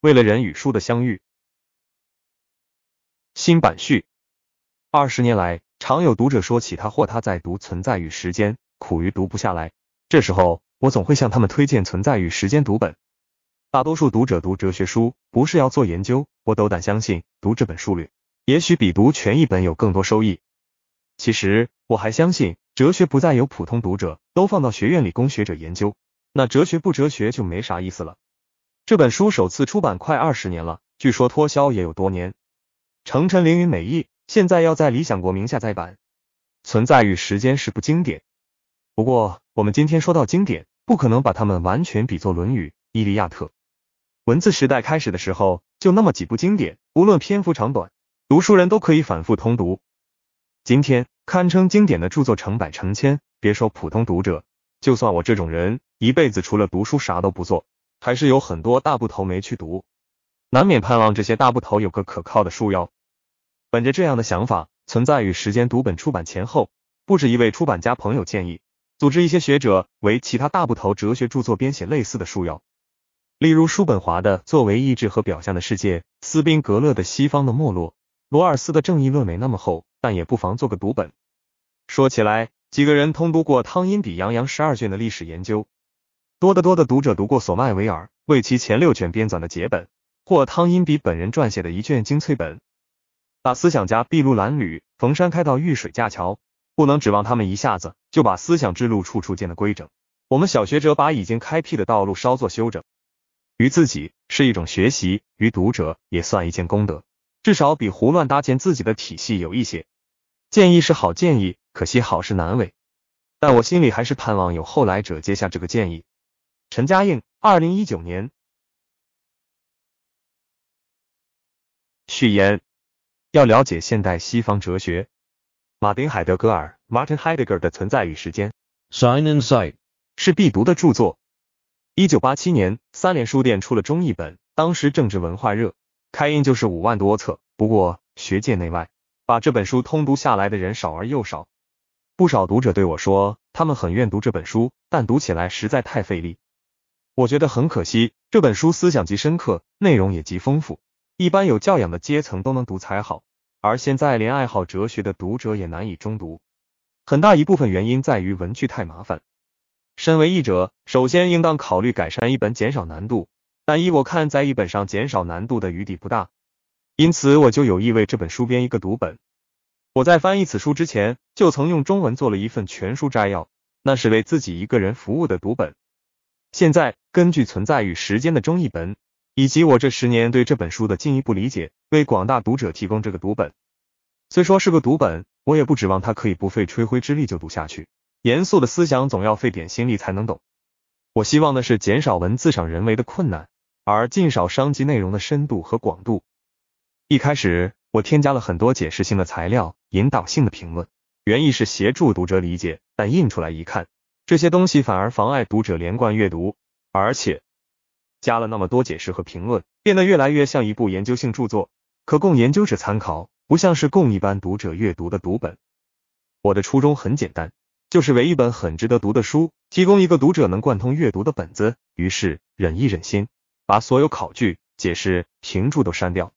为了人与书的相遇，新版序。二十年来，常有读者说起他或他在读《存在与时间》，苦于读不下来。这时候，我总会向他们推荐《存在与时间》读本。大多数读者读哲学书，不是要做研究，我斗胆相信，读这本书略，也许比读全译本有更多收益。其实，我还相信，哲学不再有普通读者，都放到学院里供学者研究，那哲学不哲学就没啥意思了。这本书首次出版快二十年了，据说脱销也有多年。成晨凌云美意现在要在理想国名下再版，《存在与时间》是不经典。不过我们今天说到经典，不可能把他们完全比作《论语》《伊利亚特》。文字时代开始的时候，就那么几部经典，无论篇幅长短，读书人都可以反复通读。今天堪称经典的著作成百成千，别说普通读者，就算我这种人，一辈子除了读书啥都不做。还是有很多大部头没去读，难免盼望这些大部头有个可靠的书妖。本着这样的想法，存在与时间读本出版前后，不止一位出版家朋友建议，组织一些学者为其他大部头哲学著作编写类似的书妖，例如叔本华的《作为意志和表象的世界》，斯宾格勒的《西方的没落》，罗尔斯的《正义论》没那么厚，但也不妨做个读本。说起来，几个人通读过汤因比洋洋十二卷的历史研究。多得多的读者读过索麦维尔为其前六卷编纂的节本，或汤因比本人撰写的一卷精粹本。把思想家筚路蓝缕，逢山开道，遇水架桥，不能指望他们一下子就把思想之路处处见得规整。我们小学者把已经开辟的道路稍作修整，于自己是一种学习，于读者也算一件功德，至少比胡乱搭建自己的体系有一些。建议是好建议，可惜好事难为，但我心里还是盼望有后来者接下这个建议。陈嘉映，二零一九年序言，要了解现代西方哲学，马丁海德格尔 Martin Heidegger 的《存在与时间》s Sight） i g n and 是必读的著作。一九八七年三联书店出了中译本，当时政治文化热，开印就是五万多册。不过学界内外，把这本书通读下来的人少而又少。不少读者对我说，他们很愿读这本书，但读起来实在太费力。我觉得很可惜，这本书思想极深刻，内容也极丰富，一般有教养的阶层都能读才好，而现在连爱好哲学的读者也难以中读。很大一部分原因在于文具太麻烦。身为译者，首先应当考虑改善一本，减少难度，但依我看，在一本上减少难度的余地不大，因此我就有意为这本书编一个读本。我在翻译此书之前，就曾用中文做了一份全书摘要，那是为自己一个人服务的读本。现在根据《存在与时间》的中译本，以及我这十年对这本书的进一步理解，为广大读者提供这个读本。虽说是个读本，我也不指望它可以不费吹灰之力就读下去。严肃的思想总要费点心力才能懂。我希望的是减少文字上人为的困难，而尽少伤及内容的深度和广度。一开始我添加了很多解释性的材料、引导性的评论，原意是协助读者理解，但印出来一看。这些东西反而妨碍读者连贯阅读，而且加了那么多解释和评论，变得越来越像一部研究性著作，可供研究者参考，不像是供一般读者阅读的读本。我的初衷很简单，就是为一本很值得读的书提供一个读者能贯通阅读的本子。于是忍一忍心，把所有考据、解释、评注都删掉，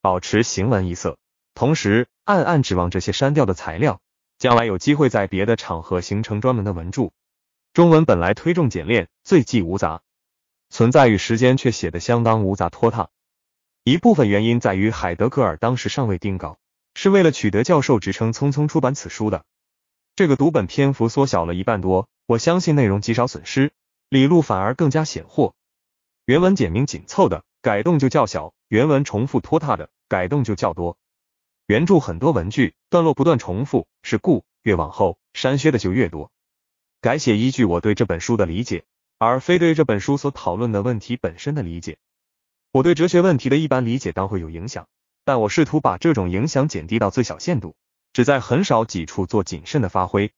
保持行文一色，同时暗暗指望这些删掉的材料。将来有机会在别的场合形成专门的文著。中文本来推重简练，最忌无杂，存在与时间却写得相当无杂拖沓。一部分原因在于海德格尔当时尚未定稿，是为了取得教授职称匆匆出版此书的。这个读本篇幅缩小了一半多，我相信内容极少损失，理路反而更加显豁。原文简明紧凑的改动就较小，原文重复拖沓的改动就较多。原著很多文句段落不断重复，是故越往后删削的就越多。改写依据我对这本书的理解，而非对这本书所讨论的问题本身的理解。我对哲学问题的一般理解当会有影响，但我试图把这种影响减低到最小限度，只在很少几处做谨慎的发挥。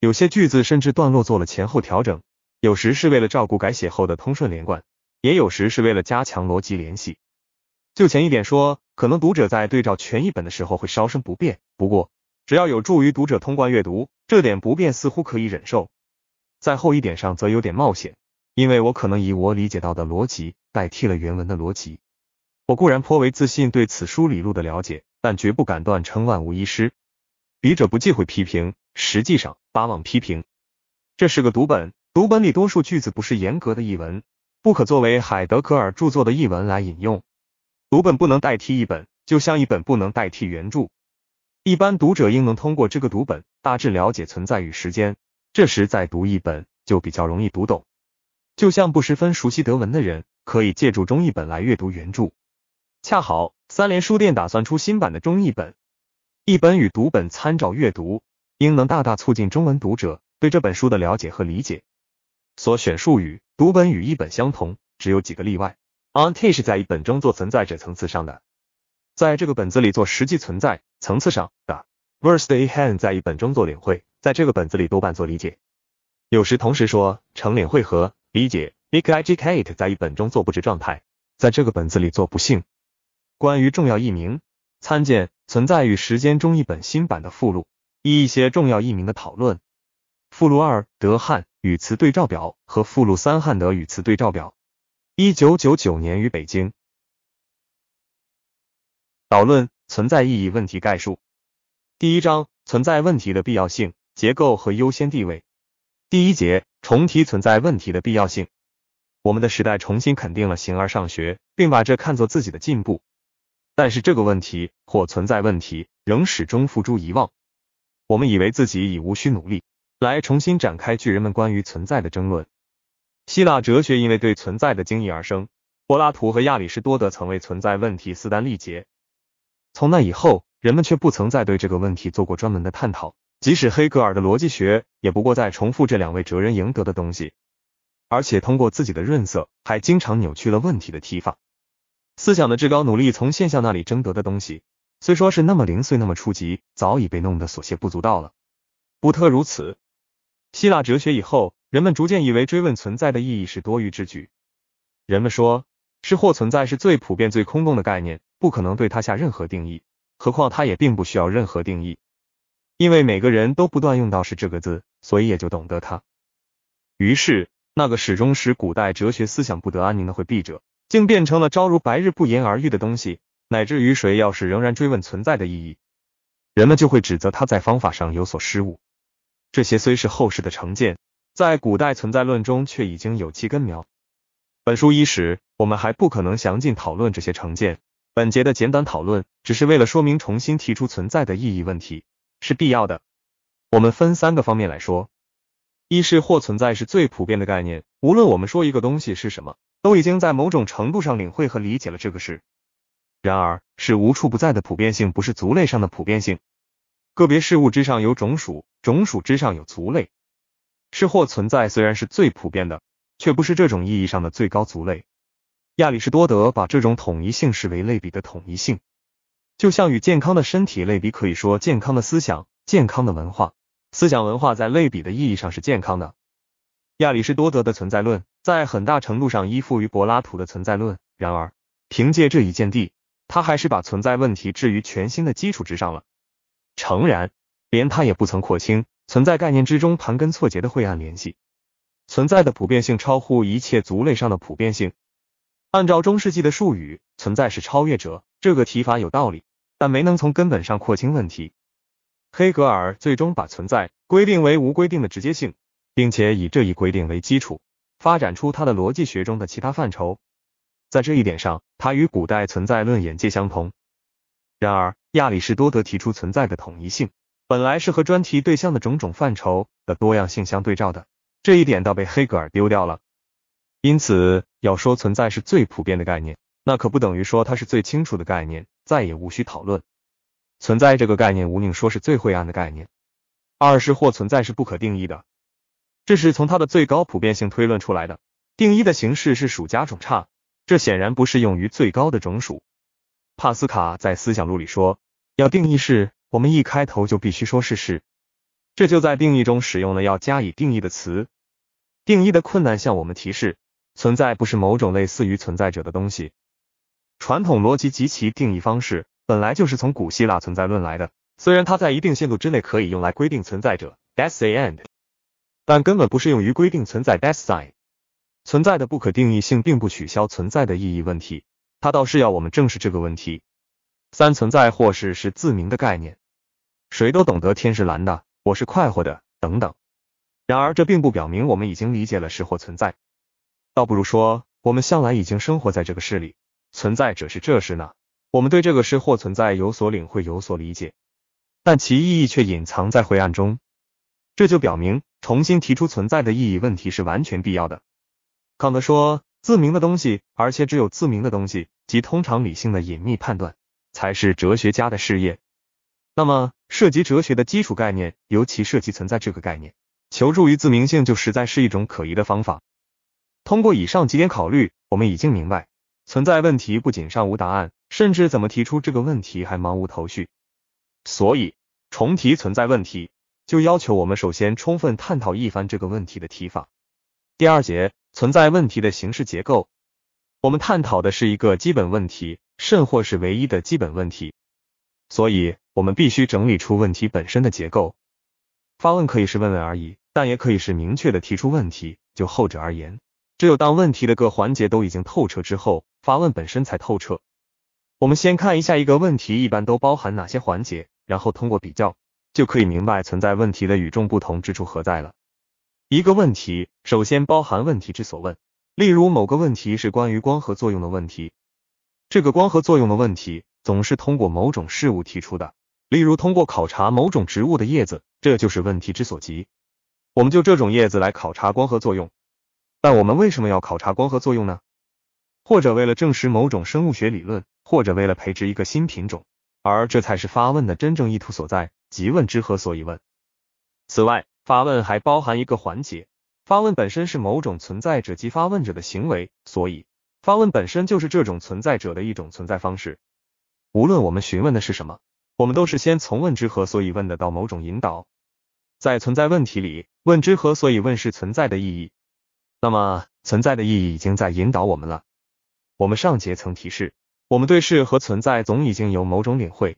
有些句子甚至段落做了前后调整，有时是为了照顾改写后的通顺连贯，也有时是为了加强逻辑联系。就前一点说，可能读者在对照全译本的时候会稍生不便，不过只要有助于读者通关阅读，这点不便似乎可以忍受。在后一点上则有点冒险，因为我可能以我理解到的逻辑代替了原文的逻辑。我固然颇为自信对此书理路的了解，但绝不敢断称万无一失。笔者不忌讳批评，实际上巴望批评。这是个读本，读本里多数句子不是严格的译文，不可作为海德格尔著作的译文来引用。读本不能代替一本，就像一本不能代替原著。一般读者应能通过这个读本大致了解《存在与时间》，这时再读一本就比较容易读懂。就像不十分熟悉德文的人，可以借助中译本来阅读原著。恰好三联书店打算出新版的中译本，一本与读本参照阅读，应能大大促进中文读者对这本书的了解和理解。所选术语，读本与译本相同，只有几个例外。On t e 在一本中做存在者层次上的，在这个本子里做实际存在层次上的。Vers d a hand 在一本中做领会，在这个本子里多半做理解。有时同时说成领会和理解。Ikigate 在一本中做不置状态，在这个本子里做不幸。关于重要译名，参见《存在与时间》中一本新版的附录一一些重要译名的讨论。附录二德汉语词对照表和附录三汉德语词对照表。一九九九年于北京。导论：存在意义问题概述。第一章：存在问题的必要性、结构和优先地位。第一节：重提存在问题的必要性。我们的时代重新肯定了形而上学，并把这看作自己的进步，但是这个问题或存在问题仍始终付诸遗忘。我们以为自己已无需努力来重新展开巨人们关于存在的争论。希腊哲学因为对存在的惊异而生，柏拉图和亚里士多德曾为存在问题势丹力竭。从那以后，人们却不曾再对这个问题做过专门的探讨，即使黑格尔的逻辑学，也不过在重复这两位哲人赢得的东西，而且通过自己的润色，还经常扭曲了问题的提法。思想的至高努力从现象那里争得的东西，虽说是那么零碎、那么初级，早已被弄得所屑不足道了。不特如此，希腊哲学以后。人们逐渐以为追问存在的意义是多余之举。人们说，是或存在是最普遍、最空洞的概念，不可能对它下任何定义。何况它也并不需要任何定义，因为每个人都不断用到“是”这个字，所以也就懂得它。于是，那个始终使古代哲学思想不得安宁的回避者，竟变成了昭如白日、不言而喻的东西。乃至于谁要是仍然追问存在的意义，人们就会指责他在方法上有所失误。这些虽是后世的成见。在古代存在论中，却已经有七根苗。本书伊始，我们还不可能详尽讨论这些成见。本节的简短讨论，只是为了说明重新提出存在的意义问题是必要的。我们分三个方面来说：一是，或存在是最普遍的概念。无论我们说一个东西是什么，都已经在某种程度上领会和理解了这个事。然而，是无处不在的普遍性，不是族类上的普遍性。个别事物之上有种属，种属之上有族类。是或存在虽然是最普遍的，却不是这种意义上的最高族类。亚里士多德把这种统一性视为类比的统一性，就像与健康的身体类比，可以说健康的思想、健康的文化，思想文化在类比的意义上是健康的。亚里士多德的存在论在很大程度上依附于柏拉图的存在论，然而凭借这一见地，他还是把存在问题置于全新的基础之上了。诚然，连他也不曾廓清。存在概念之中盘根错节的晦暗联系，存在的普遍性超乎一切族类上的普遍性。按照中世纪的术语，存在是超越者，这个提法有道理，但没能从根本上廓清问题。黑格尔最终把存在规定为无规定的直接性，并且以这一规定为基础，发展出他的逻辑学中的其他范畴。在这一点上，他与古代存在论眼界相同。然而，亚里士多德提出存在的统一性。本来是和专题对象的种种范畴的多样性相对照的，这一点倒被黑格尔丢掉了。因此，要说存在是最普遍的概念，那可不等于说它是最清楚的概念，再也无需讨论。存在这个概念，无宁说是最晦暗的概念。二是，或存在是不可定义的，这是从它的最高普遍性推论出来的。定义的形式是属加种差，这显然不适用于最高的种属。帕斯卡在《思想录》里说，要定义是。我们一开头就必须说事实，这就在定义中使用了要加以定义的词。定义的困难向我们提示，存在不是某种类似于存在者的东西。传统逻辑及其定义方式本来就是从古希腊存在论来的，虽然它在一定限度之内可以用来规定存在者，s a and，但根本不适用于规定存在，s sign。存在的不可定义性并不取消存在的意义问题，它倒是要我们正视这个问题。三，存在或是是自明的概念。谁都懂得天是蓝的，我是快活的，等等。然而，这并不表明我们已经理解了是或存在，倒不如说我们向来已经生活在这个世里，存在者是这时呢。我们对这个是或存在有所领会，有所理解，但其意义却隐藏在灰暗中。这就表明重新提出存在的意义问题是完全必要的。康德说：“自明的东西，而且只有自明的东西，即通常理性的隐秘判断，才是哲学家的事业。”那么。涉及哲学的基础概念，尤其涉及存在这个概念，求助于自明性就实在是一种可疑的方法。通过以上几点考虑，我们已经明白，存在问题不仅尚无答案，甚至怎么提出这个问题还茫无头绪。所以，重提存在问题，就要求我们首先充分探讨一番这个问题的提法。第二节，存在问题的形式结构，我们探讨的是一个基本问题，甚或是唯一的基本问题，所以。我们必须整理出问题本身的结构。发问可以是问问而已，但也可以是明确的提出问题。就后者而言，只有当问题的各环节都已经透彻之后，发问本身才透彻。我们先看一下一个问题一般都包含哪些环节，然后通过比较，就可以明白存在问题的与众不同之处何在了。一个问题首先包含问题之所问，例如某个问题是关于光合作用的问题，这个光合作用的问题总是通过某种事物提出的。例如，通过考察某种植物的叶子，这就是问题之所及。我们就这种叶子来考察光合作用。但我们为什么要考察光合作用呢？或者为了证实某种生物学理论，或者为了培植一个新品种。而这才是发问的真正意图所在，即问之何所以问。此外，发问还包含一个环节，发问本身是某种存在者及发问者的行为，所以发问本身就是这种存在者的一种存在方式。无论我们询问的是什么。我们都是先从问之何，所以问的到某种引导，在存在问题里，问之何，所以问是存在的意义。那么存在的意义已经在引导我们了。我们上节曾提示，我们对事和存在总已经有某种领会。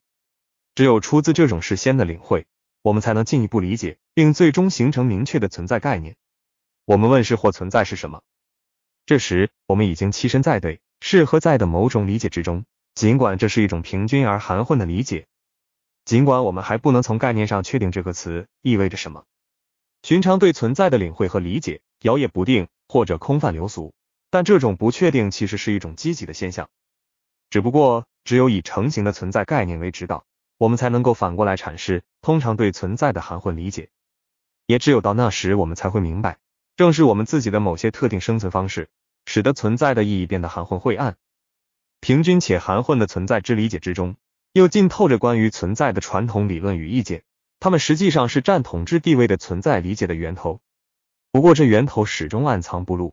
只有出自这种事先的领会，我们才能进一步理解，并最终形成明确的存在概念。我们问是或存在是什么？这时我们已经栖身在对事和在的某种理解之中，尽管这是一种平均而含混的理解。尽管我们还不能从概念上确定这个词意味着什么，寻常对存在的领会和理解摇曳不定或者空泛流俗，但这种不确定其实是一种积极的现象。只不过，只有以成型的存在概念为指导，我们才能够反过来阐释通常对存在的含混理解。也只有到那时，我们才会明白，正是我们自己的某些特定生存方式，使得存在的意义变得含混晦暗。平均且含混的存在之理解之中。又浸透着关于存在的传统理论与意见，它们实际上是占统治地位的存在理解的源头。不过，这源头始终暗藏不露。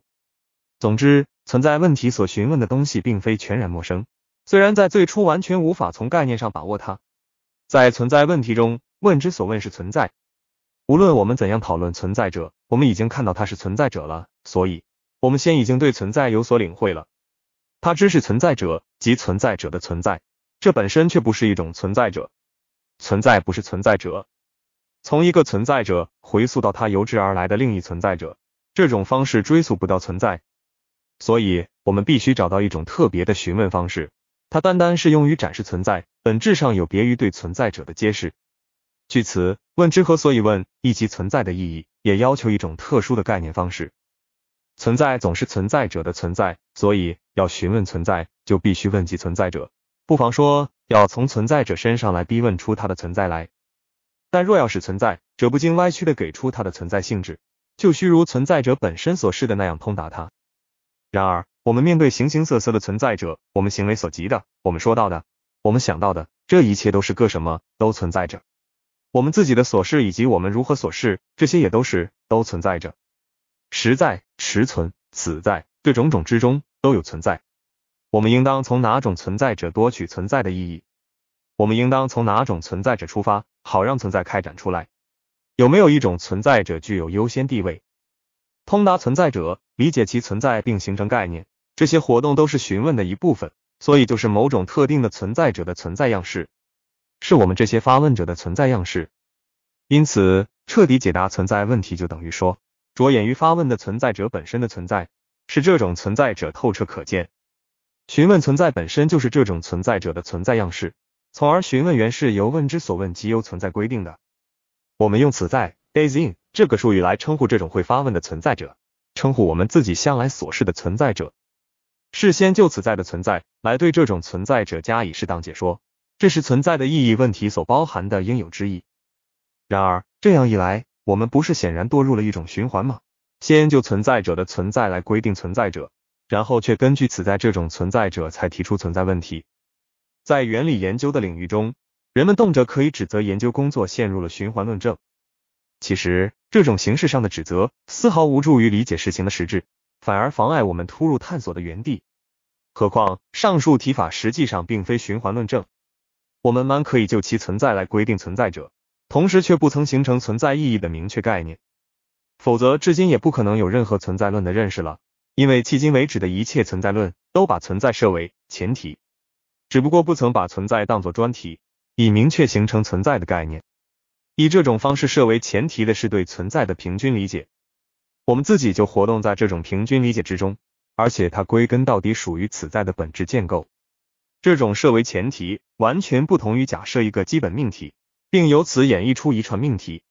总之，存在问题所询问的东西并非全然陌生，虽然在最初完全无法从概念上把握它。在存在问题中，问之所问是存在。无论我们怎样讨论存在者，我们已经看到它是存在者了，所以，我们先已经对存在有所领会了。它知是存在者及存在者的存在。这本身却不是一种存在者，存在不是存在者。从一个存在者回溯到它由之而来的另一存在者，这种方式追溯不到存在。所以，我们必须找到一种特别的询问方式，它单单是用于展示存在，本质上有别于对存在者的揭示。据此，问之何所以问，以及存在的意义，也要求一种特殊的概念方式。存在总是存在者的存在，所以要询问存在，就必须问及存在者。不妨说，要从存在者身上来逼问出他的存在来。但若要使存在者不经歪曲的给出他的存在性质，就需如存在者本身所示的那样通达他。然而，我们面对形形色色的存在者，我们行为所及的，我们说到的，我们想到的，这一切都是个什么都存在着。我们自己的所事以及我们如何所事，这些也都是都存在着。实在、实存、此在，这种种之中都有存在。我们应当从哪种存在者夺取存在的意义？我们应当从哪种存在者出发，好让存在开展出来？有没有一种存在者具有优先地位？通达存在者，理解其存在并形成概念，这些活动都是询问的一部分，所以就是某种特定的存在者的存在样式，是我们这些发问者的存在样式。因此，彻底解答存在问题就等于说，着眼于发问的存在者本身的存在，是这种存在者透彻可见。询问存在本身就是这种存在者的存在样式，从而询问原是由问之所问及由存在规定的。我们用“此在 days i n 这个术语来称呼这种会发问的存在者，称呼我们自己向来所视的存在者，事先就此在的存在来对这种存在者加以适当解说，这是存在的意义问题所包含的应有之意。然而，这样一来，我们不是显然堕入了一种循环吗？先就存在者的存在来规定存在者。然后却根据此在这种存在者才提出存在问题，在原理研究的领域中，人们动辄可以指责研究工作陷入了循环论证。其实，这种形式上的指责丝毫无助于理解事情的实质，反而妨碍我们突入探索的原地。何况，上述提法实际上并非循环论证。我们满可以就其存在来规定存在者，同时却不曾形成存在意义的明确概念，否则至今也不可能有任何存在论的认识了。因为迄今为止的一切存在论都把存在设为前提，只不过不曾把存在当作专题，以明确形成存在的概念。以这种方式设为前提的是对存在的平均理解。我们自己就活动在这种平均理解之中，而且它归根到底属于此在的本质建构。这种设为前提，完全不同于假设一个基本命题，并由此演绎出一串命题。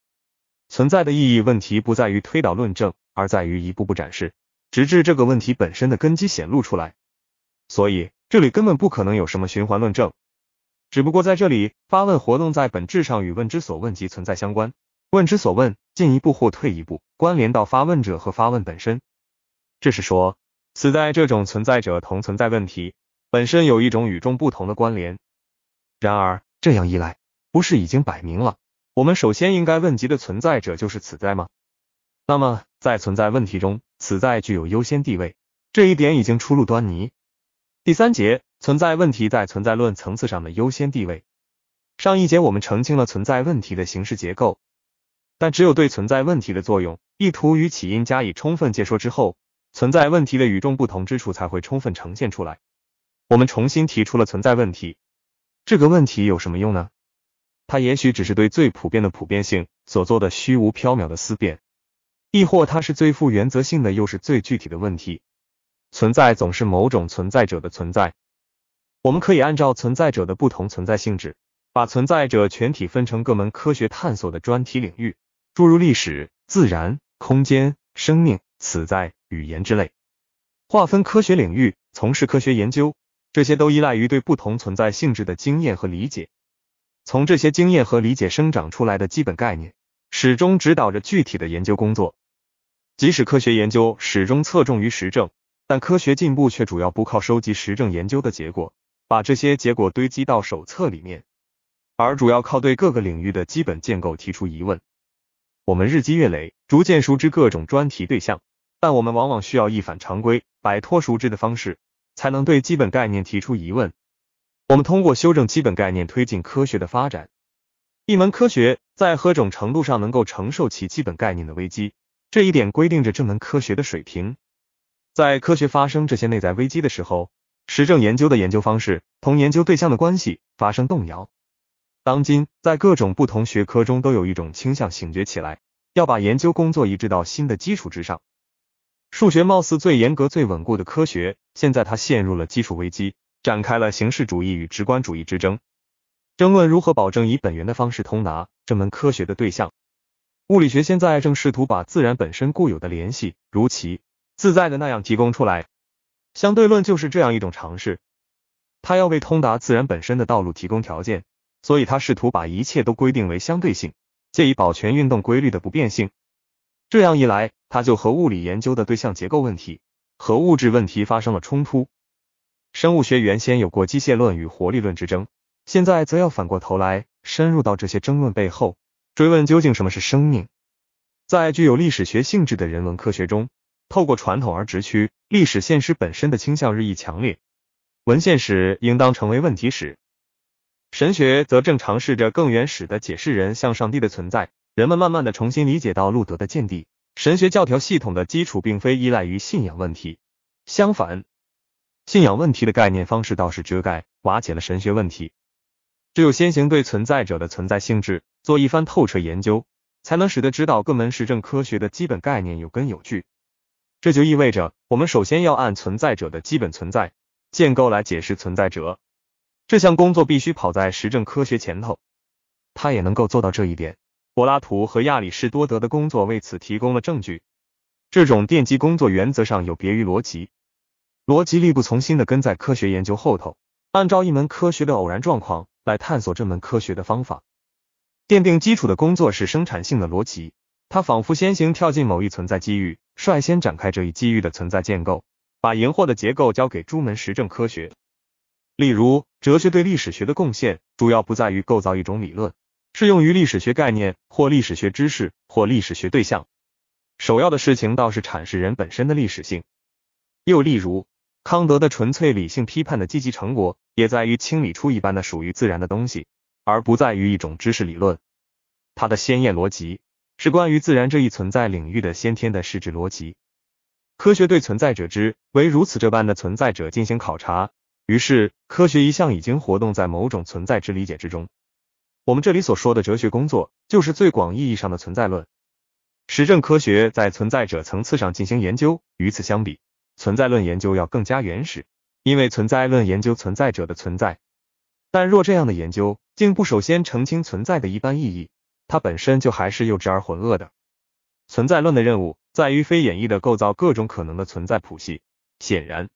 存在的意义问题不在于推导论证，而在于一步步展示。直至这个问题本身的根基显露出来，所以这里根本不可能有什么循环论证。只不过在这里发问活动在本质上与问之所问及存在相关，问之所问进一步或退一步关联到发问者和发问本身。这是说，此在这种存在者同存在问题本身有一种与众不同的关联。然而这样一来，不是已经摆明了，我们首先应该问及的存在者就是此在吗？那么在存在问题中。此在具有优先地位，这一点已经初露端倪。第三节存在问题在存在论层次上的优先地位。上一节我们澄清了存在问题的形式结构，但只有对存在问题的作用、意图与起因加以充分解说之后，存在问题的与众不同之处才会充分呈现出来。我们重新提出了存在问题，这个问题有什么用呢？它也许只是对最普遍的普遍性所做的虚无缥缈的思辨。亦或它是最富原则性的，又是最具体的问题。存在总是某种存在者的存在。我们可以按照存在者的不同存在性质，把存在者全体分成各门科学探索的专题领域，诸如历史、自然、空间、生命、此在、语言之类。划分科学领域、从事科学研究，这些都依赖于对不同存在性质的经验和理解。从这些经验和理解生长出来的基本概念，始终指导着具体的研究工作。即使科学研究始终侧重于实证，但科学进步却主要不靠收集实证研究的结果，把这些结果堆积到手册里面，而主要靠对各个领域的基本建构提出疑问。我们日积月累，逐渐熟知各种专题对象，但我们往往需要一反常规，摆脱熟知的方式，才能对基本概念提出疑问。我们通过修正基本概念推进科学的发展。一门科学在何种程度上能够承受其基本概念的危机？这一点规定着这门科学的水平。在科学发生这些内在危机的时候，实证研究的研究方式同研究对象的关系发生动摇。当今，在各种不同学科中，都有一种倾向醒觉起来，要把研究工作移植到新的基础之上。数学貌似最严格、最稳固的科学，现在它陷入了基础危机，展开了形式主义与直观主义之争，争论如何保证以本源的方式通达这门科学的对象。物理学现在正试图把自然本身固有的联系，如其自在的那样提供出来。相对论就是这样一种尝试，它要为通达自然本身的道路提供条件，所以它试图把一切都规定为相对性，借以保全运动规律的不变性。这样一来，它就和物理研究的对象结构问题和物质问题发生了冲突。生物学原先有过机械论与活力论之争，现在则要反过头来深入到这些争论背后。追问究竟什么是生命，在具有历史学性质的人文科学中，透过传统而直趋历史现实本身的倾向日益强烈。文献史应当成为问题史，神学则正尝试着更原始的解释人向上帝的存在。人们慢慢的重新理解到路德的见地，神学教条系统的基础并非依赖于信仰问题，相反，信仰问题的概念方式倒是遮盖瓦解了神学问题。只有先行对存在者的存在性质。做一番透彻研究，才能使得指导各门实证科学的基本概念有根有据。这就意味着，我们首先要按存在者的基本存在建构来解释存在者。这项工作必须跑在实证科学前头，他也能够做到这一点。柏拉图和亚里士多德的工作为此提供了证据。这种奠基工作原则上有别于逻辑，逻辑力不从心的跟在科学研究后头，按照一门科学的偶然状况来探索这门科学的方法。奠定基础的工作是生产性的逻辑，他仿佛先行跳进某一存在机遇，率先展开这一机遇的存在建构，把荧获的结构交给诸门实证科学。例如，哲学对历史学的贡献，主要不在于构造一种理论，适用于历史学概念或历史学知识或历史学对象。首要的事情倒是阐释人本身的历史性。又例如，康德的纯粹理性批判的积极成果，也在于清理出一般的属于自然的东西。而不在于一种知识理论，它的先验逻辑是关于自然这一存在领域的先天的实质逻辑。科学对存在者之为如此这般的存在者进行考察，于是科学一向已经活动在某种存在之理解之中。我们这里所说的哲学工作，就是最广意义上的存在论。实证科学在存在者层次上进行研究，与此相比，存在论研究要更加原始，因为存在论研究存在者的存在。但若这样的研究，进不首先澄清存在的一般意义，它本身就还是幼稚而浑噩的。存在论的任务在于非演绎的构造各种可能的存在谱系。显然，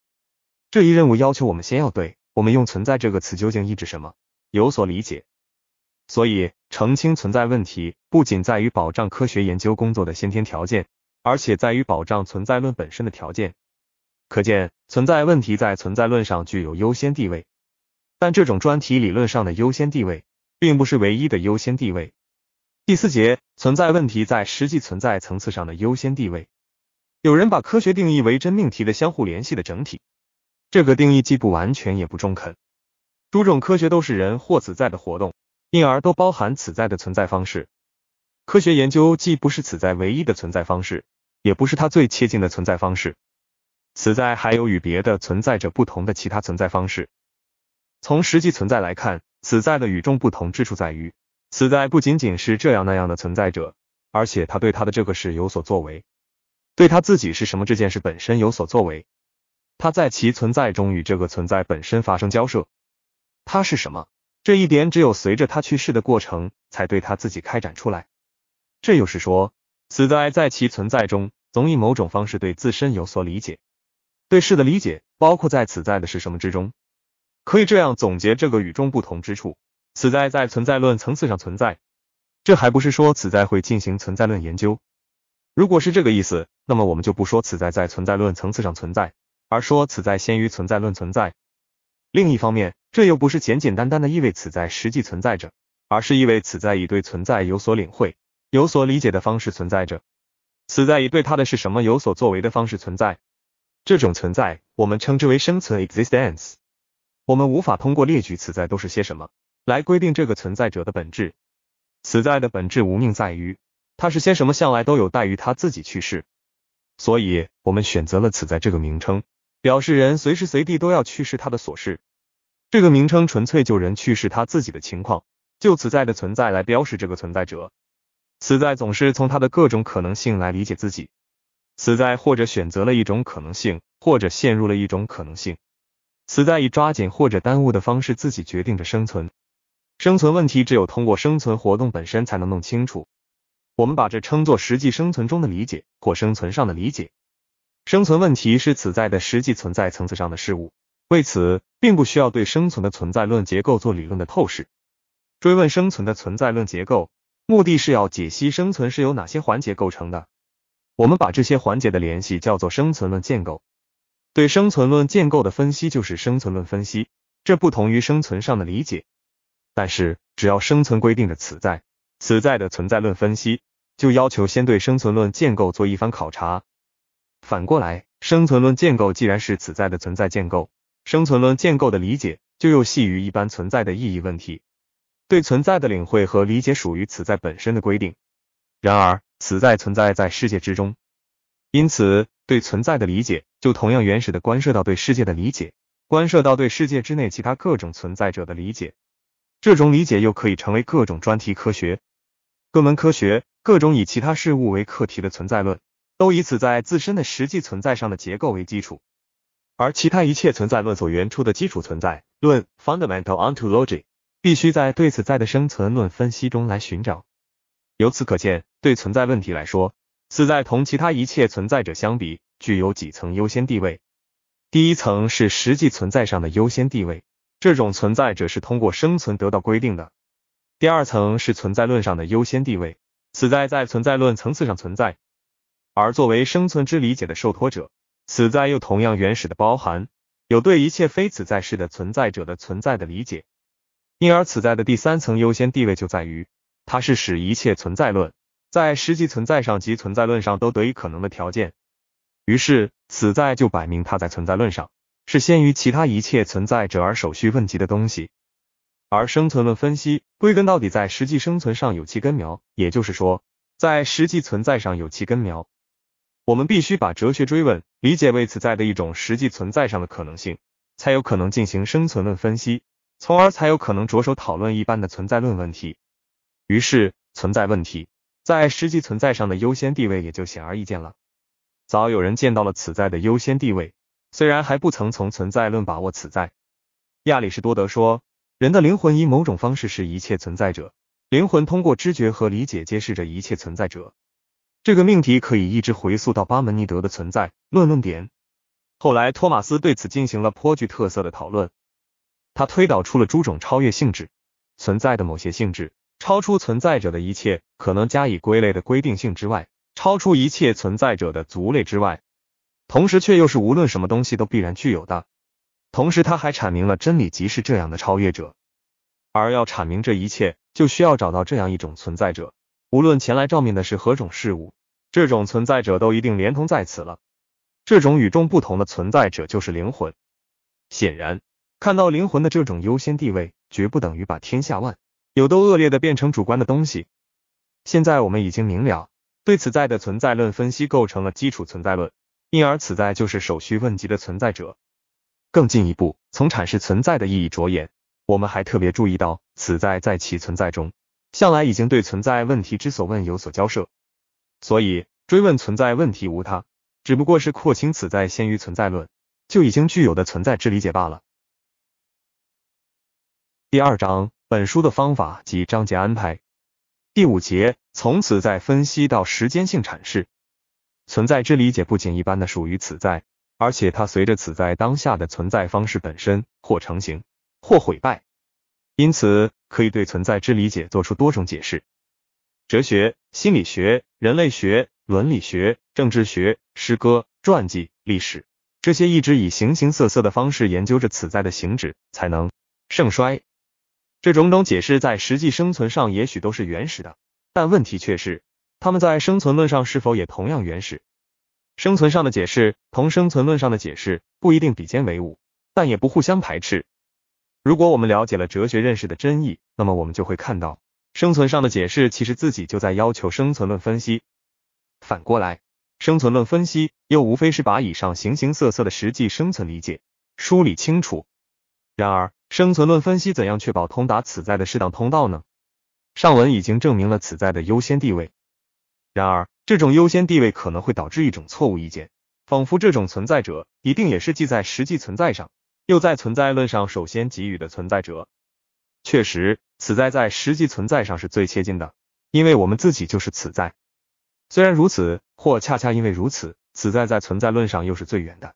这一任务要求我们先要对我们用“存在”这个词究竟意指什么有所理解。所以，澄清存在问题不仅在于保障科学研究工作的先天条件，而且在于保障存在论本身的条件。可见，存在问题在存在论上具有优先地位。但这种专题理论上的优先地位，并不是唯一的优先地位。第四节存在问题在实际存在层次上的优先地位。有人把科学定义为真命题的相互联系的整体，这个定义既不完全也不中肯。诸种科学都是人或此在的活动，因而都包含此在的存在方式。科学研究既不是此在唯一的存在方式，也不是它最切近的存在方式。此在还有与别的存在着不同的其他存在方式。从实际存在来看，此在的与众不同之处在于，此在不仅仅是这样那样的存在者，而且他对他的这个事有所作为，对他自己是什么这件事本身有所作为。他在其存在中与这个存在本身发生交涉，他是什么这一点，只有随着他去世的过程，才对他自己开展出来。这又是说，此在在其存在中，总以某种方式对自身有所理解，对事的理解包括在此在的是什么之中。可以这样总结这个与众不同之处：此在在存在论层次上存在。这还不是说此在会进行存在论研究。如果是这个意思，那么我们就不说此在在存在论层次上存在，而说此在先于存在论存在。另一方面，这又不是简简单单的意味此在实际存在着，而是意味此在以对存在有所领会、有所理解的方式存在着。此在以对它的是什么有所作为的方式存在。这种存在，我们称之为生存 （existence）。我们无法通过列举此在都是些什么来规定这个存在者的本质。此在的本质无命在于，他是些什么向来都有待于他自己去世。所以，我们选择了此在这个名称，表示人随时随地都要去世他的所事。这个名称纯粹就人去世他自己的情况，就此在的存在来标示这个存在者。此在总是从他的各种可能性来理解自己。此在或者选择了一种可能性，或者陷入了一种可能性。此在以抓紧或者耽误的方式自己决定着生存。生存问题只有通过生存活动本身才能弄清楚。我们把这称作实际生存中的理解或生存上的理解。生存问题是此在的实际存在层次上的事物，为此并不需要对生存的存在论结构做理论的透视。追问生存的存在论结构，目的是要解析生存是由哪些环节构成的。我们把这些环节的联系叫做生存论建构。对生存论建构的分析就是生存论分析，这不同于生存上的理解。但是，只要生存规定着此在，此在的存在论分析就要求先对生存论建构做一番考察。反过来，生存论建构既然是此在的存在建构，生存论建构的理解就又系于一般存在的意义问题。对存在的领会和理解属于此在本身的规定。然而，此在存在在世界之中，因此。对存在的理解，就同样原始的关涉到对世界的理解，关涉到对世界之内其他各种存在者的理解。这种理解又可以成为各种专题科学、各门科学、各种以其他事物为课题的存在论，都以此在自身的实际存在上的结构为基础。而其他一切存在论所源出的基础存在论 （fundamental ontology） 必须在对此在的生存论分析中来寻找。由此可见，对存在问题来说，此在同其他一切存在者相比，具有几层优先地位。第一层是实际存在上的优先地位，这种存在者是通过生存得到规定的。第二层是存在论上的优先地位，此在在存在论层次上存在，而作为生存之理解的受托者，此在又同样原始的包含有对一切非此在世的存在者的存在的理解。因而，此在的第三层优先地位就在于，它是使一切存在论。在实际存在上及存在论上都得以可能的条件，于是此在就摆明它在存在论上是先于其他一切存在者而首需问及的东西，而生存论分析归根到底在实际生存上有其根苗，也就是说在实际存在上有其根苗。我们必须把哲学追问理解为此在的一种实际存在上的可能性，才有可能进行生存论分析，从而才有可能着手讨论一般的存在论问题。于是存在问题。在实际存在上的优先地位也就显而易见了。早有人见到了此在的优先地位，虽然还不曾从存在论把握此在。亚里士多德说，人的灵魂以某种方式是一切存在者，灵魂通过知觉和理解揭示着一切存在者。这个命题可以一直回溯到巴门尼德的存在论论点。后来，托马斯对此进行了颇具特色的讨论，他推导出了诸种超越性质存在的某些性质。超出存在者的一切可能加以归类的规定性之外，超出一切存在者的族类之外，同时却又是无论什么东西都必然具有的。同时，他还阐明了真理即是这样的超越者，而要阐明这一切，就需要找到这样一种存在者，无论前来照面的是何种事物，这种存在者都一定连同在此了。这种与众不同的存在者就是灵魂。显然，看到灵魂的这种优先地位，绝不等于把天下万。有都恶劣的变成主观的东西。现在我们已经明了，对此在的存在论分析构成了基础存在论，因而此在就是首需问及的存在者。更进一步，从阐释存在的意义着眼，我们还特别注意到，此在在其存在中，向来已经对存在问题之所问有所交涉。所以追问存在问题无他，只不过是廓清此在先于存在论就已经具有的存在之理解罢了。第二章。本书的方法及章节安排，第五节从此在分析到时间性阐释，存在之理解不仅一般的属于此在，而且它随着此在当下的存在方式本身或成型或毁败，因此可以对存在之理解做出多种解释。哲学、心理学、人类学、伦理学、政治学、诗歌、传记、历史，这些一直以形形色色的方式研究着此在的形止、才能、盛衰。这种种解释在实际生存上也许都是原始的，但问题却是他们在生存论上是否也同样原始？生存上的解释同生存论上的解释不一定比肩为伍，但也不互相排斥。如果我们了解了哲学认识的真意，那么我们就会看到，生存上的解释其实自己就在要求生存论分析。反过来，生存论分析又无非是把以上形形色色的实际生存理解梳理清楚。然而，生存论分析怎样确保通达此在的适当通道呢？上文已经证明了此在的优先地位。然而，这种优先地位可能会导致一种错误意见，仿佛这种存在者一定也是既在实际存在上，又在存在论上首先给予的存在者。确实，此在在实际存在上是最切近的，因为我们自己就是此在。虽然如此，或恰恰因为如此，此在在存在论上又是最远的。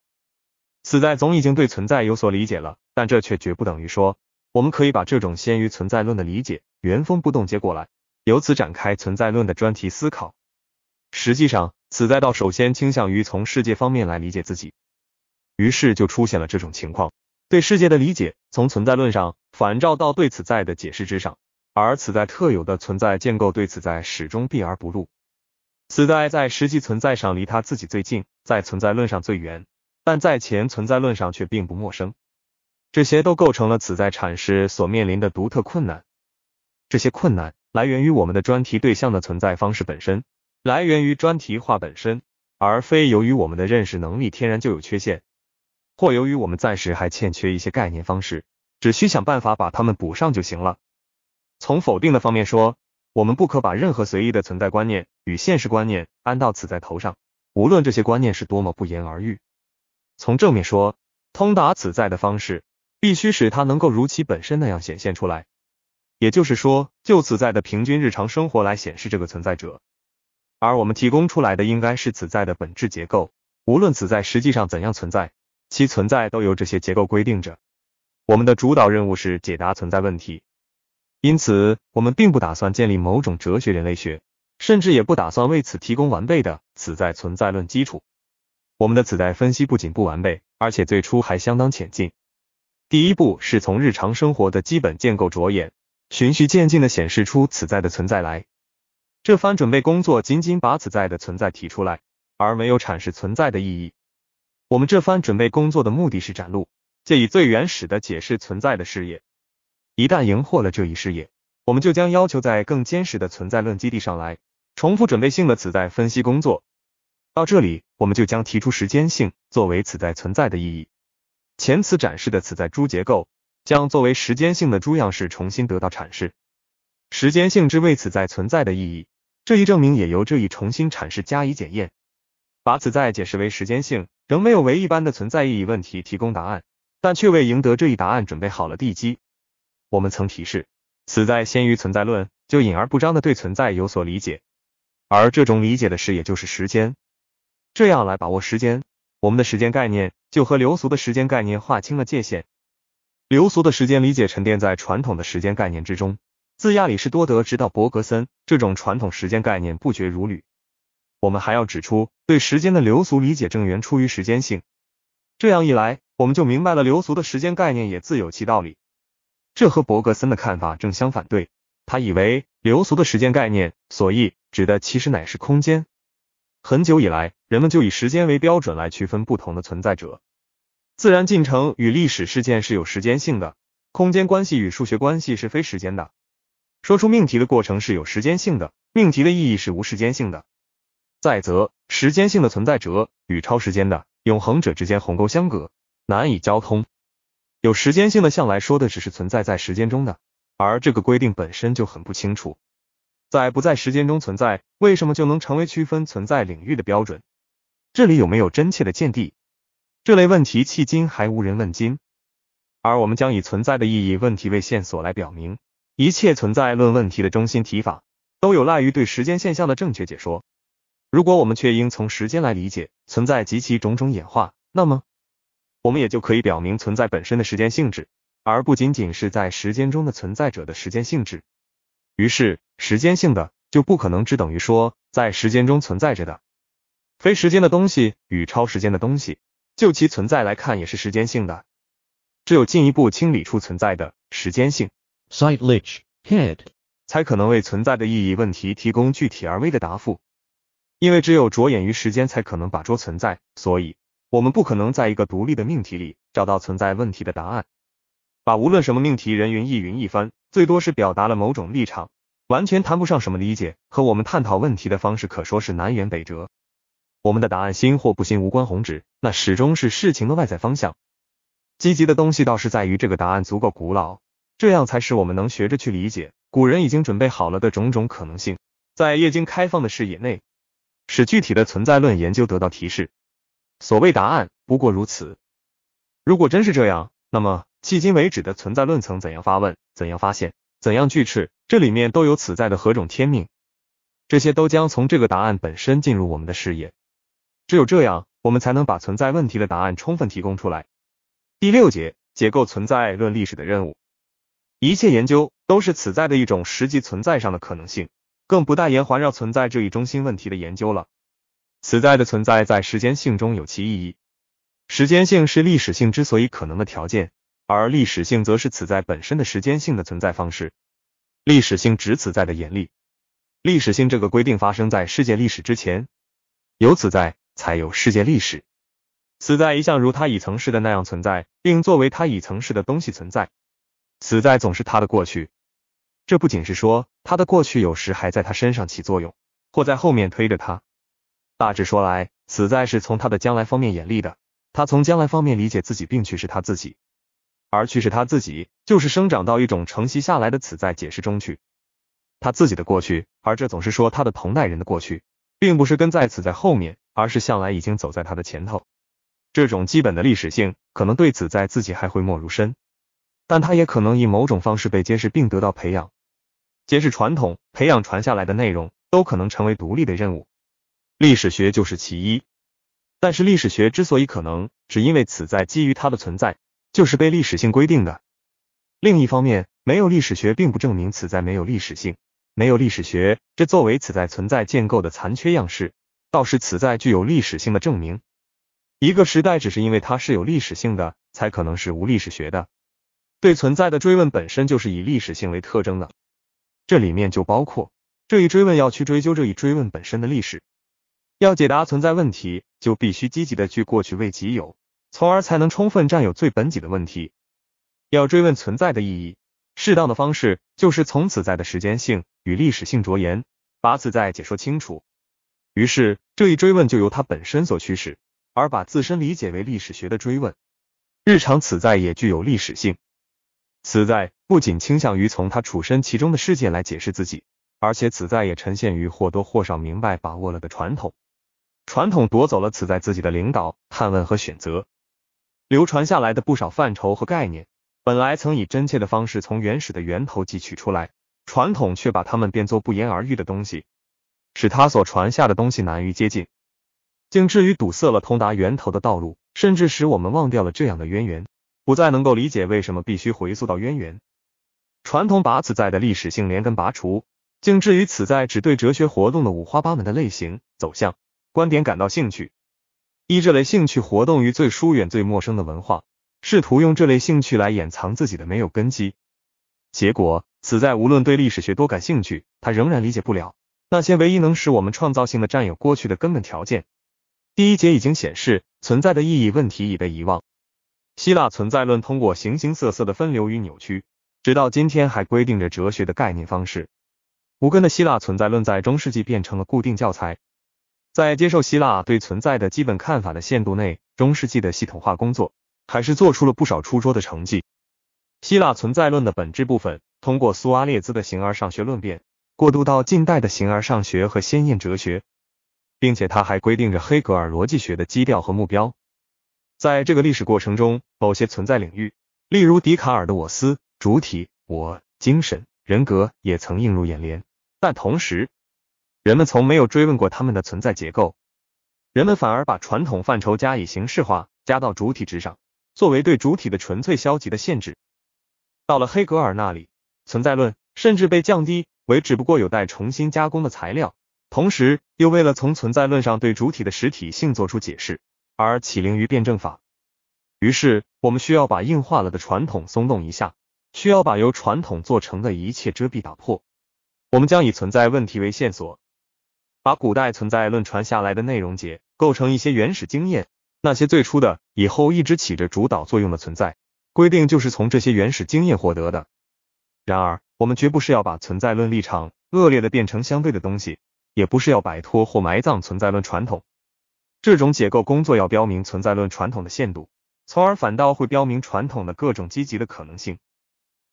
此在总已经对存在有所理解了。但这却绝不等于说，我们可以把这种先于存在论的理解原封不动接过来，由此展开存在论的专题思考。实际上，此在道首先倾向于从世界方面来理解自己，于是就出现了这种情况：对世界的理解从存在论上反照到对此在的解释之上，而此在特有的存在建构对此在始终避而不露。此在在实际存在上离他自己最近，在存在论上最远，但在前存在论上却并不陌生。这些都构成了此在阐释所面临的独特困难。这些困难来源于我们的专题对象的存在方式本身，来源于专题化本身，而非由于我们的认识能力天然就有缺陷，或由于我们暂时还欠缺一些概念方式，只需想办法把它们补上就行了。从否定的方面说，我们不可把任何随意的存在观念与现实观念安到此在头上，无论这些观念是多么不言而喻。从正面说，通达此在的方式。必须使它能够如其本身那样显现出来，也就是说，就此在的平均日常生活来显示这个存在者，而我们提供出来的应该是此在的本质结构。无论此在实际上怎样存在，其存在都由这些结构规定着。我们的主导任务是解答存在问题，因此我们并不打算建立某种哲学人类学，甚至也不打算为此提供完备的此在存在论基础。我们的此在分析不仅不完备，而且最初还相当浅近。第一步是从日常生活的基本建构着眼，循序渐进地显示出此在的存在来。这番准备工作仅仅把此在的存在提出来，而没有阐释存在的意义。我们这番准备工作的目的是展露，借以最原始的解释存在的事业。一旦赢获了这一事业，我们就将要求在更坚实的存在论基地上来重复准备性的此在分析工作。到这里，我们就将提出时间性作为此在存在的意义。前次展示的此在诸结构，将作为时间性的诸样式重新得到阐释。时间性之为此在存在的意义，这一证明也由这一重新阐释加以检验。把此在解释为时间性，仍没有为一般的存在意义问题提供答案，但却为赢得这一答案准备好了地基。我们曾提示，此在先于存在论就隐而不彰的对存在有所理解，而这种理解的视野就是时间。这样来把握时间，我们的时间概念。就和流俗的时间概念划清了界限。流俗的时间理解沉淀在传统的时间概念之中，自亚里士多德直到伯格森，这种传统时间概念不绝如缕。我们还要指出，对时间的流俗理解正源出于时间性。这样一来，我们就明白了流俗的时间概念也自有其道理。这和伯格森的看法正相反对，他以为流俗的时间概念所意指的其实乃是空间。很久以来，人们就以时间为标准来区分不同的存在者。自然进程与历史事件是有时间性的，空间关系与数学关系是非时间的。说出命题的过程是有时间性的，命题的意义是无时间性的。再则，时间性的存在者与超时间的永恒者之间鸿沟相隔，难以交通。有时间性的向来说的只是存在在时间中的，而这个规定本身就很不清楚。在不在时间中存在，为什么就能成为区分存在领域的标准？这里有没有真切的见地？这类问题迄今还无人问津。而我们将以存在的意义问题为线索来表明，一切存在论问题的中心提法都有赖于对时间现象的正确解说。如果我们却应从时间来理解存在及其种种演化，那么我们也就可以表明存在本身的时间性质，而不仅仅是在时间中的存在者的时间性质。于是，时间性的就不可能只等于说在时间中存在着的非时间的东西与超时间的东西，就其存在来看也是时间性的。只有进一步清理出存在的时间性，site lich head，才可能为存在的意义问题提供具体而微的答复。因为只有着眼于时间，才可能把捉存在，所以我们不可能在一个独立的命题里找到存在问题的答案。把无论什么命题人云亦云一番。最多是表达了某种立场，完全谈不上什么理解。和我们探讨问题的方式可说是南辕北辙。我们的答案新或不新无关宏旨，那始终是事情的外在方向。积极的东西倒是在于这个答案足够古老，这样才使我们能学着去理解古人已经准备好了的种种可能性，在液晶开放的视野内，使具体的存在论研究得到提示。所谓答案不过如此。如果真是这样，那么。迄今为止的存在论层怎样发问、怎样发现、怎样拒斥，这里面都有此在的何种天命，这些都将从这个答案本身进入我们的视野。只有这样，我们才能把存在问题的答案充分提供出来。第六节，解构存在论历史的任务。一切研究都是此在的一种实际存在上的可能性，更不代言环绕存在这一中心问题的研究了。此在的存在在时间性中有其意义，时间性是历史性之所以可能的条件。而历史性则是此在本身的时间性的存在方式。历史性指此在的眼力。历史性这个规定发生在世界历史之前，有此在才有世界历史。此在一向如他已曾是的那样存在，并作为他已曾是的东西存在。此在总是他的过去。这不仅是说他的过去有时还在他身上起作用，或在后面推着他。大致说来，此在是从他的将来方面演绎的。他从将来方面理解自己，并去是他自己。而去是他自己，就是生长到一种承袭下来的此在解释中去，他自己的过去，而这总是说他的同代人的过去，并不是跟在此在后面，而是向来已经走在他的前头。这种基本的历史性，可能对此在自己还讳莫如深，但他也可能以某种方式被揭示并得到培养。揭示传统、培养传下来的内容，都可能成为独立的任务。历史学就是其一。但是历史学之所以可能，只因为此在基于它的存在。就是被历史性规定的。另一方面，没有历史学并不证明此在没有历史性，没有历史学，这作为此在存在建构的残缺样式，倒是此在具有历史性的证明。一个时代只是因为它是有历史性的，才可能是无历史学的。对存在的追问本身就是以历史性为特征的，这里面就包括这一追问要去追究这一追问本身的历史。要解答存在问题，就必须积极的去过去为己有。从而才能充分占有最本己的问题。要追问存在的意义，适当的方式就是从此在的时间性与历史性着眼，把此在解说清楚。于是这一追问就由它本身所驱使，而把自身理解为历史学的追问。日常此在也具有历史性。此在不仅倾向于从他处身其中的世界来解释自己，而且此在也呈现于或多或少明白把握了的传统。传统夺走了此在自己的领导、探问和选择。流传下来的不少范畴和概念，本来曾以真切的方式从原始的源头汲取出来，传统却把它们变作不言而喻的东西，使他所传下的东西难于接近，竟至于堵塞了通达源头的道路，甚至使我们忘掉了这样的渊源，不再能够理解为什么必须回溯到渊源。传统把此在的历史性连根拔除，竟至于此在只对哲学活动的五花八门的类型、走向、观点感到兴趣。依这类兴趣活动于最疏远、最陌生的文化，试图用这类兴趣来掩藏自己的没有根基。结果，此在无论对历史学多感兴趣，他仍然理解不了那些唯一能使我们创造性的占有过去的根本条件。第一节已经显示，存在的意义问题已被遗忘。希腊存在论通过形形色色的分流与扭曲，直到今天还规定着哲学的概念方式。无根的希腊存在论在中世纪变成了固定教材。在接受希腊对存在的基本看法的限度内，中世纪的系统化工作还是做出了不少出桌的成绩。希腊存在论的本质部分，通过苏阿列兹的形而上学论辩，过渡到近代的形而上学和先验哲学，并且他还规定着黑格尔逻辑学的基调和目标。在这个历史过程中，某些存在领域，例如笛卡尔的我思、主体我、精神人格，也曾映入眼帘，但同时。人们从没有追问过他们的存在结构，人们反而把传统范畴加以形式化，加到主体之上，作为对主体的纯粹消极的限制。到了黑格尔那里，存在论甚至被降低为只不过有待重新加工的材料，同时又为了从存在论上对主体的实体性做出解释而起灵于辩证法。于是，我们需要把硬化了的传统松动一下，需要把由传统做成的一切遮蔽打破。我们将以存在问题为线索。把古代存在论传下来的内容结构成一些原始经验，那些最初的以后一直起着主导作用的存在规定，就是从这些原始经验获得的。然而，我们绝不是要把存在论立场恶劣的变成相对的东西，也不是要摆脱或埋葬存在论传统。这种解构工作要标明存在论传统的限度，从而反倒会标明传统的各种积极的可能性。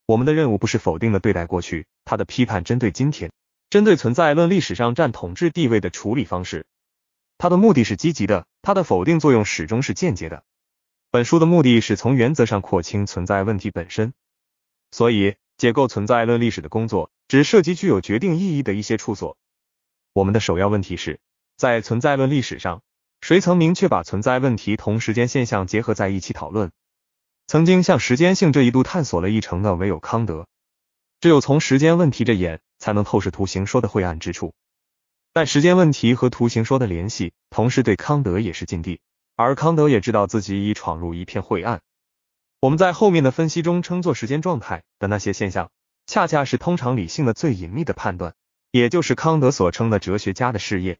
我们的任务不是否定的对待过去，它的批判针对今天。针对存在论历史上占统治地位的处理方式，它的目的是积极的，它的否定作用始终是间接的。本书的目的是从原则上廓清存在问题本身，所以解构存在论历史的工作只涉及具有决定意义的一些处所。我们的首要问题是，在存在论历史上，谁曾明确把存在问题同时间现象结合在一起讨论？曾经向时间性这一度探索了一程的，唯有康德，只有从时间问题着眼。才能透视图形说的晦暗之处，但时间问题和图形说的联系，同时对康德也是禁地，而康德也知道自己已闯入一片晦暗。我们在后面的分析中称作时间状态的那些现象，恰恰是通常理性的最隐秘的判断，也就是康德所称的哲学家的事业。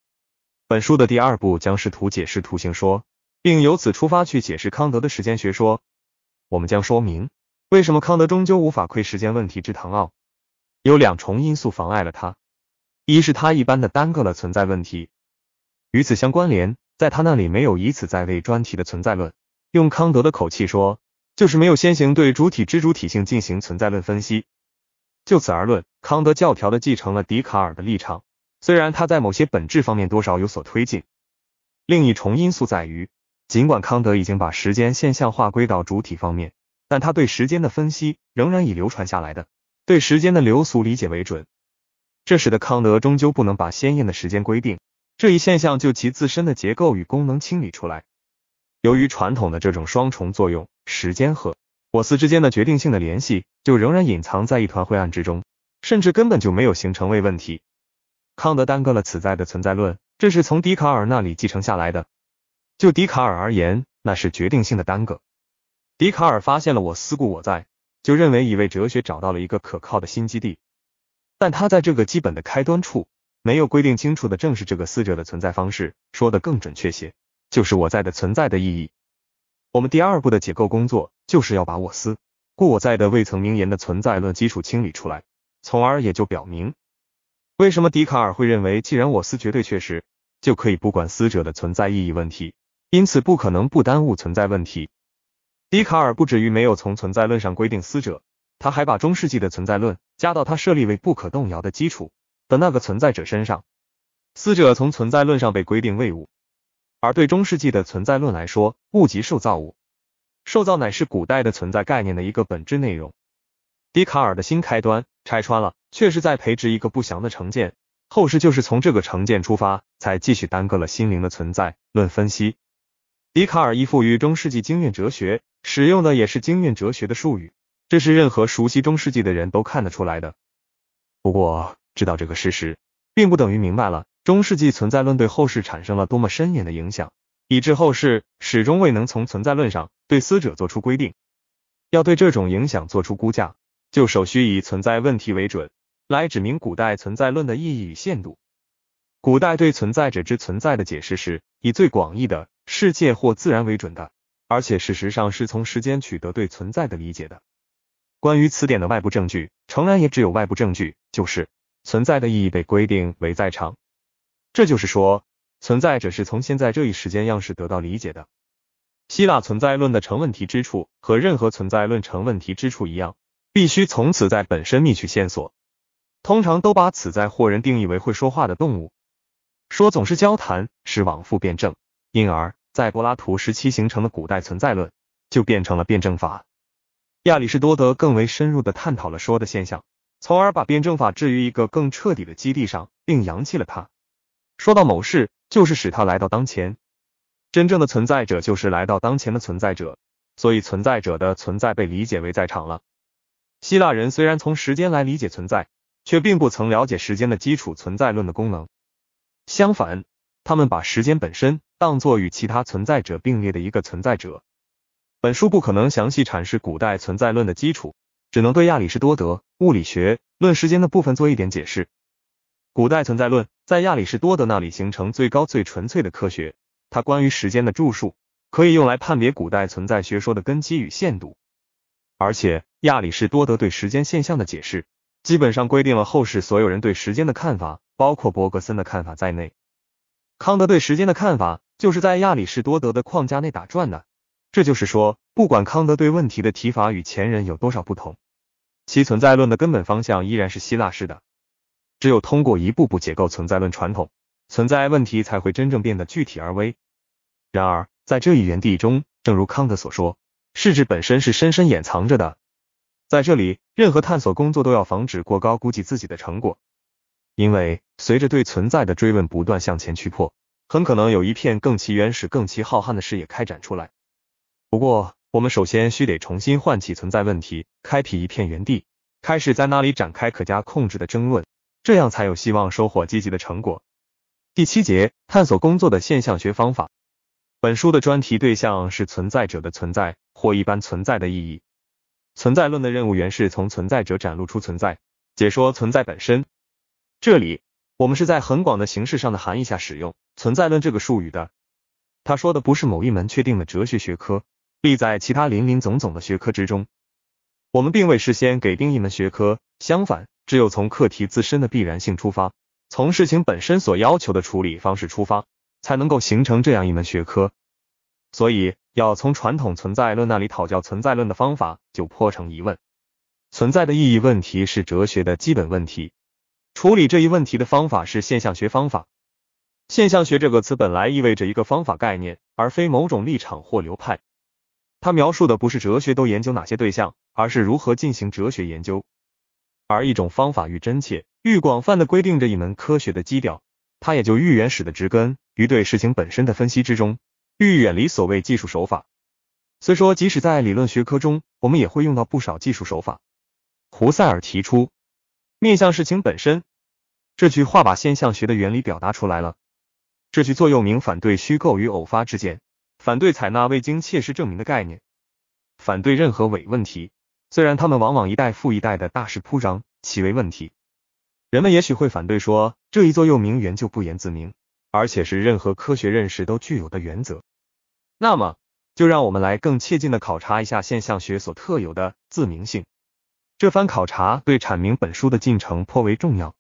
本书的第二部将试图解释图形说，并由此出发去解释康德的时间学说。我们将说明为什么康德终究无法窥时间问题之唐奥。有两重因素妨碍了他，一是他一般的耽搁了存在问题，与此相关联，在他那里没有以此在位专题的存在论，用康德的口气说，就是没有先行对主体之主体性进行存在论分析。就此而论，康德教条的继承了笛卡尔的立场，虽然他在某些本质方面多少有所推进。另一重因素在于，尽管康德已经把时间现象划归到主体方面，但他对时间的分析仍然以流传下来的。对时间的流俗理解为准，这使得康德终究不能把鲜艳的时间规定这一现象就其自身的结构与功能清理出来。由于传统的这种双重作用，时间和我思之间的决定性的联系就仍然隐藏在一团灰暗之中，甚至根本就没有形成为问题。康德耽搁了此在的存在论，这是从笛卡尔那里继承下来的。就笛卡尔而言，那是决定性的耽搁。笛卡尔发现了我思故我在。就认为已为哲学找到了一个可靠的新基地，但他在这个基本的开端处没有规定清楚的正是这个思者的存在方式。说的更准确些，就是我在的存在的意义。我们第二步的解构工作就是要把我思故我在的未曾名言的存在论基础清理出来，从而也就表明为什么笛卡尔会认为，既然我思绝对确实，就可以不管思者的存在意义问题，因此不可能不耽误存在问题。笛卡尔不止于没有从存在论上规定死者，他还把中世纪的存在论加到他设立为不可动摇的基础的那个存在者身上。死者从存在论上被规定为物，而对中世纪的存在论来说，物即受造物，受造乃是古代的存在概念的一个本质内容。笛卡尔的新开端拆穿了，却是在培植一个不祥的成见，后世就是从这个成见出发，才继续耽搁了心灵的存在论分析。笛卡尔依附于中世纪经验哲学。使用的也是经验哲学的术语，这是任何熟悉中世纪的人都看得出来的。不过，知道这个事实，并不等于明白了中世纪存在论对后世产生了多么深远的影响，以致后世始终未能从存在论上对死者做出规定。要对这种影响作出估价，就首需以存在问题为准，来指明古代存在论的意义与限度。古代对存在者之存在的解释是以最广义的世界或自然为准的。而且事实上是从时间取得对存在的理解的。关于词典的外部证据，诚然也只有外部证据，就是存在的意义被规定为在场。这就是说，存在者是从现在这一时间样式得到理解的。希腊存在论的成问题之处和任何存在论成问题之处一样，必须从此在本身觅取线索。通常都把此在或人定义为会说话的动物，说总是交谈是往复辩证，因而。在柏拉图时期形成的古代存在论，就变成了辩证法。亚里士多德更为深入的探讨了说的现象，从而把辩证法置于一个更彻底的基地上，并扬弃了它。说到某事，就是使它来到当前。真正的存在者就是来到当前的存在者，所以存在者的存在被理解为在场了。希腊人虽然从时间来理解存在，却并不曾了解时间的基础存在论的功能。相反，他们把时间本身当作与其他存在者并列的一个存在者。本书不可能详细阐释古代存在论的基础，只能对亚里士多德《物理学》论时间的部分做一点解释。古代存在论在亚里士多德那里形成最高最纯粹的科学，它关于时间的著述可以用来判别古代存在学说的根基与限度。而且，亚里士多德对时间现象的解释，基本上规定了后世所有人对时间的看法，包括伯格森的看法在内。康德对时间的看法，就是在亚里士多德的框架内打转的。这就是说，不管康德对问题的提法与前人有多少不同，其存在论的根本方向依然是希腊式的。只有通过一步步解构存在论传统，存在问题才会真正变得具体而微。然而，在这一原地中，正如康德所说，事质本身是深深掩藏着的。在这里，任何探索工作都要防止过高估计自己的成果。因为随着对存在的追问不断向前去破，很可能有一片更其原始、更其浩瀚的视野开展出来。不过，我们首先需得重新唤起存在问题，开辟一片原地，开始在那里展开可加控制的争论，这样才有希望收获积极的成果。第七节探索工作的现象学方法。本书的专题对象是存在者的存在或一般存在的意义。存在论的任务原是从存在者展露出存在，解说存在本身。这里，我们是在很广的形式上的含义下使用“存在论”这个术语的。他说的不是某一门确定的哲学学科，立在其他林林总总的学科之中。我们并未事先给定一门学科，相反，只有从课题自身的必然性出发，从事情本身所要求的处理方式出发，才能够形成这样一门学科。所以，要从传统存在论那里讨教存在论的方法，就颇成疑问。存在的意义问题是哲学的基本问题。处理这一问题的方法是现象学方法。现象学这个词本来意味着一个方法概念，而非某种立场或流派。它描述的不是哲学都研究哪些对象，而是如何进行哲学研究。而一种方法愈真切、愈广泛的规定着一门科学的基调，它也就愈原始的植根于对事情本身的分析之中，愈远离所谓技术手法。虽说即使在理论学科中，我们也会用到不少技术手法。胡塞尔提出。面向事情本身，这句话把现象学的原理表达出来了。这句座右铭反对虚构与偶发之间，反对采纳未经切实证明的概念，反对任何伪问题。虽然他们往往一代复一代的大事铺张，其为问题？人们也许会反对说，这一座右铭原就不言自明，而且是任何科学认识都具有的原则。那么，就让我们来更切近的考察一下现象学所特有的自明性。这番考察对阐明本书的进程颇为重要。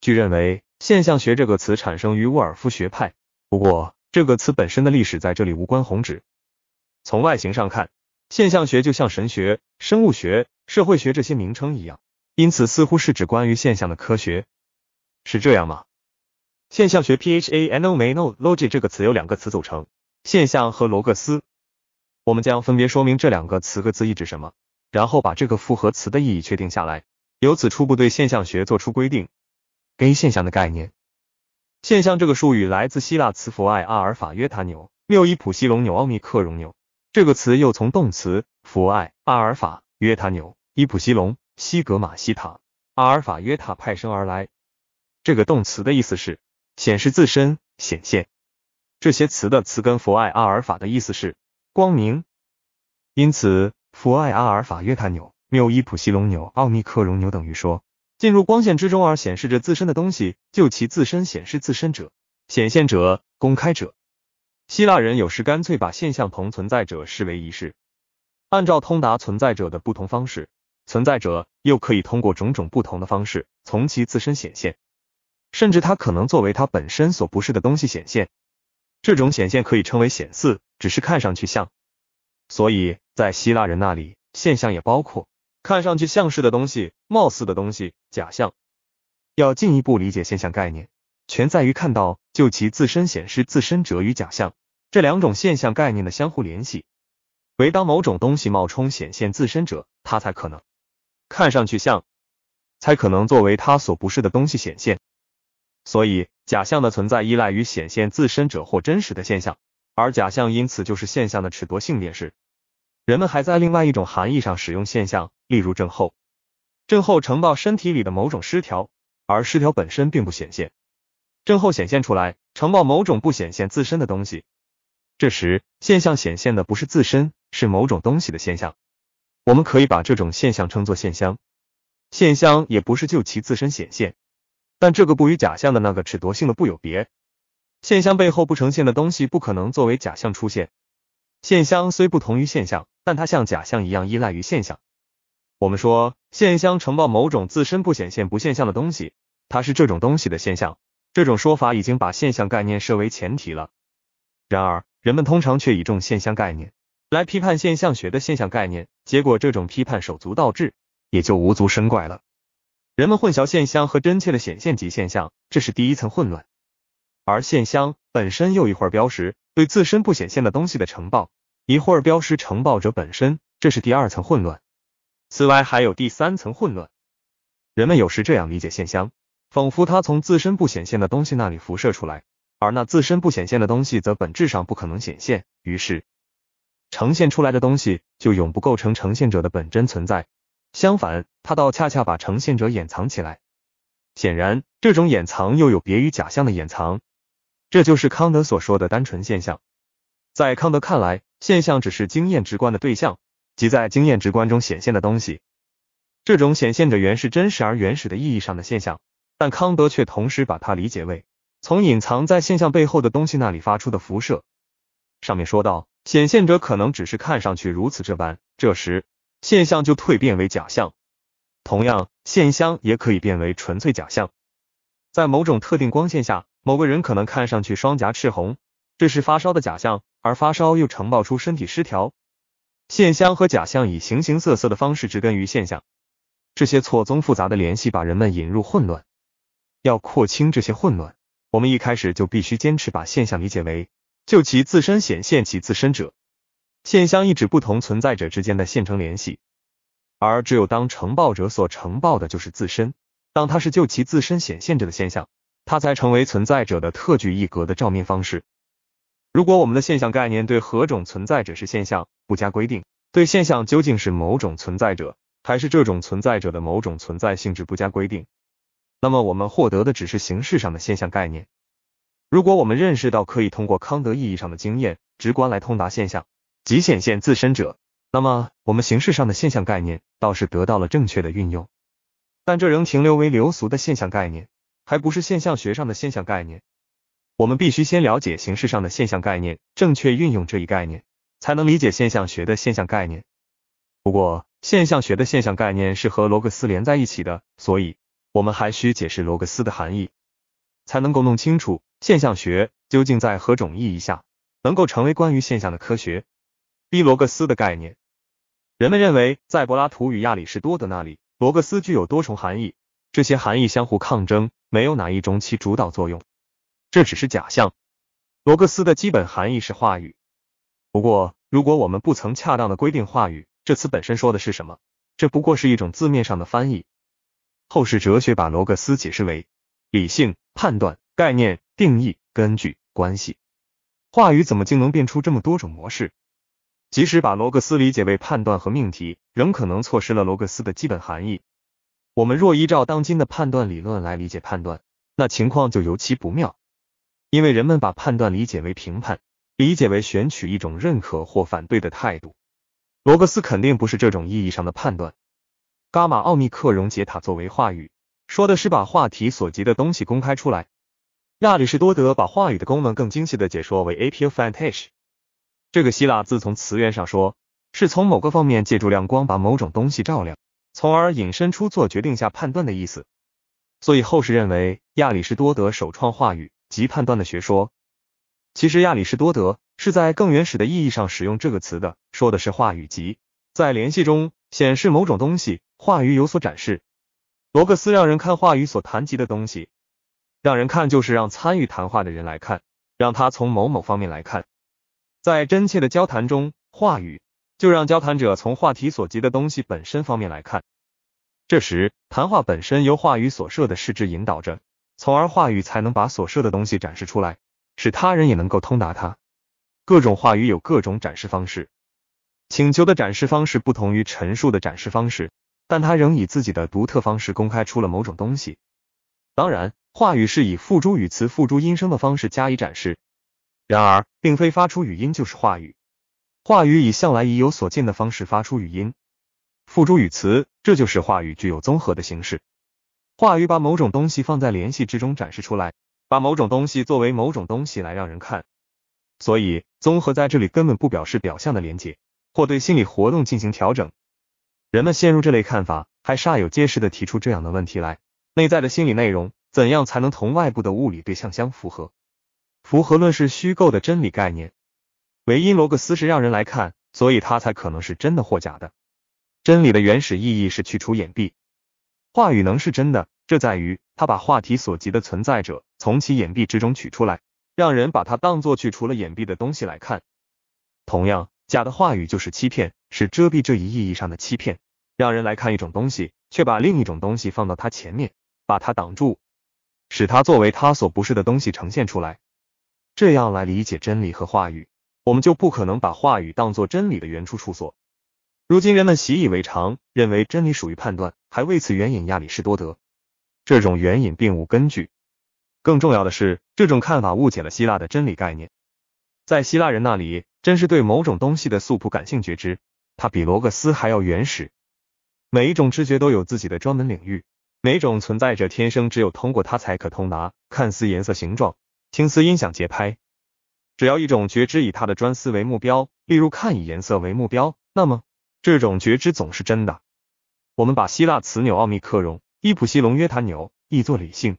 据认为，现象学这个词产生于沃尔夫学派，不过这个词本身的历史在这里无关宏旨。从外形上看，现象学就像神学生物学、社会学这些名称一样，因此似乎是指关于现象的科学。是这样吗？现象学 （Phenomenology） 这个词由两个词组成：现象和罗格斯。我们将分别说明这两个词各自意指什么。然后把这个复合词的意义确定下来，由此初步对现象学做出规定。A 现象的概念，现象这个术语来自希腊词符爱阿尔法约塔纽缪伊普西隆纽奥密克戎纽。这个词又从动词符爱阿尔法约塔纽伊普西隆西格玛西塔阿尔法约塔派生而来。这个动词的意思是显示自身显现。这些词的词根符爱阿尔法的意思是光明，因此。福爱阿尔法约塔纽缪伊普西龙纽奥密克戎纽等于说，进入光线之中而显示着自身的东西，就其自身显示自身者，显现者，公开者。希腊人有时干脆把现象同存在者视为一事。按照通达存在者的不同方式，存在者又可以通过种种不同的方式从其自身显现，甚至它可能作为它本身所不是的东西显现。这种显现可以称为显似，只是看上去像。所以。在希腊人那里，现象也包括看上去像是的东西、貌似的东西、假象。要进一步理解现象概念，全在于看到就其自身显示自身者与假象这两种现象概念的相互联系。唯当某种东西冒充显现自身者，它才可能看上去像，才可能作为它所不是的东西显现。所以，假象的存在依赖于显现自身者或真实的现象，而假象因此就是现象的尺度性面是。人们还在另外一种含义上使用现象，例如症候。症候呈报身体里的某种失调，而失调本身并不显现。症候显现出来，呈报某种不显现自身的东西。这时现象显现的不是自身，是某种东西的现象。我们可以把这种现象称作现象。现象也不是就其自身显现，但这个不与假象的那个尺度性的不有别。现象背后不呈现的东西，不可能作为假象出现。现象虽不同于现象，但它像假象一样依赖于现象。我们说现象呈报某种自身不显现不现象的东西，它是这种东西的现象。这种说法已经把现象概念设为前提了。然而，人们通常却以这种现象概念来批判现象学的现象概念，结果这种批判手足倒置，也就无足深怪了。人们混淆现象和真切的显现及现象，这是第一层混乱。而现象本身又一会儿标识。对自身不显现的东西的呈报，一会儿标识呈报者本身，这是第二层混乱。此外还有第三层混乱。人们有时这样理解现象，仿佛它从自身不显现的东西那里辐射出来，而那自身不显现的东西则本质上不可能显现。于是呈现出来的东西就永不构成呈现者的本真存在。相反，它倒恰恰把呈现者掩藏起来。显然，这种掩藏又有别于假象的掩藏。这就是康德所说的单纯现象。在康德看来，现象只是经验直观的对象，即在经验直观中显现的东西。这种显现者原是真实而原始的意义上的现象，但康德却同时把它理解为从隐藏在现象背后的东西那里发出的辐射。上面说到，显现者可能只是看上去如此这般，这时现象就蜕变为假象。同样，现象也可以变为纯粹假象，在某种特定光线下。某个人可能看上去双颊赤红，这是发烧的假象，而发烧又呈报出身体失调。现象和假象以形形色色的方式植根于现象，这些错综复杂的联系把人们引入混乱。要廓清这些混乱，我们一开始就必须坚持把现象理解为就其自身显现其自身者。现象意指不同存在者之间的现成联系，而只有当呈报者所呈报的就是自身，当它是就其自身显现者的现象。它才成为存在者的特具一格的照面方式。如果我们的现象概念对何种存在者是现象不加规定，对现象究竟是某种存在者还是这种存在者的某种存在性质不加规定，那么我们获得的只是形式上的现象概念。如果我们认识到可以通过康德意义上的经验直观来通达现象，即显现自身者，那么我们形式上的现象概念倒是得到了正确的运用，但这仍停留为流俗的现象概念。还不是现象学上的现象概念，我们必须先了解形式上的现象概念，正确运用这一概念，才能理解现象学的现象概念。不过，现象学的现象概念是和罗格斯连在一起的，所以我们还需解释罗格斯的含义，才能够弄清楚现象学究竟在何种意义下能够成为关于现象的科学。B. 罗格斯的概念，人们认为在柏拉图与亚里士多德那里，罗格斯具有多重含义，这些含义相互抗争。没有哪一种起主导作用，这只是假象。罗格斯的基本含义是话语。不过，如果我们不曾恰当的规定话语，这词本身说的是什么？这不过是一种字面上的翻译。后世哲学把罗格斯解释为理性、判断、概念、定义、根据、关系。话语怎么竟能变出这么多种模式？即使把罗格斯理解为判断和命题，仍可能错失了罗格斯的基本含义。我们若依照当今的判断理论来理解判断，那情况就尤其不妙，因为人们把判断理解为评判，理解为选取一种认可或反对的态度。罗格斯肯定不是这种意义上的判断。伽马奥密克溶解塔作为话语，说的是把话题所及的东西公开出来。亚里士多德把话语的功能更精细的解说为 a p p f a n t a g e 这个希腊字从词源上说，是从某个方面借助亮光把某种东西照亮。从而引申出做决定、下判断的意思。所以后世认为亚里士多德首创话语及判断的学说。其实亚里士多德是在更原始的意义上使用这个词的，说的是话语及在联系中显示某种东西，话语有所展示。罗格斯让人看话语所谈及的东西，让人看就是让参与谈话的人来看，让他从某某方面来看。在真切的交谈中，话语。就让交谈者从话题所及的东西本身方面来看，这时谈话本身由话语所设的视之引导着，从而话语才能把所设的东西展示出来，使他人也能够通达它。各种话语有各种展示方式，请求的展示方式不同于陈述的展示方式，但他仍以自己的独特方式公开出了某种东西。当然，话语是以付诸语词、付诸音声的方式加以展示，然而，并非发出语音就是话语。话语以向来以有所见的方式发出语音，付诸语词，这就是话语具有综合的形式。话语把某种东西放在联系之中展示出来，把某种东西作为某种东西来让人看。所以，综合在这里根本不表示表象的连结，或对心理活动进行调整。人们陷入这类看法，还煞有介事地提出这样的问题来：内在的心理内容怎样才能同外部的物理对象相符合？符合论是虚构的真理概念。唯因罗格斯是让人来看，所以他才可能是真的或假的。真理的原始意义是去除掩蔽，话语能是真的，这在于他把话题所及的存在者从其掩蔽之中取出来，让人把它当作去除了掩蔽的东西来看。同样，假的话语就是欺骗，是遮蔽这一意义上的欺骗，让人来看一种东西，却把另一种东西放到它前面，把它挡住，使它作为它所不是的东西呈现出来。这样来理解真理和话语。我们就不可能把话语当作真理的原出处所。如今人们习以为常，认为真理属于判断，还为此援引亚里士多德。这种援引并无根据。更重要的是，这种看法误解了希腊的真理概念。在希腊人那里，真是对某种东西的素朴感性觉知，它比罗格斯还要原始。每一种知觉都有自己的专门领域，每种存在着，天生只有通过它才可通达。看似颜色、形状，听似音响、节拍。只要一种觉知以他的专思为目标，例如看以颜色为目标，那么这种觉知总是真的。我们把希腊词纽奥密克戎伊普西龙约塔牛译作理性。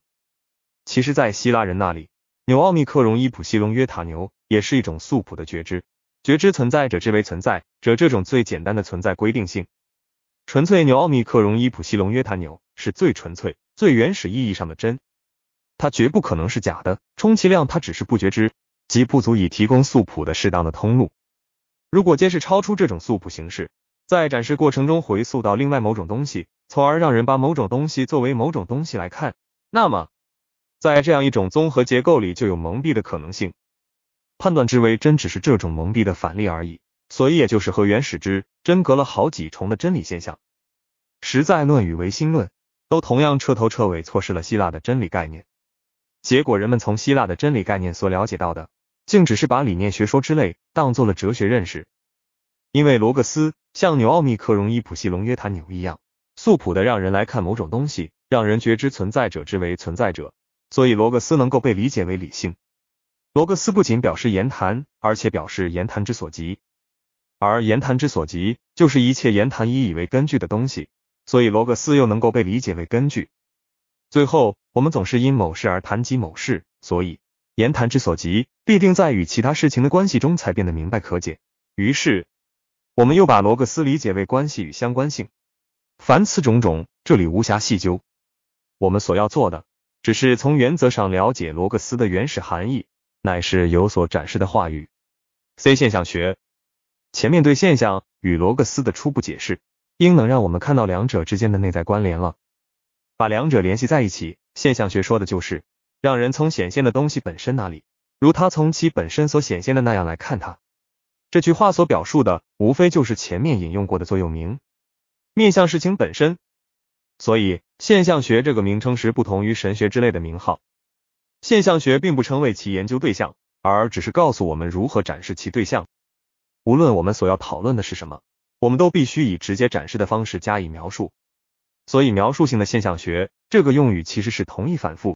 其实，在希腊人那里，纽奥密克戎伊普西龙约塔牛也是一种素朴的觉知。觉知存在者之为存在者，这种最简单的存在规定性，纯粹纽奥密克戎伊普西龙约塔牛是最纯粹、最原始意义上的真。它绝不可能是假的，充其量它只是不觉知。即不足以提供素朴的适当的通路。如果皆是超出这种素朴形式，在展示过程中回溯到另外某种东西，从而让人把某种东西作为某种东西来看，那么在这样一种综合结构里就有蒙蔽的可能性。判断之为真只是这种蒙蔽的反例而已，所以也就是和原始之真隔了好几重的真理现象。实在论与唯心论都同样彻头彻尾错失了希腊的真理概念，结果人们从希腊的真理概念所了解到的。竟只是把理念学说之类当做了哲学认识，因为罗格斯像纽奥密克戎伊普西龙约塔纽一样素朴的让人来看某种东西，让人觉知存在者之为存在者，所以罗格斯能够被理解为理性。罗格斯不仅表示言谈，而且表示言谈之所及，而言谈之所及就是一切言谈以以为根据的东西，所以罗格斯又能够被理解为根据。最后，我们总是因某事而谈及某事，所以。言谈之所及，必定在与其他事情的关系中才变得明白可解。于是，我们又把罗格斯理解为关系与相关性。凡此种种，这里无暇细究。我们所要做的，只是从原则上了解罗格斯的原始含义，乃是有所展示的话语。C 现象学前面对现象与罗格斯的初步解释，应能让我们看到两者之间的内在关联了。把两者联系在一起，现象学说的就是。让人从显现的东西本身那里，如他从其本身所显现的那样来看它。这句话所表述的，无非就是前面引用过的座右铭：面向事情本身。所以，现象学这个名称时，不同于神学之类的名号。现象学并不称为其研究对象，而只是告诉我们如何展示其对象。无论我们所要讨论的是什么，我们都必须以直接展示的方式加以描述。所以，描述性的现象学这个用语其实是同义反复。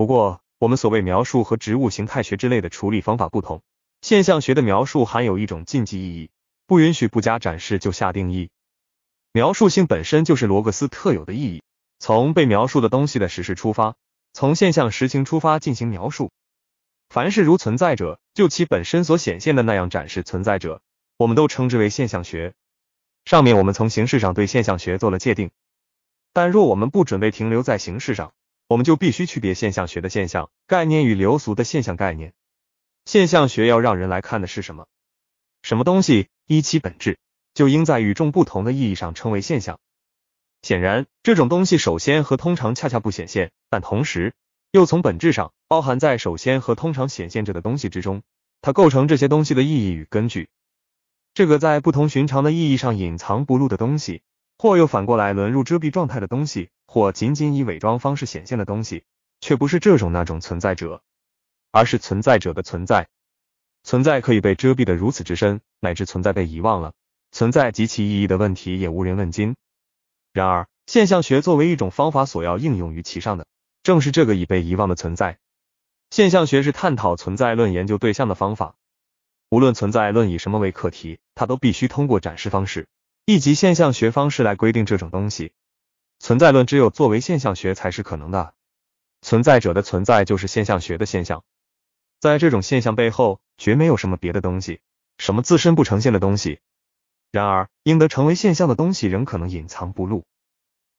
不过，我们所谓描述和植物形态学之类的处理方法不同，现象学的描述含有一种禁忌意义，不允许不加展示就下定义。描述性本身就是罗格斯特有的意义，从被描述的东西的实事出发，从现象实情出发进行描述。凡是如存在者就其本身所显现的那样展示存在者，我们都称之为现象学。上面我们从形式上对现象学做了界定，但若我们不准备停留在形式上。我们就必须区别现象学的现象概念与流俗的现象概念。现象学要让人来看的是什么？什么东西依其本质，就应在与众不同的意义上称为现象。显然，这种东西首先和通常恰恰不显现，但同时又从本质上包含在首先和通常显现着的东西之中，它构成这些东西的意义与根据。这个在不同寻常的意义上隐藏不露的东西，或又反过来沦入遮蔽状态的东西。或仅仅以伪装方式显现的东西，却不是这种那种存在者，而是存在者的存在。存在可以被遮蔽的如此之深，乃至存在被遗忘了，存在及其意义的问题也无人问津。然而，现象学作为一种方法，所要应用于其上的正是这个已被遗忘的存在。现象学是探讨存在论研究对象的方法。无论存在论以什么为课题，它都必须通过展示方式以及现象学方式来规定这种东西。存在论只有作为现象学才是可能的，存在者的存在就是现象学的现象，在这种现象背后绝没有什么别的东西，什么自身不呈现的东西。然而应得成为现象的东西仍可能隐藏不露，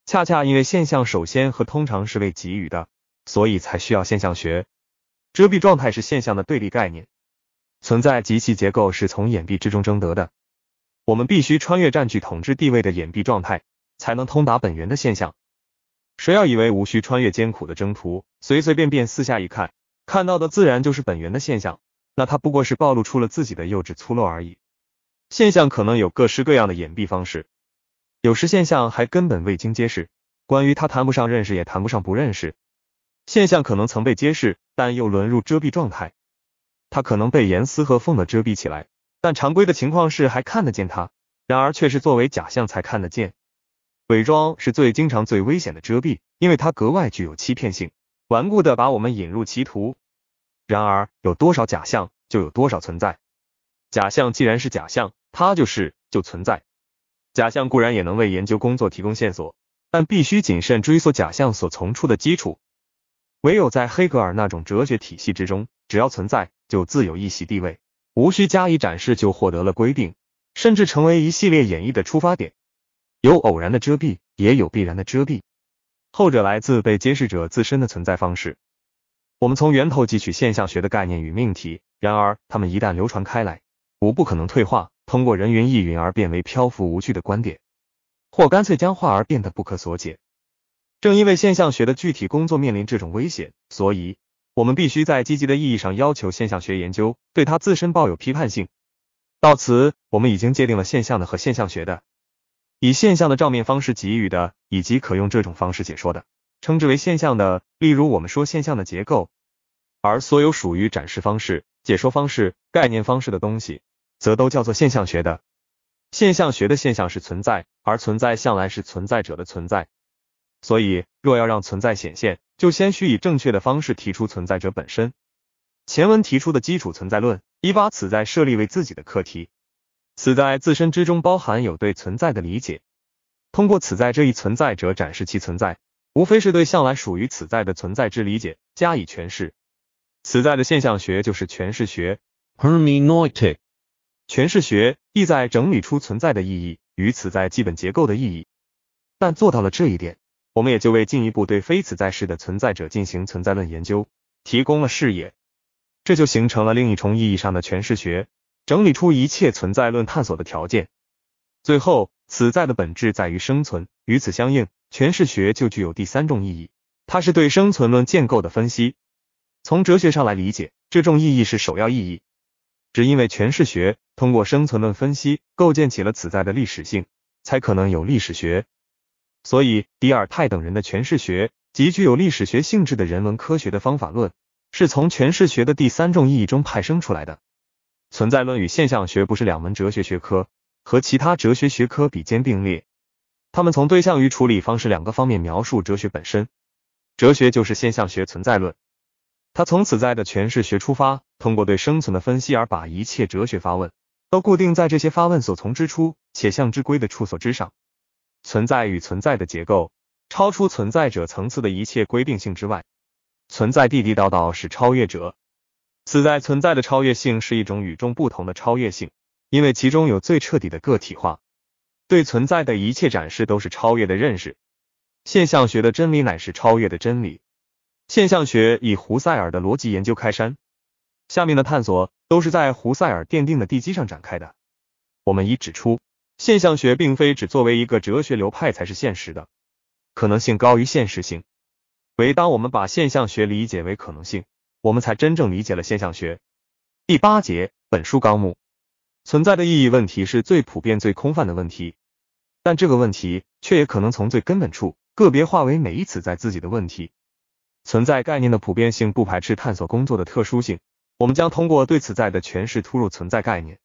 恰恰因为现象首先和通常是未给予的，所以才需要现象学。遮蔽状态是现象的对立概念，存在及其结构是从掩蔽之中征得的，我们必须穿越占据统治地位的掩蔽状态。才能通达本源的现象。谁要以为无需穿越艰苦的征途，随随便便四下一看，看到的自然就是本源的现象，那他不过是暴露出了自己的幼稚粗陋而已。现象可能有各式各样的掩蔽方式，有时现象还根本未经揭示，关于它谈不上认识，也谈不上不认识。现象可能曾被揭示，但又沦入遮蔽状态，它可能被严丝合缝的遮蔽起来，但常规的情况是还看得见它，然而却是作为假象才看得见。伪装是最经常、最危险的遮蔽，因为它格外具有欺骗性，顽固的把我们引入歧途。然而，有多少假象，就有多少存在。假象既然是假象，它就是就存在。假象固然也能为研究工作提供线索，但必须谨慎追索假象所从出的基础。唯有在黑格尔那种哲学体系之中，只要存在，就自有一席地位，无需加以展示就获得了规定，甚至成为一系列演绎的出发点。有偶然的遮蔽，也有必然的遮蔽，后者来自被揭示者自身的存在方式。我们从源头汲取现象学的概念与命题，然而它们一旦流传开来，无不可能退化，通过人云亦云而变为漂浮无趣的观点，或干脆僵化而变得不可解。正因为现象学的具体工作面临这种危险，所以我们必须在积极的意义上要求现象学研究对它自身抱有批判性。到此，我们已经界定了现象的和现象学的。以现象的照面方式给予的，以及可用这种方式解说的，称之为现象的。例如，我们说现象的结构，而所有属于展示方式、解说方式、概念方式的东西，则都叫做现象学的。现象学的现象是存在，而存在向来是存在者的存在。所以，若要让存在显现，就先需以正确的方式提出存在者本身。前文提出的基础存在论，已把此在设立为自己的课题。此在自身之中包含有对存在的理解，通过此在这一存在者展示其存在，无非是对向来属于此在的存在之理解加以诠释。此在的现象学就是诠释学 （hermeneutic）。诠释学意在整理出存在的意义与此在基本结构的意义，但做到了这一点，我们也就为进一步对非此在式的存在者进行存在论研究提供了视野，这就形成了另一重意义上的诠释学。整理出一切存在论探索的条件。最后，此在的本质在于生存，与此相应，诠释学就具有第三种意义，它是对生存论建构的分析。从哲学上来理解，这种意义是首要意义，只因为诠释学通过生存论分析构建起了此在的历史性，才可能有历史学。所以，迪尔泰等人的诠释学及具有历史学性质的人文科学的方法论，是从诠释学的第三种意义中派生出来的。存在论与现象学不是两门哲学学科，和其他哲学学科比肩并列。他们从对象与处理方式两个方面描述哲学本身。哲学就是现象学存在论，他从此在的诠释学出发，通过对生存的分析而把一切哲学发问都固定在这些发问所从之初且向之归的处所之上。存在与存在的结构，超出存在者层次的一切规定性之外，存在地地道道是超越者。此在存在的超越性是一种与众不同的超越性，因为其中有最彻底的个体化，对存在的一切展示都是超越的认识。现象学的真理乃是超越的真理。现象学以胡塞尔的逻辑研究开山，下面的探索都是在胡塞尔奠定的地基上展开的。我们已指出，现象学并非只作为一个哲学流派才是现实的，可能性高于现实性。唯当我们把现象学理解为可能性。我们才真正理解了现象学。第八节，本书纲目存在的意义问题是最普遍、最空泛的问题，但这个问题却也可能从最根本处个别化为每一次在自己的问题。存在概念的普遍性不排斥探索工作的特殊性，我们将通过对此在的诠释突入存在概念。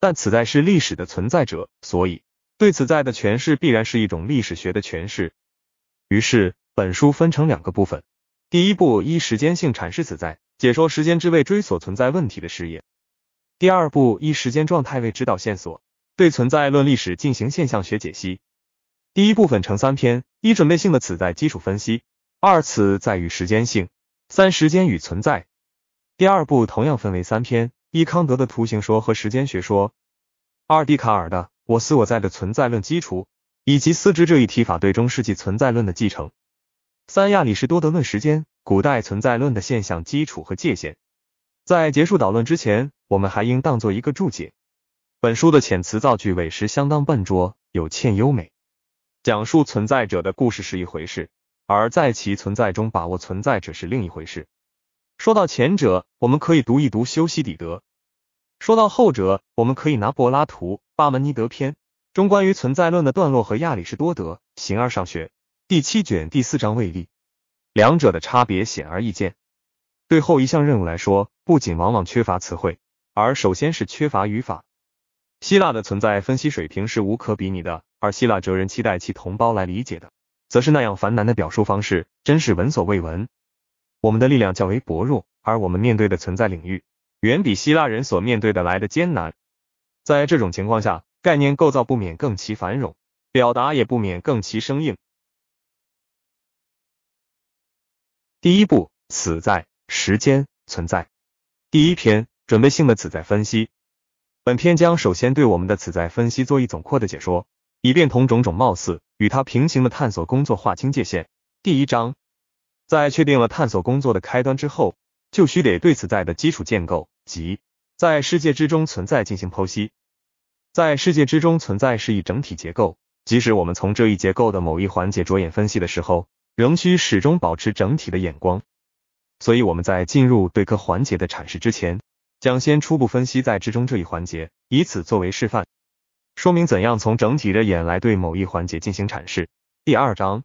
但此在是历史的存在者，所以对此在的诠释必然是一种历史学的诠释。于是，本书分成两个部分。第一步，依时间性阐释此在，解说时间之位追索存在问题的事业。第二步，依时间状态为指导线索，对存在论历史进行现象学解析。第一部分成三篇：一、准备性的此在基础分析；二、此在与时间性；三、时间与存在。第二步同样分为三篇：一、康德的图形说和时间学说；二、笛卡尔的我思我在的存在论基础，以及思之这一提法对中世纪存在论的继承。三、亚里士多德论时间，古代存在论的现象基础和界限。在结束导论之前，我们还应当做一个注解。本书的遣词造句委实相当笨拙，有欠优美。讲述存在者的故事是一回事，而在其存在中把握存在者是另一回事。说到前者，我们可以读一读修昔底德；说到后者，我们可以拿柏拉图《巴门尼德篇》中关于存在论的段落和亚里士多德《形而上学》。第七卷第四章卫立，两者的差别显而易见。对后一项任务来说，不仅往往缺乏词汇，而首先是缺乏语法。希腊的存在分析水平是无可比拟的，而希腊哲人期待其同胞来理解的，则是那样繁难的表述方式，真是闻所未闻。我们的力量较为薄弱，而我们面对的存在领域，远比希腊人所面对的来的艰难。在这种情况下，概念构造不免更其繁冗，表达也不免更其生硬。第一步，此在时间存在，第一篇准备性的此在分析。本篇将首先对我们的此在分析做一总括的解说，以便同种种貌似与它平行的探索工作划清界限。第一章，在确定了探索工作的开端之后，就需得对此在的基础建构及在世界之中存在进行剖析。在世界之中存在是一整体结构，即使我们从这一结构的某一环节着眼分析的时候。仍需始终保持整体的眼光，所以我们在进入对各环节的阐释之前，将先初步分析在之中这一环节，以此作为示范，说明怎样从整体的眼来对某一环节进行阐释。第二章，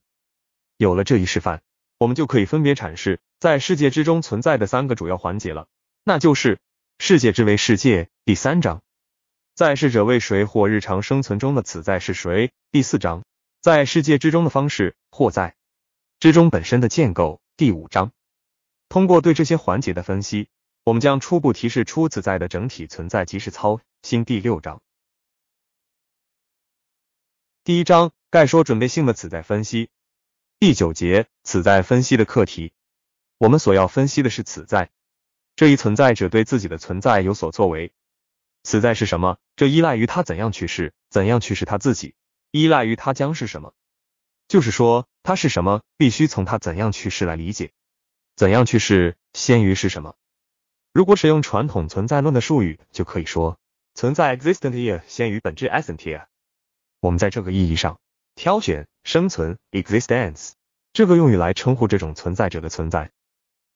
有了这一示范，我们就可以分别阐释在世界之中存在的三个主要环节了，那就是世界之为世界。第三章，在世者为谁或日常生存中的此在是谁？第四章，在世界之中的方式或在。之中本身的建构，第五章。通过对这些环节的分析，我们将初步提示出此在的整体存在即是操心。第六章。第一章，概说准备性的此在分析。第九节，此在分析的课题。我们所要分析的是此在，这一存在者对自己的存在有所作为。此在是什么？这依赖于他怎样去世，怎样去世他自己，依赖于他将是什么。就是说，它是什么，必须从它怎样去世来理解。怎样去世，先于是什么？如果使用传统存在论的术语，就可以说，存在 e x i s t e n t i a 先于本质 e s s e n t i a 我们在这个意义上，挑选“生存 （existence）” 这个用语来称呼这种存在者的存在。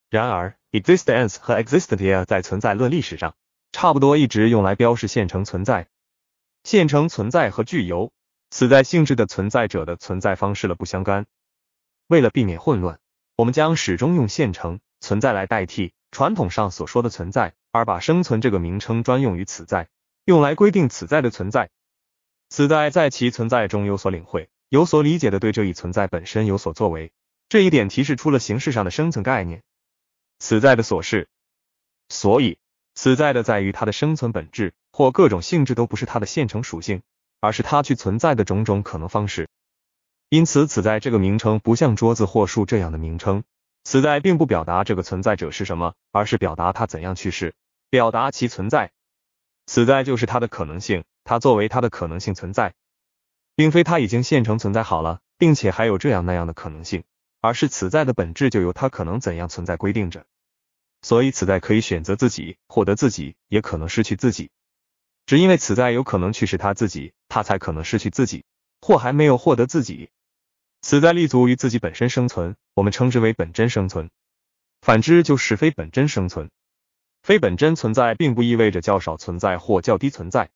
然而，existence 和 e x i s t e n t i a 在存在论历史上差不多一直用来标示现成存在、现成存在和具有。此在性质的存在者的存在方式了不相干。为了避免混乱，我们将始终用现成存在来代替传统上所说的存在，而把生存这个名称专用于此在，用来规定此在的存在。此在在其存在中有所领会、有所理解的，对这一存在本身有所作为，这一点提示出了形式上的生存概念。此在的所是，所以此在的在于它的生存本质或各种性质都不是它的现成属性。而是它去存在的种种可能方式，因此此在这个名称不像桌子或树这样的名称，此在并不表达这个存在者是什么，而是表达它怎样去世，表达其存在。此在就是它的可能性，它作为它的可能性存在，并非它已经现成存在好了，并且还有这样那样的可能性，而是此在的本质就由它可能怎样存在规定着。所以此在可以选择自己获得自己，也可能失去自己。只因为此在有可能去使他自己，他才可能失去自己，或还没有获得自己。此在立足于自己本身生存，我们称之为本真生存；反之就是非本真生存。非本真存在并不意味着较少存在或较低存在，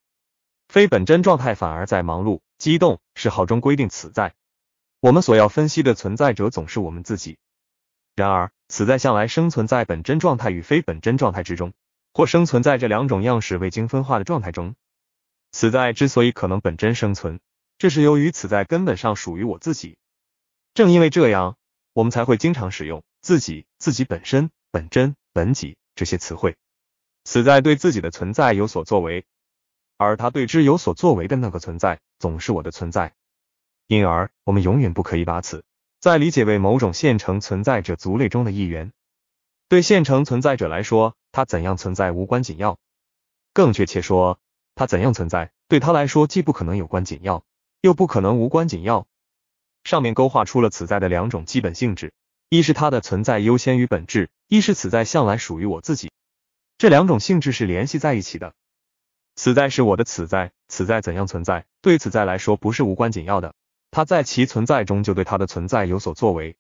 非本真状态反而在忙碌、激动，嗜好中规定此在。我们所要分析的存在者总是我们自己，然而此在向来生存在本真状态与非本真状态之中。或生存在这两种样式未经分化的状态中。此在之所以可能本真生存，这是由于此在根本上属于我自己。正因为这样，我们才会经常使用“自己”“自己本身”“本真”“本己”这些词汇。此在对自己的存在有所作为，而他对之有所作为的那个存在总是我的存在。因而，我们永远不可以把此在理解为某种现成存在者族类中的一员。对现成存在者来说，他怎样存在无关紧要。更确切说，他怎样存在对他来说既不可能有关紧要，又不可能无关紧要。上面勾画出了此在的两种基本性质：一是它的存在优先于本质；一是此在向来属于我自己。这两种性质是联系在一起的。此在是我的此在，此在怎样存在，对此在来说不是无关紧要的。它在其存在中就对它的存在有所作为。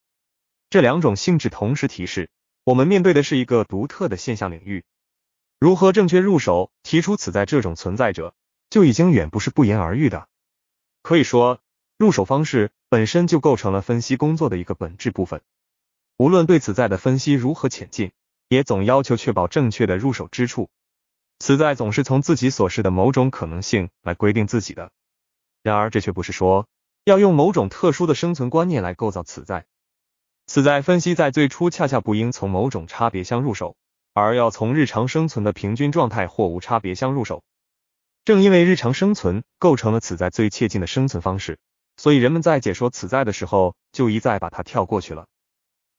这两种性质同时提示。我们面对的是一个独特的现象领域，如何正确入手提出此在这种存在者，就已经远不是不言而喻的。可以说，入手方式本身就构成了分析工作的一个本质部分。无论对此在的分析如何前进，也总要求确保正确的入手之处。此在总是从自己所示的某种可能性来规定自己的。然而，这却不是说要用某种特殊的生存观念来构造此在。此在分析在最初恰恰不应从某种差别相入手，而要从日常生存的平均状态或无差别相入手。正因为日常生存构成了此在最切近的生存方式，所以人们在解说此在的时候，就一再把它跳过去了。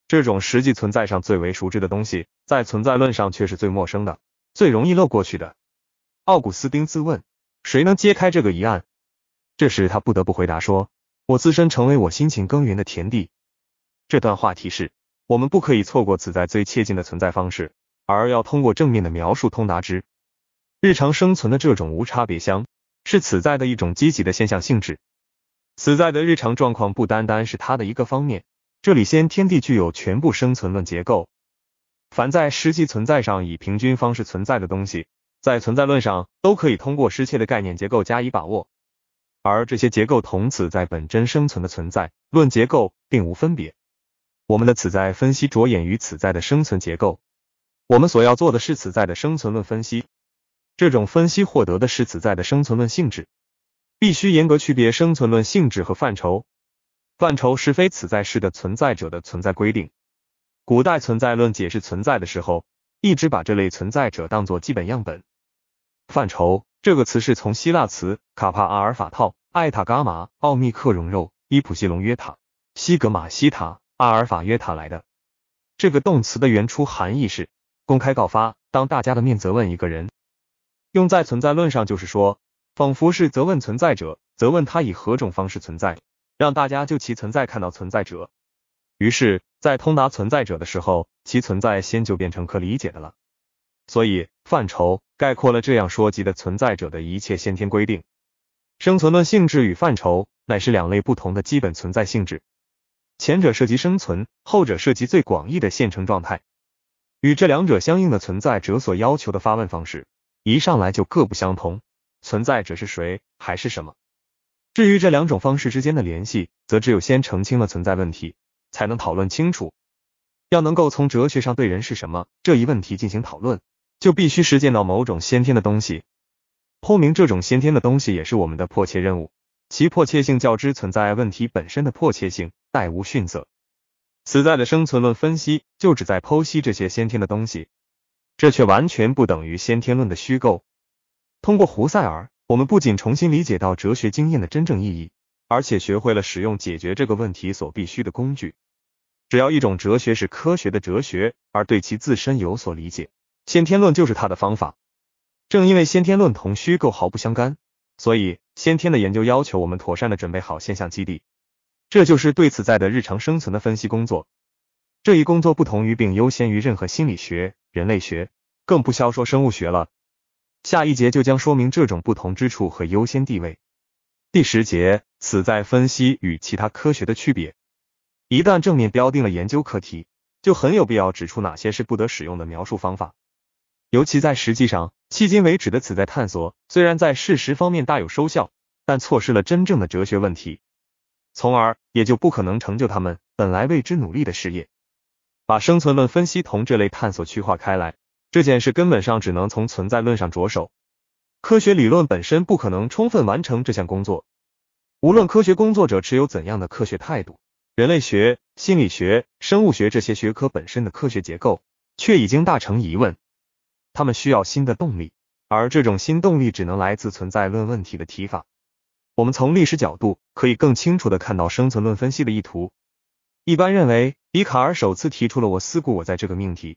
这种实际存在上最为熟知的东西，在存在论上却是最陌生的、最容易漏过去的。奥古斯丁自问：谁能揭开这个疑案？这时他不得不回答说：我自身成为我辛勤耕耘的田地。这段话题是，我们不可以错过此在最切近的存在方式，而要通过正面的描述通达之。日常生存的这种无差别相，是此在的一种积极的现象性质。此在的日常状况不单单是它的一个方面。这里先天地具有全部生存论结构。凡在实际存在上以平均方式存在的东西，在存在论上都可以通过失窃的概念结构加以把握，而这些结构同此在本真生存的存在论结构并无分别。我们的此在分析着眼于此在的生存结构，我们所要做的是此在的生存论分析。这种分析获得的是此在的生存论性质。必须严格区别生存论性质和范畴。范畴是非此在式的存在者的存在规定。古代存在论解释存在的时候，一直把这类存在者当作基本样本。范畴这个词是从希腊词卡帕阿尔法套艾塔伽马奥密克戎肉伊普西龙约塔西格玛西塔。阿尔法约塔来的这个动词的原初含义是公开告发，当大家的面责问一个人。用在存在论上，就是说，仿佛是责问存在者，责问他以何种方式存在，让大家就其存在看到存在者。于是，在通达存在者的时候，其存在先就变成可理解的了。所以，范畴概括了这样说及的存在者的一切先天规定。生存的性质与范畴，乃是两类不同的基本存在性质。前者涉及生存，后者涉及最广义的现成状态。与这两者相应的存在者所要求的发问方式，一上来就各不相同。存在者是谁，还是什么？至于这两种方式之间的联系，则只有先澄清了存在问题，才能讨论清楚。要能够从哲学上对“人是什么”这一问题进行讨论，就必须实践到某种先天的东西。剖明这种先天的东西，也是我们的迫切任务。其迫切性较之存在问题本身的迫切性。再无逊色。此在的生存论分析就只在剖析这些先天的东西，这却完全不等于先天论的虚构。通过胡塞尔，我们不仅重新理解到哲学经验的真正意义，而且学会了使用解决这个问题所必须的工具。只要一种哲学是科学的哲学，而对其自身有所理解，先天论就是它的方法。正因为先天论同虚构毫不相干，所以先天的研究要求我们妥善的准备好现象基地。这就是对此在的日常生存的分析工作。这一工作不同于并优先于任何心理学、人类学，更不消说生物学了。下一节就将说明这种不同之处和优先地位。第十节，此在分析与其他科学的区别。一旦正面标定了研究课题，就很有必要指出哪些是不得使用的描述方法，尤其在实际上，迄今为止的此在探索虽然在事实方面大有收效，但错失了真正的哲学问题。从而也就不可能成就他们本来为之努力的事业。把生存论分析同这类探索区划开来这件事，根本上只能从存在论上着手。科学理论本身不可能充分完成这项工作，无论科学工作者持有怎样的科学态度，人类学、心理学、生物学这些学科本身的科学结构却已经大成疑问。他们需要新的动力，而这种新动力只能来自存在论问题的提法。我们从历史角度可以更清楚地看到生存论分析的意图。一般认为，笛卡尔首次提出了“我思故我在”这个命题。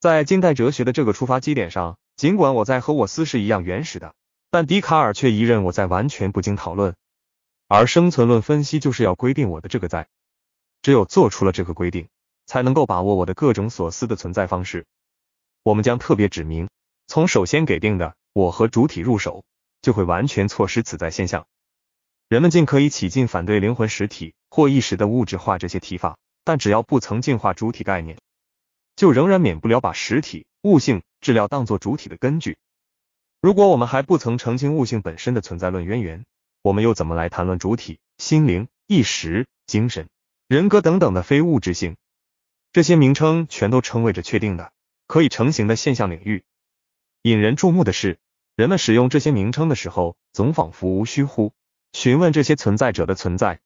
在近代哲学的这个出发基点上，尽管我在和我思是一样原始的，但笛卡尔却一任我在完全不经讨论。而生存论分析就是要规定我的这个在，只有做出了这个规定，才能够把握我的各种所思的存在方式。我们将特别指明，从首先给定的我和主体入手，就会完全错失此在现象。人们尽可以起劲反对灵魂实体或意识的物质化这些提法，但只要不曾进化主体概念，就仍然免不了把实体、物性、质料当作主体的根据。如果我们还不曾澄清物性本身的存在论渊源，我们又怎么来谈论主体、心灵、意识、精神、人格等等的非物质性？这些名称全都称谓着确定的、可以成型的现象领域。引人注目的是，人们使用这些名称的时候，总仿佛无虚乎。询问这些存在者的存在，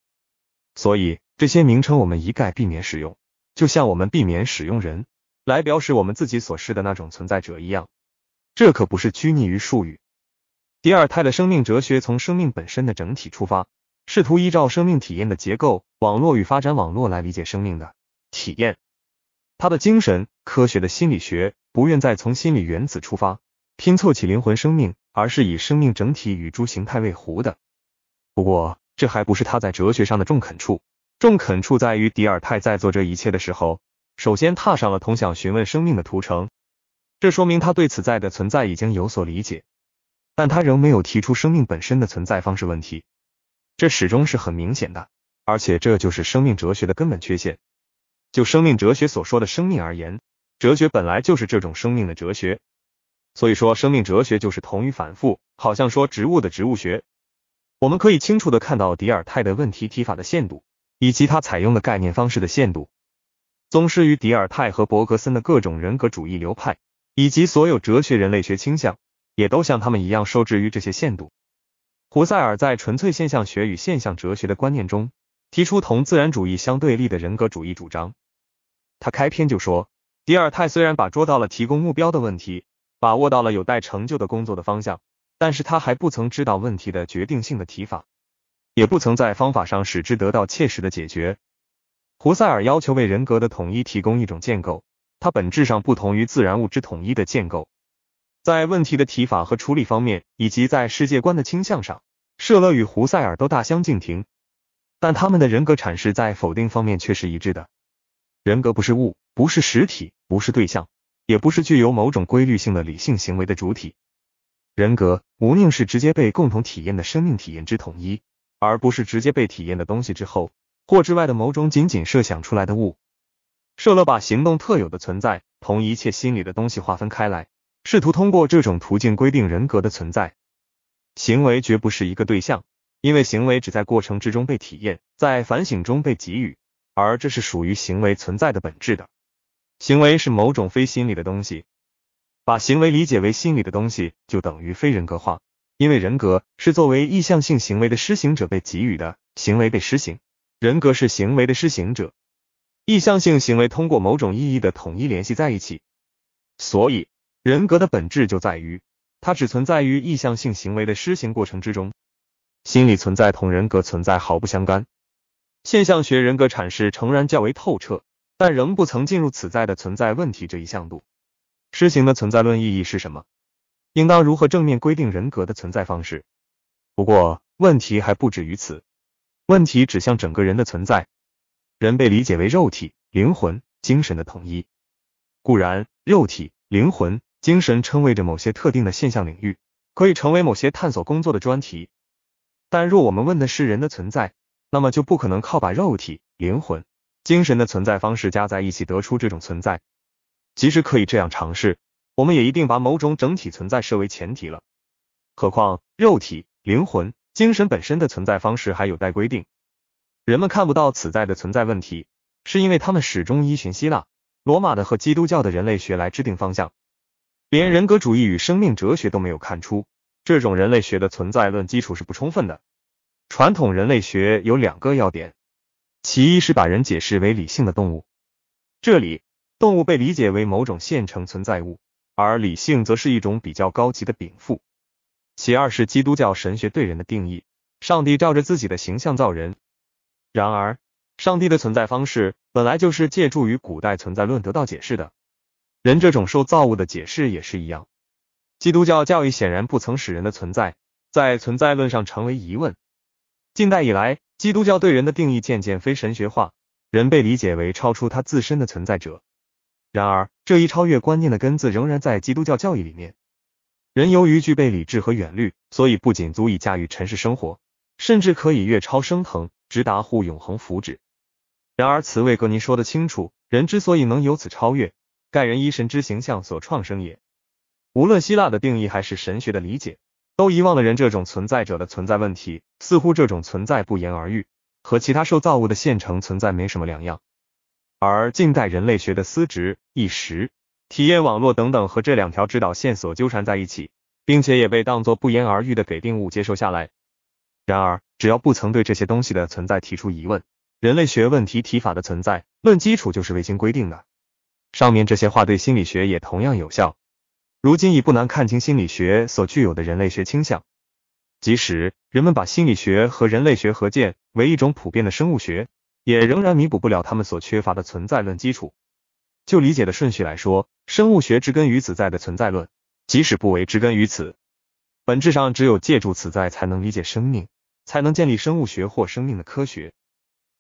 所以这些名称我们一概避免使用，就像我们避免使用“人”来表示我们自己所示的那种存在者一样。这可不是拘泥于术语。第二泰的生命哲学从生命本身的整体出发，试图依照生命体验的结构网络与发展网络来理解生命的体验。他的精神科学的心理学不愿再从心理原子出发拼凑起灵魂生命，而是以生命整体与诸形态为弧的。不过，这还不是他在哲学上的中肯处。中肯处在于，狄尔泰在做这一切的时候，首先踏上了同向询问生命的图程，这说明他对此在的存在已经有所理解，但他仍没有提出生命本身的存在方式问题，这始终是很明显的。而且，这就是生命哲学的根本缺陷。就生命哲学所说的生命而言，哲学本来就是这种生命的哲学，所以说，生命哲学就是同于反复，好像说植物的植物学。我们可以清楚的看到狄尔泰的问题提法的限度，以及他采用的概念方式的限度。宗师与狄尔泰和伯格森的各种人格主义流派，以及所有哲学人类学倾向，也都像他们一样受制于这些限度。胡塞尔在纯粹现象学与现象哲学的观念中，提出同自然主义相对立的人格主义主张。他开篇就说，狄尔泰虽然把捉到了提供目标的问题，把握到了有待成就的工作的方向。但是他还不曾知道问题的决定性的提法，也不曾在方法上使之得到切实的解决。胡塞尔要求为人格的统一提供一种建构，它本质上不同于自然物质统一的建构。在问题的提法和处理方面，以及在世界观的倾向上，舍勒与胡塞尔都大相径庭，但他们的人格阐释在否定方面却是一致的：人格不是物，不是实体，不是对象，也不是具有某种规律性的理性行为的主体。人格无宁是直接被共同体验的生命体验之统一，而不是直接被体验的东西之后或之外的某种仅仅设想出来的物。舍勒把行动特有的存在同一切心理的东西划分开来，试图通过这种途径规定人格的存在。行为绝不是一个对象，因为行为只在过程之中被体验，在反省中被给予，而这是属于行为存在的本质的。行为是某种非心理的东西。把行为理解为心理的东西，就等于非人格化，因为人格是作为意向性行为的施行者被给予的，行为被施行，人格是行为的施行者。意向性行为通过某种意义的统一联系在一起，所以人格的本质就在于它只存在于意向性行为的施行过程之中。心理存在同人格存在毫不相干。现象学人格阐释诚然较为透彻，但仍不曾进入此在的存在问题这一向度。施行的存在论意义是什么？应当如何正面规定人格的存在方式？不过问题还不止于此，问题指向整个人的存在。人被理解为肉体、灵魂、精神的统一。固然，肉体、灵魂、精神称谓着某些特定的现象领域，可以成为某些探索工作的专题。但若我们问的是人的存在，那么就不可能靠把肉体、灵魂、精神的存在方式加在一起得出这种存在。即使可以这样尝试，我们也一定把某种整体存在设为前提了。何况肉体、灵魂、精神本身的存在方式还有待规定。人们看不到此在的存在问题，是因为他们始终依循希腊、罗马的和基督教的人类学来制定方向，连人格主义与生命哲学都没有看出，这种人类学的存在论基础是不充分的。传统人类学有两个要点，其一是把人解释为理性的动物，这里。动物被理解为某种现成存在物，而理性则是一种比较高级的禀赋。其二是基督教神学对人的定义：上帝照着自己的形象造人。然而，上帝的存在方式本来就是借助于古代存在论得到解释的，人这种受造物的解释也是一样。基督教教义显然不曾使人的存在在存在论上成为疑问。近代以来，基督教对人的定义渐渐非神学化，人被理解为超出他自身的存在者。然而，这一超越观念的根子仍然在基督教教义里面。人由于具备理智和远虑，所以不仅足以驾驭尘世生活，甚至可以越超升腾，直达护永恒福祉。然而，茨维格尼说的清楚，人之所以能由此超越，盖人依神之形象所创生也。无论希腊的定义还是神学的理解，都遗忘了人这种存在者的存在问题，似乎这种存在不言而喻，和其他受造物的现成存在没什么两样。而近代人类学的思值、意识、体验网络等等，和这两条指导线索纠缠在一起，并且也被当作不言而喻的给定物接受下来。然而，只要不曾对这些东西的存在提出疑问，人类学问题提法的存在论基础就是未经规定的。上面这些话对心理学也同样有效。如今已不难看清心理学所具有的人类学倾向，即使人们把心理学和人类学合建为一种普遍的生物学。也仍然弥补不了他们所缺乏的存在论基础。就理解的顺序来说，生物学植根于此在的存在论，即使不为之根于此，本质上只有借助此在才能理解生命，才能建立生物学或生命的科学。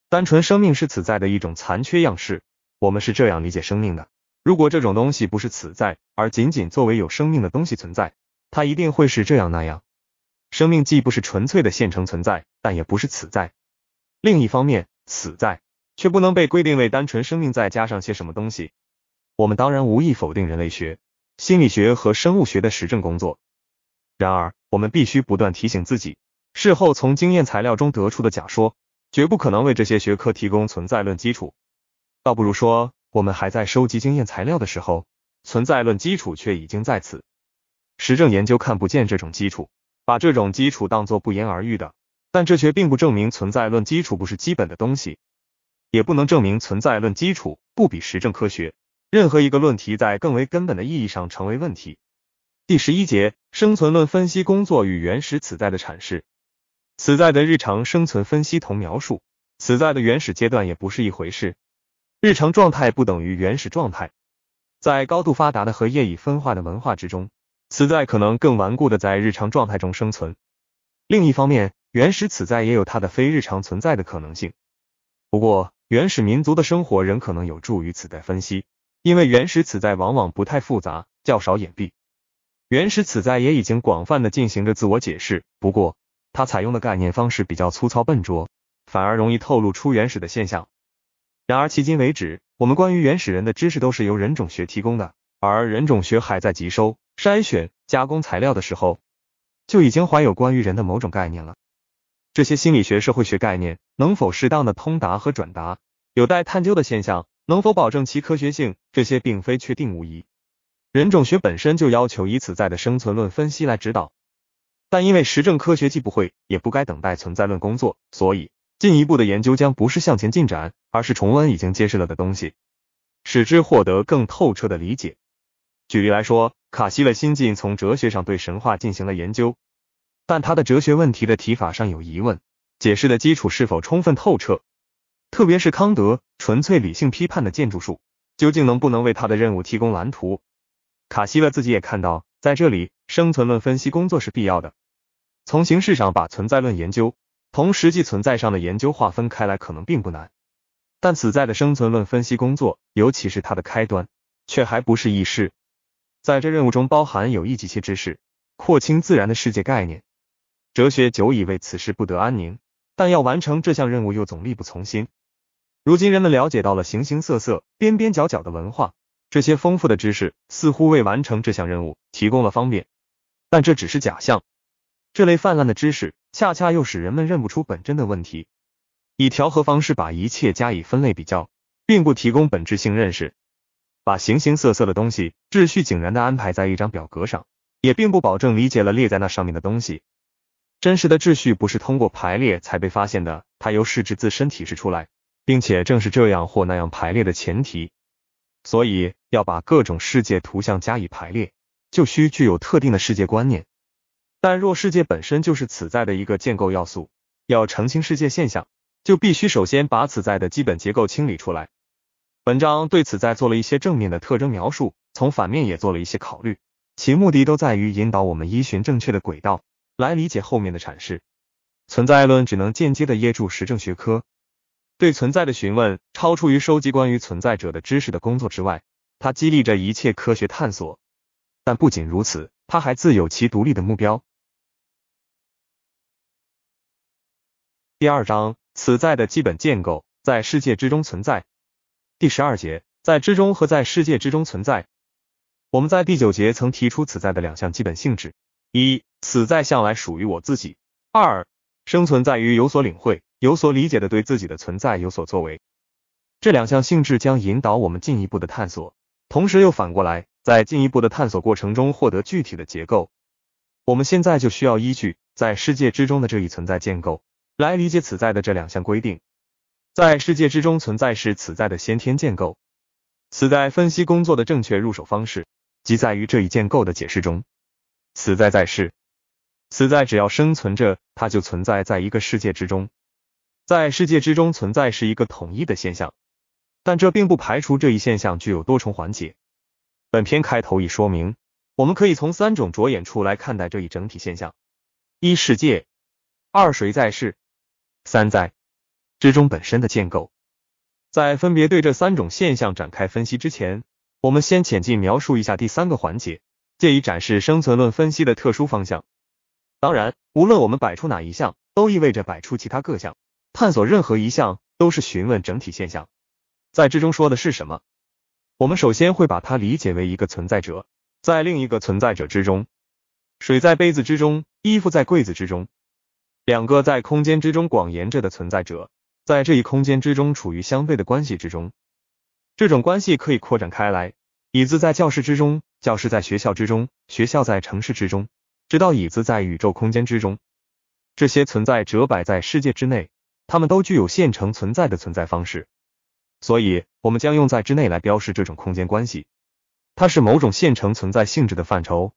单纯生命是此在的一种残缺样式，我们是这样理解生命的。如果这种东西不是此在，而仅仅作为有生命的东西存在，它一定会是这样那样。生命既不是纯粹的现成存在，但也不是此在。另一方面。死在，却不能被规定为单纯生命在加上些什么东西。我们当然无意否定人类学、心理学和生物学的实证工作，然而我们必须不断提醒自己，事后从经验材料中得出的假说，绝不可能为这些学科提供存在论基础。倒不如说，我们还在收集经验材料的时候，存在论基础却已经在此。实证研究看不见这种基础，把这种基础当作不言而喻的。但这却并不证明存在论基础不是基本的东西，也不能证明存在论基础不比实证科学任何一个论题在更为根本的意义上成为问题。第十一节生存论分析工作与原始此在的阐释，此在的日常生存分析同描述此在的原始阶段也不是一回事。日常状态不等于原始状态，在高度发达的和业已分化的文化之中，此在可能更顽固的在日常状态中生存。另一方面，原始此在也有它的非日常存在的可能性，不过原始民族的生活仍可能有助于此在分析，因为原始此在往往不太复杂，较少隐蔽。原始此在也已经广泛的进行着自我解释，不过它采用的概念方式比较粗糙笨拙，反而容易透露出原始的现象。然而迄今为止，我们关于原始人的知识都是由人种学提供的，而人种学还在集收、筛选、加工材料的时候，就已经怀有关于人的某种概念了。这些心理学、社会学概念能否适当的通达和转达，有待探究的现象能否保证其科学性，这些并非确定无疑。人种学本身就要求以此在的生存论分析来指导，但因为实证科学既不会也不该等待存在论工作，所以进一步的研究将不是向前进展，而是重温已经揭示了的东西，使之获得更透彻的理解。举例来说，卡西勒新近从哲学上对神话进行了研究。但他的哲学问题的提法上有疑问，解释的基础是否充分透彻？特别是康德纯粹理性批判的建筑术，究竟能不能为他的任务提供蓝图？卡西勒自己也看到，在这里生存论分析工作是必要的。从形式上把存在论研究同实际存在上的研究划分开来，可能并不难。但此在的生存论分析工作，尤其是它的开端，却还不是易事。在这任务中包含有益及其知识，扩清自然的世界概念。哲学久以为此事不得安宁，但要完成这项任务又总力不从心。如今人们了解到了形形色色、边边角角的文化，这些丰富的知识似乎为完成这项任务提供了方便，但这只是假象。这类泛滥的知识恰恰又使人们认不出本真的问题。以调和方式把一切加以分类比较，并不提供本质性认识。把形形色色的东西秩序井然的安排在一张表格上，也并不保证理解了列在那上面的东西。真实的秩序不是通过排列才被发现的，它由事之自身体示出来，并且正是这样或那样排列的前提。所以要把各种世界图像加以排列，就需具有特定的世界观念。但若世界本身就是此在的一个建构要素，要澄清世界现象，就必须首先把此在的基本结构清理出来。本章对此在做了一些正面的特征描述，从反面也做了一些考虑，其目的都在于引导我们依循正确的轨道。来理解后面的阐释，存在论只能间接的噎住实证学科对存在的询问，超出于收集关于存在者的知识的工作之外。它激励着一切科学探索，但不仅如此，它还自有其独立的目标。第二章，此在的基本建构，在世界之中存在。第十二节，在之中和在世界之中存在。我们在第九节曾提出此在的两项基本性质。一，此在向来属于我自己；二，生存在于有所领会、有所理解的对自己的存在有所作为。这两项性质将引导我们进一步的探索，同时又反过来在进一步的探索过程中获得具体的结构。我们现在就需要依据在世界之中的这一存在建构，来理解此在的这两项规定。在世界之中存在是此在的先天建构，此在分析工作的正确入手方式，即在于这一建构的解释中。死在在世，死在只要生存着，它就存在在一个世界之中，在世界之中存在是一个统一的现象，但这并不排除这一现象具有多重环节。本篇开头已说明，我们可以从三种着眼处来看待这一整体现象：一、世界；二、谁在世；三、在之中本身的建构。在分别对这三种现象展开分析之前，我们先浅进描述一下第三个环节。借以展示生存论分析的特殊方向。当然，无论我们摆出哪一项，都意味着摆出其他各项。探索任何一项，都是询问整体现象在之中说的是什么。我们首先会把它理解为一个存在者，在另一个存在者之中。水在杯子之中，衣服在柜子之中，两个在空间之中广延着的存在者，在这一空间之中处于相对的关系之中。这种关系可以扩展开来。椅子在教室之中。教室在学校之中，学校在城市之中，直到椅子在宇宙空间之中。这些存在者摆在世界之内，它们都具有现成存在的存在方式。所以，我们将用在之内来标示这种空间关系，它是某种现成存在性质的范畴。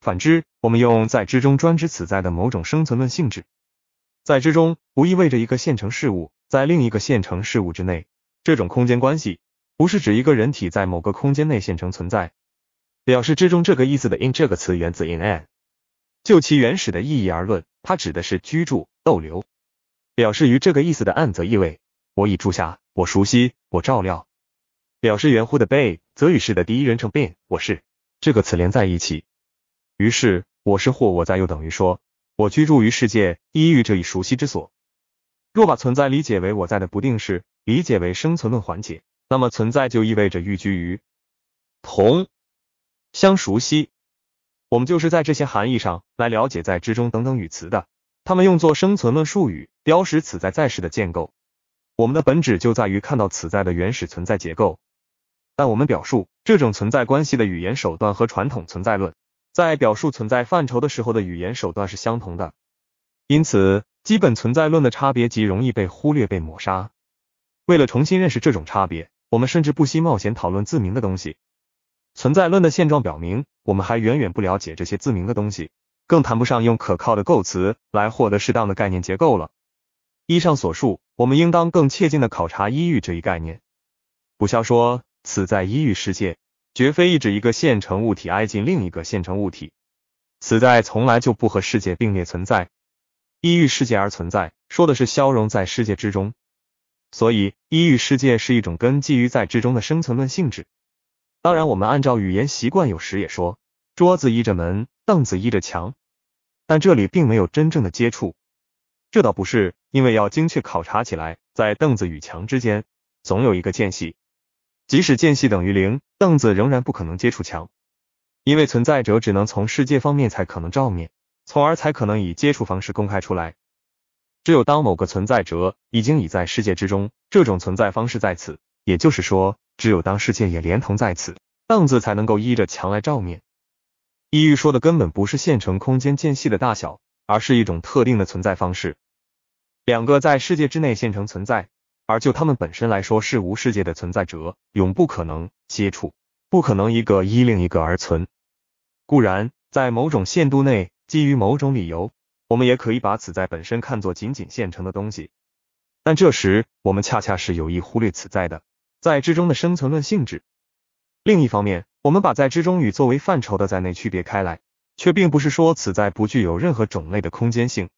反之，我们用在之中专指此在的某种生存论性质。在之中不意味着一个现成事物在另一个现成事物之内。这种空间关系不是指一个人体在某个空间内现成存在。表示之中这个意思的 in 这个词源自 in an，就其原始的意义而论，它指的是居住、逗留。表示于这个意思的暗则意味我已住下，我熟悉，我照料。表示原乎的 be 则与是的第一人称 be n 我是这个词连在一起，于是我是或我在又等于说我居住于世界一域这一熟悉之所。若把存在理解为我在的不定式，理解为生存论环节，那么存在就意味着寓居于同。相熟悉，我们就是在这些含义上来了解在之中等等语词的，他们用作生存论术语，标识此在在世的建构。我们的本旨就在于看到此在的原始存在结构，但我们表述这种存在关系的语言手段和传统存在论在表述存在范畴的时候的语言手段是相同的，因此基本存在论的差别极容易被忽略被抹杀。为了重新认识这种差别，我们甚至不惜冒险讨论自明的东西。存在论的现状表明，我们还远远不了解这些自明的东西，更谈不上用可靠的构词来获得适当的概念结构了。以上所述，我们应当更切近的考察“一域”这一概念。不肖说，此在一域世界，绝非意指一个现成物体挨近另一个现成物体。此在从来就不和世界并列存在，一域世界而存在，说的是消融在世界之中。所以，一域世界是一种根寄于在之中的生存论性质。当然，我们按照语言习惯，有时也说桌子依着门，凳子依着墙，但这里并没有真正的接触。这倒不是，因为要精确考察起来，在凳子与墙之间总有一个间隙，即使间隙等于零，凳子仍然不可能接触墙，因为存在者只能从世界方面才可能照面，从而才可能以接触方式公开出来。只有当某个存在者已经已在世界之中，这种存在方式在此，也就是说。只有当世界也连同在此，凳子才能够依着墙来照面。抑欲说的根本不是现成空间间隙的大小，而是一种特定的存在方式。两个在世界之内现成存在，而就它们本身来说是无世界的存在者，永不可能接触，不可能一个依另一个而存。固然，在某种限度内，基于某种理由，我们也可以把此在本身看作仅仅现成的东西，但这时我们恰恰是有意忽略此在的。在之中的生存论性质。另一方面，我们把在之中与作为范畴的在内区别开来，却并不是说此在不具有任何种类的空间性。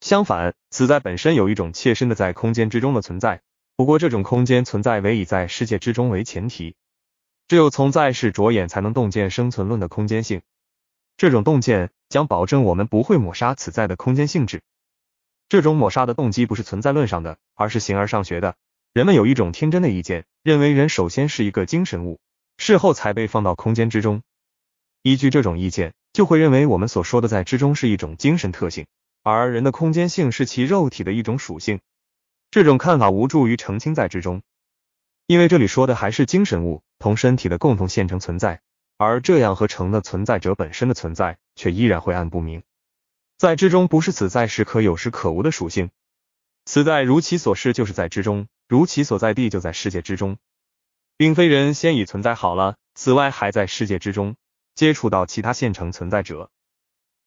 相反，此在本身有一种切身的在空间之中的存在。不过，这种空间存在唯以在世界之中为前提。只有从在是着眼，才能洞见生存论的空间性。这种洞见将保证我们不会抹杀此在的空间性质。这种抹杀的动机不是存在论上的，而是形而上学的。人们有一种天真的意见，认为人首先是一个精神物，事后才被放到空间之中。依据这种意见，就会认为我们所说的在之中是一种精神特性，而人的空间性是其肉体的一种属性。这种看法无助于澄清在之中，因为这里说的还是精神物同身体的共同现成存在，而这样和成的存在者本身的存在却依然晦暗不明。在之中不是此在，时可有时可无的属性。此在如其所示就是在之中。如其所在地就在世界之中，并非人先已存在好了。此外，还在世界之中接触到其他现成存在者。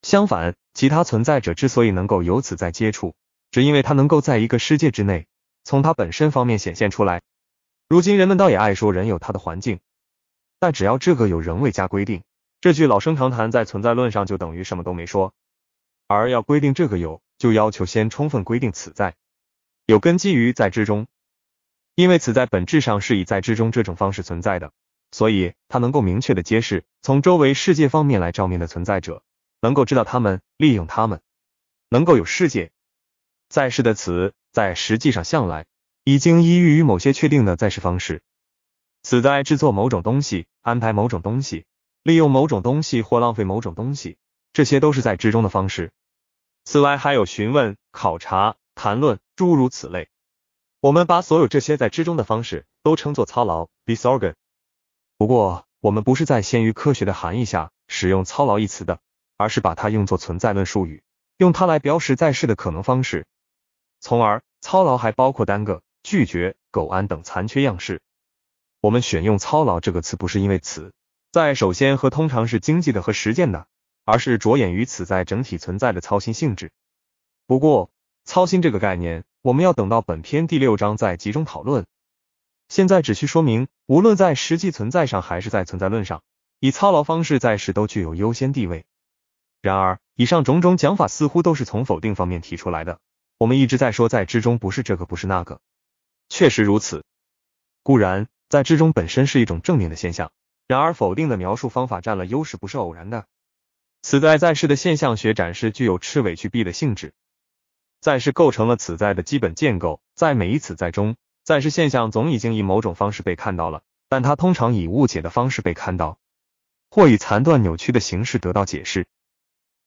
相反，其他存在者之所以能够由此在接触，只因为它能够在一个世界之内，从它本身方面显现出来。如今人们倒也爱说人有他的环境，但只要这个有人未加规定，这句老生常谈在存在论上就等于什么都没说。而要规定这个有，就要求先充分规定此在，有根基于在之中。因为此在本质上是以在之中这种方式存在的，所以它能够明确的揭示从周围世界方面来照面的存在者，能够知道他们，利用他们，能够有世界在世的此在实际上向来已经依于某些确定的在世方式。此在制作某种东西，安排某种东西，利用某种东西或浪费某种东西，这些都是在之中的方式。此外还有询问、考察、谈论，诸如此类。我们把所有这些在之中的方式都称作操劳 b i s o r g a n 不过，我们不是在限于科学的含义下使用“操劳”一词的，而是把它用作存在论术语，用它来标识在世的可能方式。从而，操劳还包括耽搁、拒绝、苟安等残缺样式。我们选用“操劳”这个词，不是因为此在首先和通常是经济的和实践的，而是着眼于此在整体存在的操心性质。不过，操心这个概念。我们要等到本篇第六章再集中讨论。现在只需说明，无论在实际存在上还是在存在论上，以操劳方式在世都具有优先地位。然而，以上种种讲法似乎都是从否定方面提出来的。我们一直在说，在之中不是这个，不是那个，确实如此。固然，在之中本身是一种正面的现象，然而否定的描述方法占了优势，不是偶然的。此在在世的现象学展示具有赤尾去臂的性质。在世构成了此在的基本建构，在每一此在中，在世现象总已经以某种方式被看到了，但它通常以误解的方式被看到，或以残断扭曲的形式得到解释，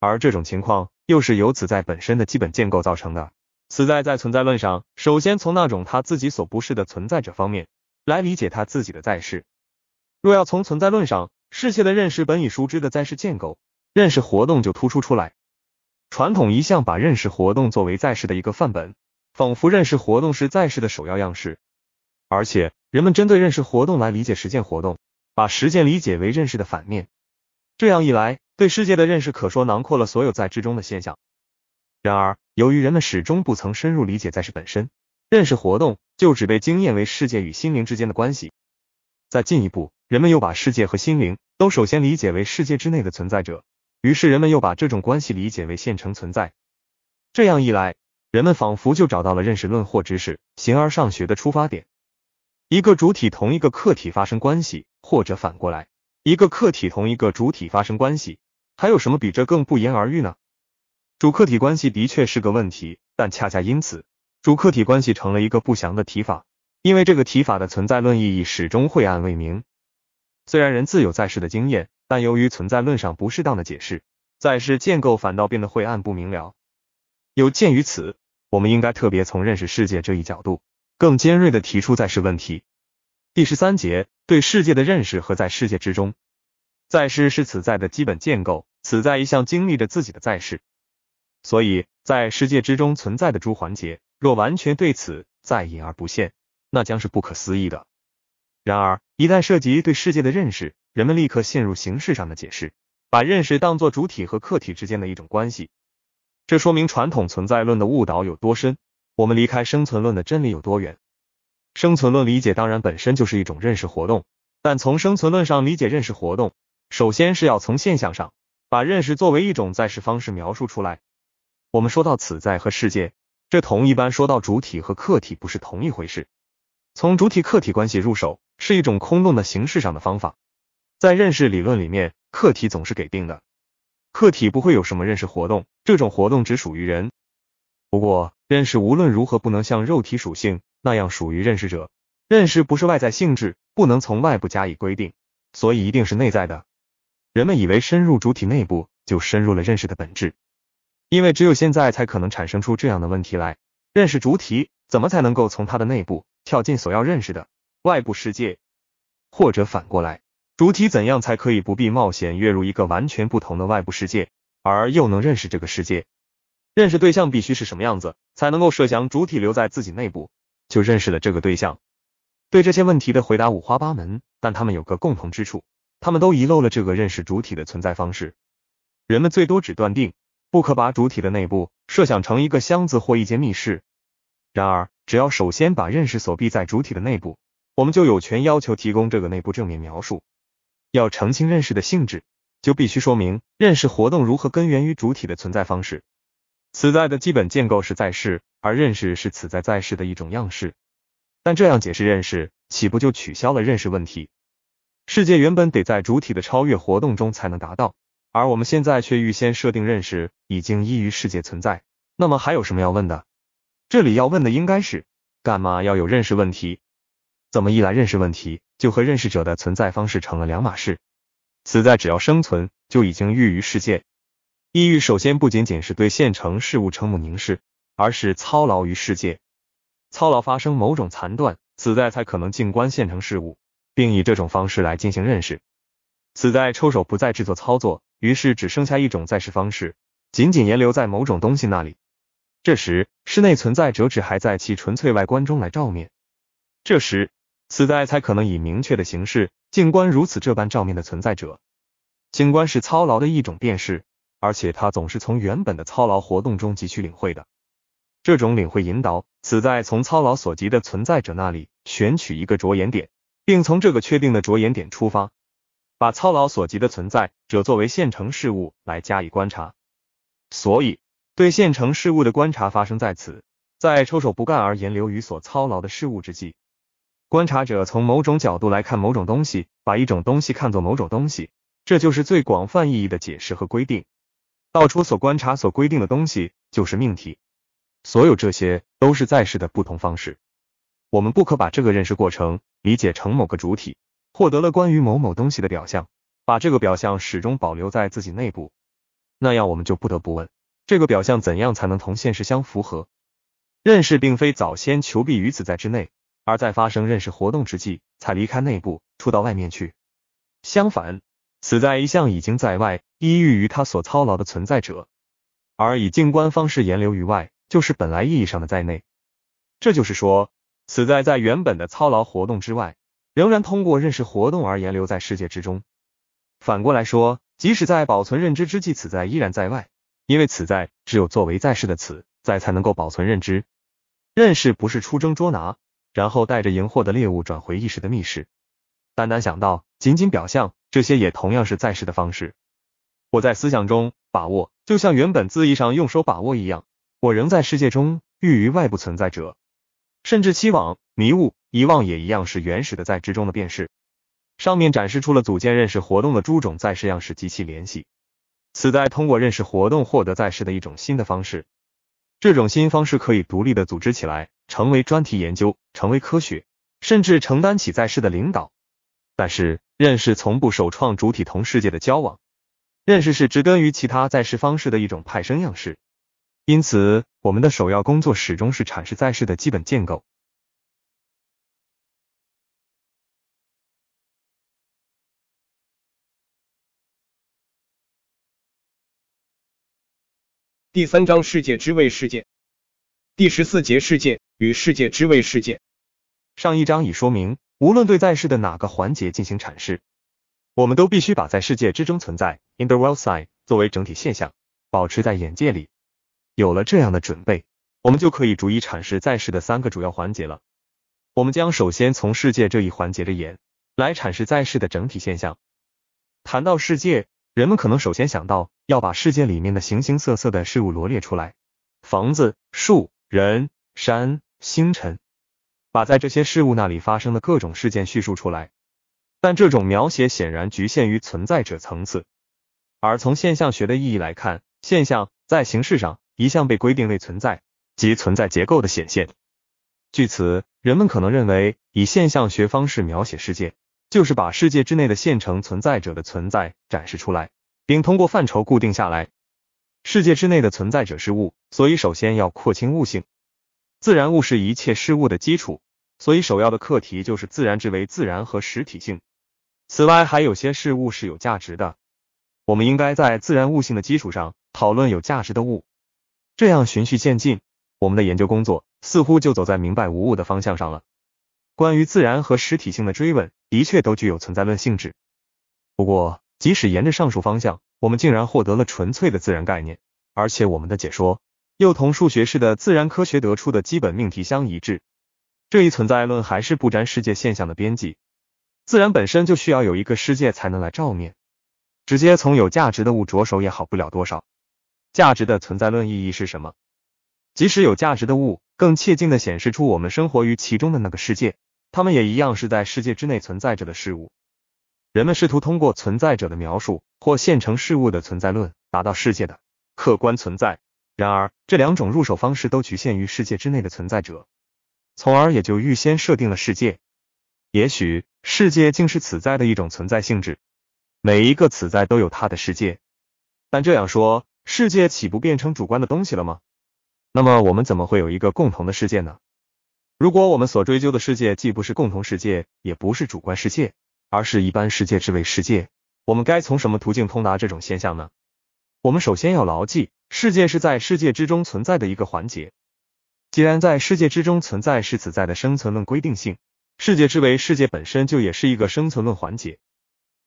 而这种情况又是由此在本身的基本建构造成的。此在在存在论上，首先从那种他自己所不是的存在者方面来理解他自己的在世。若要从存在论上世界的认识本已熟知的在世建构，认识活动就突出出来。传统一向把认识活动作为在世的一个范本，仿佛认识活动是在世的首要样式。而且，人们针对认识活动来理解实践活动，把实践理解为认识的反面。这样一来，对世界的认识可说囊括了所有在之中的现象。然而，由于人们始终不曾深入理解在世本身，认识活动就只被经验为世界与心灵之间的关系。再进一步，人们又把世界和心灵都首先理解为世界之内的存在者。于是人们又把这种关系理解为现成存在，这样一来，人们仿佛就找到了认识论或知识形而上学的出发点。一个主体同一个客体发生关系，或者反过来，一个客体同一个主体发生关系，还有什么比这更不言而喻呢？主客体关系的确是个问题，但恰恰因此，主客体关系成了一个不祥的提法，因为这个提法的存在论意义始终晦暗未明。虽然人自有在世的经验。但由于存在论上不适当的解释，在世建构反倒变得晦暗不明了。有鉴于此，我们应该特别从认识世界这一角度，更尖锐的提出在世问题。第十三节对世界的认识和在世界之中，在世是此在的基本建构，此在一向经历着自己的在世。所以在世界之中存在的诸环节，若完全对此在隐而不现，那将是不可思议的。然而，一旦涉及对世界的认识，人们立刻陷入形式上的解释，把认识当作主体和客体之间的一种关系，这说明传统存在论的误导有多深。我们离开生存论的真理有多远？生存论理解当然本身就是一种认识活动，但从生存论上理解认识活动，首先是要从现象上把认识作为一种在世方式描述出来。我们说到此在和世界，这同一般说到主体和客体不是同一回事。从主体客体关系入手是一种空洞的形式上的方法。在认识理论里面，客体总是给定的，客体不会有什么认识活动，这种活动只属于人。不过，认识无论如何不能像肉体属性那样属于认识者，认识不是外在性质，不能从外部加以规定，所以一定是内在的。人们以为深入主体内部就深入了认识的本质，因为只有现在才可能产生出这样的问题来：认识主体怎么才能够从它的内部跳进所要认识的外部世界，或者反过来？主体怎样才可以不必冒险跃入一个完全不同的外部世界，而又能认识这个世界？认识对象必须是什么样子，才能够设想主体留在自己内部就认识了这个对象？对这些问题的回答五花八门，但他们有个共同之处，他们都遗漏了这个认识主体的存在方式。人们最多只断定，不可把主体的内部设想成一个箱子或一间密室。然而，只要首先把认识锁闭在主体的内部，我们就有权要求提供这个内部正面描述。要澄清认识的性质，就必须说明认识活动如何根源于主体的存在方式。此在的基本建构是在世，而认识是此在在世的一种样式。但这样解释认识，岂不就取消了认识问题？世界原本得在主体的超越活动中才能达到，而我们现在却预先设定认识已经依于世界存在，那么还有什么要问的？这里要问的应该是，干嘛要有认识问题？怎么一来，认识问题就和认识者的存在方式成了两码事。此在只要生存，就已经寓于世界。意欲首先不仅仅是对现成事物瞠目凝视，而是操劳于世界。操劳发生某种残断，此在才可能静观现成事物，并以这种方式来进行认识。此在抽手不再制作操作，于是只剩下一种在世方式，仅仅延留在某种东西那里。这时，室内存在者只还在其纯粹外观中来照面。这时。此在才可能以明确的形式静观如此这般照面的存在者。静观是操劳的一种便式，而且它总是从原本的操劳活动中汲取领会的。这种领会引导此在从操劳所及的存在者那里选取一个着眼点，并从这个确定的着眼点出发，把操劳所及的存在者作为现成事物来加以观察。所以，对现成事物的观察发生在此，在抽手不干而言流于所操劳的事物之际。观察者从某种角度来看某种东西，把一种东西看作某种东西，这就是最广泛意义的解释和规定。道出所观察、所规定的东西就是命题。所有这些都是在世的不同方式。我们不可把这个认识过程理解成某个主体获得了关于某某东西的表象，把这个表象始终保留在自己内部。那样我们就不得不问：这个表象怎样才能同现实相符合？认识并非早先求必于此在之内。而在发生认识活动之际，才离开内部，出到外面去。相反，此在一向已经在外，依寓于他所操劳的存在者，而以静观方式延留于外，就是本来意义上的在内。这就是说，此在在原本的操劳活动之外，仍然通过认识活动而延留在世界之中。反过来说，即使在保存认知之际，此在依然在外，因为此在只有作为在世的此在才能够保存认知。认识不是出征捉拿。然后带着荧惑的猎物转回意识的密室。单单想到，仅仅表象，这些也同样是在世的方式。我在思想中把握，就像原本字义上用手把握一样。我仍在世界中寓于外部存在者，甚至期望、迷雾、遗忘也一样是原始的在之中的便是。上面展示出了组建认识活动的诸种在世样式及其联系。此在通过认识活动获得在世的一种新的方式。这种新方式可以独立的组织起来。成为专题研究，成为科学，甚至承担起在世的领导。但是，认识从不首创主体同世界的交往，认识是植根于其他在世方式的一种派生样式。因此，我们的首要工作始终是阐释在世的基本建构。第三章世界之位世界，第十四节世界。与世界之位事件，上一章已说明，无论对在世的哪个环节进行阐释，我们都必须把在世界之中存在 （in the world side） 作为整体现象保持在眼界里。有了这样的准备，我们就可以逐一阐释在世的三个主要环节了。我们将首先从世界这一环节的眼来阐释在世的整体现象。谈到世界，人们可能首先想到要把世界里面的形形色色的事物罗列出来：房子、树、人、山。星辰把在这些事物那里发生的各种事件叙述出来，但这种描写显然局限于存在者层次，而从现象学的意义来看，现象在形式上一向被规定为存在即存在结构的显现。据此，人们可能认为，以现象学方式描写世界，就是把世界之内的现成存在者的存在展示出来，并通过范畴固定下来。世界之内的存在者是物，所以首先要廓清物性。自然物是一切事物的基础，所以首要的课题就是自然之为自然和实体性。此外，还有些事物是有价值的，我们应该在自然物性的基础上讨论有价值的物，这样循序渐进，我们的研究工作似乎就走在明白无误的方向上了。关于自然和实体性的追问，的确都具有存在论性质。不过，即使沿着上述方向，我们竟然获得了纯粹的自然概念，而且我们的解说。又同数学式的自然科学得出的基本命题相一致，这一存在论还是不沾世界现象的边际。自然本身就需要有一个世界才能来照面，直接从有价值的物着手也好不了多少。价值的存在论意义是什么？即使有价值的物，更切近的显示出我们生活于其中的那个世界，它们也一样是在世界之内存在着的事物。人们试图通过存在者的描述或现成事物的存在论，达到世界的客观存在。然而，这两种入手方式都局限于世界之内的存在者，从而也就预先设定了世界。也许，世界竟是此在的一种存在性质，每一个此在都有它的世界。但这样说，世界岂不变成主观的东西了吗？那么，我们怎么会有一个共同的世界呢？如果我们所追究的世界既不是共同世界，也不是主观世界，而是一般世界之为世界，我们该从什么途径通达这种现象呢？我们首先要牢记，世界是在世界之中存在的一个环节。既然在世界之中存在是此在的生存论规定性，世界之为世界本身就也是一个生存论环节。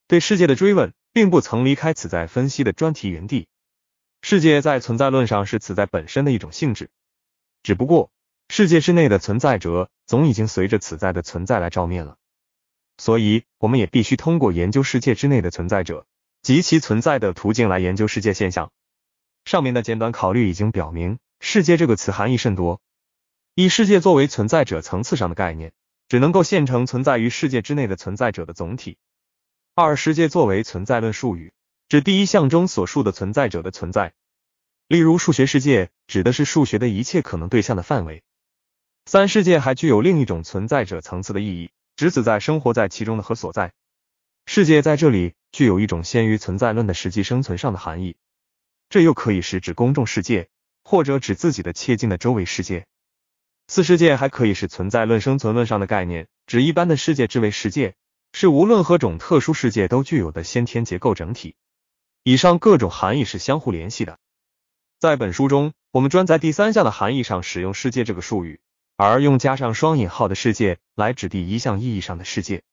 对世界的追问，并不曾离开此在分析的专题原地。世界在存在论上是此在本身的一种性质，只不过世界之内的存在者总已经随着此在的存在来照面了，所以我们也必须通过研究世界之内的存在者。及其存在的途径来研究世界现象。上面的简短考虑已经表明，世界这个词含义甚多。以世界作为存在者层次上的概念，只能够现成存在于世界之内的存在者的总体。二、世界作为存在论术语，指第一项中所述的存在者的存在。例如，数学世界指的是数学的一切可能对象的范围。三、世界还具有另一种存在者层次的意义，指子在生活在其中的和所在世界在这里。具有一种先于存在论的实际生存上的含义，这又可以是指公众世界，或者指自己的切近的周围世界。四世界还可以是存在论生存论上的概念，指一般的世界之为世界，是无论何种特殊世界都具有的先天结构整体。以上各种含义是相互联系的。在本书中，我们专在第三项的含义上使用“世界”这个术语，而用加上双引号的“世界”来指第一项意义上的世界。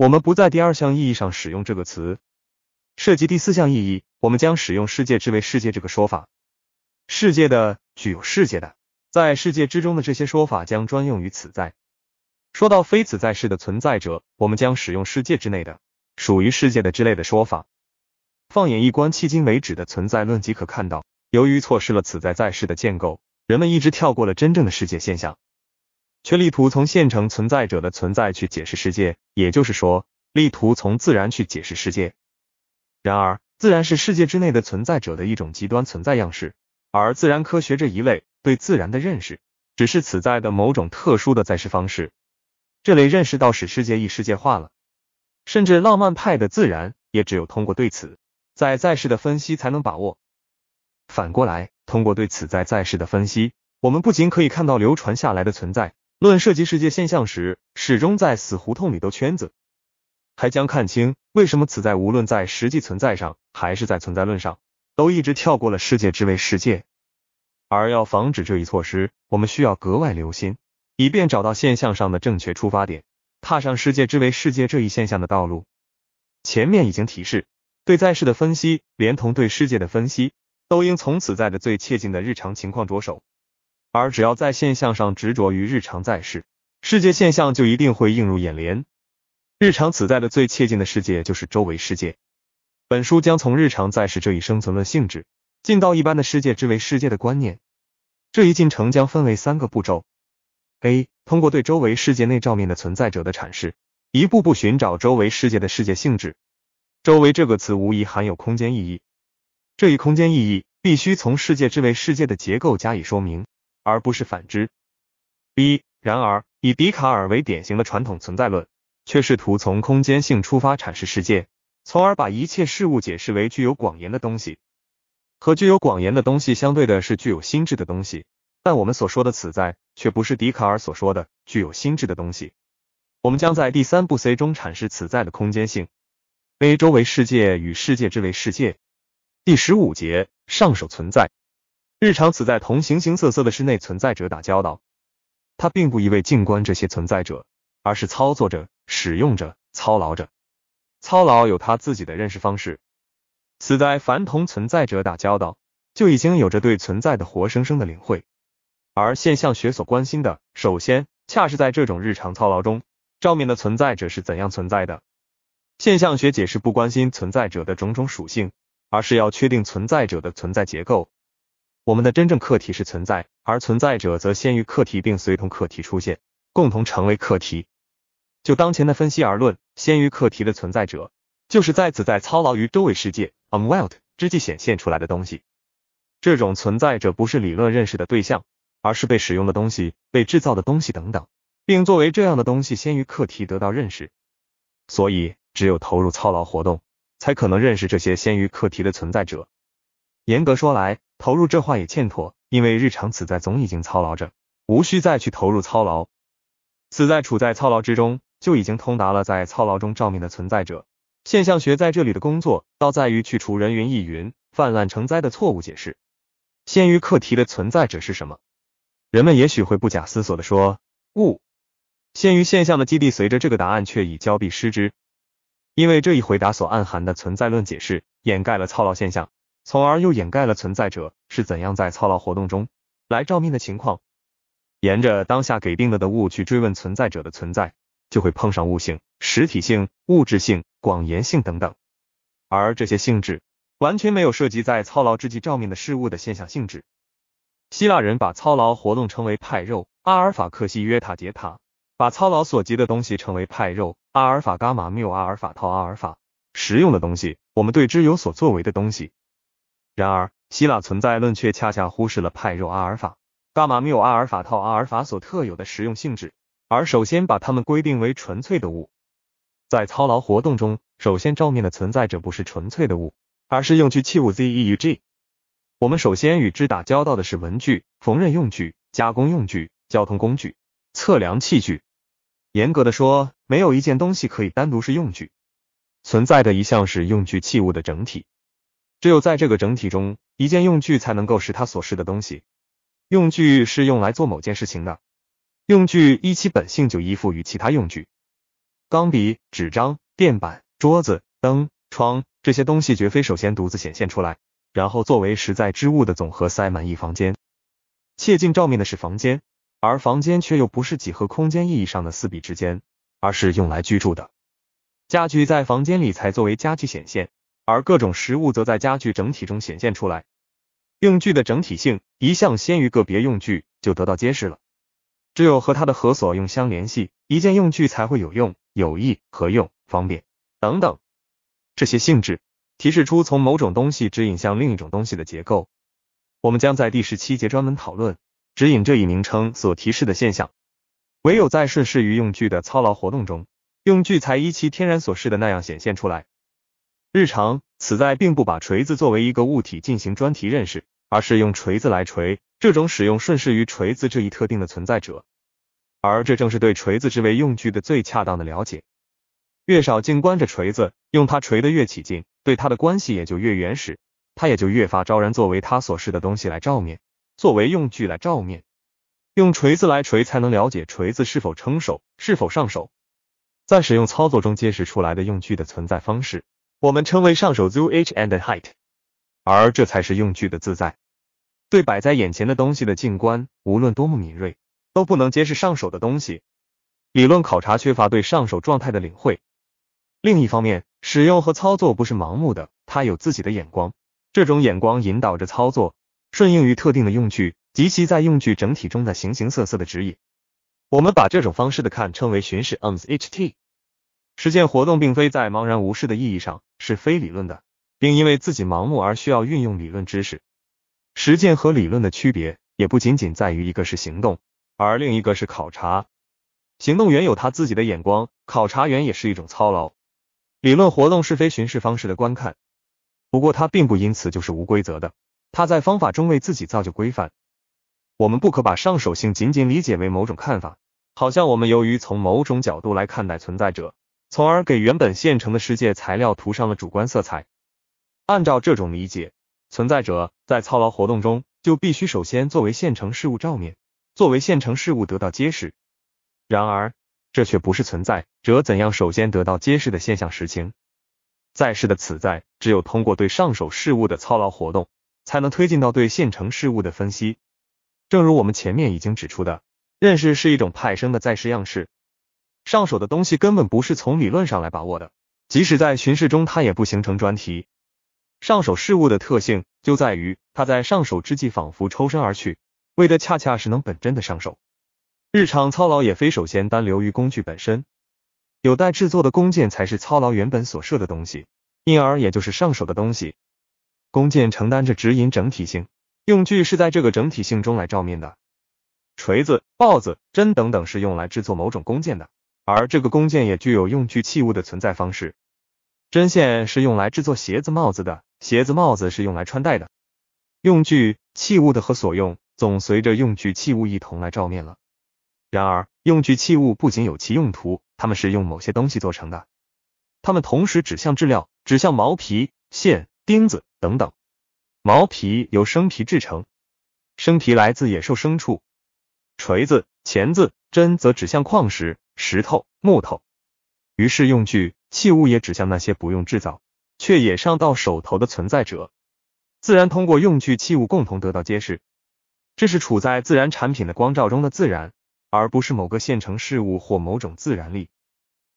我们不在第二项意义上使用这个词。涉及第四项意义，我们将使用“世界之为世界”这个说法，“世界的具有世界的，在世界之中的这些说法将专用于此在。说到非此在世的存在者，我们将使用“世界之内的，属于世界的之类的说法。放眼一观，迄今为止的存在论即可看到，由于错失了此在在世的建构，人们一直跳过了真正的世界现象。却力图从现成存在者的存在去解释世界，也就是说，力图从自然去解释世界。然而，自然是世界之内的存在者的一种极端存在样式，而自然科学这一类对自然的认识，只是此在的某种特殊的在世方式。这类认识到使世界一世界化了，甚至浪漫派的自然也只有通过对此在在世的分析才能把握。反过来，通过对此在在世的分析，我们不仅可以看到流传下来的存在。论涉及世界现象时，始终在死胡同里兜圈子，还将看清为什么此在无论在实际存在上还是在存在论上，都一直跳过了世界之为世界。而要防止这一措施，我们需要格外留心，以便找到现象上的正确出发点，踏上世界之为世界这一现象的道路。前面已经提示，对在世的分析连同对世界的分析，都应从此在的最切近的日常情况着手。而只要在现象上执着于日常在世，世界现象就一定会映入眼帘。日常此在的最切近的世界就是周围世界。本书将从日常在世这一生存论性质，进到一般的世界之为世界的观念。这一进程将分为三个步骤：a. 通过对周围世界内照面的存在者的阐释，一步步寻找周围世界的世界性质。周围这个词无疑含有空间意义，这一空间意义必须从世界之为世界的结构加以说明。而不是反之。B 然而，以笛卡尔为典型的传统存在论，却试图从空间性出发阐释世界，从而把一切事物解释为具有广延的东西。和具有广延的东西相对的是具有心智的东西。但我们所说的此在，却不是笛卡尔所说的具有心智的东西。我们将在第三步 C 中阐释此在的空间性。A 周围世界与世界之为世界。第十五节上手存在。日常死在同形形色色的室内存在者打交道，他并不一味静观这些存在者，而是操作着、使用着、操劳着。操劳有他自己的认识方式，死在凡同存在者打交道，就已经有着对存在的活生生的领会。而现象学所关心的，首先恰是在这种日常操劳中，照面的存在者是怎样存在的。现象学解释不关心存在者的种种属性，而是要确定存在者的存在结构。我们的真正课题是存在，而存在者则先于课题，并随同课题出现，共同成为课题。就当前的分析而论，先于课题的存在者就是在此在操劳于周围世界 u n w e l t 之际显现出来的东西。这种存在者不是理论认识的对象，而是被使用的东西、被制造的东西等等，并作为这样的东西先于课题得到认识。所以，只有投入操劳活动，才可能认识这些先于课题的存在者。严格说来，投入这话也欠妥，因为日常此在总已经操劳着，无需再去投入操劳。此在处在操劳之中，就已经通达了在操劳中照明的存在者。现象学在这里的工作，倒在于去除人云亦云、泛滥成灾的错误解释。限于课题的存在者是什么？人们也许会不假思索地说物。限于现象的基地，随着这个答案却已交臂失之，因为这一回答所暗含的存在论解释，掩盖了操劳现象。从而又掩盖了存在者是怎样在操劳活动中来照面的情况。沿着当下给定了的物去追问存在者的存在，就会碰上物性、实体性、物质性、广延性等等。而这些性质完全没有涉及在操劳之际照面的事物的现象性质。希腊人把操劳活动称为派肉阿尔法克西约塔杰塔，把操劳所及的东西称为派肉阿尔法伽马缪阿尔法套阿尔法。实用的东西，我们对之有所作为的东西。然而，希腊存在论却恰恰忽视了派、肉、阿尔法、伽马没有阿尔法套阿尔法所特有的实用性质，而首先把它们规定为纯粹的物。在操劳活动中，首先照面的存在者不是纯粹的物，而是用具器物 z e u g。我们首先与之打交道的是文具、缝纫用具、加工用具、交通工具、测量器具。严格的说，没有一件东西可以单独是用具。存在的一项是用具器物的整体。只有在这个整体中，一件用具才能够是他所示的东西。用具是用来做某件事情的，用具依其本性就依附于其他用具。钢笔、纸张、垫板、桌子、灯、窗这些东西绝非首先独自显现出来，然后作为实在之物的总和塞满一房间。切近照面的是房间，而房间却又不是几何空间意义上的四壁之间，而是用来居住的。家具在房间里才作为家具显现。而各种食物则在家具整体中显现出来，用具的整体性一向先于个别用具就得到揭示了。只有和它的合所用相联系，一件用具才会有用、有益、合用、方便等等这些性质，提示出从某种东西指引向另一种东西的结构。我们将在第十七节专门讨论指引这一名称所提示的现象。唯有在顺势于用具的操劳活动中，用具才依其天然所示的那样显现出来。日常，此在并不把锤子作为一个物体进行专题认识，而是用锤子来锤。这种使用顺势于锤子这一特定的存在者，而这正是对锤子之为用具的最恰当的了解。越少静观着锤子，用它锤的越起劲，对它的关系也就越原始，它也就越发昭然作为它所示的东西来照面，作为用具来照面。用锤子来锤，才能了解锤子是否称手，是否上手。在使用操作中揭示出来的用具的存在方式。我们称为上手 zoo h and height，而这才是用具的自在。对摆在眼前的东西的静观，无论多么敏锐，都不能揭示上手的东西。理论考察缺乏对上手状态的领会。另一方面，使用和操作不是盲目的，它有自己的眼光，这种眼光引导着操作，顺应于特定的用具及其在用具整体中的形形色色的指引。我们把这种方式的看称为巡视 ons ht。实践活动并非在茫然无视的意义上是非理论的，并因为自己盲目而需要运用理论知识。实践和理论的区别也不仅仅在于一个是行动，而另一个是考察。行动员有他自己的眼光，考察员也是一种操劳。理论活动是非巡视方式的观看，不过它并不因此就是无规则的，它在方法中为自己造就规范。我们不可把上手性仅仅理解为某种看法，好像我们由于从某种角度来看待存在者。从而给原本现成的世界材料涂上了主观色彩。按照这种理解，存在者在操劳活动中就必须首先作为现成事物照面，作为现成事物得到揭示。然而，这却不是存在者怎样首先得到揭示的现象实情。在世的此在只有通过对上手事物的操劳活动，才能推进到对现成事物的分析。正如我们前面已经指出的，认识是一种派生的在世样式。上手的东西根本不是从理论上来把握的，即使在巡视中，它也不形成专题。上手事物的特性就在于，它在上手之际仿佛抽身而去，为的恰恰是能本真的上手。日常操劳也非首先单留于工具本身，有待制作的弓箭才是操劳原本所设的东西，因而也就是上手的东西。弓箭承担着指引整体性，用具是在这个整体性中来照面的。锤子、刨子、针等等是用来制作某种弓箭的。而这个弓箭也具有用具器物的存在方式，针线是用来制作鞋子帽子的，鞋子帽子是用来穿戴的。用具器物的和所用总随着用具器物一同来照面了。然而，用具器物不仅有其用途，它们是用某些东西做成的，它们同时指向质料，指向毛皮、线、钉子等等。毛皮由生皮制成，生皮来自野兽牲畜。锤子、钳子、针则指向矿石。石头、木头，于是用具、器物也指向那些不用制造却也上到手头的存在者，自然通过用具、器物共同得到揭示。这是处在自然产品的光照中的自然，而不是某个现成事物或某种自然力。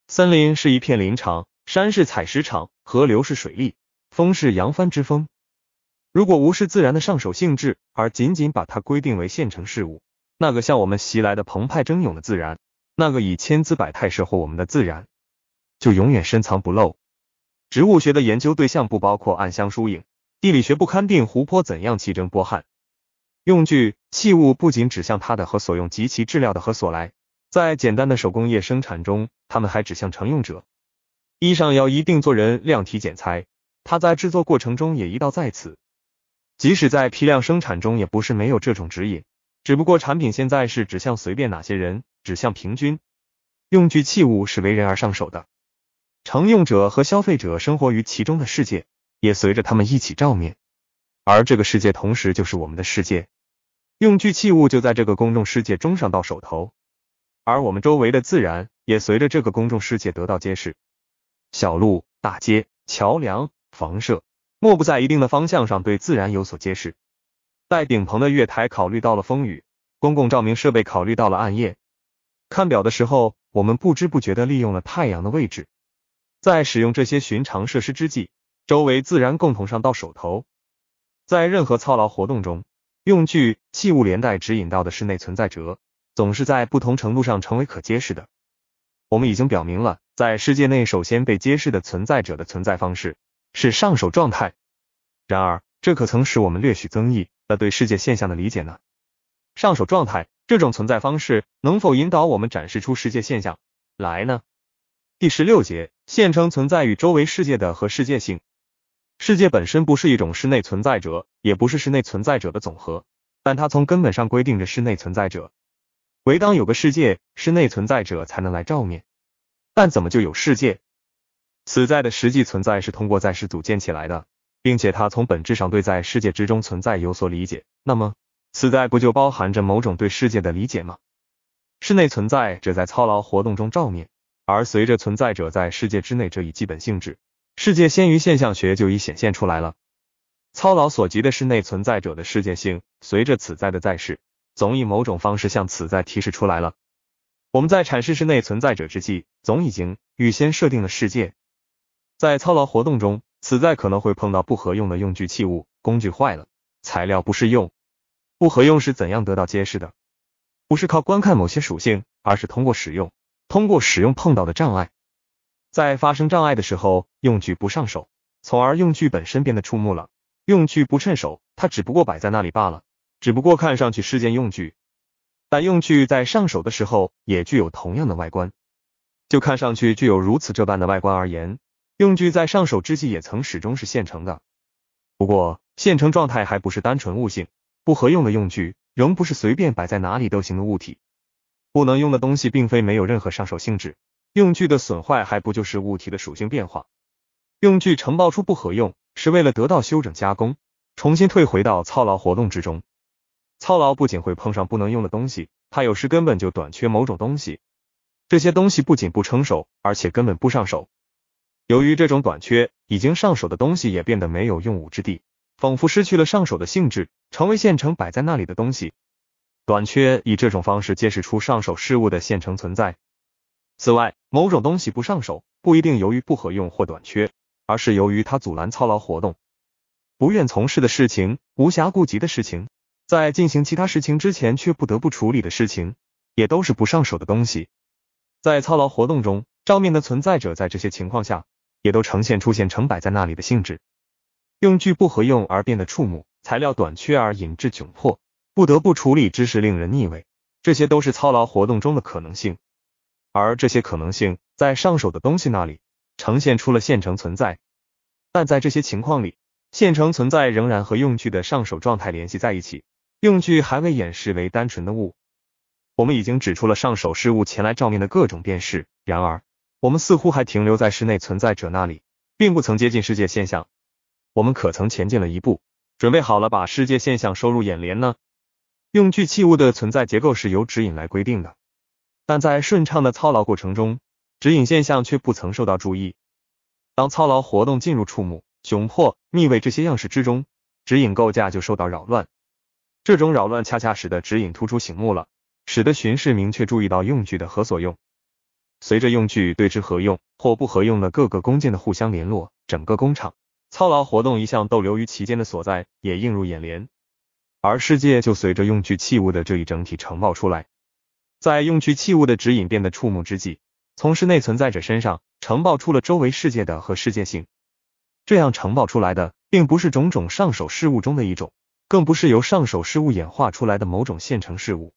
森林是一片林场，山是采石场，河流是水利，风是扬帆之风。如果无视自然的上手性质，而仅仅把它规定为现成事物，那个向我们袭来的澎湃争涌的自然。那个以千姿百态摄护我们的自然，就永远深藏不露。植物学的研究对象不包括暗香疏影，地理学不勘定湖泊怎样奇征波撼。用具器物不仅指向它的和所用及其质料的和所来，在简单的手工业生产中，它们还指向承用者。衣裳要一定做人量体剪裁，它在制作过程中也一道在此。即使在批量生产中，也不是没有这种指引。只不过产品现在是指向随便哪些人，指向平均。用具器物是为人而上手的，承用者和消费者生活于其中的世界，也随着他们一起照面，而这个世界同时就是我们的世界。用具器物就在这个公众世界中上到手头，而我们周围的自然也随着这个公众世界得到揭示。小路、大街、桥梁、房舍，莫不在一定的方向上对自然有所揭示。在顶棚的月台考虑到了风雨，公共照明设备考虑到了暗夜。看表的时候，我们不知不觉地利用了太阳的位置。在使用这些寻常设施之际，周围自然共同上到手头。在任何操劳活动中，用具器物连带指引到的室内存在者，总是在不同程度上成为可揭示的。我们已经表明了，在世界内首先被揭示的存在者的存在方式是上手状态。然而，这可曾使我们略许增益？对世界现象的理解呢？上手状态这种存在方式能否引导我们展示出世界现象来呢？第十六节，现成存在与周围世界的和世界性。世界本身不是一种室内存在者，也不是室内存在者的总和，但它从根本上规定着室内存在者。唯当有个世界，室内存在者才能来照面。但怎么就有世界？此在的实际存在是通过在世组建起来的。并且他从本质上对在世界之中存在有所理解，那么此在不就包含着某种对世界的理解吗？室内存在者在操劳活动中照面，而随着存在者在世界之内这一基本性质，世界先于现象学就已显现出来了。操劳所及的室内存在者的世界性，随着此在的在世，总以某种方式向此在提示出来了。我们在阐释室内存在者之际，总已经预先设定了世界，在操劳活动中。此在可能会碰到不合用的用具器物，工具坏了，材料不适用，不合用是怎样得到揭示的？不是靠观看某些属性，而是通过使用，通过使用碰到的障碍，在发生障碍的时候，用具不上手，从而用具本身变得触目了。用具不趁手，它只不过摆在那里罢了，只不过看上去是件用具，但用具在上手的时候也具有同样的外观，就看上去具有如此这般的外观而言。用具在上手之际，也曾始终是现成的。不过，现成状态还不是单纯物性不合用的用具，仍不是随便摆在哪里都行的物体。不能用的东西，并非没有任何上手性质。用具的损坏，还不就是物体的属性变化？用具呈报出不合用，是为了得到修整加工，重新退回到操劳活动之中。操劳不仅会碰上不能用的东西，它有时根本就短缺某种东西。这些东西不仅不成手，而且根本不上手。由于这种短缺，已经上手的东西也变得没有用武之地，仿佛失去了上手的兴致，成为现成摆在那里的东西。短缺以这种方式揭示出上手事物的现成存在。此外，某种东西不上手，不一定由于不合用或短缺，而是由于它阻拦操劳活动，不愿从事的事情，无暇顾及的事情，在进行其他事情之前却不得不处理的事情，也都是不上手的东西。在操劳活动中，照面的存在者在这些情况下。也都呈现出现成摆在那里的性质，用具不合用而变得触目，材料短缺而引致窘迫，不得不处理知识令人腻味，这些都是操劳活动中的可能性。而这些可能性在上手的东西那里呈现出了现成存在，但在这些情况里，现成存在仍然和用具的上手状态联系在一起，用具还未演示为单纯的物。我们已经指出了上手事物前来照面的各种变式，然而。我们似乎还停留在室内存在者那里，并不曾接近世界现象。我们可曾前进了一步，准备好了把世界现象收入眼帘呢？用具器物的存在结构是由指引来规定的，但在顺畅的操劳过程中，指引现象却不曾受到注意。当操劳活动进入触目、窘迫、逆位这些样式之中，指引构架就受到扰乱。这种扰乱恰恰使得指引突出醒目了，使得巡视明确注意到用具的何所用。随着用具对之合用或不合用的各个工件的互相联络，整个工厂操劳活动一向逗留于其间的所在也映入眼帘，而世界就随着用具器物的这一整体呈报出来。在用具器物的指引变得触目之际，从室内存在者身上呈报出了周围世界的和世界性。这样呈报出来的，并不是种种上手事物中的一种，更不是由上手事物演化出来的某种现成事物。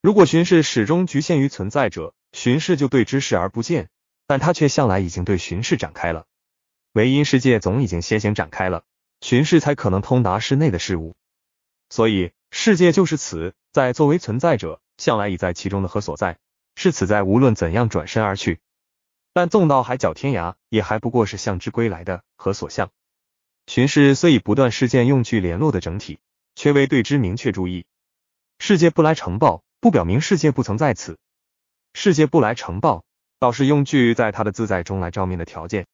如果巡视始终局限于存在者。巡视就对之视而不见，但他却向来已经对巡视展开了。唯因世界总已经先行展开了，巡视才可能通达室内的事物。所以世界就是此在作为存在者，向来已在其中的何所在？是此在无论怎样转身而去，但纵到海角天涯，也还不过是向之归来的何所向？巡视虽以不断事件用具联络的整体，却未对之明确注意。世界不来呈报，不表明世界不曾在此。世界不来呈报，倒是用具在它的自在中来照面的条件。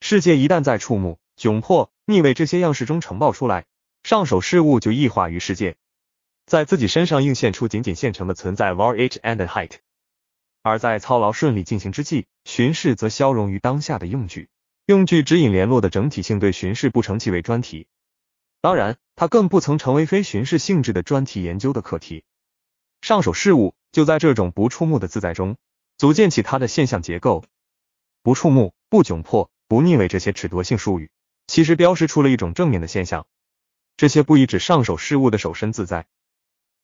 世界一旦在触目、窘迫、逆位这些样式中呈报出来，上手事物就异化于世界，在自己身上映现出仅仅现成的存在。While it and height，而在操劳顺利进行之际，巡视则消融于当下的用具。用具指引联络的整体性对巡视不成其为专题，当然，它更不曾成为非巡视性质的专题研究的课题。上手事物。就在这种不触目的自在中，组建起它的现象结构。不触目、不窘迫、不逆味这些尺度性术语，其实标识出了一种正面的现象。这些不以指上手事物的手身自在。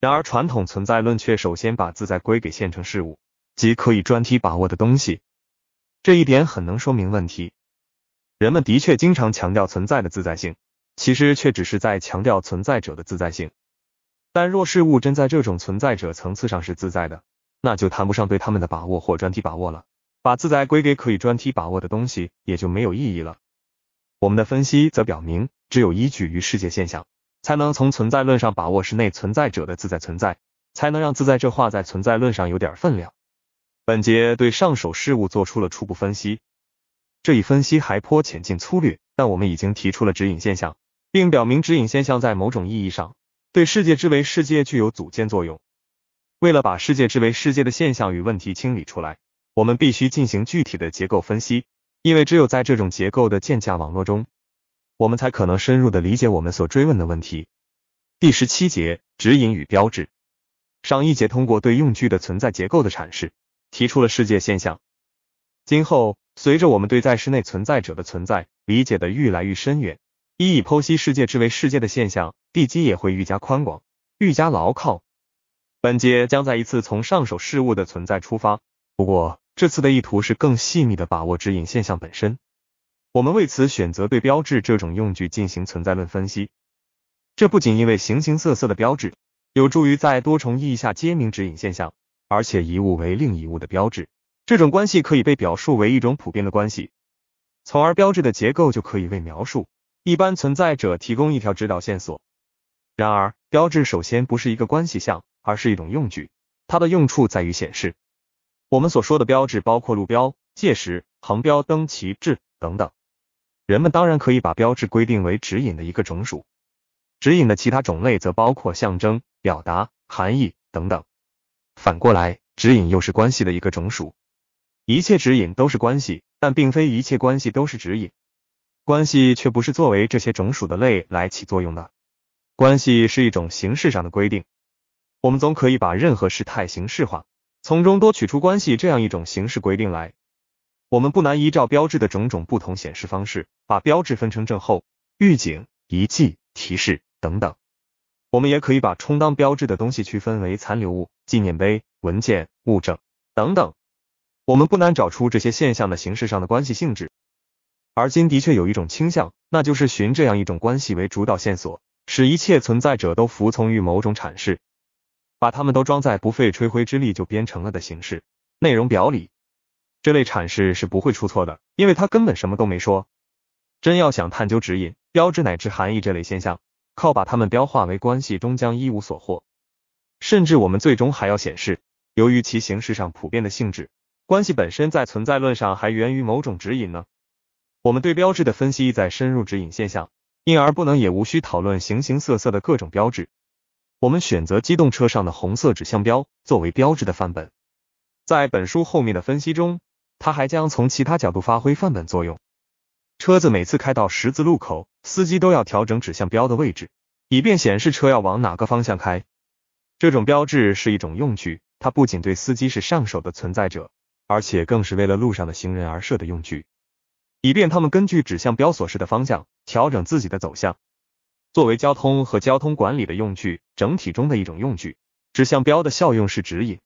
然而，传统存在论却首先把自在归给现成事物，即可以专题把握的东西。这一点很能说明问题。人们的确经常强调存在的自在性，其实却只是在强调存在者的自在性。但若事物真在这种存在者层次上是自在的，那就谈不上对他们的把握或专题把握了。把自在归给可以专题把握的东西，也就没有意义了。我们的分析则表明，只有依据于世界现象，才能从存在论上把握室内存在者的自在存在，才能让自在这话在存在论上有点分量。本节对上手事物做出了初步分析，这一分析还颇浅近粗略，但我们已经提出了指引现象，并表明指引现象在某种意义上。对世界之为世界具有组建作用。为了把世界之为世界的现象与问题清理出来，我们必须进行具体的结构分析，因为只有在这种结构的建架网络中，我们才可能深入的理解我们所追问的问题。第十七节，指引与标志。上一节通过对用具的存在结构的阐释，提出了世界现象。今后，随着我们对在室内存在者的存在理解的愈来愈深远。一以剖析世界之为世界的现象，地基也会愈加宽广，愈加牢靠。本节将在一次从上手事物的存在出发，不过这次的意图是更细密的把握指引现象本身。我们为此选择对标志这种用具进行存在论分析。这不仅因为形形色色的标志有助于在多重意义下揭明指引现象，而且一物为另一物的标志，这种关系可以被表述为一种普遍的关系，从而标志的结构就可以被描述。一般存在者提供一条指导线索。然而，标志首先不是一个关系项，而是一种用具，它的用处在于显示。我们所说的标志包括路标、界石、航标灯、旗帜等等。人们当然可以把标志规定为指引的一个种属。指引的其他种类则包括象征、表达、含义等等。反过来，指引又是关系的一个种属。一切指引都是关系，但并非一切关系都是指引。关系却不是作为这些种属的类来起作用的。关系是一种形式上的规定。我们总可以把任何事态形式化，从中多取出关系这样一种形式规定来。我们不难依照标志的种种不同显示方式，把标志分成正候、预警、遗迹、提示等等。我们也可以把充当标志的东西区分为残留物、纪念碑、文件、物证等等。我们不难找出这些现象的形式上的关系性质。而今的确有一种倾向，那就是寻这样一种关系为主导线索，使一切存在者都服从于某种阐释，把他们都装在不费吹灰之力就编成了的形式。内容表里，这类阐释是不会出错的，因为它根本什么都没说。真要想探究指引、标志乃至含义这类现象，靠把它们标化为关系，终将一无所获。甚至我们最终还要显示，由于其形式上普遍的性质，关系本身在存在论上还源于某种指引呢。我们对标志的分析在深入指引现象，因而不能也无需讨论形形色色的各种标志。我们选择机动车上的红色指向标作为标志的范本，在本书后面的分析中，它还将从其他角度发挥范本作用。车子每次开到十字路口，司机都要调整指向标的位置，以便显示车要往哪个方向开。这种标志是一种用具，它不仅对司机是上手的存在者，而且更是为了路上的行人而设的用具。以便他们根据指向标所示的方向调整自己的走向。作为交通和交通管理的用具，整体中的一种用具，指向标的效用是指引，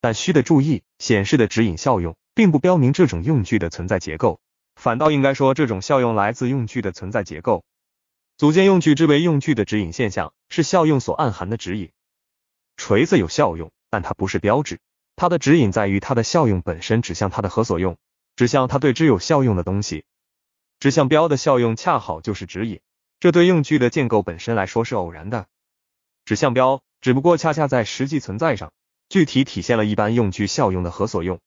但需得注意，显示的指引效用并不标明这种用具的存在结构，反倒应该说这种效用来自用具的存在结构。组件用具之为用具的指引现象，是效用所暗含的指引。锤子有效用，但它不是标志，它的指引在于它的效用本身指向它的何所用。指向它对之有效用的东西，指向标的效用恰好就是指引，这对用具的建构本身来说是偶然的。指向标只不过恰恰在实际存在上，具体体现了一般用具效用的何所用。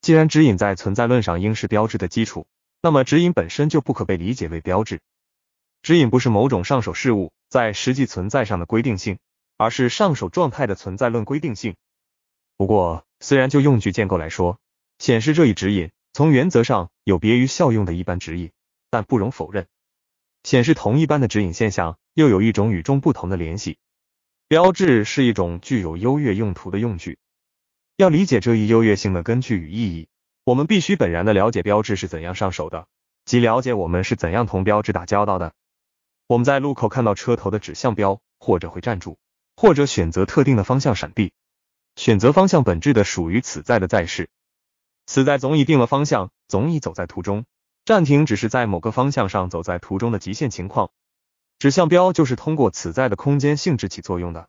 既然指引在存在论上应是标志的基础，那么指引本身就不可被理解为标志。指引不是某种上手事物在实际存在上的规定性，而是上手状态的存在论规定性。不过，虽然就用具建构来说，显示这一指引。从原则上有别于效用的一般指引，但不容否认，显示同一般的指引现象又有一种与众不同的联系。标志是一种具有优越用途的用具。要理解这一优越性的根据与意义，我们必须本然的了解标志是怎样上手的，即了解我们是怎样同标志打交道的。我们在路口看到车头的指向标，或者会站住，或者选择特定的方向闪避。选择方向本质的属于此在的在世。此在总已定了方向，总已走在途中。暂停只是在某个方向上走在途中的极限情况。指向标就是通过此在的空间性质起作用的。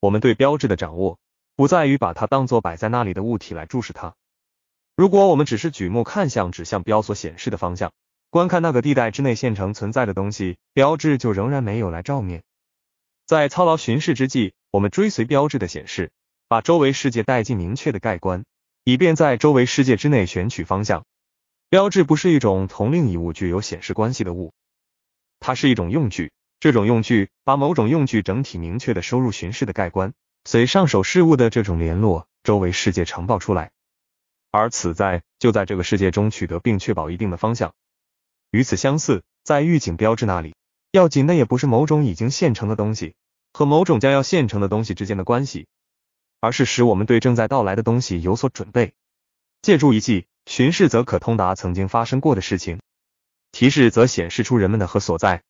我们对标志的掌握，不在于把它当作摆在那里的物体来注视它。如果我们只是举目看向指向标所显示的方向，观看那个地带之内现成存在的东西，标志就仍然没有来照面。在操劳巡视之际，我们追随标志的显示，把周围世界带进明确的盖观。以便在周围世界之内选取方向，标志不是一种同另一物具有显示关系的物，它是一种用具。这种用具把某种用具整体明确的收入巡视的盖棺，随上手事物的这种联络，周围世界呈报出来，而此在就在这个世界中取得并确保一定的方向。与此相似，在预警标志那里，要紧的也不是某种已经现成的东西和某种将要现成的东西之间的关系。而是使我们对正在到来的东西有所准备。借助遗迹，巡视则可通达曾经发生过的事情；提示则显示出人们的和所在。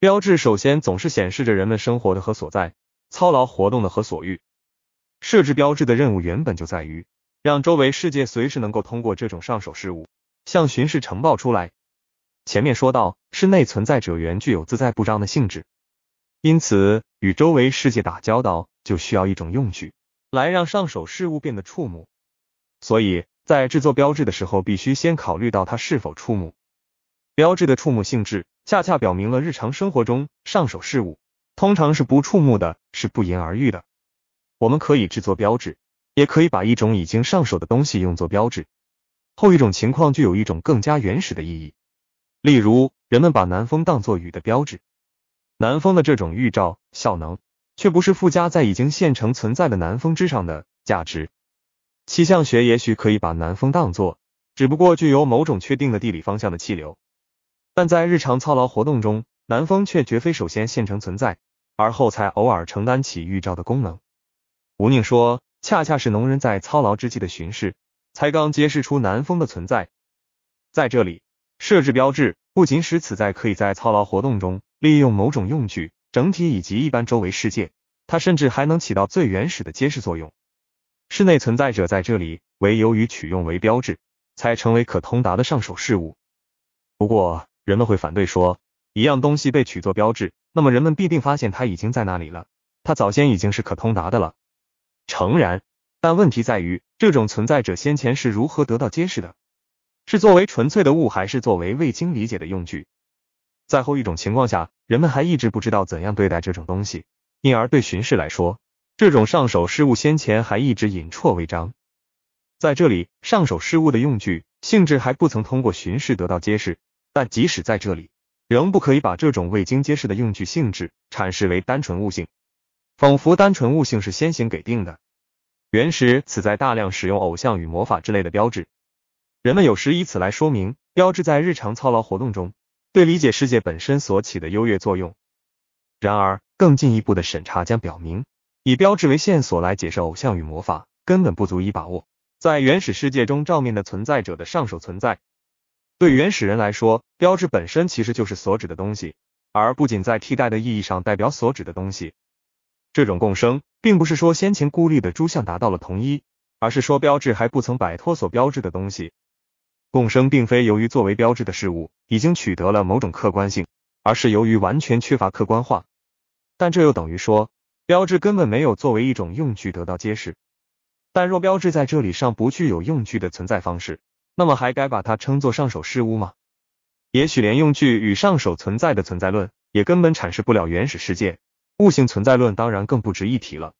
标志首先总是显示着人们生活的和所在，操劳活动的和所欲。设置标志的任务原本就在于让周围世界随时能够通过这种上手事物向巡视呈报出来。前面说到，室内存在者原具有自在不张的性质，因此与周围世界打交道就需要一种用具。来让上手事物变得触目，所以在制作标志的时候，必须先考虑到它是否触目。标志的触目性质，恰恰表明了日常生活中上手事物通常是不触目的，是不言而喻的。我们可以制作标志，也可以把一种已经上手的东西用作标志。后一种情况具有一种更加原始的意义。例如，人们把南风当作雨的标志，南风的这种预兆效能。却不是附加在已经现成存在的南风之上的价值。气象学也许可以把南风当作只不过具有某种确定的地理方向的气流，但在日常操劳活动中，南风却绝非首先现成存在，而后才偶尔承担起预兆的功能。吴宁说，恰恰是农人在操劳之际的巡视，才刚揭示出南风的存在。在这里设置标志，不仅使此在可以在操劳活动中利用某种用具。整体以及一般周围世界，它甚至还能起到最原始的揭示作用。室内存在者在这里唯由于取用为标志，才成为可通达的上手事物。不过，人们会反对说，一样东西被取作标志，那么人们必定发现它已经在那里了，它早先已经是可通达的了。诚然，但问题在于这种存在者先前是如何得到揭示的？是作为纯粹的物，还是作为未经理解的用具？在后一种情况下。人们还一直不知道怎样对待这种东西，因而对巡视来说，这种上手失误先前还一直隐绰未彰。在这里，上手失误的用具性质还不曾通过巡视得到揭示，但即使在这里，仍不可以把这种未经揭示的用具性质阐释为单纯物性，仿佛单纯物性是先行给定的。原始此在大量使用偶像与魔法之类的标志，人们有时以此来说明标志在日常操劳活动中。对理解世界本身所起的优越作用。然而，更进一步的审查将表明，以标志为线索来解释偶像与魔法，根本不足以把握在原始世界中照面的存在者的上手存在。对原始人来说，标志本身其实就是所指的东西，而不仅在替代的意义上代表所指的东西。这种共生，并不是说先前孤立的诸相达到了同一，而是说标志还不曾摆脱所标志的东西。共生并非由于作为标志的事物已经取得了某种客观性，而是由于完全缺乏客观化。但这又等于说，标志根本没有作为一种用具得到揭示。但若标志在这里尚不具有用具的存在方式，那么还该把它称作上手事物吗？也许连用具与上手存在的存在论也根本阐释不了原始世界，物性存在论当然更不值一提了。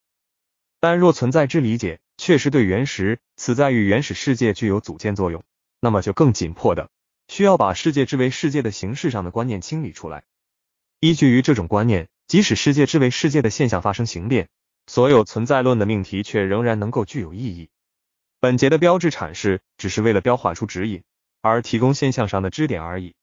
但若存在之理解确实对原始此在与原始世界具有组建作用。那么就更紧迫的需要把世界之为世界的形式上的观念清理出来。依据于这种观念，即使世界之为世界的现象发生形变，所有存在论的命题却仍然能够具有意义。本节的标志阐释只是为了标画出指引，而提供现象上的支点而已。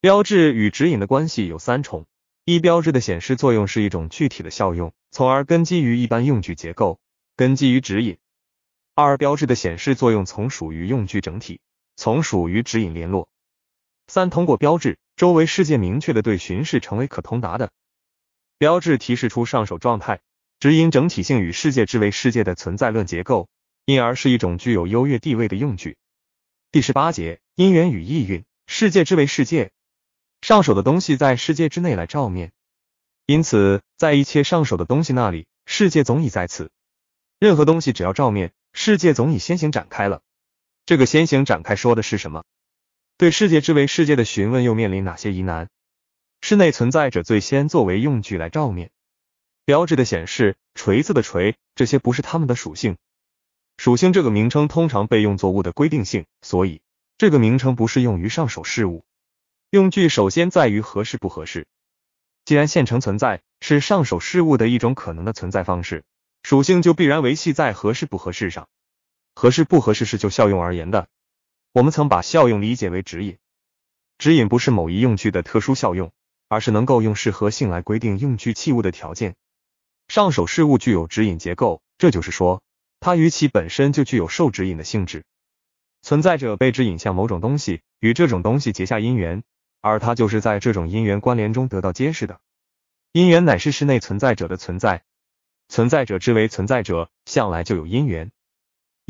标志与指引的关系有三重：一、标志的显示作用是一种具体的效用，从而根基于一般用具结构，根基于指引；二、标志的显示作用从属于用具整体。从属于指引联络，三通过标志周围世界明确的对巡视成为可通达的标志提示出上手状态，指引整体性与世界之为世界的存在论结构，因而是一种具有优越地位的用具。第十八节因缘与意蕴，世界之为世界，上手的东西在世界之内来照面，因此在一切上手的东西那里，世界总已在此。任何东西只要照面，世界总已先行展开了。这个先行展开说的是什么？对世界之为世界的询问又面临哪些疑难？室内存在者最先作为用具来照面，标志的显示，锤子的锤，这些不是它们的属性。属性这个名称通常被用作物的规定性，所以这个名称不适用于上手事物。用具首先在于合适不合适。既然现成存在是上手事物的一种可能的存在方式，属性就必然维系在合适不合适上。合适不合适是就效用而言的。我们曾把效用理解为指引，指引不是某一用具的特殊效用，而是能够用适合性来规定用具器物的条件。上手事物具有指引结构，这就是说，它与其本身就具有受指引的性质。存在者被指引向某种东西，与这种东西结下因缘，而它就是在这种因缘关联中得到揭示的。因缘乃是室内存在者的存在，存在者之为存在者，向来就有因缘。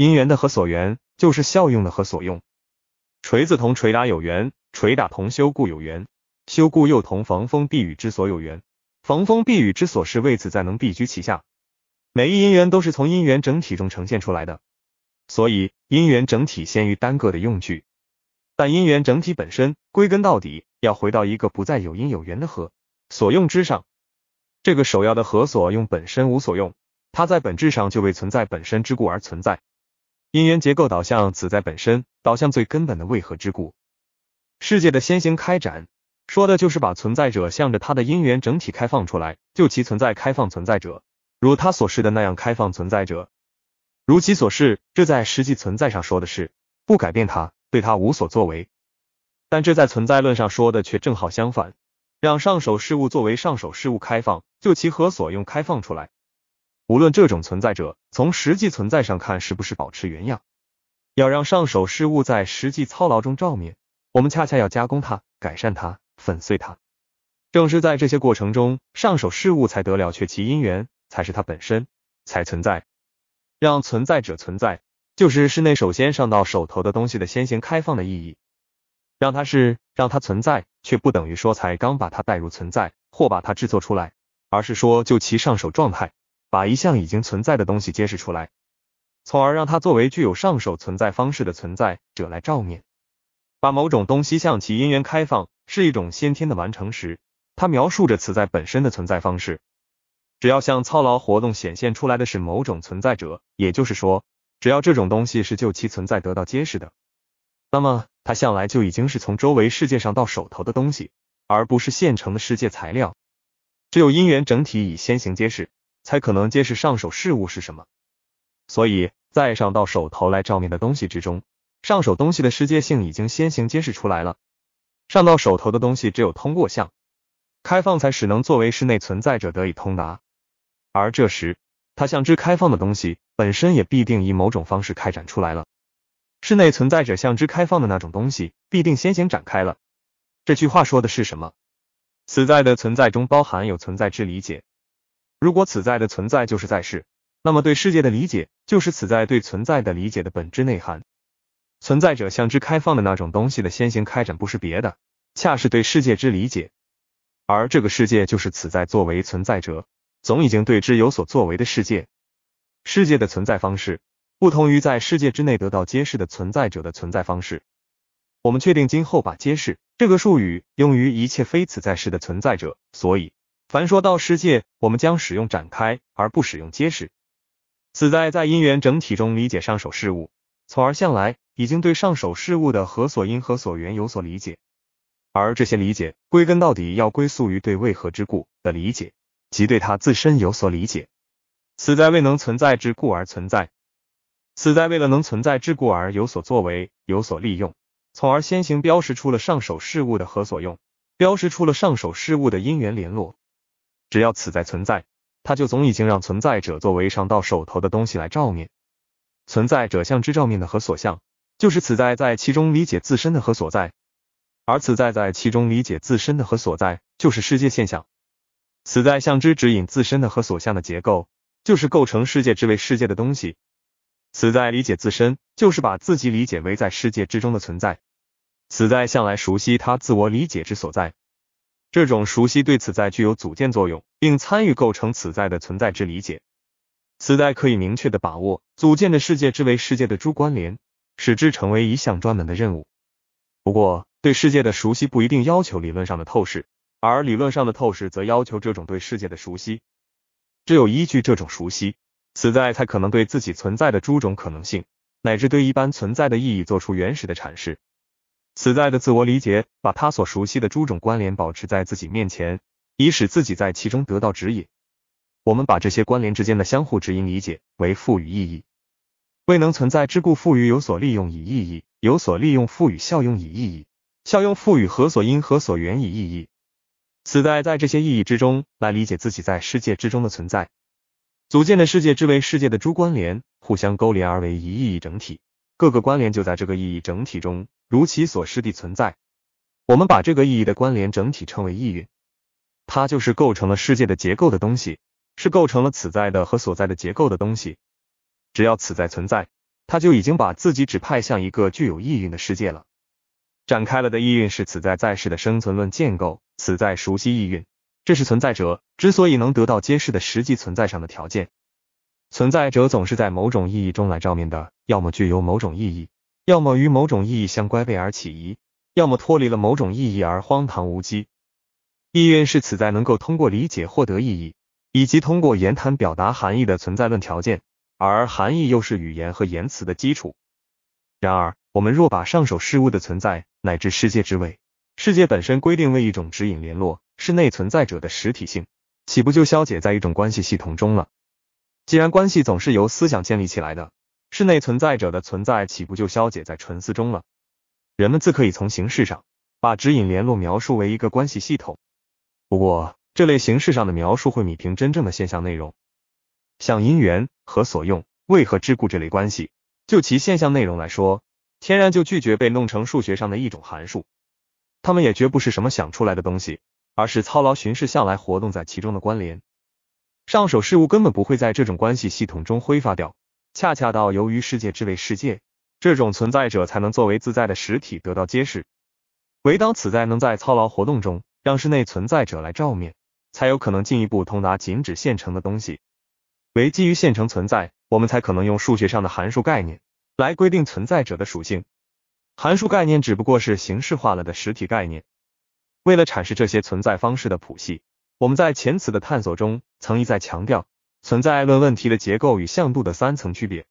因缘的和所缘，就是效用的和所用。锤子同锤打有缘，锤打同修故有缘，修故又同防风避雨之所有缘。防风避雨之所是为此在能避居其下。每一因缘都是从因缘整体中呈现出来的，所以因缘整体先于单个的用具。但因缘整体本身，归根到底要回到一个不再有因有缘的和所用之上。这个首要的和所用本身无所用，它在本质上就为存在本身之故而存在。因缘结构导向，此在本身导向最根本的为何之故？世界的先行开展，说的就是把存在者向着他的因缘整体开放出来，就其存在开放存在者，如他所示的那样开放存在者，如其所示。这在实际存在上说的是不改变它，对它无所作为。但这在存在论上说的却正好相反，让上手事物作为上手事物开放，就其何所用开放出来。无论这种存在者从实际存在上看是不是保持原样，要让上手事物在实际操劳中照面，我们恰恰要加工它、改善它、粉碎它。正是在这些过程中，上手事物才得了却其因缘，才是它本身，才存在。让存在者存在，就是室内首先上到手头的东西的先行开放的意义。让它是让它存在，却不等于说才刚把它带入存在或把它制作出来，而是说就其上手状态。把一项已经存在的东西揭示出来，从而让它作为具有上手存在方式的存在者来照面。把某种东西向其因缘开放，是一种先天的完成时。它描述着此在本身的存在方式。只要向操劳活动显现出来的是某种存在者，也就是说，只要这种东西是就其存在得到揭示的，那么它向来就已经是从周围世界上到手头的东西，而不是现成的世界材料。只有因缘整体已先行揭示。才可能揭示上手事物是什么，所以在上到手头来照面的东西之中，上手东西的世界性已经先行揭示出来了。上到手头的东西只有通过相开放才使能作为室内存在者得以通达，而这时它相之开放的东西本身也必定以某种方式开展出来了。室内存在者相之开放的那种东西必定先行展开了。这句话说的是什么？此在的存在中包含有存在之理解。如果此在的存在就是在世，那么对世界的理解就是此在对存在的理解的本质内涵。存在者像之开放的那种东西的先行开展，不是别的，恰是对世界之理解。而这个世界就是此在作为存在者总已经对之有所作为的世界。世界的存在方式不同于在世界之内得到揭示的存在者的存在方式。我们确定今后把“揭示”这个术语用于一切非此在世的存在者，所以。凡说到世界，我们将使用展开而不使用揭示。此在在因缘整体中理解上手事物，从而向来已经对上手事物的何所因何所缘有所理解。而这些理解归根到底要归宿于对为何之故的理解，即对它自身有所理解。此在未能存在之故而存在，此在为了能存在之故而有所作为、有所利用，从而先行标识出了上手事物的何所用，标识出了上手事物的因缘联络。只要此在存在，他就总已经让存在者作为上到手头的东西来照面。存在者相之照面的和所向，就是此在在其中理解自身的和所在；而此在在其中理解自身的和所在，就是世界现象。此在相之指引自身的和所向的结构，就是构成世界之为世界的东西。此在理解自身，就是把自己理解为在世界之中的存在。此在向来熟悉他自我理解之所在。这种熟悉对此在具有组建作用，并参与构成此在的存在之理解。此在可以明确地把握组建的世界之为世界的诸关联，使之成为一项专门的任务。不过，对世界的熟悉不一定要求理论上的透视，而理论上的透视则要求这种对世界的熟悉。只有依据这种熟悉，此在才可能对自己存在的诸种可能性，乃至对一般存在的意义做出原始的阐释。此在的自我理解，把他所熟悉的诸种关联保持在自己面前，以使自己在其中得到指引。我们把这些关联之间的相互指引理解为赋予意义。未能存在之故，赋予有所利用以意义；有所利用赋予效用以意义；效用赋予何所因何所缘以意义。此在在这些意义之中来理解自己在世界之中的存在，组建的世界之为世界的诸关联互相勾连而为一意义整体，各个关联就在这个意义整体中。如其所示地存在，我们把这个意义的关联整体称为意蕴。它就是构成了世界的结构的东西，是构成了此在的和所在的结构的东西。只要此在存在，它就已经把自己指派向一个具有意蕴的世界了。展开了的意蕴是此在在世的生存论建构。此在熟悉意蕴，这是存在者之所以能得到揭示的实际存在上的条件。存在者总是在某种意义中来照面的，要么具有某种意义。要么与某种意义相乖背而起疑，要么脱离了某种意义而荒唐无稽。意愿是此在能够通过理解获得意义，以及通过言谈表达含义的存在论条件，而含义又是语言和言辞的基础。然而，我们若把上首事物的存在乃至世界之位，世界本身规定为一种指引联络是内存在者的实体性，岂不就消解在一种关系系统中了？既然关系总是由思想建立起来的。室内存在者的存在，岂不就消解在纯思中了？人们自可以从形式上把指引联络描述为一个关系系统，不过这类形式上的描述会米平真正的现象内容。像因缘和所用为何之故这类关系，就其现象内容来说，天然就拒绝被弄成数学上的一种函数。它们也绝不是什么想出来的东西，而是操劳巡视向来活动在其中的关联。上手事物根本不会在这种关系系统中挥发掉。恰恰到由于世界之为世界，这种存在者才能作为自在的实体得到揭示。唯当此在能在操劳活动中让室内存在者来照面，才有可能进一步通达仅指现成的东西。唯基于现成存在，我们才可能用数学上的函数概念来规定存在者的属性。函数概念只不过是形式化了的实体概念。为了阐释这些存在方式的谱系，我们在前此的探索中曾一再强调。存在论问题的结构与向度的三层区别：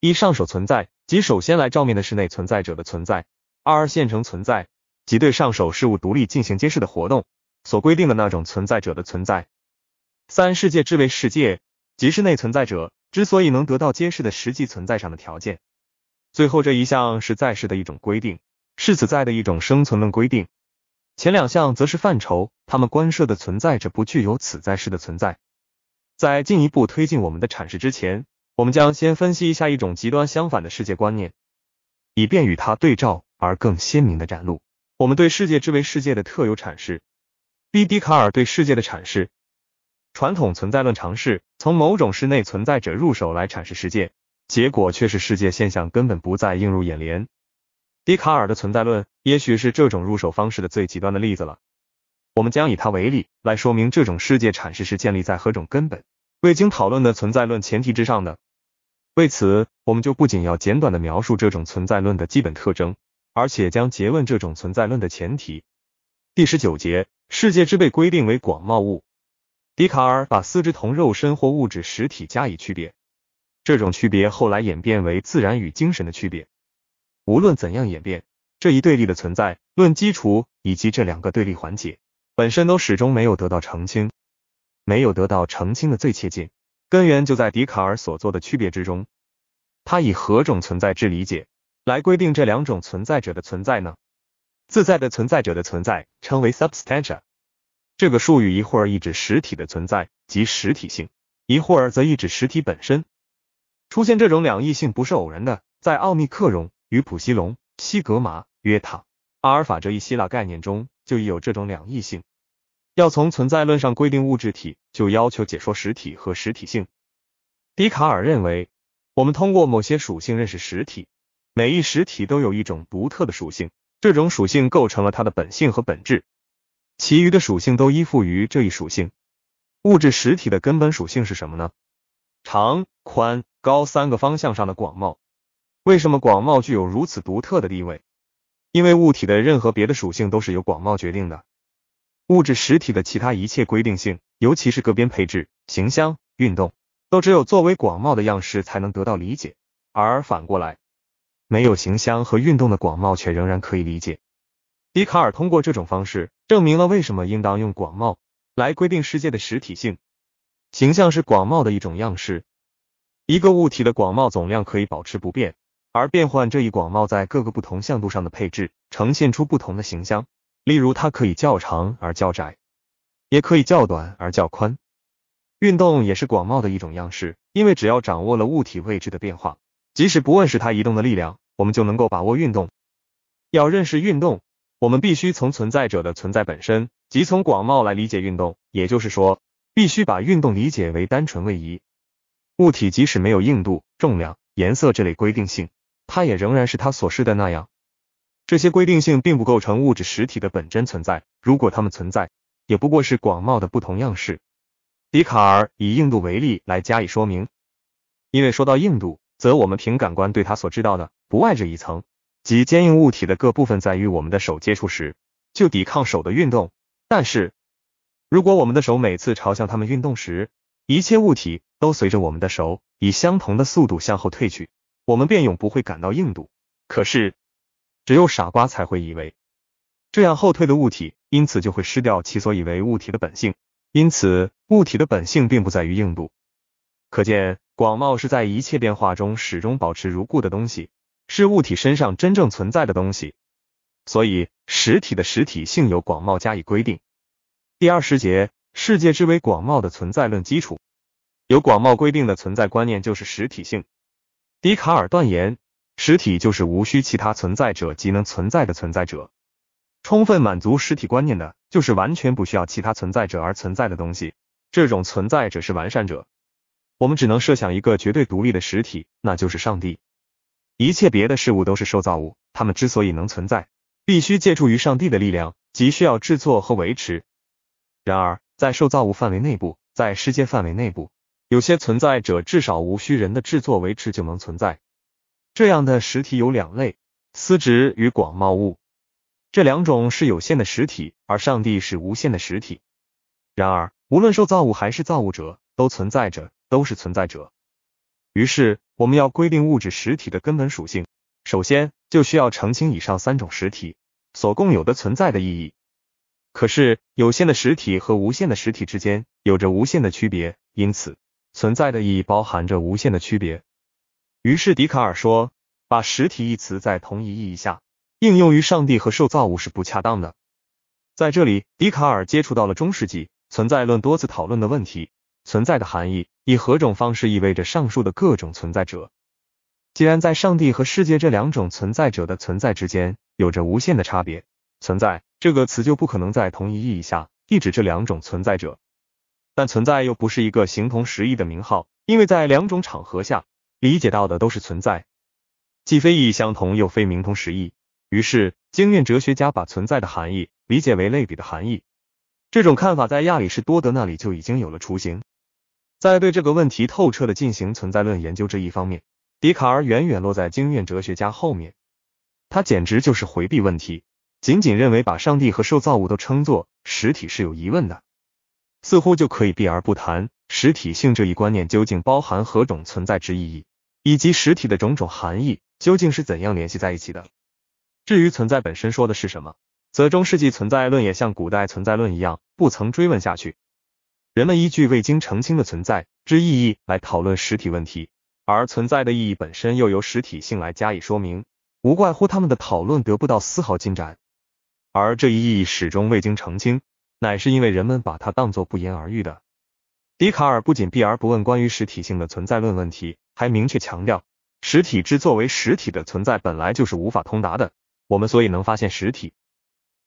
一、上手存在，即首先来照面的是内存在者的存在；二、现成存在，即对上手事物独立进行揭示的活动所规定的那种存在者的存在；三、世界之为世界，即室内存在者之所以能得到揭示的实际存在上的条件。最后这一项是在世的一种规定，是此在的一种生存论规定。前两项则是范畴，他们关涉的存在者不具有此在世的存在。在进一步推进我们的阐释之前，我们将先分析一下一种极端相反的世界观念，以便与它对照，而更鲜明的展露我们对世界之为世界的特有阐释。B. 笛卡尔对世界的阐释，传统存在论尝试从某种室内存在者入手来阐释世界，结果却是世界现象根本不再映入眼帘。笛卡尔的存在论，也许是这种入手方式的最极端的例子了。我们将以它为例来说明这种世界阐释是建立在何种根本未经讨论的存在论前提之上的。为此，我们就不仅要简短的描述这种存在论的基本特征，而且将诘问这种存在论的前提。第十九节，世界之被规定为广袤物。笛卡尔把四肢同肉身或物质实体加以区别，这种区别后来演变为自然与精神的区别。无论怎样演变，这一对立的存在论基础以及这两个对立环节。本身都始终没有得到澄清，没有得到澄清的最切近根源就在笛卡尔所做的区别之中。他以何种存在之理解来规定这两种存在者的存在呢？自在的存在者的存在称为 substantia。这个术语一会儿意指实体的存在及实体性，一会儿则意指实体本身。出现这种两异性不是偶然的，在奥密克戎与普西龙、西格玛、约塔、阿尔法这一希腊概念中就已有这种两异性。要从存在论上规定物质体，就要求解说实体和实体性。笛卡尔认为，我们通过某些属性认识实体，每一实体都有一种独特的属性，这种属性构成了它的本性和本质，其余的属性都依附于这一属性。物质实体的根本属性是什么呢？长、宽、高三个方向上的广袤。为什么广袤具有如此独特的地位？因为物体的任何别的属性都是由广袤决定的。物质实体的其他一切规定性，尤其是各边配置、形象、运动，都只有作为广袤的样式才能得到理解；而反过来，没有形象和运动的广袤却仍然可以理解。笛卡尔通过这种方式证明了为什么应当用广袤来规定世界的实体性。形象是广袤的一种样式。一个物体的广袤总量可以保持不变，而变换这一广袤在各个不同向度上的配置，呈现出不同的形象。例如，它可以较长而较窄，也可以较短而较宽。运动也是广袤的一种样式，因为只要掌握了物体位置的变化，即使不问是它移动的力量，我们就能够把握运动。要认识运动，我们必须从存在者的存在本身，即从广袤来理解运动。也就是说，必须把运动理解为单纯位移。物体即使没有硬度、重量、颜色这类规定性，它也仍然是它所示的那样。这些规定性并不构成物质实体的本真存在，如果它们存在，也不过是广袤的不同样式。笛卡尔以硬度为例来加以说明，因为说到硬度，则我们凭感官对它所知道的不外这一层，即坚硬物体的各部分在于我们的手接触时就抵抗手的运动，但是如果我们的手每次朝向它们运动时，一切物体都随着我们的手以相同的速度向后退去，我们便永不会感到硬度。可是。只有傻瓜才会以为这样后退的物体，因此就会失掉其所以为物体的本性。因此，物体的本性并不在于硬度。可见，广袤是在一切变化中始终保持如故的东西，是物体身上真正存在的东西。所以，实体的实体性由广袤加以规定。第二十节，世界之为广袤的存在论基础。由广袤规定的存在观念就是实体性。笛卡尔断言。实体就是无需其他存在者即能存在的存在者，充分满足实体观念的就是完全不需要其他存在者而存在的东西。这种存在者是完善者。我们只能设想一个绝对独立的实体，那就是上帝。一切别的事物都是受造物，它们之所以能存在，必须借助于上帝的力量，即需要制作和维持。然而，在受造物范围内部，在世界范围内部，有些存在者至少无需人的制作维持就能存在。这样的实体有两类，私职与广袤物，这两种是有限的实体，而上帝是无限的实体。然而，无论受造物还是造物者，都存在着，都是存在者。于是，我们要规定物质实体的根本属性，首先就需要澄清以上三种实体所共有的存在的意义。可是，有限的实体和无限的实体之间有着无限的区别，因此，存在的意义包含着无限的区别。于是，笛卡尔说，把“实体”一词在同一意义下应用于上帝和受造物是不恰当的。在这里，笛卡尔接触到了中世纪存在论多次讨论的问题：存在的含义，以何种方式意味着上述的各种存在者？既然在上帝和世界这两种存在者的存在之间有着无限的差别，存在这个词就不可能在同一意义下意指这两种存在者。但存在又不是一个形同实意的名号，因为在两种场合下。理解到的都是存在，既非意义相同，又非名同实异。于是，经验哲学家把存在的含义理解为类比的含义。这种看法在亚里士多德那里就已经有了雏形。在对这个问题透彻的进行存在论研究这一方面，笛卡尔远远落在经验哲学家后面。他简直就是回避问题，仅仅认为把上帝和受造物都称作实体是有疑问的，似乎就可以避而不谈实体性这一观念究竟包含何种存在之意义。以及实体的种种含义究竟是怎样联系在一起的？至于存在本身说的是什么，则中世纪存在论也像古代存在论一样不曾追问下去。人们依据未经澄清的存在之意义来讨论实体问题，而存在的意义本身又由实体性来加以说明，无怪乎他们的讨论得不到丝毫进展。而这一意义始终未经澄清，乃是因为人们把它当作不言而喻的。笛卡尔不仅避而不问关于实体性的存在论问题，还明确强调，实体之作为实体的存在本来就是无法通达的。我们所以能发现实体，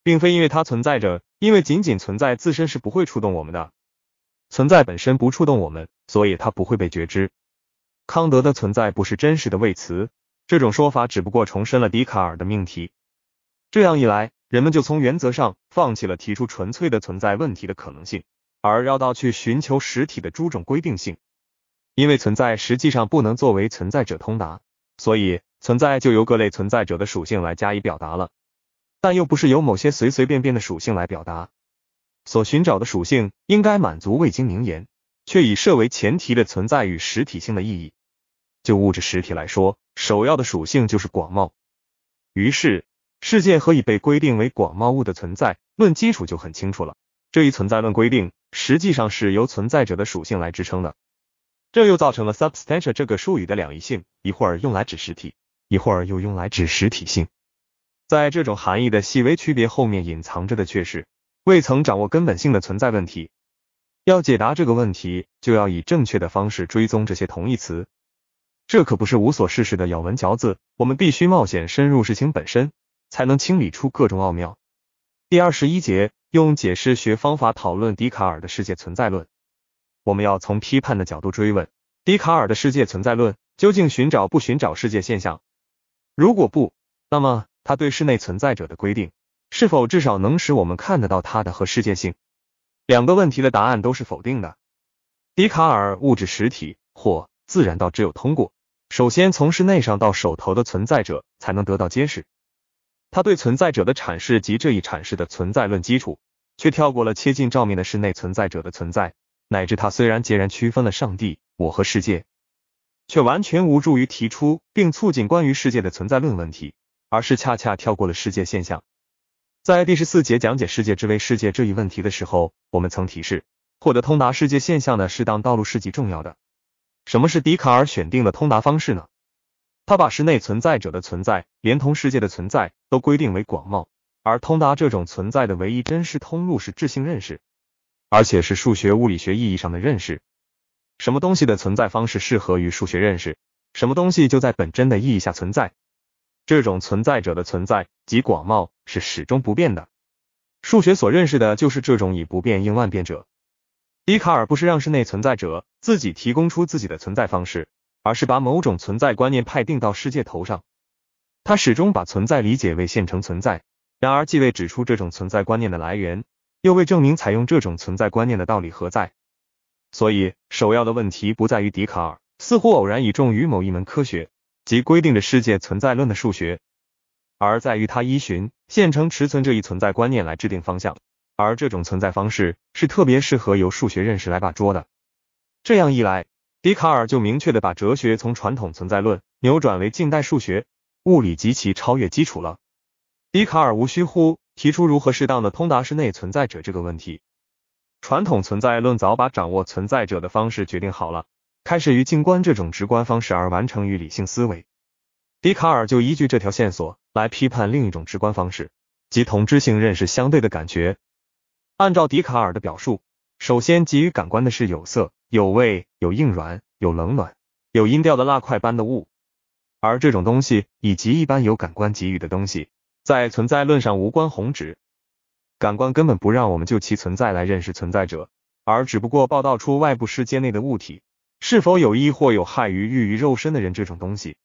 并非因为它存在着，因为仅仅存在自身是不会触动我们的。存在本身不触动我们，所以它不会被觉知。康德的存在不是真实的谓词，这种说法只不过重申了笛卡尔的命题。这样一来，人们就从原则上放弃了提出纯粹的存在问题的可能性。而绕道去寻求实体的诸种规定性，因为存在实际上不能作为存在者通达，所以存在就由各类存在者的属性来加以表达了，但又不是由某些随随便便的属性来表达。所寻找的属性应该满足未经名言却以设为前提的存在与实体性的意义。就物质实体来说，首要的属性就是广袤。于是，世界何以被规定为广袤物的存在论基础就很清楚了。这一存在论规定。实际上是由存在者的属性来支撑的，这又造成了 substantial 这个术语的两义性，一会儿用来指实体，一会儿又用来指实体性。在这种含义的细微区别后面隐藏着的却是未曾掌握根本性的存在问题。要解答这个问题，就要以正确的方式追踪这些同义词。这可不是无所事事的咬文嚼字，我们必须冒险深入事情本身，才能清理出各种奥妙。第二十一节。用解释学方法讨论笛卡尔的世界存在论，我们要从批判的角度追问：笛卡尔的世界存在论究竟寻找不寻找世界现象？如果不，那么他对室内存在者的规定，是否至少能使我们看得到它的和世界性？两个问题的答案都是否定的。笛卡尔物质实体或自然到只有通过首先从室内上到手头的存在者才能得到揭示。他对存在者的阐释及这一阐释的存在论基础。却跳过了切近照面的室内存在者的存在，乃至他虽然截然区分了上帝、我和世界，却完全无助于提出并促进关于世界的存在论问题，而是恰恰跳过了世界现象。在第十四节讲解世界之为世界这一问题的时候，我们曾提示，获得通达世界现象的适当道路是极重要的。什么是笛卡尔选定的通达方式呢？他把室内存在者的存在，连同世界的存在，都规定为广袤。而通达这种存在的唯一真实通路是智性认识，而且是数学物理学意义上的认识。什么东西的存在方式适合于数学认识，什么东西就在本真的意义下存在。这种存在者的存在及广袤是始终不变的。数学所认识的就是这种以不变应万变者。笛卡尔不是让室内存在者自己提供出自己的存在方式，而是把某种存在观念派定到世界头上。他始终把存在理解为现成存在。然而，既未指出这种存在观念的来源，又未证明采用这种存在观念的道理何在。所以，首要的问题不在于笛卡尔似乎偶然倚重于某一门科学，即规定着世界存在论的数学，而在于他依循现成持存这一存在观念来制定方向，而这种存在方式是特别适合由数学认识来把捉的。这样一来，笛卡尔就明确地把哲学从传统存在论扭转为近代数学、物理及其超越基础了。笛卡尔无需乎提出如何适当的通达室内存在者这个问题。传统存在论早把掌握存在者的方式决定好了，开始于静观这种直观方式，而完成于理性思维。笛卡尔就依据这条线索来批判另一种直观方式，即同知性认识相对的感觉。按照笛卡尔的表述，首先给予感官的是有色、有味、有硬软、有冷暖、有音调的蜡块般的物，而这种东西以及一般有感官给予的东西。在存在论上无关宏旨，感官根本不让我们就其存在来认识存在者，而只不过报道出外部世界内的物体是否有益或有害于欲于肉身的人这种东西。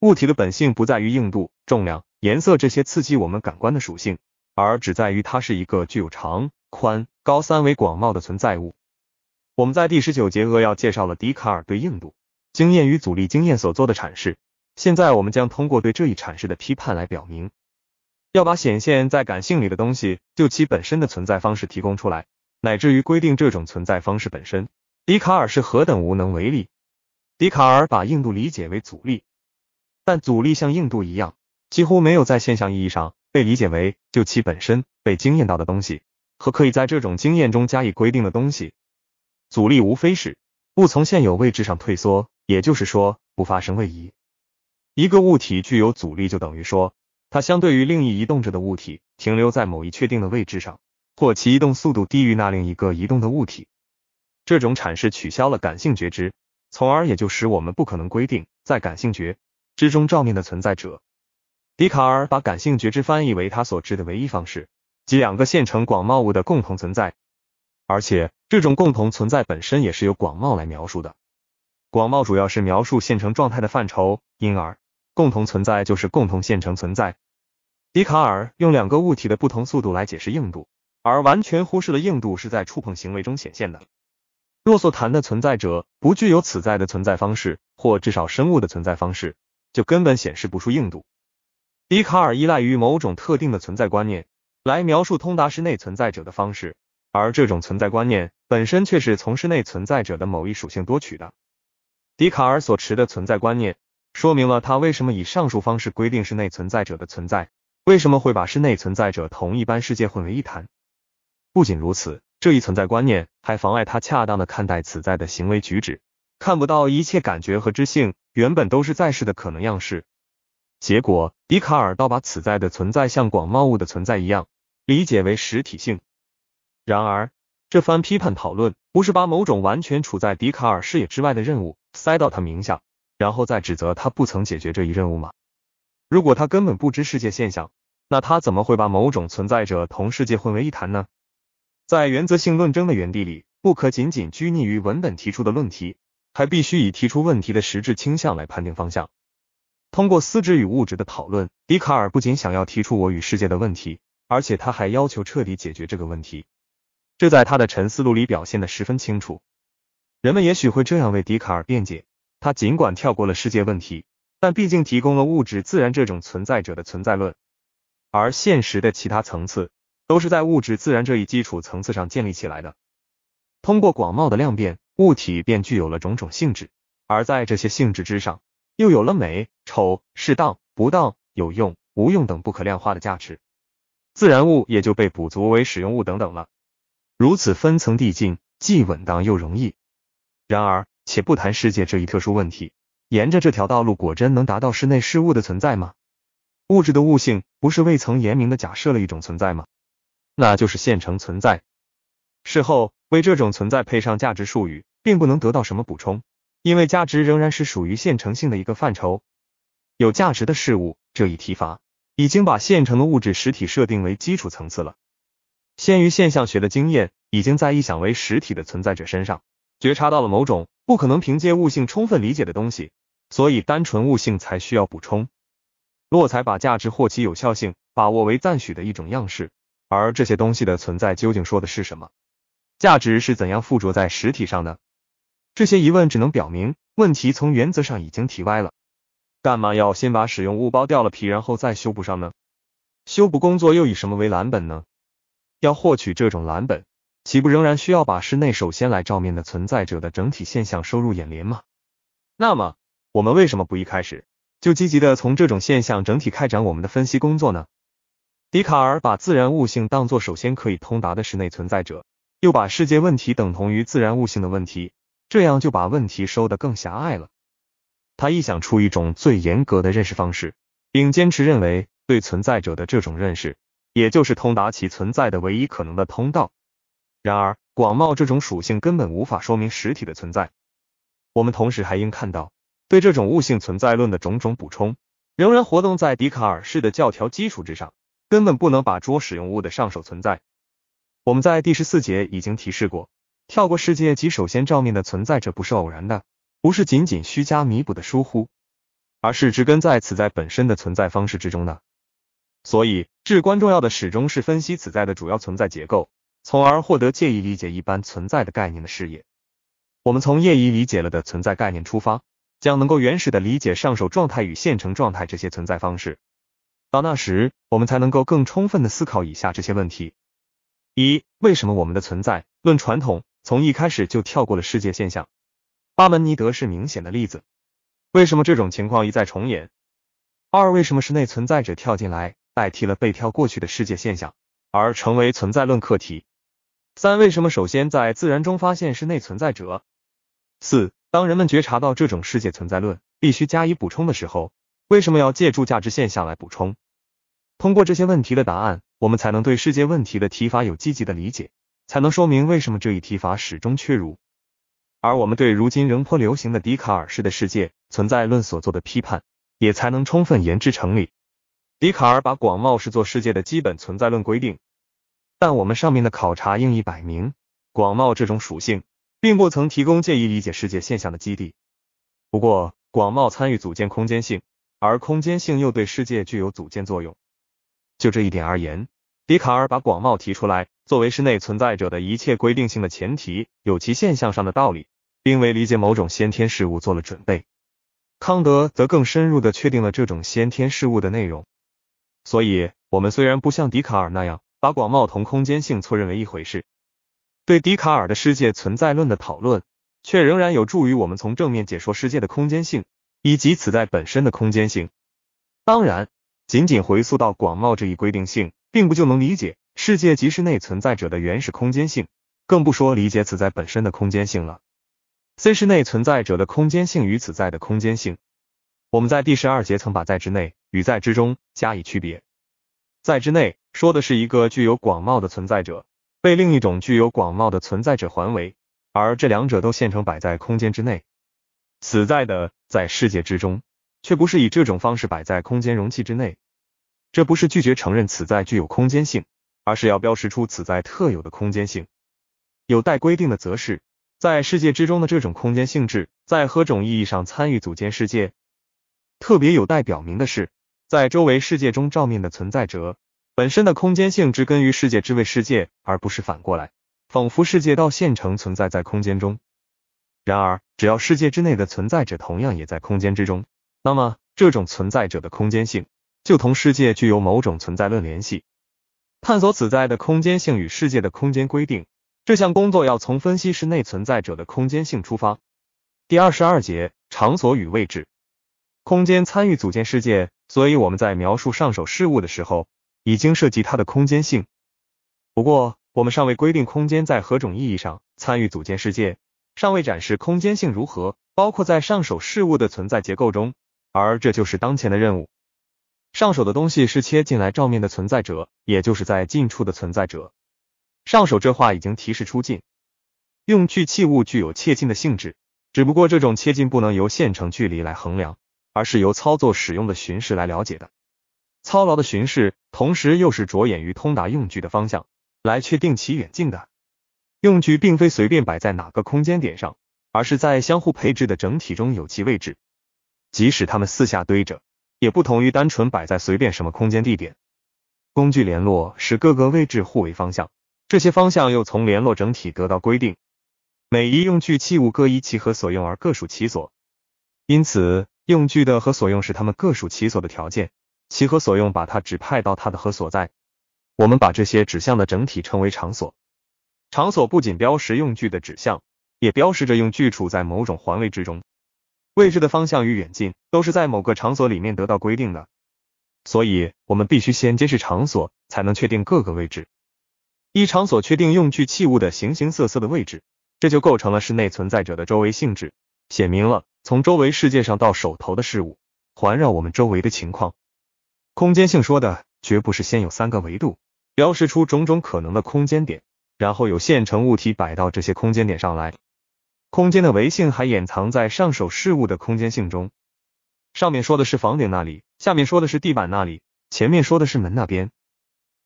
物体的本性不在于硬度、重量、颜色这些刺激我们感官的属性，而只在于它是一个具有长、宽、高三维广袤的存在物。我们在第十九节扼要介绍了笛卡尔对硬度经验与阻力经验所做的阐释，现在我们将通过对这一阐释的批判来表明。要把显现在感性里的东西就其本身的存在方式提供出来，乃至于规定这种存在方式本身，笛卡尔是何等无能为力。笛卡尔把硬度理解为阻力，但阻力像硬度一样，几乎没有在现象意义上被理解为就其本身被经验到的东西和可以在这种经验中加以规定的东西。阻力无非是不从现有位置上退缩，也就是说不发生位移。一个物体具有阻力，就等于说。它相对于另一移动着的物体停留在某一确定的位置上，或其移动速度低于那另一个移动的物体。这种阐释取消了感性觉知，从而也就使我们不可能规定在感性觉之中照面的存在者。笛卡尔把感性觉知翻译为他所知的唯一方式，即两个现成广袤物的共同存在，而且这种共同存在本身也是由广袤来描述的。广袤主要是描述现成状态的范畴，因而共同存在就是共同现成存在。笛卡尔用两个物体的不同速度来解释硬度，而完全忽视了硬度是在触碰行为中显现的。若所谈的存在者不具有此在的存在方式，或至少生物的存在方式，就根本显示不出硬度。笛卡尔依赖于某种特定的存在观念来描述通达室内存在者的方式，而这种存在观念本身却是从室内存在者的某一属性多取的。笛卡尔所持的存在观念说明了他为什么以上述方式规定室内存在者的存在。为什么会把室内存在者同一般世界混为一谈？不仅如此，这一存在观念还妨碍他恰当的看待此在的行为举止，看不到一切感觉和知性原本都是在世的可能样式。结果，笛卡尔倒把此在的存在像广袤物的存在一样，理解为实体性。然而，这番批判讨论不是把某种完全处在笛卡尔视野之外的任务塞到他名下，然后再指责他不曾解决这一任务吗？如果他根本不知世界现象，那他怎么会把某种存在者同世界混为一谈呢？在原则性论争的原地里，不可仅仅拘泥于文本提出的论题，还必须以提出问题的实质倾向来判定方向。通过思质与物质的讨论，笛卡尔不仅想要提出我与世界的问题，而且他还要求彻底解决这个问题。这在他的沉思录里表现的十分清楚。人们也许会这样为笛卡尔辩解：他尽管跳过了世界问题。但毕竟提供了物质自然这种存在者的存在论，而现实的其他层次都是在物质自然这一基础层次上建立起来的。通过广袤的量变，物体便具有了种种性质，而在这些性质之上，又有了美、丑、适当、不当、有用、无用等不可量化的价值，自然物也就被补足为使用物等等了。如此分层递进，既稳当又容易。然而，且不谈世界这一特殊问题。沿着这条道路，果真能达到室内事物的存在吗？物质的物性不是未曾言明的假设了一种存在吗？那就是现成存在。事后为这种存在配上价值术语，并不能得到什么补充，因为价值仍然是属于现成性的一个范畴。有价值的事物这一提法，已经把现成的物质实体设定为基础层次了。先于现象学的经验，已经在臆想为实体的存在者身上，觉察到了某种。不可能凭借悟性充分理解的东西，所以单纯悟性才需要补充。洛才把价值或其有效性把握为赞许的一种样式，而这些东西的存在究竟说的是什么？价值是怎样附着在实体上的？这些疑问只能表明问题从原则上已经提歪了。干嘛要先把使用物剥掉了皮，然后再修补上呢？修补工作又以什么为蓝本呢？要获取这种蓝本。岂不仍然需要把室内首先来照面的存在者的整体现象收入眼帘吗？那么，我们为什么不一开始就积极的从这种现象整体开展我们的分析工作呢？笛卡尔把自然物性当作首先可以通达的室内存在者，又把世界问题等同于自然物性的问题，这样就把问题收得更狭隘了。他臆想出一种最严格的认识方式，并坚持认为对存在者的这种认识，也就是通达其存在的唯一可能的通道。然而，广袤这种属性根本无法说明实体的存在。我们同时还应看到，对这种物性存在论的种种补充，仍然活动在笛卡尔式的教条基础之上，根本不能把捉使用物的上手存在。我们在第十四节已经提示过，跳过世界及首先照面的存在者不是偶然的，不是仅仅虚假弥补的疏忽，而是植根在此在本身的存在方式之中的。所以，至关重要的始终是分析此在的主要存在结构。从而获得介意理解一般存在的概念的视野。我们从业已理解了的存在概念出发，将能够原始的理解上手状态与现成状态这些存在方式。到那时，我们才能够更充分的思考以下这些问题：一、为什么我们的存在论传统从一开始就跳过了世界现象？巴门尼德是明显的例子。为什么这种情况一再重演？二、为什么室内存在者跳进来，代替了被跳过去的世界现象，而成为存在论课题？三、为什么首先在自然中发现是内存在者？四、当人们觉察到这种世界存在论必须加以补充的时候，为什么要借助价值现象来补充？通过这些问题的答案，我们才能对世界问题的提法有积极的理解，才能说明为什么这一提法始终缺如，而我们对如今仍颇流行的笛卡尔式的世界存在论所做的批判，也才能充分言之成理。笛卡尔把广袤视作世界的基本存在论规定。但我们上面的考察应已摆明，广袤这种属性并不曾提供介意理解世界现象的基地。不过，广袤参与组建空间性，而空间性又对世界具有组建作用。就这一点而言，笛卡尔把广袤提出来作为室内存在者的一切规定性的前提，有其现象上的道理，并为理解某种先天事物做了准备。康德则更深入的确定了这种先天事物的内容。所以，我们虽然不像笛卡尔那样，把广袤同空间性错认为一回事，对笛卡尔的世界存在论的讨论，却仍然有助于我们从正面解说世界的空间性以及此在本身的空间性。当然，仅仅回溯到广袤这一规定性，并不就能理解世界即是内存在者的原始空间性，更不说理解此在本身的空间性了。C 是内存在者的空间性与此在的空间性，我们在第十二节曾把在之内与在之中加以区别，在之内。说的是一个具有广袤的存在者，被另一种具有广袤的存在者环围，而这两者都现成摆在空间之内，此在的在世界之中，却不是以这种方式摆在空间容器之内。这不是拒绝承认此在具有空间性，而是要标识出此在特有的空间性。有待规定的，则是在世界之中的这种空间性质，在何种意义上参与组建世界。特别有待表明的是，在周围世界中照面的存在者。本身的空间性植根于世界之为世界，而不是反过来。仿佛世界到现成存在在空间中。然而，只要世界之内的存在者同样也在空间之中，那么这种存在者的空间性就同世界具有某种存在论联系。探索此在的空间性与世界的空间规定，这项工作要从分析室内存在者的空间性出发。第二十二节，场所与位置，空间参与组建世界，所以我们在描述上手事物的时候。已经涉及它的空间性，不过我们尚未规定空间在何种意义上参与组建世界，尚未展示空间性如何包括在上手事物的存在结构中，而这就是当前的任务。上手的东西是切进来照面的存在者，也就是在近处的存在者。上手这话已经提示出近，用具器物具有切近的性质，只不过这种切近不能由现成距离来衡量，而是由操作使用的巡视来了解的，操劳的巡视。同时，又是着眼于通达用具的方向来确定其远近的。用具并非随便摆在哪个空间点上，而是在相互配置的整体中有其位置。即使它们四下堆着，也不同于单纯摆在随便什么空间地点。工具联络使各个位置互为方向，这些方向又从联络整体得到规定。每一用具器物各依其和所用而各属其所，因此用具的和所用是它们各属其所的条件。其何所用，把它指派到它的何所在。我们把这些指向的整体称为场所。场所不仅标识用具的指向，也标识着用具处在某种环位之中。位置的方向与远近都是在某个场所里面得到规定的。所以，我们必须先揭示场所，才能确定各个位置。一场所确定用具器物的形形色色的位置，这就构成了室内存在者的周围性质，写明了从周围世界上到手头的事物，环绕我们周围的情况。空间性说的绝不是先有三个维度，标识出种种可能的空间点，然后有现成物体摆到这些空间点上来。空间的维性还掩藏在上手事物的空间性中。上面说的是房顶那里，下面说的是地板那里，前面说的是门那边。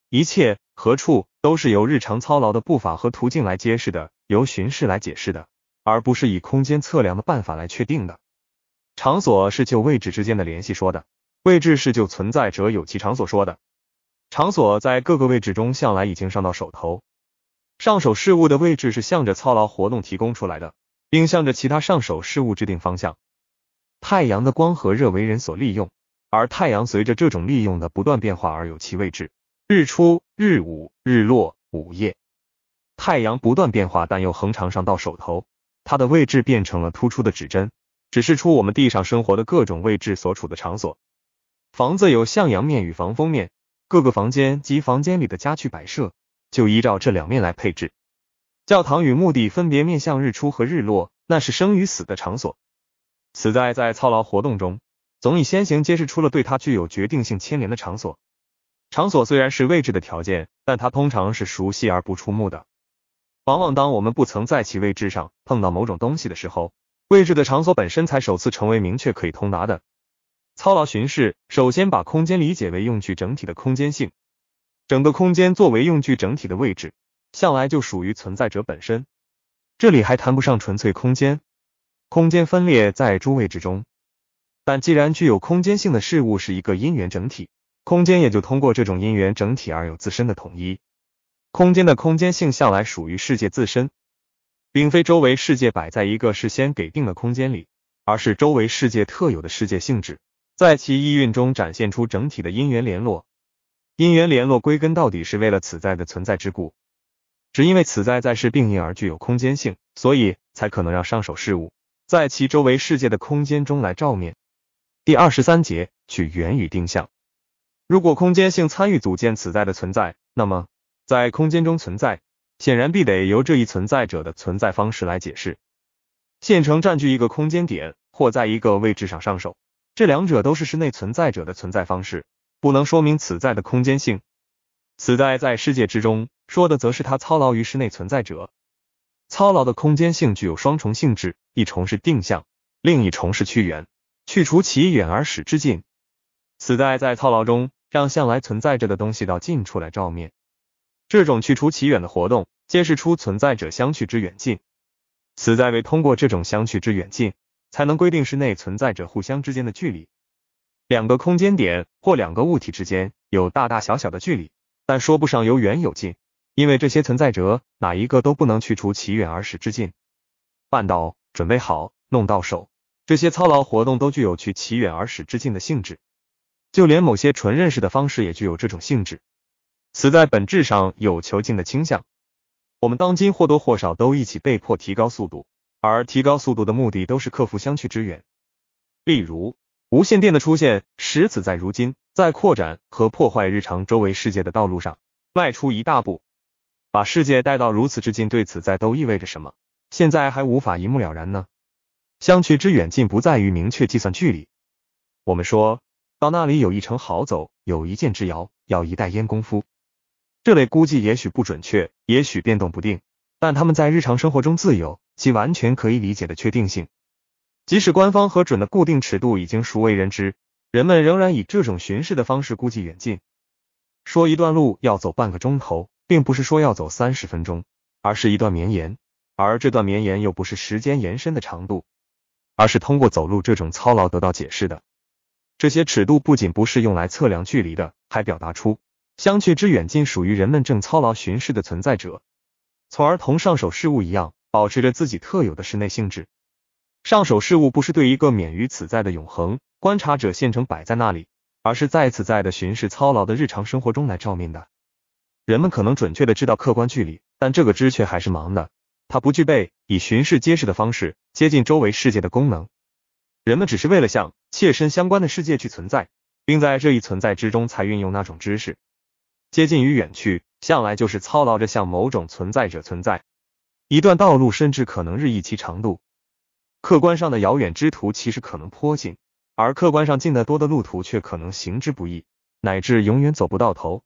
一切何处都是由日常操劳的步伐和途径来揭示的，由巡视来解释的，而不是以空间测量的办法来确定的。场所是就位置之间的联系说的。位置是就存在者有其场所说的，场所在各个位置中向来已经上到手头。上手事物的位置是向着操劳活动提供出来的，并向着其他上手事物制定方向。太阳的光和热为人所利用，而太阳随着这种利用的不断变化而有其位置。日出、日午、日落、午夜，太阳不断变化，但又恒常上到手头。它的位置变成了突出的指针，指示出我们地上生活的各种位置所处的场所。房子有向阳面与防风面，各个房间及房间里的家具摆设就依照这两面来配置。教堂与墓地分别面向日出和日落，那是生与死的场所。死在在操劳活动中，总已先行揭示出了对它具有决定性牵连的场所。场所虽然是位置的条件，但它通常是熟悉而不出目的。往往当我们不曾在其位置上碰到某种东西的时候，位置的场所本身才首次成为明确可以通达的。操劳巡视，首先把空间理解为用具整体的空间性，整个空间作为用具整体的位置，向来就属于存在者本身。这里还谈不上纯粹空间，空间分裂在诸位之中。但既然具有空间性的事物是一个因缘整体，空间也就通过这种因缘整体而有自身的统一。空间的空间性向来属于世界自身，并非周围世界摆在一个事先给定的空间里，而是周围世界特有的世界性质。在其意蕴中展现出整体的因缘联络，因缘联络归根到底是为了此在的存在之故。只因为此在在世并因而具有空间性，所以才可能让上手事物在其周围世界的空间中来照面。第二十三节取源于定向。如果空间性参与组建此在的存在，那么在空间中存在，显然必得由这一存在者的存在方式来解释。现成占据一个空间点，或在一个位置上上手。这两者都是室内存在者的存在方式，不能说明此在的空间性。此在在世界之中说的，则是它操劳于室内存在者，操劳的空间性具有双重性质，一重是定向，另一重是趋远，去除其远而使之近。此在在操劳中，让向来存在着的东西到近处来照面。这种去除其远的活动，揭示出存在者相去之远近。此在为通过这种相去之远近。才能规定室内存在着互相之间的距离。两个空间点或两个物体之间有大大小小的距离，但说不上有远有近，因为这些存在者哪一个都不能去除其远而使之近。半到、准备好弄到手，这些操劳活动都具有去其远而使之近的性质。就连某些纯认识的方式也具有这种性质，此在本质上有求近的倾向。我们当今或多或少都一起被迫提高速度。而提高速度的目的都是克服相去之远。例如，无线电的出现使此在如今在扩展和破坏日常周围世界的道路上迈出一大步，把世界带到如此之近。对此在都意味着什么？现在还无法一目了然呢。相去之远近不在于明确计算距离。我们说到那里有一程好走，有一箭之遥，要一代烟功夫。这类估计也许不准确，也许变动不定，但他们在日常生活中自由。其完全可以理解的确定性。即使官方核准的固定尺度已经熟为人知，人们仍然以这种巡视的方式估计远近。说一段路要走半个钟头，并不是说要走三十分钟，而是一段绵延。而这段绵延又不是时间延伸的长度，而是通过走路这种操劳得到解释的。这些尺度不仅不是用来测量距离的，还表达出相去之远近属于人们正操劳巡视的存在者，从而同上手事物一样。保持着自己特有的室内性质，上手事物不是对一个免于此在的永恒观察者现成摆在那里，而是在此在的巡视操劳的日常生活中来照明的。人们可能准确的知道客观距离，但这个知却还是盲的，它不具备以巡视揭示的方式接近周围世界的功能。人们只是为了向切身相关的世界去存在，并在这一存在之中才运用那种知识。接近与远去，向来就是操劳着向某种存在者存在。一段道路甚至可能日益其长度，客观上的遥远之途其实可能颇近，而客观上近的多的路途却可能行之不易，乃至永远走不到头。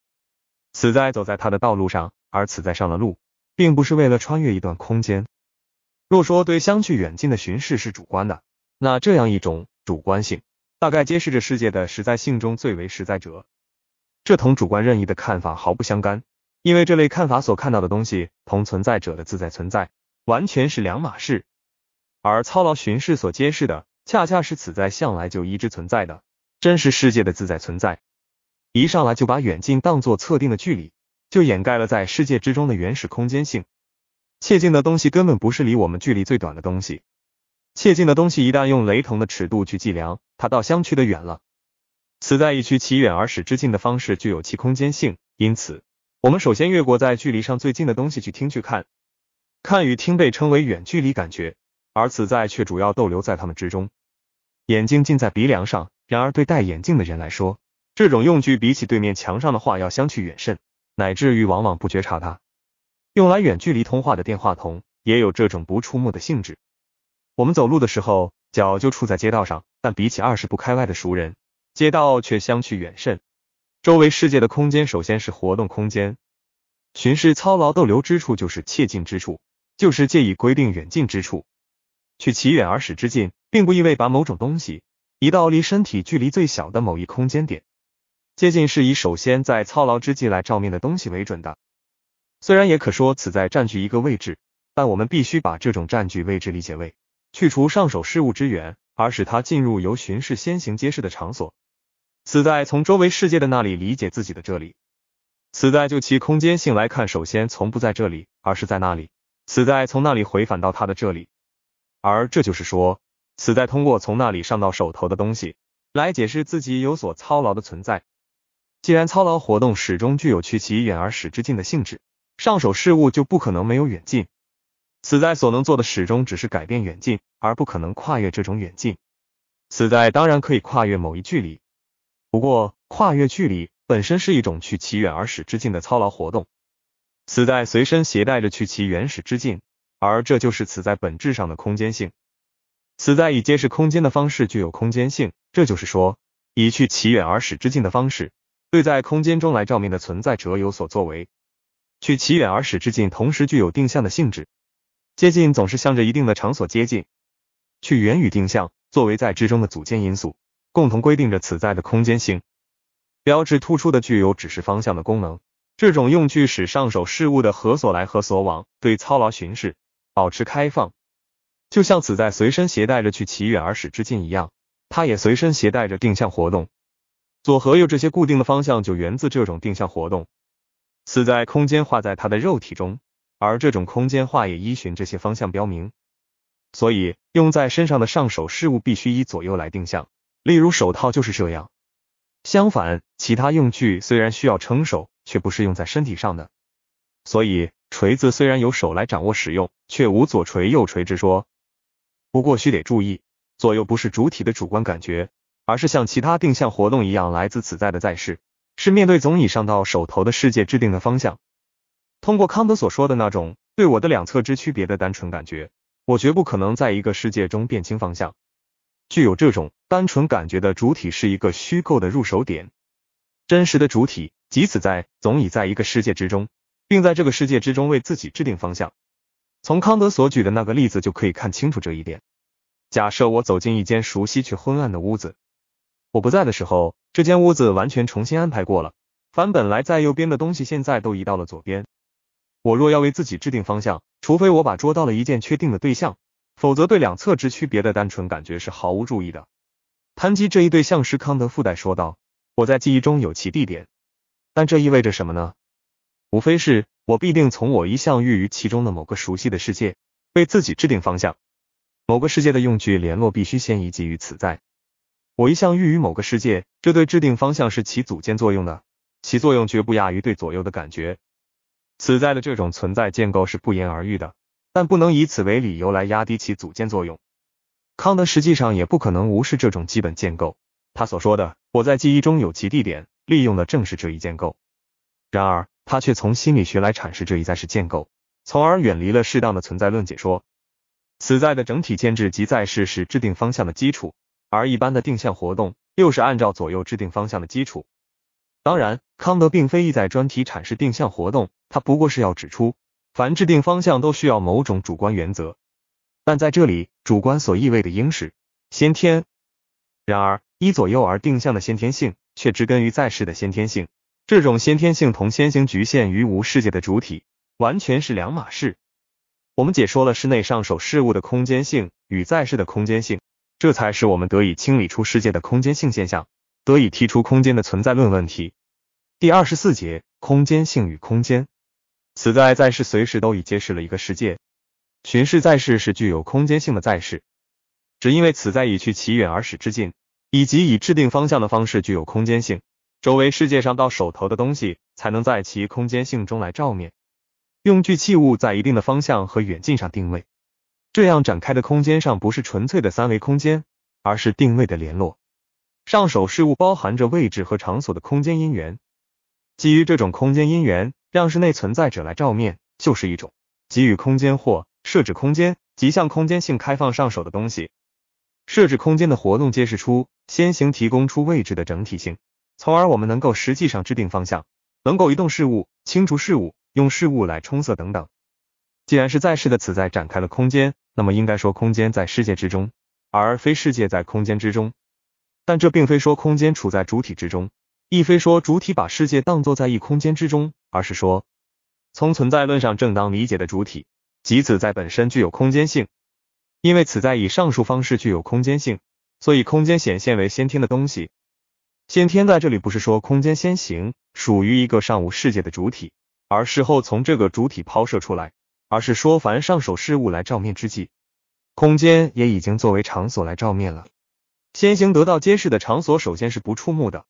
此在走在他的道路上，而此在上了路，并不是为了穿越一段空间。若说对相去远近的巡视是主观的，那这样一种主观性，大概揭示着世界的实在性中最为实在者，这同主观任意的看法毫不相干。因为这类看法所看到的东西，同存在者的自在存在完全是两码事，而操劳巡视所揭示的，恰恰是此在向来就一直存在的真实世界的自在存在。一上来就把远近当做测定的距离，就掩盖了在世界之中的原始空间性。切近的东西根本不是离我们距离最短的东西，切近的东西一旦用雷同的尺度去计量，它倒相去得远了。此在以区其远而使之近的方式，具有其空间性，因此。我们首先越过在距离上最近的东西去听去看，看与听被称为远距离感觉，而此在却主要逗留在他们之中。眼睛近在鼻梁上，然而对戴眼镜的人来说，这种用具比起对面墙上的话要相去远甚，乃至于往往不觉察它。用来远距离通话的电话筒也有这种不触目的性质。我们走路的时候，脚就处在街道上，但比起二十步开外的熟人，街道却相去远甚。周围世界的空间，首先是活动空间。巡视操劳逗留之处，就是切近之处，就是借以规定远近之处。去其远而使之近，并不意味把某种东西移到离身体距离最小的某一空间点。接近是以首先在操劳之际来照面的东西为准的。虽然也可说此在占据一个位置，但我们必须把这种占据位置理解为去除上手事物之远，而使它进入由巡视先行揭示的场所。死在从周围世界的那里理解自己的这里，死在就其空间性来看，首先从不在这里，而是在那里。死在从那里回返到他的这里，而这就是说，死在通过从那里上到手头的东西来解释自己有所操劳的存在。既然操劳活动始终具有去其远而使之近的性质，上手事物就不可能没有远近。死在所能做的始终只是改变远近，而不可能跨越这种远近。死在当然可以跨越某一距离。不过，跨越距离本身是一种去其远而使之近的操劳活动。此在随身携带着去其原始之近，而这就是此在本质上的空间性。此在以揭示空间的方式具有空间性，这就是说，以去其远而使之近的方式，对在空间中来照面的存在者有所作为。去其远而使之近，同时具有定向的性质。接近总是向着一定的场所接近，去远与定向作为在之中的组建因素。共同规定着此在的空间性，标志突出的具有指示方向的功能。这种用具使上手事物的何所来何所往对操劳巡视保持开放，就像此在随身携带着去其远而使之近一样，它也随身携带着定向活动。左和右这些固定的方向就源自这种定向活动。此在空间化在它的肉体中，而这种空间化也依循这些方向标明。所以，用在身上的上手事物必须依左右来定向。例如手套就是这样，相反，其他用具虽然需要撑手，却不是用在身体上的。所以，锤子虽然有手来掌握使用，却无左锤右锤之说。不过，需得注意，左右不是主体的主观感觉，而是像其他定向活动一样，来自此在的在世，是面对总以上到手头的世界制定的方向。通过康德所说的那种对我的两侧之区别的单纯感觉，我绝不可能在一个世界中辨清方向。具有这种单纯感觉的主体是一个虚构的入手点，真实的主体即此在总已在一个世界之中，并在这个世界之中为自己制定方向。从康德所举的那个例子就可以看清楚这一点。假设我走进一间熟悉却昏暗的屋子，我不在的时候，这间屋子完全重新安排过了，凡本来在右边的东西，现在都移到了左边。我若要为自己制定方向，除非我把捉到了一件确定的对象。否则，对两侧之区别的单纯感觉是毫无注意的。谈及这一对象时，康德附带说道：“我在记忆中有其地点，但这意味着什么呢？无非是，我必定从我一向寓于其中的某个熟悉的世界为自己制定方向。某个世界的用具联络必须先移基于此在。我一向寓于某个世界，这对制定方向是起组建作用的，其作用绝不亚于对左右的感觉。此在的这种存在建构是不言而喻的。”但不能以此为理由来压低其组建作用。康德实际上也不可能无视这种基本建构。他所说的“我在记忆中有其地点”，利用的正是这一建构。然而，他却从心理学来阐释这一在世建构，从而远离了适当的存在论解说。此在的整体建制及在世是制定方向的基础，而一般的定向活动又是按照左右制定方向的基础。当然，康德并非意在专题阐释定向活动，他不过是要指出。凡制定方向都需要某种主观原则，但在这里，主观所意味的应是先天。然而，依左右而定向的先天性，却植根于在世的先天性。这种先天性同先行局限于无世界的主体，完全是两码事。我们解说了室内上手事物的空间性与在世的空间性，这才使我们得以清理出世界的空间性现象，得以提出空间的存在论问题。第二十四节：空间性与空间。此在在世随时都已揭示了一个世界。巡视在世是具有空间性的在世，只因为此在已去其远而使之近，以及以制定方向的方式具有空间性，周围世界上到手头的东西才能在其空间性中来照面，用具器物在一定的方向和远近上定位。这样展开的空间上不是纯粹的三维空间，而是定位的联络。上手事物包含着位置和场所的空间因缘，基于这种空间因缘。让室内存在者来照面，就是一种给予空间或设置空间，即向空间性开放上手的东西。设置空间的活动揭示出先行提供出位置的整体性，从而我们能够实际上制定方向，能够移动事物、清除事物、用事物来充塞等等。既然是在世的此在展开了空间，那么应该说空间在世界之中，而非世界在空间之中。但这并非说空间处在主体之中，亦非说主体把世界当作在一空间之中。而是说，从存在论上正当理解的主体，即此在本身具有空间性。因为此在以上述方式具有空间性，所以空间显现为先天的东西。先天在这里不是说空间先行属于一个尚无世界的主体，而事后从这个主体抛射出来，而是说凡上首事物来照面之际，空间也已经作为场所来照面了。先行得到揭示的场所，首先是不触目的。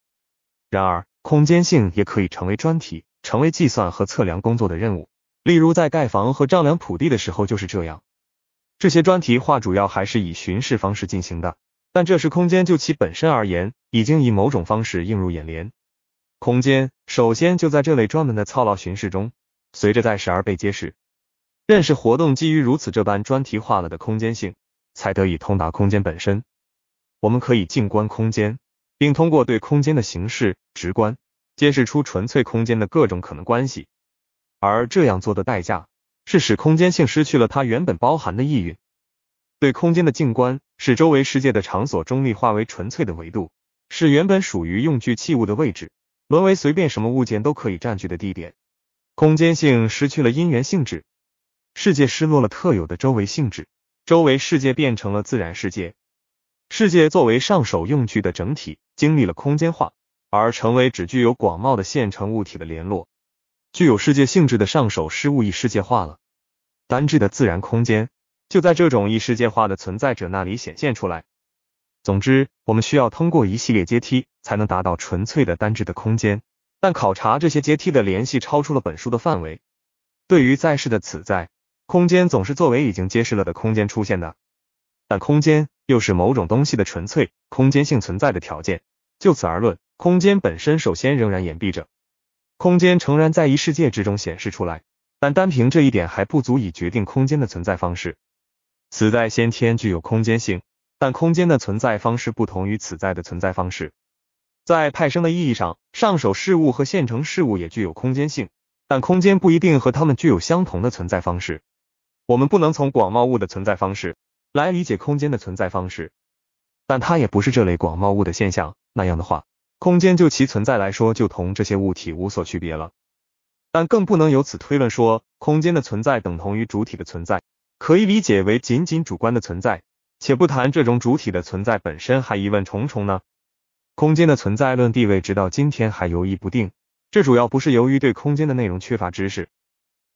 然而空间性也可以成为专题。成为计算和测量工作的任务，例如在盖房和丈量土地的时候就是这样。这些专题化主要还是以巡视方式进行的，但这时空间就其本身而言，已经以某种方式映入眼帘。空间首先就在这类专门的操劳巡视中，随着在时而被揭示。认识活动基于如此这般专题化了的空间性，才得以通达空间本身。我们可以静观空间，并通过对空间的形式直观。揭示出纯粹空间的各种可能关系，而这样做的代价是使空间性失去了它原本包含的意蕴。对空间的静观，使周围世界的场所中立化为纯粹的维度，使原本属于用具器物的位置，沦为随便什么物件都可以占据的地点。空间性失去了因缘性质，世界失落了特有的周围性质，周围世界变成了自然世界。世界作为上手用具的整体，经历了空间化。而成为只具有广袤的现成物体的联络，具有世界性质的上手失物异世界化了，单质的自然空间就在这种异世界化的存在者那里显现出来。总之，我们需要通过一系列阶梯才能达到纯粹的单质的空间，但考察这些阶梯的联系超出了本书的范围。对于在世的此在，空间总是作为已经揭示了的空间出现的，但空间又是某种东西的纯粹空间性存在的条件。就此而论。空间本身首先仍然掩蔽着，空间诚然在一世界之中显示出来，但单凭这一点还不足以决定空间的存在方式。此在先天具有空间性，但空间的存在方式不同于此在的存在方式。在派生的意义上，上首事物和现成事物也具有空间性，但空间不一定和它们具有相同的存在方式。我们不能从广袤物的存在方式来理解空间的存在方式，但它也不是这类广袤物的现象。那样的话。空间就其存在来说，就同这些物体无所区别了，但更不能由此推论说，空间的存在等同于主体的存在，可以理解为仅仅主观的存在，且不谈这种主体的存在本身还疑问重重呢。空间的存在论地位直到今天还犹疑不定，这主要不是由于对空间的内容缺乏知识，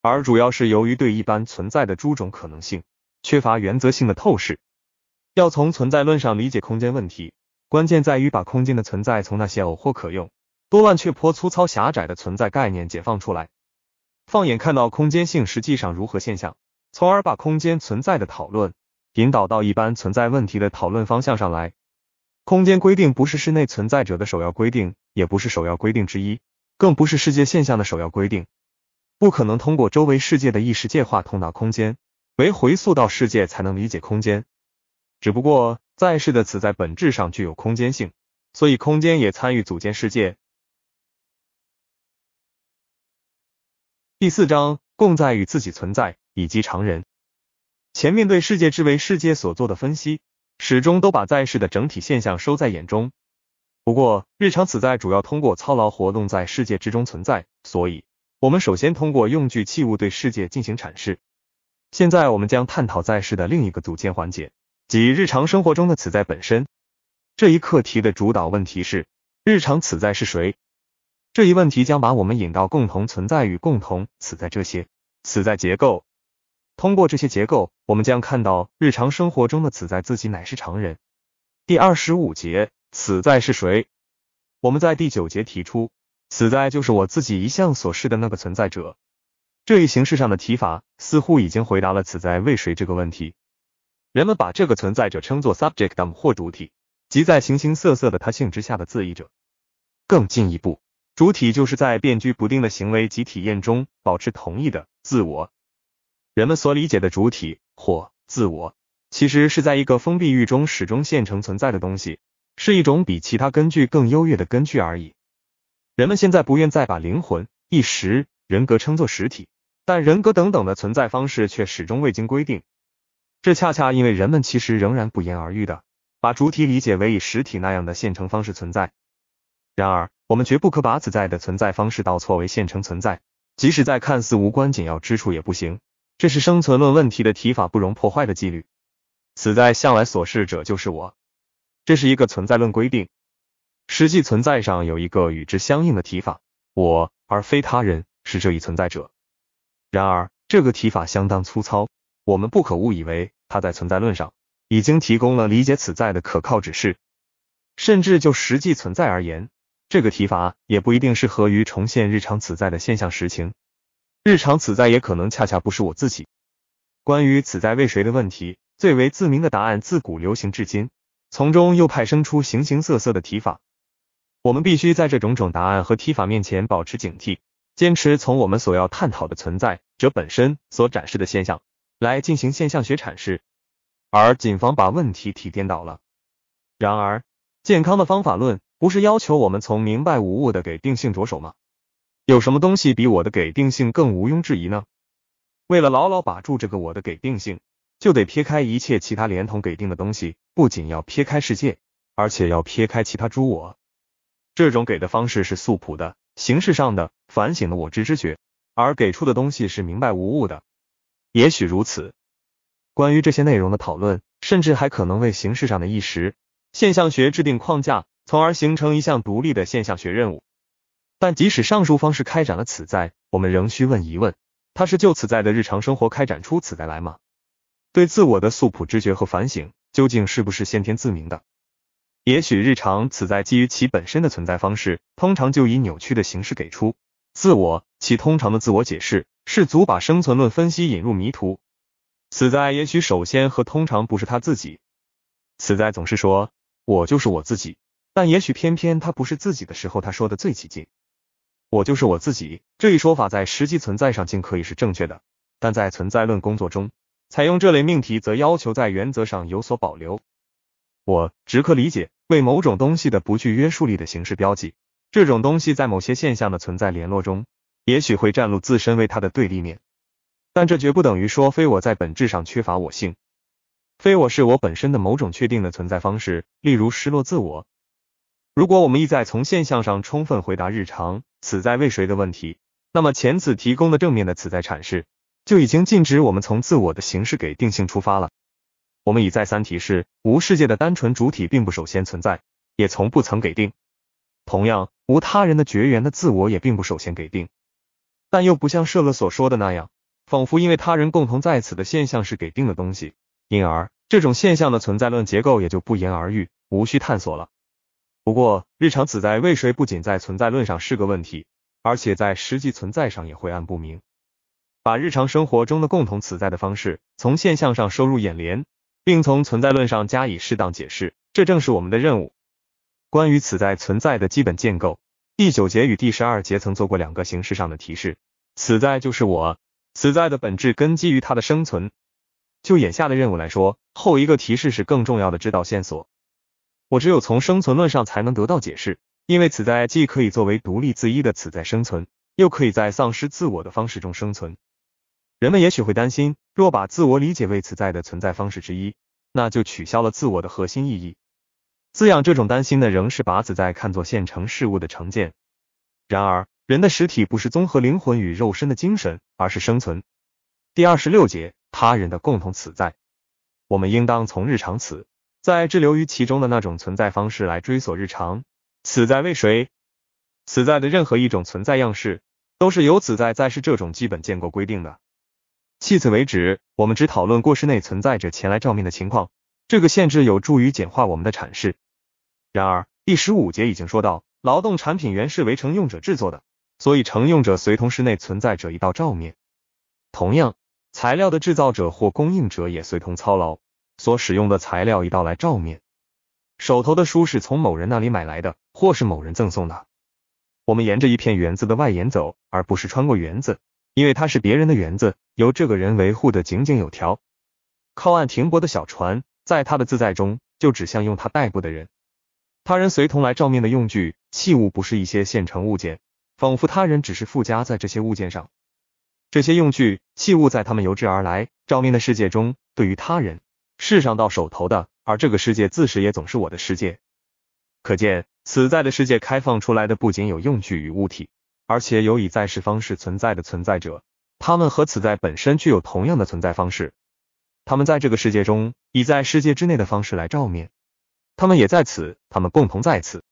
而主要是由于对一般存在的诸种可能性缺乏原则性的透视。要从存在论上理解空间问题。关键在于把空间的存在从那些偶或可用、多乱却颇粗糙、狭窄的存在概念解放出来，放眼看到空间性实际上如何现象，从而把空间存在的讨论引导到一般存在问题的讨论方向上来。空间规定不是室内存在者的首要规定，也不是首要规定之一，更不是世界现象的首要规定。不可能通过周围世界的意识界化通达空间，为回溯到世界才能理解空间。只不过。在世的此在本质上具有空间性，所以空间也参与组建世界。第四章共在与自己存在以及常人。前面对世界之为世界所做的分析，始终都把在世的整体现象收在眼中。不过，日常此在主要通过操劳活动在世界之中存在，所以，我们首先通过用具器物对世界进行阐释。现在，我们将探讨在世的另一个组建环节。即日常生活中的此在本身，这一课题的主导问题是日常此在是谁？这一问题将把我们引到共同存在与共同此在这些此在结构。通过这些结构，我们将看到日常生活中的此在自己乃是常人。第二十五节，此在是谁？我们在第九节提出，此在就是我自己一向所示的那个存在者。这一形式上的提法似乎已经回答了此在为谁这个问题。人们把这个存在者称作 subjectum 或主体，即在形形色色的他性之下的自意者。更进一步，主体就是在变局不定的行为及体验中保持同一的自我。人们所理解的主体或自我，其实是在一个封闭域中始终现成存在的东西，是一种比其他根据更优越的根据而已。人们现在不愿再把灵魂、意识、人格称作实体，但人格等等的存在方式却始终未经规定。这恰恰因为人们其实仍然不言而喻的把主体理解为以实体那样的现成方式存在。然而，我们绝不可把此在的存在方式倒错为现成存在，即使在看似无关紧要之处也不行。这是生存论问题的提法不容破坏的纪律。此在向来所示者就是我，这是一个存在论规定。实际存在上有一个与之相应的提法：我而非他人是这一存在者。然而，这个提法相当粗糙。我们不可误以为他在存在论上已经提供了理解此在的可靠指示，甚至就实际存在而言，这个提法也不一定适合于重现日常此在的现象实情。日常此在也可能恰恰不是我自己。关于此在为谁的问题，最为自明的答案自古流行至今，从中又派生出形形色色的提法。我们必须在这种种答案和提法面前保持警惕，坚持从我们所要探讨的存在者本身所展示的现象。来进行现象学阐释，而警方把问题提颠倒了。然而，健康的方法论不是要求我们从明白无误的给定性着手吗？有什么东西比我的给定性更毋庸置疑呢？为了牢牢把住这个我的给定性，就得撇开一切其他连同给定的东西，不仅要撇开世界，而且要撇开其他诸我。这种给的方式是素朴的、形式上的、反省的我知之觉，而给出的东西是明白无误的。也许如此。关于这些内容的讨论，甚至还可能为形式上的意识现象学制定框架，从而形成一项独立的现象学任务。但即使上述方式开展了此在，我们仍需问一问：它是就此在的日常生活开展出此在来吗？对自我的素朴知觉和反省，究竟是不是先天自明的？也许日常此在基于其本身的存在方式，通常就以扭曲的形式给出自我其通常的自我解释。氏族把生存论分析引入迷途，死在也许首先和通常不是他自己，死在总是说我就是我自己，但也许偏偏他不是自己的时候，他说的最起劲。我就是我自己这一说法在实际存在上尽可以是正确的，但在存在论工作中采用这类命题，则要求在原则上有所保留。我只可理解为某种东西的不具约束力的形式标记，这种东西在某些现象的存在联络中。也许会站露自身为他的对立面，但这绝不等于说非我在本质上缺乏我性。非我是我本身的某种确定的存在方式，例如失落自我。如果我们意在从现象上充分回答日常此在为谁的问题，那么前此提供的正面的此在阐释就已经禁止我们从自我的形式给定性出发了。我们已再三提示，无世界的单纯主体并不首先存在，也从不曾给定。同样，无他人的绝缘的自我也并不首先给定。但又不像舍勒所说的那样，仿佛因为他人共同在此的现象是给定的东西，因而这种现象的存在论结构也就不言而喻，无需探索了。不过，日常此在为谁不仅在存在论上是个问题，而且在实际存在上也晦暗不明。把日常生活中的共同此在的方式从现象上收入眼帘，并从存在论上加以适当解释，这正是我们的任务。关于此在存在的基本建构。第九节与第十二节曾做过两个形式上的提示，此在就是我，此在的本质根基于它的生存。就眼下的任务来说，后一个提示是更重要的指导线索。我只有从生存论上才能得到解释，因为此在既可以作为独立自一的此在生存，又可以在丧失自我的方式中生存。人们也许会担心，若把自我理解为此在的存在方式之一，那就取消了自我的核心意义。滋养这种担心的，仍是把子在看作现成事物的成见。然而，人的实体不是综合灵魂与肉身的精神，而是生存。第二十六节，他人的共同此在。我们应当从日常此在滞留于其中的那种存在方式来追索日常此在为谁。此在的任何一种存在样式，都是由此在在是这种基本建构规定的。迄此为止，我们只讨论过室内存在着前来照面的情况。这个限制有助于简化我们的阐释。然而，第十五节已经说到，劳动产品原是为承用者制作的，所以承用者随同室内存在者一道照面。同样，材料的制造者或供应者也随同操劳，所使用的材料一道来照面。手头的书是从某人那里买来的，或是某人赠送的。我们沿着一片园子的外沿走，而不是穿过园子，因为它是别人的园子，由这个人维护的井井有条。靠岸停泊的小船。在他的自在中，就指向用他代步的人，他人随同来照面的用具器物，不是一些现成物件，仿佛他人只是附加在这些物件上。这些用具器物在他们由之而来照面的世界中，对于他人，世上到手头的，而这个世界自始也总是我的世界。可见，此在的世界开放出来的不仅有用具与物体，而且有以在世方式存在的存在者，他们和此在本身具有同样的存在方式。他们在这个世界中，以在世界之内的方式来照面。他们也在此，他们共同在此，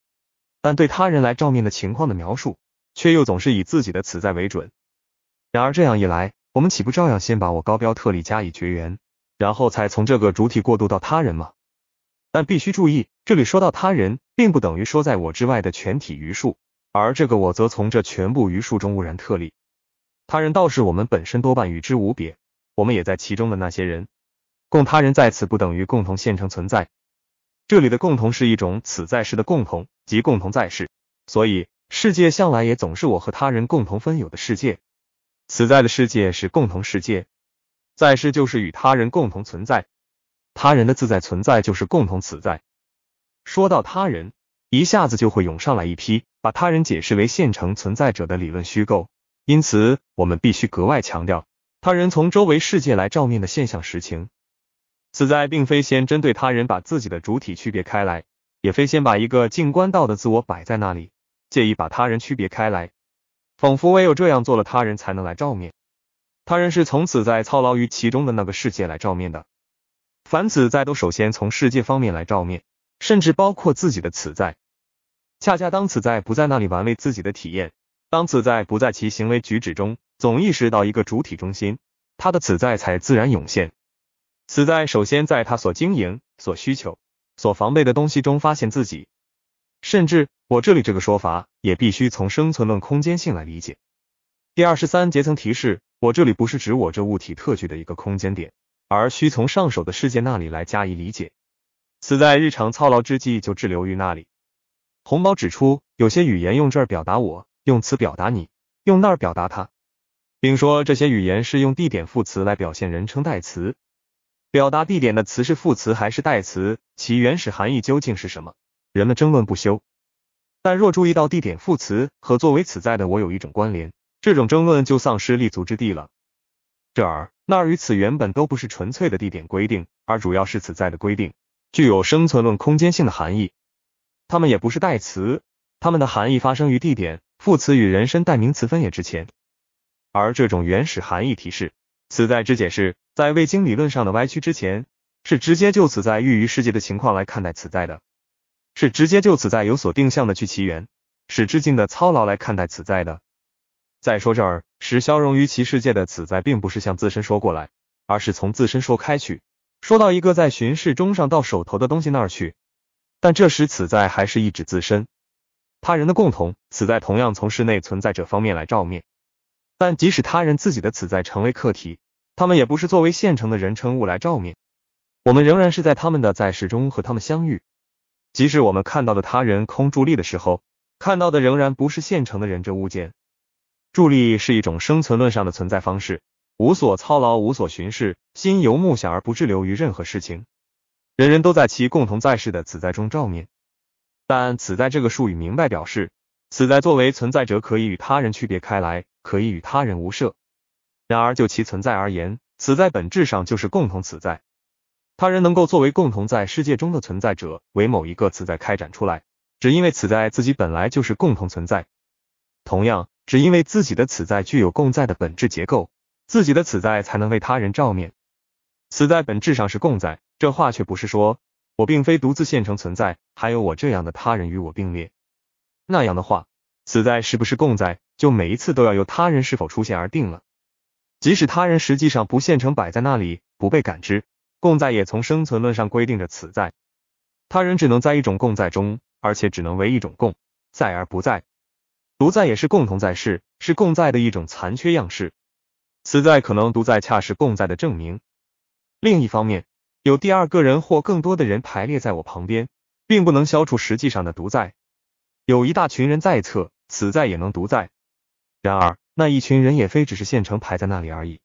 但对他人来照面的情况的描述，却又总是以自己的此在为准。然而这样一来，我们岂不照样先把我高标特例加以绝缘，然后才从这个主体过渡到他人吗？但必须注意，这里说到他人，并不等于说在我之外的全体余数，而这个我则从这全部余数中污染特例。他人倒是我们本身多半与之无别，我们也在其中的那些人。共他人在此不等于共同现成存在，这里的共同是一种此在世的共同即共同在世，所以世界向来也总是我和他人共同分有的世界。此在的世界是共同世界，在世就是与他人共同存在，他人的自在存在就是共同此在。说到他人，一下子就会涌上来一批把他人解释为现成存在者的理论虚构，因此我们必须格外强调他人从周围世界来照面的现象实情。此在并非先针对他人把自己的主体区别开来，也非先把一个静观道的自我摆在那里，借意把他人区别开来，仿佛唯有这样做了他人才能来照面。他人是从此在操劳于其中的那个世界来照面的。凡此在都首先从世界方面来照面，甚至包括自己的此在。恰恰当此在不在那里玩味自己的体验，当此在不在其行为举止中总意识到一个主体中心，他的此在才自然涌现。死在首先在他所经营、所需求、所防备的东西中发现自己，甚至我这里这个说法也必须从生存论空间性来理解。第二十三阶层提示，我这里不是指我这物体特具的一个空间点，而需从上手的世界那里来加以理解。死在日常操劳之际就滞留于那里。红堡指出，有些语言用这儿表达我，用此表达你，用那儿表达他，并说这些语言是用地点副词来表现人称代词。表达地点的词是副词还是代词？其原始含义究竟是什么？人们争论不休。但若注意到地点副词和作为此在的我有一种关联，这种争论就丧失立足之地了。这儿、那儿与此原本都不是纯粹的地点规定，而主要是此在的规定，具有生存论空间性的含义。它们也不是代词，它们的含义发生于地点副词与人身代名词分野之前，而这种原始含义提示。此在之解释，在未经理论上的歪曲之前，是直接就此在寓于世界的情况来看待此在的，是直接就此在有所定向的去其源、使致敬的操劳来看待此在的。再说这儿使消融于其世界的此在，并不是向自身说过来，而是从自身说开去，说到一个在巡视中上到手头的东西那儿去。但这时此在还是一指自身，他人的共同此在同样从室内存在者方面来照面。但即使他人自己的此在成为客体，他们也不是作为现成的人称物来照面。我们仍然是在他们的在世中和他们相遇。即使我们看到的他人空助力的时候，看到的仍然不是现成的人这物件。助力是一种生存论上的存在方式，无所操劳，无所巡视，心游目想而不滞留于任何事情。人人都在其共同在世的此在中照面。但此在这个术语明白表示，此在作为存在者可以与他人区别开来。可以与他人无涉。然而就其存在而言，此在本质上就是共同此在。他人能够作为共同在世界中的存在者为某一个此在开展出来，只因为此在自己本来就是共同存在。同样，只因为自己的此在具有共在的本质结构，自己的此在才能为他人照面。此在本质上是共在，这话却不是说我并非独自现成存在，还有我这样的他人与我并列。那样的话。此在是不是共在，就每一次都要由他人是否出现而定了。即使他人实际上不现成摆在那里，不被感知，共在也从生存论上规定着此在。他人只能在一种共在中，而且只能为一种共在而不在。独在也是共同在世，是共在的一种残缺样式。此在可能独在，恰是共在的证明。另一方面，有第二个人或更多的人排列在我旁边，并不能消除实际上的独在。有一大群人在侧。此在也能独在，然而那一群人也非只是现成排在那里而已。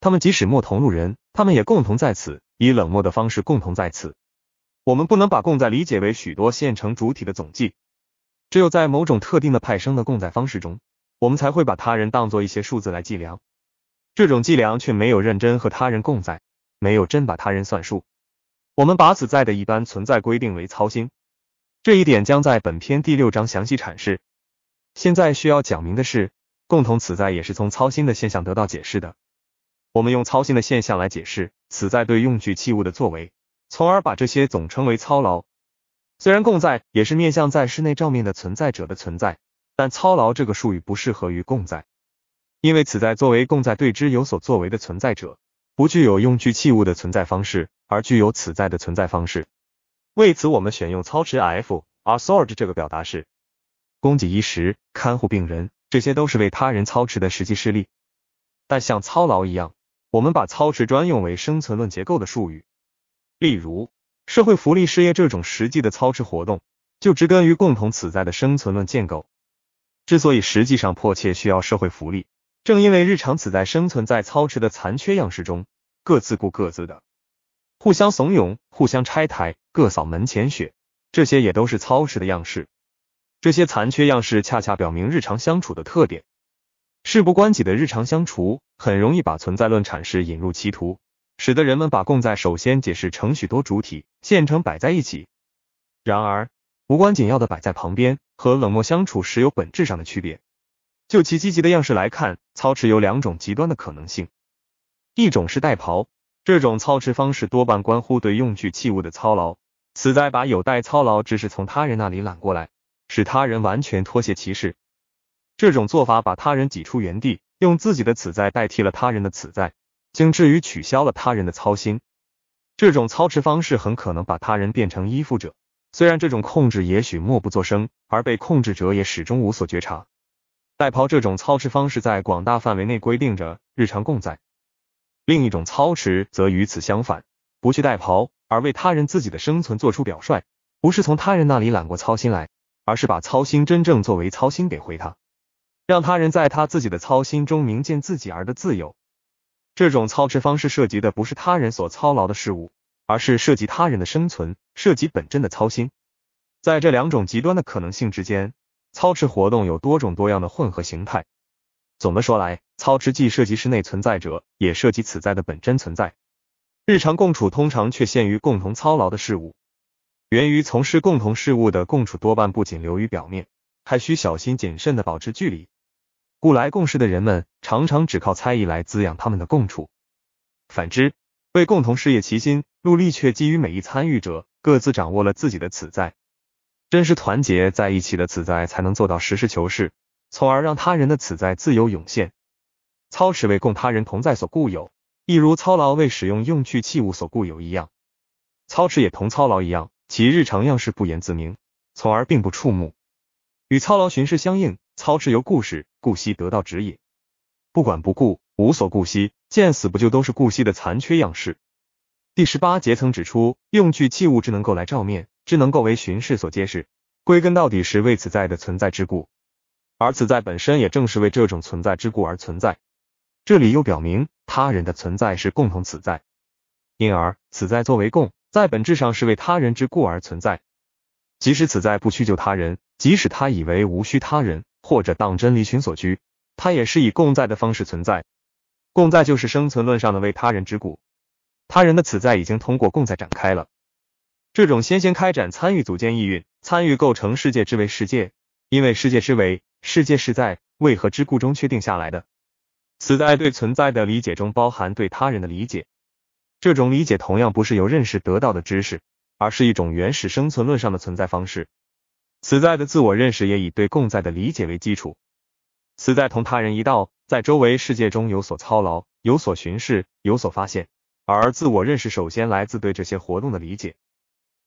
他们即使莫同路人，他们也共同在此，以冷漠的方式共同在此。我们不能把共在理解为许多现成主体的总计，只有在某种特定的派生的共在方式中，我们才会把他人当作一些数字来计量。这种计量却没有认真和他人共在，没有真把他人算数。我们把此在的一般存在规定为操心，这一点将在本篇第六章详细阐释。现在需要讲明的是，共同此在也是从操心的现象得到解释的。我们用操心的现象来解释此在对用具器物的作为，从而把这些总称为操劳。虽然共在也是面向在室内照面的存在者的存在，但操劳这个术语不适合于共在，因为此在作为共在对之有所作为的存在者，不具有用具器物的存在方式，而具有此在的存在方式。为此，我们选用操持 f r sword 这个表达式。供给衣食、看护病人，这些都是为他人操持的实际事例。但像操劳一样，我们把操持专用为生存论结构的术语。例如，社会福利事业这种实际的操持活动，就植根于共同此在的生存论建构。之所以实际上迫切需要社会福利，正因为日常此在生存在操持的残缺样式中，各自顾各自的，互相怂恿、互相拆台、各扫门前雪，这些也都是操持的样式。这些残缺样式恰恰表明日常相处的特点。事不关己的日常相处很容易把存在论阐释引入歧途，使得人们把共在首先解释成许多主体现成摆在一起，然而无关紧要的摆在旁边，和冷漠相处时有本质上的区别。就其积极的样式来看，操持有两种极端的可能性：一种是代庖，这种操持方式多半关乎对用具器物的操劳，此在把有待操劳只是从他人那里揽过来。使他人完全脱鞋其事，这种做法把他人挤出原地，用自己的此在代替了他人的此在，竟至于取消了他人的操心。这种操持方式很可能把他人变成依附者，虽然这种控制也许默不作声，而被控制者也始终无所觉察。代袍这种操持方式在广大范围内规定着日常共在。另一种操持则与此相反，不去代袍，而为他人自己的生存做出表率，不是从他人那里揽过操心来。而是把操心真正作为操心给回他，让他人在他自己的操心中明见自己儿的自由。这种操持方式涉及的不是他人所操劳的事物，而是涉及他人的生存，涉及本真的操心。在这两种极端的可能性之间，操持活动有多种多样的混合形态。总的说来，操持既涉及室内存在者，也涉及此在的本真存在。日常共处通常却限于共同操劳的事物。源于从事共同事务的共处，多半不仅流于表面，还需小心谨慎的保持距离。故来共事的人们，常常只靠猜疑来滋养他们的共处。反之，为共同事业齐心陆力，却基于每一参与者各自掌握了自己的此在，真实团结在一起的此在，才能做到实事求是，从而让他人的此在自由涌现。操持为供他人同在所固有，亦如操劳为使用用具器物所固有一样，操持也同操劳一样。其日常样式不言自明，从而并不触目。与操劳巡视相应，操持由故事，故悉得到指引。不管不顾，无所顾惜，见死不救，都是顾惜的残缺样式。第十八节曾指出，用具器物之能够来照面，之能够为巡视所揭示，归根到底是为此在的存在之故。而此在本身也正是为这种存在之故而存在。这里又表明，他人的存在是共同此在，因而此在作为共。在本质上是为他人之故而存在，即使此在不屈就他人，即使他以为无需他人，或者当真离群所居，他也是以共在的方式存在。共在就是生存论上的为他人之故，他人的此在已经通过共在展开了。这种先先开展参与组建意蕴，参与构成世界之为世界，因为世界之为世界是在为何之故中确定下来的。此在对存在的理解中包含对他人的理解。这种理解同样不是由认识得到的知识，而是一种原始生存论上的存在方式。此在的自我认识也以对共在的理解为基础。此在同他人一道，在周围世界中有所操劳、有所巡视、有所发现，而自我认识首先来自对这些活动的理解。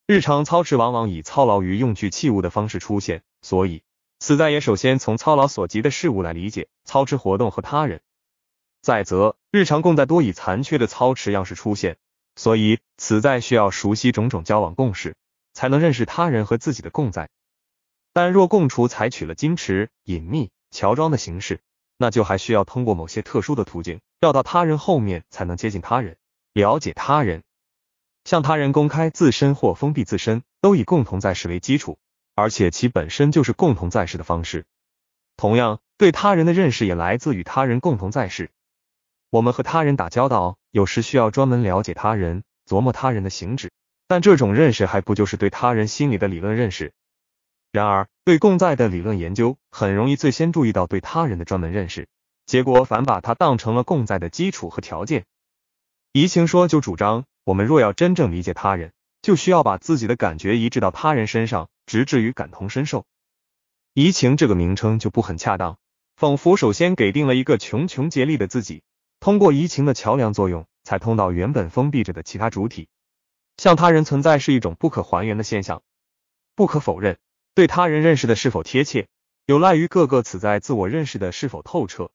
日常操持往往以操劳于用具器物的方式出现，所以此在也首先从操劳所及的事物来理解操持活动和他人。再则，日常共在多以残缺的操持样式出现，所以此在需要熟悉种种交往共识，才能认识他人和自己的共在。但若共处采取了矜持、隐秘、乔装的形式，那就还需要通过某些特殊的途径，绕到他人后面才能接近他人，了解他人，向他人公开自身或封闭自身，都以共同在世为基础，而且其本身就是共同在世的方式。同样，对他人的认识也来自与他人共同在世。我们和他人打交道，有时需要专门了解他人，琢磨他人的形质，但这种认识还不就是对他人心理的理论认识？然而，对共在的理论研究很容易最先注意到对他人的专门认识，结果反把它当成了共在的基础和条件。移情说就主张，我们若要真正理解他人，就需要把自己的感觉移植到他人身上，直至于感同身受。移情这个名称就不很恰当，仿佛首先给定了一个穷穷竭力的自己。通过移情的桥梁作用，才通到原本封闭着的其他主体。向他人存在是一种不可还原的现象。不可否认，对他人认识的是否贴切，有赖于各个此在自我认识的是否透彻。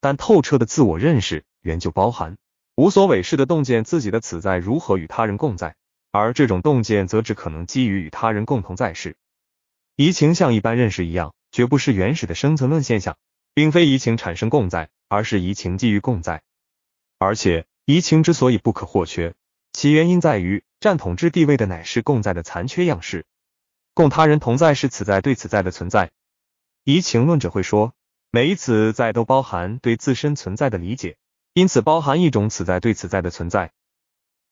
但透彻的自我认识，原就包含无所伪饰的洞见自己的此在如何与他人共在，而这种洞见，则只可能基于与他人共同在世。移情像一般认识一样，绝不是原始的生存论现象。并非移情产生共在，而是移情基于共在。而且，移情之所以不可或缺，其原因在于占统治地位的乃是共在的残缺样式。共他人同在是此在对此在的存在。移情论者会说，每一此在都包含对自身存在的理解，因此包含一种此在对此在的存在。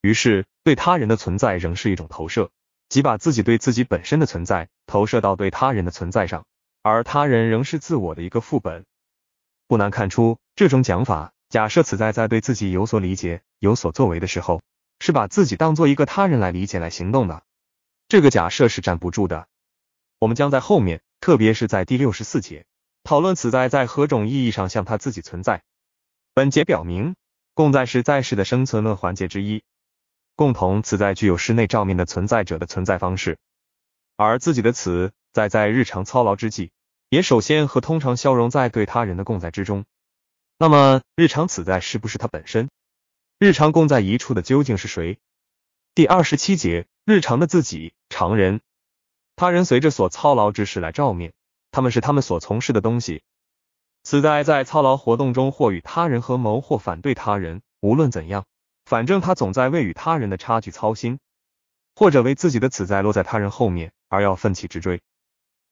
于是，对他人的存在仍是一种投射，即把自己对自己本身的存在投射到对他人的存在上，而他人仍是自我的一个副本。不难看出，这种讲法假设此在在对自己有所理解、有所作为的时候，是把自己当做一个他人来理解、来行动的。这个假设是站不住的。我们将在后面，特别是在第六十四节，讨论此在在何种意义上向他自己存在。本节表明，共在是在世的生存论环节之一。共同此在具有室内照明的存在者的存在方式，而自己的此在在日常操劳之际。也首先和通常消融在对他人的共在之中。那么，日常此在是不是他本身？日常共在一处的究竟是谁？第二十七节，日常的自己、常人、他人随着所操劳之事来照面，他们是他们所从事的东西。此在在操劳活动中或与他人合谋，或反对他人，无论怎样，反正他总在为与他人的差距操心，或者为自己的此在落在他人后面而要奋起直追。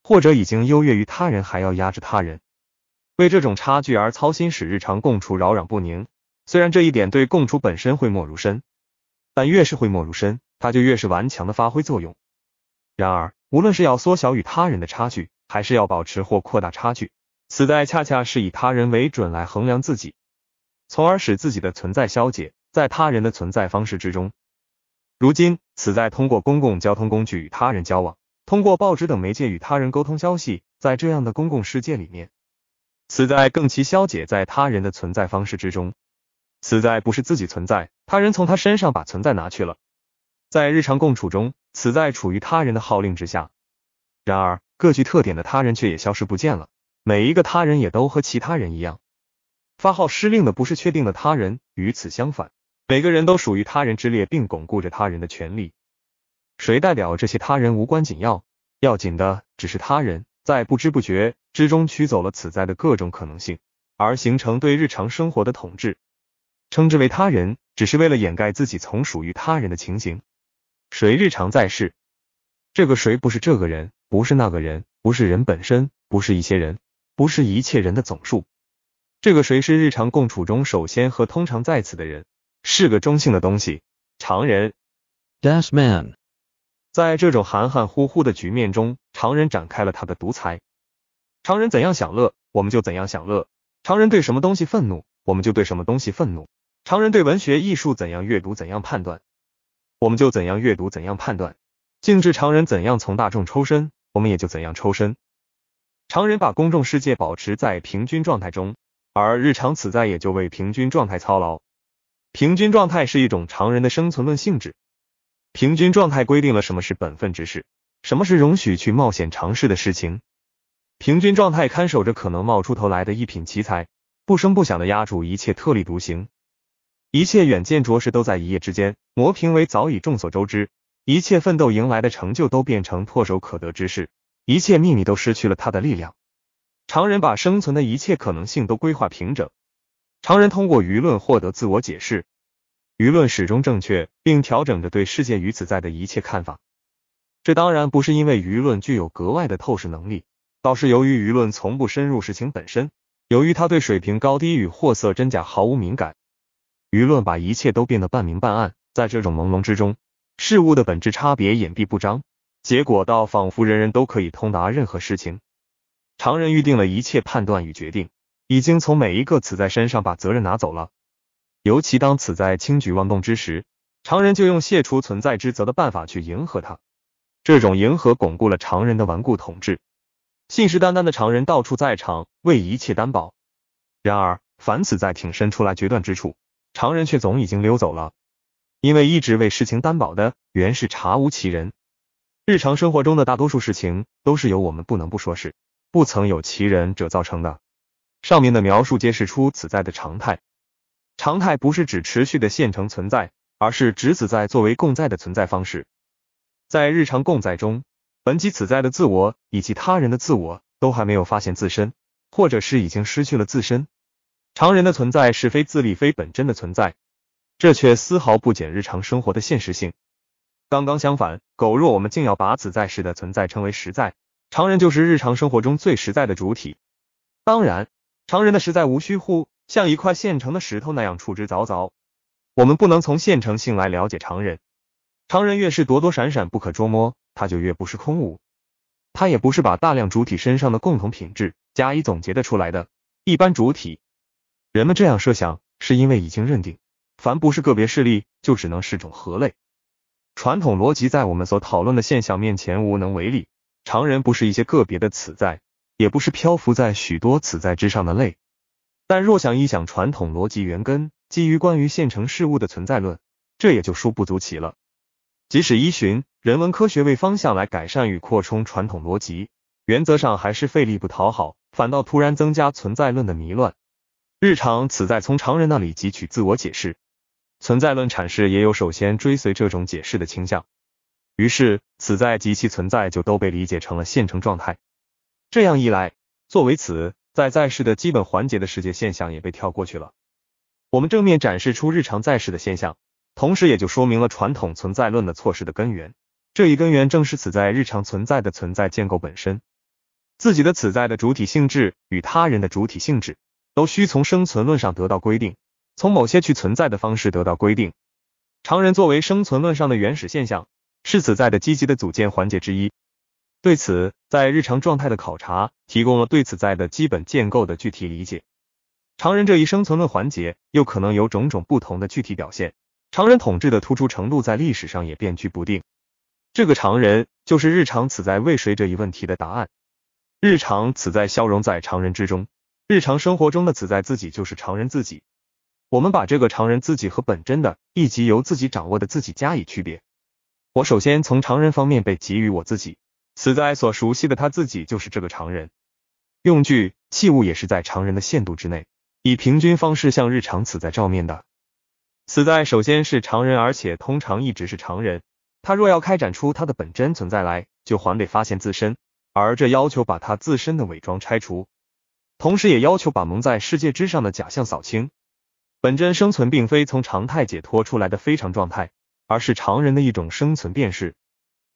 或者已经优越于他人，还要压制他人，为这种差距而操心，使日常共处扰攘不宁。虽然这一点对共处本身讳莫如深，但越是讳莫如深，他就越是顽强的发挥作用。然而，无论是要缩小与他人的差距，还是要保持或扩大差距，此在恰恰是以他人为准来衡量自己，从而使自己的存在消解在他人的存在方式之中。如今，此在通过公共交通工具与他人交往。通过报纸等媒介与他人沟通消息，在这样的公共世界里面，此在更其消解在他人的存在方式之中，此在不是自己存在，他人从他身上把存在拿去了。在日常共处中，此在处于他人的号令之下，然而各具特点的他人却也消失不见了。每一个他人也都和其他人一样，发号施令的不是确定的他人，与此相反，每个人都属于他人之列，并巩固着他人的权利。谁代表这些他人无关紧要，要紧的只是他人在不知不觉之中取走了此在的各种可能性，而形成对日常生活的统治。称之为他人，只是为了掩盖自己从属于他人的情形。谁日常在世？这个谁不是这个人，不是那个人，不是人本身，不是一些人，不是一切人的总数。这个谁是日常共处中首先和通常在此的人，是个中性的东西，常人，dash man。在这种含含糊糊的局面中，常人展开了他的独裁。常人怎样享乐，我们就怎样享乐；常人对什么东西愤怒，我们就对什么东西愤怒；常人对文学艺术怎样阅读、怎样判断，我们就怎样阅读、怎样判断。静置常人怎样从大众抽身，我们也就怎样抽身。常人把公众世界保持在平均状态中，而日常此在也就为平均状态操劳。平均状态是一种常人的生存论性质。平均状态规定了什么是本分之事，什么是容许去冒险尝试的事情。平均状态看守着可能冒出头来的一品奇才，不声不响的压住一切特立独行，一切远见卓识都在一夜之间磨平为早已众所周知。一切奋斗迎来的成就都变成唾手可得之事，一切秘密都失去了它的力量。常人把生存的一切可能性都规划平整，常人通过舆论获得自我解释。舆论始终正确，并调整着对世界与此在的一切看法。这当然不是因为舆论具有格外的透视能力，倒是由于舆论从不深入事情本身，由于他对水平高低与货色真假毫无敏感。舆论把一切都变得半明半暗，在这种朦胧之中，事物的本质差别隐蔽不彰，结果到仿佛人人都可以通达任何事情。常人预定了一切判断与决定，已经从每一个子在身上把责任拿走了。尤其当此在轻举妄动之时，常人就用卸除存在之责的办法去迎合他。这种迎合巩固了常人的顽固统治。信誓旦旦的常人到处在场，为一切担保。然而，凡此在挺身出来决断之处，常人却总已经溜走了。因为一直为事情担保的原是查无其人。日常生活中的大多数事情，都是由我们不能不说是不曾有其人者造成的。上面的描述揭示出此在的常态。常态不是指持续的现成存在，而是指子在作为共在的存在方式。在日常共在中，本即此在的自我以及他人的自我都还没有发现自身，或者是已经失去了自身。常人的存在是非自立非本真的存在，这却丝毫不减日常生活的现实性。刚刚相反，狗若我们竟要把子在时的存在称为实在，常人就是日常生活中最实在的主体。当然，常人的实在无需乎。像一块现成的石头那样触之凿凿，我们不能从现成性来了解常人。常人越是躲躲闪闪、不可捉摸，他就越不是空无，他也不是把大量主体身上的共同品质加以总结的出来的。一般主体，人们这样设想，是因为已经认定，凡不是个别事例，就只能是种和类。传统逻辑在我们所讨论的现象面前无能为力。常人不是一些个别的此在，也不是漂浮在许多此在之上的类。但若想一想传统逻辑原根，基于关于现成事物的存在论，这也就殊不足奇了。即使依循人文科学为方向来改善与扩充传统逻辑，原则上还是费力不讨好，反倒突然增加存在论的迷乱。日常此在从常人那里汲取自我解释，存在论阐释也有首先追随这种解释的倾向。于是，此在及其存在就都被理解成了现成状态。这样一来，作为此。在在世的基本环节的世界现象也被跳过去了。我们正面展示出日常在世的现象，同时也就说明了传统存在论的错失的根源。这一根源正是此在日常存在的存在建构本身。自己的此在的主体性质与他人的主体性质，都需从生存论上得到规定，从某些去存在的方式得到规定。常人作为生存论上的原始现象，是此在的积极的组建环节之一。对此，在日常状态的考察提供了对此在的基本建构的具体理解。常人这一生存的环节又可能有种种不同的具体表现。常人统治的突出程度在历史上也变局不定。这个常人就是日常此在为谁这一问题的答案。日常此在消融在常人之中，日常生活中的此在自己就是常人自己。我们把这个常人自己和本真的一及由自己掌握的自己加以区别。我首先从常人方面被给予我自己。死在所熟悉的他自己就是这个常人，用具器物也是在常人的限度之内，以平均方式向日常死在照面的死在首先是常人，而且通常一直是常人。他若要开展出他的本真存在来，就还得发现自身，而这要求把他自身的伪装拆除，同时也要求把蒙在世界之上的假象扫清。本真生存并非从常态解脱出来的非常状态，而是常人的一种生存便是。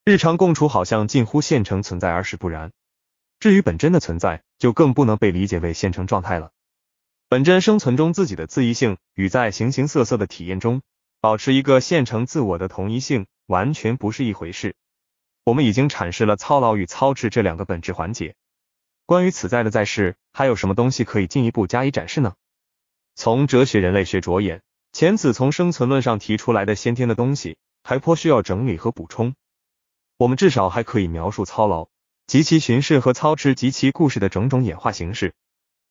日常共处好像近乎现成存在，而是不然。至于本真的存在，就更不能被理解为现成状态了。本真生存中自己的自异性与在形形色色的体验中保持一个现成自我的同一性，完全不是一回事。我们已经阐释了操劳与操持这两个本质环节。关于此在的在世，还有什么东西可以进一步加以展示呢？从哲学人类学着眼，浅子从生存论上提出来的先天的东西，还颇需要整理和补充。我们至少还可以描述操劳及其巡视和操持及其故事的种种演化形式，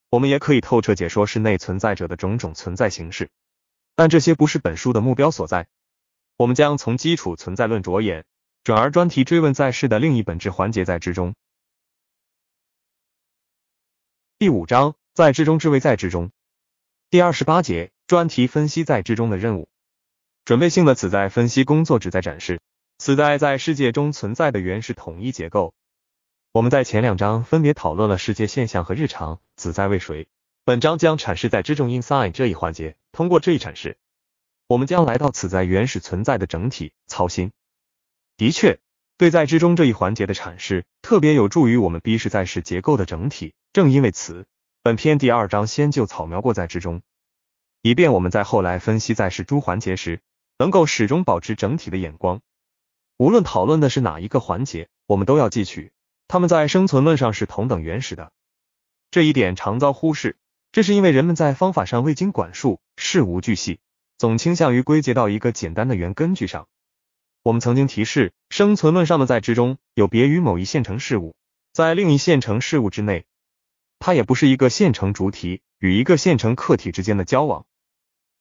我们也可以透彻解说室内存在者的种种存在形式，但这些不是本书的目标所在。我们将从基础存在论着眼，转而专题追问在世的另一本质环节在之中。第五章在之中之未在之中，第二十八节专题分析在之中的任务，准备性的此在分析工作旨在展示。此在在世界中存在的原始统一结构，我们在前两章分别讨论了世界现象和日常。此在为谁？本章将阐释在之中 inside 这一环节。通过这一阐释，我们将来到此在原始存在的整体。操心。的确，对在之中这一环节的阐释，特别有助于我们逼视在是结构的整体。正因为此，本篇第二章先就草描过在之中，以便我们在后来分析在是诸环节时，能够始终保持整体的眼光。无论讨论的是哪一个环节，我们都要记取，他们在生存论上是同等原始的，这一点常遭忽视。这是因为人们在方法上未经管束，事无巨细，总倾向于归结到一个简单的原根据上。我们曾经提示，生存论上的在之中有别于某一现成事物，在另一现成事物之内，它也不是一个现成主体与一个现成客体之间的交往。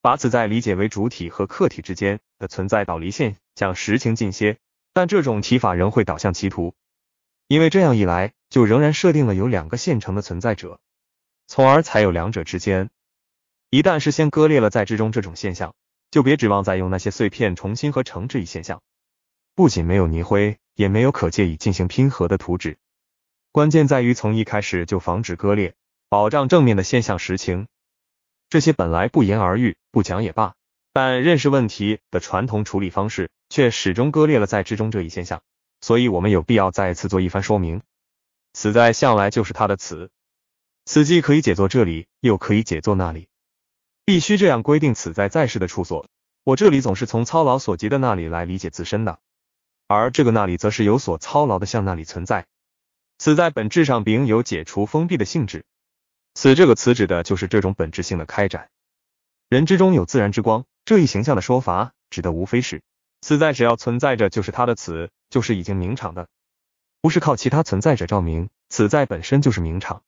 把此在理解为主体和客体之间的存在，导离线，讲实情近些。但这种提法仍会导向歧途，因为这样一来就仍然设定了有两个现成的存在者，从而才有两者之间。一旦事先割裂了在之中这种现象，就别指望再用那些碎片重新合成这一现象。不仅没有泥灰，也没有可借以进行拼合的图纸。关键在于从一开始就防止割裂，保障正面的现象实情。这些本来不言而喻，不讲也罢。但认识问题的传统处理方式。却始终割裂了在之中这一现象，所以我们有必要再次做一番说明。此在向来就是他的此，此既可以解作这里，又可以解作那里，必须这样规定此在在世的处所。我这里总是从操劳所及的那里来理解自身的，而这个那里则是有所操劳的向那里存在。此在本质上并有解除封闭的性质，此这个词指的就是这种本质性的开展。人之中有自然之光这一形象的说法，指的无非是。此在只要存在着，就是它的此，就是已经明场的，不是靠其他存在者照明。此在本身就是明场，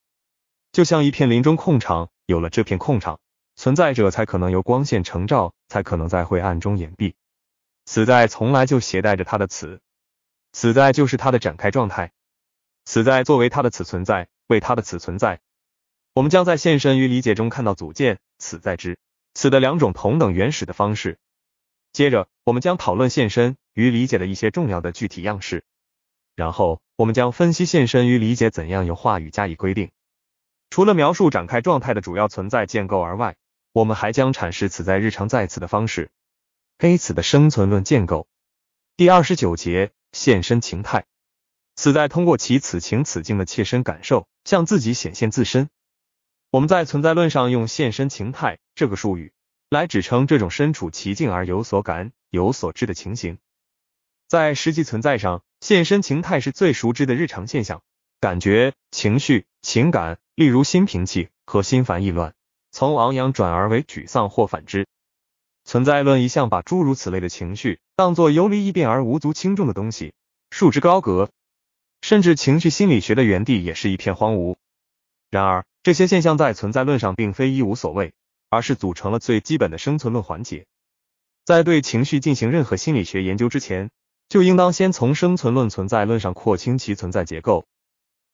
就像一片林中空场，有了这片空场，存在者才可能由光线成照，才可能在晦暗中隐蔽。此在从来就携带着它的此，此在就是它的展开状态，此在作为它的此存在，为它的此存在。我们将在现身与理解中看到组建此在之此的两种同等原始的方式。接着。我们将讨论现身与理解的一些重要的具体样式，然后我们将分析现身与理解怎样由话语加以规定。除了描述展开状态的主要存在建构而外，我们还将阐释此在日常在此的方式，黑此的生存论建构。第二十九节，现身情态，此在通过其此情此境的切身感受向自己显现自身。我们在存在论上用“现身情态”这个术语来指称这种身处其境而有所感。有所知的情形，在实际存在上，现身情态是最熟知的日常现象，感觉、情绪、情感，例如心平气和、心烦意乱，从昂扬转而为沮丧或反之。存在论一向把诸如此类的情绪当作游离易变而无足轻重的东西，束之高阁，甚至情绪心理学的原地也是一片荒芜。然而，这些现象在存在论上并非一无所谓，而是组成了最基本的生存论环节。在对情绪进行任何心理学研究之前，就应当先从生存论、存在论上廓清其存在结构。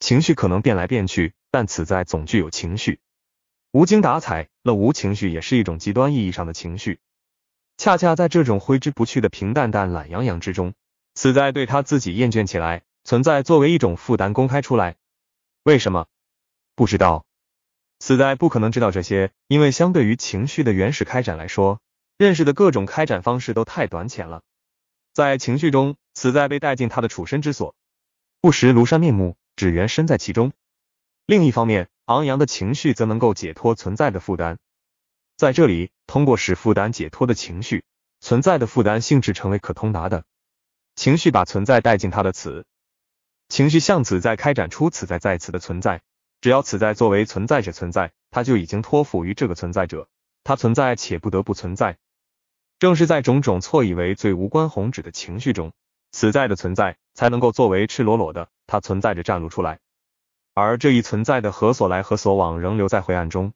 情绪可能变来变去，但此在总具有情绪。无精打采了，无情绪也是一种极端意义上的情绪。恰恰在这种挥之不去的平淡淡、懒洋洋之中，此在对他自己厌倦起来，存在作为一种负担公开出来。为什么？不知道。此在不可能知道这些，因为相对于情绪的原始开展来说。认识的各种开展方式都太短浅了。在情绪中，此在被带进他的处身之所，不识庐山面目，只缘身在其中。另一方面，昂扬的情绪则能够解脱存在的负担。在这里，通过使负担解脱的情绪，存在的负担性质成为可通达的。情绪把存在带进他的此，情绪向此在开展出此在在此的存在。只要此在作为存在者存在，他就已经托付于这个存在者，他存在且不得不存在。正是在种种错以为最无关宏旨的情绪中，此在的存在才能够作为赤裸裸的，它存在着展露出来。而这一存在的何所来、何所往，仍留在灰暗中。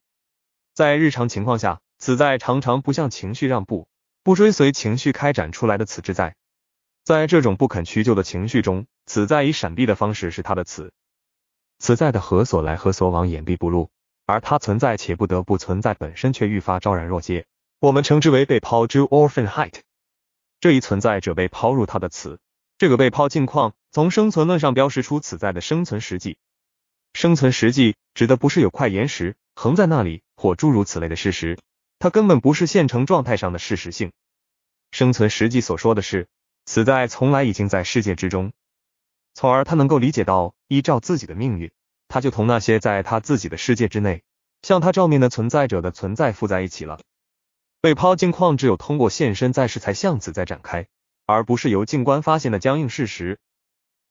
在日常情况下，此在常常不向情绪让步，不追随情绪开展出来的此之在。在这种不肯屈就的情绪中，此在以闪避的方式是他的此。此在的何所来、何所往，掩蔽不露，而他存在且不得不存在本身，却愈发昭然若揭。我们称之为被抛之 e orphan height 这一存在者被抛入他的此，这个被抛进况，从生存论上标识出此在的生存实际。生存实际指的不是有块岩石横在那里或诸如此类的事实，它根本不是现成状态上的事实性。生存实际所说的是，此在从来已经在世界之中，从而他能够理解到，依照自己的命运，他就同那些在他自己的世界之内，向他照面的存在者的存在附在一起了。被抛进矿只有通过现身在世才向子再展开，而不是由静观发现的僵硬事实。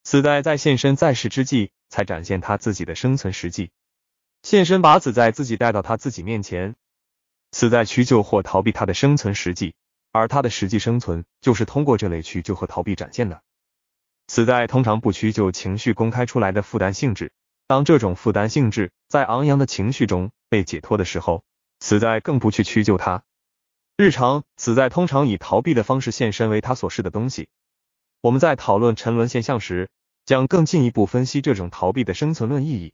子在在现身在世之际才展现他自己的生存实际。现身把子在自己带到他自己面前。子在屈就或逃避他的生存实际，而他的实际生存就是通过这类屈就和逃避展现的。子在通常不屈就情绪公开出来的负担性质。当这种负担性质在昂扬的情绪中被解脱的时候，子在更不去屈就他。日常此在通常以逃避的方式现身为他所示的东西。我们在讨论沉沦现象时，将更进一步分析这种逃避的生存论意义。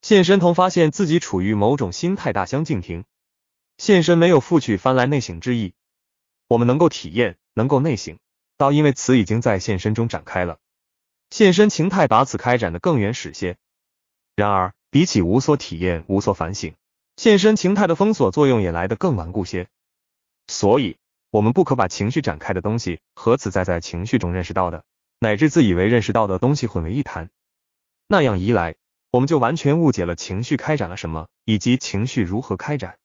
现身同发现自己处于某种心态大相径庭。现身没有复去翻来内省之意。我们能够体验，能够内省，倒因为此已经在现身中展开了。现身情态把此开展的更原始些。然而，比起无所体验、无所反省，现身情态的封锁作用也来得更顽固些。所以，我们不可把情绪展开的东西和此在在情绪中认识到的，乃至自以为认识到的东西混为一谈。那样一来，我们就完全误解了情绪开展了什么，以及情绪如何开展。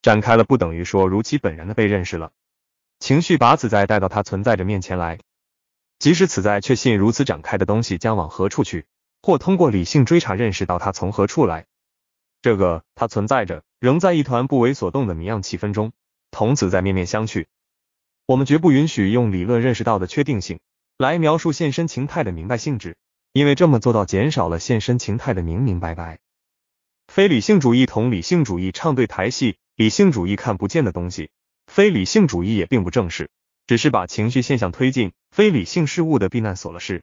展开了不等于说如其本然的被认识了。情绪把此在带到它存在着面前来，即使此在确信如此展开的东西将往何处去，或通过理性追查认识到它从何处来，这个它存在着，仍在一团不为所动的迷样气氛中。从此在面面相觑。我们绝不允许用理论认识到的确定性来描述现身情态的明白性质，因为这么做到减少了现身情态的明明白白。非理性主义同理性主义唱对台戏，理性主义看不见的东西，非理性主义也并不正视，只是把情绪现象推进非理性事物的避难所了事。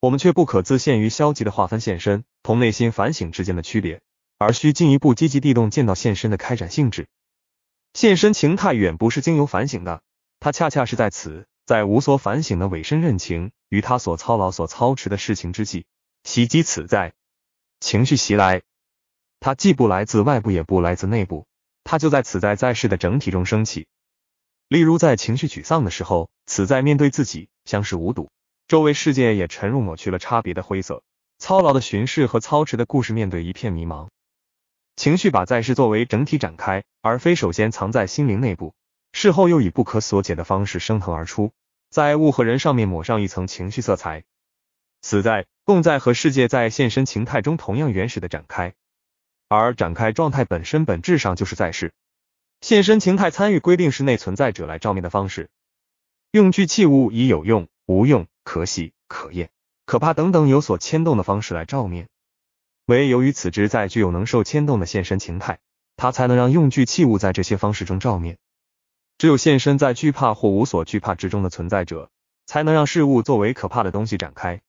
我们却不可自限于消极的划分现身同内心反省之间的区别，而需进一步积极地洞见到现身的开展性质。现身情态远，不是经由反省的，他恰恰是在此，在无所反省的委身认情，与他所操劳、所操持的事情之际，袭击此在，情绪袭来，它既不来自外部，也不来自内部，它就在此在在世的整体中升起。例如，在情绪沮丧的时候，此在面对自己，相视无睹，周围世界也沉入抹去了差别的灰色，操劳的巡视和操持的故事面对一片迷茫。情绪把在世作为整体展开，而非首先藏在心灵内部，事后又以不可解的方式升腾而出，在物和人上面抹上一层情绪色彩。死在、共在和世界在现身形态中同样原始的展开，而展开状态本身本质上就是在世。现身形态参与规定是内存在者来照面的方式，用具器物以有用、无用、可喜、可厌、可怕等等有所牵动的方式来照面。唯由于此之在具有能受牵动的现身形态，它才能让用具器物在这些方式中照面。只有现身在惧怕或无所惧怕之中的存在者，才能让事物作为可怕的东西展开。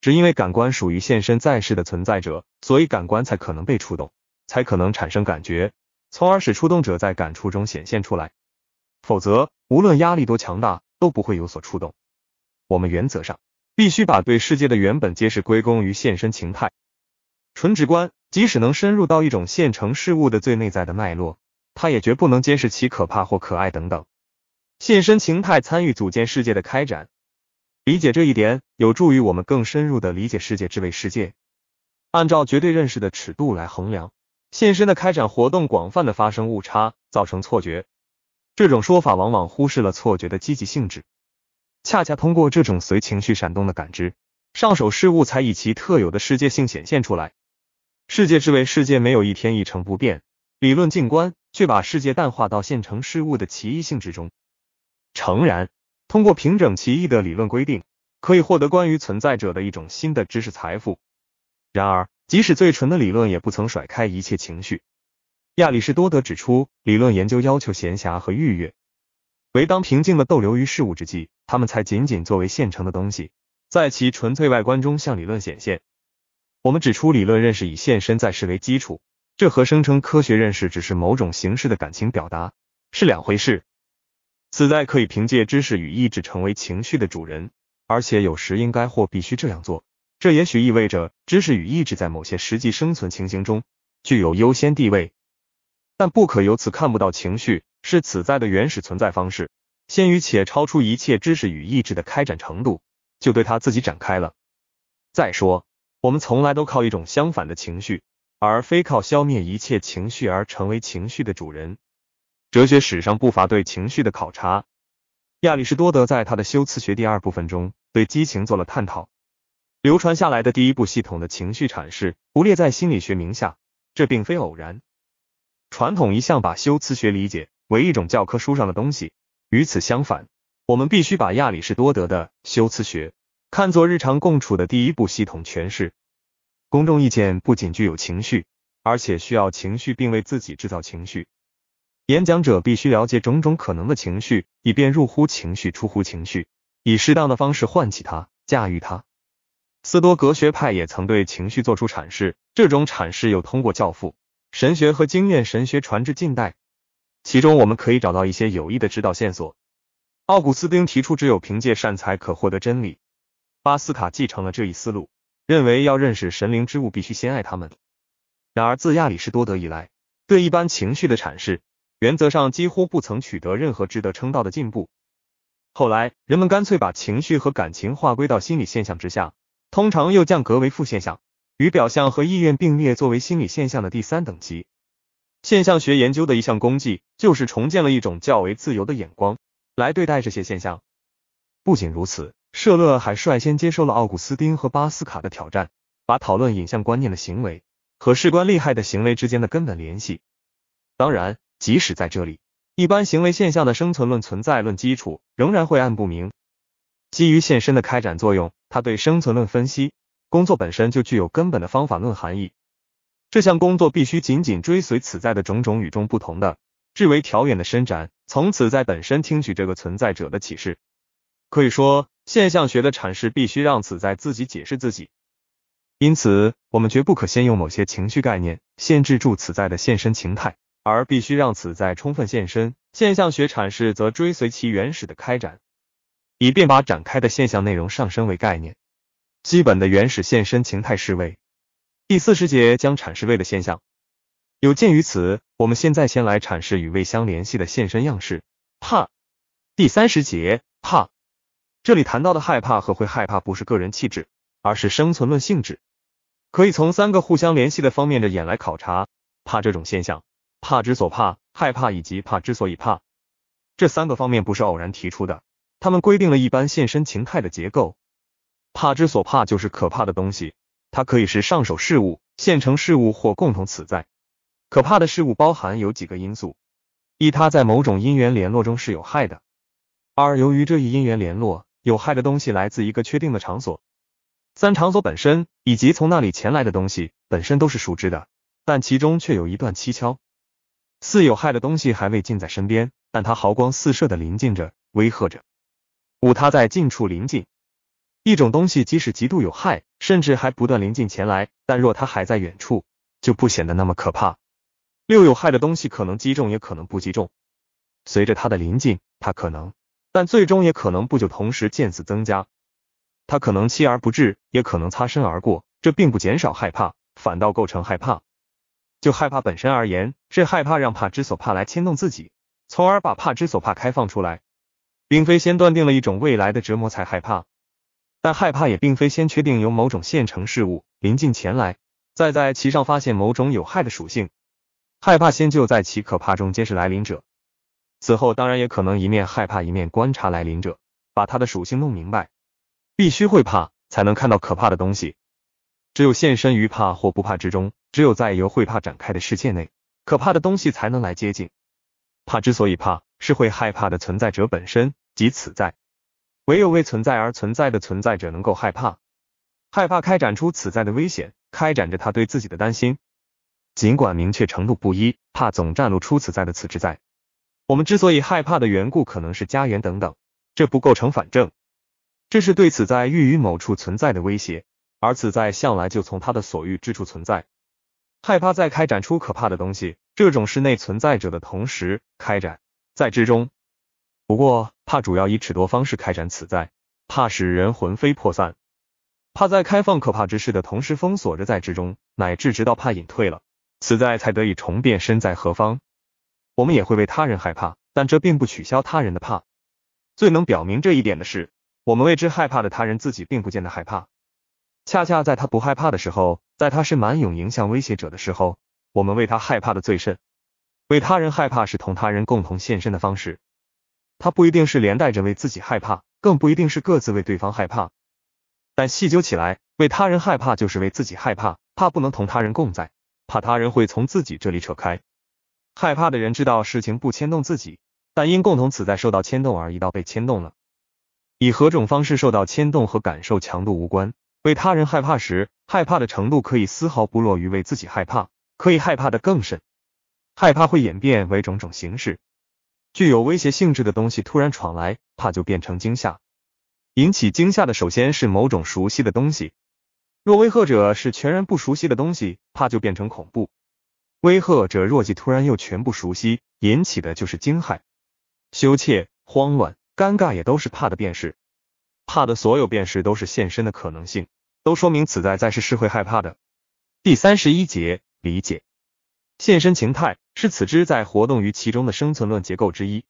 只因为感官属于现身在世的存在者，所以感官才可能被触动，才可能产生感觉，从而使触动者在感触中显现出来。否则，无论压力多强大，都不会有所触动。我们原则上必须把对世界的原本揭示归功于现身形态。纯直观，即使能深入到一种现成事物的最内在的脉络，它也绝不能揭示其可怕或可爱等等。现身情态参与组建世界的开展，理解这一点有助于我们更深入的理解世界之为世界。按照绝对认识的尺度来衡量，现身的开展活动广泛的发生误差，造成错觉。这种说法往往忽视了错觉的积极性质。恰恰通过这种随情绪闪动的感知，上手事物才以其特有的世界性显现出来。世界之为世界，没有一天一成不变。理论静观，却把世界淡化到现成事物的奇异性之中。诚然，通过平整奇异的理论规定，可以获得关于存在者的一种新的知识财富。然而，即使最纯的理论，也不曾甩开一切情绪。亚里士多德指出，理论研究要求闲暇和愉悦，唯当平静的逗留于事物之际，他们才仅仅作为现成的东西，在其纯粹外观中向理论显现。我们指出，理论认识以现身在世为基础，这和声称科学认识只是某种形式的感情表达是两回事。此在可以凭借知识与意志成为情绪的主人，而且有时应该或必须这样做。这也许意味着知识与意志在某些实际生存情形中具有优先地位，但不可由此看不到情绪是此在的原始存在方式，先于且超出一切知识与意志的开展程度，就对他自己展开了。再说。我们从来都靠一种相反的情绪，而非靠消灭一切情绪而成为情绪的主人。哲学史上不乏对情绪的考察。亚里士多德在他的修辞学第二部分中对激情做了探讨。流传下来的第一部系统的情绪阐释，不列在心理学名下，这并非偶然。传统一向把修辞学理解为一种教科书上的东西。与此相反，我们必须把亚里士多德的修辞学。看作日常共处的第一步。系统诠释公众意见不仅具有情绪，而且需要情绪，并为自己制造情绪。演讲者必须了解种种可能的情绪，以便入乎情绪，出乎情绪，以适当的方式唤起它，驾驭它。斯多格学派也曾对情绪做出阐释，这种阐释又通过教父神学和经验神学传至近代。其中，我们可以找到一些有益的指导线索。奥古斯丁提出，只有凭借善才可获得真理。巴斯卡继承了这一思路，认为要认识神灵之物，必须先爱他们。然而自亚里士多德以来，对一般情绪的阐释原则上几乎不曾取得任何值得称道的进步。后来人们干脆把情绪和感情划归到心理现象之下，通常又降格为负现象，与表象和意愿并列作为心理现象的第三等级。现象学研究的一项功绩，就是重建了一种较为自由的眼光来对待这些现象。不仅如此，舍勒还率先接受了奥古斯丁和巴斯卡的挑战，把讨论影像观念的行为和事关利害的行为之间的根本联系。当然，即使在这里，一般行为现象的生存论存在论基础仍然晦暗不明。基于现身的开展作用，他对生存论分析工作本身就具有根本的方法论含义。这项工作必须紧紧追随此在的种种与众不同的、至为条远的伸展，从此在本身听取这个存在者的启示。可以说，现象学的阐释必须让此在自己解释自己。因此，我们绝不可先用某些情绪概念限制住此在的现身形态，而必须让此在充分现身。现象学阐释则追随其原始的开展，以便把展开的现象内容上升为概念。基本的原始现身形态是为。第四十节将阐释畏的现象。有鉴于此，我们现在先来阐释与畏相联系的现身样式——怕。第三十节怕。这里谈到的害怕和会害怕不是个人气质，而是生存论性质，可以从三个互相联系的方面着眼来考察：怕这种现象，怕之所怕，害怕以及怕之所以怕。这三个方面不是偶然提出的，他们规定了一般现身情态的结构。怕之所怕就是可怕的东西，它可以是上手事物、现成事物或共同此在。可怕的事物包含有几个因素：一，它在某种因缘联络中是有害的；二，由于这一因缘联络。有害的东西来自一个确定的场所，三场所本身以及从那里前来的东西本身都是熟知的，但其中却有一段蹊跷。四有害的东西还未近在身边，但它毫光四射的临近着，威吓着。五它在近处临近，一种东西即使极度有害，甚至还不断临近前来，但若它还在远处，就不显得那么可怕。六有害的东西可能击中，也可能不击中，随着它的临近，它可能。但最终也可能不久同时见此增加，他可能期而不至，也可能擦身而过。这并不减少害怕，反倒构成害怕。就害怕本身而言，是害怕让怕之所怕来牵动自己，从而把怕之所怕开放出来，并非先断定了一种未来的折磨才害怕。但害怕也并非先确定有某种现成事物临近前来，再在其上发现某种有害的属性。害怕先就在其可怕中皆是来临者。此后当然也可能一面害怕一面观察来临者，把他的属性弄明白。必须会怕，才能看到可怕的东西。只有现身于怕或不怕之中，只有在由会怕展开的世界内，可怕的东西才能来接近。怕之所以怕，是会害怕的存在者本身即此在。唯有为存在而存在的存在者能够害怕。害怕开展出此在的危险，开展着他对自己的担心。尽管明确程度不一，怕总展露出此在的此之在。我们之所以害怕的缘故，可能是家园等等，这不构成反证。这是对此在欲于某处存在的威胁，而此在向来就从他的所欲之处存在。害怕在开展出可怕的东西，这种室内存在者的同时开展在之中。不过，怕主要以尺度方式开展此在，怕使人魂飞魄散，怕在开放可怕之势的同时封锁着在之中，乃至直到怕隐退了，此在才得以重变身在何方。我们也会为他人害怕，但这并不取消他人的怕。最能表明这一点的是，我们为之害怕的他人自己并不见得害怕。恰恰在他不害怕的时候，在他是蛮勇迎向威胁者的时候，我们为他害怕的最甚。为他人害怕是同他人共同献身的方式，他不一定是连带着为自己害怕，更不一定是各自为对方害怕。但细究起来，为他人害怕就是为自己害怕，怕不能同他人共在，怕他人会从自己这里扯开。害怕的人知道事情不牵动自己，但因共同此在受到牵动而一道被牵动了。以何种方式受到牵动和感受强度无关。为他人害怕时，害怕的程度可以丝毫不弱于为自己害怕，可以害怕的更甚。害怕会演变为种种形式。具有威胁性质的东西突然闯来，怕就变成惊吓。引起惊吓的首先是某种熟悉的东西。若威吓者是全然不熟悉的东西，怕就变成恐怖。威吓者若即突然又全部熟悉，引起的就是惊骇、羞怯、慌乱、尴尬，也都是怕的。便是怕的所有，便是都是现身的可能性，都说明此在在世是会害怕的。第三十一节，理解现身情态是此之在活动于其中的生存论结构之一。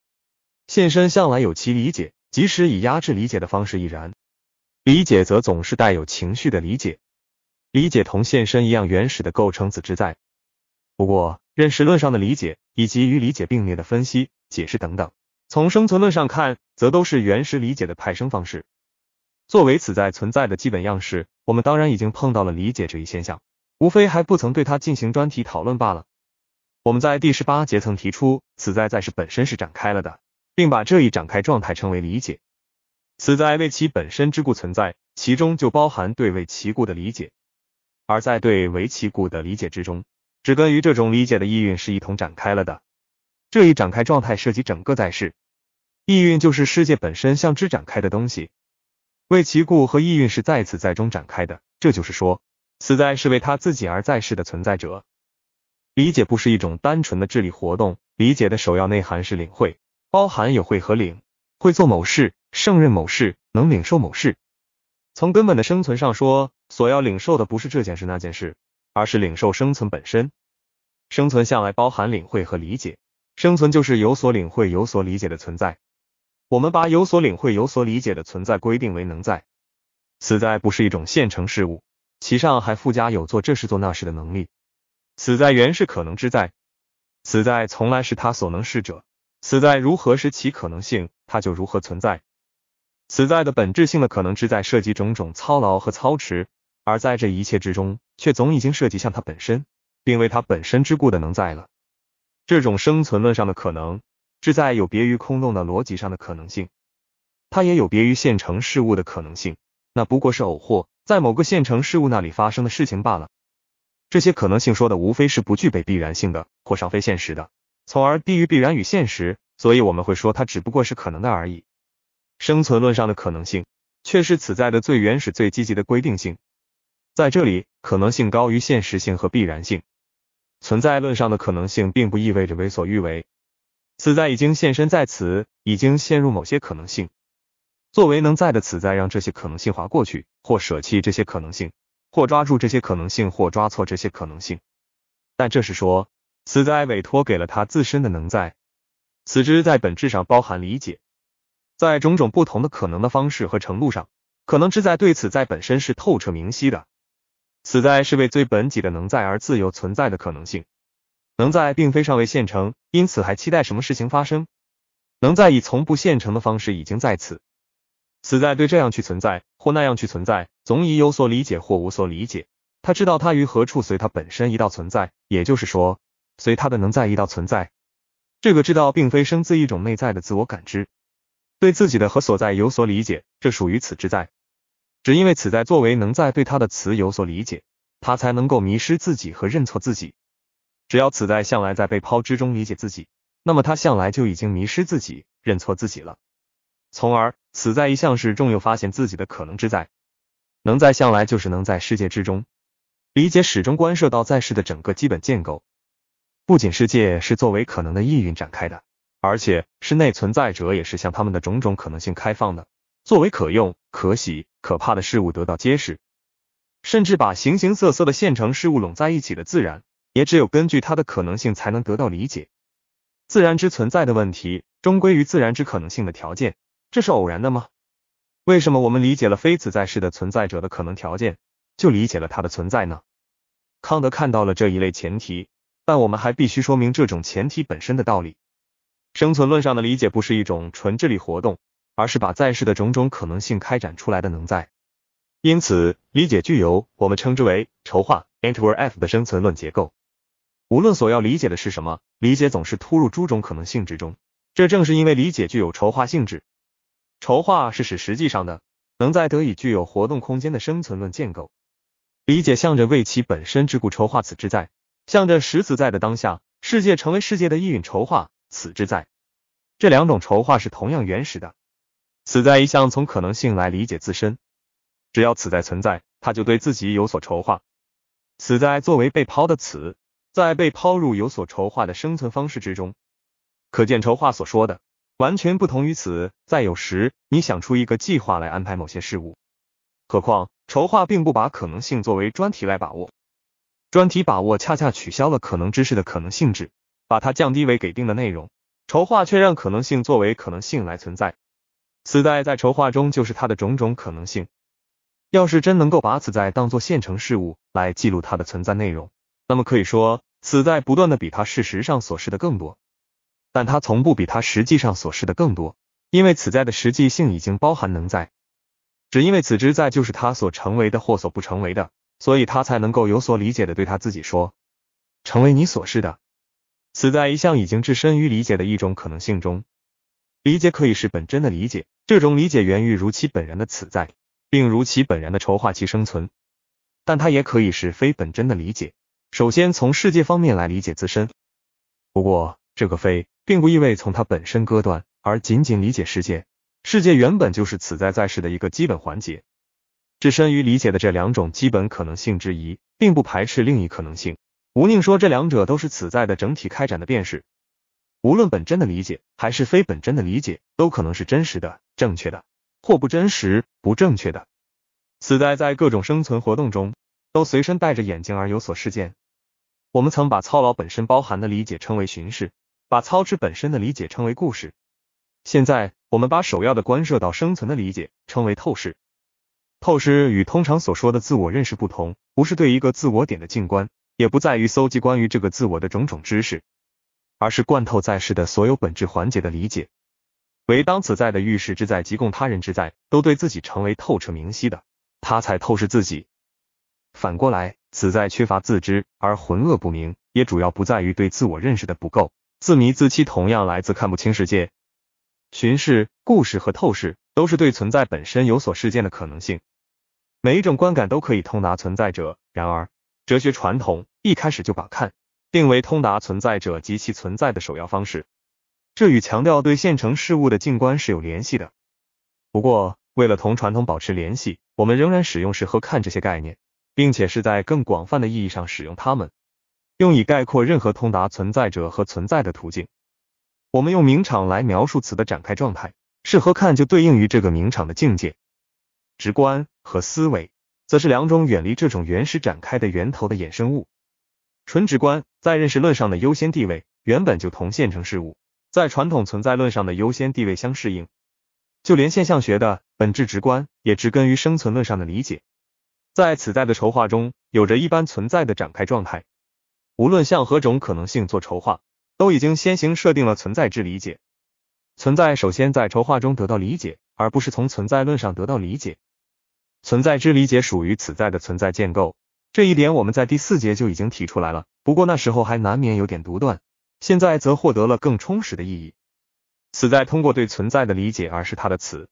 现身向来有其理解，即使以压制理解的方式，亦然。理解则总是带有情绪的理解，理解同现身一样原始的构成此之在。不过，认识论上的理解以及与理解并列的分析、解释等等，从生存论上看，则都是原始理解的派生方式。作为此在存在的基本样式，我们当然已经碰到了理解这一现象，无非还不曾对它进行专题讨论罢了。我们在第十八节曾提出，此在在世本身是展开了的，并把这一展开状态称为理解。此在为其本身之故存在，其中就包含对为其故的理解，而在对为其故的理解之中。只根于这种理解的意蕴是一同展开了的，这一展开状态涉及整个在世，意蕴就是世界本身向之展开的东西。为其故和意蕴是在此在中展开的，这就是说，此在是为他自己而在世的存在者。理解不是一种单纯的智力活动，理解的首要内涵是领会，包含有会和领会，做某事、胜任某事、能领受某事。从根本的生存上说，所要领受的不是这件事那件事。而是领受生存本身，生存向来包含领会和理解，生存就是有所领会、有所理解的存在。我们把有所领会、有所理解的存在规定为能在。死在不是一种现成事物，其上还附加有做这事、做那事的能力。死在原是可能之在，死在从来是他所能是者。死在如何是其可能性，他就如何存在。死在的本质性的可能之在涉及种种操劳和操持。而在这一切之中，却总已经涉及向它本身，并为它本身之故的能在了。这种生存论上的可能，志在有别于空洞的逻辑上的可能性，它也有别于现成事物的可能性，那不过是偶或在某个现成事物那里发生的事情罢了。这些可能性说的无非是不具备必然性的，或上非现实的，从而低于必然与现实。所以我们会说它只不过是可能的而已。生存论上的可能性，却是此在的最原始、最积极的规定性。在这里，可能性高于现实性和必然性。存在论上的可能性并不意味着为所欲为。此在已经现身在此，已经陷入某些可能性。作为能在的此在，让这些可能性划过去，或舍弃这些可能性，或抓住这些可能性，或抓错这些可能性。但这是说，此在委托给了他自身的能在。此之在本质上包含理解，在种种不同的可能的方式和程度上，可能之在对此在本身是透彻明晰的。此在是为最本己的能在而自由存在的可能性，能在并非尚未现成，因此还期待什么事情发生。能在以从不现成的方式已经在此。此在对这样去存在或那样去存在，总以有所理解或无所理解。他知道他于何处随他本身一道存在，也就是说随他的能在一道存在。这个知道并非生自一种内在的自我感知，对自己的和所在有所理解，这属于此之在。只因为此在作为能在对他的词有所理解，他才能够迷失自己和认错自己。只要此在向来在被抛之中理解自己，那么他向来就已经迷失自己、认错自己了。从而，此在一向是重又发现自己的可能之在。能在向来就是能在世界之中理解始终关涉到在世的整个基本建构。不仅世界是作为可能的意蕴展开的，而且是内存在者也是向他们的种种可能性开放的，作为可用、可喜。可怕的事物得到揭示，甚至把形形色色的现成事物拢在一起的自然，也只有根据它的可能性才能得到理解。自然之存在的问题终归于自然之可能性的条件，这是偶然的吗？为什么我们理解了非自在世的存在者的可能条件，就理解了它的存在呢？康德看到了这一类前提，但我们还必须说明这种前提本身的道理。生存论上的理解不是一种纯智力活动。而是把在世的种种可能性开展出来的能在，因此理解具有我们称之为筹划 e n t w e r f 的生存论结构。无论所要理解的是什么，理解总是突入诸种可能性之中。这正是因为理解具有筹划性质。筹划是使实际上的能在得以具有活动空间的生存论建构。理解向着为其本身之故筹划此之在，向着使此在的当下世界成为世界的意蕴筹划此之在。这两种筹划是同样原始的。此在一向从可能性来理解自身，只要此在存在，他就对自己有所筹划。此在作为被抛的此，在被抛入有所筹划的生存方式之中。可见筹划所说的完全不同于此。在。有时你想出一个计划来安排某些事物，何况筹划并不把可能性作为专题来把握，专题把握恰恰取消了可能知识的可能性质，把它降低为给定的内容。筹划却让可能性作为可能性来存在。此在在筹划中就是它的种种可能性。要是真能够把此在当作现成事物来记录它的存在内容，那么可以说此在不断的比它事实上所示的更多。但它从不比它实际上所示的更多，因为此在的实际性已经包含能在。只因为此之在就是它所成为的或所不成为的，所以它才能够有所理解的对他自己说：“成为你所示的。”此在一向已经置身于理解的一种可能性中。理解可以是本真的理解，这种理解源于如其本然的此在，并如其本然的筹划其生存；但它也可以是非本真的理解。首先从世界方面来理解自身，不过这个非并不意味从它本身割断，而仅仅理解世界。世界原本就是此在在世的一个基本环节。置身于理解的这两种基本可能性之一，并不排斥另一可能性。吴宁说，这两者都是此在的整体开展的便是。无论本真的理解还是非本真的理解，都可能是真实的、正确的，或不真实、不正确的。死代在各种生存活动中都随身戴着眼镜而有所事件。我们曾把操劳本身包含的理解称为巡视，把操持本身的理解称为故事。现在，我们把首要的关涉到生存的理解称为透视。透视与通常所说的自我认识不同，不是对一个自我点的静观，也不在于搜集关于这个自我的种种知识。而是贯透在世的所有本质环节的理解，唯当此在的遇世之在及供他人之在都对自己成为透彻明晰的，他才透视自己。反过来，此在缺乏自知而浑噩不明，也主要不在于对自我认识的不够，自迷自欺同样来自看不清世界。巡视、故事和透视都是对存在本身有所事件的可能性，每一种观感都可以通达存在者。然而，哲学传统一开始就把看。定为通达存在者及其存在的首要方式，这与强调对现成事物的静观是有联系的。不过，为了同传统保持联系，我们仍然使用“适合看”这些概念，并且是在更广泛的意义上使用它们，用以概括任何通达存在者和存在的途径。我们用名场来描述词的展开状态，“适合看”就对应于这个名场的境界。直观和思维，则是两种远离这种原始展开的源头的衍生物。纯直观在认识论上的优先地位，原本就同现成事物在传统存在论上的优先地位相适应。就连现象学的本质直观，也植根于生存论上的理解。在此在的筹划中，有着一般存在的展开状态。无论向何种可能性做筹划，都已经先行设定了存在之理解。存在首先在筹划中得到理解，而不是从存在论上得到理解。存在之理解属于此在的存在建构。这一点我们在第四节就已经提出来了，不过那时候还难免有点独断，现在则获得了更充实的意义。此在通过对存在的理解，而是他的词。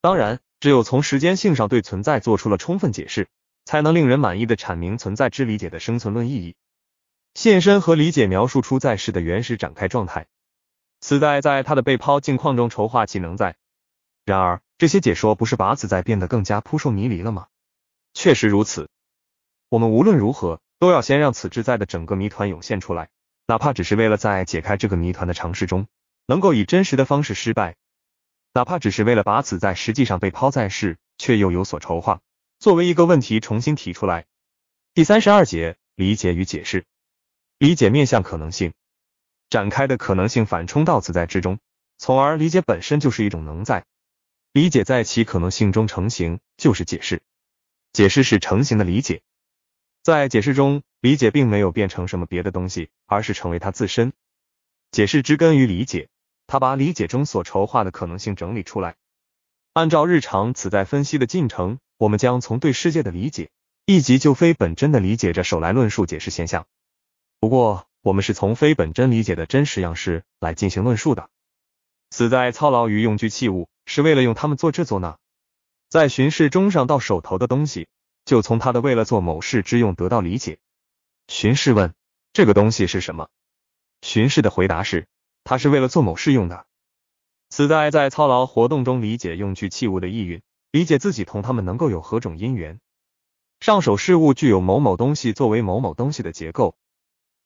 当然，只有从时间性上对存在做出了充分解释，才能令人满意的阐明存在之理解的生存论意义。现身和理解描述出在世的原始展开状态。此在在他的被抛境况中筹划其能在。然而，这些解说不是把此在变得更加扑朔迷离了吗？确实如此。我们无论如何都要先让此之在的整个谜团涌现出来，哪怕只是为了在解开这个谜团的尝试中，能够以真实的方式失败，哪怕只是为了把此在实际上被抛在世却又有所筹划作为一个问题重新提出来。第三十二节理解与解释，理解面向可能性展开的可能性反冲到此在之中，从而理解本身就是一种能在理解在其可能性中成型，就是解释，解释是成型的理解。在解释中，理解并没有变成什么别的东西，而是成为他自身。解释之根于理解，他把理解中所筹划的可能性整理出来。按照日常此在分析的进程，我们将从对世界的理解，以及就非本真的理解着手来论述解释现象。不过，我们是从非本真理解的真实样式来进行论述的。此在操劳于用具器物，是为了用它们做这做那，在巡视中上到手头的东西。就从他的为了做某事之用得到理解。巡视问：“这个东西是什么？”巡视的回答是：“他是为了做某事用的。”此在在操劳活动中理解用具器物的意蕴，理解自己同他们能够有何种因缘。上手事物具有某某东西作为某某东西的结构，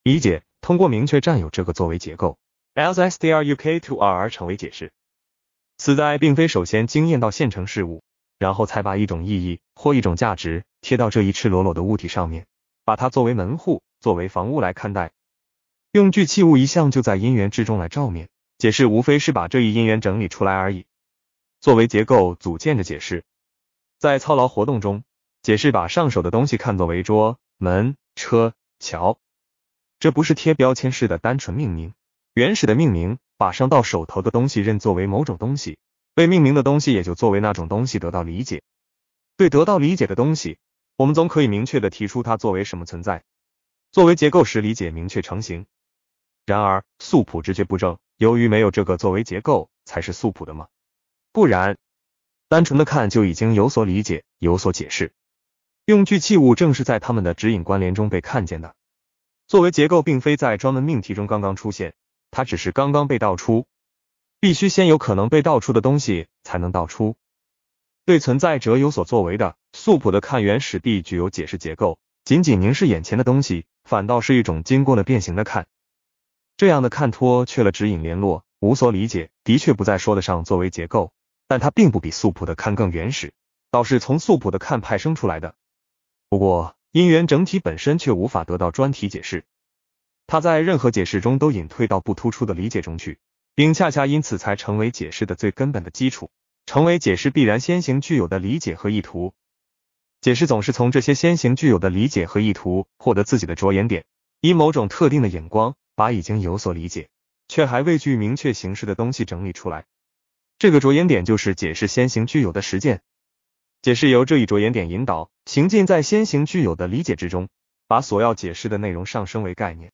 理解通过明确占有这个作为结构，l s d r u k t o r r 成为解释。此在并非首先经验到现成事物。然后才把一种意义或一种价值贴到这一赤裸裸的物体上面，把它作为门户、作为房屋来看待。用具器物一向就在因缘之中来照面，解释无非是把这一因缘整理出来而已，作为结构组件的解释。在操劳活动中，解释把上手的东西看作为桌、门、车、桥，这不是贴标签式的单纯命名，原始的命名把上到手头的东西认作为某种东西。被命名的东西也就作为那种东西得到理解。对得到理解的东西，我们总可以明确地提出它作为什么存在。作为结构时理解明确成型。然而素朴直觉不正，由于没有这个作为结构，才是素朴的吗？不然，单纯的看就已经有所理解，有所解释。用具器物正是在他们的指引关联中被看见的。作为结构，并非在专门命题中刚刚出现，它只是刚刚被道出。必须先有可能被道出的东西，才能道出。对存在者有所作为的素朴的看，原始地具有解释结构。仅仅凝视眼前的东西，反倒是一种经过了变形的看。这样的看脱去了指引联络，无所理解，的确不再说得上作为结构。但它并不比素朴的看更原始，倒是从素朴的看派生出来的。不过因缘整体本身却无法得到专题解释，它在任何解释中都隐退到不突出的理解中去。并恰恰因此才成为解释的最根本的基础，成为解释必然先行具有的理解和意图。解释总是从这些先行具有的理解和意图获得自己的着眼点，以某种特定的眼光把已经有所理解却还未具明确形式的东西整理出来。这个着眼点就是解释先行具有的实践。解释由这一着眼点引导，行进在先行具有的理解之中，把所要解释的内容上升为概念。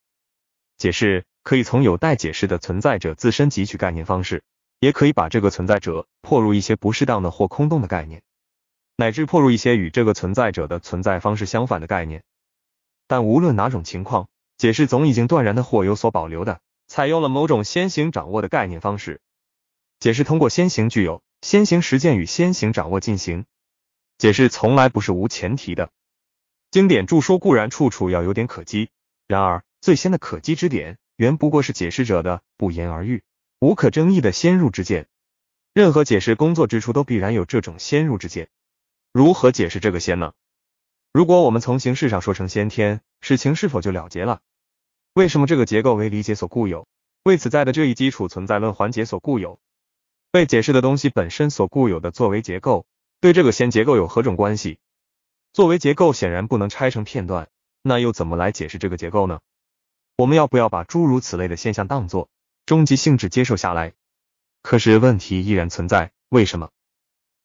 解释。可以从有待解释的存在者自身汲取概念方式，也可以把这个存在者迫入一些不适当的或空洞的概念，乃至迫入一些与这个存在者的存在方式相反的概念。但无论哪种情况，解释总已经断然的或有所保留的采用了某种先行掌握的概念方式。解释通过先行具有、先行实践与先行掌握进行。解释从来不是无前提的。经典著书固然处处要有点可击，然而最先的可击之点。原不过是解释者的不言而喻、无可争议的先入之见。任何解释工作之处都必然有这种先入之见。如何解释这个先呢？如果我们从形式上说成先天，事情是否就了结了？为什么这个结构为理解所固有？为此在的这一基础存在论环节所固有，被解释的东西本身所固有的作为结构，对这个先结构有何种关系？作为结构显然不能拆成片段，那又怎么来解释这个结构呢？我们要不要把诸如此类的现象当做终极性质接受下来？可是问题依然存在，为什么？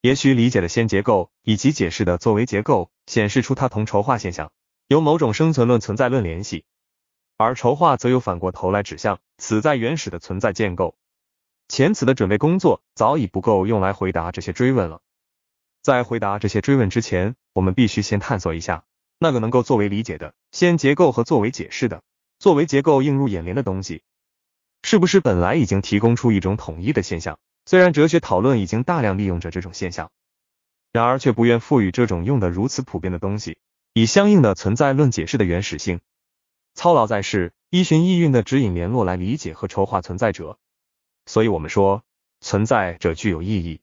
也许理解的先结构以及解释的作为结构显示出它同筹划现象有某种生存论存在论联系，而筹划则又反过头来指向此在原始的存在建构。前此的准备工作早已不够用来回答这些追问了。在回答这些追问之前，我们必须先探索一下那个能够作为理解的先结构和作为解释的。作为结构映入眼帘的东西，是不是本来已经提供出一种统一的现象？虽然哲学讨论已经大量利用着这种现象，然而却不愿赋予这种用的如此普遍的东西以相应的存在论解释的原始性。操劳在世，依循意蕴的指引联络来理解和筹划存在者，所以我们说存在者具有意义。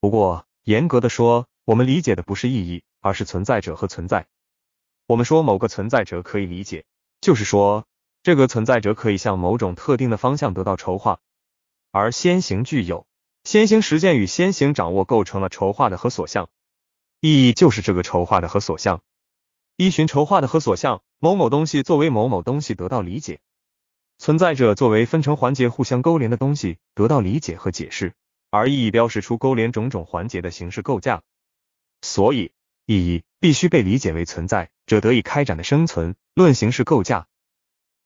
不过严格的说，我们理解的不是意义，而是存在者和存在。我们说某个存在者可以理解。就是说，这个存在者可以向某种特定的方向得到筹划，而先行具有、先行实践与先行掌握构成了筹划的和所向意义，就是这个筹划的和所向，依循筹划的和所向，某某东西作为某某东西得到理解，存在者作为分成环节互相勾连的东西得到理解和解释，而意义标示出勾连种种环节的形式构架，所以。意义必须被理解为存在者得以开展的生存论形式构架。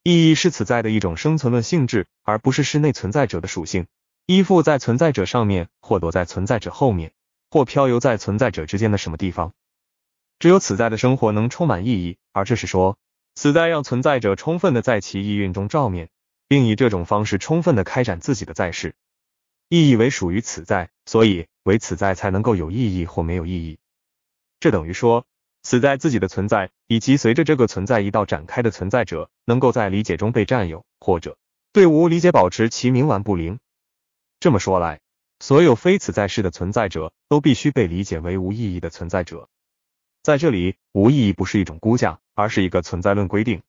意义是此在的一种生存论性质，而不是室内存在者的属性，依附在存在者上面，或躲在存在者后面，或漂游在存在者之间的什么地方。只有此在的生活能充满意义，而这是说，此在让存在者充分的在其意蕴中照面，并以这种方式充分的开展自己的在世。意义为属于此在，所以为此在才能够有意义或没有意义。这等于说，死在自己的存在，以及随着这个存在一道展开的存在者，能够在理解中被占有，或者对无理解保持其冥顽不灵。这么说来，所有非此在世的存在者，都必须被理解为无意义的存在者。在这里，无意义不是一种估价，而是一个存在论规定。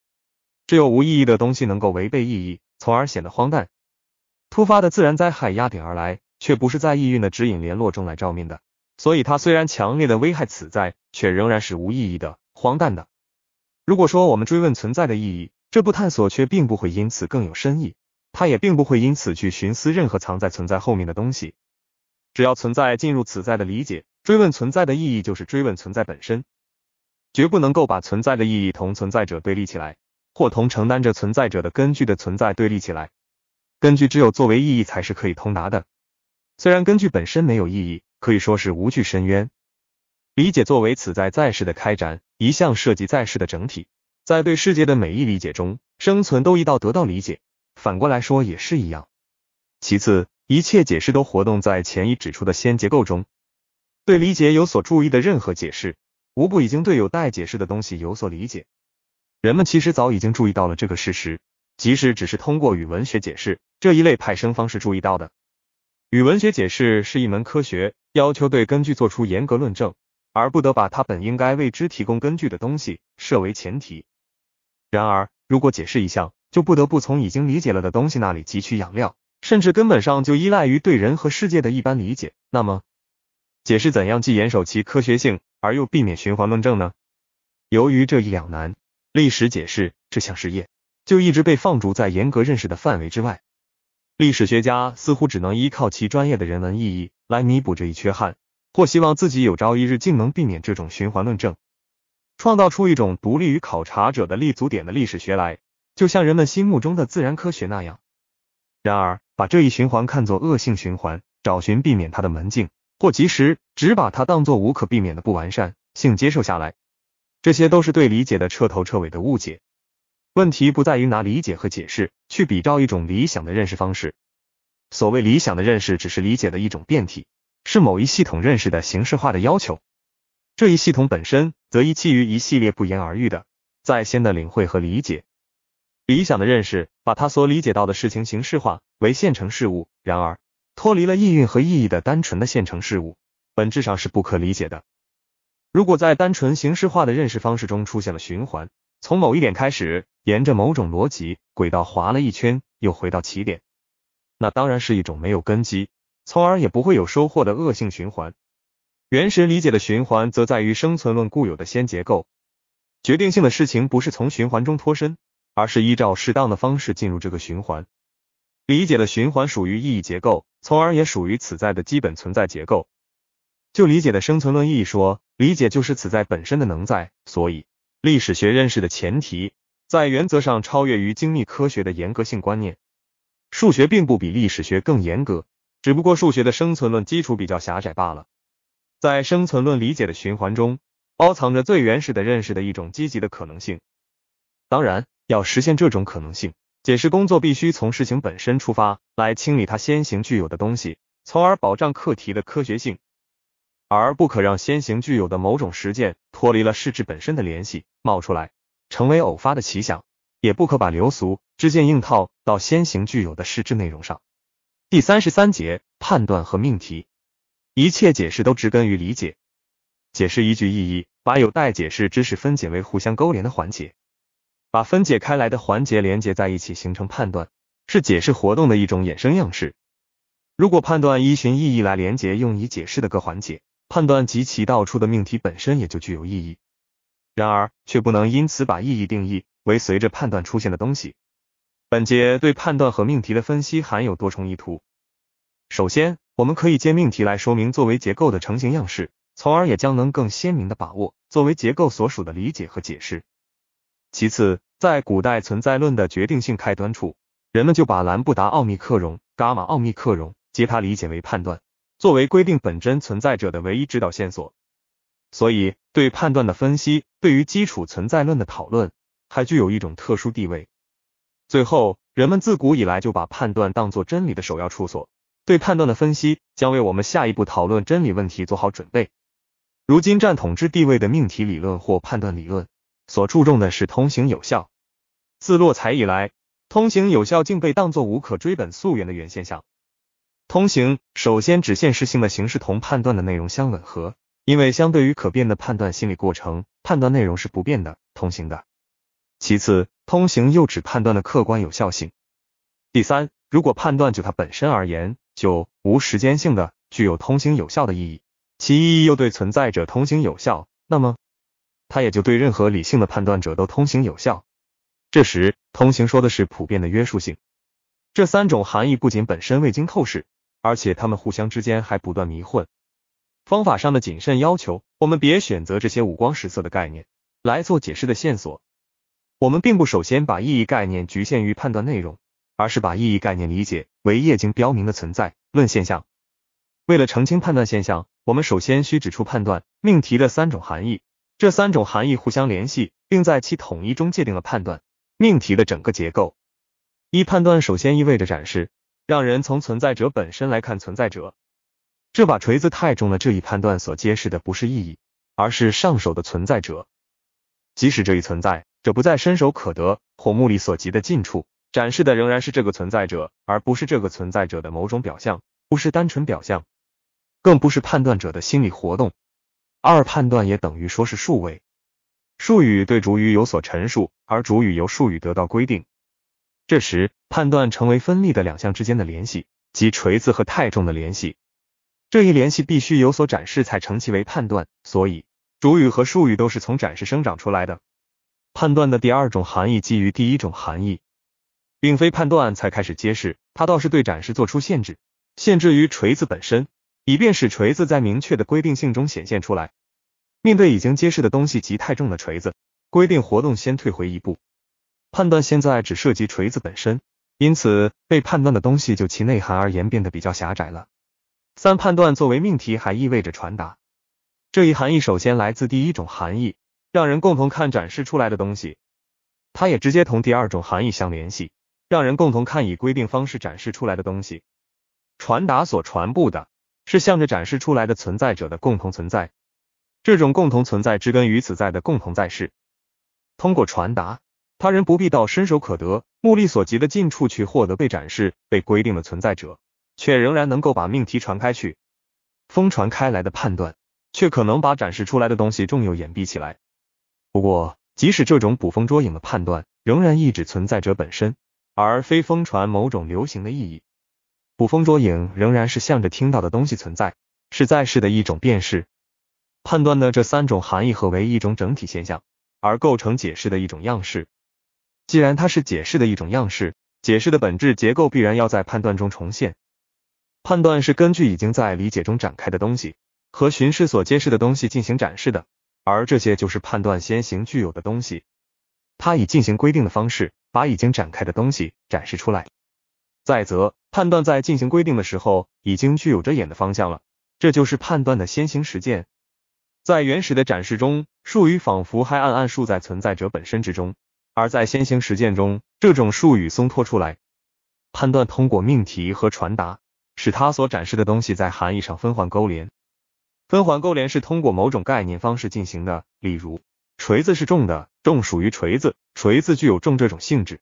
只有无意义的东西能够违背意义，从而显得荒诞。突发的自然灾害压顶而来，却不是在意蕴的指引联络中来照明的。所以，它虽然强烈的危害此在，却仍然是无意义的、荒诞的。如果说我们追问存在的意义，这部探索却并不会因此更有深意，它也并不会因此去寻思任何藏在存在后面的东西。只要存在进入此在的理解，追问存在的意义就是追问存在本身，绝不能够把存在的意义同存在者对立起来，或同承担着存在者的根据的存在对立起来。根据只有作为意义才是可以通达的，虽然根据本身没有意义。可以说是无惧深渊。理解作为此在在世的开展，一向涉及在世的整体。在对世界的每一理解中，生存都一道得到理解。反过来说也是一样。其次，一切解释都活动在前已指出的先结构中。对理解有所注意的任何解释，无不已经对有待解释的东西有所理解。人们其实早已经注意到了这个事实，即使只是通过语文学解释这一类派生方式注意到的。语文学解释是一门科学，要求对根据做出严格论证，而不得把它本应该为之提供根据的东西设为前提。然而，如果解释一项，就不得不从已经理解了的东西那里汲取养料，甚至根本上就依赖于对人和世界的一般理解。那么，解释怎样既严守其科学性，而又避免循环论证呢？由于这一两难，历史解释这项事业就一直被放逐在严格认识的范围之外。历史学家似乎只能依靠其专业的人文意义来弥补这一缺憾，或希望自己有朝一日竟能避免这种循环论证，创造出一种独立于考察者的立足点的历史学来，就像人们心目中的自然科学那样。然而，把这一循环看作恶性循环，找寻避免它的门径，或及时只把它当作无可避免的不完善性接受下来，这些都是对理解的彻头彻尾的误解。问题不在于拿理解和解释去比照一种理想的认识方式。所谓理想的认识，只是理解的一种变体，是某一系统认识的形式化的要求。这一系统本身，则依基于一系列不言而喻的在先的领会和理解。理想的认识把他所理解到的事情形式化为现成事物。然而，脱离了意蕴和意义的单纯的现成事物，本质上是不可理解的。如果在单纯形式化的认识方式中出现了循环。从某一点开始，沿着某种逻辑轨道滑了一圈，又回到起点，那当然是一种没有根基，从而也不会有收获的恶性循环。原始理解的循环则在于生存论固有的先结构。决定性的事情不是从循环中脱身，而是依照适当的方式进入这个循环。理解的循环属于意义结构，从而也属于此在的基本存在结构。就理解的生存论意义说，理解就是此在本身的能在，所以。历史学认识的前提，在原则上超越于精密科学的严格性观念。数学并不比历史学更严格，只不过数学的生存论基础比较狭窄罢了。在生存论理解的循环中，包藏着最原始的认识的一种积极的可能性。当然，要实现这种可能性，解释工作必须从事情本身出发，来清理它先行具有的东西，从而保障课题的科学性。而不可让先行具有的某种实践脱离了实质本身的联系冒出来成为偶发的奇想，也不可把流俗之见硬套到先行具有的实质内容上。第三十三节判断和命题，一切解释都植根于理解，解释依据意义，把有待解释知识分解为互相勾连的环节，把分解开来的环节连接在一起形成判断，是解释活动的一种衍生样式。如果判断依循意义来连接用以解释的各环节。判断及其道出的命题本身也就具有意义，然而却不能因此把意义定义为随着判断出现的东西。本节对判断和命题的分析含有多重意图。首先，我们可以借命题来说明作为结构的成型样式，从而也将能更鲜明的把握作为结构所属的理解和解释。其次，在古代存在论的决定性开端处，人们就把兰布达、奥密克戎、伽马、奥密克戎皆它理解为判断。作为规定本真存在者的唯一指导线索，所以对判断的分析对于基础存在论的讨论还具有一种特殊地位。最后，人们自古以来就把判断当作真理的首要处所，对判断的分析将为我们下一步讨论真理问题做好准备。如今占统治地位的命题理论或判断理论所注重的是通行有效。自洛才以来，通行有效竟被当作无可追本溯源的原现象。通行首先指现实性的形式同判断的内容相吻合，因为相对于可变的判断心理过程，判断内容是不变的通行的。其次，通行又指判断的客观有效性。第三，如果判断就它本身而言就无时间性的，具有通行有效的意义，其意义又对存在者通行有效，那么它也就对任何理性的判断者都通行有效。这时，通行说的是普遍的约束性。这三种含义不仅本身未经透视。而且他们互相之间还不断迷混。方法上的谨慎要求我们别选择这些五光十色的概念来做解释的线索。我们并不首先把意义概念局限于判断内容，而是把意义概念理解为液晶标明的存在论现象。为了澄清判断现象，我们首先需指出判断命题的三种含义。这三种含义互相联系，并在其统一中界定了判断命题的整个结构。一判断首先意味着展示。让人从存在者本身来看存在者，这把锤子太重了。这一判断所揭示的不是意义，而是上手的存在者。即使这一存在者不再伸手可得或目力所及的近处，展示的仍然是这个存在者，而不是这个存在者的某种表象，不是单纯表象，更不是判断者的心理活动。二判断也等于说是数位，术语对主语有所陈述，而主语由术语得到规定。这时，判断成为分立的两项之间的联系，即锤子和太重的联系。这一联系必须有所展示，才成其为判断。所以，主语和术语都是从展示生长出来的。判断的第二种含义基于第一种含义，并非判断才开始揭示，它倒是对展示做出限制，限制于锤子本身，以便使锤子在明确的规定性中显现出来。面对已经揭示的东西及太重的锤子，规定活动先退回一步。判断现在只涉及锤子本身，因此被判断的东西就其内涵而言变得比较狭窄了。三判断作为命题还意味着传达，这一含义首先来自第一种含义，让人共同看展示出来的东西。它也直接同第二种含义相联系，让人共同看以规定方式展示出来的东西。传达所传播的是向着展示出来的存在者的共同存在，这种共同存在之根于此在的共同在世，通过传达。他人不必到伸手可得、目力所及的近处去获得被展示、被规定的存在者，却仍然能够把命题传开去。疯传开来的判断，却可能把展示出来的东西重又掩蔽起来。不过，即使这种捕风捉影的判断，仍然意指存在者本身，而非疯传某种流行的意义。捕风捉影仍然是向着听到的东西存在，是在世的一种辨识、判断的这三种含义合为一种整体现象，而构成解释的一种样式。既然它是解释的一种样式，解释的本质结构必然要在判断中重现。判断是根据已经在理解中展开的东西和巡视所揭示的东西进行展示的，而这些就是判断先行具有的东西。它以进行规定的方式把已经展开的东西展示出来。再则，判断在进行规定的时候已经具有着眼的方向了，这就是判断的先行实践。在原始的展示中，术语仿佛还暗暗树在存在者本身之中。而在先行实践中，这种术语松脱出来，判断通过命题和传达，使它所展示的东西在含义上分环勾连。分环勾连是通过某种概念方式进行的，例如锤子是重的，重属于锤子，锤子具有重这种性质。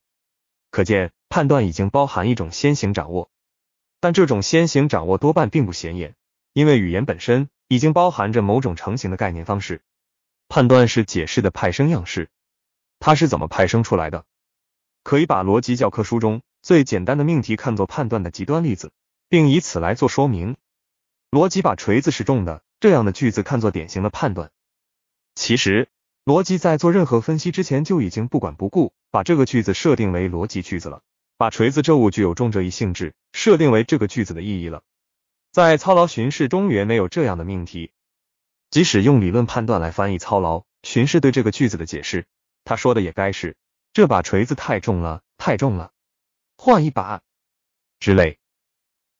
可见，判断已经包含一种先行掌握，但这种先行掌握多半并不显眼，因为语言本身已经包含着某种成型的概念方式。判断是解释的派生样式。它是怎么派生出来的？可以把逻辑教科书中最简单的命题看作判断的极端例子，并以此来做说明。逻辑把“锤子是重的”这样的句子看作典型的判断。其实，逻辑在做任何分析之前就已经不管不顾把这个句子设定为逻辑句子了，把锤子这物具有重这一性质设定为这个句子的意义了。在“操劳巡视”中也没有这样的命题。即使用理论判断来翻译“操劳巡视”对这个句子的解释。他说的也该是，这把锤子太重了，太重了，换一把之类。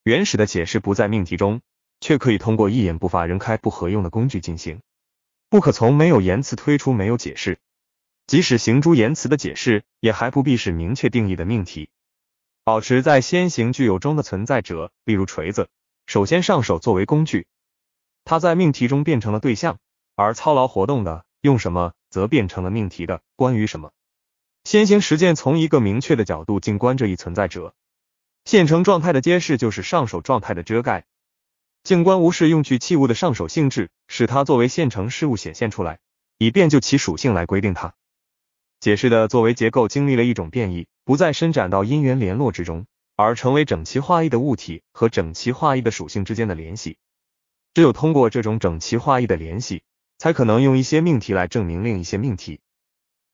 原始的解释不在命题中，却可以通过一言不发扔开不合用的工具进行。不可从没有言辞推出没有解释，即使行诸言辞的解释，也还不必是明确定义的命题。保持在先行具有中的存在者，例如锤子，首先上手作为工具，它在命题中变成了对象，而操劳活动的。用什么则变成了命题的关于什么。先行实践从一个明确的角度静观这一存在者，现成状态的揭示就是上手状态的遮盖。静观无视用具器物的上手性质，使它作为现成事物显现出来，以便就其属性来规定它。解释的作为结构经历了一种变异，不再伸展到因缘联络之中，而成为整齐划一的物体和整齐划一的属性之间的联系。只有通过这种整齐划一的联系。才可能用一些命题来证明另一些命题。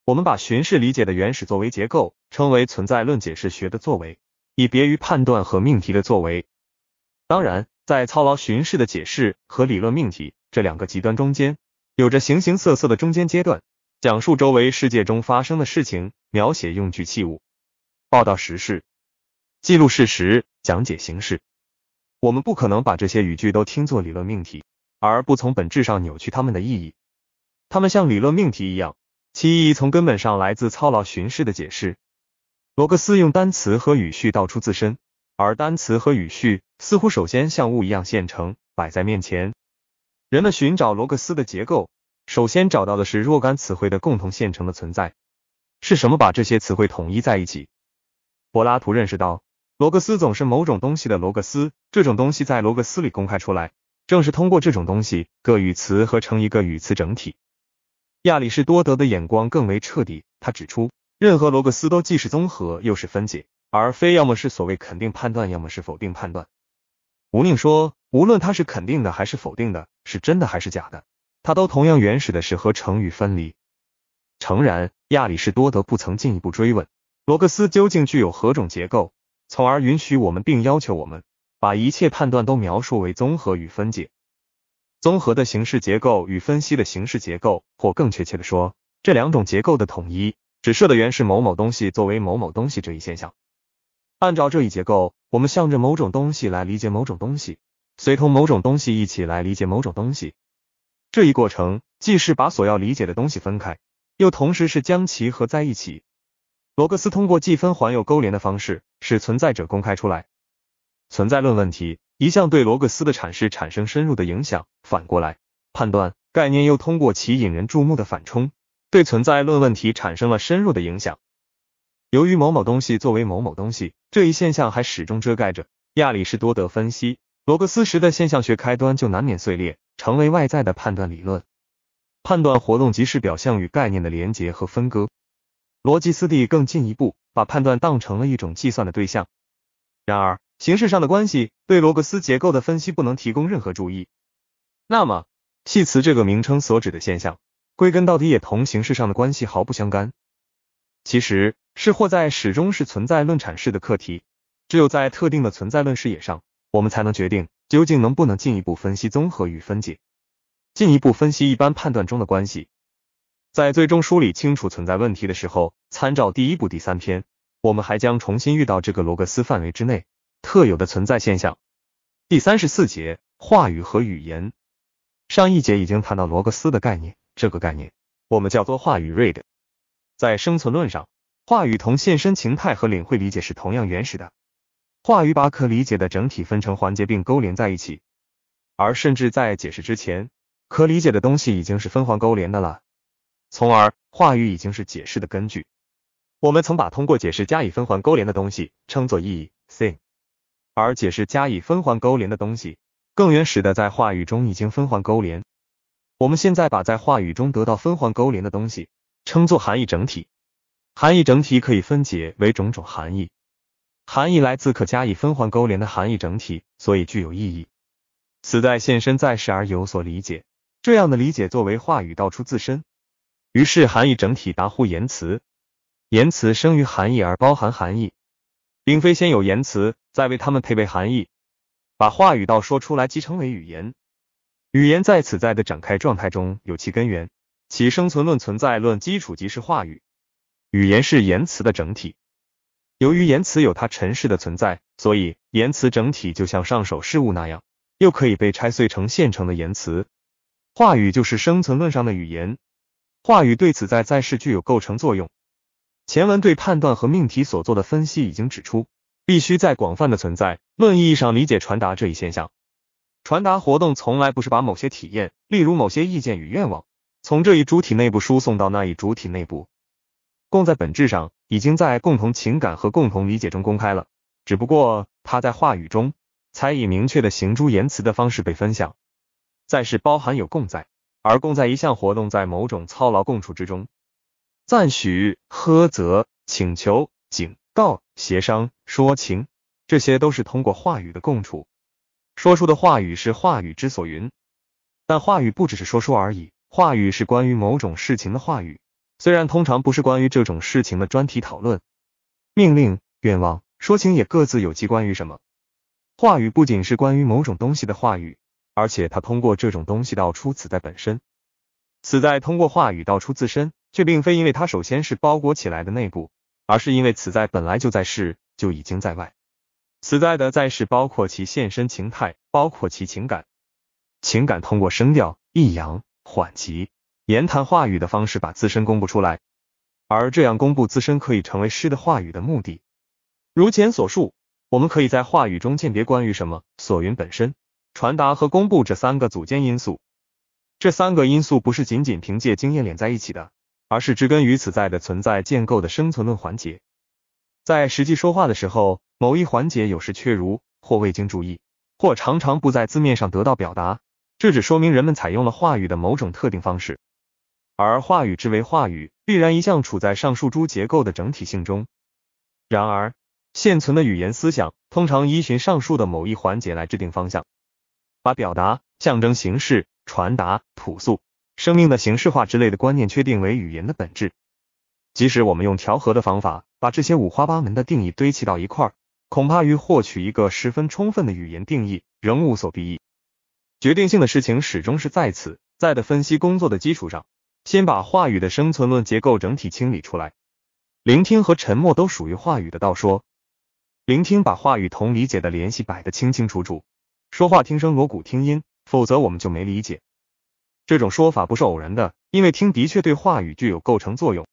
我们把巡视理解的原始作为结构，称为存在论解释学的作为，以别于判断和命题的作为。当然，在操劳巡视的解释和理论命题这两个极端中间，有着形形色色的中间阶段：讲述周围世界中发生的事情，描写用具器物，报道时事，记录事实，讲解形式。我们不可能把这些语句都听作理论命题。而不从本质上扭曲他们的意义，他们像理论命题一样，其意义从根本上来自操劳巡视的解释。罗格斯用单词和语序道出自身，而单词和语序似乎首先像雾一样现成摆在面前。人们寻找罗格斯的结构，首先找到的是若干词汇的共同现成的存在。是什么把这些词汇统一在一起？柏拉图认识到，罗格斯总是某种东西的罗格斯，这种东西在罗格斯里公开出来。正是通过这种东西，各语词合成一个语词整体。亚里士多德的眼光更为彻底，他指出，任何罗格斯都既是综合又是分解，而非要么是所谓肯定判断，要么是否定判断。吴宁说，无论它是肯定的还是否定的，是真的还是假的，它都同样原始的是和成与分离。诚然，亚里士多德不曾进一步追问，罗格斯究竟具有何种结构，从而允许我们并要求我们。把一切判断都描述为综合与分解，综合的形式结构与分析的形式结构，或更确切的说，这两种结构的统一，指涉的原是某某东西作为某某东西这一现象。按照这一结构，我们向着某种东西来理解某种东西，随同某种东西一起来理解某种东西。这一过程既是把所要理解的东西分开，又同时是将其合在一起。罗格斯通过计分环有勾连的方式，使存在者公开出来。存在论问题一向对罗格斯的阐释产生深入的影响，反过来，判断概念又通过其引人注目的反冲，对存在论问题产生了深入的影响。由于某某东西作为某某东西这一现象还始终遮盖着，亚里士多德分析罗格斯时的现象学开端就难免碎裂，成为外在的判断理论。判断活动即是表象与概念的连结和分割。罗吉斯蒂更进一步，把判断当成了一种计算的对象。然而。形式上的关系对罗格斯结构的分析不能提供任何注意。那么，系词这个名称所指的现象，归根到底也同形式上的关系毫不相干。其实是或在始终是存在论阐释的课题。只有在特定的存在论视野上，我们才能决定究竟能不能进一步分析综合与分解，进一步分析一般判断中的关系。在最终梳理清楚存在问题的时候，参照第一部第三篇，我们还将重新遇到这个罗格斯范围之内。特有的存在现象。第三十四节，话语和语言。上一节已经谈到罗格斯的概念，这个概念我们叫做话语 read。在生存论上，话语同现身情态和领会理解是同样原始的。话语把可理解的整体分成环节并勾连在一起，而甚至在解释之前，可理解的东西已经是分环勾连的了，从而话语已经是解释的根据。我们曾把通过解释加以分环勾连的东西称作意义 thing。而且是加以分环勾连的东西，更原始的在话语中已经分环勾连。我们现在把在话语中得到分环勾连的东西称作含义整体。含义整体可以分解为种种含义。含义来自可加以分环勾连的含义整体，所以具有意义。此在现身在世而有所理解，这样的理解作为话语道出自身。于是含义整体达乎言辞，言辞生于含义而包含含义。并非先有言辞，再为它们配备含义，把话语道说出来即成为语言。语言在此在的展开状态中有其根源，其生存论存在论基础即是话语。语言是言辞的整体。由于言辞有它尘世的存在，所以言辞整体就像上手事物那样，又可以被拆碎成现成的言辞。话语就是生存论上的语言，话语对此在在世具有构成作用。前文对判断和命题所做的分析已经指出，必须在广泛的存在论意义上理解传达这一现象。传达活动从来不是把某些体验，例如某些意见与愿望，从这一主体内部输送到那一主体内部。共在本质上已经在共同情感和共同理解中公开了，只不过它在话语中才以明确的行诸言辞的方式被分享。在是包含有共在，而共在一项活动在某种操劳共处之中。赞许、呵责、请求、警告、协商、说情，这些都是通过话语的共处。说出的话语是话语之所云，但话语不只是说说而已。话语是关于某种事情的话语，虽然通常不是关于这种事情的专题讨论。命令、愿望、说情也各自有其关于什么。话语不仅是关于某种东西的话语，而且它通过这种东西道出此在本身。此在通过话语道出自身。却并非因为它首先是包裹起来的内部，而是因为此在本来就在世就已经在外。此在的在世包括其现身情态，包括其情感。情感通过声调、抑扬、缓急、言谈话语的方式把自身公布出来，而这样公布自身可以成为诗的话语的目的。如前所述，我们可以在话语中鉴别关于什么所云本身、传达和公布这三个组件因素。这三个因素不是仅仅凭借经验连在一起的。而是植根于此在的存在建构的生存论环节，在实际说话的时候，某一环节有时确如，或未经注意，或常常不在字面上得到表达，这只说明人们采用了话语的某种特定方式，而话语之为话语，必然一向处在上述诸结构的整体性中。然而，现存的语言思想通常依循上述的某一环节来制定方向，把表达、象征形式、传达、朴素。生命的形式化之类的观念确定为语言的本质，即使我们用调和的方法把这些五花八门的定义堆砌到一块儿，恐怕于获取一个十分充分的语言定义仍无所裨益。决定性的事情始终是在此在的分析工作的基础上，先把话语的生存论结构整体清理出来。聆听和沉默都属于话语的道说，聆听把话语同理解的联系摆得清清楚楚，说话听声，锣鼓听音，否则我们就没理解。这种说法不是偶然的，因为听的确对话语具有构成作用。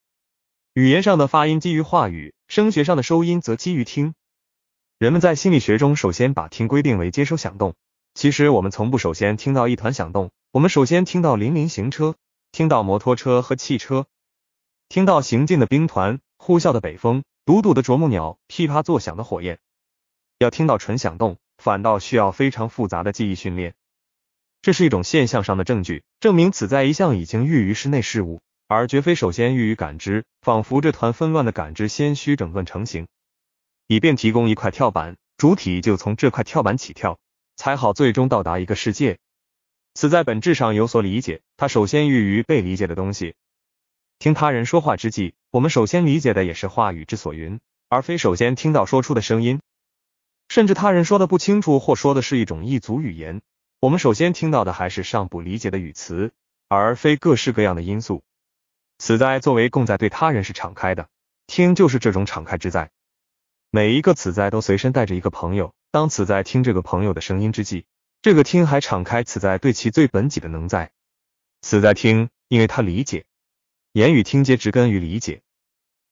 语言上的发音基于话语，声学上的收音则基于听。人们在心理学中首先把听规定为接收响动。其实我们从不首先听到一团响动，我们首先听到零零行车，听到摩托车和汽车，听到行进的兵团、呼啸的北风、笃笃的啄木鸟、噼啪作响的火焰。要听到纯响动，反倒需要非常复杂的记忆训练。这是一种现象上的证据，证明此在一向已经寓于室内事物，而绝非首先寓于感知。仿佛这团纷乱的感知先需整顿成型，以便提供一块跳板，主体就从这块跳板起跳，才好最终到达一个世界。此在本质上有所理解，它首先寓于被理解的东西。听他人说话之际，我们首先理解的也是话语之所云，而非首先听到说出的声音。甚至他人说的不清楚，或说的是一种异族语言。我们首先听到的还是尚不理解的语词，而非各式各样的因素。此在作为共在对他人是敞开的，听就是这种敞开之在。每一个此在都随身带着一个朋友，当此在听这个朋友的声音之际，这个听还敞开此在对其最本己的能在。此在听，因为他理解言语，听皆植根于理解。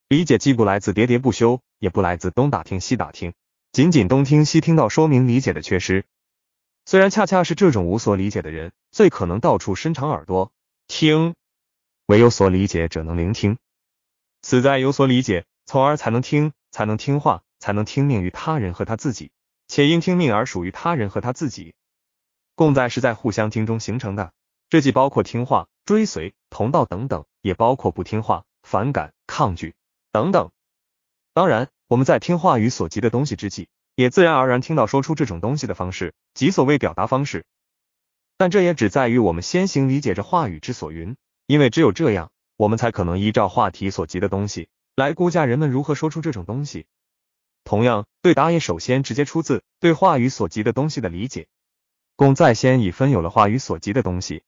理解既不来自喋喋不休，也不来自东打听西打听，仅仅东听西听到说明理解的缺失。虽然恰恰是这种无所理解的人，最可能到处伸长耳朵听；唯有所理解者能聆听，此在有所理解，从而才能听，才能听话，才能听命于他人和他自己，且因听命而属于他人和他自己。共在是在互相听中形成的，这既包括听话、追随、同道等等，也包括不听话、反感、抗拒等等。当然，我们在听话与所及的东西之际。也自然而然听到说出这种东西的方式，即所谓表达方式。但这也只在于我们先行理解着话语之所云，因为只有这样，我们才可能依照话题所及的东西来估价人们如何说出这种东西。同样，对答也首先直接出自对话语所及的东西的理解。共在先已分有了话语所及的东西。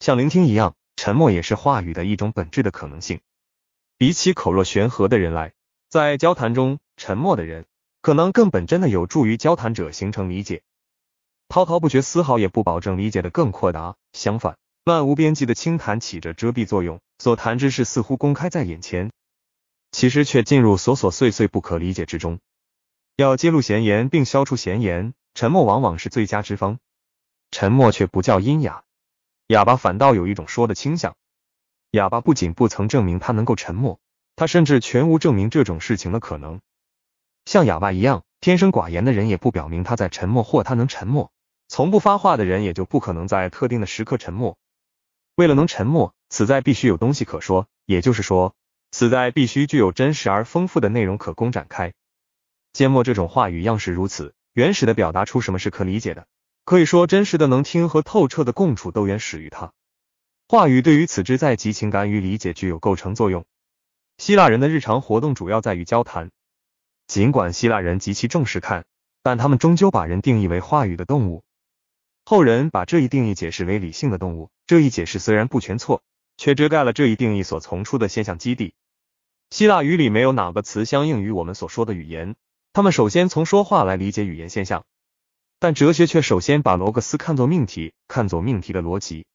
像聆听一样，沉默也是话语的一种本质的可能性。比起口若悬河的人来，在交谈中沉默的人。可能根本真的有助于交谈者形成理解。滔滔不绝，丝毫也不保证理解的更阔达。相反，漫无边际的轻谈起着遮蔽作用，所谈之事似乎公开在眼前，其实却进入琐琐碎碎、不可理解之中。要揭露闲言，并消除闲言，沉默往往是最佳之方。沉默却不叫阴哑，哑巴反倒有一种说的倾向。哑巴不仅不曾证明他能够沉默，他甚至全无证明这种事情的可能。像哑巴一样天生寡言的人，也不表明他在沉默或他能沉默。从不发话的人，也就不可能在特定的时刻沉默。为了能沉默，此在必须有东西可说，也就是说，此在必须具有真实而丰富的内容可供展开。缄默这种话语样式如此原始的表达出什么是可理解的，可以说真实的能听和透彻的共处都原始于它。话语对于此之在及情感与理解具有构成作用。希腊人的日常活动主要在于交谈。尽管希腊人极其重视看，但他们终究把人定义为话语的动物。后人把这一定义解释为理性的动物，这一解释虽然不全错，却遮盖了这一定义所从出的现象基地。希腊语里没有哪个词相应于我们所说的语言，他们首先从说话来理解语言现象，但哲学却首先把罗格斯看作命题，看作命题的逻辑。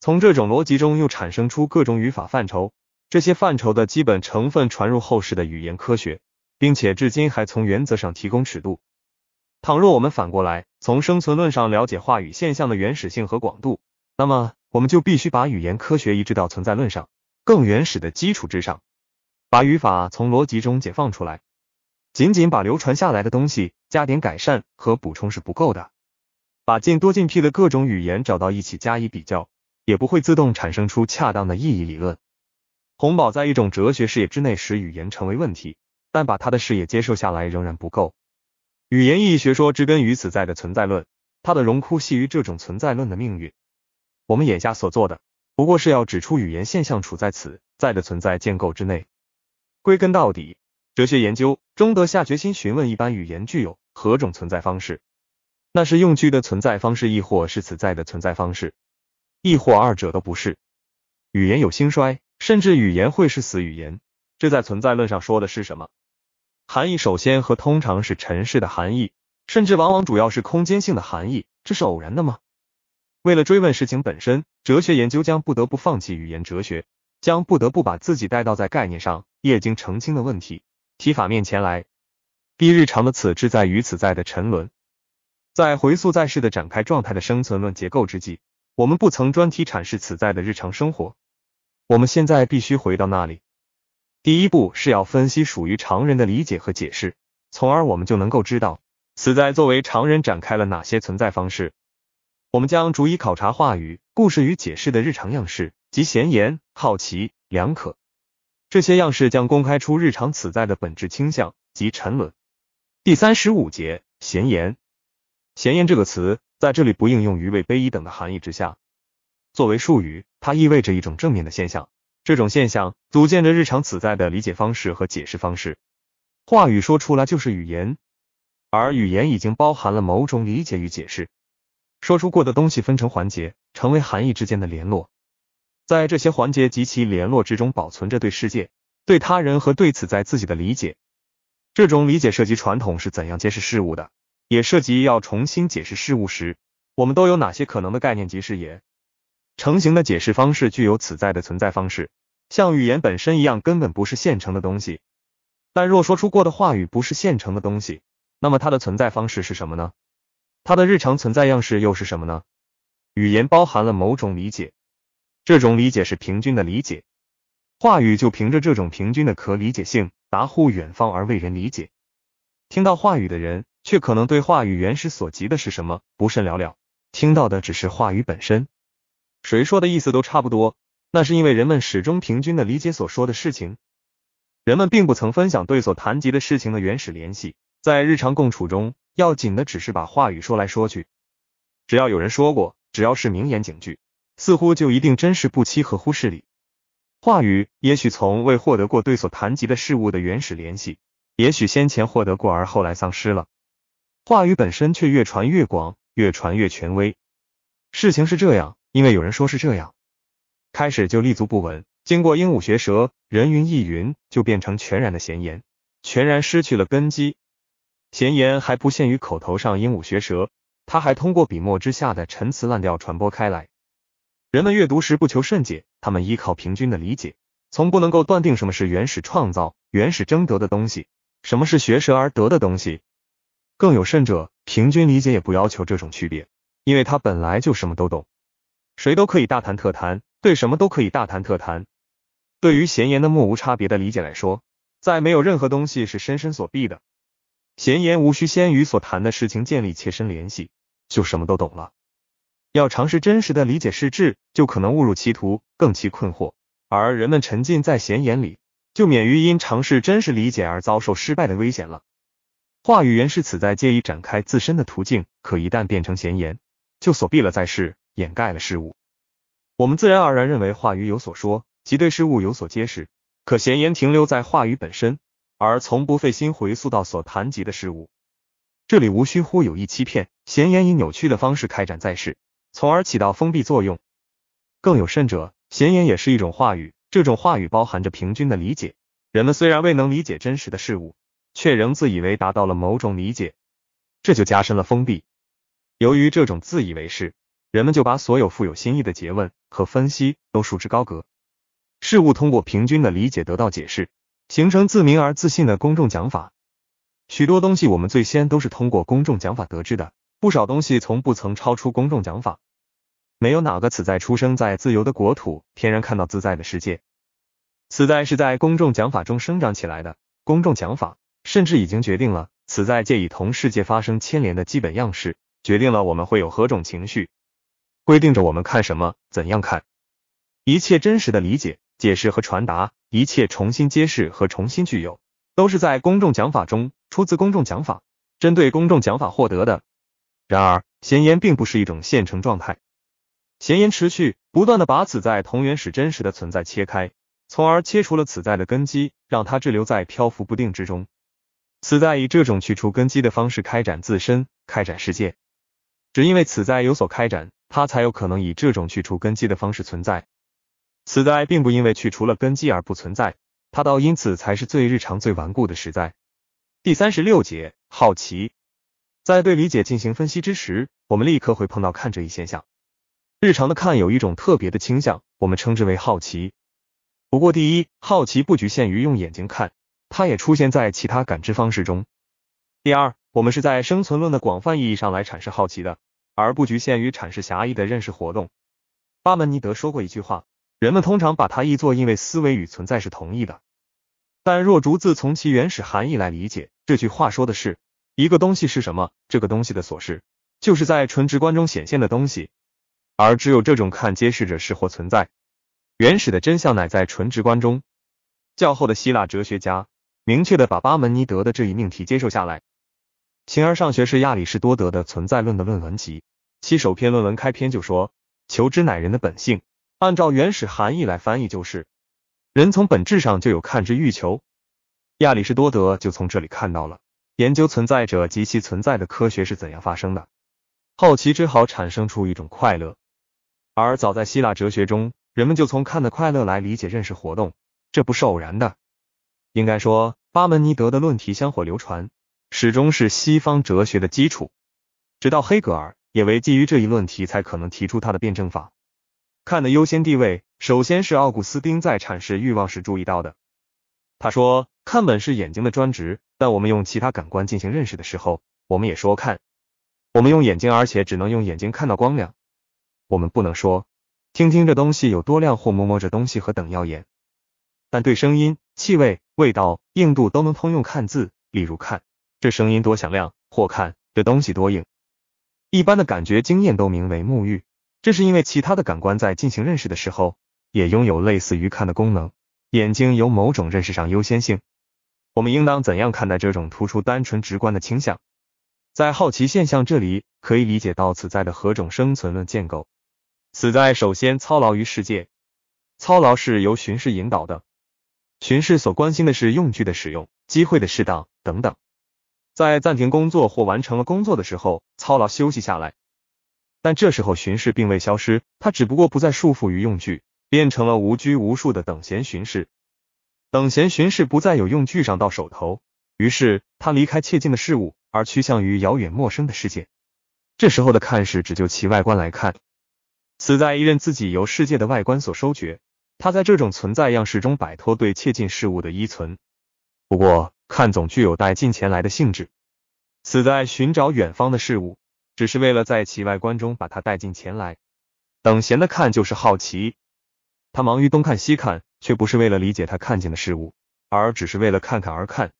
从这种逻辑中又产生出各种语法范畴，这些范畴的基本成分传入后世的语言科学。并且至今还从原则上提供尺度。倘若我们反过来从生存论上了解话语现象的原始性和广度，那么我们就必须把语言科学移植到存在论上更原始的基础之上，把语法从逻辑中解放出来。仅仅把流传下来的东西加点改善和补充是不够的。把近多近僻的各种语言找到一起加以比较，也不会自动产生出恰当的意义理论。洪堡在一种哲学视野之内使语言成为问题。但把他的视野接受下来仍然不够。语言意义学说之根于此在的存在论，它的荣枯系于这种存在论的命运。我们眼下所做的不过是要指出语言现象处在此在的存在建构之内。归根到底，哲学研究中得下决心询问一般语言具有何种存在方式，那是用具的存在方式，亦或是此在的存在方式，亦或二者都不是。语言有兴衰，甚至语言会是死语言，这在存在论上说的是什么？含义首先和通常是尘世的含义，甚至往往主要是空间性的含义，这是偶然的吗？为了追问事情本身，哲学研究将不得不放弃语言哲学，将不得不把自己带到在概念上业经澄清的问题提法面前来。逼日常的此志在于此在的沉沦，在回溯在世的展开状态的生存论结构之际，我们不曾专题阐释此在的日常生活，我们现在必须回到那里。第一步是要分析属于常人的理解和解释，从而我们就能够知道此在作为常人展开了哪些存在方式。我们将逐一考察话语、故事与解释的日常样式及闲言、好奇、两可这些样式将公开出日常此在的本质倾向及沉沦。第三十五节闲言，闲言这个词在这里不应用于谓卑一等的含义之下，作为术语，它意味着一种正面的现象。这种现象组建着日常此在的理解方式和解释方式。话语说出来就是语言，而语言已经包含了某种理解与解释。说出过的东西分成环节，成为含义之间的联络。在这些环节及其联络之中，保存着对世界、对他人和对此在自己的理解。这种理解涉及传统是怎样揭示事物的，也涉及要重新解释事物时，我们都有哪些可能的概念及视野。成型的解释方式具有此在的存在方式，像语言本身一样，根本不是现成的东西。但若说出过的话语不是现成的东西，那么它的存在方式是什么呢？它的日常存在样式又是什么呢？语言包含了某种理解，这种理解是平均的理解。话语就凭着这种平均的可理解性，达乎远方而为人理解。听到话语的人，却可能对话语原始所及的是什么不甚了了，听到的只是话语本身。谁说的意思都差不多，那是因为人们始终平均的理解所说的事情，人们并不曾分享对所谈及的事情的原始联系。在日常共处中，要紧的只是把话语说来说去。只要有人说过，只要是名言警句，似乎就一定真实不欺和忽视理。话语也许从未获得过对所谈及的事物的原始联系，也许先前获得过而后来丧失了。话语本身却越传越广，越传越权威。事情是这样。因为有人说是这样，开始就立足不稳，经过鹦鹉学舌、人云亦云，就变成全然的闲言，全然失去了根基。闲言还不限于口头上鹦鹉学舌，他还通过笔墨之下的陈词滥调传播开来。人们阅读时不求甚解，他们依靠平均的理解，从不能够断定什么是原始创造、原始征得的东西，什么是学舌而得的东西。更有甚者，平均理解也不要求这种区别，因为他本来就什么都懂。谁都可以大谈特谈，对什么都可以大谈特谈。对于闲言的莫无差别的理解来说，在没有任何东西是深深所避的。闲言无需先与所谈的事情建立切身联系，就什么都懂了。要尝试真实的理解世智，就可能误入歧途，更其困惑。而人们沉浸在闲言里，就免于因尝试真实理解而遭受失败的危险了。话语原是此在借以展开自身的途径，可一旦变成闲言，就锁闭了在世。掩盖了事物，我们自然而然认为话语有所说，即对事物有所揭示。可闲言停留在话语本身，而从不费心回溯到所谈及的事物。这里无需乎有意欺骗，闲言以扭曲的方式开展在世，从而起到封闭作用。更有甚者，闲言也是一种话语，这种话语包含着平均的理解。人们虽然未能理解真实的事物，却仍自以为达到了某种理解，这就加深了封闭。由于这种自以为是。人们就把所有富有新意的诘问和分析都束之高阁。事物通过平均的理解得到解释，形成自明而自信的公众讲法。许多东西我们最先都是通过公众讲法得知的，不少东西从不曾超出公众讲法。没有哪个此在出生在自由的国土，天然看到自在的世界。此在是在公众讲法中生长起来的。公众讲法甚至已经决定了此在借以同世界发生牵连的基本样式，决定了我们会有何种情绪。规定着我们看什么，怎样看，一切真实的理解、解释和传达，一切重新揭示和重新具有，都是在公众讲法中，出自公众讲法，针对公众讲法获得的。然而，闲言并不是一种现成状态，闲言持续不断的把此在同原始真实的存在切开，从而切除了此在的根基，让它滞留在漂浮不定之中。此在以这种去除根基的方式开展自身，开展世界，只因为此在有所开展。它才有可能以这种去除根基的方式存在。此的并不因为去除了根基而不存在，它倒因此才是最日常、最顽固的实在。第三十六节，好奇。在对理解进行分析之时，我们立刻会碰到看这一现象。日常的看有一种特别的倾向，我们称之为好奇。不过，第一，好奇不局限于用眼睛看，它也出现在其他感知方式中。第二，我们是在生存论的广泛意义上来阐释好奇的。而不局限于阐释狭义的认识活动。巴门尼德说过一句话，人们通常把它译作“因为思维与存在是同一的”，但若逐字从其原始含义来理解，这句话说的是一个东西是什么，这个东西的所是，就是在纯直观中显现的东西，而只有这种看揭示着是或存在。原始的真相乃在纯直观中。较后的希腊哲学家明确的把巴门尼德的这一命题接受下来。《形而上学》是亚里士多德的存在论的论文集。其首篇论文开篇就说：“求知乃人的本性。”按照原始含义来翻译就是，人从本质上就有看之欲求。亚里士多德就从这里看到了研究存在者及其存在的科学是怎样发生的。好奇之好产生出一种快乐，而早在希腊哲学中，人们就从看的快乐来理解认识活动，这不是偶然的。应该说，巴门尼德的论题香火流传。始终是西方哲学的基础，直到黑格尔也为基于这一论题才可能提出他的辩证法。看的优先地位，首先是奥古斯丁在阐释欲望时注意到的。他说：“看本是眼睛的专职，但我们用其他感官进行认识的时候，我们也说看。我们用眼睛，而且只能用眼睛看到光亮。我们不能说听听这东西有多亮，或摸摸这东西何等耀眼。但对声音、气味、味道、硬度都能通用看字，例如看。”这声音多响亮，或看这东西多硬，一般的感觉经验都名为沐浴。这是因为其他的感官在进行认识的时候，也拥有类似于看的功能。眼睛有某种认识上优先性。我们应当怎样看待这种突出单纯直观的倾向？在好奇现象这里，可以理解到此在的何种生存论建构。此在首先操劳于世界，操劳是由巡视引导的。巡视所关心的是用具的使用、机会的适当等等。在暂停工作或完成了工作的时候，操劳休息下来，但这时候巡视并未消失，他只不过不再束缚于用具，变成了无拘无束的等闲巡视。等闲巡视不再有用具上到手头，于是他离开切近的事物，而趋向于遥远陌生的世界。这时候的看是只就其外观来看，死在一任自己由世界的外观所收觉。他在这种存在样式中摆脱对切近事物的依存。不过看总具有带进前来的性质，此在寻找远方的事物，只是为了在其外观中把它带进前来。等闲的看就是好奇，他忙于东看西看，却不是为了理解他看见的事物，而只是为了看看而看。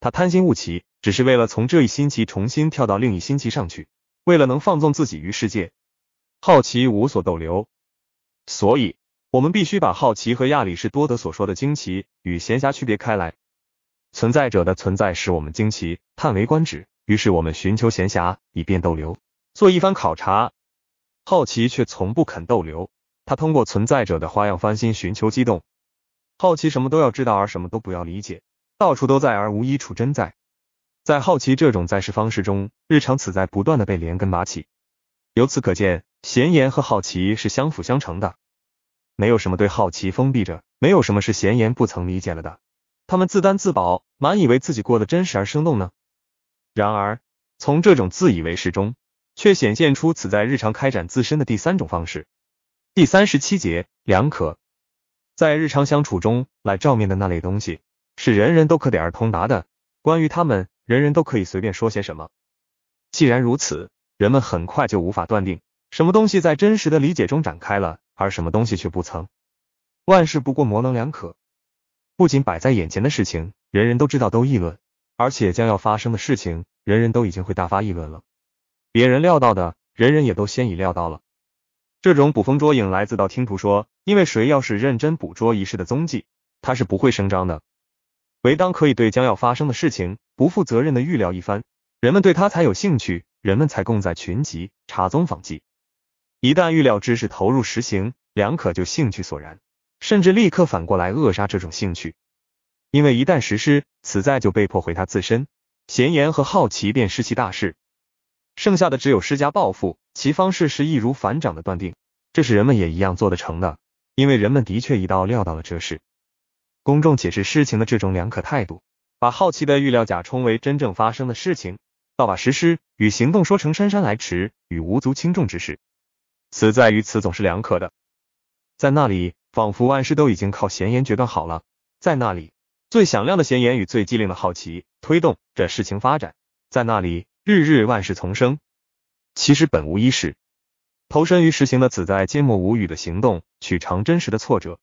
他贪心误奇，只是为了从这一新奇重新跳到另一新奇上去，为了能放纵自己于世界，好奇无所逗留。所以，我们必须把好奇和亚里士多德所说的惊奇与闲暇区别开来。存在者的存在使我们惊奇、叹为观止，于是我们寻求闲暇，以便逗留，做一番考察。好奇却从不肯逗留，他通过存在者的花样翻新寻求激动。好奇什么都要知道，而什么都不要理解，到处都在，而无一处真在。在好奇这种在世方式中，日常此在不断的被连根拔起。由此可见，闲言和好奇是相辅相成的。没有什么对好奇封闭着，没有什么是闲言不曾理解了的。他们自担自保，满以为自己过得真实而生动呢。然而，从这种自以为是中，却显现出此在日常开展自身的第三种方式。第三十七节，两可，在日常相处中来照面的那类东西，是人人都可得而通达的。关于他们，人人都可以随便说些什么。既然如此，人们很快就无法断定什么东西在真实的理解中展开了，而什么东西却不曾。万事不过模棱两可。不仅摆在眼前的事情，人人都知道，都议论；而且将要发生的事情，人人都已经会大发议论了。别人料到的，人人也都先已料到了。这种捕风捉影，来自道听途说。因为谁要是认真捕捉一事的踪迹，他是不会声张的。唯当可以对将要发生的事情不负责任的预料一番，人们对他才有兴趣，人们才共在群集查踪访迹。一旦预料之事投入实行，两可就兴趣索然。甚至立刻反过来扼杀这种兴趣，因为一旦实施，此在就被迫毁他自身，闲言和好奇便是其大事，剩下的只有施加报复，其方式是易如反掌的断定，这是人们也一样做得成的，因为人们的确一道料到了这事。公众解释事情的这种两可态度，把好奇的预料假充为真正发生的事情，倒把实施与行动说成姗姗来迟与无足轻重之事，此在于此总是两可的，在那里。仿佛万事都已经靠闲言决断好了，在那里，最响亮的闲言与最机灵的好奇推动着事情发展，在那里，日日万事丛生，其实本无一事。投身于实行的，子在缄默无语的行动，取长真实的挫折。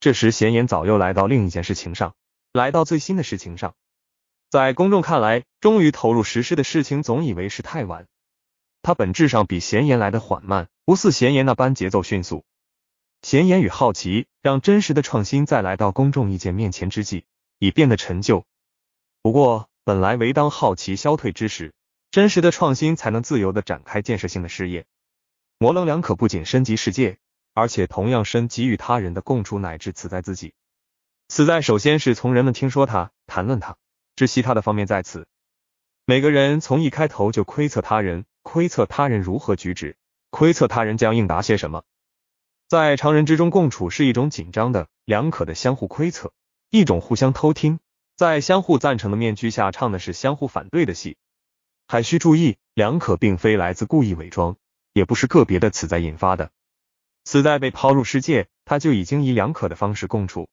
这时，闲言早又来到另一件事情上，来到最新的事情上。在公众看来，终于投入实施的事情，总以为是太晚。它本质上比闲言来的缓慢，不似闲言那般节奏迅速。闲言与好奇，让真实的创新在来到公众意见面前之际，已变得陈旧。不过，本来唯当好奇消退之时，真实的创新才能自由的展开建设性的事业。模棱两可不仅升级世界，而且同样升级与他人的共处乃至此在自己。此在首先是从人们听说他、谈论他、知悉他的方面，在此，每个人从一开头就窥测他人，窥测他人如何举止，窥测他人将应答些什么。在常人之中共处是一种紧张的、两可的相互窥测，一种互相偷听，在相互赞成的面具下唱的是相互反对的戏。还需注意，两可并非来自故意伪装，也不是个别的词在引发的。此在被抛入世界，它就已经以两可的方式共处。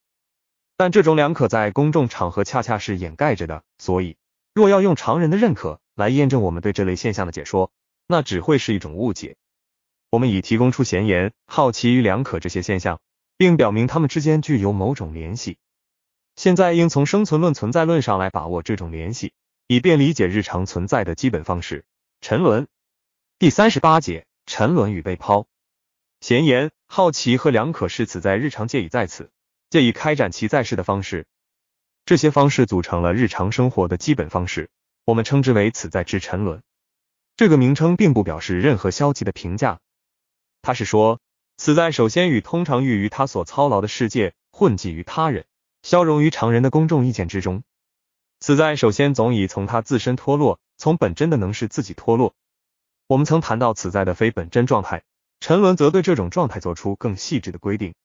但这种两可在公众场合恰恰是掩盖着的，所以若要用常人的认可来验证我们对这类现象的解说，那只会是一种误解。我们已提供出闲言、好奇与两可这些现象，并表明它们之间具有某种联系。现在应从生存论、存在论上来把握这种联系，以便理解日常存在的基本方式。沉沦，第三十八节，沉沦与被抛。闲言、好奇和两可是此在日常借已在此借以开展其在世的方式。这些方式组成了日常生活的基本方式，我们称之为此在之沉沦。这个名称并不表示任何消极的评价。他是说，此在首先与通常寓于他所操劳的世界混迹于他人，消融于常人的公众意见之中。此在首先总以从他自身脱落，从本真的能是自己脱落。我们曾谈到此在的非本真状态，沉沦则对这种状态做出更细致的规定。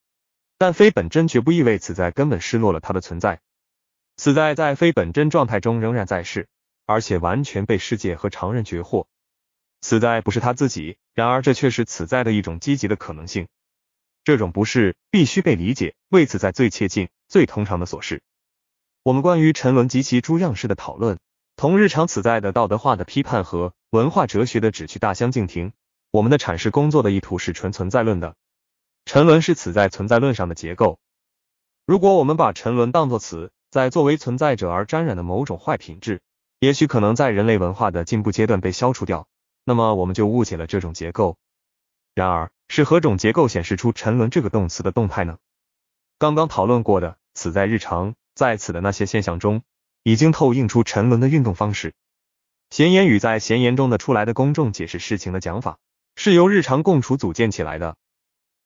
但非本真绝不意味此在根本失落了他的存在。此在在非本真状态中仍然在世，而且完全被世界和常人绝获。此在不是他自己，然而这却是此在的一种积极的可能性。这种不是必须被理解，为此在最切近、最通常的琐事。我们关于沉沦及其诸样式的讨论，同日常此在的道德化的批判和文化哲学的旨趣大相径庭。我们的阐释工作的意图是纯存在论的。沉沦是此在存在论上的结构。如果我们把沉沦当作此在作为存在者而沾染的某种坏品质，也许可能在人类文化的进步阶段被消除掉。那么我们就误解了这种结构。然而，是何种结构显示出“沉沦”这个动词的动态呢？刚刚讨论过的“此在日常在此”的那些现象中，已经透映出沉沦的运动方式。闲言语在闲言中的出来的公众解释事情的讲法，是由日常共处组建起来的。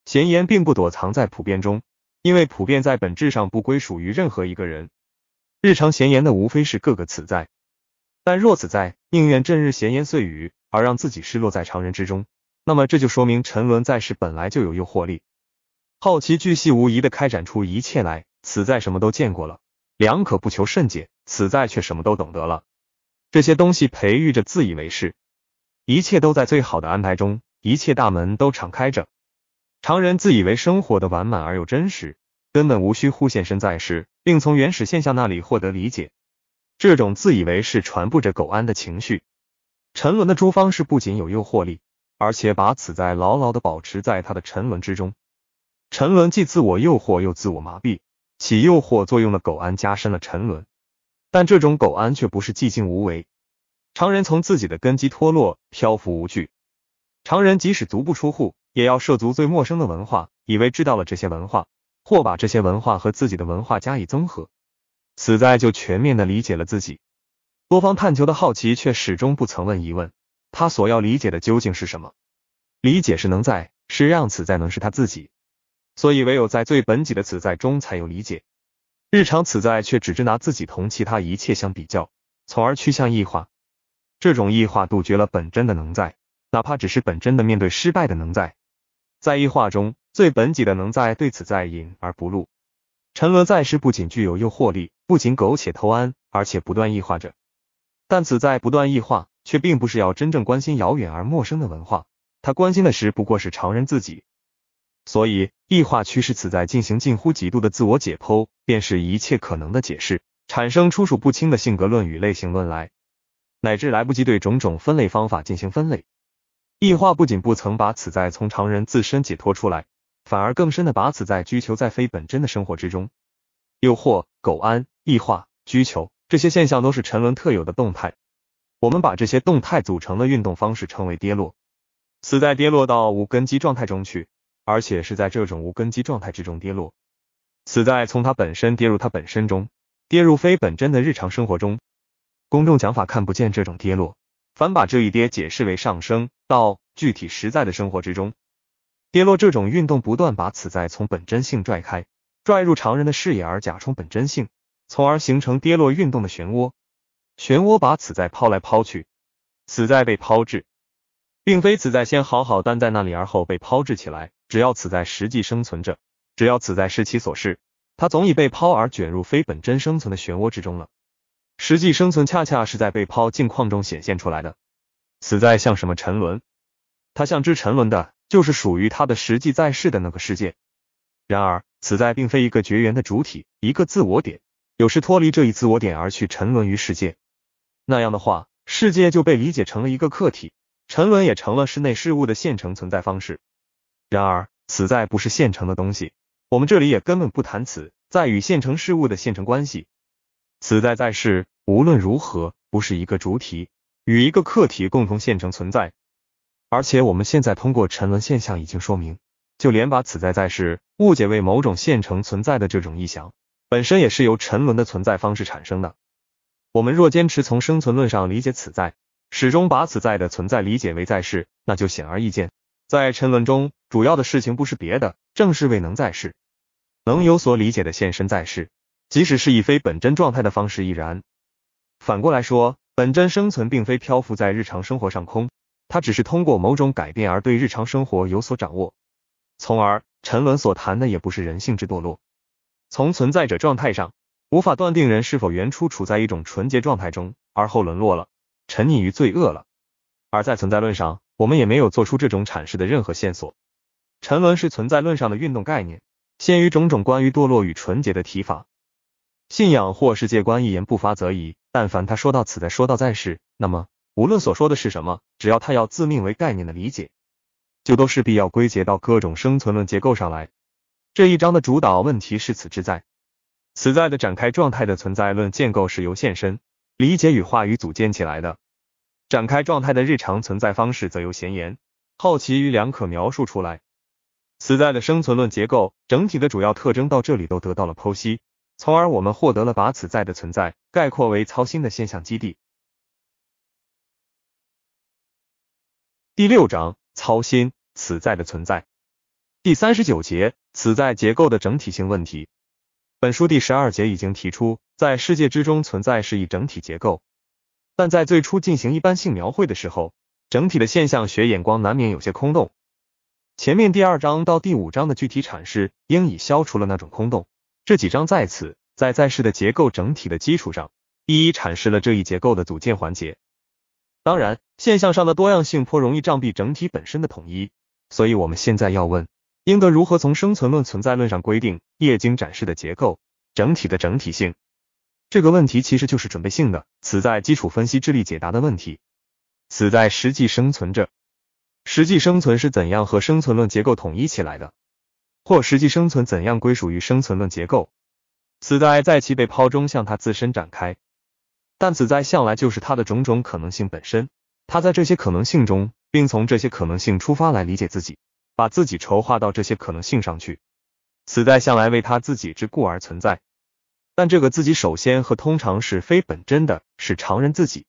闲言并不躲藏在普遍中，因为普遍在本质上不归属于任何一个人。日常闲言的无非是各个此在，但若此在宁愿正日闲言碎语。而让自己失落在常人之中，那么这就说明沉沦在世本来就有诱惑力。好奇巨细无疑的开展出一切来，此在什么都见过了；良可不求甚解，此在却什么都懂得了。这些东西培育着自以为是，一切都在最好的安排中，一切大门都敞开着。常人自以为生活的完满而又真实，根本无需忽现身在世，并从原始现象那里获得理解。这种自以为是传播着苟安的情绪。沉沦的诸方式不仅有诱惑力，而且把此在牢牢的保持在他的沉沦之中。沉沦既自我诱惑又自我麻痹，起诱惑作用的苟安加深了沉沦，但这种苟安却不是寂静无为。常人从自己的根基脱落，漂浮无惧。常人即使足不出户，也要涉足最陌生的文化，以为知道了这些文化，或把这些文化和自己的文化加以综合，此在就全面的理解了自己。多方探求的好奇，却始终不曾问一问，他所要理解的究竟是什么？理解是能在，是让此在能是他自己，所以唯有在最本己的此在中才有理解。日常此在却只知拿自己同其他一切相比较，从而趋向异化。这种异化杜绝了本真的能在，哪怕只是本真的面对失败的能在，在异化中最本己的能在对此在隐而不露。沉沦在世不仅具有诱惑力，不仅苟且偷安，而且不断异化着。但此在不断异化，却并不是要真正关心遥远而陌生的文化，他关心的是不过是常人自己。所以，异化趋势此在进行近乎极度的自我解剖，便是一切可能的解释，产生出数不清的性格论与类型论来，乃至来不及对种种分类方法进行分类。异化不仅不曾把此在从常人自身解脱出来，反而更深的把此在拘求在非本真的生活之中，诱惑、苟安、异化、拘求、这些现象都是沉沦特有的动态，我们把这些动态组成的运动方式称为跌落，此在跌落到无根基状态中去，而且是在这种无根基状态之中跌落，此在从它本身跌入它本身中，跌入非本真的日常生活中。公众讲法看不见这种跌落，反把这一跌解释为上升到具体实在的生活之中。跌落这种运动不断把此在从本真性拽开，拽入常人的视野而假充本真性。从而形成跌落运动的漩涡，漩涡把此在抛来抛去，此在被抛掷，并非此在先好好待在那里，而后被抛掷起来。只要此在实际生存着，只要此在是其所是，它总已被抛而卷入非本真生存的漩涡之中了。实际生存恰恰是在被抛境况中显现出来的。此在像什么沉沦？它像只沉沦的，就是属于它的实际在世的那个世界。然而，此在并非一个绝缘的主体，一个自我点。有时脱离这一自我点而去沉沦于世界，那样的话，世界就被理解成了一个客体，沉沦也成了室内事物的现成存在方式。然而，此在不是现成的东西，我们这里也根本不谈此在与现成事物的现成关系。此在在世无论如何不是一个主体，与一个客体共同现成存在。而且，我们现在通过沉沦现象已经说明，就连把此在在世误解为某种现成存在的这种意象，本身也是由沉沦的存在方式产生的。我们若坚持从生存论上理解此在，始终把此在的存在理解为在世，那就显而易见，在沉沦中主要的事情不是别的，正是未能在世，能有所理解的现身在世，即使是以非本真状态的方式亦然。反过来说，本真生存并非漂浮在日常生活上空，它只是通过某种改变而对日常生活有所掌握。从而沉沦所谈的也不是人性之堕落。从存在者状态上，无法断定人是否原初处在一种纯洁状态中，而后沦落了，沉溺于罪恶了；而在存在论上，我们也没有做出这种阐释的任何线索。沉沦是存在论上的运动概念，限于种种关于堕落与纯洁的提法。信仰或世界观一言不发则已，但凡他说到此再说到再是，那么无论所说的是什么，只要他要自命为概念的理解，就都势必要归结到各种生存论结构上来。这一章的主导问题是此之在，此在的展开状态的存在论建构是由现身理解与话语组建起来的，展开状态的日常存在方式则由闲言、好奇与两可描述出来，此在的生存论结构整体的主要特征到这里都得到了剖析，从而我们获得了把此在的存在概括为操心的现象基地。第六章，操心，此在的存在。第三十九节，此在结构的整体性问题。本书第十二节已经提出，在世界之中存在是一整体结构，但在最初进行一般性描绘的时候，整体的现象学眼光难免有些空洞。前面第二章到第五章的具体阐释，应已消除了那种空洞。这几章在此，在在世的结构整体的基础上，一一阐释了这一结构的组建环节。当然，现象上的多样性颇容易障蔽整体本身的统一，所以我们现在要问。应得如何从生存论、存在论上规定液晶展示的结构、整体的整体性？这个问题其实就是准备性的，此在基础分析智力解答的问题。此在实际生存着，实际生存是怎样和生存论结构统一起来的？或实际生存怎样归属于生存论结构？此在在其被抛中向它自身展开，但此在向来就是它的种种可能性本身，它在这些可能性中，并从这些可能性出发来理解自己。把自己筹划到这些可能性上去，此在向来为他自己之故而存在，但这个自己首先和通常是非本真的，是常人自己。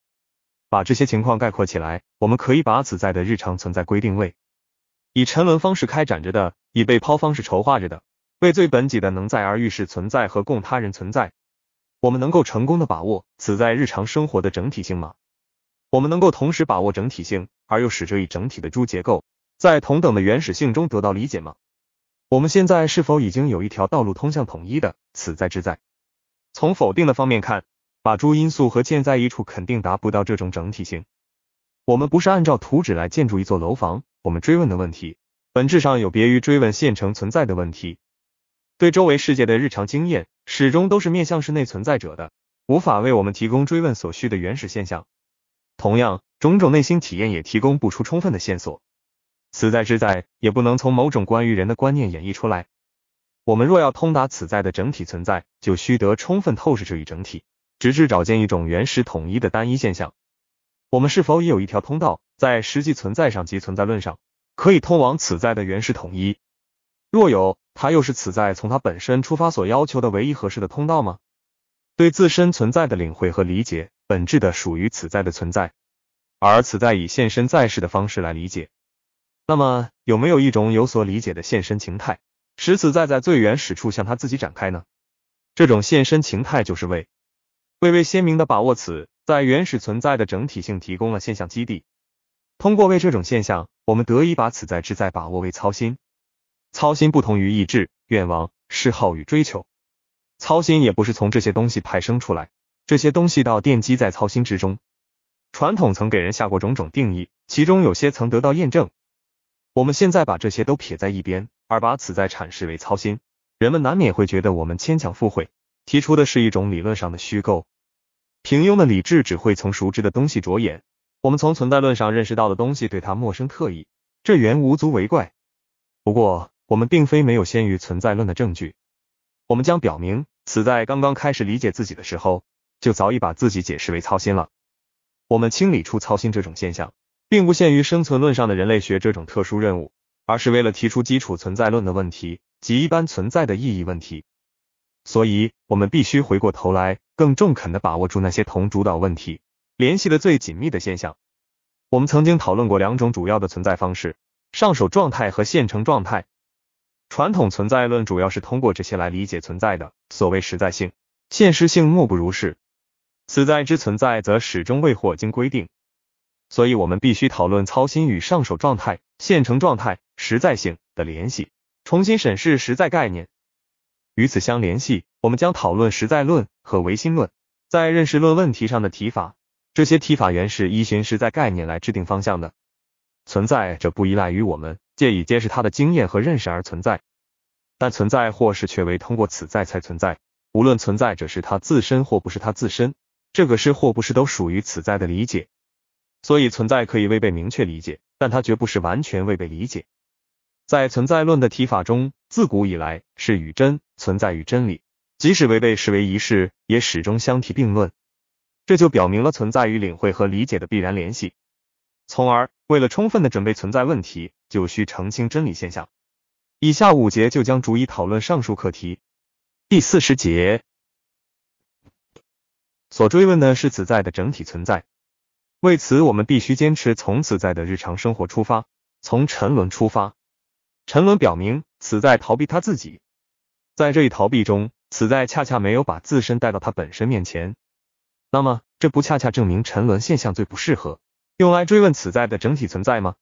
把这些情况概括起来，我们可以把此在的日常存在规定为以沉沦方式开展着的，以被抛方式筹划着的，为最本己的能在而预示存在和供他人存在。我们能够成功的把握此在日常生活的整体性吗？我们能够同时把握整体性而又使这一整体的诸结构？在同等的原始性中得到理解吗？我们现在是否已经有一条道路通向统一的此在之在？从否定的方面看，把诸因素和建在一处，肯定达不到这种整体性。我们不是按照图纸来建筑一座楼房。我们追问的问题，本质上有别于追问现成存在的问题。对周围世界的日常经验，始终都是面向室内存在者的，无法为我们提供追问所需的原始现象。同样，种种内心体验也提供不出充分的线索。此在之在，也不能从某种关于人的观念演绎出来。我们若要通达此在的整体存在，就须得充分透视这一整体，直至找见一种原始统一的单一现象。我们是否也有一条通道，在实际存在上及存在论上，可以通往此在的原始统一？若有，它又是此在从它本身出发所要求的唯一合适的通道吗？对自身存在的领会和理解，本质的属于此在的存在，而此在以现身在世的方式来理解。那么有没有一种有所理解的现身情态，使此在在最原始处向他自己展开呢？这种现身情态就是为，未为鲜明的把握此在原始存在的整体性提供了现象基地。通过为这种现象，我们得以把此在之在把握为操心。操心不同于意志、愿望、嗜好与追求，操心也不是从这些东西派生出来，这些东西到奠基在操心之中。传统曾给人下过种种定义，其中有些曾得到验证。我们现在把这些都撇在一边，而把此在阐释为操心，人们难免会觉得我们牵强附会，提出的是一种理论上的虚构。平庸的理智只会从熟知的东西着眼，我们从存在论上认识到的东西对它陌生特异，这原无足为怪。不过，我们并非没有先于存在论的证据，我们将表明，此在刚刚开始理解自己的时候，就早已把自己解释为操心了。我们清理出操心这种现象。并不限于生存论上的人类学这种特殊任务，而是为了提出基础存在论的问题及一般存在的意义问题。所以，我们必须回过头来，更中肯的把握住那些同主导问题联系的最紧密的现象。我们曾经讨论过两种主要的存在方式：上手状态和现成状态。传统存在论主要是通过这些来理解存在的所谓实在性、现实性，莫不如是。此在之存在则始终未获经规定。所以，我们必须讨论操心与上手状态、现成状态、实在性的联系，重新审视实在概念。与此相联系，我们将讨论实在论和唯心论在认识论问题上的提法。这些提法原是依循实在概念来制定方向的。存在者不依赖于我们，借以揭示他的经验和认识而存在，但存在或是却为通过此在才存在。无论存在者是他自身或不是他自身，这个是或不是都属于此在的理解。所以，存在可以未被明确理解，但它绝不是完全未被理解。在存在论的提法中，自古以来是与真存在与真理，即使未被视为一事，也始终相提并论。这就表明了存在与领会和理解的必然联系，从而为了充分的准备存在问题，就需澄清真理现象。以下五节就将逐一讨论上述课题。第四十节所追问的是此在的整体存在。为此，我们必须坚持从此在的日常生活出发，从沉沦出发。沉沦表明此在逃避他自己，在这一逃避中，此在恰恰没有把自身带到他本身面前。那么，这不恰恰证明沉沦现象最不适合用来追问此在的整体存在吗？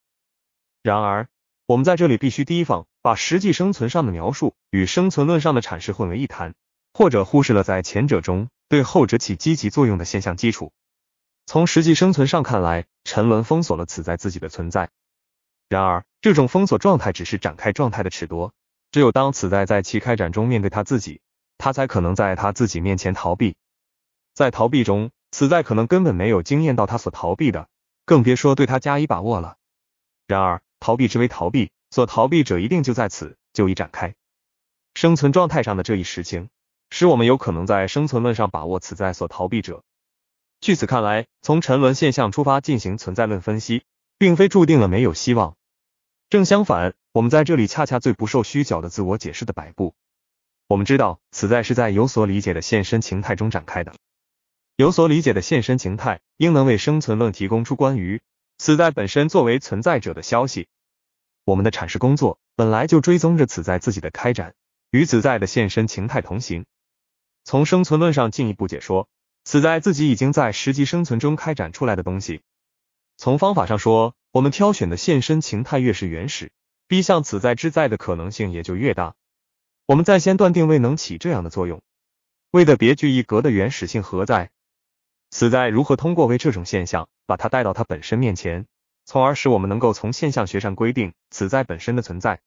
然而，我们在这里必须提防把实际生存上的描述与生存论上的阐释混为一谈，或者忽视了在前者中对后者起积极作用的现象基础。从实际生存上看来，沉沦封锁了此在自己的存在。然而，这种封锁状态只是展开状态的尺度。只有当此在在其开展中面对他自己，他才可能在他自己面前逃避。在逃避中，此在可能根本没有经验到他所逃避的，更别说对他加以把握了。然而，逃避之为逃避，所逃避者一定就在此，就已展开生存状态上的这一实情，使我们有可能在生存论上把握此在所逃避者。据此看来，从沉沦现象出发进行存在论分析，并非注定了没有希望。正相反，我们在这里恰恰最不受虚假的自我解释的摆布。我们知道，此在是在有所理解的现身形态中展开的。有所理解的现身形态，应能为生存论提供出关于此在本身作为存在者的消息。我们的阐释工作本来就追踪着此在自己的开展，与此在的现身形态同行。从生存论上进一步解说。此在自己已经在实际生存中开展出来的东西，从方法上说，我们挑选的现身形态越是原始逼向此在之在的可能性也就越大。我们在先断定未能起这样的作用，为的别具一格的原始性何在？此在如何通过为这种现象，把它带到它本身面前，从而使我们能够从现象学上规定此在本身的存在？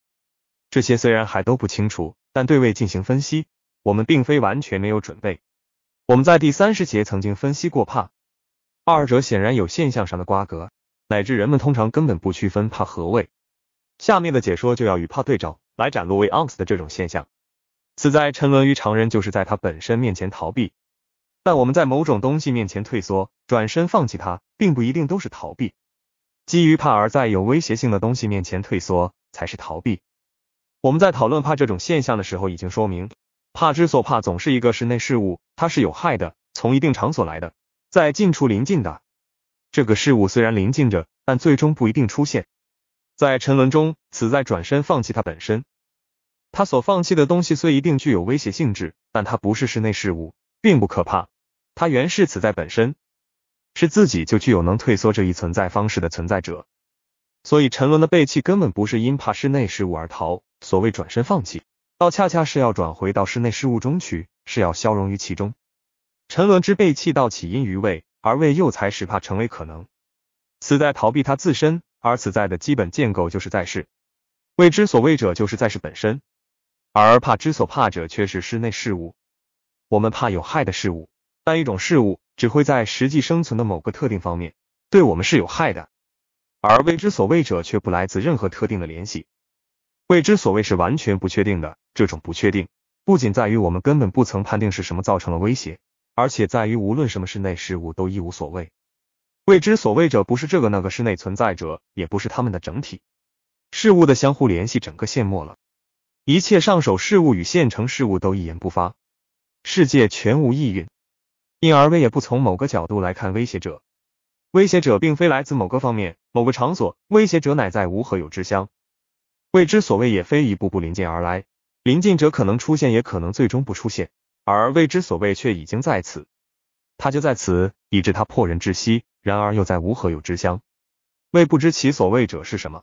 这些虽然还都不清楚，但对未进行分析，我们并非完全没有准备。我们在第三十节曾经分析过怕，二者显然有现象上的瓜葛，乃至人们通常根本不区分怕和畏。下面的解说就要与怕对照，来展露为 ons 的这种现象。此在沉沦于常人，就是在他本身面前逃避。但我们在某种东西面前退缩，转身放弃它，并不一定都是逃避。基于怕而在有威胁性的东西面前退缩，才是逃避。我们在讨论怕这种现象的时候，已经说明。怕之所怕总是一个室内事物，它是有害的，从一定场所来的，在近处临近的这个事物虽然临近着，但最终不一定出现在沉沦中。此在转身放弃它本身，它所放弃的东西虽一定具有威胁性质，但它不是室内事物，并不可怕。它原是此在本身，是自己就具有能退缩这一存在方式的存在者，所以沉沦的背弃根本不是因怕室内事物而逃。所谓转身放弃。倒恰恰是要转回到室内事物中去，是要消融于其中。沉沦之背弃，道起因于畏，而畏又才使怕成为可能。此在逃避他自身，而此在的基本建构就是在世。未知所谓者，就是在世本身；而怕之所怕者，却是室内事物。我们怕有害的事物，但一种事物只会在实际生存的某个特定方面对我们是有害的，而未知所谓者却不来自任何特定的联系。未知所谓是完全不确定的，这种不确定不仅在于我们根本不曾判定是什么造成了威胁，而且在于无论什么室内事物都一无所谓。未知所谓者不是这个那个室内存在者，也不是他们的整体。事物的相互联系整个陷没了，一切上手事物与现成事物都一言不发，世界全无意蕴，因而为也不从某个角度来看威胁者。威胁者并非来自某个方面、某个场所，威胁者乃在无和有之乡。未知所谓也非一步步临近而来，临近者可能出现，也可能最终不出现，而未知所谓却已经在此，它就在此，以致它迫人窒息，然而又在无何有之乡，未不知其所谓者是什么，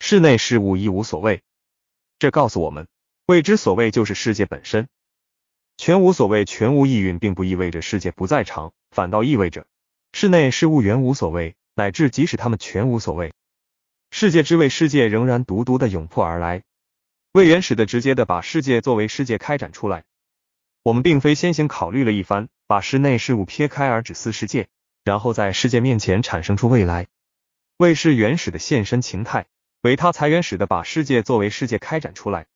室内事物亦无所谓，这告诉我们，未知所谓就是世界本身，全无所谓，全无意蕴，并不意味着世界不在场，反倒意味着室内事物原无所谓，乃至即使他们全无所谓。世界之为世界，仍然独独的涌破而来，为原始的、直接的把世界作为世界开展出来。我们并非先行考虑了一番，把室内事物撇开而只思世界，然后在世界面前产生出未来。为是原始的现身情态，为他才原始的把世界作为世界开展出来。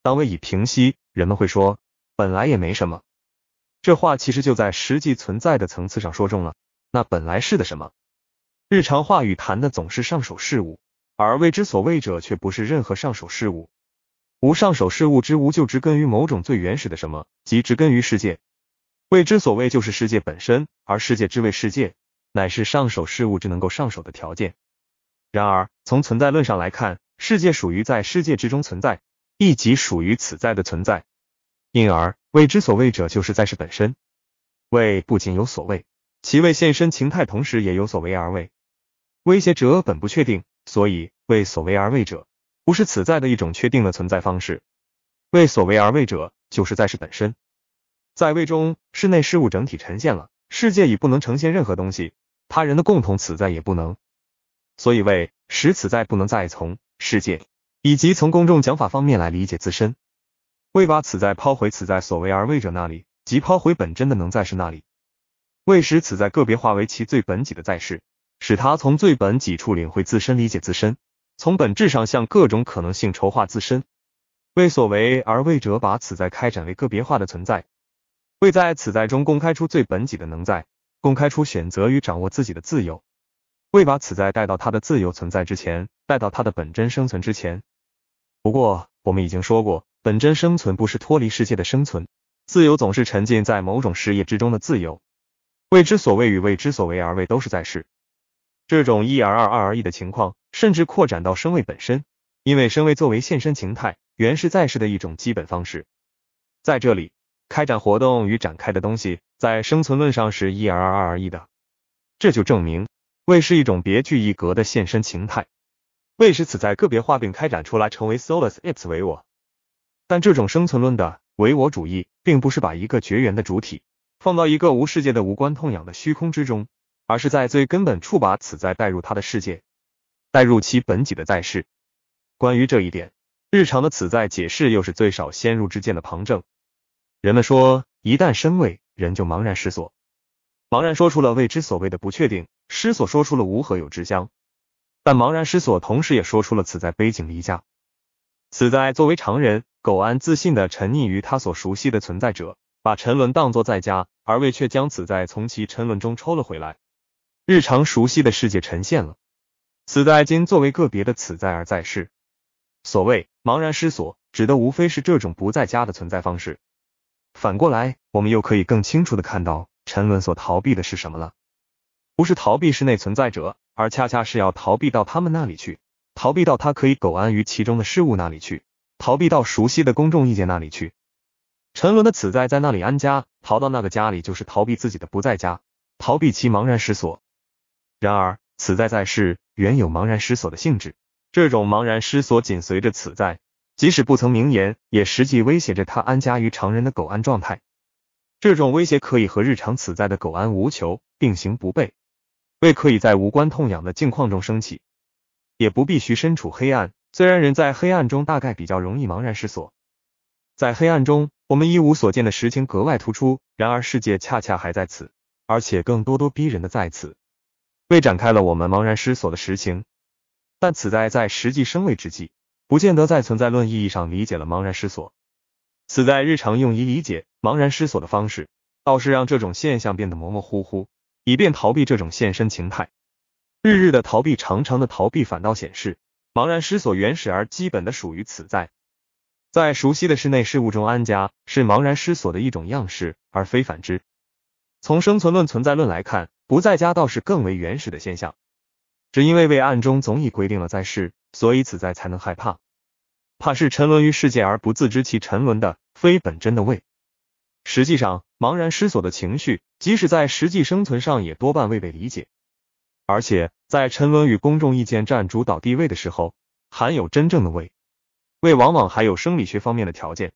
当位已平息，人们会说：“本来也没什么。”这话其实就在实际存在的层次上说中了。那本来是的什么？日常话语谈的总是上手事物。而未知所谓者，却不是任何上手事物。无上手事物之无，就植根于某种最原始的什么，即植根于世界。未知所谓就是世界本身，而世界之为世界，乃是上手事物之能够上手的条件。然而，从存在论上来看，世界属于在世界之中存在，亦即属于此在的存在。因而，未知所谓者就是在世本身。为不仅有所谓，其为现身情态，同时也有所为而为。威胁者本不确定。所以，为所为而为者，不是此在的一种确定的存在方式。为所为而为者，就是在世本身。在位中，室内事物整体呈现了世界，已不能呈现任何东西，他人的共同此在也不能。所以为使此在不能再从世界以及从公众讲法方面来理解自身，为把此在抛回此在所为而为者那里，即抛回本真的能在世那里，为使此在个别化为其最本己的在世。使他从最本己处领会自身，理解自身，从本质上向各种可能性筹划自身。为所为而为者，把此在开展为个别化的存在；为在此在中公开出最本己的能在，公开出选择与掌握自己的自由；为把此在带到他的自由存在之前，带到他的本真生存之前。不过，我们已经说过，本真生存不是脱离世界的生存，自由总是沉浸在某种事业之中的自由。未知所为与未知所为而为都是在世。这种一而二，二而一的情况，甚至扩展到身位本身，因为身位作为现身形态，原是在世的一种基本方式。在这里，开展活动与展开的东西，在生存论上是一而二，二而一的。这就证明，位是一种别具一格的现身形态。位使此在个别化并开展出来成为 solus i p s 为我。但这种生存论的唯我主义，并不是把一个绝缘的主体，放到一个无世界的无关痛痒的虚空之中。而是在最根本处把此在带入他的世界，带入其本己的在世。关于这一点，日常的此在解释又是最少先入之见的旁证。人们说，一旦身位，人就茫然失所，茫然说出了未知所谓的不确定，失所说出了无何有之乡。但茫然失所，同时也说出了此在背井离家。此在作为常人，苟安自信的沉溺于他所熟悉的存在者，把沉沦当作在家，而未却将此在从其沉沦中抽了回来。日常熟悉的世界呈现了，此在今作为个别的此在而在世。所谓茫然失所，指的无非是这种不在家的存在方式。反过来，我们又可以更清楚的看到沉沦所逃避的是什么了。不是逃避室内存在者，而恰恰是要逃避到他们那里去，逃避到他可以苟安于其中的事物那里去，逃避到熟悉的公众意见那里去。沉沦的此在在那里安家，逃到那个家里就是逃避自己的不在家，逃避其茫然失所。然而，此在在世原有茫然失所的性质，这种茫然失所紧随着此在，即使不曾明言，也实际威胁着他安家于常人的苟安状态。这种威胁可以和日常此在的苟安无求并行不悖，未可以在无关痛痒的境况中升起，也不必须身处黑暗。虽然人在黑暗中大概比较容易茫然失所，在黑暗中我们一无所见的实情格外突出。然而，世界恰恰还在此，而且更咄咄逼人的在此。未展开了我们茫然失所的实情，但此在在实际生位之际，不见得在存在论意义上理解了茫然失所。此在日常用以理解茫然失所的方式，倒是让这种现象变得模模糊糊，以便逃避这种现身情态。日日的逃避，常常的逃避，反倒显示茫然失所原始而基本的属于此在。在熟悉的室内事物中安家，是茫然失所的一种样式，而非反之。从生存论存在论来看。不在家倒是更为原始的现象，只因为胃暗中总已规定了在世，所以此在才能害怕，怕是沉沦于世界而不自知其沉沦的非本真的胃。实际上，茫然失所的情绪，即使在实际生存上也多半未被理解，而且在沉沦与公众意见占主导地位的时候，含有真正的胃。胃往往还有生理学方面的条件。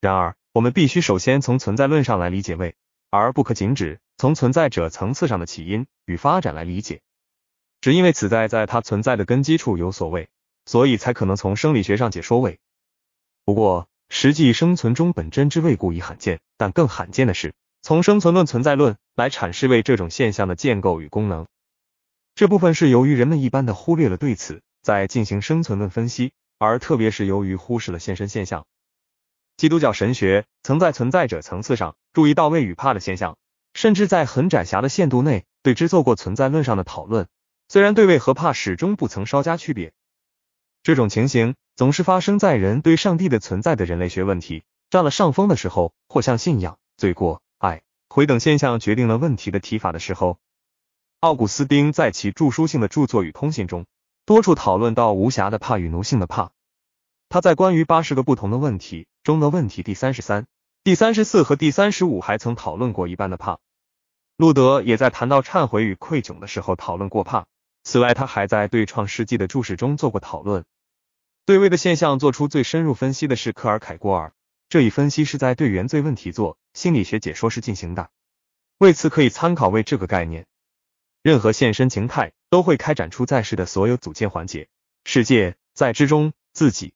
然而，我们必须首先从存在论上来理解胃。而不可仅止从存在者层次上的起因与发展来理解，只因为此在在它存在的根基处有所谓，所以才可能从生理学上解说为。不过，实际生存中本真之谓故已罕见，但更罕见的是从生存论存在论来阐释为这种现象的建构与功能。这部分是由于人们一般的忽略了对此在进行生存论分析，而特别是由于忽视了现身现象。基督教神学曾在存在者层次上注意到畏与怕的现象，甚至在很窄狭的限度内对之做过存在论上的讨论。虽然对畏和怕始终不曾稍加区别，这种情形总是发生在人对上帝的存在的人类学问题占了上风的时候，或向信仰、罪过、爱、悔等现象决定了问题的提法的时候。奥古斯丁在其著书性的著作与通信中，多处讨论到无暇的怕与奴性的怕。他在关于八十个不同的问题中的问题第三十三、第三十四和第三十五还曾讨论过一般的怕。路德也在谈到忏悔与愧疚的时候讨论过怕。此外，他还在对创世纪的注释中做过讨论。对位的现象做出最深入分析的是科尔凯郭尔，这一分析是在对原罪问题做心理学解说时进行的。为此，可以参考“为这个概念。任何现身形态都会开展出在世的所有组件环节，世界在之中，自己。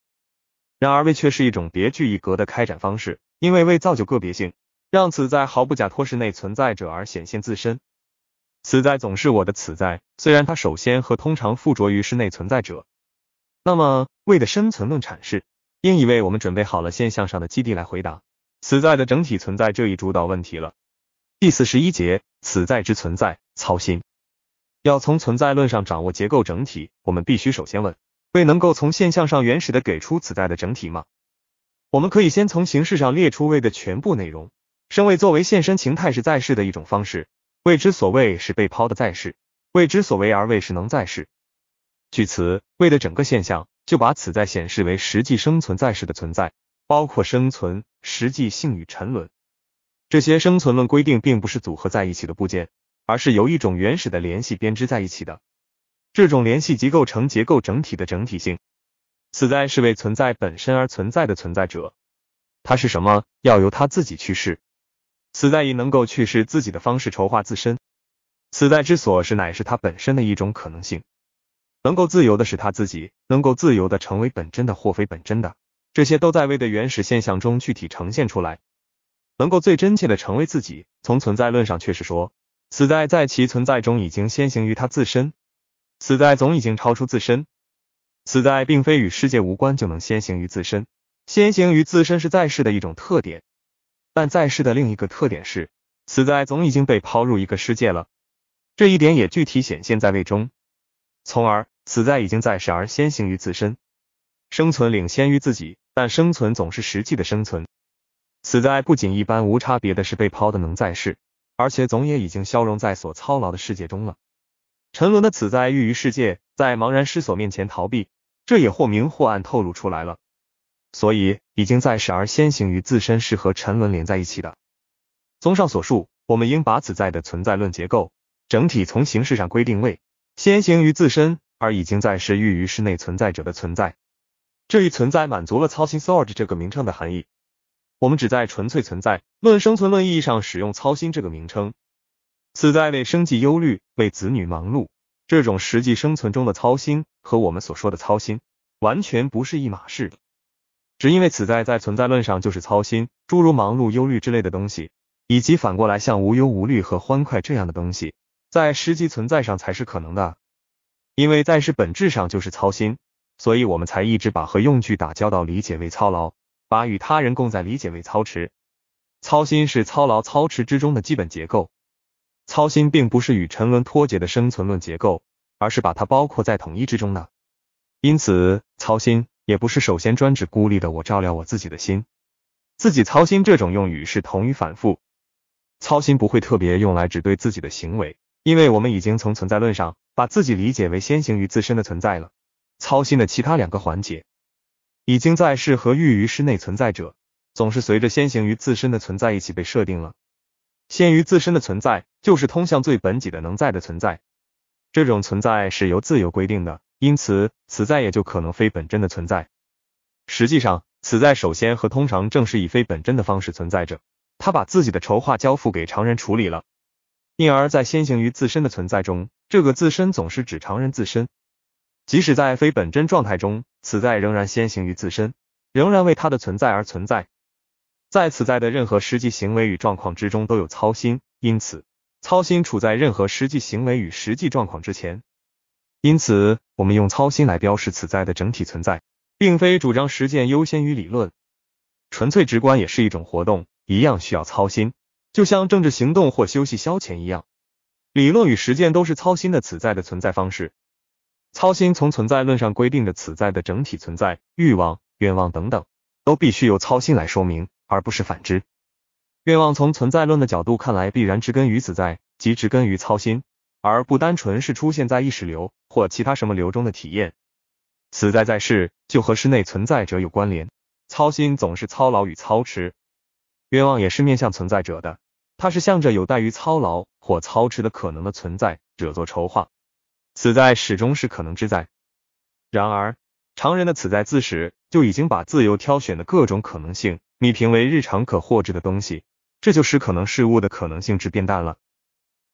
然而，为却是一种别具一格的开展方式，因为为造就个别性，让此在毫不假托室内存在者而显现自身。此在总是我的此在，虽然它首先和通常附着于室内存在者。那么，为的生存论阐释，应以为我们准备好了现象上的基地来回答此在的整体存在这一主导问题了。第四十一节，此在之存在，操心。要从存在论上掌握结构整体，我们必须首先问。为能够从现象上原始的给出此在的整体吗？我们可以先从形式上列出位的全部内容。生位作为现身形态是在世的一种方式，未之所谓是被抛的在世，未之所谓而为是能在世。据此，位的整个现象就把此在显示为实际生存在世的存在，包括生存、实际性与沉沦。这些生存论规定并不是组合在一起的部件，而是由一种原始的联系编织在一起的。这种联系及构成结构整体的整体性，死在是为存在本身而存在的存在者，它是什么？要由他自己去世。死在以能够去世自己的方式筹划自身。死在之所是乃是他本身的一种可能性，能够自由的使他自己，能够自由的成为本真的或非本真的，这些都在为的原始现象中具体呈现出来，能够最真切的成为自己。从存在论上却是说，死在在其存在中已经先行于他自身。死在总已经超出自身，死在并非与世界无关就能先行于自身，先行于自身是在世的一种特点，但在世的另一个特点是，死在总已经被抛入一个世界了，这一点也具体显现在位中，从而死在已经在世而先行于自身，生存领先于自己，但生存总是实际的生存，死在不仅一般无差别的，是被抛的能在世，而且总也已经消融在所操劳的世界中了。沉沦的此在寓于世界，在茫然失所面前逃避，这也或明或暗透露出来了。所以，已经在世而先行于自身，是和沉沦连在一起的。综上所述，我们应把此在的存在论结构整体从形式上规定为先行于自身而已经在是寓于室内存在者的存在。这一存在满足了操心 s o r g t 这个名称的含义。我们只在纯粹存在论生存论意义上使用操心这个名称。此在为生计忧虑，为子女忙碌，这种实际生存中的操心和我们所说的操心完全不是一码事。只因为此在在存在论上就是操心，诸如忙碌、忧虑之类的东西，以及反过来像无忧无虑和欢快这样的东西，在实际存在上才是可能的。因为在是本质上就是操心，所以我们才一直把和用具打交道理解为操劳，把与他人共在理解为操持。操心是操劳、操持之中的基本结构。操心并不是与沉沦脱节的生存论结构，而是把它包括在统一之中呢。因此，操心也不是首先专指孤立的我照料我自己的心，自己操心这种用语是同于反复。操心不会特别用来指对自己的行为，因为我们已经从存在论上把自己理解为先行于自身的存在了。操心的其他两个环节，已经在是和欲于室内存在者，总是随着先行于自身的存在一起被设定了。先于自身的存在。就是通向最本己的能在的存在，这种存在是由自由规定的，因此此在也就可能非本真的存在。实际上，此在首先和通常正是以非本真的方式存在着，他把自己的筹划交付给常人处理了，因而，在先行于自身的存在中，这个自身总是指常人自身。即使在非本真状态中，此在仍然先行于自身，仍然为他的存在而存在，在此在的任何实际行为与状况之中都有操心，因此。操心处在任何实际行为与实际状况之前，因此我们用操心来标示此在的整体存在，并非主张实践优先于理论。纯粹直观也是一种活动，一样需要操心，就像政治行动或休息消遣一样。理论与实践都是操心的此在的存在方式。操心从存在论上规定的此在的整体存在，欲望、愿望等等，都必须由操心来说明，而不是反之。愿望从存在论的角度看来，必然植根于此在，即植根于操心，而不单纯是出现在意识流或其他什么流中的体验。此在在世就和世内存在者有关联，操心总是操劳与操持，愿望也是面向存在者的，它是向着有待于操劳或操持的可能的存在者做筹划。此在始终是可能之在，然而常人的此在自始就已经把自由挑选的各种可能性拟评为日常可获知的东西。这就使可能事物的可能性值变淡了，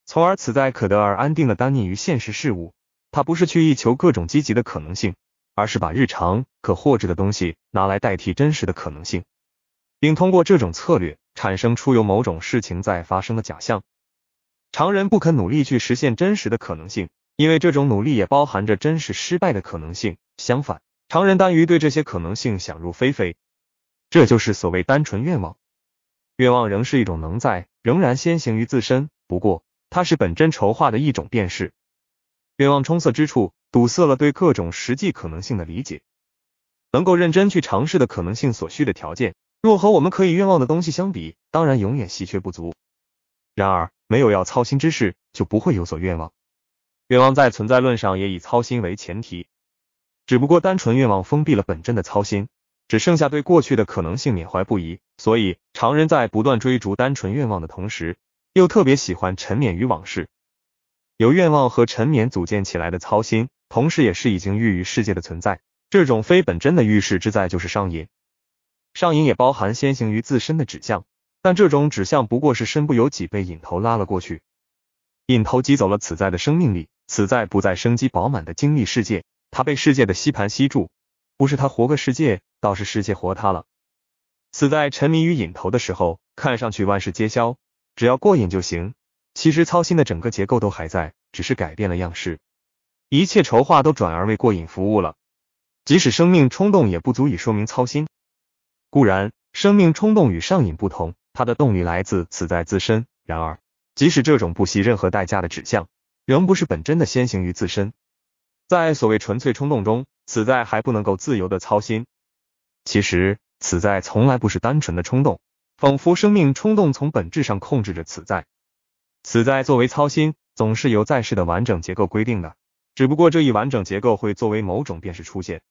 从而此在可得而安定的单溺于现实事物。他不是去意求各种积极的可能性，而是把日常可获知的东西拿来代替真实的可能性，并通过这种策略产生出由某种事情在发生的假象。常人不肯努力去实现真实的可能性，因为这种努力也包含着真实失败的可能性。相反，常人耽于对这些可能性想入非非，这就是所谓单纯愿望。愿望仍是一种能在，仍然先行于自身，不过它是本真筹划的一种便是。愿望充塞之处，堵塞了对各种实际可能性的理解，能够认真去尝试的可能性所需的条件，若和我们可以愿望的东西相比，当然永远稀缺不足。然而，没有要操心之事，就不会有所愿望。愿望在存在论上也以操心为前提，只不过单纯愿望封闭了本真的操心。只剩下对过去的可能性缅怀不已，所以常人在不断追逐单纯愿望的同时，又特别喜欢沉湎于往事。由愿望和沉湎组建起来的操心，同时也是已经寓于世界的存在。这种非本真的预示之在就是上瘾，上瘾也包含先行于自身的指向，但这种指向不过是身不由己被瘾头拉了过去。瘾头挤走了此在的生命力，此在不再生机饱满的经历世界，他被世界的吸盘吸住，不是他活个世界。倒是世界活他了，此在沉迷于瘾头的时候，看上去万事皆消，只要过瘾就行。其实操心的整个结构都还在，只是改变了样式，一切筹划都转而为过瘾服务了。即使生命冲动也不足以说明操心。固然，生命冲动与上瘾不同，它的动力来自此在自身。然而，即使这种不惜任何代价的指向，仍不是本真的先行于自身。在所谓纯粹冲动中，此在还不能够自由的操心。其实，此在从来不是单纯的冲动，仿佛生命冲动从本质上控制着此在。此在作为操心，总是由在世的完整结构规定的，只不过这一完整结构会作为某种便是出现。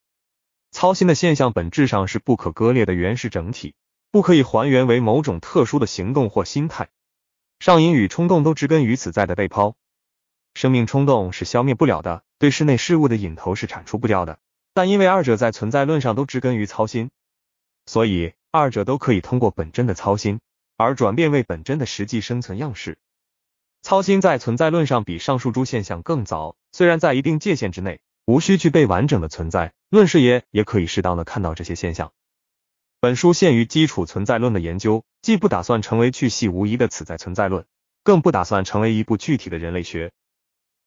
操心的现象本质上是不可割裂的原始整体，不可以还原为某种特殊的行动或心态。上瘾与冲动都植根于此在的被抛，生命冲动是消灭不了的，对室内事物的瘾头是铲除不掉的。但因为二者在存在论上都植根于操心，所以二者都可以通过本真的操心而转变为本真的实际生存样式。操心在存在论上比上述诸现象更早，虽然在一定界限之内，无需具备完整的存在论视野，也可以适当的看到这些现象。本书限于基础存在论的研究，既不打算成为去细无疑的此在存在论，更不打算成为一部具体的人类学。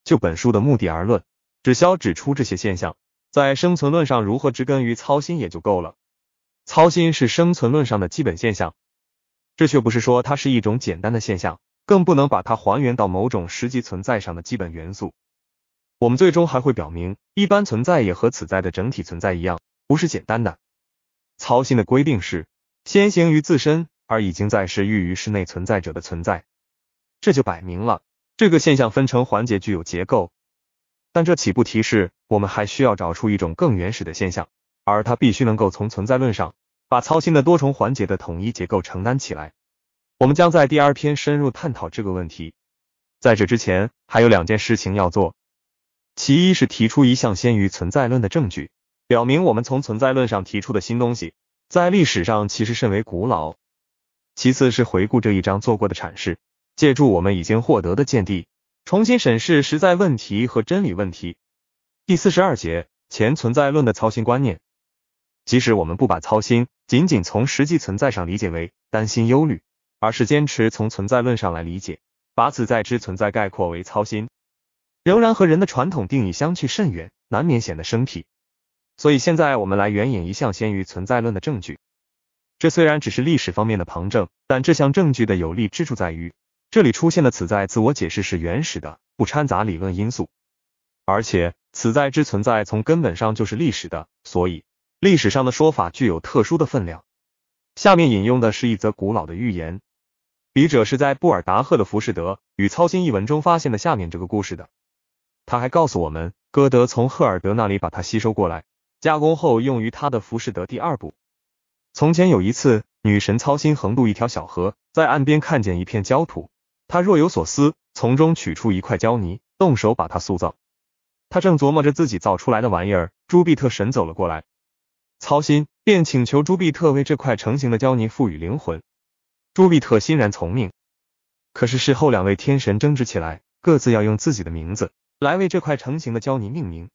就本书的目的而论，只消指出这些现象。在生存论上如何植根于操心也就够了，操心是生存论上的基本现象，这却不是说它是一种简单的现象，更不能把它还原到某种实际存在上的基本元素。我们最终还会表明，一般存在也和此在的整体存在一样，不是简单的。操心的规定是先行于自身，而已经在是寓于室内存在者的存在，这就摆明了这个现象分成环节具有结构，但这岂不提示？我们还需要找出一种更原始的现象，而它必须能够从存在论上把操心的多重环节的统一结构承担起来。我们将在第二篇深入探讨这个问题。在这之前，还有两件事情要做：其一是提出一项先于存在论的证据，表明我们从存在论上提出的新东西在历史上其实甚为古老；其次是回顾这一章做过的阐释，借助我们已经获得的见地，重新审视实在问题和真理问题。第四十二节前存在论的操心观念，即使我们不把操心仅仅从实际存在上理解为担心忧虑，而是坚持从存在论上来理解，把此在之存在概括为操心，仍然和人的传统定义相去甚远，难免显得生僻。所以现在我们来援引一项先于存在论的证据，这虽然只是历史方面的旁证，但这项证据的有力之处在于，这里出现的此在自我解释是原始的，不掺杂理论因素。而且此在之存在从根本上就是历史的，所以历史上的说法具有特殊的分量。下面引用的是一则古老的寓言，笔者是在布尔达赫的《浮士德与操心》一文中发现的下面这个故事的。他还告诉我们，歌德从赫尔德那里把它吸收过来，加工后用于他的《浮士德》第二部。从前有一次，女神操心横渡一条小河，在岸边看见一片焦土，她若有所思，从中取出一块胶泥，动手把它塑造。他正琢磨着自己造出来的玩意儿，朱庇特神走了过来，操心便请求朱庇特为这块成型的胶泥赋予灵魂。朱庇特欣然从命。可是事后两位天神争执起来，各自要用自己的名字来为这块成型的胶泥命名。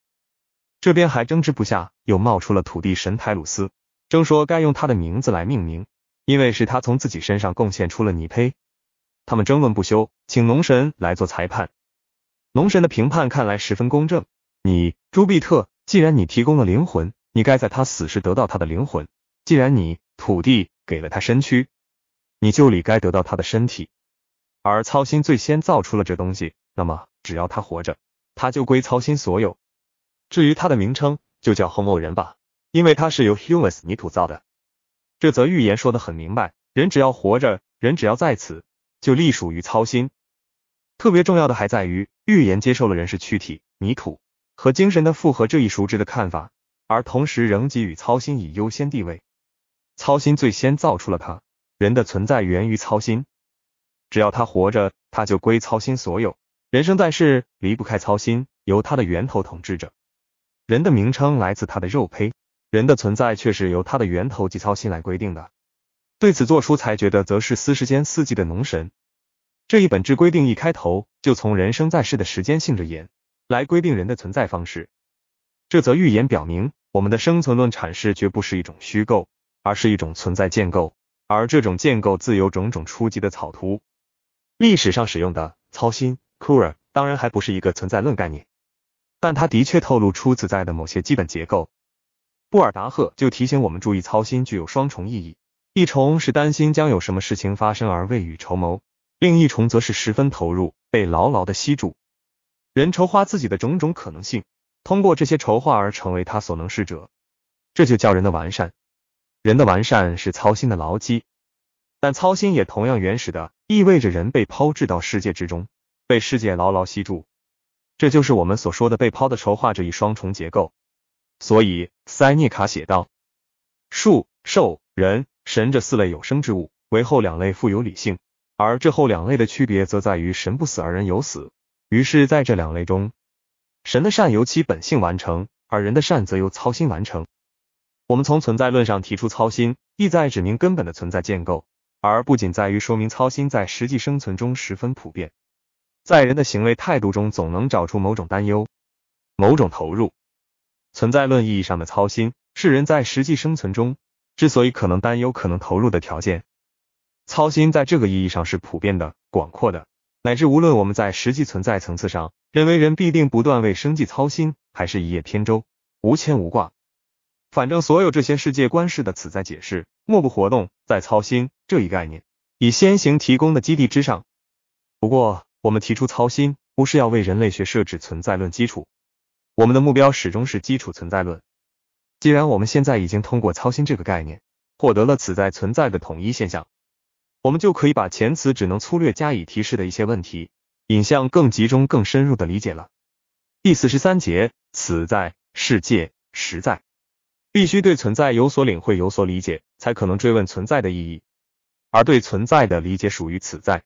这边还争执不下，又冒出了土地神泰鲁斯，争说该用他的名字来命名，因为是他从自己身上贡献出了泥胚。他们争论不休，请龙神来做裁判。龙神的评判看来十分公正。你朱庇特，既然你提供了灵魂，你该在他死时得到他的灵魂；既然你土地给了他身躯，你就理该得到他的身体。而操心最先造出了这东西，那么只要他活着，他就归操心所有。至于他的名称，就叫红某人吧，因为他是由 humus 泥土造的。这则寓言说的很明白：人只要活着，人只要在此，就隶属于操心。特别重要的还在于。预言接受了人是躯体、泥土和精神的复合这一熟知的看法，而同时仍给予操心以优先地位。操心最先造出了他，人的存在源于操心。只要他活着，他就归操心所有。人生在世离不开操心，由他的源头统治着。人的名称来自他的肉胚，人的存在却是由他的源头及操心来规定的。对此做出裁决的，则是司时间四季的农神。这一本质规定一开头就从人生在世的时间性质言来规定人的存在方式。这则寓言表明，我们的生存论阐释绝不是一种虚构，而是一种存在建构，而这种建构自有种种初级的草图。历史上使用的“操心 ”（cura） 当然还不是一个存在论概念，但它的确透露出自在的某些基本结构。布尔达赫就提醒我们注意，操心具有双重意义：一重是担心将有什么事情发生而未雨绸缪。另一重则是十分投入，被牢牢的吸住。人筹划自己的种种可能性，通过这些筹划而成为他所能是者，这就叫人的完善。人的完善是操心的牢基，但操心也同样原始的意味着人被抛掷到世界之中，被世界牢牢吸住。这就是我们所说的被抛的筹划这一双重结构。所以塞涅卡写道：树、兽、人、神这四类有生之物，为后两类富有理性。而这后两类的区别则在于神不死而人有死。于是，在这两类中，神的善由其本性完成，而人的善则由操心完成。我们从存在论上提出操心，意在指明根本的存在建构，而不仅在于说明操心在实际生存中十分普遍。在人的行为态度中，总能找出某种担忧、某种投入。存在论意义上的操心，是人在实际生存中之所以可能担忧、可能投入的条件。操心在这个意义上是普遍的、广阔的，乃至无论我们在实际存在层次上认为人必定不断为生计操心，还是一叶扁舟无牵无挂，反正所有这些世界观式的此在解释，莫不活动在操心这一概念以先行提供的基地之上。不过，我们提出操心不是要为人类学设置存在论基础，我们的目标始终是基础存在论。既然我们现在已经通过操心这个概念获得了此在存在的统一现象。我们就可以把前词只能粗略加以提示的一些问题引向更集中、更深入的理解了。第四十三节，此在世界实在，必须对存在有所领会、有所理解，才可能追问存在的意义。而对存在的理解属于此在。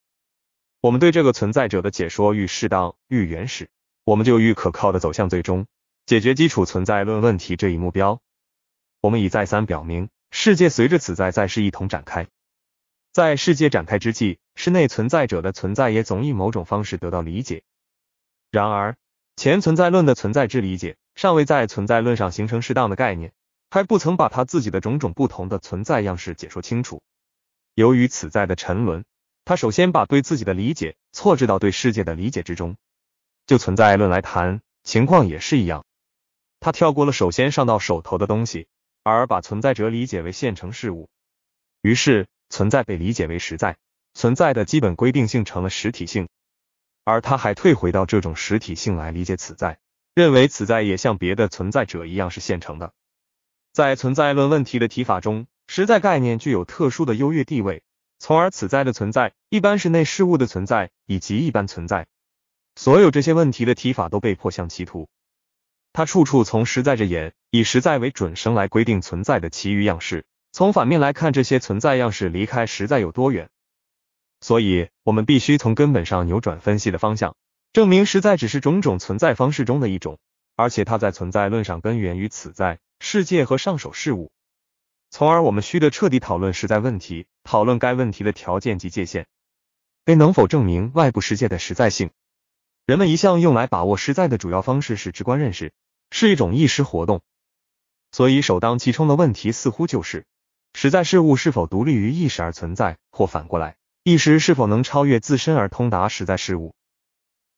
我们对这个存在者的解说愈适当、愈原始，我们就愈可靠的走向最终解决基础存在论问题这一目标。我们已再三表明，世界随着此在在世一同展开。在世界展开之际，室内存在者的存在也总以某种方式得到理解。然而，前存在论的存在之理解尚未在存在论上形成适当的概念，还不曾把他自己的种种不同的存在样式解说清楚。由于此在的沉沦，他首先把对自己的理解错置到对世界的理解之中。就存在论来谈，情况也是一样。他跳过了首先上到手头的东西，而把存在者理解为现成事物。于是。存在被理解为实在，存在的基本规定性成了实体性，而他还退回到这种实体性来理解此在，认为此在也像别的存在者一样是现成的。在存在论问题的提法中，实在概念具有特殊的优越地位，从而此在的存在一般是内事物的存在以及一般存在。所有这些问题的提法都被迫向歧途，他处处从实在着眼，以实在为准绳来规定存在的其余样式。从反面来看，这些存在样式离开实在有多远？所以我们必须从根本上扭转分析的方向，证明实在只是种种存在方式中的一种，而且它在存在论上根源于此在世界和上手事物。从而，我们需得彻底讨论实在问题，讨论该问题的条件及界限。a 能否证明外部世界的实在性？人们一向用来把握实在的主要方式是直观认识，是一种意识活动。所以，首当其冲的问题似乎就是。实在事物是否独立于意识而存在，或反过来，意识是否能超越自身而通达实在事物？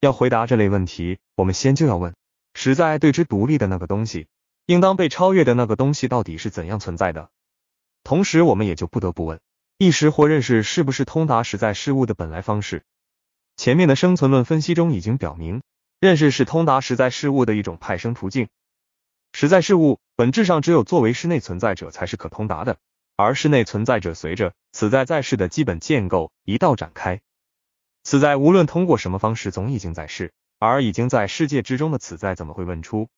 要回答这类问题，我们先就要问：实在对之独立的那个东西，应当被超越的那个东西到底是怎样存在的？同时，我们也就不得不问：意识或认识是不是通达实在事物的本来方式？前面的生存论分析中已经表明，认识是通达实在事物的一种派生途径。实在事物本质上只有作为室内存在者才是可通达的。而室内存在者随着此在在世的基本建构一道展开，此在无论通过什么方式，总已经在世。而已经在世界之中的此在，怎么会问出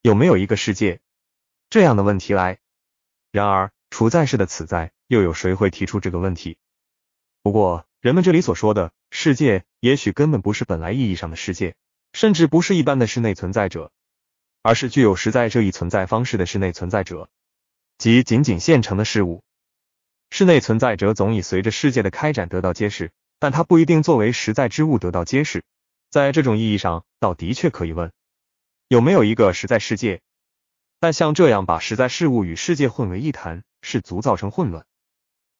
有没有一个世界这样的问题来？然而，处在世的此在，又有谁会提出这个问题？不过，人们这里所说的“世界”，也许根本不是本来意义上的世界，甚至不是一般的室内存在者，而是具有实在这一存在方式的室内存在者。即仅仅现成的事物，室内存在者总已随着世界的开展得到揭示，但它不一定作为实在之物得到揭示。在这种意义上，倒的确可以问有没有一个实在世界。但像这样把实在事物与世界混为一谈，是足造成混乱，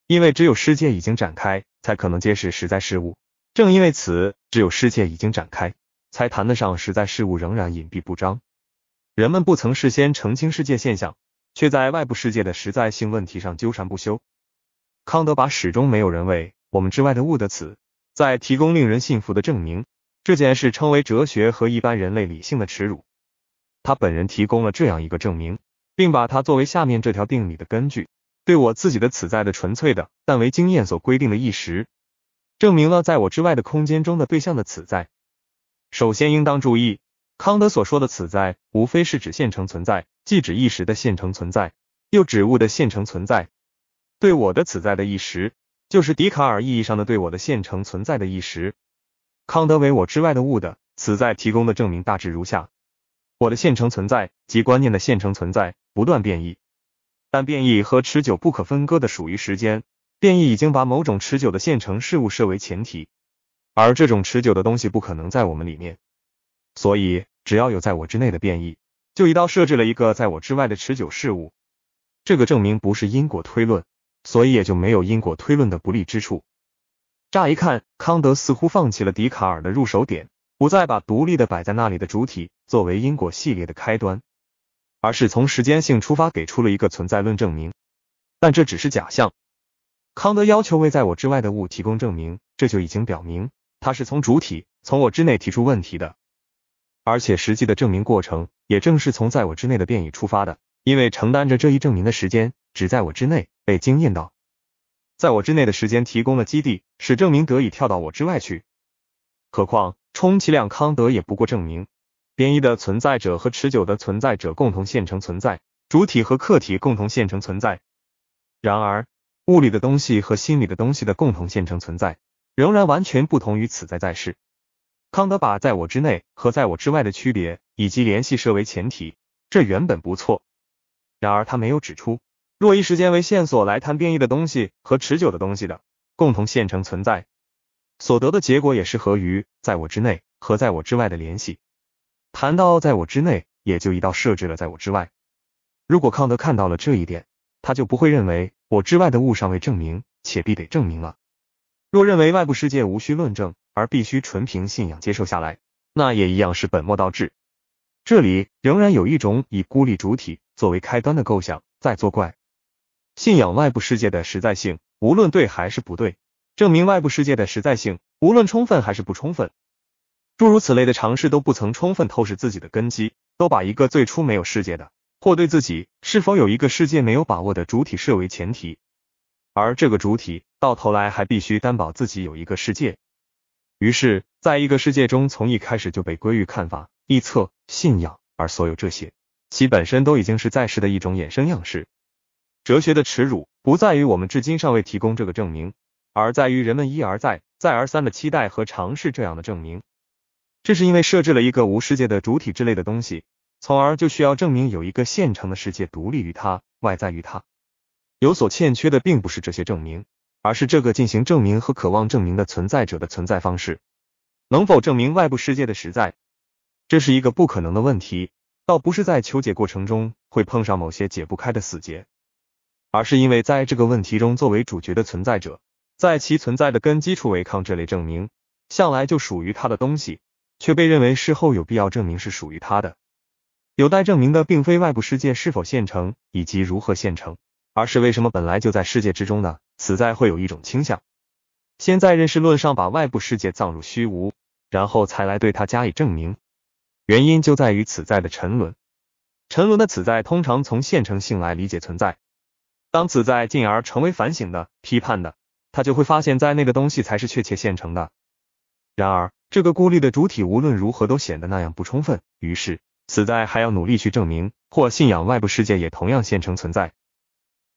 因为只有世界已经展开，才可能揭示实在事物。正因为此，只有世界已经展开，才谈得上实在事物仍然隐蔽不彰。人们不曾事先澄清世界现象。却在外部世界的实在性问题上纠缠不休。康德把始终没有人为我们之外的物的此，在提供令人信服的证明这件事称为哲学和一般人类理性的耻辱。他本人提供了这样一个证明，并把它作为下面这条定理的根据：对我自己的此在的纯粹的但为经验所规定的意识，证明了在我之外的空间中的对象的此在。首先，应当注意，康德所说的此在，无非是指现成存在。既指一时的现成存在，又指物的现成存在。对我的此在的意识，就是笛卡尔意义上的对我的现成存在的意识。康德为我之外的物的此在提供的证明大致如下：我的现成存在及观念的现成存在不断变异，但变异和持久不可分割的属于时间。变异已经把某种持久的现成事物设为前提，而这种持久的东西不可能在我们里面，所以只要有在我之内的变异。就一刀设置了一个在我之外的持久事物，这个证明不是因果推论，所以也就没有因果推论的不利之处。乍一看，康德似乎放弃了笛卡尔的入手点，不再把独立的摆在那里的主体作为因果系列的开端，而是从时间性出发给出了一个存在论证明。但这只是假象。康德要求为在我之外的物提供证明，这就已经表明他是从主体、从我之内提出问题的。而且实际的证明过程，也正是从在我之内的变异出发的，因为承担着这一证明的时间只在我之内被惊艳到，在我之内的时间提供了基地，使证明得以跳到我之外去。何况，充其量康德也不过证明变异的存在者和持久的存在者共同现成存在，主体和客体共同现成存在。然而，物理的东西和心理的东西的共同现成存在，仍然完全不同于此在在世。康德把在我之内和在我之外的区别以及联系设为前提，这原本不错。然而他没有指出，若以时间为线索来谈变异的东西和持久的东西的共同现成存在，所得的结果也是合于在我之内和在我之外的联系。谈到在我之内，也就一道设置了在我之外。如果康德看到了这一点，他就不会认为我之外的物尚未证明且必得证明了。若认为外部世界无需论证。而必须纯凭信仰接受下来，那也一样是本末倒置。这里仍然有一种以孤立主体作为开端的构想在作怪。信仰外部世界的实在性，无论对还是不对；证明外部世界的实在性，无论充分还是不充分。诸如此类的尝试都不曾充分透视自己的根基，都把一个最初没有世界的，或对自己是否有一个世界没有把握的主体设为前提，而这个主体到头来还必须担保自己有一个世界。于是，在一个世界中，从一开始就被归于看法、臆测、信仰，而所有这些，其本身都已经是在世的一种衍生样式。哲学的耻辱，不在于我们至今尚未提供这个证明，而在于人们一而再、再而三的期待和尝试这样的证明。这是因为设置了一个无世界的主体之类的东西，从而就需要证明有一个现成的世界独立于它、外在于它。有所欠缺的，并不是这些证明。而是这个进行证明和渴望证明的存在者的存在方式，能否证明外部世界的实在？这是一个不可能的问题，倒不是在求解过程中会碰上某些解不开的死结，而是因为在这个问题中，作为主角的存在者，在其存在的根基处违抗这类证明，向来就属于他的东西，却被认为事后有必要证明是属于他的。有待证明的并非外部世界是否现成以及如何现成，而是为什么本来就在世界之中呢？此在会有一种倾向，先在认识论上把外部世界葬入虚无，然后才来对它加以证明。原因就在于此在的沉沦。沉沦的此在通常从现成性来理解存在。当此在进而成为反省的、批判的，他就会发现在那个东西才是确切现成的。然而，这个孤立的主体无论如何都显得那样不充分。于是，此在还要努力去证明或信仰外部世界也同样现成存在。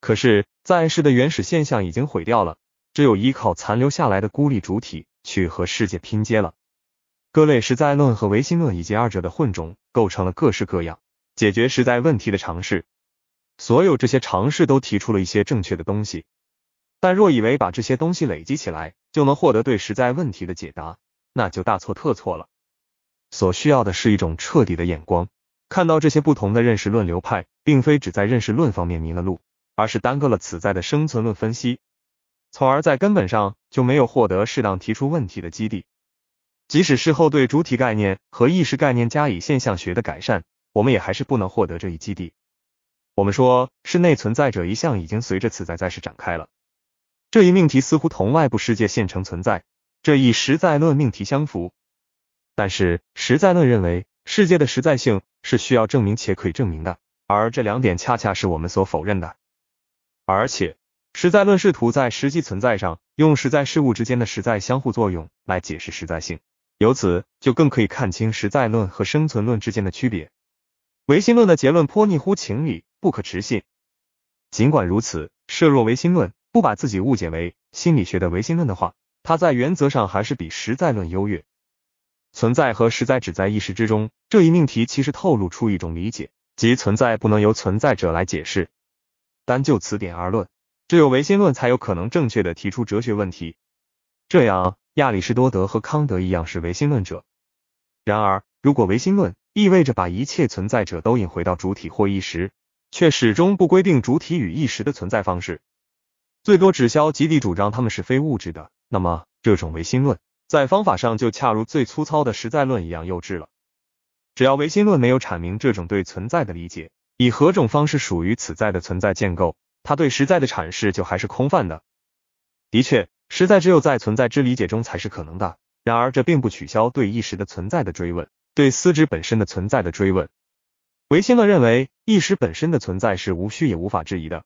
可是，在世的原始现象已经毁掉了，只有依靠残留下来的孤立主体去和世界拼接了。各类实在论和唯心论以及二者的混种，构成了各式各样解决实在问题的尝试。所有这些尝试都提出了一些正确的东西，但若以为把这些东西累积起来就能获得对实在问题的解答，那就大错特错了。所需要的是一种彻底的眼光，看到这些不同的认识论流派，并非只在认识论方面迷了路。而是耽搁了此在的生存论分析，从而在根本上就没有获得适当提出问题的基地。即使事后对主体概念和意识概念加以现象学的改善，我们也还是不能获得这一基地。我们说，室内存在者一向已经随着此在在世展开了。这一命题似乎同外部世界现成存在这一实在论命题相符，但是实在论认为世界的实在性是需要证明且可以证明的，而这两点恰恰是我们所否认的。而且，实在论试图在实际存在上，用实在事物之间的实在相互作用来解释实在性。由此，就更可以看清实在论和生存论之间的区别。唯心论的结论颇逆乎情理，不可持信。尽管如此，设若唯心论不把自己误解为心理学的唯心论的话，它在原则上还是比实在论优越。存在和实在只在意识之中这一命题，其实透露出一种理解，即存在不能由存在者来解释。单就此点而论，只有唯心论才有可能正确的提出哲学问题。这样，亚里士多德和康德一样是唯心论者。然而，如果唯心论意味着把一切存在者都引回到主体或意识，却始终不规定主体与意识的存在方式，最多只消极力主张他们是非物质的，那么这种唯心论在方法上就恰如最粗糙的实在论一样幼稚了。只要唯心论没有阐明这种对存在的理解。以何种方式属于此在的存在建构，他对实在的阐释就还是空泛的。的确，实在只有在存在之理解中才是可能的。然而，这并不取消对意识的存在的追问，对思知本身的存在的追问。维新论认为，意识本身的存在是无需也无法质疑的。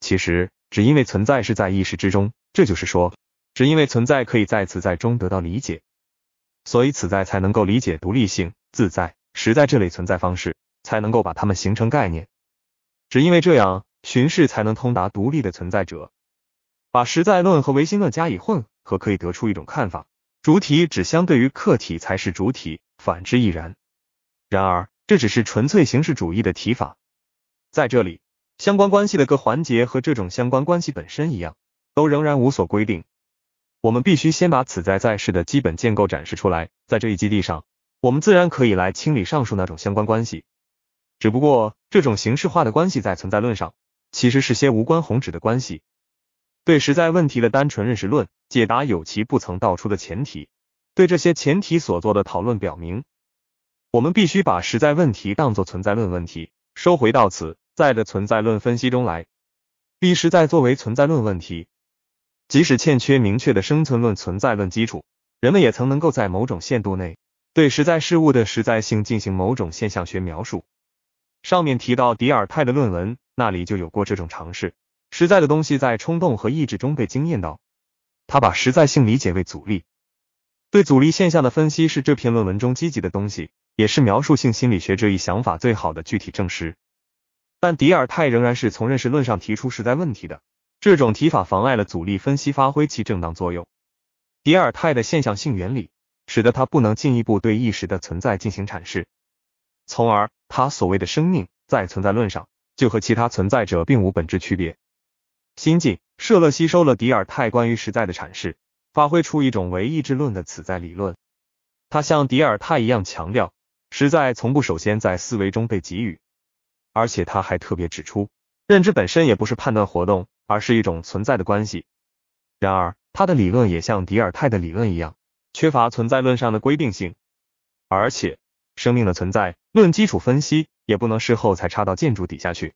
其实，只因为存在是在意识之中，这就是说，只因为存在可以在此在中得到理解，所以此在才能够理解独立性、自在、实在这类存在方式。才能够把它们形成概念，只因为这样巡视才能通达独立的存在者。把实在论和唯心论加以混合，可以得出一种看法：主体只相对于客体才是主体，反之亦然。然而，这只是纯粹形式主义的提法。在这里，相关关系的各环节和这种相关关系本身一样，都仍然无所规定。我们必须先把此在在世的基本建构展示出来，在这一基地上，我们自然可以来清理上述那种相关关系。只不过，这种形式化的关系在存在论上其实是些无关宏旨的关系。对实在问题的单纯认识论解答有其不曾道出的前提，对这些前提所做的讨论表明，我们必须把实在问题当作存在论问题，收回到此在的存在论分析中来。B 实在作为存在论问题，即使欠缺明确的生存论存在论基础，人们也曾能够在某种限度内对实在事物的实在性进行某种现象学描述。上面提到迪尔泰的论文，那里就有过这种尝试。实在的东西在冲动和意志中被惊艳到，他把实在性理解为阻力。对阻力现象的分析是这篇论文中积极的东西，也是描述性心理学这一想法最好的具体证实。但迪尔泰仍然是从认识论上提出实在问题的，这种提法妨碍了阻力分析发挥其正当作用。迪尔泰的现象性原理使得他不能进一步对意识的存在进行阐释，从而。他所谓的生命，在存在论上就和其他存在者并无本质区别。新境，舍勒吸收了迪尔泰关于实在的阐释，发挥出一种唯意志论的此在理论。他像迪尔泰一样强调，实在从不首先在思维中被给予，而且他还特别指出，认知本身也不是判断活动，而是一种存在的关系。然而，他的理论也像迪尔泰的理论一样，缺乏存在论上的规定性，而且生命的存在。论基础分析也不能事后才插到建筑底下去。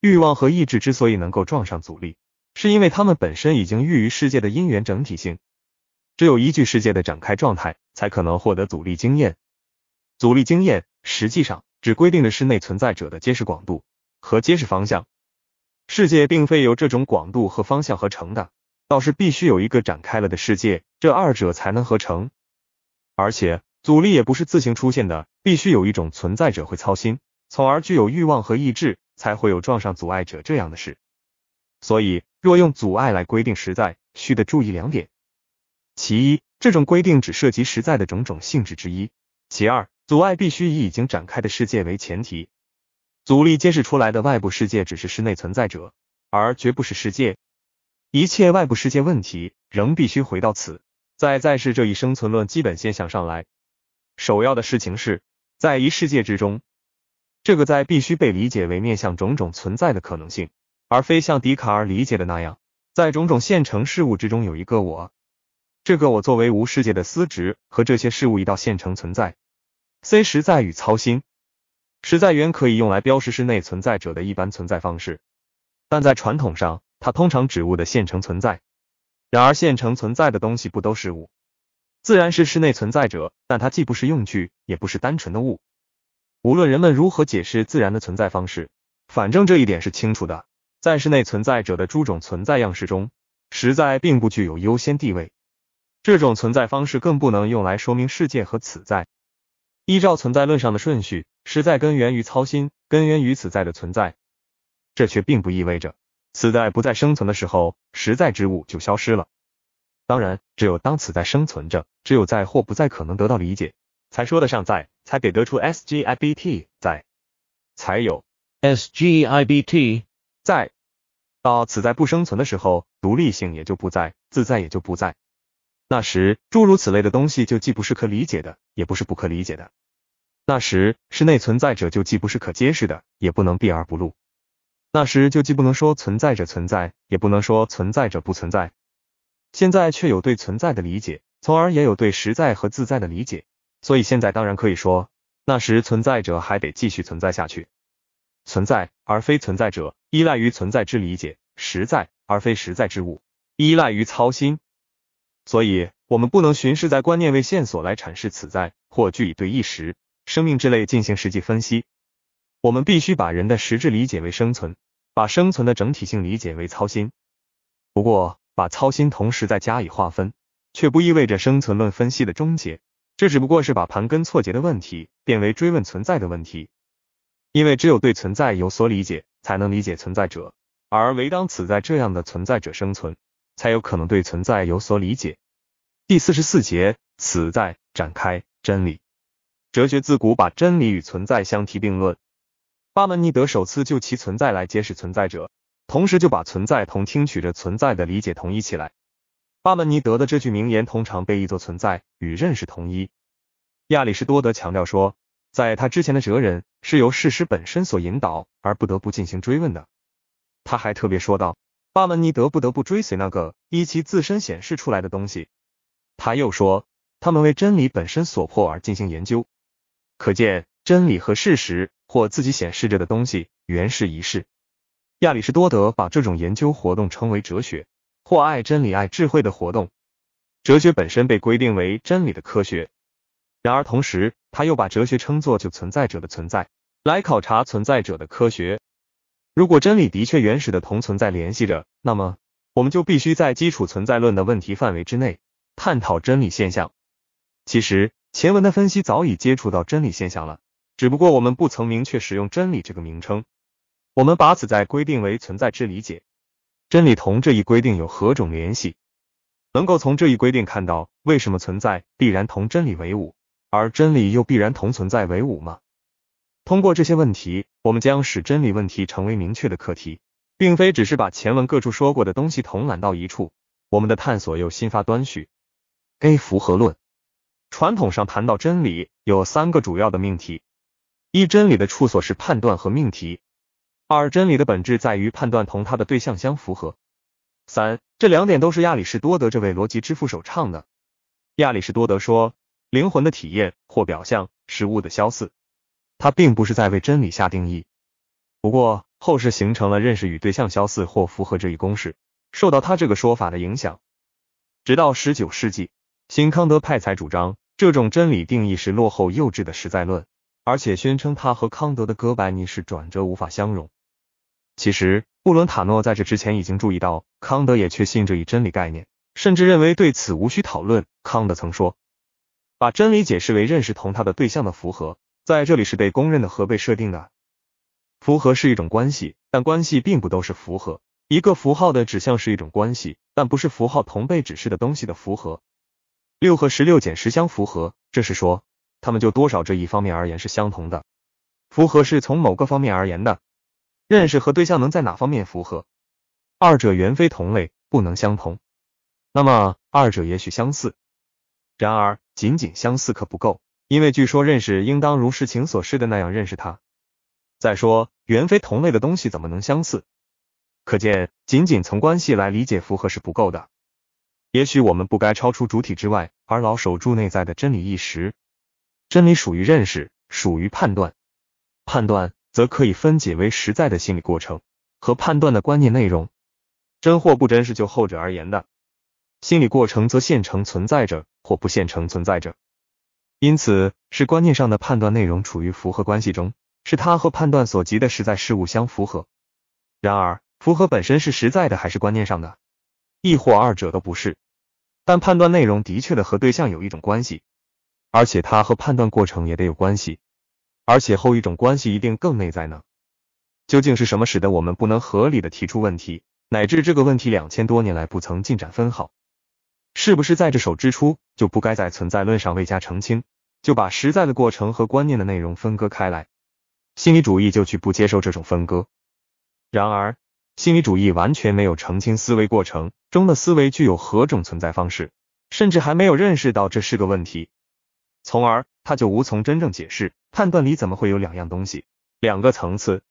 欲望和意志之所以能够撞上阻力，是因为它们本身已经寓于世界的因缘整体性。只有依据世界的展开状态，才可能获得阻力经验。阻力经验实际上只规定了室内存在者的揭示广度和揭示方向。世界并非由这种广度和方向合成的，倒是必须有一个展开了的世界，这二者才能合成。而且。阻力也不是自行出现的，必须有一种存在者会操心，从而具有欲望和意志，才会有撞上阻碍者这样的事。所以，若用阻碍来规定实在，需得注意两点：其一，这种规定只涉及实在的种种性质之一；其二，阻碍必须以已经展开的世界为前提。阻力揭示出来的外部世界只是室内存在者，而绝不是世界。一切外部世界问题仍必须回到此，在在世这一生存论基本现象上来。首要的事情是在一世界之中，这个在必须被理解为面向种种存在的可能性，而非像笛卡尔理解的那样，在种种现成事物之中有一个我。这个我作为无世界的私职和这些事物一道现成存在。c 实在与操心，实在原可以用来标识室内存在者的一般存在方式，但在传统上，它通常指物的现成存在。然而，现成存在的东西不都是物。自然是室内存在者，但它既不是用具，也不是单纯的物。无论人们如何解释自然的存在方式，反正这一点是清楚的：在室内存在者的诸种存在样式中，实在并不具有优先地位。这种存在方式更不能用来说明世界和此在。依照存在论上的顺序，实在根源于操心，根源于此在的存在。这却并不意味着，此在不再生存的时候，实在之物就消失了。当然，只有当此在生存着，只有在或不再可能得到理解，才说得上在，才给得出 S G I B T 在，才有 S G I B T 在。到此在不生存的时候，独立性也就不在，自在也就不在。那时，诸如此类的东西就既不是可理解的，也不是不可理解的。那时，室内存在者就既不是可揭示的，也不能避而不露。那时就既不能说存在者存在，也不能说存在者不存在。现在却有对存在的理解，从而也有对实在和自在的理解。所以现在当然可以说，那时存在者还得继续存在下去。存在而非存在者，依赖于存在之理解；实在而非实在之物，依赖于操心。所以我们不能巡视在观念为线索来阐释此在或据以对一时生命之类进行实际分析。我们必须把人的实质理解为生存，把生存的整体性理解为操心。不过。把操心同时再加以划分，却不意味着生存论分析的终结，这只不过是把盘根错节的问题变为追问存在的问题。因为只有对存在有所理解，才能理解存在者，而唯当此在这样的存在者生存，才有可能对存在有所理解。第四十四节，此在展开真理。哲学自古把真理与存在相提并论，巴门尼德首次就其存在来揭示存在者。同时就把存在同听取着存在的理解统一起来。巴门尼德的这句名言通常被译作“存在与认识同一”。亚里士多德强调说，在他之前的哲人是由事实本身所引导而不得不进行追问的。他还特别说道：“巴门尼德不得不追随那个依其自身显示出来的东西。”他又说：“他们为真理本身所迫而进行研究。”可见，真理和事实或自己显示着的东西原是一事。亚里士多德把这种研究活动称为哲学，或爱真理、爱智慧的活动。哲学本身被规定为真理的科学。然而，同时他又把哲学称作就存在者的存在来考察存在者的科学。如果真理的确原始的同存在联系着，那么我们就必须在基础存在论的问题范围之内探讨真理现象。其实，前文的分析早已接触到真理现象了，只不过我们不曾明确使用“真理”这个名称。我们把此在规定为存在之理解，真理同这一规定有何种联系？能够从这一规定看到为什么存在必然同真理为伍，而真理又必然同存在为伍吗？通过这些问题，我们将使真理问题成为明确的课题，并非只是把前文各处说过的东西统揽到一处。我们的探索又新发端绪。A 符合论，传统上谈到真理有三个主要的命题：一、真理的处所是判断和命题。二、真理的本质在于判断同他的对象相符合。三、这两点都是亚里士多德这位逻辑之父首倡的。亚里士多德说：“灵魂的体验或表象，事物的相似。”他并不是在为真理下定义，不过后世形成了认识与对象相似或符合这一公式，受到他这个说法的影响。直到十九世纪，新康德派才主张这种真理定义是落后幼稚的实在论，而且宣称他和康德的哥白尼是转折无法相容。其实，布伦塔诺在这之前已经注意到，康德也确信这一真理概念，甚至认为对此无需讨论。康德曾说：“把真理解释为认识同它的对象的符合，在这里是被公认的和被设定的。符合是一种关系，但关系并不都是符合。一个符号的指向是一种关系，但不是符号同被指示的东西的符合。六和十六减十相符合，这是说他们就多少这一方面而言是相同的。符合是从某个方面而言的。”认识和对象能在哪方面符合？二者原非同类，不能相同。那么二者也许相似。然而仅仅相似可不够，因为据说认识应当如事情所示的那样认识它。再说原非同类的东西怎么能相似？可见仅仅从关系来理解符合是不够的。也许我们不该超出主体之外，而老守住内在的真理意识。真理属于认识，属于判断，判断。则可以分解为实在的心理过程和判断的观念内容，真或不真是就后者而言的。心理过程则现成存在着或不现成存在着，因此是观念上的判断内容处于符合关系中，是它和判断所及的实在事物相符合。然而，符合本身是实在的还是观念上的，亦或二者都不是，但判断内容的确的和对象有一种关系，而且它和判断过程也得有关系。而且后一种关系一定更内在呢？究竟是什么使得我们不能合理的提出问题，乃至这个问题两千多年来不曾进展分毫？是不是在这首之初就不该在存在论上未加澄清，就把实在的过程和观念的内容分割开来？心理主义就去不接受这种分割。然而，心理主义完全没有澄清思维过程中的思维具有何种存在方式，甚至还没有认识到这是个问题，从而。他就无从真正解释，判断里怎么会有两样东西，两个层次？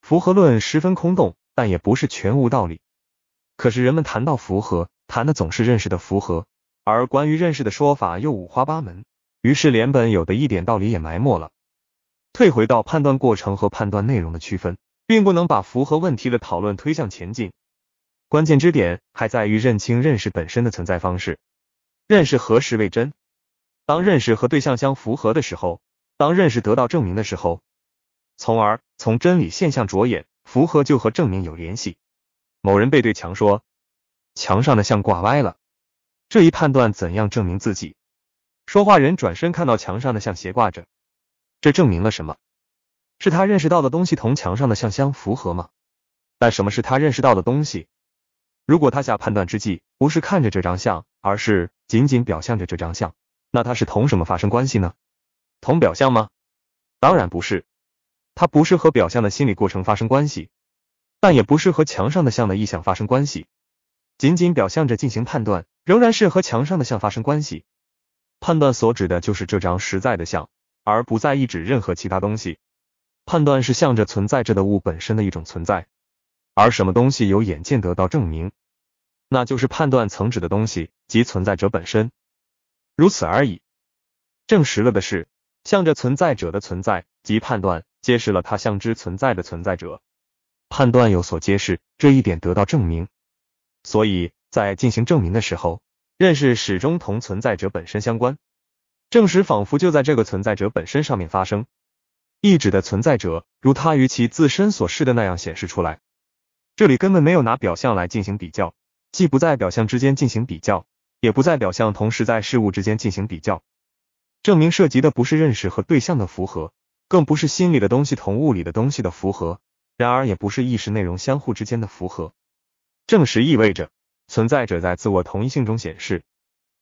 符合论十分空洞，但也不是全无道理。可是人们谈到符合，谈的总是认识的符合，而关于认识的说法又五花八门，于是连本有的一点道理也埋没了。退回到判断过程和判断内容的区分，并不能把符合问题的讨论推向前进。关键之点还在于认清认识本身的存在方式，认识何时为真？当认识和对象相符合的时候，当认识得到证明的时候，从而从真理现象着眼，符合就和证明有联系。某人背对墙说：“墙上的像挂歪了。”这一判断怎样证明自己？说话人转身看到墙上的像斜挂着，这证明了什么？是他认识到的东西同墙上的像相符合吗？但什么是他认识到的东西？如果他下判断之际不是看着这张像，而是仅仅表象着这张像。那它是同什么发生关系呢？同表象吗？当然不是，它不是和表象的心理过程发生关系，但也不是和墙上的像的意象发生关系。仅仅表象着进行判断，仍然是和墙上的像发生关系。判断所指的就是这张实在的像，而不在意指任何其他东西。判断是向着存在着的物本身的一种存在，而什么东西有眼见得到证明，那就是判断层指的东西及存在者本身。如此而已。证实了的是，向着存在者的存在及判断，揭示了它向之存在的存在者。判断有所揭示这一点得到证明。所以在进行证明的时候，认识始终同存在者本身相关。证实仿佛就在这个存在者本身上面发生。意指的存在者，如他于其自身所示的那样显示出来。这里根本没有拿表象来进行比较，既不在表象之间进行比较。也不在表象，同时在事物之间进行比较，证明涉及的不是认识和对象的符合，更不是心里的东西同物理的东西的符合，然而也不是意识内容相互之间的符合。证实意味着存在者在自我同一性中显示，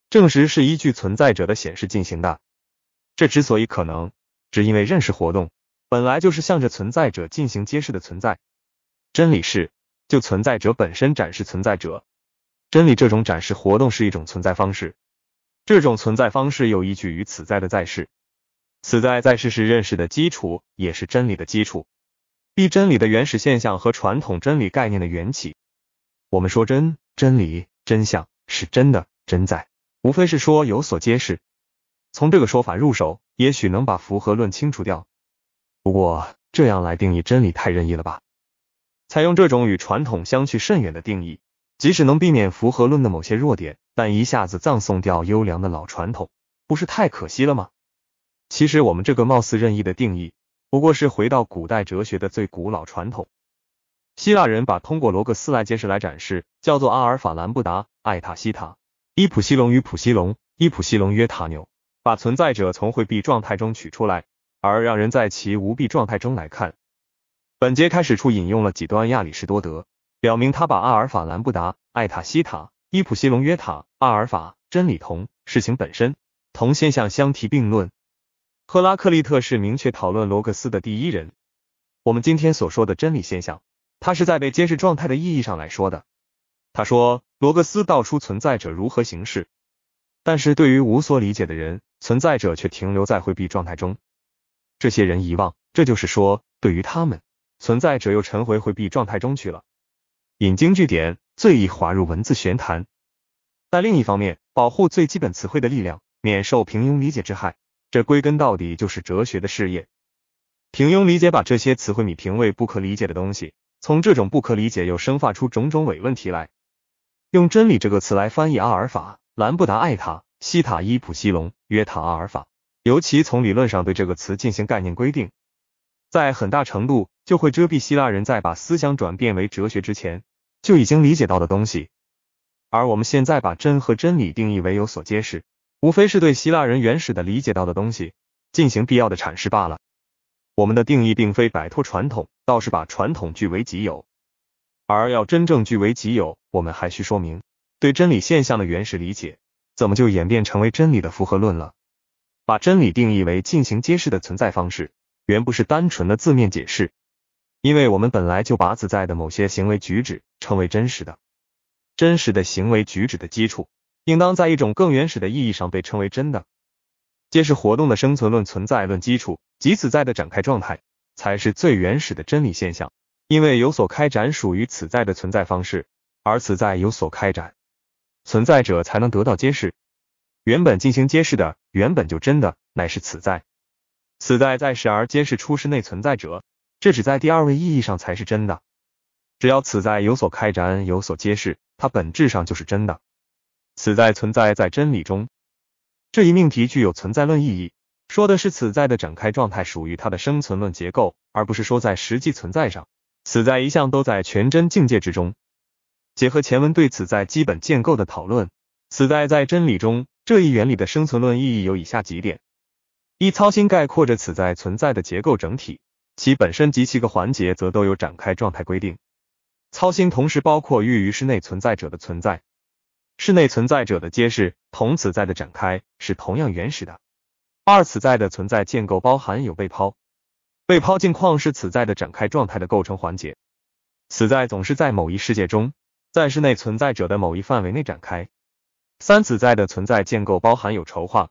证实是依据存在者的显示进行的。这之所以可能，只因为认识活动本来就是向着存在者进行揭示的存在。真理是就存在者本身展示存在者。真理这种展示活动是一种存在方式，这种存在方式又依据于此在的在世，此在在世是认识的基础，也是真理的基础。一真理的原始现象和传统真理概念的缘起，我们说真真理真相是真的真在，无非是说有所揭示。从这个说法入手，也许能把符合论清除掉。不过这样来定义真理太任意了吧？采用这种与传统相去甚远的定义。即使能避免符合论的某些弱点，但一下子葬送掉优良的老传统，不是太可惜了吗？其实我们这个貌似任意的定义，不过是回到古代哲学的最古老传统。希腊人把通过罗格斯来揭示、来展示叫做阿尔法兰布达艾塔西塔伊普西龙与普西龙伊普西龙约塔纽，把存在者从回避状态中取出来，而让人在其无避状态中来看。本节开始处引用了几段亚里士多德。表明他把阿尔法兰布达艾塔西塔伊普西龙约塔阿尔法真理同事情本身同现象相提并论。赫拉克利特是明确讨论罗格斯的第一人。我们今天所说的真理现象，它是在被监视状态的意义上来说的。他说，罗格斯道出存在者如何行事，但是对于无所理解的人，存在者却停留在回避状态中。这些人遗忘，这就是说，对于他们，存在者又沉回回避状态中去了。引经据典最易滑入文字玄谈，但另一方面，保护最基本词汇的力量，免受平庸理解之害，这归根到底就是哲学的事业。平庸理解把这些词汇米评为不可理解的东西，从这种不可理解又生发出种种伪问题来。用“真理”这个词来翻译阿尔法、兰布达、艾塔、西塔、伊普西龙、约塔、阿尔法，尤其从理论上对这个词进行概念规定，在很大程度就会遮蔽希腊人在把思想转变为哲学之前。就已经理解到的东西，而我们现在把真和真理定义为有所揭示，无非是对希腊人原始的理解到的东西进行必要的阐释罢了。我们的定义并非摆脱传统，倒是把传统据为己有。而要真正据为己有，我们还需说明，对真理现象的原始理解，怎么就演变成为真理的符合论了？把真理定义为进行揭示的存在方式，原不是单纯的字面解释。因为我们本来就把自在的某些行为举止称为真实的，真实的行为举止的基础，应当在一种更原始的意义上被称为真的。揭示活动的生存论存在论基础，即此在的展开状态，才是最原始的真理现象。因为有所开展属于此在的存在方式，而此在有所开展，存在者才能得到揭示。原本进行揭示的，原本就真的乃是此在，此在在时而揭示出世内存在者。这只在第二位意义上才是真的。只要此在有所开展、有所揭示，它本质上就是真的。此在存在在真理中，这一命题具有存在论意义，说的是此在的展开状态属于它的生存论结构，而不是说在实际存在上，此在一向都在全真境界之中。结合前文对此在基本建构的讨论，此在在真理中这一原理的生存论意义有以下几点：一、操心概括着此在存在的结构整体。其本身及其个环节则都有展开状态规定。操心同时包括欲于室内存在者的存在，室内存在者的揭示同此在的展开是同样原始的。二此在的存在建构包含有被抛，被抛境况是此在的展开状态的构成环节。此在总是在某一世界中，在室内存在者的某一范围内展开。三此在的存在建构包含有筹划，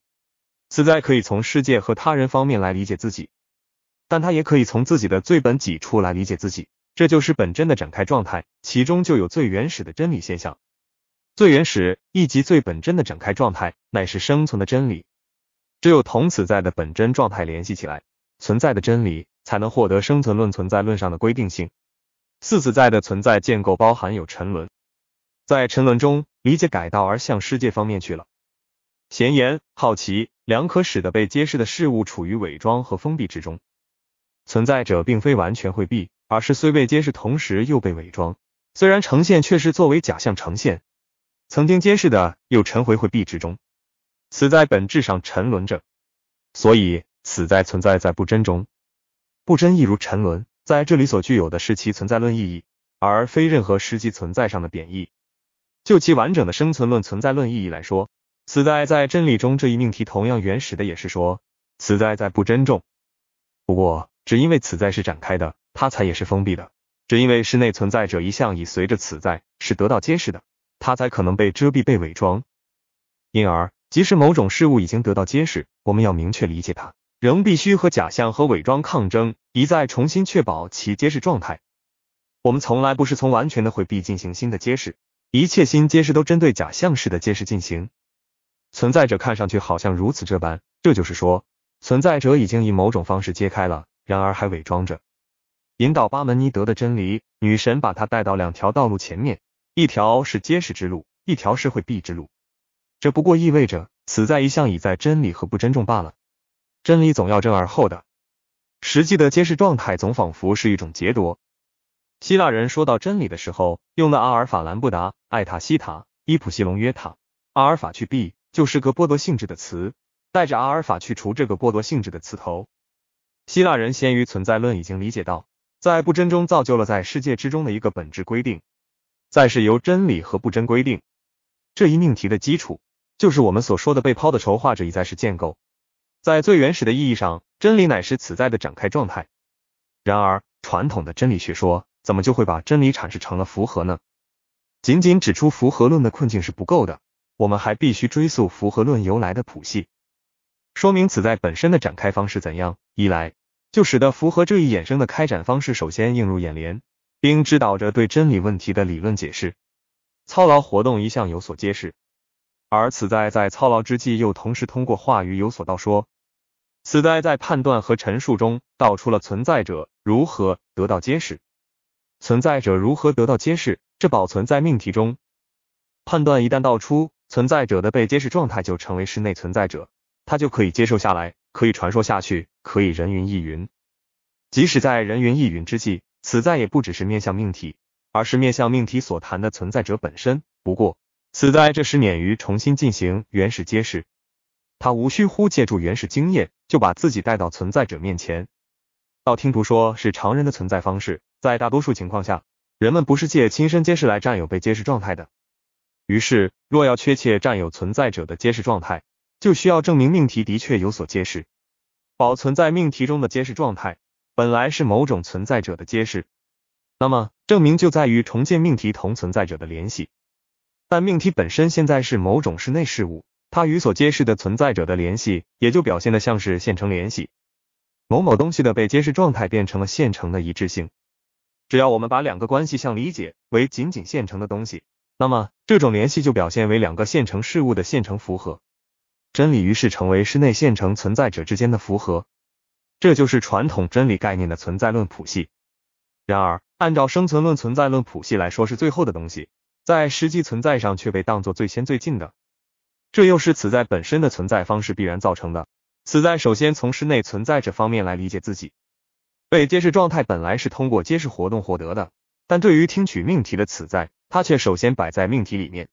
此在可以从世界和他人方面来理解自己。但他也可以从自己的最本己处来理解自己，这就是本真的展开状态，其中就有最原始的真理现象。最原始亦即最本真的展开状态，乃是生存的真理。只有同此在的本真状态联系起来，存在的真理才能获得生存论存在论上的规定性。四此在的存在建构包含有沉沦，在沉沦中理解改道而向世界方面去了。闲言好奇，两可使得被揭示的事物处于伪装和封闭之中。存在者并非完全回避，而是虽被揭示，同时又被伪装。虽然呈现，却是作为假象呈现。曾经揭示的又沉回回避之中，死在本质上沉沦着。所以，死在存在在不真中。不真亦如沉沦，在这里所具有的是其存在论意义，而非任何实际存在上的贬义。就其完整的生存论存在论意义来说，死在在真理中这一命题同样原始的也是说，死在在不真中。不过。只因为此在是展开的，它才也是封闭的；只因为室内存在者一向已随着此在是得到揭示的，它才可能被遮蔽、被伪装。因而，即使某种事物已经得到揭示，我们要明确理解它，仍必须和假象和伪装抗争，一再重新确保其揭示状态。我们从来不是从完全的回避进行新的揭示，一切新揭示都针对假象式的揭示进行。存在者看上去好像如此这般，这就是说，存在者已经以某种方式揭开了。然而还伪装着引导巴门尼德的真理女神，把他带到两条道路前面，一条是结实之路，一条是会避之路。这不过意味着此在一向已在真理和不珍重罢了。真理总要争而后的，实际的揭示状态总仿佛是一种劫夺。希腊人说到真理的时候，用的阿尔法兰布达艾塔西塔伊普西龙约塔阿尔法去 b，就是个剥夺性质的词，带着阿尔法去除这个剥夺性质的词头。希腊人先于存在论已经理解到，在不真中造就了在世界之中的一个本质规定。在是由真理和不真规定这一命题的基础，就是我们所说的被抛的筹划者一再是建构。在最原始的意义上，真理乃是此在的展开状态。然而，传统的真理学说怎么就会把真理阐释成了符合呢？仅仅指出符合论的困境是不够的，我们还必须追溯符合论由来的谱系，说明此在本身的展开方式怎样。一来。就使得符合这一衍生的开展方式首先映入眼帘，并指导着对真理问题的理论解释。操劳活动一向有所揭示，而此在在操劳之际，又同时通过话语有所道说。此在在判断和陈述中道出了存在者如何得到揭示，存在者如何得到揭示，这保存在命题中。判断一旦道出，存在者的被揭示状态就成为室内存在者，他就可以接受下来。可以传说下去，可以人云亦云。即使在人云亦云之际，此在也不只是面向命题，而是面向命题所谈的存在者本身。不过，此在这时免于重新进行原始揭示，他无需乎借助原始经验就把自己带到存在者面前。道听途说是常人的存在方式，在大多数情况下，人们不是借亲身揭示来占有被揭示状态的。于是，若要确切占有存在者的揭示状态，就需要证明命题的确有所揭示，保存在命题中的揭示状态本来是某种存在者的揭示，那么证明就在于重建命题同存在者的联系。但命题本身现在是某种室内事物，它与所揭示的存在者的联系也就表现的像是现成联系。某某东西的被揭示状态变成了现成的一致性。只要我们把两个关系相理解为仅仅现成的东西，那么这种联系就表现为两个现成事物的现成符合。真理于是成为室内现成存在者之间的符合，这就是传统真理概念的存在论谱系。然而，按照生存论存在论谱系来说是最后的东西，在实际存在上却被当作最先最近的。这又是此在本身的存在方式必然造成的。此在首先从室内存在这方面来理解自己，被揭示状态本来是通过揭示活动获得的，但对于听取命题的此在，它却首先摆在命题里面。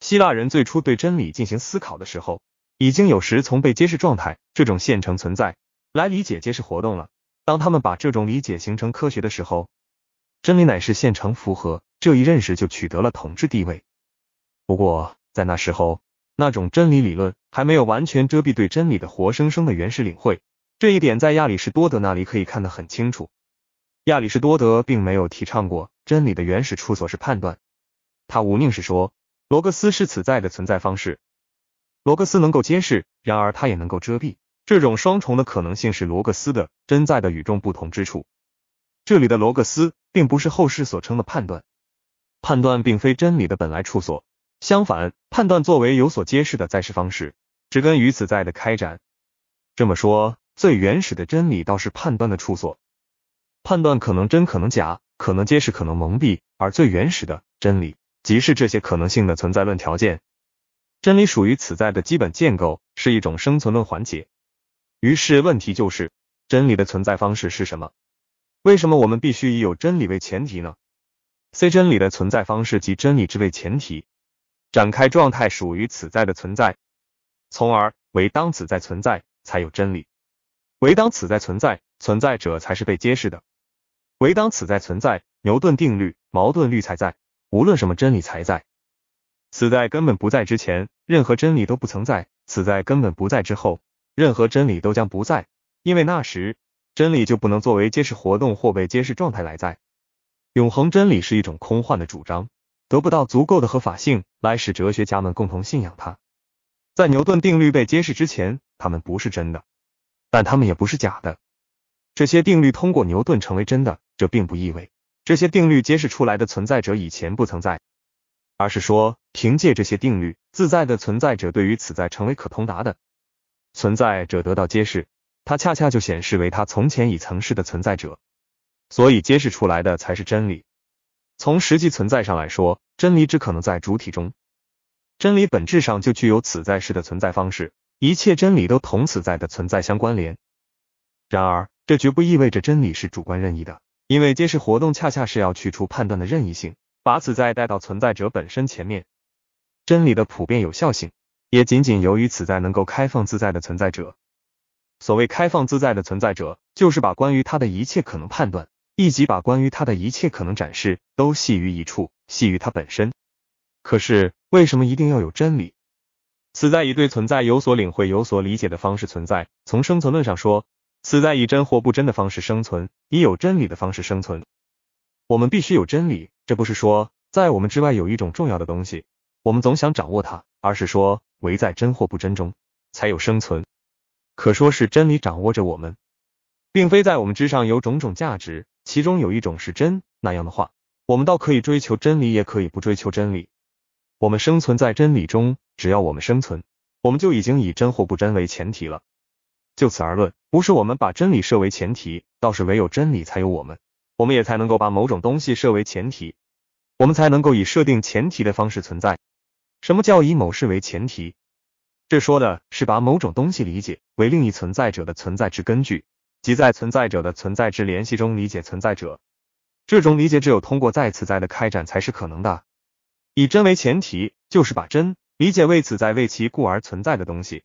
希腊人最初对真理进行思考的时候，已经有时从被揭示状态这种现成存在来理解揭示活动了。当他们把这种理解形成科学的时候，真理乃是现成符合这一认识就取得了统治地位。不过，在那时候，那种真理理论还没有完全遮蔽对真理的活生生的原始领会。这一点在亚里士多德那里可以看得很清楚。亚里士多德并没有提倡过真理的原始处所是判断，他无宁是说。罗格斯是此在的存在方式，罗格斯能够揭示，然而它也能够遮蔽，这种双重的可能性是罗格斯的真在的与众不同之处。这里的罗格斯并不是后世所称的判断，判断并非真理的本来处所，相反，判断作为有所揭示的在世方式，植根于此在的开展。这么说，最原始的真理倒是判断的处所，判断可能真可能假，可能揭示可能蒙蔽，而最原始的真理。即是这些可能性的存在论条件，真理属于此在的基本建构，是一种生存论环节。于是问题就是：真理的存在方式是什么？为什么我们必须以有真理为前提呢？C 真理的存在方式及真理之为前提，展开状态属于此在的存在，从而唯当此在存在才有真理，唯当此在存在，存在者才是被揭示的，唯当此在存在，牛顿定律、矛盾律才在。无论什么真理才在，此在根本不在之前，任何真理都不曾在；此在根本不在之后，任何真理都将不在，因为那时真理就不能作为揭示活动或被揭示状态来在。永恒真理是一种空幻的主张，得不到足够的合法性来使哲学家们共同信仰它。在牛顿定律被揭示之前，它们不是真的，但他们也不是假的。这些定律通过牛顿成为真的，这并不意味。这些定律揭示出来的存在者以前不曾在，而是说凭借这些定律自在的存在者对于此在成为可通达的存在者得到揭示，它恰恰就显示为它从前已曾是的存在者，所以揭示出来的才是真理。从实际存在上来说，真理只可能在主体中，真理本质上就具有此在式的存在方式，一切真理都同此在的存在相关联。然而，这绝不意味着真理是主观任意的。因为揭示活动恰恰是要去除判断的任意性，把此在带到存在者本身前面。真理的普遍有效性，也仅仅由于此在能够开放自在的存在者。所谓开放自在的存在者，就是把关于他的一切可能判断，以及把关于他的一切可能展示，都系于一处，系于他本身。可是，为什么一定要有真理？此在以对存在有所领会、有所理解的方式存在。从生存论上说，死在以真或不真的方式生存，以有真理的方式生存。我们必须有真理。这不是说在我们之外有一种重要的东西，我们总想掌握它，而是说唯在真或不真中才有生存。可说是真理掌握着我们，并非在我们之上有种种价值，其中有一种是真。那样的话，我们倒可以追求真理，也可以不追求真理。我们生存在真理中，只要我们生存，我们就已经以真或不真为前提了。就此而论，不是我们把真理设为前提，倒是唯有真理才有我们，我们也才能够把某种东西设为前提，我们才能够以设定前提的方式存在。什么叫以某事为前提？这说的是把某种东西理解为另一存在者的存在之根据，即在存在者的存在之联系中理解存在者。这种理解只有通过在此在的开展才是可能的。以真为前提，就是把真理解为此在为其故而存在的东西。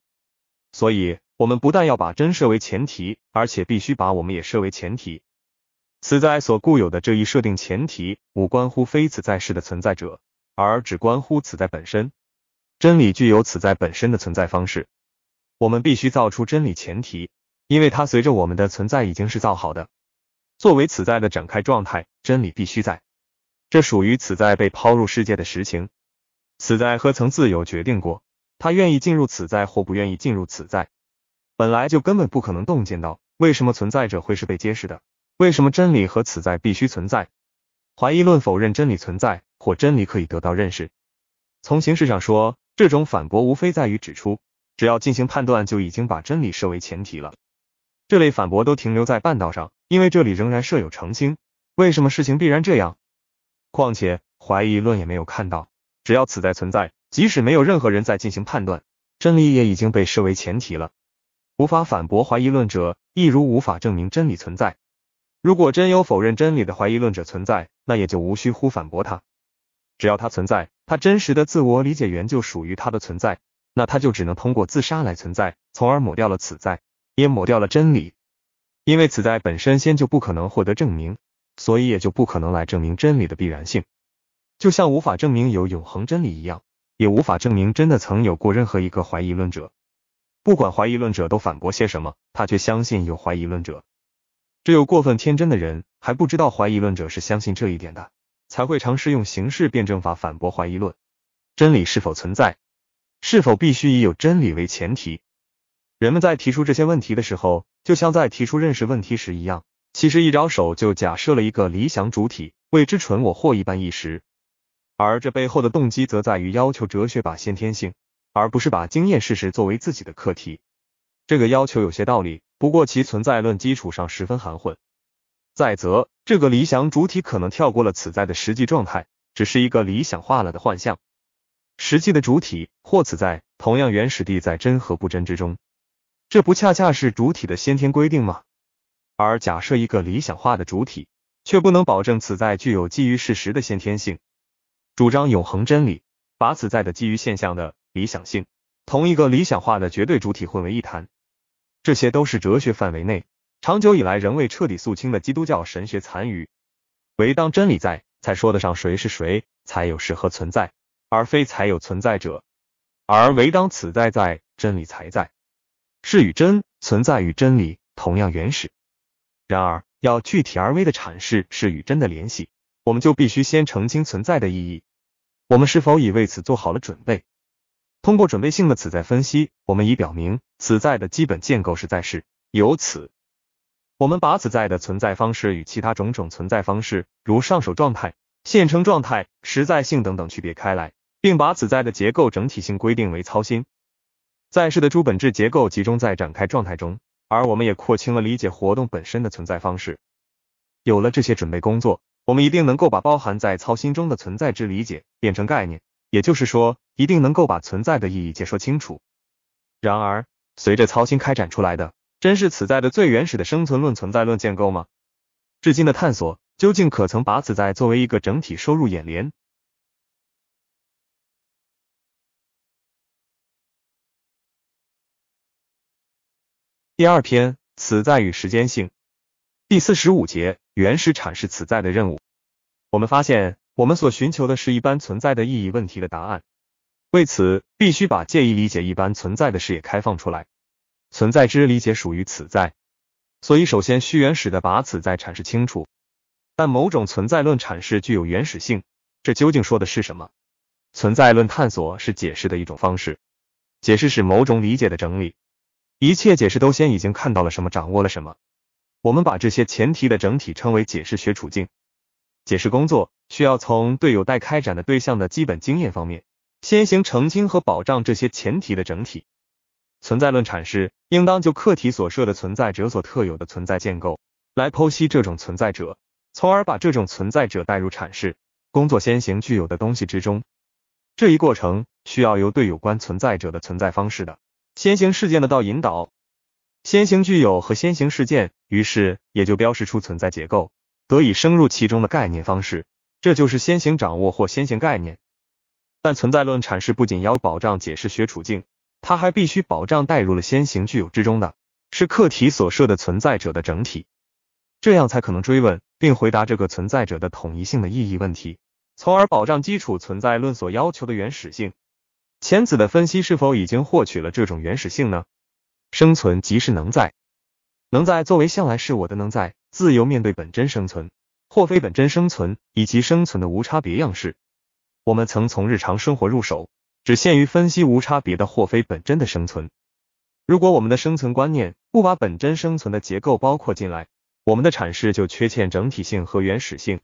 所以，我们不但要把真设为前提，而且必须把我们也设为前提。此在所固有的这一设定前提，无关乎非此在世的存在者，而只关乎此在本身。真理具有此在本身的存在方式。我们必须造出真理前提，因为它随着我们的存在已经是造好的。作为此在的展开状态，真理必须在。这属于此在被抛入世界的实情。此在何曾自有决定过？他愿意进入此在或不愿意进入此在，本来就根本不可能洞见到为什么存在者会是被揭示的，为什么真理和此在必须存在。怀疑论否认真理存在或真理可以得到认识。从形式上说，这种反驳无非在于指出，只要进行判断，就已经把真理设为前提了。这类反驳都停留在半道上，因为这里仍然设有澄清为什么事情必然这样。况且怀疑论也没有看到，只要此在存在。即使没有任何人在进行判断，真理也已经被视为前提了，无法反驳怀疑论者，亦如无法证明真理存在。如果真有否认真理的怀疑论者存在，那也就无需乎反驳他。只要他存在，他真实的自我理解源就属于他的存在，那他就只能通过自杀来存在，从而抹掉了此在，也抹掉了真理。因为此在本身先就不可能获得证明，所以也就不可能来证明真理的必然性，就像无法证明有永恒真理一样。也无法证明真的曾有过任何一个怀疑论者，不管怀疑论者都反驳些什么，他却相信有怀疑论者。只有过分天真的人还不知道怀疑论者是相信这一点的，才会尝试用形式辩证法反驳怀疑论。真理是否存在，是否必须以有真理为前提？人们在提出这些问题的时候，就像在提出认识问题时一样，其实一招手就假设了一个理想主体，未知纯我或一般意识。而这背后的动机则在于要求哲学把先天性，而不是把经验事实作为自己的课题。这个要求有些道理，不过其存在论基础上十分含混。再则，这个理想主体可能跳过了此在的实际状态，只是一个理想化了的幻象。实际的主体或此在同样原始地在真和不真之中，这不恰恰是主体的先天规定吗？而假设一个理想化的主体，却不能保证此在具有基于事实的先天性。主张永恒真理，把此在的基于现象的理想性，同一个理想化的绝对主体混为一谈，这些都是哲学范围内长久以来仍未彻底肃清的基督教神学残余。唯当真理在，才说得上谁是谁，才有适合存在，而非才有存在者；而唯当此在在，真理才在。是与真，存在与真理同样原始。然而，要具体而微的阐释是与真的联系，我们就必须先澄清存在的意义。我们是否已为此做好了准备？通过准备性的此在分析，我们已表明此在的基本建构是在世。由此，我们把此在的存在方式与其他种种存在方式，如上手状态、现成状态、实在性等等区别开来，并把此在的结构整体性规定为操心在世的诸本质结构集中在展开状态中，而我们也廓清了理解活动本身的存在方式。有了这些准备工作。我们一定能够把包含在操心中的存在之理解变成概念，也就是说，一定能够把存在的意义解说清楚。然而，随着操心开展出来的，真是此在的最原始的生存论存在论建构吗？至今的探索，究竟可曾把此在作为一个整体收入眼帘？第二篇，此在与时间性。第四十五节，原始阐释此在的任务。我们发现，我们所寻求的是一般存在的意义问题的答案。为此，必须把介意理解一般存在的视野开放出来。存在之理解属于此在，所以首先需原始的把此在阐释清楚。但某种存在论阐释具有原始性，这究竟说的是什么？存在论探索是解释的一种方式。解释是某种理解的整理。一切解释都先已经看到了什么，掌握了什么。我们把这些前提的整体称为解释学处境。解释工作需要从对有待开展的对象的基本经验方面先行澄清和保障这些前提的整体。存在论阐释应当就课题所设的存在者所特有的存在建构来剖析这种存在者，从而把这种存在者带入阐释工作先行具有的东西之中。这一过程需要由对有关存在者的存在方式的先行事件的到引导。先行具有和先行事件，于是也就标示出存在结构得以深入其中的概念方式，这就是先行掌握或先行概念。但存在论阐释不仅要保障解释学处境，它还必须保障带入了先行具有之中的是课题所设的存在者的整体，这样才可能追问并回答这个存在者的统一性的意义问题，从而保障基础存在论所要求的原始性。浅子的分析是否已经获取了这种原始性呢？生存即是能在，能在作为向来是我的能在自由面对本真生存，或非本真生存以及生存的无差别样式。我们曾从日常生活入手，只限于分析无差别的或非本真的生存。如果我们的生存观念不把本真生存的结构包括进来，我们的阐释就缺欠整体性和原始性。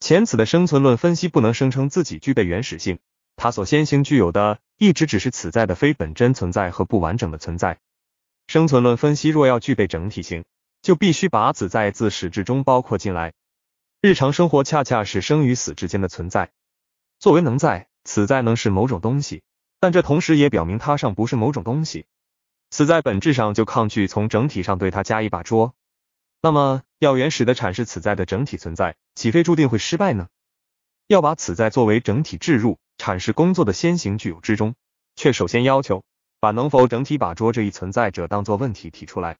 前此的生存论分析不能声称自己具备原始性，它所先行具有的，一直只是此在的非本真存在和不完整的存在。生存论分析，若要具备整体性，就必须把子在自始至终包括进来。日常生活恰恰是生与死之间的存在。作为能在，此在能是某种东西，但这同时也表明它尚不是某种东西。此在本质上就抗拒从整体上对它加一把捉。那么，要原始的阐释此在的整体存在，岂非注定会失败呢？要把此在作为整体置入阐释工作的先行具有之中，却首先要求。把能否整体把捉这一存在者当作问题提出来，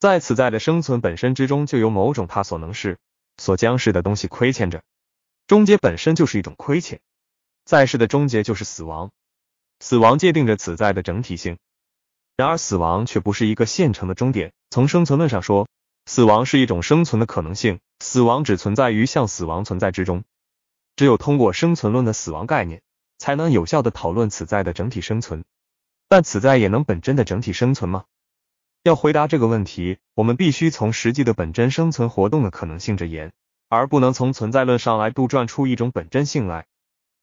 在此在的生存本身之中，就有某种它所能是、所将是的东西亏欠着。终结本身就是一种亏欠，在世的终结就是死亡，死亡界定着此在的整体性。然而，死亡却不是一个现成的终点。从生存论上说，死亡是一种生存的可能性，死亡只存在于向死亡存在之中。只有通过生存论的死亡概念，才能有效的讨论此在的整体生存。但此在也能本真的整体生存吗？要回答这个问题，我们必须从实际的本真生存活动的可能性着言，而不能从存在论上来杜撰出一种本真性来。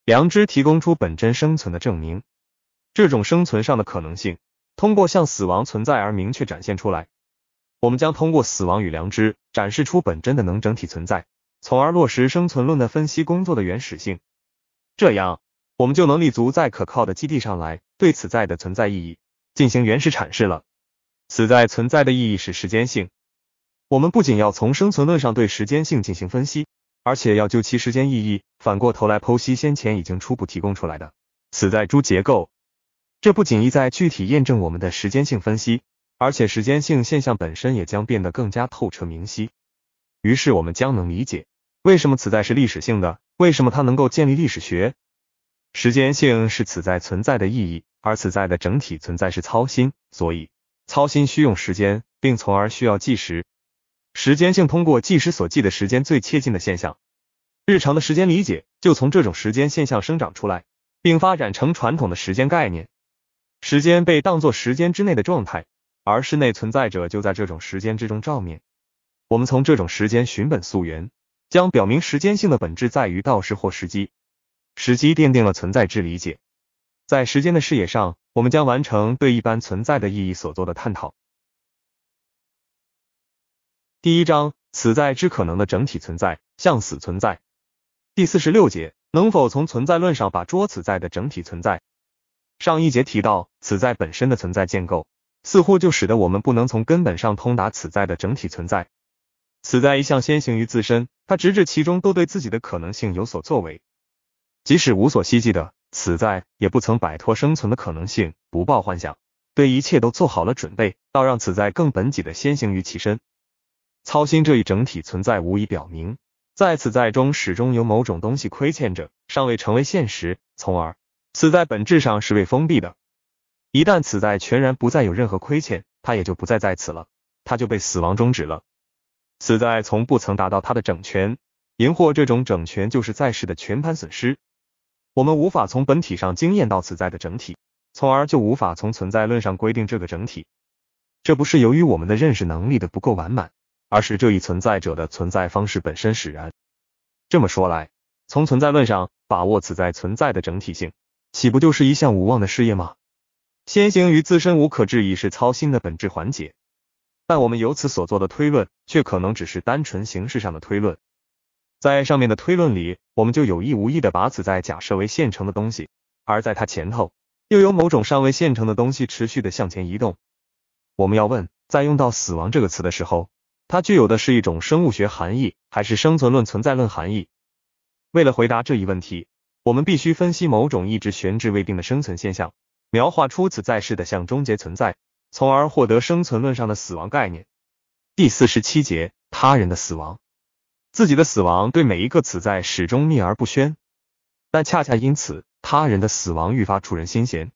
良知提供出本真生存的证明，这种生存上的可能性通过向死亡存在而明确展现出来。我们将通过死亡与良知展示出本真的能整体存在，从而落实生存论的分析工作的原始性。这样，我们就能立足在可靠的基地上来。对此在的存在意义进行原始阐释了，此在存在的意义是时间性。我们不仅要从生存论上对时间性进行分析，而且要就其时间意义反过头来剖析先前已经初步提供出来的此在诸结构。这不仅意在具体验证我们的时间性分析，而且时间性现象本身也将变得更加透彻明晰。于是我们将能理解为什么此在是历史性的，为什么它能够建立历史学。时间性是此在存在的意义。而此在的整体存在是操心，所以操心需用时间，并从而需要计时。时间性通过计时所记的时间最切近的现象，日常的时间理解就从这种时间现象生长出来，并发展成传统的时间概念。时间被当作时间之内的状态，而室内存在者就在这种时间之中照面。我们从这种时间寻本溯源，将表明时间性的本质在于到时或时机。时机奠定了存在之理解。在时间的视野上，我们将完成对一般存在的意义所做的探讨。第一章，此在之可能的整体存在，向死存在。第四十六节，能否从存在论上把捉此在的整体存在？上一节提到，此在本身的存在建构，似乎就使得我们不能从根本上通达此在的整体存在。此在一向先行于自身，他直至其中都对自己的可能性有所作为，即使无所希冀的。此在也不曾摆脱生存的可能性，不抱幻想，对一切都做好了准备，倒让此在更本己的先行于其身。操心这一整体存在，无疑表明，在此在中始终有某种东西亏欠着，尚未成为现实，从而此在本质上是未封闭的。一旦此在全然不再有任何亏欠，它也就不再在此了，它就被死亡终止了。此在从不曾达到他的整全，隐或这种整全就是在世的全盘损失。我们无法从本体上经验到此在的整体，从而就无法从存在论上规定这个整体。这不是由于我们的认识能力的不够完满，而是这一存在者的存在方式本身使然。这么说来，从存在论上把握此在存在的整体性，岂不就是一项无望的事业吗？先行于自身无可置疑是操心的本质环节，但我们由此所做的推论，却可能只是单纯形式上的推论。在上面的推论里，我们就有意无意的把此在假设为现成的东西，而在它前头，又有某种尚未现成的东西持续的向前移动。我们要问，在用到“死亡”这个词的时候，它具有的是一种生物学含义，还是生存论存在论含义？为了回答这一问题，我们必须分析某种一直悬置未定的生存现象，描画出此在世的向终结存在，从而获得生存论上的死亡概念。第四十七节，他人的死亡。自己的死亡对每一个此在始终秘而不宣，但恰恰因此，他人的死亡愈发触人心弦。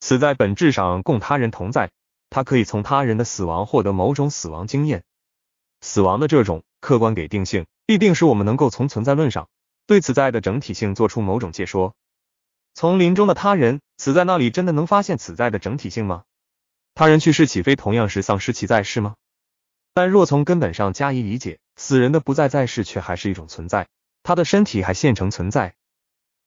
此在本质上供他人同在，他可以从他人的死亡获得某种死亡经验。死亡的这种客观给定性，必定使我们能够从存在论上对此在的整体性做出某种解说。从临终的他人死在那里，真的能发现此在的整体性吗？他人去世岂非同样是丧失其在，是吗？但若从根本上加以理解，死人的不在在世却还是一种存在，他的身体还现成存在，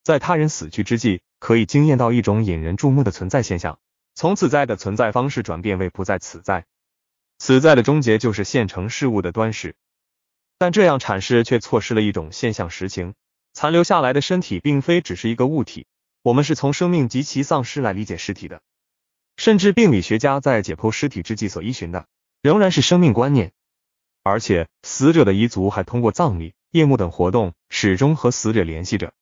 在他人死去之际，可以惊艳到一种引人注目的存在现象，从此在的存在方式转变为不在此在，此在的终结就是现成事物的端始。但这样阐释却错失了一种现象实情，残留下来的身体并非只是一个物体，我们是从生命及其丧失来理解尸体的，甚至病理学家在解剖尸体之际所依循的。仍然是生命观念，而且死者的彝族还通过葬礼、夜幕等活动，始终和死者联系着。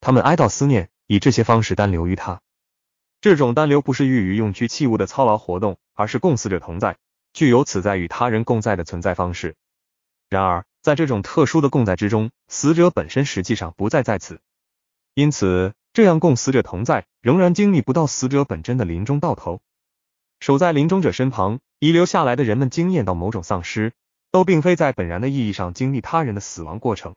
他们哀悼、思念，以这些方式单留于他。这种单留不是欲与用具器物的操劳活动，而是共死者同在，具有此在与他人共在的存在方式。然而，在这种特殊的共在之中，死者本身实际上不再在此，因此这样共死者同在，仍然经历不到死者本真的临终到头。守在临终者身旁。遗留下来的人们惊艳到某种丧失，都并非在本然的意义上经历他人的死亡过程。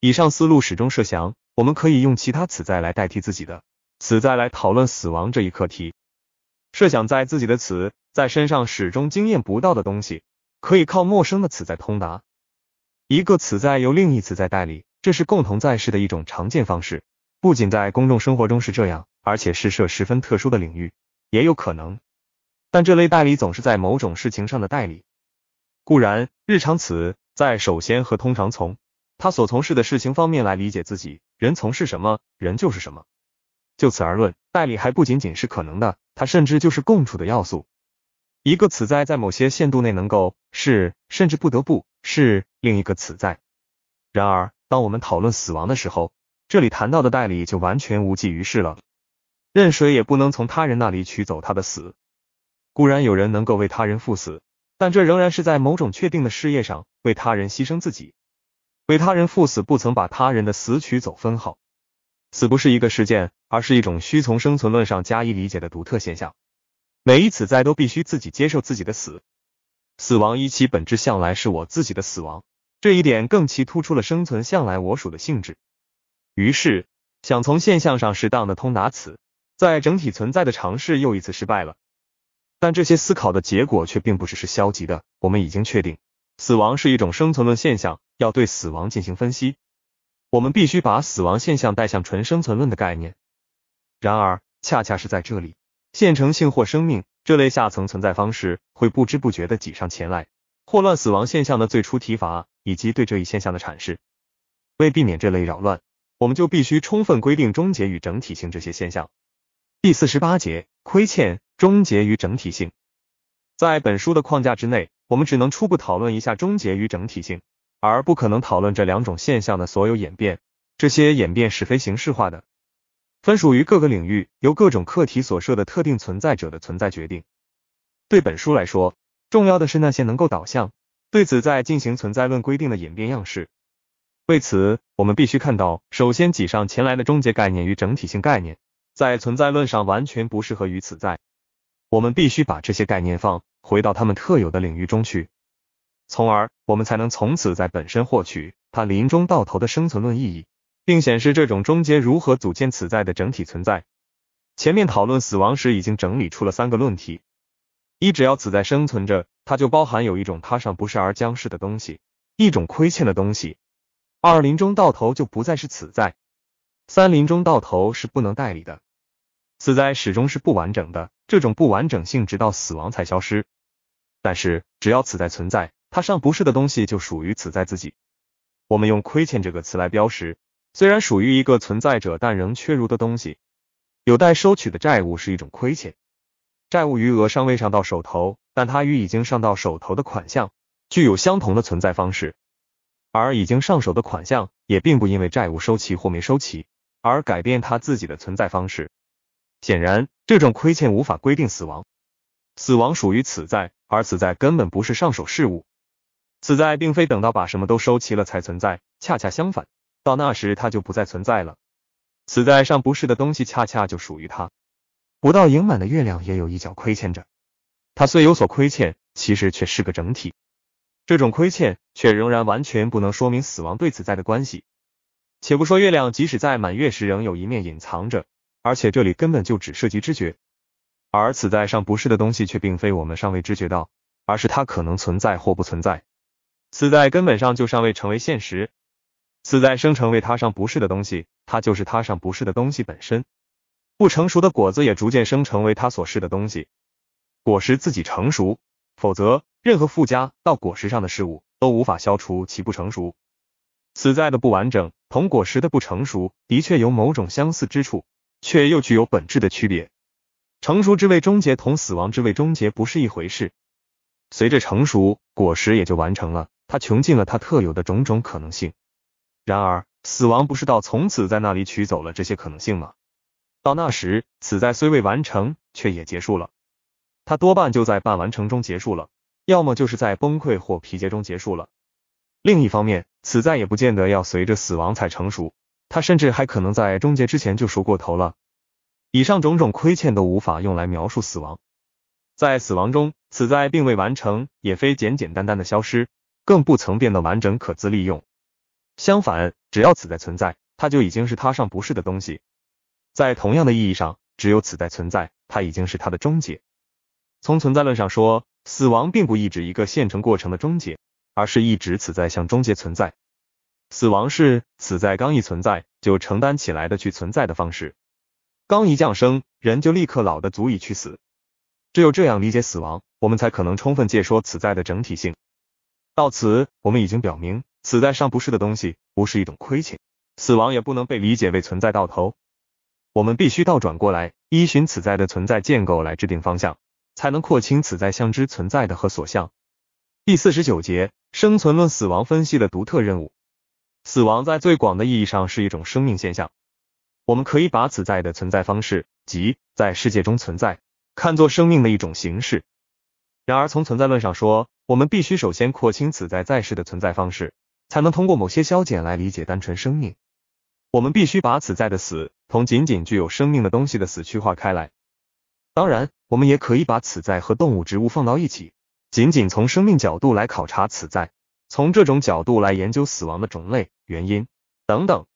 以上思路始终设想，我们可以用其他此在来代替自己的此在来讨论死亡这一课题。设想在自己的此在身上始终经验不到的东西，可以靠陌生的此在通达。一个此在由另一此在代理，这是共同在世的一种常见方式。不仅在公众生活中是这样，而且是涉十分特殊的领域，也有可能。但这类代理总是在某种事情上的代理。固然，日常此在首先和通常从他所从事的事情方面来理解自己人从事什么人就是什么。就此而论，代理还不仅仅是可能的，它甚至就是共处的要素。一个此在在某些限度内能够是，甚至不得不，是另一个此在。然而，当我们讨论死亡的时候，这里谈到的代理就完全无济于事了。任谁也不能从他人那里取走他的死。固然有人能够为他人赴死，但这仍然是在某种确定的事业上为他人牺牲自己。为他人赴死不曾把他人的死取走分毫，死不是一个事件，而是一种需从生存论上加以理解的独特现象。每一次在都必须自己接受自己的死。死亡以其本质向来是我自己的死亡，这一点更其突出了生存向来我属的性质。于是想从现象上适当的通达此在整体存在的尝试又一次失败了。但这些思考的结果却并不是是消极的。我们已经确定，死亡是一种生存论现象，要对死亡进行分析，我们必须把死亡现象带向纯生存论的概念。然而，恰恰是在这里，现成性或生命这类下层存在方式会不知不觉的挤上前来，霍乱死亡现象的最初提法以及对这一现象的阐释，为避免这类扰乱，我们就必须充分规定终结与整体性这些现象。第四十八节，亏欠终结与整体性。在本书的框架之内，我们只能初步讨论一下终结与整体性，而不可能讨论这两种现象的所有演变。这些演变是非形式化的，分属于各个领域，由各种课题所设的特定存在者的存在决定。对本书来说，重要的是那些能够导向对此在进行存在论规定的演变样式。为此，我们必须看到首先挤上前来的终结概念与整体性概念。在存在论上完全不适合于此在，我们必须把这些概念放回到他们特有的领域中去，从而我们才能从此在本身获取它临终到头的生存论意义，并显示这种终结如何组建此在的整体存在。前面讨论死亡时已经整理出了三个论题：一，只要此在生存着，它就包含有一种他上不是而将是的东西，一种亏欠的东西；二，临终到头就不再是此在；三，临终到头是不能代理的。此在始终是不完整的，这种不完整性直到死亡才消失。但是，只要此在存在，它尚不是的东西就属于此在自己。我们用“亏欠”这个词来标识，虽然属于一个存在者，但仍缺如的东西，有待收取的债务是一种亏欠。债务余额尚未上到手头，但它与已经上到手头的款项具有相同的存在方式。而已经上手的款项也并不因为债务收齐或没收齐而改变它自己的存在方式。显然，这种亏欠无法规定死亡。死亡属于此在，而此在根本不是上手事物。此在并非等到把什么都收齐了才存在，恰恰相反，到那时它就不再存在了。此在上不是的东西，恰恰就属于它。不到盈满的月亮也有一角亏欠着，它虽有所亏欠，其实却是个整体。这种亏欠却仍然完全不能说明死亡对此在的关系。且不说月亮，即使在满月时仍有一面隐藏着。而且这里根本就只涉及知觉，而此在上不是的东西却并非我们尚未知觉到，而是它可能存在或不存在。此在根本上就尚未成为现实。此在生成为它上不是的东西，它就是它上不是的东西本身。不成熟的果子也逐渐生成为它所是的东西，果实自己成熟，否则任何附加到果实上的事物都无法消除其不成熟。此在的不完整同果实的不成熟的确有某种相似之处。却又具有本质的区别。成熟之位终结同死亡之位终结不是一回事。随着成熟，果实也就完成了，它穷尽了它特有的种种可能性。然而，死亡不是到从此在那里取走了这些可能性吗？到那时，此在虽未完成，却也结束了。它多半就在半完成中结束了，要么就是在崩溃或疲竭中结束了。另一方面，此在也不见得要随着死亡才成熟。他甚至还可能在终结之前就熟过头了。以上种种亏欠都无法用来描述死亡。在死亡中，此在并未完成，也非简简单单的消失，更不曾变得完整可资利用。相反，只要此在存在，它就已经是它上不是的东西。在同样的意义上，只有此在存在，它已经是它的终结。从存在论上说，死亡并不意指一个现成过程的终结，而是意指此在向终结存在。死亡是死在刚一存在就承担起来的去存在的方式。刚一降生，人就立刻老的足以去死。只有这样理解死亡，我们才可能充分解说此在的整体性。到此，我们已经表明，死在上不是的东西，不是一种亏欠。死亡也不能被理解为存在到头。我们必须倒转过来，依循此在的存在建构来制定方向，才能廓清此在相知存在的和所向。第四十九节，生存论死亡分析的独特任务。死亡在最广的意义上是一种生命现象，我们可以把此在的存在方式，即在世界中存在，看作生命的一种形式。然而从存在论上说，我们必须首先廓清此在在世的存在方式，才能通过某些消减来理解单纯生命。我们必须把此在的死同仅仅具有生命的东西的死去划开来。当然，我们也可以把此在和动物、植物放到一起，仅仅从生命角度来考察此在。从这种角度来研究死亡的种类、原因等等。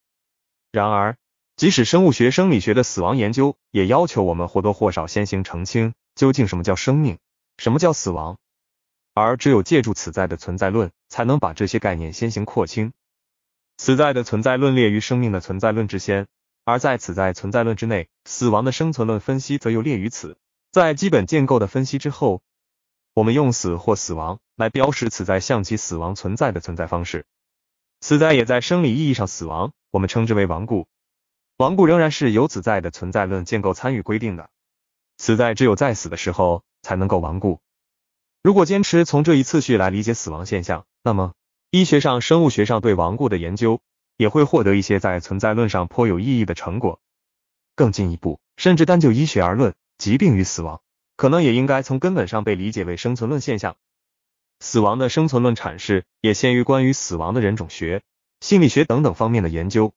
然而，即使生物学生理学的死亡研究，也要求我们或多或少先行澄清究竟什么叫生命，什么叫死亡。而只有借助此在的存在论，才能把这些概念先行廓清。此在的存在论列于生命的存在论之先，而在此在存在论之内，死亡的生存论分析则又列于此。在基本建构的分析之后。我们用死或死亡来标识此在象棋死亡存在的存在方式，此在也在生理意义上死亡，我们称之为亡故。亡故仍然是由此在的存在论建构参与规定的。此在只有在死的时候才能够亡故。如果坚持从这一次序来理解死亡现象，那么医学上、生物学上对亡故的研究也会获得一些在存在论上颇有意义的成果。更进一步，甚至单就医学而论，疾病与死亡。可能也应该从根本上被理解为生存论现象。死亡的生存论阐释也限于关于死亡的人种学、心理学等等方面的研究。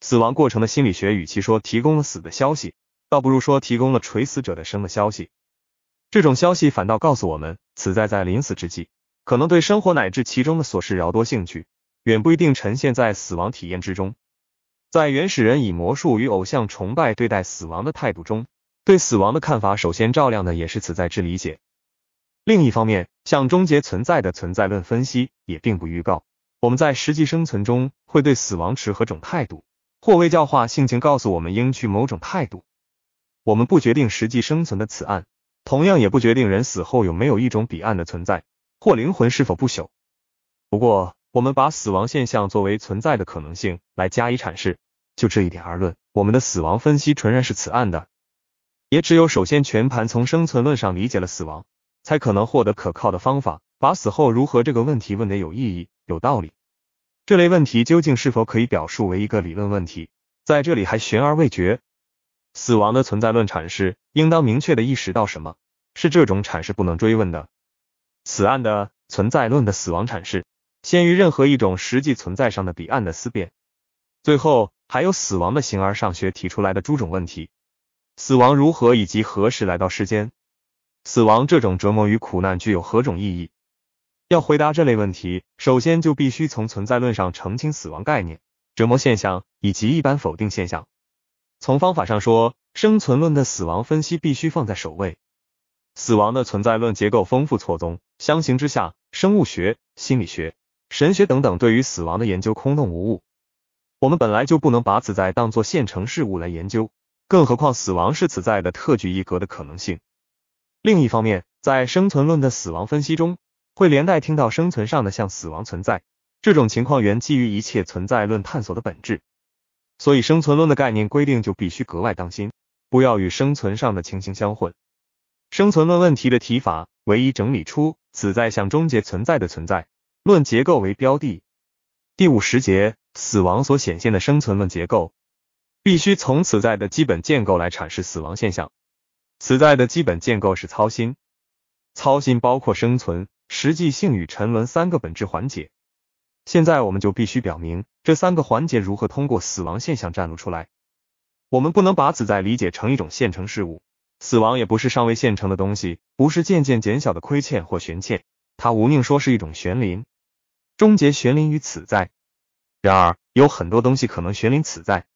死亡过程的心理学与其说提供了死的消息，倒不如说提供了垂死者的生的消息。这种消息反倒告诉我们，此在在临死之际，可能对生活乃至其中的琐事饶多兴趣，远不一定沉陷在死亡体验之中。在原始人以魔术与偶像崇拜对待死亡的态度中。对死亡的看法，首先照亮的也是此在之理解。另一方面，向终结存在的存在论分析也并不预告我们在实际生存中会对死亡持何种态度，或为教化性情告诉我们应去某种态度。我们不决定实际生存的此案，同样也不决定人死后有没有一种彼岸的存在，或灵魂是否不朽。不过，我们把死亡现象作为存在的可能性来加以阐释，就这一点而论，我们的死亡分析纯然是此案的。也只有首先全盘从生存论上理解了死亡，才可能获得可靠的方法，把死后如何这个问题问得有意义、有道理。这类问题究竟是否可以表述为一个理论问题，在这里还悬而未决。死亡的存在论阐释应当明确地意识到，什么是这种阐释不能追问的。此案的存在论的死亡阐释，先于任何一种实际存在上的彼岸的思辨。最后，还有死亡的形而上学提出来的诸种问题。死亡如何，以及何时来到世间？死亡这种折磨与苦难具有何种意义？要回答这类问题，首先就必须从存在论上澄清死亡概念、折磨现象以及一般否定现象。从方法上说，生存论的死亡分析必须放在首位。死亡的存在论结构丰富错综，相形之下，生物学、心理学、神学等等对于死亡的研究空洞无物。我们本来就不能把此在当作现成事物来研究。更何况，死亡是存在的特举一格的可能性。另一方面，在生存论的死亡分析中，会连带听到生存上的像死亡存在。这种情况源基于一切存在论探索的本质，所以生存论的概念规定就必须格外当心，不要与生存上的情形相混。生存论问题的提法，唯一整理出此在向终结存在的存在论结构为标的。第五十节，死亡所显现的生存论结构。必须从此在的基本建构来阐释死亡现象。此在的基本建构是操心，操心包括生存、实际性与沉沦三个本质环节。现在我们就必须表明这三个环节如何通过死亡现象展露出来。我们不能把此在理解成一种现成事物，死亡也不是尚未现成的东西，不是渐渐减小的亏欠或悬欠，它无宁说是一种玄灵，终结玄灵于此在。然而，有很多东西可能玄灵此在。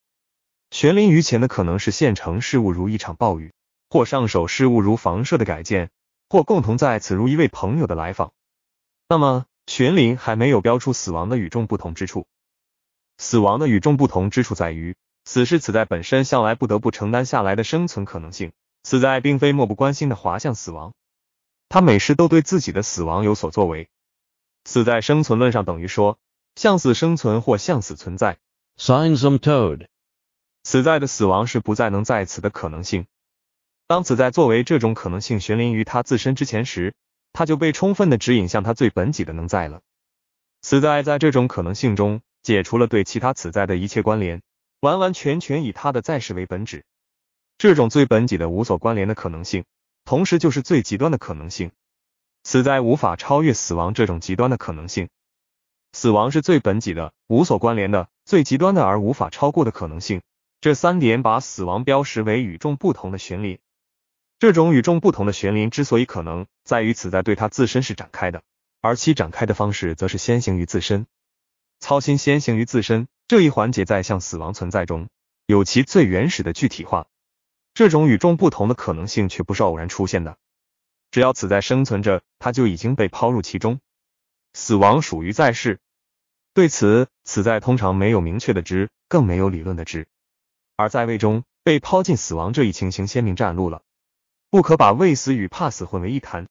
玄灵于前的可能是县城事务如一场暴雨，或上手事务如房舍的改建，或共同在此如一位朋友的来访。那么玄灵还没有标出死亡的与众不同之处。死亡的与众不同之处在于，死是死在本身向来不得不承担下来的生存可能性。死在并非漠不关心的滑向死亡，他每时都对自己的死亡有所作为。死在生存论上等于说向死生存或向死存在。Signs I'm t o a d 死在的死亡是不再能在此的可能性。当此在作为这种可能性悬临于他自身之前时，他就被充分的指引向他最本己的能在了。死在在这种可能性中解除了对其他此在的一切关联，完完全全以他的在世为本旨。这种最本己的无所关联的可能性，同时就是最极端的可能性。死在无法超越死亡这种极端的可能性。死亡是最本己的无所关联的最极端的而无法超过的可能性。这三点把死亡标识为与众不同的玄灵。这种与众不同的玄灵之所以可能，在于此在对它自身是展开的，而其展开的方式则是先行于自身。操心先行于自身这一环节，在向死亡存在中有其最原始的具体化。这种与众不同的可能性，却不是偶然出现的。只要此在生存着，它就已经被抛入其中。死亡属于在世，对此，此在通常没有明确的知，更没有理论的知。而在位中被抛进死亡这一情形鲜明展露了，不可把畏死与怕死混为一谈。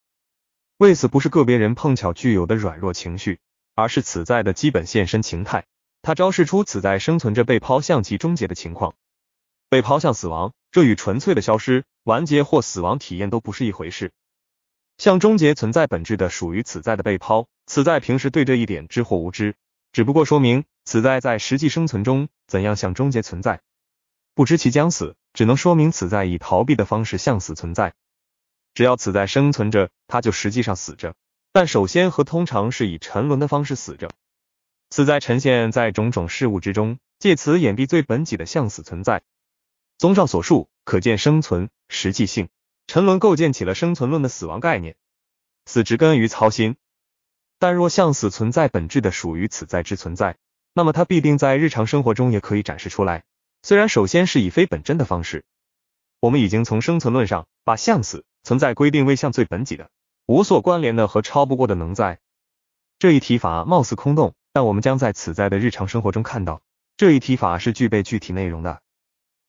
畏死不是个别人碰巧具有的软弱情绪，而是此在的基本现身形态。它昭示出此在生存着被抛向其终结的情况，被抛向死亡，这与纯粹的消失、完结或死亡体验都不是一回事。向终结存在本质的属于此在的被抛，此在平时对这一点知或无知，只不过说明此在在实际生存中怎样向终结存在。不知其将死，只能说明此在以逃避的方式向死存在。只要此在生存着，它就实际上死着。但首先和通常是以沉沦的方式死着。死在呈现在种种事物之中，借此掩蔽最本己的向死存在。综上所述，可见生存实际性沉沦构建起了生存论的死亡概念。死植根于操心，但若向死存在本质的属于此在之存在，那么它必定在日常生活中也可以展示出来。虽然首先是以非本真的方式，我们已经从生存论上把向死存在规定为向最本己的无所关联的和超不过的能在。这一提法貌似空洞，但我们将在此在的日常生活中看到，这一提法是具备具体内容的。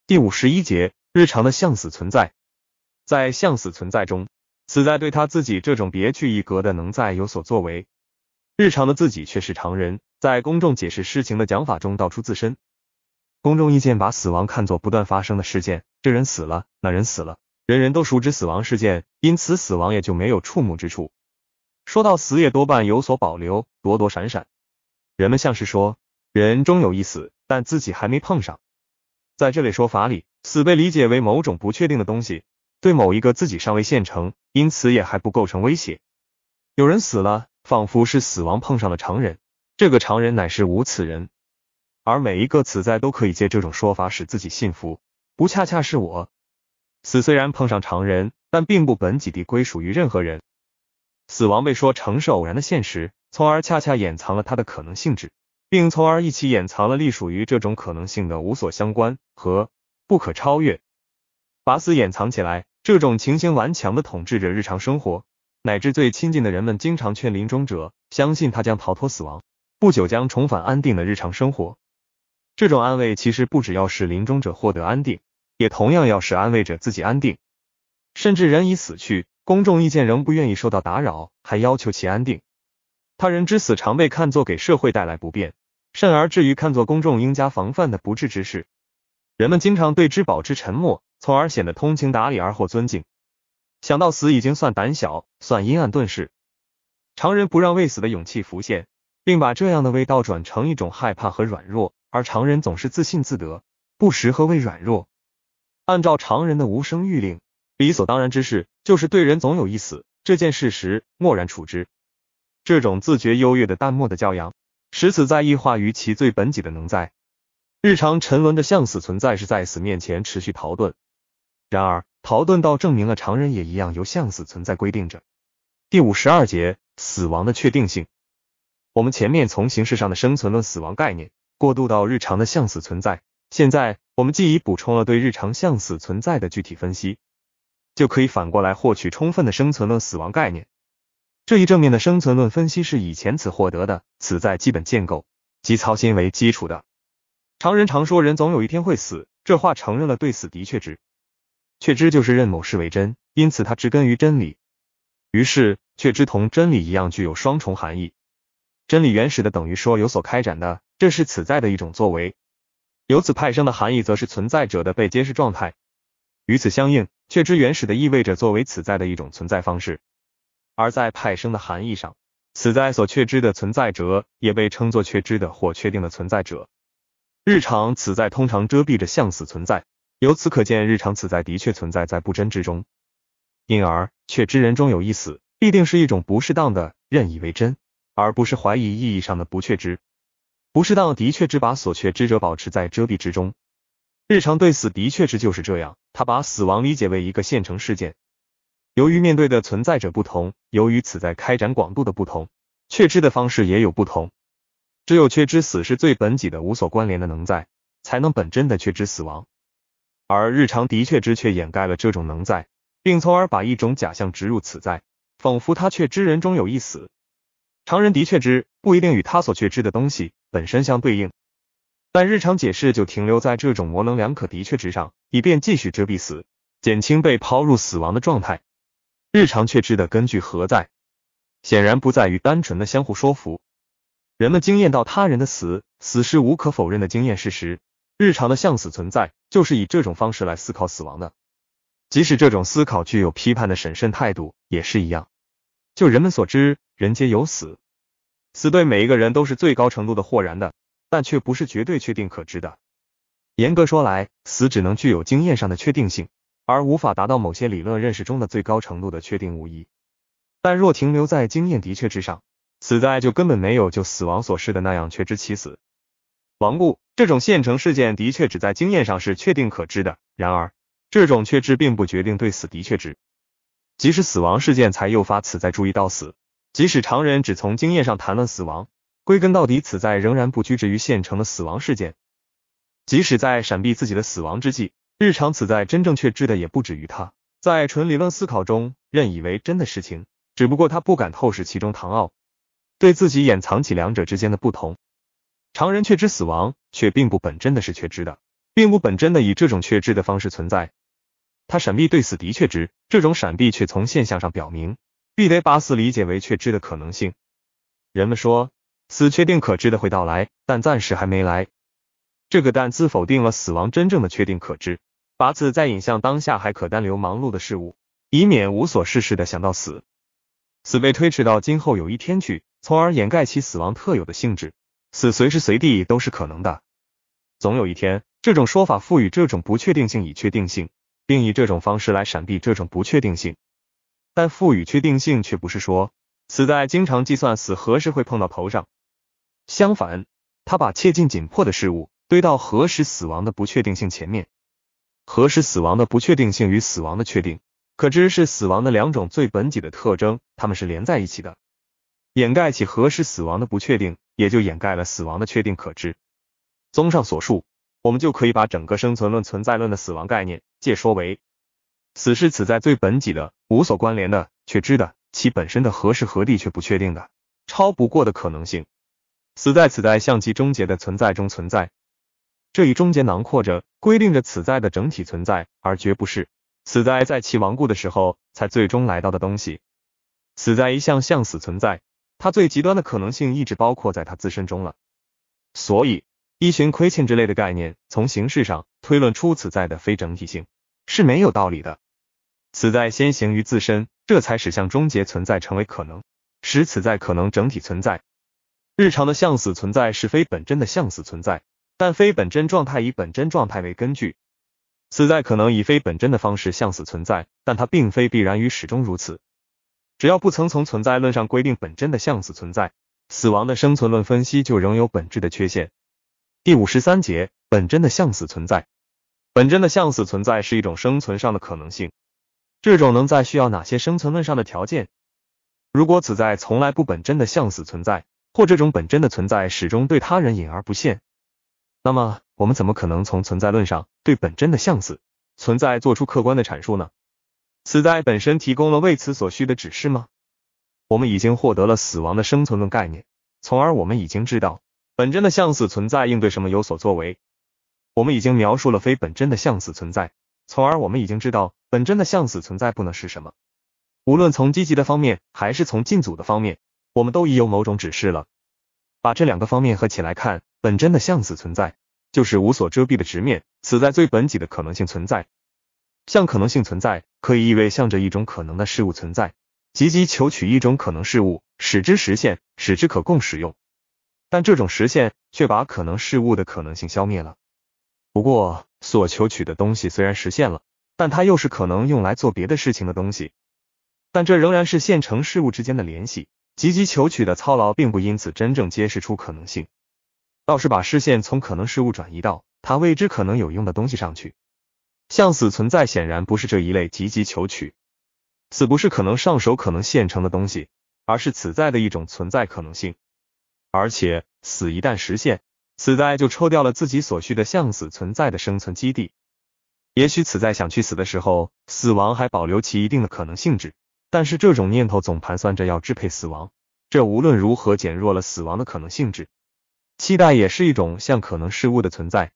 第五十一节，日常的向死存在，在向死存在中，此在对他自己这种别具一格的能在有所作为，日常的自己却是常人，在公众解释事情的讲法中道出自身。公众意见把死亡看作不断发生的事件，这人死了，那人死了，人人都熟知死亡事件，因此死亡也就没有触目之处。说到死，也多半有所保留，躲躲闪闪。人们像是说，人终有一死，但自己还没碰上。在这类说法里，死被理解为某种不确定的东西，对某一个自己尚未现成，因此也还不构成威胁。有人死了，仿佛是死亡碰上了常人，这个常人乃是无此人。而每一个此在都可以借这种说法使自己信服，不恰恰是我死？虽然碰上常人，但并不本己地归属于任何人。死亡被说成是偶然的现实，从而恰恰掩藏了它的可能性质，并从而一起掩藏了隶属于这种可能性的无所相关和不可超越。把死掩藏起来，这种情形顽强的统治着日常生活，乃至最亲近的人们经常劝临终者相信他将逃脱死亡，不久将重返安定的日常生活。这种安慰其实不只要使临终者获得安定，也同样要使安慰者自己安定。甚至人已死去，公众意见仍不愿意受到打扰，还要求其安定。他人之死常被看作给社会带来不便，甚而至于看作公众应加防范的不治之事。人们经常对之保持沉默，从而显得通情达理而获尊敬。想到死已经算胆小，算阴暗遁世。常人不让未死的勇气浮现，并把这样的味道转成一种害怕和软弱。而常人总是自信自得，不识何谓软弱。按照常人的无声欲令，理所当然之事就是对人总有一死这件事实漠然处之。这种自觉优越的淡漠的教养，使此在异化于其最本己的能在。日常沉沦的向死存在是在死面前持续逃遁。然而逃遁到证明了常人也一样由向死存在规定着。第五十二节死亡的确定性。我们前面从形式上的生存论死亡概念。过渡到日常的向死存在。现在我们既已补充了对日常向死存在的具体分析，就可以反过来获取充分的生存论死亡概念。这一正面的生存论分析是以前此获得的，此在基本建构及操心为基础的。常人常说人总有一天会死，这话承认了对死的确知，确知就是认某事为真，因此它植根于真理。于是确知同真理一样具有双重含义。真理原始的等于说有所开展的。这是此在的一种作为，由此派生的含义，则是存在者的被揭示状态。与此相应，确知原始的意味着作为此在的一种存在方式。而在派生的含义上，此在所确知的存在者，也被称作确知的或确定的存在者。日常此在通常遮蔽着向死存在，由此可见，日常此在的确存在在不真之中。因而，确知人终有一死，必定是一种不适当的认以为真，而不是怀疑意义上的不确知。不适当的确只把所缺之者保持在遮蔽之中，日常对死的确是就是这样。他把死亡理解为一个现成事件。由于面对的存在者不同，由于此在开展广度的不同，确知的方式也有不同。只有确知死是最本己的、无所关联的能在，才能本真的确知死亡。而日常的确知却掩盖了这种能在，并从而把一种假象植入此在，仿佛他确知人中有一死。常人的确知不一定与他所确知的东西。本身相对应，但日常解释就停留在这种模棱两可的确值上，以便继续遮蔽死，减轻被抛入死亡的状态。日常确知的根据何在？显然不在于单纯的相互说服。人们经验到他人的死，死是无可否认的经验事实。日常的向死存在，就是以这种方式来思考死亡的。即使这种思考具有批判的审慎态度，也是一样。就人们所知，人皆有死。死对每一个人都是最高程度的豁然的，但却不是绝对确定可知的。严格说来，死只能具有经验上的确定性，而无法达到某些理论认识中的最高程度的确定无疑。但若停留在经验的确知上，死在就根本没有就死亡所示的那样确知其死亡故这种现成事件的确只在经验上是确定可知的。然而，这种确知并不决定对死的确知，即使死亡事件才诱发此在注意到死。即使常人只从经验上谈论死亡，归根到底，此在仍然不拘止于现成的死亡事件。即使在闪避自己的死亡之际，日常此在真正确知的也不止于他，在纯理论思考中认以为真的事情，只不过他不敢透视其中唐奥，对自己掩藏起两者之间的不同。常人却知死亡，却并不本真的是确知的，并不本真的以这种确知的方式存在。他闪避对死的确知，这种闪避却从现象上表明。必得把死理解为确知的可能性。人们说，死确定可知的会到来，但暂时还没来。这个“但”字否定了死亡真正的确定可知。把此再引向当下，还可单留忙碌的事物，以免无所事事的想到死。死被推迟到今后有一天去，从而掩盖其死亡特有的性质。死随时随地都是可能的。总有一天，这种说法赋予这种不确定性以确定性，并以这种方式来闪避这种不确定性。但赋予确定性却不是说死在经常计算死何时会碰到头上，相反，他把切近紧迫的事物堆到何时死亡的不确定性前面。何时死亡的不确定性与死亡的确定可知是死亡的两种最本己的特征，它们是连在一起的。掩盖起何时死亡的不确定，也就掩盖了死亡的确定可知。综上所述，我们就可以把整个生存论存在论的死亡概念借说为：死是此在最本己的。无所关联的，却知的其本身的何时何地却不确定的，超不过的可能性，死在此在向其终结的存在中存在，这一终结囊括着规定着此在的整体存在，而绝不是此在在其亡故的时候才最终来到的东西。此在一向向死存在，它最极端的可能性一直包括在它自身中了。所以，依循亏欠之类的概念从形式上推论出此在的非整体性是没有道理的。此在先行于自身，这才使向终结存在成为可能，使此在可能整体存在。日常的向死存在是非本真的向死存在，但非本真状态以本真状态为根据。此在可能以非本真的方式向死存在，但它并非必然与始终如此。只要不曾从存在论上规定本真的向死存在，死亡的生存论分析就仍有本质的缺陷。第五十三节，本真的向死存在。本真的向死存在是一种生存上的可能性。这种能在需要哪些生存论上的条件？如果此在从来不本真的向死存在，或这种本真的存在始终对他人隐而不现，那么我们怎么可能从存在论上对本真的向死存在做出客观的阐述呢？此在本身提供了为此所需的指示吗？我们已经获得了死亡的生存论概念，从而我们已经知道本真的向死存在应对什么有所作为。我们已经描述了非本真的向死存在。从而，我们已经知道本真的向死存在不能是什么。无论从积极的方面还是从进组的方面，我们都已有某种指示了。把这两个方面合起来看，本真的向死存在就是无所遮蔽的直面死在最本己的可能性存在。向可能性存在可以意味向着一种可能的事物存在，积极求取一种可能事物，使之实现，使之可供使用。但这种实现却把可能事物的可能性消灭了。不过，所求取的东西虽然实现了，但它又是可能用来做别的事情的东西，但这仍然是现成事物之间的联系。积极求取的操劳并不因此真正揭示出可能性，倒是把视线从可能事物转移到他未知可能有用的东西上去。向死存在显然不是这一类积极求取，死不是可能上手、可能现成的东西，而是此在的一种存在可能性。而且死一旦实现。死在就抽掉了自己所需的向死存在的生存基地。也许此在想去死的时候，死亡还保留其一定的可能性质，但是这种念头总盘算着要支配死亡，这无论如何减弱了死亡的可能性质。期待也是一种像可能事物的存在，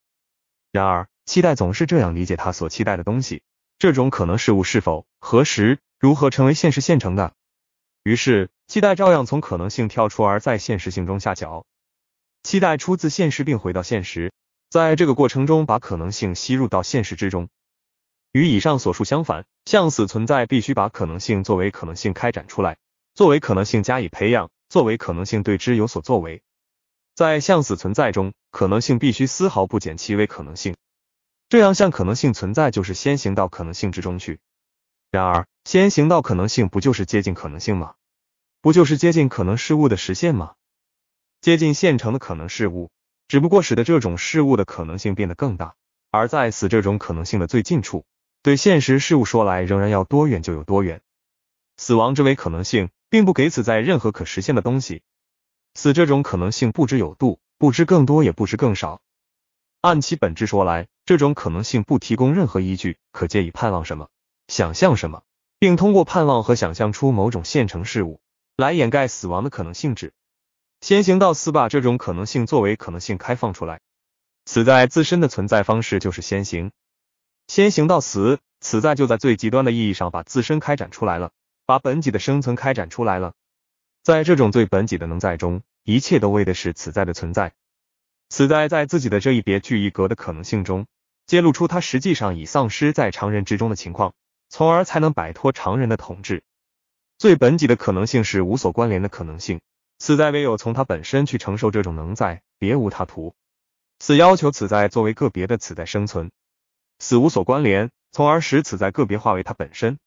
然而期待总是这样理解他所期待的东西：这种可能事物是否、何时、如何成为现实现成的？于是期待照样从可能性跳出，而在现实性中下脚。期待出自现实并回到现实，在这个过程中把可能性吸入到现实之中。与以上所述相反，向死存在必须把可能性作为可能性开展出来，作为可能性加以培养，作为可能性对之有所作为。在向死存在中，可能性必须丝毫不减其为可能性。这样向可能性存在就是先行到可能性之中去。然而，先行到可能性不就是接近可能性吗？不就是接近可能事物的实现吗？接近现成的可能事物，只不过使得这种事物的可能性变得更大。而在死这种可能性的最近处，对现实事物说来仍然要多远就有多远。死亡之为可能性，并不给此在任何可实现的东西。死这种可能性不知有度，不知更多，也不知更少。按其本质说来，这种可能性不提供任何依据，可借以盼望什么，想象什么，并通过盼望和想象出某种现成事物，来掩盖死亡的可能性质。先行到死吧，这种可能性作为可能性开放出来。死在自身的存在方式就是先行，先行到死，死在就在最极端的意义上把自身开展出来了，把本己的生存开展出来了。在这种最本己的能在中，一切都为的是此在的存在。死在在自己的这一别具一格的可能性中，揭露出他实际上已丧失在常人之中的情况，从而才能摆脱常人的统治。最本己的可能性是无所关联的可能性。此在唯有从它本身去承受这种能在，别无他途。此要求此在作为个别的此在生存，死无所关联，从而使此在个别化为它本身。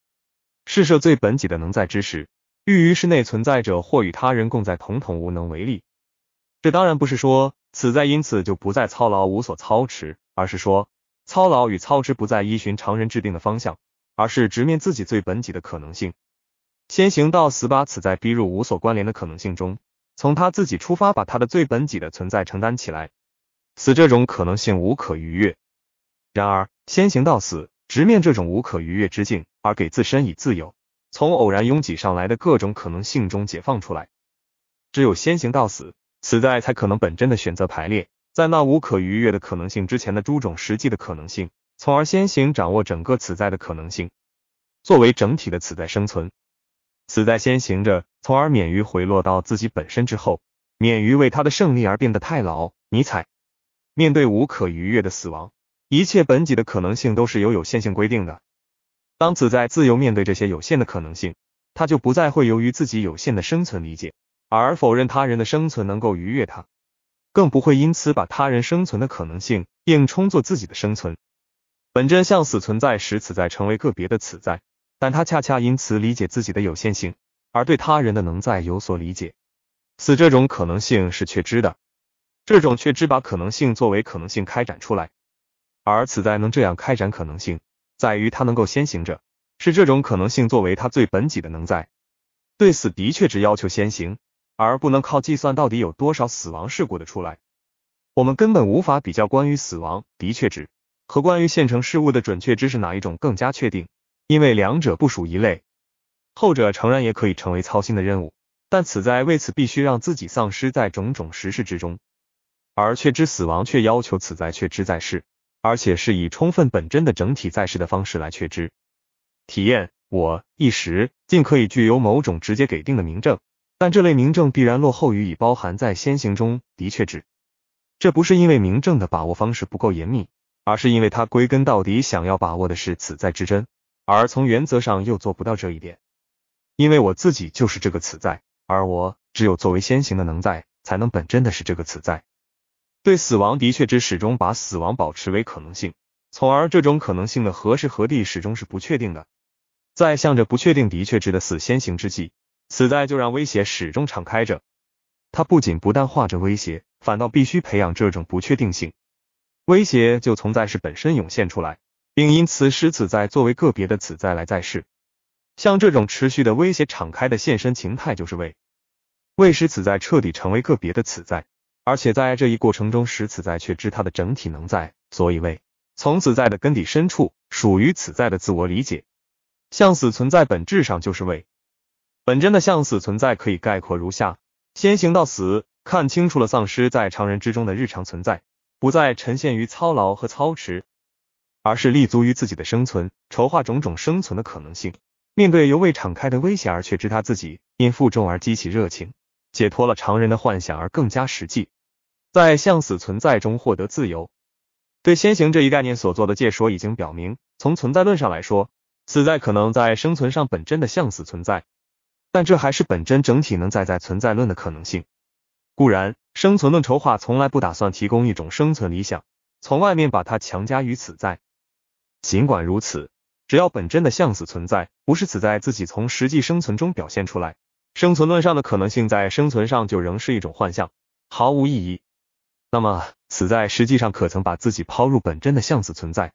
试设最本己的能在之时，欲于室内存在者或与他人共在，统统无能为力。这当然不是说此在因此就不再操劳无所操持，而是说操劳与操持不再依循常人制定的方向，而是直面自己最本己的可能性。先行到死，把此在逼入无所关联的可能性中，从他自己出发，把他的最本己的存在承担起来。死这种可能性无可逾越。然而，先行到死，直面这种无可逾越之境，而给自身以自由，从偶然拥挤上来的各种可能性中解放出来。只有先行到死，此在才可能本真的选择排列在那无可逾越的可能性之前的诸种实际的可能性，从而先行掌握整个此在的可能性，作为整体的此在生存。死在先行着，从而免于回落到自己本身之后，免于为他的胜利而变得太老。尼采面对无可逾越的死亡，一切本己的可能性都是由有限性规定的。当此在自由面对这些有限的可能性，他就不再会由于自己有限的生存理解，而否认他人的生存能够逾越他，更不会因此把他人生存的可能性硬充作自己的生存。本真相死存在使此在成为个别的此在。但他恰恰因此理解自己的有限性，而对他人的能在有所理解。死这种可能性是确知的，这种确知把可能性作为可能性开展出来，而此在能这样开展可能性，在于他能够先行着，是这种可能性作为他最本己的能在。对死的确只要求先行，而不能靠计算到底有多少死亡事故的出来。我们根本无法比较关于死亡的确知和关于现成事物的准确知识哪一种更加确定。因为两者不属一类，后者诚然也可以成为操心的任务，但此在为此必须让自己丧失在种种实事之中，而却知死亡却要求此在却知在世，而且是以充分本真的整体在世的方式来确知。体验我一时尽可以具有某种直接给定的明证，但这类明证必然落后于已包含在先行中的确知。这不是因为明证的把握方式不够严密，而是因为他归根到底想要把握的是此在之真。而从原则上又做不到这一点，因为我自己就是这个此在，而我只有作为先行的能在，才能本真的是这个此在。对死亡的确只始终把死亡保持为可能性，从而这种可能性的何时何地始终是不确定的。在向着不确定的确值的死先行之际，死在就让威胁始终敞开着。他不仅不但化着威胁，反倒必须培养这种不确定性，威胁就从在是本身涌现出来。并因此使此在作为个别的此在来在世，像这种持续的威胁、敞开的现身形态，就是为为使此在彻底成为个别的此在，而且在这一过程中，使此在却知它的整体能在，所以为从此在的根底深处，属于此在的自我理解。向死存在本质上就是为本真的向死存在，可以概括如下：先行到死，看清楚了丧失在常人之中的日常存在，不再沉陷于操劳和操持。而是立足于自己的生存，筹划种种生存的可能性。面对犹未敞开的危险而却知他自己因负重而激起热情，解脱了常人的幻想而更加实际，在向死存在中获得自由。对先行这一概念所做的解说已经表明，从存在论上来说，死在可能在生存上本真的向死存在，但这还是本真整体能载在存在论的可能性。固然，生存论筹划从来不打算提供一种生存理想，从外面把它强加于此在。尽管如此，只要本真的向死存在不是死在自己从实际生存中表现出来，生存论上的可能性在生存上就仍是一种幻象，毫无意义。那么，死在实际上可曾把自己抛入本真的向死存在？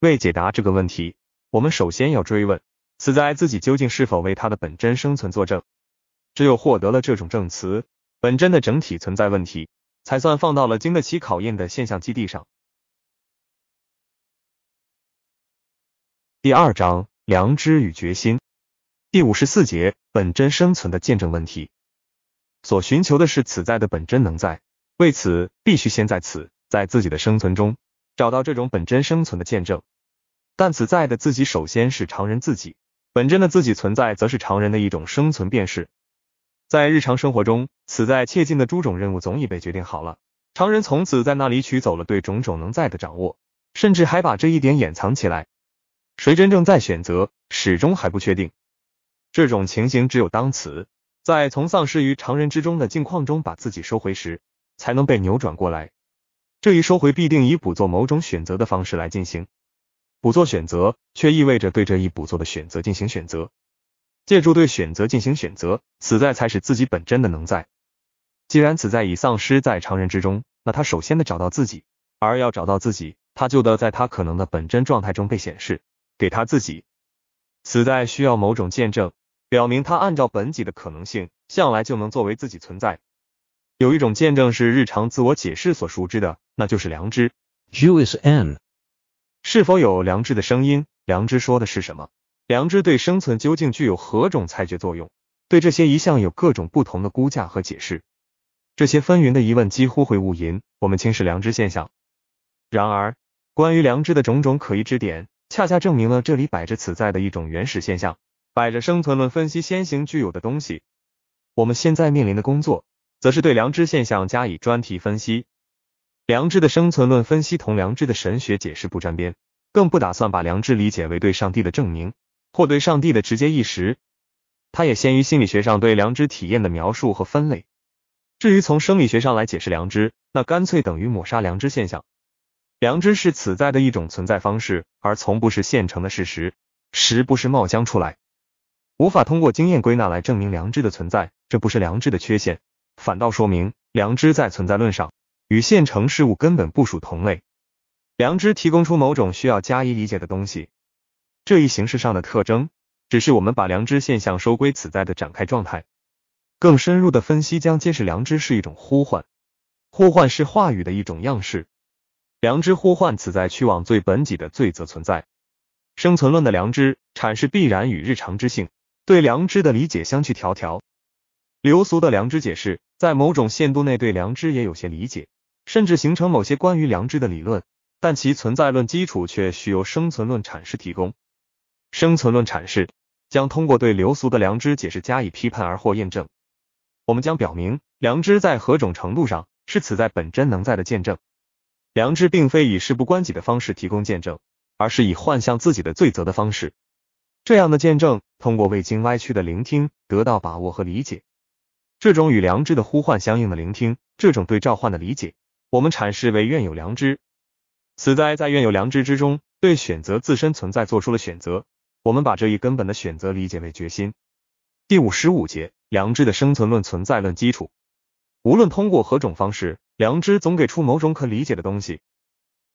为解答这个问题，我们首先要追问死在自己究竟是否为他的本真生存作证。只有获得了这种证词，本真的整体存在问题才算放到了经得起考验的现象基地上。第二章良知与决心，第五十四节本真生存的见证问题，所寻求的是此在的本真能在，为此必须先在此在自己的生存中找到这种本真生存的见证。但此在的自己首先是常人自己，本真的自己存在，则是常人的一种生存便式。在日常生活中，此在切近的诸种任务总已被决定好了，常人从此在那里取走了对种种能在的掌握，甚至还把这一点掩藏起来。谁真正在选择，始终还不确定。这种情形只有当此在从丧失于常人之中的境况中把自己收回时，才能被扭转过来。这一收回必定以补做某种选择的方式来进行。补做选择，却意味着对这一补做的选择进行选择。借助对选择进行选择，此在才使自己本真的能在。既然此在已丧失在常人之中，那他首先得找到自己。而要找到自己，他就得在他可能的本真状态中被显示。给他自己此在需要某种见证，表明他按照本己的可能性，向来就能作为自己存在。有一种见证是日常自我解释所熟知的，那就是良知。U is N。是否有良知的声音？良知说的是什么？良知对生存究竟具有何种裁决作用？对这些一向有各种不同的估价和解释。这些纷纭的疑问几乎会误引我们轻视良知现象。然而，关于良知的种种可疑之点。恰恰证明了这里摆着此在的一种原始现象，摆着生存论分析先行具有的东西。我们现在面临的工作，则是对良知现象加以专题分析。良知的生存论分析同良知的神学解释不沾边，更不打算把良知理解为对上帝的证明或对上帝的直接意识。它也限于心理学上对良知体验的描述和分类。至于从生理学上来解释良知，那干脆等于抹杀良知现象。良知是此在的一种存在方式，而从不是现成的事实，实不是冒将出来，无法通过经验归纳来证明良知的存在，这不是良知的缺陷，反倒说明良知在存在论上与现成事物根本不属同类。良知提供出某种需要加以理解的东西，这一形式上的特征，只是我们把良知现象收归此在的展开状态。更深入的分析将揭示良知是一种呼唤，呼唤是话语的一种样式。良知呼唤此在去往最本己的罪责存在。生存论的良知阐释必然与日常之性对良知的理解相去迢迢。流俗的良知解释在某种限度内对良知也有些理解，甚至形成某些关于良知的理论，但其存在论基础却需由生存论阐释提供。生存论阐释将通过对流俗的良知解释加以批判而获验证。我们将表明良知在何种程度上是此在本真能在的见证。良知并非以事不关己的方式提供见证，而是以幻象自己的罪责的方式。这样的见证，通过未经歪曲的聆听得到把握和理解。这种与良知的呼唤相应的聆听，这种对召唤的理解，我们阐释为愿有良知。此在在愿有良知之中，对选择自身存在做出了选择。我们把这一根本的选择理解为决心。第五十五节，良知的生存论存在论基础。无论通过何种方式。良知总给出某种可理解的东西，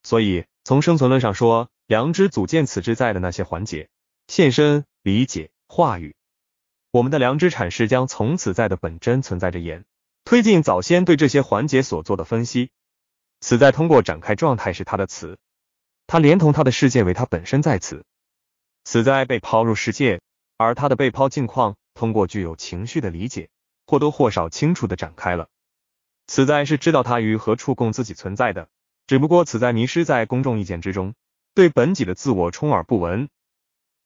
所以从生存论上说，良知组建此之在的那些环节：现身、理解、话语。我们的良知阐释将从此在的本真存在着言，推进早先对这些环节所做的分析。此在通过展开状态是他的词，他连同他的世界为他本身在此。此在被抛入世界，而他的被抛境况通过具有情绪的理解，或多或少清楚地展开了。此在是知道他于何处供自己存在的，只不过此在迷失在公众意见之中，对本己的自我充耳不闻。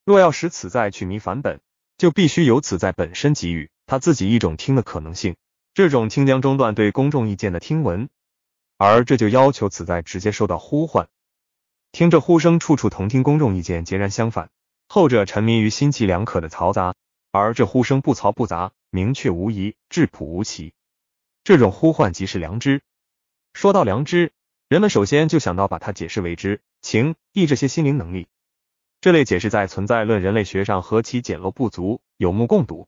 若要使此在取迷返本，就必须由此在本身给予他自己一种听的可能性，这种听将中断对公众意见的听闻，而这就要求此在直接受到呼唤，听着呼声，处处同听公众意见截然相反，后者沉迷于心气两可的嘈杂，而这呼声不嘈不杂，明确无疑，质朴无奇。这种呼唤即是良知。说到良知，人们首先就想到把它解释为知情意这些心灵能力。这类解释在存在论人类学上何其简陋不足，有目共睹。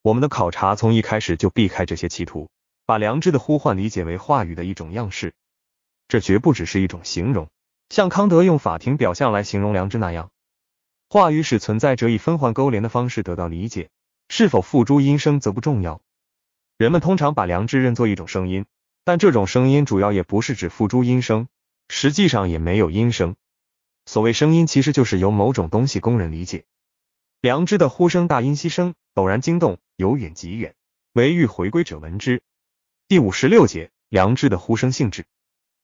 我们的考察从一开始就避开这些歧途，把良知的呼唤理解为话语的一种样式。这绝不只是一种形容，像康德用法庭表象来形容良知那样。话语使存在者以分环勾连的方式得到理解，是否付诸音声则不重要。人们通常把良知认作一种声音，但这种声音主要也不是指付诸音声，实际上也没有音声。所谓声音，其实就是由某种东西供人理解。良知的呼声，大音希声，陡然惊动，由远及远，唯欲回归者闻之。第五十六节，良知的呼声性质。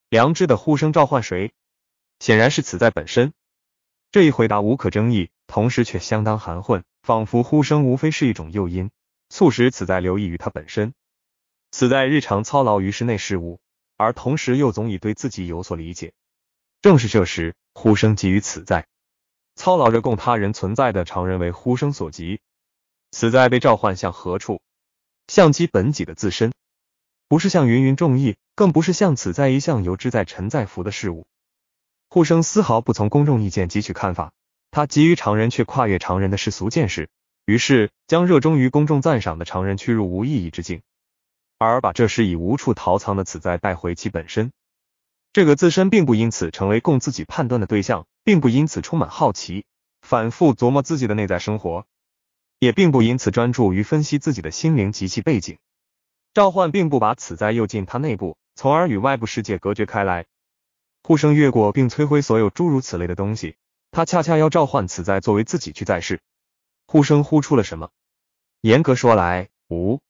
良知的呼声召唤谁？显然是此在本身。这一回答无可争议，同时却相当含混，仿佛呼声无非是一种诱因。促使此在留意于他本身，此在日常操劳于室内事务，而同时又总以对自己有所理解。正是这时，呼声给于此在，操劳着供他人存在的常人为呼声所及。此在被召唤向何处？向其本己的自身，不是向芸芸众意，更不是向此在一向由之在沉在浮的事物。呼声丝毫不从公众意见汲取看法，他急于常人，却跨越常人的世俗见识。于是，将热衷于公众赞赏的常人驱入无意义之境，而把这时已无处逃藏的此在带回其本身。这个自身并不因此成为供自己判断的对象，并不因此充满好奇，反复琢磨自己的内在生活，也并不因此专注于分析自己的心灵及其背景。召唤并不把此在诱进他内部，从而与外部世界隔绝开来，呼声越过并摧毁所有诸如此类的东西。他恰恰要召唤此在作为自己去在世。呼声呼出了什么？严格说来，无。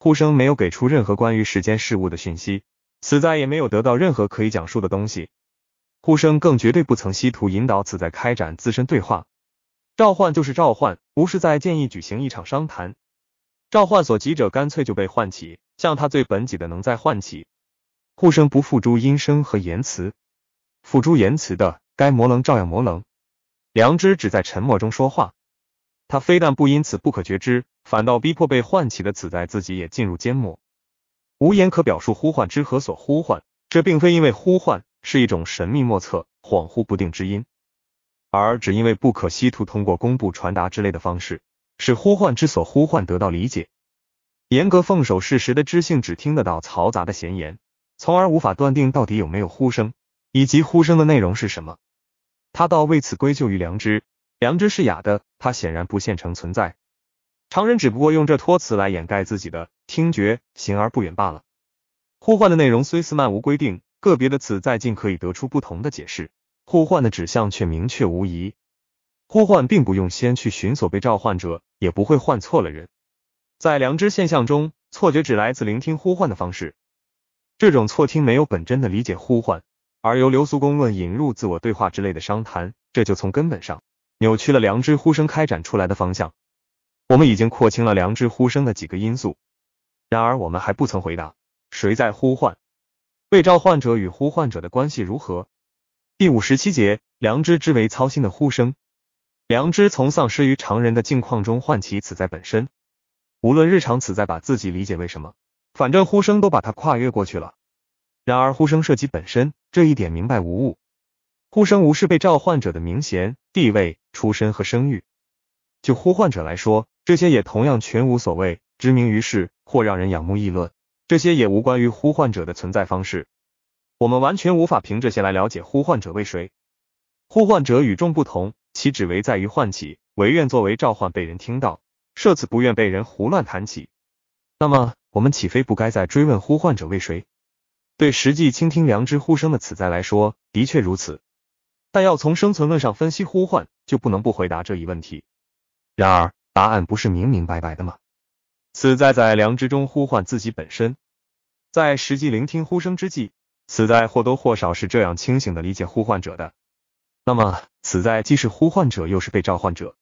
呼声没有给出任何关于时间事物的讯息，此在也没有得到任何可以讲述的东西。呼声更绝对不曾试图引导此在开展自身对话。召唤就是召唤，不是在建议举行一场商谈。召唤所及者，干脆就被唤起，向他最本己的能在唤起。呼声不付诸音声和言辞，付诸言辞的，该模棱照样模棱。良知只在沉默中说话。他非但不因此不可觉知，反倒逼迫被唤起的子在自己也进入缄默，无言可表述呼唤之何所呼唤。这并非因为呼唤是一种神秘莫测、恍惚不定之音，而只因为不可企图通过公布、传达之类的方式使呼唤之所呼唤得到理解。严格奉守事实的知性只听得到嘈杂的闲言，从而无法断定到底有没有呼声，以及呼声的内容是什么。他倒为此归咎于良知。良知是哑的，它显然不现成存在。常人只不过用这托词来掩盖自己的听觉行而不远罢了。呼唤的内容虽似漫无规定，个别的词再近可以得出不同的解释，呼唤的指向却明确无疑。呼唤并不用先去寻索被召唤者，也不会唤错了人。在良知现象中，错觉只来自聆听呼唤的方式。这种错听没有本真的理解呼唤，而由流俗公论引入自我对话之类的商谈，这就从根本上。扭曲了良知呼声开展出来的方向。我们已经廓清了良知呼声的几个因素，然而我们还不曾回答：谁在呼唤？被召唤者与呼唤者的关系如何？第五十七节，良知之为操心的呼声。良知从丧失于常人的境况中唤起此在本身。无论日常此在把自己理解为什么，反正呼声都把它跨越过去了。然而呼声涉及本身这一点明白无误。呼声无视被召唤者的名衔、地位、出身和声誉。就呼唤者来说，这些也同样全无所谓，知名于世或让人仰慕议论，这些也无关于呼唤者的存在方式。我们完全无法凭这些来了解呼唤者为谁。呼唤者与众不同，其旨为在于唤起，唯愿作为召唤被人听到，设此不愿被人胡乱谈起。那么，我们岂非不该再追问呼唤者为谁？对实际倾听良知呼声的此在来说，的确如此。但要从生存论上分析呼唤，就不能不回答这一问题。然而答案不是明明白白的吗？死在在良知中呼唤自己本身，在实际聆听呼声之际，死在或多或少是这样清醒的理解呼唤者的。那么死在既是呼唤者又是被召唤者。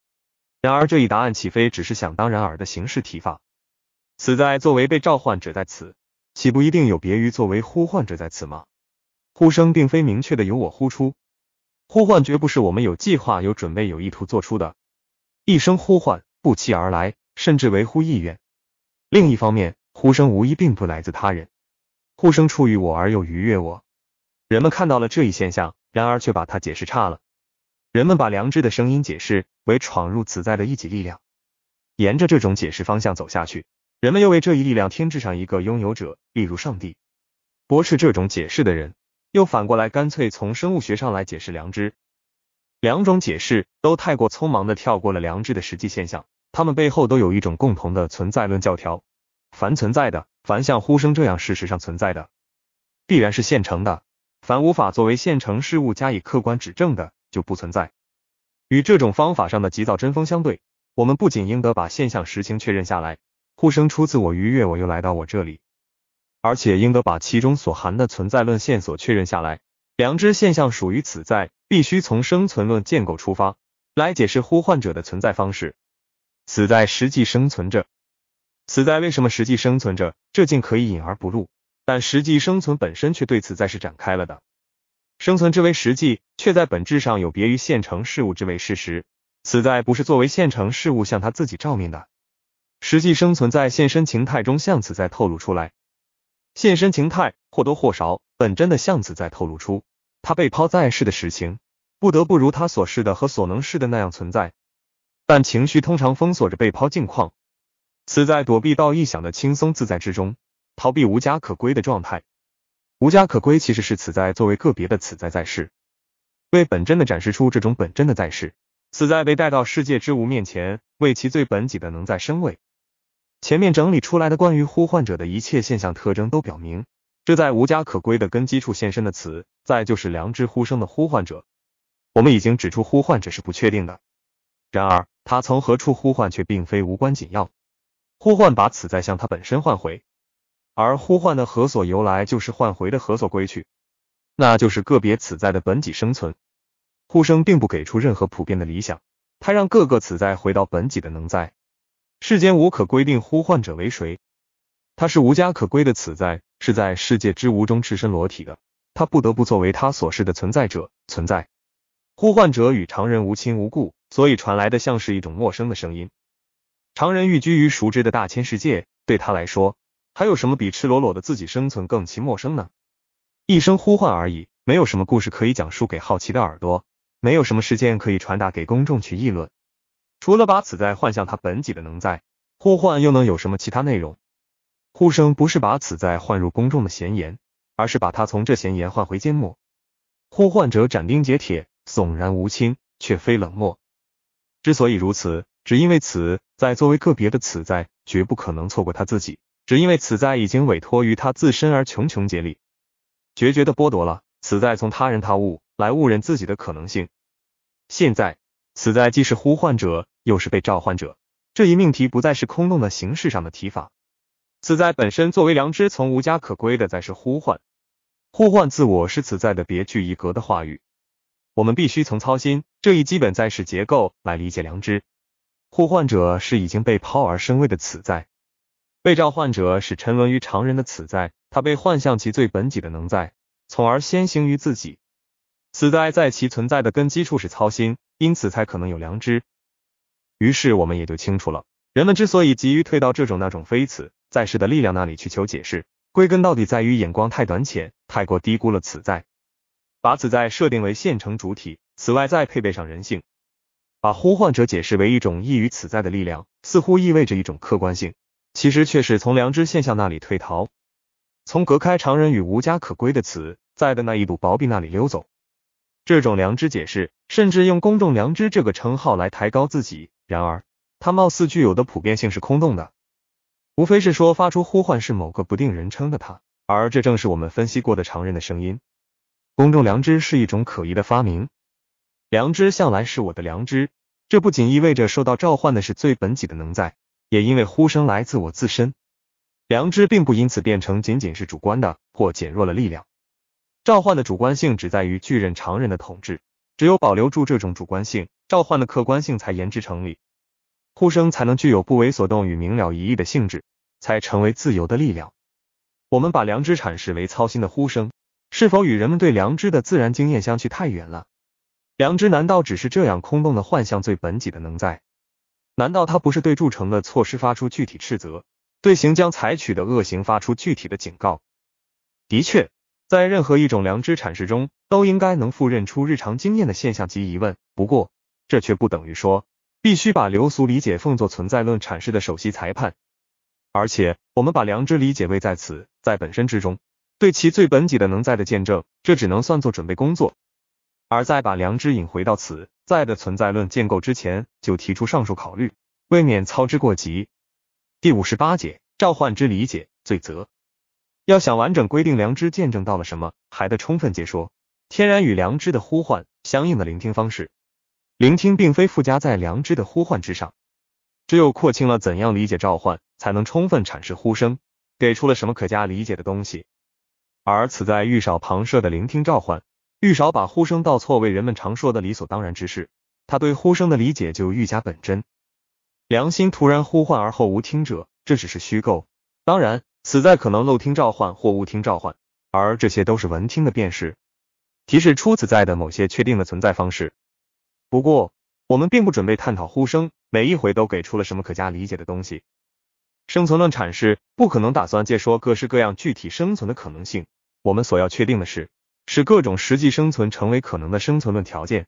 然而这一答案岂非只是想当然耳的形式提法？死在作为被召唤者在此，岂不一定有别于作为呼唤者在此吗？呼声并非明确的由我呼出。呼唤绝不是我们有计划、有准备、有意图做出的。一声呼唤不期而来，甚至为乎意愿。另一方面，呼声无疑并不来自他人，呼声出于我而又愉悦我。人们看到了这一现象，然而却把它解释差了。人们把良知的声音解释为闯入此在的一己力量。沿着这种解释方向走下去，人们又为这一力量添置上一个拥有者，例如上帝。驳斥这种解释的人。又反过来，干脆从生物学上来解释良知，两种解释都太过匆忙的跳过了良知的实际现象，他们背后都有一种共同的存在论教条：凡存在的，凡像呼声这样事实上存在的，必然是现成的；凡无法作为现成事物加以客观指证的，就不存在。与这种方法上的急躁针锋相对，我们不仅应得把现象实情确认下来，呼声出自我愉悦，我又来到我这里。而且应得把其中所含的存在论线索确认下来。良知现象属于此在，必须从生存论建构出发来解释呼唤者的存在方式。此在实际生存着，此在为什么实际生存着？这竟可以隐而不露，但实际生存本身却对此在是展开了的。生存之为实际，却在本质上有别于现成事物之为事实。此在不是作为现成事物向他自己照明的，实际生存在现身形态中向此在透露出来。现身情态或多或少，本真的向子在透露出他被抛在世的实情，不得不如他所示的和所能示的那样存在。但情绪通常封锁着被抛境况，此在躲避到臆想的轻松自在之中，逃避无家可归的状态。无家可归其实是此在作为个别的此在在世，为本真的展示出这种本真的在世，此在被带到世界之无面前，为其最本己的能在身位。前面整理出来的关于呼唤者的一切现象特征都表明，这在无家可归的根基处现身的此，在就是良知呼声的呼唤者。我们已经指出呼唤者是不确定的，然而他从何处呼唤却并非无关紧要。呼唤把此在向他本身唤回，而呼唤的何所由来就是唤回的何所归去，那就是个别此在的本己生存。呼声并不给出任何普遍的理想，它让各个此在回到本己的能在。世间无可规定呼唤者为谁，他是无家可归的，此在是在世界之无中赤身裸体的，他不得不作为他所示的存在者存在。呼唤者与常人无亲无故，所以传来的像是一种陌生的声音。常人欲居于熟知的大千世界，对他来说，还有什么比赤裸裸的自己生存更其陌生呢？一声呼唤而已，没有什么故事可以讲述给好奇的耳朵，没有什么事件可以传达给公众去议论。除了把此在幻向他本己的能，在互换又能有什么其他内容？互生不是把此在换入公众的闲言，而是把他从这闲言换回缄默。互换者斩钉截铁，悚然无亲，却非冷漠。之所以如此，只因为此在作为个别的此在，绝不可能错过他自己；只因为此在已经委托于他自身而穷穷竭力，决绝的剥夺了此在从他人他物来误认自己的可能性。现在。此在既是呼唤者，又是被召唤者。这一命题不再是空洞的形式上的提法。此在本身作为良知，从无家可归的在是呼唤，呼唤自我是此在的别具一格的话语。我们必须从操心这一基本在世结构来理解良知。呼唤者是已经被抛而生畏的此在，被召唤者是沉沦于常人的此在，他被幻象其最本己的能在，从而先行于自己。此在在其存在的根基处是操心。因此才可能有良知，于是我们也就清楚了，人们之所以急于退到这种那种非此在世的力量那里去求解释，归根到底在于眼光太短浅，太过低估了此在，把此在设定为现成主体，此外再配备上人性，把呼唤者解释为一种异于此在的力量，似乎意味着一种客观性，其实却是从良知现象那里退逃，从隔开常人与无家可归的此在的那一堵薄壁那里溜走。这种良知解释，甚至用“公众良知”这个称号来抬高自己。然而，它貌似具有的普遍性是空洞的，无非是说发出呼唤是某个不定人称的他，而这正是我们分析过的常人的声音。公众良知是一种可疑的发明。良知向来是我的良知，这不仅意味着受到召唤的是最本己的能在，也因为呼声来自我自身。良知并不因此变成仅仅是主观的，或减弱了力量。召唤的主观性只在于巨人常人的统治，只有保留住这种主观性，召唤的客观性才言之成立，呼声才能具有不为所动与明了一意的性质，才成为自由的力量。我们把良知阐释为操心的呼声，是否与人们对良知的自然经验相去太远了？良知难道只是这样空洞的幻象最本己的能在？难道它不是对铸成的错失发出具体斥责，对行将采取的恶行发出具体的警告？的确。在任何一种良知阐释中，都应该能复认出日常经验的现象及疑问。不过，这却不等于说必须把流俗理解奉作存在论阐释的首席裁判。而且，我们把良知理解为在此在本身之中，对其最本己的能在的见证，这只能算作准备工作。而在把良知引回到此在的存在论建构之前，就提出上述考虑，未免操之过急。第五十八节，召唤之理解，罪责。要想完整规定良知见证到了什么，还得充分解说天然与良知的呼唤相应的聆听方式。聆听并非附加在良知的呼唤之上，只有廓清了怎样理解召唤，才能充分阐释呼声，给出了什么可加理解的东西。而此在愈少旁涉的聆听召唤，愈少把呼声倒错为人们常说的理所当然之事，他对呼声的理解就愈加本真。良心突然呼唤而后无听者，这只是虚构。当然。此在可能漏听召唤或误听召唤，而这些都是闻听的辨识提示出此在的某些确定的存在方式。不过，我们并不准备探讨呼声每一回都给出了什么可加理解的东西。生存论阐释不可能打算借说各式各样具体生存的可能性。我们所要确定的是，使各种实际生存成为可能的生存论条件。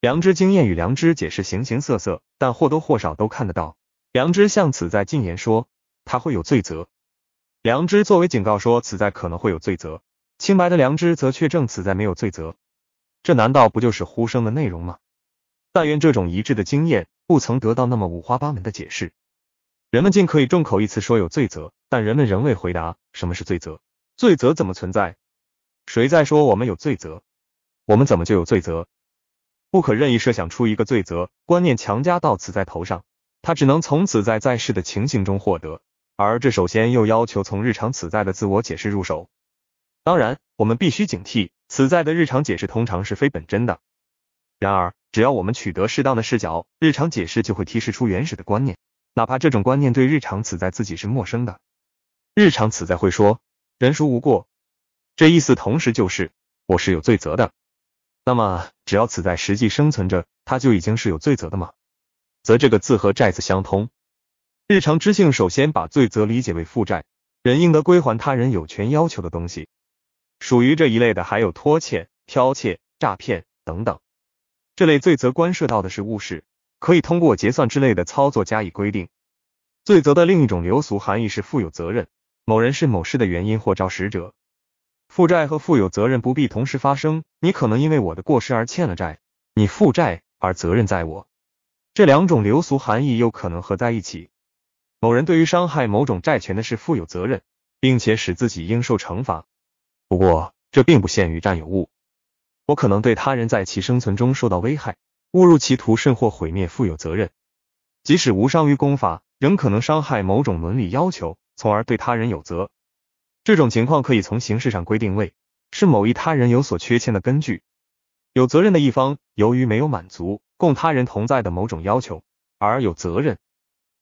良知经验与良知解释形形色色，但或多或少都看得到良知向此在进言说，他会有罪责。良知作为警告说，此在可能会有罪责；清白的良知则确证此在没有罪责。这难道不就是呼声的内容吗？但愿这种一致的经验不曾得到那么五花八门的解释。人们尽可以众口一词说有罪责，但人们仍未回答什么是罪责，罪责怎么存在，谁在说我们有罪责，我们怎么就有罪责？不可任意设想出一个罪责观念强加到此在头上，他只能从此在在世的情形中获得。而这首先又要求从日常此在的自我解释入手。当然，我们必须警惕此在的日常解释通常是非本真的。然而，只要我们取得适当的视角，日常解释就会提示出原始的观念，哪怕这种观念对日常此在自己是陌生的。日常此在会说“人孰无过”，这意思同时就是“我是有罪责的”。那么，只要此在实际生存着，它就已经是有罪责的吗？则这个字和债字相通。日常知性首先把罪责理解为负债，人应得归还他人有权要求的东西。属于这一类的还有拖欠、剽窃、诈骗等等。这类罪责关涉到的是物事，可以通过结算之类的操作加以规定。罪责的另一种流俗含义是负有责任，某人是某事的原因或肇事者。负债和负有责任不必同时发生，你可能因为我的过失而欠了债，你负债而责任在我。这两种流俗含义又可能合在一起。某人对于伤害某种债权的事负有责任，并且使自己应受惩罚。不过，这并不限于占有物。我可能对他人在其生存中受到危害、误入歧途甚或毁灭负有责任。即使无伤于公法，仍可能伤害某种伦理要求，从而对他人有责。这种情况可以从形式上规定为是某一他人有所缺欠的根据。有责任的一方，由于没有满足供他人同在的某种要求，而有责任。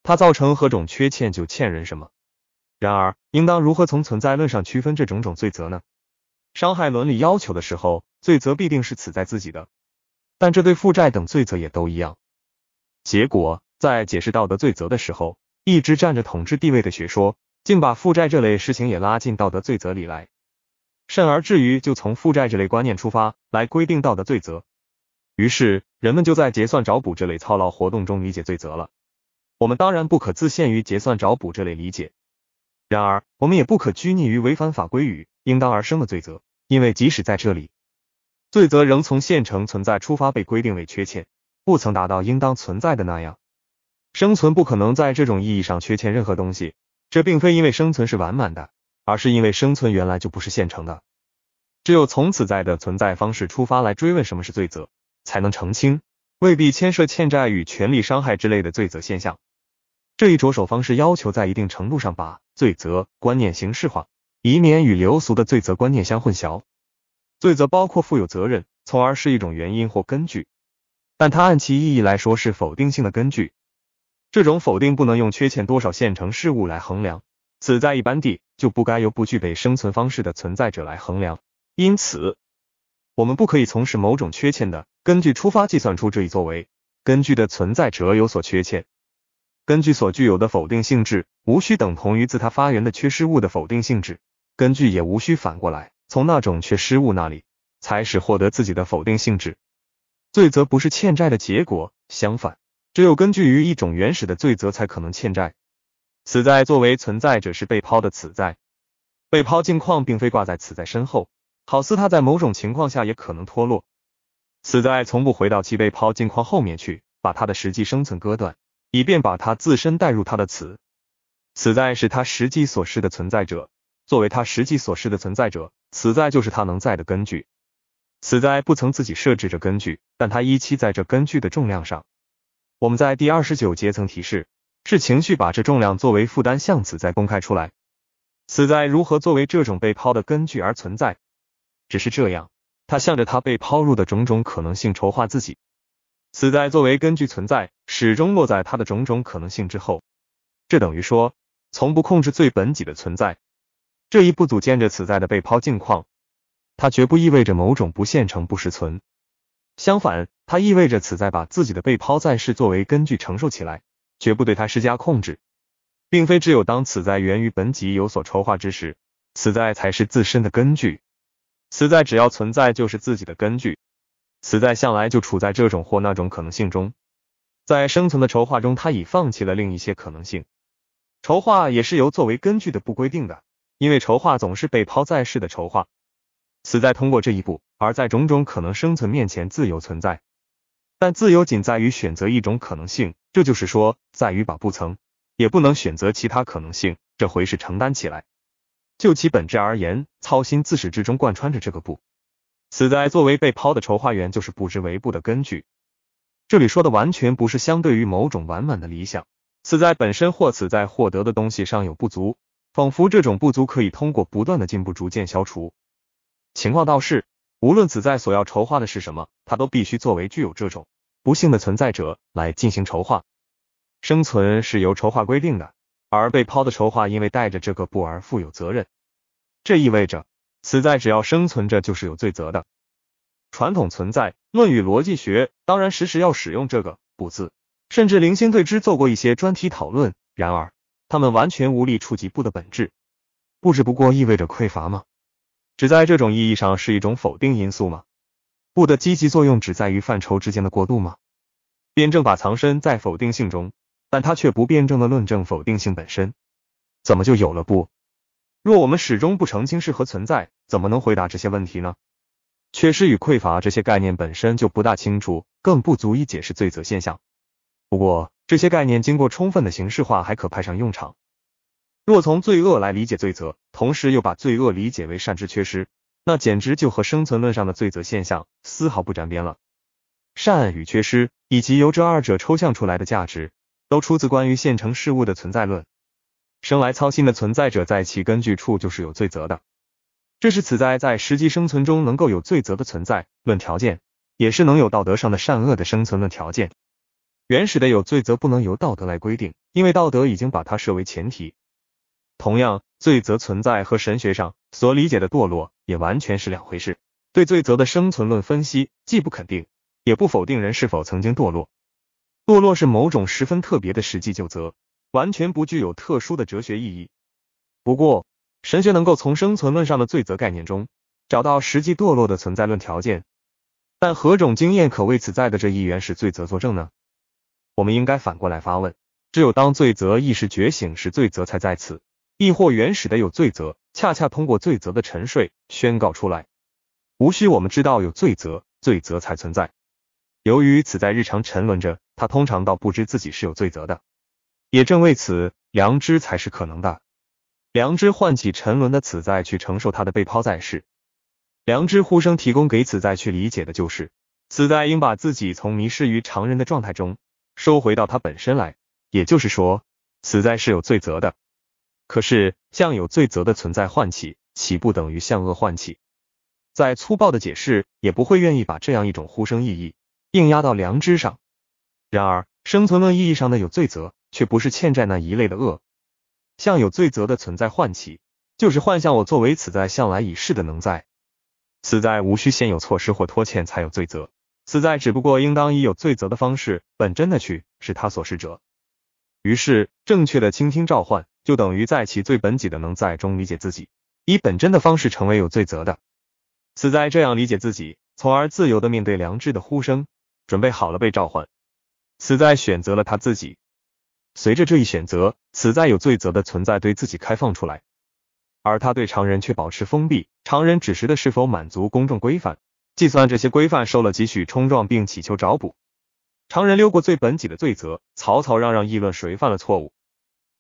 他造成何种缺欠就欠人什么。然而，应当如何从存在论上区分这种种罪责呢？伤害伦理要求的时候，罪责必定是此在自己的，但这对负债等罪责也都一样。结果，在解释道德罪责的时候，一直占着统治地位的学说，竟把负债这类事情也拉进道德罪责里来，甚而至于就从负债这类观念出发来规定道德罪责。于是，人们就在结算找补这类操劳活动中理解罪责了。我们当然不可自限于结算找补这类理解，然而我们也不可拘泥于违反法规与应当而生的罪责，因为即使在这里，罪责仍从现成存在出发被规定为缺欠，不曾达到应当存在的那样。生存不可能在这种意义上缺欠任何东西，这并非因为生存是完满的，而是因为生存原来就不是现成的。只有从此在的存在方式出发来追问什么是罪责，才能澄清未必牵涉欠债与权利伤害之类的罪责现象。这一着手方式要求在一定程度上把罪责观念形式化，以免与流俗的罪责观念相混淆。罪责包括负有责任，从而是一种原因或根据，但它按其意义来说是否定性的根据。这种否定不能用缺欠多少现成事物来衡量，此在一般地就不该由不具备生存方式的存在者来衡量。因此，我们不可以从事某种缺欠的根据出发计算出这一作为根据的存在者有所缺欠。根据所具有的否定性质，无需等同于自它发源的缺失物的否定性质。根据也无需反过来从那种缺失物那里才使获得自己的否定性质。罪责不是欠债的结果，相反，只有根据于一种原始的罪责才可能欠债。此在作为存在者是被抛的，此在被抛境况并非挂在此在身后，好似它在某种情况下也可能脱落。此在从不回到其被抛境况后面去，把它的实际生存割断。以便把他自身带入他的词。此在是他实际所示的存在者，作为他实际所示的存在者，此在就是他能在的根据。此在不曾自己设置着根据，但他依期在这根据的重量上。我们在第二十九节曾提示，是情绪把这重量作为负担向此在公开出来。此在如何作为这种被抛的根据而存在？只是这样，他向着他被抛入的种种可能性筹划自己。此在作为根据存在，始终落在它的种种可能性之后。这等于说，从不控制最本己的存在。这一不组建着此在的被抛境况，它绝不意味着某种不现成、不实存。相反，它意味着此在把自己的被抛在世作为根据承受起来，绝不对它施加控制。并非只有当此在源于本己有所筹划之时，此在才是自身的根据。此在只要存在，就是自己的根据。死在向来就处在这种或那种可能性中，在生存的筹划中，他已放弃了另一些可能性。筹划也是由作为根据的不规定的，因为筹划总是被抛在世的筹划。死在通过这一步，而在种种可能生存面前自由存在，但自由仅在于选择一种可能性，这就是说，在于把不曾也不能选择其他可能性这回事承担起来。就其本质而言，操心自始至终贯穿着这个步。此在作为被抛的筹划员，就是不知为不的根据。这里说的完全不是相对于某种完满的理想，此在本身或此在获得的东西上有不足，仿佛这种不足可以通过不断的进步逐渐消除。情况倒是，无论此在所要筹划的是什么，他都必须作为具有这种不幸的存在者来进行筹划。生存是由筹划规定的，而被抛的筹划因为带着这个不而负有责任。这意味着。此在只要生存着就是有罪责的。传统存在论与逻辑学当然时时要使用这个“不”字，甚至零星对之做过一些专题讨论。然而，他们完全无力触及“不”的本质。不只不过意味着匮乏吗？只在这种意义上是一种否定因素吗？不的积极作用只在于范畴之间的过渡吗？辩证法藏身在否定性中，但它却不辩证的论证否定性本身。怎么就有了“不”？若我们始终不澄清是何存在，怎么能回答这些问题呢？缺失与匮乏这些概念本身就不大清楚，更不足以解释罪责现象。不过，这些概念经过充分的形式化，还可派上用场。若从罪恶来理解罪责，同时又把罪恶理解为善之缺失，那简直就和生存论上的罪责现象丝毫不沾边了。善与缺失，以及由这二者抽象出来的价值，都出自关于现成事物的存在论。生来操心的存在者，在其根据处就是有罪责的，这是此在在实际生存中能够有罪责的存在论条件，也是能有道德上的善恶的生存论条件。原始的有罪责不能由道德来规定，因为道德已经把它设为前提。同样，罪责存在和神学上所理解的堕落也完全是两回事。对罪责的生存论分析，既不肯定，也不否定人是否曾经堕落。堕落是某种十分特别的实际旧责。完全不具有特殊的哲学意义。不过，神学能够从生存论上的罪责概念中找到实际堕落的存在论条件。但何种经验可为此在的这一原始罪责作证呢？我们应该反过来发问：只有当罪责意识觉醒时，罪责才在此；亦或原始的有罪责，恰恰通过罪责的沉睡宣告出来。无需我们知道有罪责，罪责才存在。由于此在日常沉沦着，他通常到不知自己是有罪责的。也正为此，良知才是可能的。良知唤起沉沦的此在去承受他的被抛在世，良知呼声提供给此在去理解的就是：此在应把自己从迷失于常人的状态中收回到他本身来。也就是说，此在是有罪责的。可是，向有罪责的存在唤起，岂不等于向恶唤起？再粗暴的解释，也不会愿意把这样一种呼声意义硬压到良知上。然而，生存论意义上的有罪责。却不是欠债那一类的恶，像有罪责的存在唤起，就是幻象。我作为此在向来已逝的能在，此在无需先有措施或拖欠才有罪责，此在只不过应当以有罪责的方式本真的去是他所事者。于是正确的倾听召唤，就等于在其最本己的能在中理解自己，以本真的方式成为有罪责的。此在这样理解自己，从而自由的面对良知的呼声，准备好了被召唤。此在选择了他自己。随着这一选择，此在有罪责的存在对自己开放出来，而他对常人却保持封闭。常人指示的是否满足公众规范，计算这些规范受了几许冲撞，并祈求找补。常人溜过最本己的罪责，嘈嘈嚷嚷议论谁犯了错误。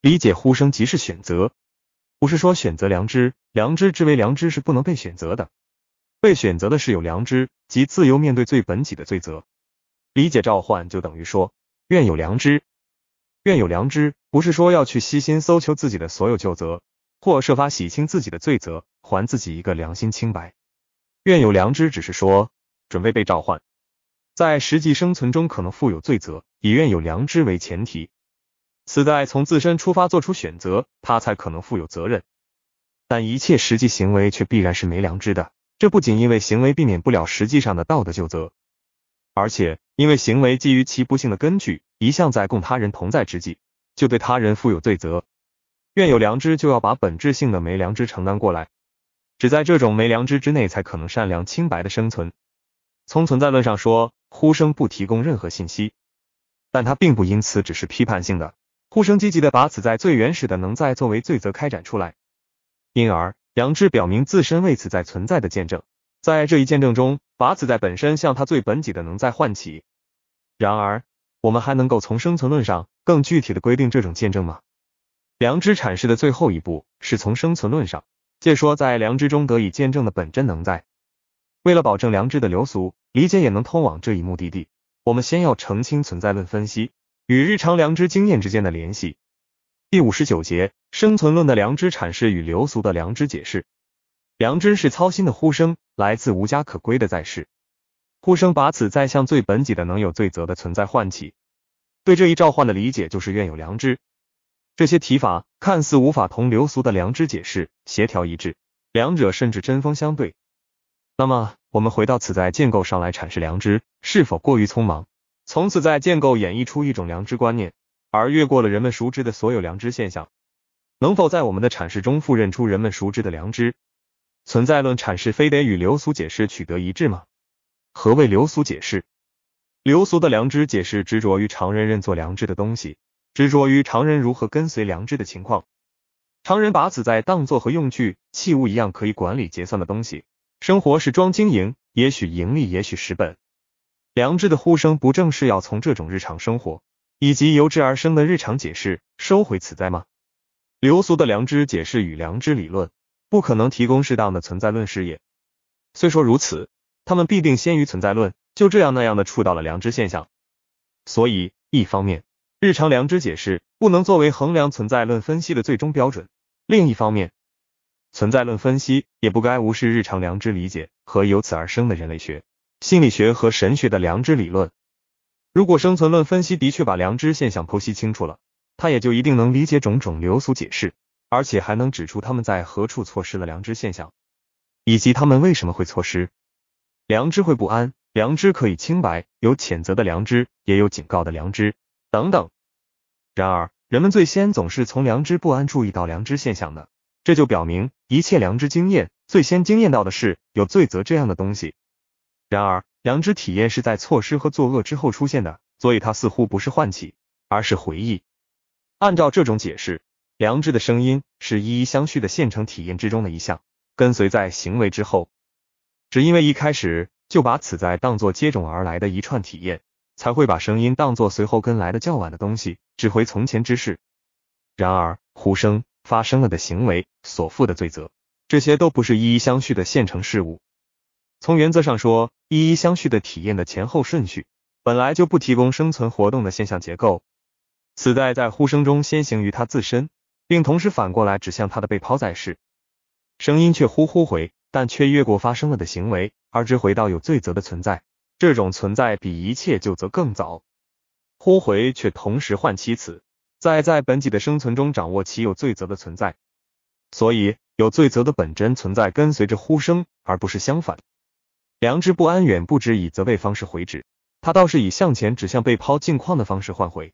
理解呼声即是选择，不是说选择良知，良知之为良知是不能被选择的，被选择的是有良知及自由面对最本己的罪责。理解召唤就等于说愿有良知。愿有良知，不是说要去悉心搜求自己的所有旧责，或设法洗清自己的罪责，还自己一个良心清白。愿有良知，只是说准备被召唤，在实际生存中可能负有罪责，以愿有良知为前提。此在从自身出发做出选择，他才可能负有责任，但一切实际行为却必然是没良知的。这不仅因为行为避免不了实际上的道德旧责。而且，因为行为基于其不幸的根据，一向在供他人同在之际，就对他人负有罪责。愿有良知，就要把本质性的没良知承担过来，只在这种没良知之内，才可能善良清白的生存。从存在论上说，呼声不提供任何信息，但他并不因此只是批判性的。呼声积极的把此在最原始的能在作为罪责开展出来，因而良知表明自身为此在存在的见证。在这一见证中，把子在本身向它最本己的能在唤起。然而，我们还能够从生存论上更具体的规定这种见证吗？良知阐释的最后一步是从生存论上借说在良知中得以见证的本真能在。为了保证良知的流俗理解也能通往这一目的地，我们先要澄清存在论分析与日常良知经验之间的联系。第五十九节：生存论的良知阐释与流俗的良知解释。良知是操心的呼声，来自无家可归的在世。呼声把此在向最本己的能有罪责的存在唤起。对这一召唤的理解就是愿有良知。这些提法看似无法同流俗的良知解释协调一致，两者甚至针锋相对。那么，我们回到此在建构上来阐释良知是否过于匆忙？从此在建构演绎出一种良知观念，而越过了人们熟知的所有良知现象，能否在我们的阐释中复认出人们熟知的良知？存在论阐释非得与流俗解释取得一致吗？何谓流俗解释？流俗的良知解释执着于常人认作良知的东西，执着于常人如何跟随良知的情况。常人把此在当作和用具、器物一样可以管理、结算的东西，生活是装经营，也许盈利，也许蚀本。良知的呼声不正是要从这种日常生活以及由之而生的日常解释收回此在吗？流俗的良知解释与良知理论。不可能提供适当的存在论视野。虽说如此，他们必定先于存在论，就这样那样的触到了良知现象。所以，一方面，日常良知解释不能作为衡量存在论分析的最终标准；另一方面，存在论分析也不该无视日常良知理解和由此而生的人类学、心理学和神学的良知理论。如果生存论分析的确把良知现象剖析清楚了，他也就一定能理解种种流俗解释。而且还能指出他们在何处错失了良知现象，以及他们为什么会错失。良知会不安，良知可以清白，有谴责的良知，也有警告的良知，等等。然而，人们最先总是从良知不安注意到良知现象的，这就表明一切良知经验最先惊艳到的是有罪责这样的东西。然而，良知体验是在错失和作恶之后出现的，所以它似乎不是唤起，而是回忆。按照这种解释。良知的声音是一一相续的现成体验之中的一项，跟随在行为之后。只因为一开始就把此在当作接踵而来的一串体验，才会把声音当作随后跟来的较晚的东西，指回从前之事。然而，呼声发生了的行为所负的罪责，这些都不是一一相续的现成事物。从原则上说，一一相续的体验的前后顺序本来就不提供生存活动的现象结构。此在在呼声中先行于它自身。并同时反过来指向他的被抛在世，声音却呼呼回，但却越过发生了的行为，而知回到有罪责的存在。这种存在比一切旧责更早。呼回却同时唤其此，在在本己的生存中掌握其有罪责的存在。所以有罪责的本真存在跟随着呼声，而不是相反。良知不安远不止以责备方式回指，他倒是以向前指向被抛近况的方式换回。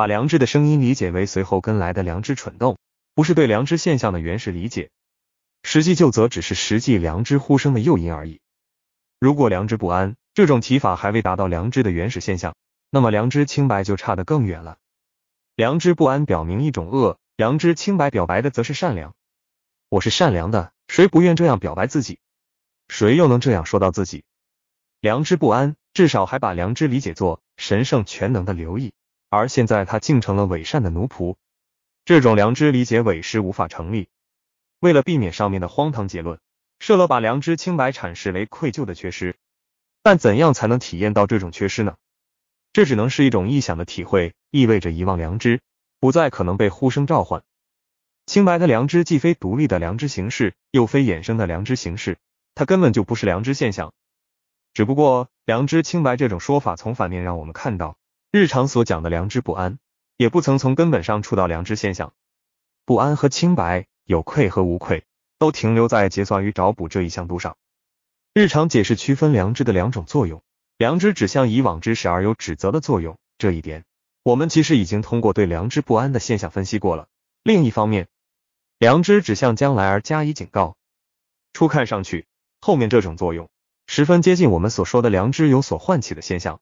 把良知的声音理解为随后跟来的良知蠢动，不是对良知现象的原始理解，实际就则只是实际良知呼声的诱因而已。如果良知不安，这种提法还未达到良知的原始现象，那么良知清白就差得更远了。良知不安表明一种恶，良知清白表白的则是善良。我是善良的，谁不愿这样表白自己？谁又能这样说到自己？良知不安，至少还把良知理解作神圣全能的留意。而现在他竟成了伪善的奴仆，这种良知理解伪失无法成立。为了避免上面的荒唐结论，设了把良知清白阐释为愧疚的缺失，但怎样才能体验到这种缺失呢？这只能是一种臆想的体会，意味着遗忘良知，不再可能被呼声召唤。清白的良知既非独立的良知形式，又非衍生的良知形式，它根本就不是良知现象。只不过良知清白这种说法，从反面让我们看到。日常所讲的良知不安，也不曾从根本上触到良知现象。不安和清白，有愧和无愧，都停留在结算与找补这一向度上。日常解释区分良知的两种作用：良知指向以往知识而有指责的作用，这一点我们其实已经通过对良知不安的现象分析过了。另一方面，良知指向将来而加以警告。初看上去，后面这种作用十分接近我们所说的良知有所唤起的现象。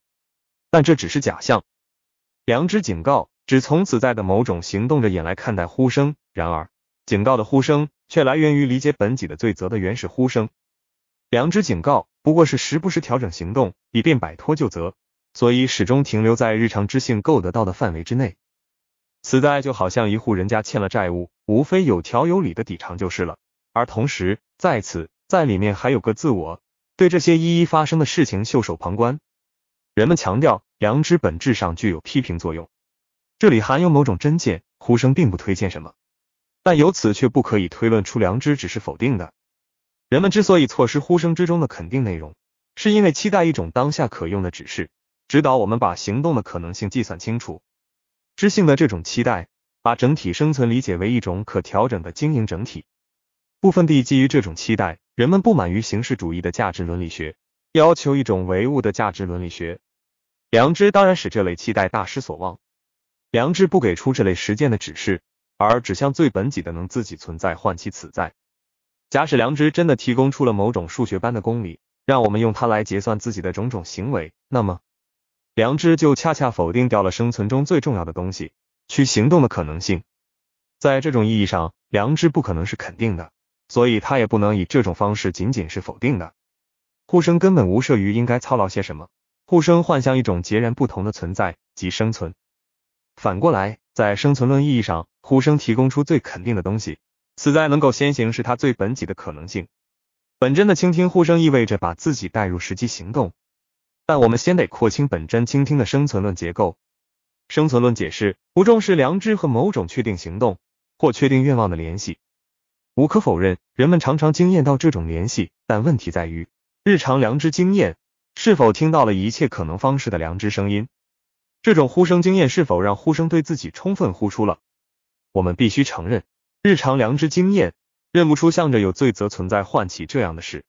但这只是假象。良知警告只从此在的某种行动着眼来看待呼声，然而警告的呼声却来源于理解本己的罪责的原始呼声。良知警告不过是时不时调整行动，以便摆脱旧责，所以始终停留在日常知性够得到的范围之内。此在就好像一户人家欠了债务，无非有条有理的抵偿就是了。而同时，在此在里面还有个自我，对这些一一发生的事情袖手旁观。人们强调良知本质上具有批评作用，这里含有某种真见。呼声并不推荐什么，但由此却不可以推论出良知只是否定的。人们之所以错失呼声之中的肯定内容，是因为期待一种当下可用的指示，指导我们把行动的可能性计算清楚。知性的这种期待，把整体生存理解为一种可调整的经营整体。部分地基于这种期待，人们不满于形式主义的价值伦理学，要求一种唯物的价值伦理学。良知当然使这类期待大失所望，良知不给出这类实践的指示，而指向最本己的能自己存在唤起此在。假使良知真的提供出了某种数学般的公理，让我们用它来结算自己的种种行为，那么良知就恰恰否定掉了生存中最重要的东西——去行动的可能性。在这种意义上，良知不可能是肯定的，所以它也不能以这种方式仅仅是否定的。呼生根本无涉于应该操劳些什么。呼声幻象一种截然不同的存在及生存。反过来，在生存论意义上，呼声提供出最肯定的东西。死在能够先行，是他最本己的可能性。本真的倾听呼声，意味着把自己带入实际行动。但我们先得廓清本真倾听的生存论结构。生存论解释不重视良知和某种确定行动或确定愿望的联系。无可否认，人们常常经验到这种联系，但问题在于日常良知经验。是否听到了一切可能方式的良知声音？这种呼声经验是否让呼声对自己充分呼出了？我们必须承认，日常良知经验认不出向着有罪责存在唤起这样的事，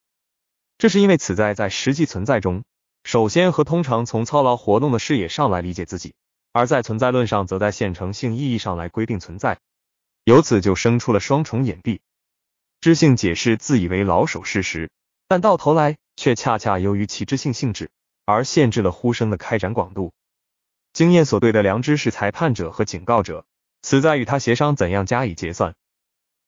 这是因为此在在实际存在中，首先和通常从操劳活动的视野上来理解自己，而在存在论上则在现成性意义上来规定存在，由此就生出了双重掩蔽。知性解释自以为老手事实，但到头来。却恰恰由于其知性性质，而限制了呼声的开展广度。经验所对的良知是裁判者和警告者，此在与他协商怎样加以结算。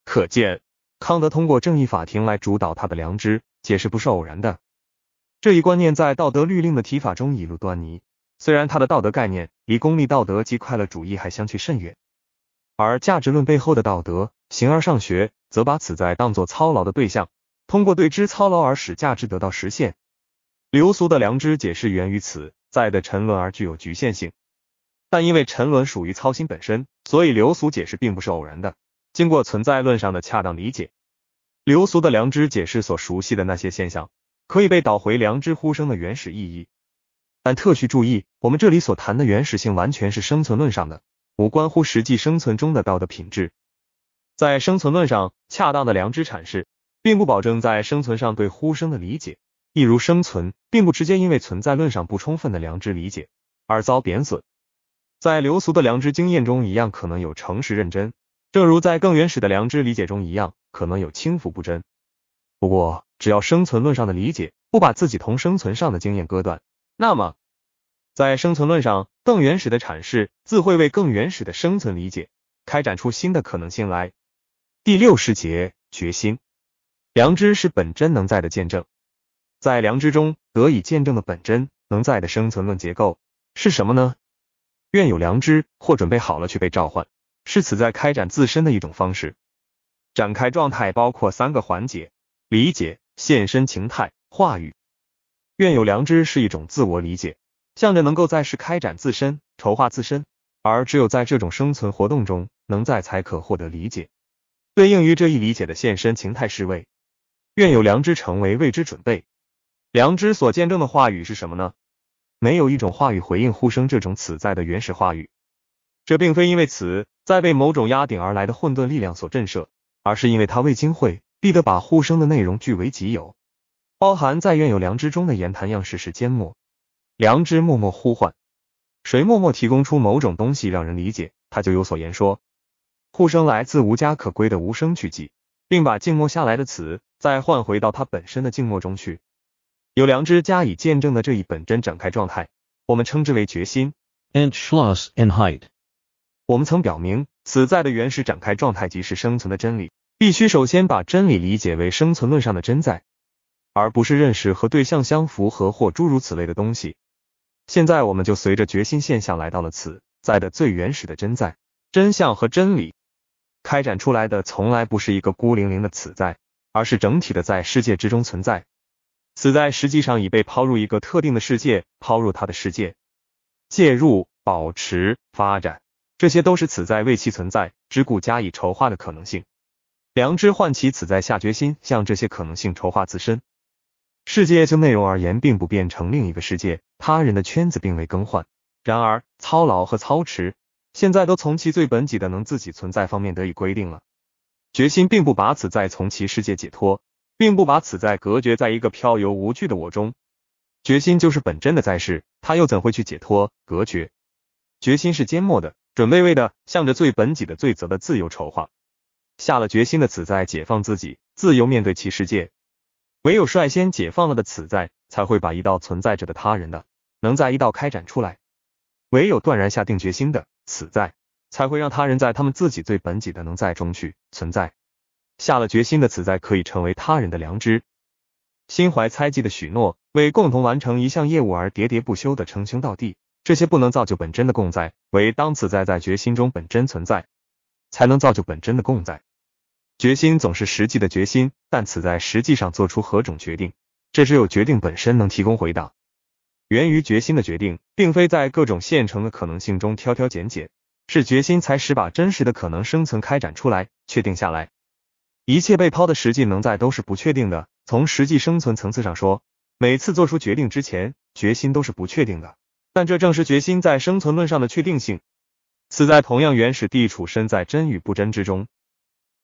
可见，康德通过正义法庭来主导他的良知解释不是偶然的。这一观念在道德律令的提法中已露端倪。虽然他的道德概念离功利道德及快乐主义还相去甚远，而价值论背后的道德形而上学则把此在当作操劳的对象。通过对之操劳而使价值得到实现，流俗的良知解释源于此在的沉沦而具有局限性，但因为沉沦属于操心本身，所以流俗解释并不是偶然的。经过存在论上的恰当理解，流俗的良知解释所熟悉的那些现象，可以被导回良知呼声的原始意义。但特需注意，我们这里所谈的原始性完全是生存论上的，无关乎实际生存中的道德品质。在生存论上，恰当的良知阐释。并不保证在生存上对呼声的理解，一如生存，并不直接因为存在论上不充分的良知理解而遭贬损。在流俗的良知经验中，一样可能有诚实认真，正如在更原始的良知理解中一样，可能有轻浮不真。不过，只要生存论上的理解不把自己同生存上的经验割断，那么在生存论上更原始的阐释，自会为更原始的生存理解开展出新的可能性来。第六十节，决心。良知是本真能在的见证，在良知中得以见证的本真能在的生存论结构是什么呢？愿有良知或准备好了去被召唤，是此在开展自身的一种方式。展开状态包括三个环节：理解、现身情态、话语。愿有良知是一种自我理解，向着能够在世开展自身、筹划自身，而只有在这种生存活动中，能在才可获得理解。对应于这一理解的现身情态是为。愿有良知成为未知准备。良知所见证的话语是什么呢？没有一种话语回应呼声这种此在的原始话语。这并非因为此在被某种压顶而来的混沌力量所震慑，而是因为他未经会，必得把呼声的内容据为己有。包含在愿有良知中的言谈样式是缄默。良知默默呼唤，谁默默提供出某种东西让人理解，他就有所言说。呼声来自无家可归的无声聚集。并把静默下来的词再换回到它本身的静默中去，有良知加以见证的这一本真展开状态，我们称之为决心。And Schloss and Height。我们曾表明，此在的原始展开状态即是生存的真理，必须首先把真理理解为生存论上的真在，而不是认识和对象相符合或诸如此类的东西。现在，我们就随着决心现象来到了此在的最原始的真在、真相和真理。开展出来的从来不是一个孤零零的此在，而是整体的在世界之中存在。此在实际上已被抛入一个特定的世界，抛入他的世界。介入、保持、发展，这些都是此在为其存在只顾加以筹划的可能性。良知唤起此在下决心向这些可能性筹划自身。世界就内容而言，并不变成另一个世界，他人的圈子并未更换。然而操劳和操持。现在都从其最本己的能自己存在方面得以规定了，决心并不把此在从其世界解脱，并不把此在隔绝在一个飘游无据的我中。决心就是本真的在世，他又怎会去解脱隔绝？决心是缄默的，准备为的向着最本己的罪责的自由筹划。下了决心的此在解放自己，自由面对其世界。唯有率先解放了的此在，才会把一道存在着的他人的能在一道开展出来。唯有断然下定决心的。此在才会让他人在他们自己最本己的能在中去存在。下了决心的此在可以成为他人的良知。心怀猜忌的许诺，为共同完成一项业务而喋喋不休的称兄道弟，这些不能造就本真的共在，唯当此在在决心中本真存在，才能造就本真的共在。决心总是实际的决心，但此在实际上做出何种决定，这只有决定本身能提供回答。源于决心的决定，并非在各种现成的可能性中挑挑拣拣，是决心才使把真实的可能生存开展出来，确定下来。一切被抛的实际能在都是不确定的。从实际生存层次上说，每次做出决定之前，决心都是不确定的。但这正是决心在生存论上的确定性。此在同样原始地处身在真与不真之中，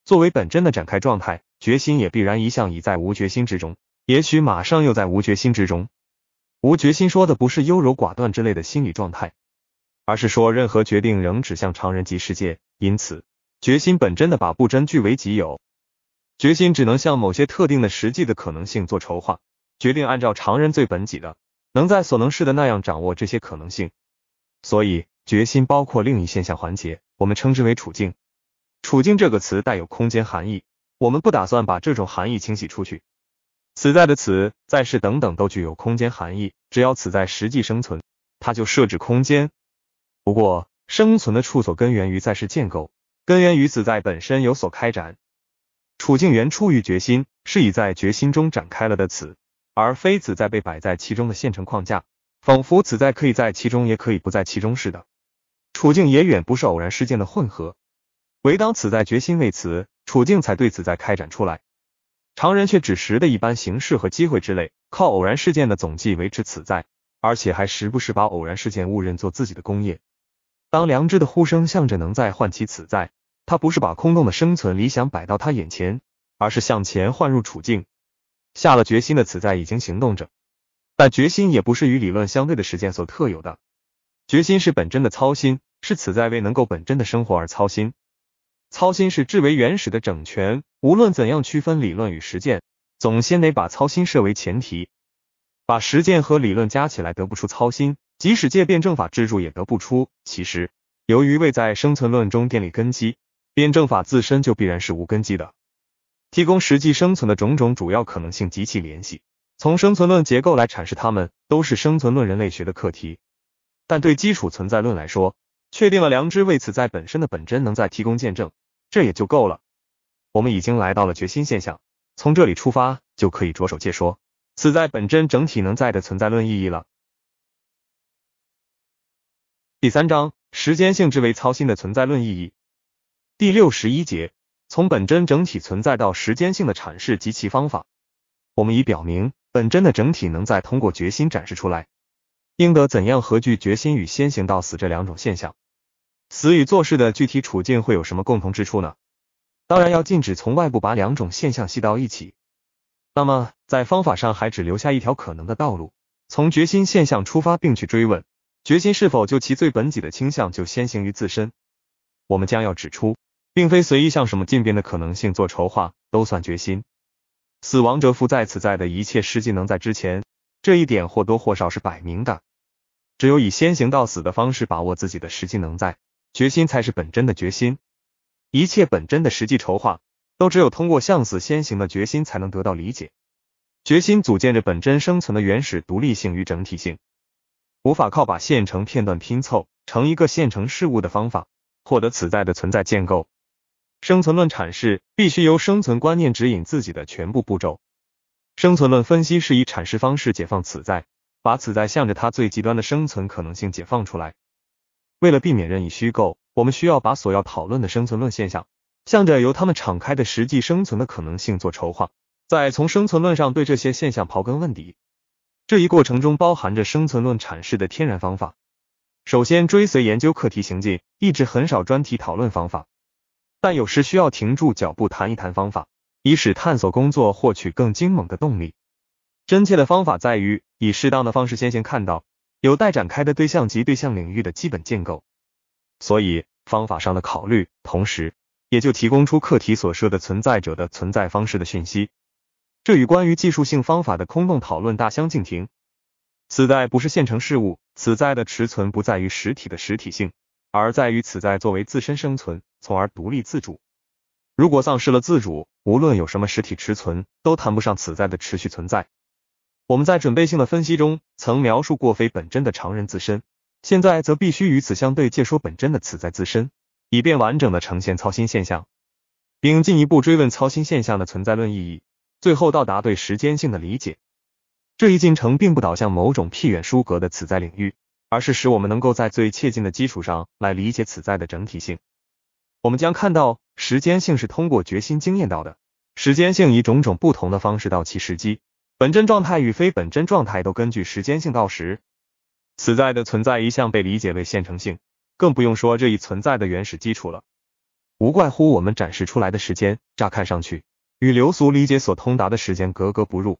作为本真的展开状态，决心也必然一向已在无决心之中，也许马上又在无决心之中。无决心说的不是优柔寡断之类的心理状态，而是说任何决定仍指向常人及世界，因此决心本真的把不真据为己有。决心只能向某些特定的实际的可能性做筹划，决定按照常人最本己的，能在所能试的那样掌握这些可能性。所以决心包括另一现象环节，我们称之为处境。处境这个词带有空间含义，我们不打算把这种含义清洗出去。此在的此在世等等都具有空间含义，只要此在实际生存，它就设置空间。不过，生存的处所根源于在世建构，根源于此在本身有所开展。处境源出于决心，是已在决心中展开了的此，而非此在被摆在其中的现成框架，仿佛此在可以在其中，也可以不在其中似的。处境也远不是偶然事件的混合，唯当此在决心为此，处境才对此在开展出来。常人却只识的一般形式和机会之类，靠偶然事件的总计维持此在，而且还时不时把偶然事件误认作自己的功业。当良知的呼声向着能再唤起此在，他不是把空洞的生存理想摆到他眼前，而是向前换入处境。下了决心的此在已经行动着，但决心也不是与理论相对的实践所特有的。决心是本真的操心，是此在为能够本真的生活而操心。操心是至为原始的整全，无论怎样区分理论与实践，总先得把操心设为前提，把实践和理论加起来得不出操心，即使借辩证法支柱也得不出。其实，由于未在生存论中奠定根基，辩证法自身就必然是无根基的。提供实际生存的种种主要可能性及其联系，从生存论结构来阐释它们，都是生存论人类学的课题。但对基础存在论来说，确定了良知为此在本身的本真能再提供见证，这也就够了。我们已经来到了决心现象，从这里出发就可以着手解说此在本真整体能在的存在论意义了。第三章时间性质为操心的存在论意义，第六十一节从本真整体存在到时间性的阐释及其方法。我们已表明本真的整体能在通过决心展示出来。应得怎样？何惧决心与先行到死这两种现象？死与做事的具体处境会有什么共同之处呢？当然要禁止从外部把两种现象系到一起。那么，在方法上还只留下一条可能的道路：从决心现象出发，并去追问决心是否就其最本己的倾向就先行于自身。我们将要指出，并非随意向什么进变的可能性做筹划都算决心。死亡者负在此在的一切实际能在之前，这一点或多或少是摆明的。只有以先行到死的方式把握自己的实际能在，决心才是本真的决心。一切本真的实际筹划，都只有通过向死先行的决心才能得到理解。决心组建着本真生存的原始独立性与整体性，无法靠把现成片段拼凑成一个现成事物的方法获得此在的存在建构。生存论阐释必须由生存观念指引自己的全部步骤。生存论分析是以阐释方式解放此在。把此在向着他最极端的生存可能性解放出来。为了避免任意虚构，我们需要把所要讨论的生存论现象，向着由他们敞开的实际生存的可能性做筹划。再从生存论上对这些现象刨根问底，这一过程中包含着生存论阐释的天然方法。首先追随研究课题行进，一直很少专题讨论方法，但有时需要停住脚步谈一谈方法，以使探索工作获取更精猛的动力。真切的方法在于以适当的方式先行看到有待展开的对象及对象领域的基本建构，所以方法上的考虑，同时也就提供出课题所设的存在者的存在方式的讯息。这与关于技术性方法的空洞讨论大相径庭。此在不是现成事物，此在的持存不在于实体的实体性，而在于此在作为自身生存，从而独立自主。如果丧失了自主，无论有什么实体持存，都谈不上此在的持续存在。我们在准备性的分析中曾描述过非本真的常人自身，现在则必须与此相对，借说本真的此在自身，以便完整的呈现操心现象，并进一步追问操心现象的存在论意义，最后到达对时间性的理解。这一进程并不导向某种僻远疏隔的此在领域，而是使我们能够在最切近的基础上来理解此在的整体性。我们将看到，时间性是通过决心经验到的，时间性以种种不同的方式到其时机。本真状态与非本真状态都根据时间性到时，此在的存在一向被理解为现成性，更不用说这一存在的原始基础了。无怪乎我们展示出来的时间，乍看上去与流俗理解所通达的时间格格不入。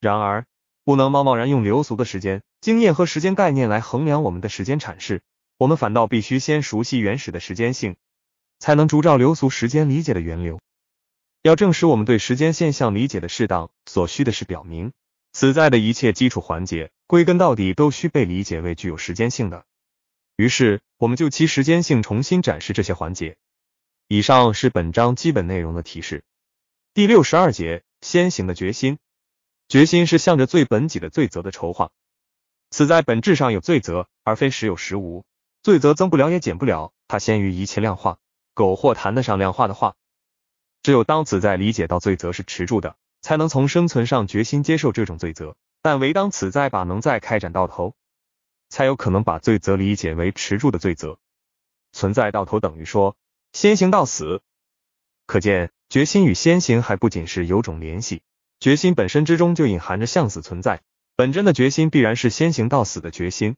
然而，不能贸贸然用流俗的时间经验和时间概念来衡量我们的时间阐释，我们反倒必须先熟悉原始的时间性，才能逐照流俗时间理解的源流。要证实我们对时间现象理解的适当，所需的是表明此在的一切基础环节，归根到底都需被理解为具有时间性的。于是，我们就其时间性重新展示这些环节。以上是本章基本内容的提示。第六十二节，先行的决心。决心是向着最本己的罪责的筹划。此在本质上有罪责，而非时有时无，罪责增不了也减不了，它先于一切量化。苟或谈得上量化的话。只有当此在理解到罪责是持住的，才能从生存上决心接受这种罪责。但唯当此在把能再开展到头，才有可能把罪责理解为持住的罪责。存在到头等于说先行到死。可见，决心与先行还不仅是有种联系，决心本身之中就隐含着向死存在。本真的决心必然是先行到死的决心。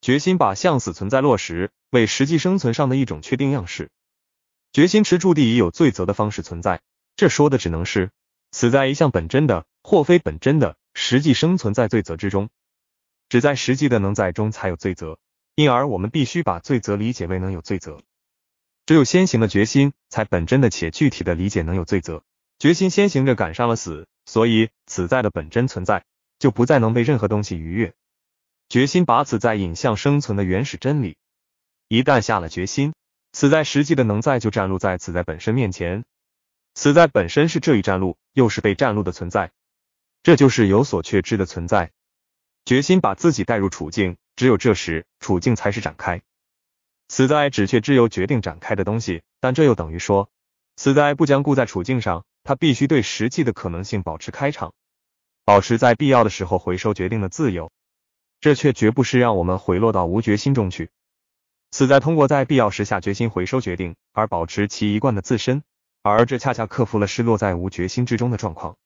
决心把向死存在落实为实际生存上的一种确定样式。决心持住地已有罪责的方式存在，这说的只能是死在一项本真的或非本真的实际生存在罪责之中，只在实际的能在中才有罪责，因而我们必须把罪责理解为能有罪责。只有先行的决心，才本真的且具体的理解能有罪责。决心先行着赶上了死，所以此在的本真存在就不再能被任何东西逾越。决心把此在引向生存的原始真理，一旦下了决心。此在实际的能在就站路在此在本身面前，此在本身是这一站路，又是被站路的存在，这就是有所确知的存在，决心把自己带入处境，只有这时处境才是展开。此在只确知由决定展开的东西，但这又等于说，此在不将固在处境上，他必须对实际的可能性保持开场，保持在必要的时候回收决定的自由，这却绝不是让我们回落到无决心中去。此在通过在必要时下决心回收决定而保持其一贯的自身，而这恰恰克服了失落在无决心之中的状况。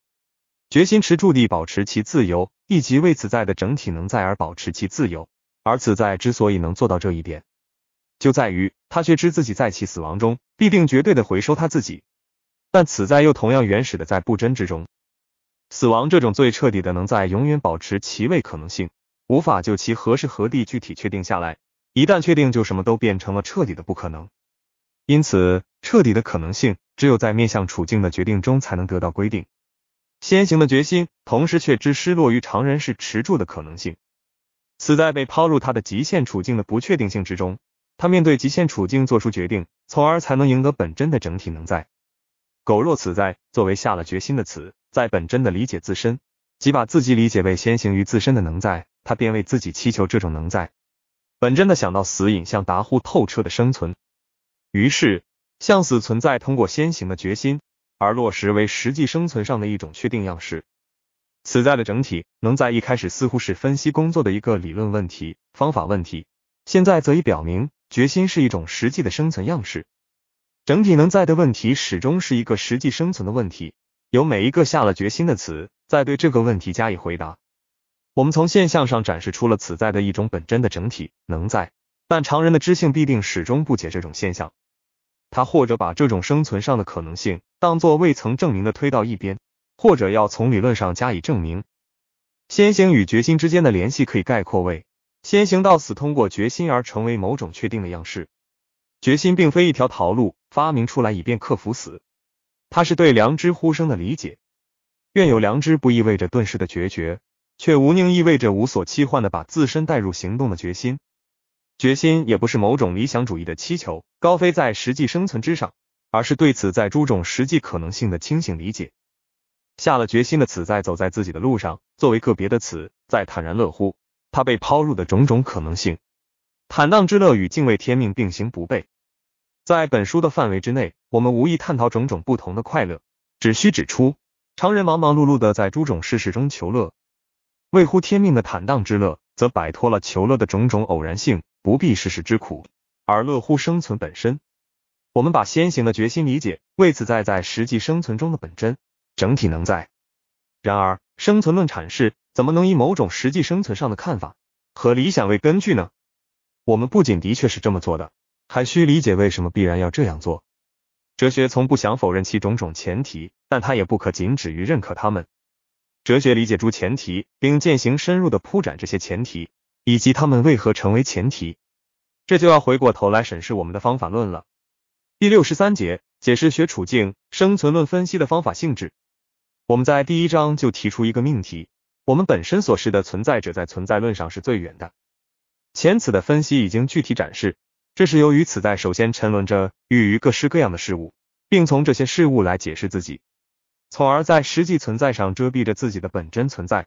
决心持住地保持其自由，以及为此在的整体能在而保持其自由。而此在之所以能做到这一点，就在于他觉知自己在其死亡中必定绝对的回收他自己。但此在又同样原始的在不真之中。死亡这种最彻底的能在永远保持其位可能性，无法就其何时何地具体确定下来。一旦确定，就什么都变成了彻底的不可能。因此，彻底的可能性只有在面向处境的决定中才能得到规定。先行的决心，同时却知失落于常人是持住的可能性。死在被抛入他的极限处境的不确定性之中。他面对极限处境做出决定，从而才能赢得本真的整体能在。苟若此在作为下了决心的此，在本真的理解自身，即把自己理解为先行于自身的能在，他便为自己祈求这种能在。本真的想到死，影像达乎透彻的生存，于是向死存在通过先行的决心而落实为实际生存上的一种确定样式。此在的整体能在一开始似乎是分析工作的一个理论问题、方法问题，现在则已表明决心是一种实际的生存样式。整体能在的问题始终是一个实际生存的问题，有每一个下了决心的词在对这个问题加以回答。我们从现象上展示出了此在的一种本真的整体能在，但常人的知性必定始终不解这种现象，他或者把这种生存上的可能性当做未曾证明的推到一边，或者要从理论上加以证明。先行与决心之间的联系可以概括为：先行到死，通过决心而成为某种确定的样式。决心并非一条逃路，发明出来以便克服死，它是对良知呼声的理解。愿有良知，不意味着顿时的决绝。却无宁意味着无所期幻的把自身带入行动的决心，决心也不是某种理想主义的祈求高飞在实际生存之上，而是对此在诸种实际可能性的清醒理解。下了决心的此在走在自己的路上，作为个别的此在坦然乐乎，他被抛入的种种可能性，坦荡之乐与敬畏天命并行不悖。在本书的范围之内，我们无意探讨种种不同的快乐，只需指出，常人忙忙碌碌的在诸种事实中求乐。为乎天命的坦荡之乐，则摆脱了求乐的种种偶然性，不必世事之苦，而乐乎生存本身。我们把先行的决心理解为此在在实际生存中的本真整体能在。然而，生存论阐释怎么能以某种实际生存上的看法和理想为根据呢？我们不仅的确是这么做的，还需理解为什么必然要这样做。哲学从不想否认其种种前提，但它也不可仅止于认可他们。哲学理解诸前提，并进行深入的铺展这些前提以及他们为何成为前提，这就要回过头来审视我们的方法论了。第六十三节，解释学处境生存论分析的方法性质。我们在第一章就提出一个命题：我们本身所示的存在者在存在论上是最远的。前此的分析已经具体展示，这是由于此在首先沉沦着寓于各式各样的事物，并从这些事物来解释自己。从而在实际存在上遮蔽着自己的本真存在，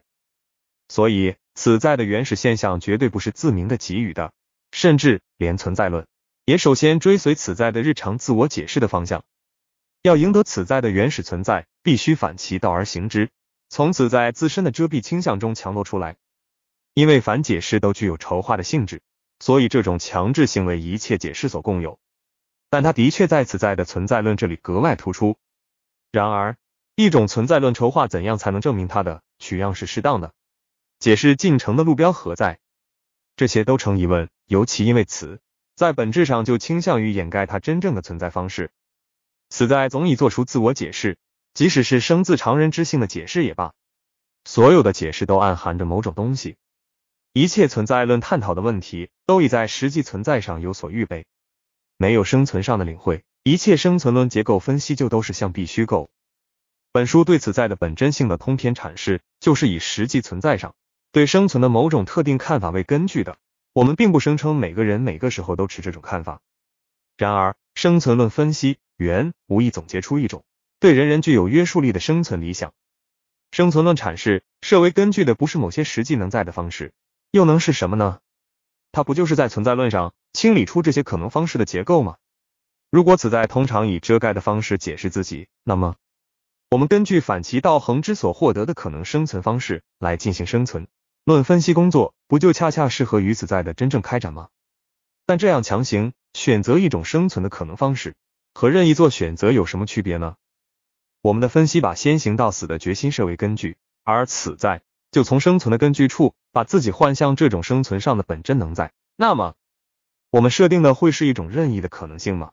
所以此在的原始现象绝对不是自明的给予的，甚至连存在论也首先追随此在的日常自我解释的方向。要赢得此在的原始存在，必须反其道而行之，从此在自身的遮蔽倾向中强夺出来。因为凡解释都具有筹划的性质，所以这种强制性为一切解释所共有，但它的确在此在的存在论这里格外突出。然而。一种存在论筹划，怎样才能证明它的取样是适当的？解释进程的路标何在？这些都成疑问，尤其因为此，在本质上就倾向于掩盖它真正的存在方式。此在总以做出自我解释，即使是生自常人之性的解释也罢。所有的解释都暗含着某种东西。一切存在论探讨的问题，都已在实际存在上有所预备。没有生存上的领会，一切生存论结构分析就都是向必虚构。本书对此在的本真性的通篇阐释，就是以实际存在上对生存的某种特定看法为根据的。我们并不声称每个人每个时候都持这种看法。然而，生存论分析原无意总结出一种对人人具有约束力的生存理想。生存论阐释设为根据的不是某些实际能在的方式，又能是什么呢？它不就是在存在论上清理出这些可能方式的结构吗？如果此在通常以遮盖的方式解释自己，那么？我们根据反其道恒之所获得的可能生存方式来进行生存论分析工作，不就恰恰适合于此在的真正开展吗？但这样强行选择一种生存的可能方式，和任意做选择有什么区别呢？我们的分析把先行到死的决心设为根据，而此在就从生存的根据处把自己幻象这种生存上的本真能在。那么，我们设定的会是一种任意的可能性吗？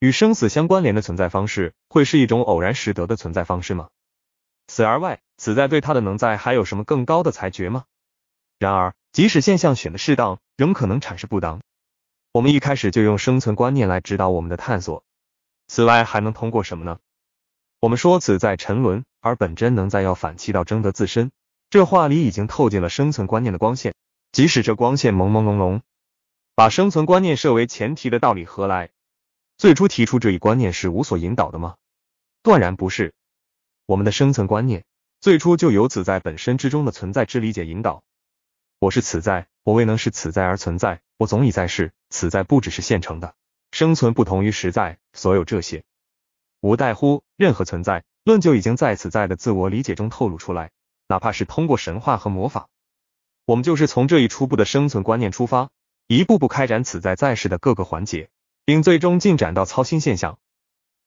与生死相关联的存在方式，会是一种偶然识得的存在方式吗？此而外，此在对他的能在还有什么更高的裁决吗？然而，即使现象选的适当，仍可能阐释不当。我们一开始就用生存观念来指导我们的探索。此外，还能通过什么呢？我们说，此在沉沦，而本真能在要反其到争得自身。这话里已经透进了生存观念的光线，即使这光线朦朦胧胧。把生存观念设为前提的道理何来？最初提出这一观念是无所引导的吗？断然不是。我们的生存观念最初就由此在本身之中的存在之理解引导。我是此在，我未能是此在而存在，我总已在世。此在不只是现成的生存，不同于实在。所有这些，无代乎任何存在论就已经在此在的自我理解中透露出来，哪怕是通过神话和魔法。我们就是从这一初步的生存观念出发，一步步开展此在在世的各个环节。并最终进展到操心现象，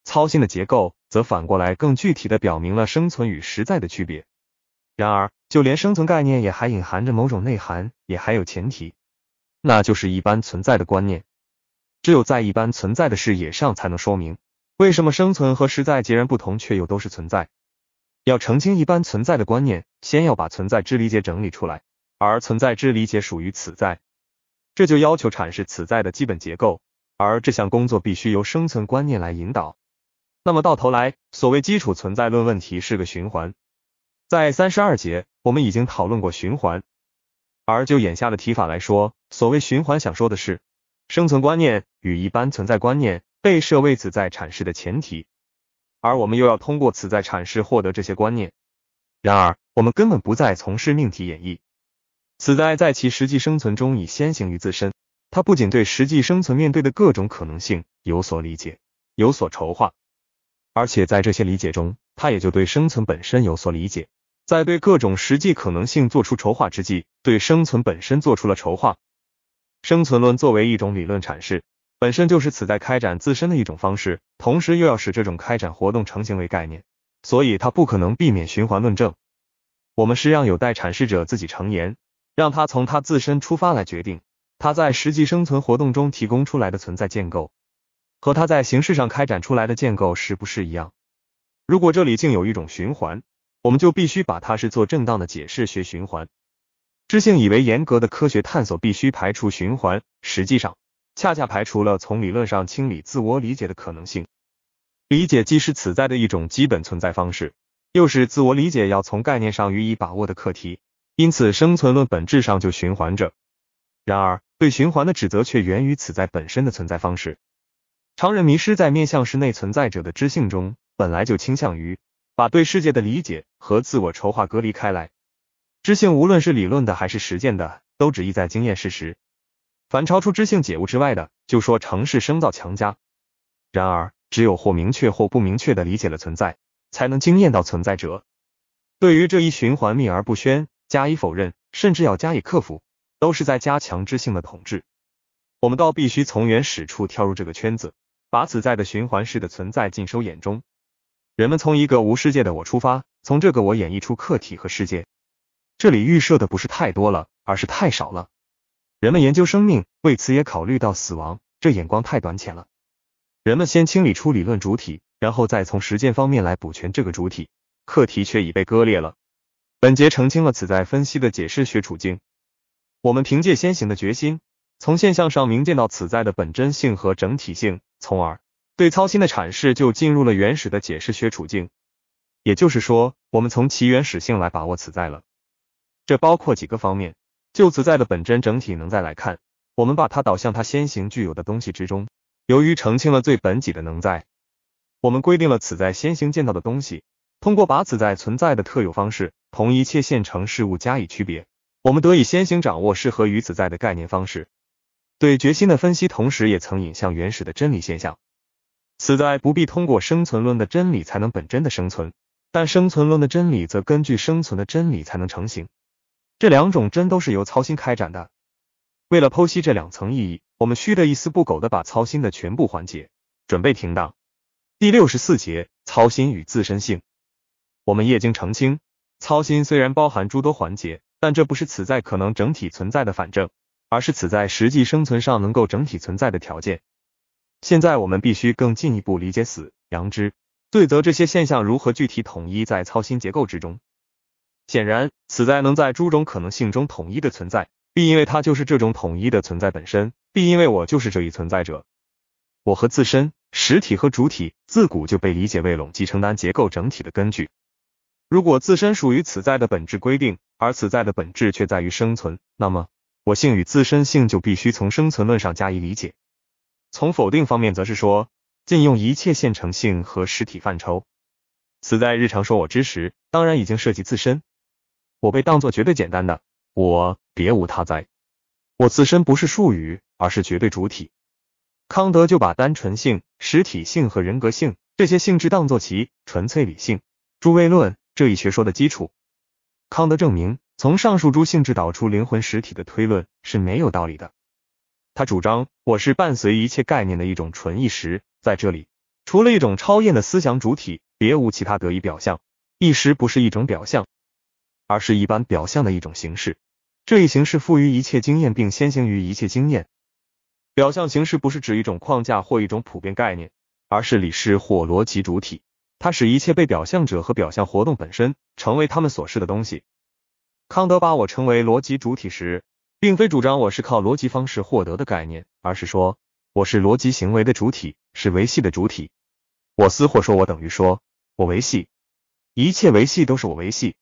操心的结构则反过来更具体的表明了生存与实在的区别。然而，就连生存概念也还隐含着某种内涵，也还有前提，那就是一般存在的观念。只有在一般存在的视野上，才能说明为什么生存和实在截然不同，却又都是存在。要澄清一般存在的观念，先要把存在之理解整理出来，而存在之理解属于此在，这就要求阐释此在的基本结构。而这项工作必须由生存观念来引导，那么到头来，所谓基础存在论问题是个循环。在三十二节，我们已经讨论过循环。而就眼下的提法来说，所谓循环，想说的是，生存观念与一般存在观念被设为此在阐释的前提，而我们又要通过此在阐释获得这些观念。然而，我们根本不再从事命题演绎，此在在其实际生存中已先行于自身。他不仅对实际生存面对的各种可能性有所理解、有所筹划，而且在这些理解中，他也就对生存本身有所理解。在对各种实际可能性做出筹划之际，对生存本身做出了筹划。生存论作为一种理论阐释，本身就是此在开展自身的一种方式，同时又要使这种开展活动成形为概念，所以它不可能避免循环论证。我们是让有待阐释者自己成言，让他从他自身出发来决定。它在实际生存活动中提供出来的存在建构，和它在形式上开展出来的建构是不是一样？如果这里竟有一种循环，我们就必须把它是做正当的解释学循环。知性以为严格的科学探索必须排除循环，实际上恰恰排除了从理论上清理自我理解的可能性。理解既是此在的一种基本存在方式，又是自我理解要从概念上予以把握的课题。因此，生存论本质上就循环着。然而。对循环的指责却源于此在本身的存在方式。常人迷失在面向室内存在者的知性中，本来就倾向于把对世界的理解和自我筹划隔离开来。知性无论是理论的还是实践的，都旨意在经验事实。反超出知性解悟之外的，就说成是生造强加。然而，只有或明确或不明确的理解了存在，才能经验到存在者。对于这一循环秘而不宣，加以否认，甚至要加以克服。都是在加强知性的统治，我们倒必须从原始处跳入这个圈子，把此在的循环式的存在尽收眼中。人们从一个无世界的我出发，从这个我演绎出客体和世界。这里预设的不是太多了，而是太少了。人们研究生命，为此也考虑到死亡，这眼光太短浅了。人们先清理出理论主体，然后再从实践方面来补全这个主体，课题却已被割裂了。本节澄清了此在分析的解释学处境。我们凭借先行的决心，从现象上明见到此在的本真性和整体性，从而对操心的阐释就进入了原始的解释学处境。也就是说，我们从其原始性来把握此在了。这包括几个方面：就此在的本真整体能在来看，我们把它导向它先行具有的东西之中。由于澄清了最本己的能在，我们规定了此在先行见到的东西，通过把此在存在的特有方式同一切现成事物加以区别。我们得以先行掌握适合于此在的概念方式，对决心的分析，同时也曾引向原始的真理现象。此在不必通过生存论的真理才能本真的生存，但生存论的真理则根据生存的真理才能成型。这两种真都是由操心开展的。为了剖析这两层意义，我们须得一丝不苟的把操心的全部环节准备停当。第六十四节，操心与自身性。我们业经澄清，操心虽然包含诸多环节。但这不是此在可能整体存在的反证，而是此在实际生存上能够整体存在的条件。现在我们必须更进一步理解死、阳知、对责这些现象如何具体统一在操心结构之中。显然，此在能在诸种可能性中统一的存在，必因为它就是这种统一的存在本身，必因为我就是这一存在者。我和自身、实体和主体自古就被理解为拢集承担结构整体的根据。如果自身属于此在的本质规定，而此在的本质却在于生存，那么我性与自身性就必须从生存论上加以理解。从否定方面，则是说，禁用一切现成性和实体范畴。此在日常说我之时，当然已经涉及自身。我被当作绝对简单的我，别无他哉。我自身不是术语，而是绝对主体。康德就把单纯性、实体性和人格性这些性质当作其纯粹理性诸位论。这一学说的基础，康德证明从上述诸性质导出灵魂实体的推论是没有道理的。他主张我是伴随一切概念的一种纯意识，在这里除了一种超验的思想主体，别无其他得以表象。意识不是一种表象，而是一般表象的一种形式。这一形式赋予一切经验，并先行于一切经验。表象形式不是指一种框架或一种普遍概念，而是理事或逻辑主体。它使一切被表象者和表象活动本身成为他们所示的东西。康德把我称为逻辑主体时，并非主张我是靠逻辑方式获得的概念，而是说我是逻辑行为的主体，是维系的主体。我思或说我等于说我维系一切维系都是我维系。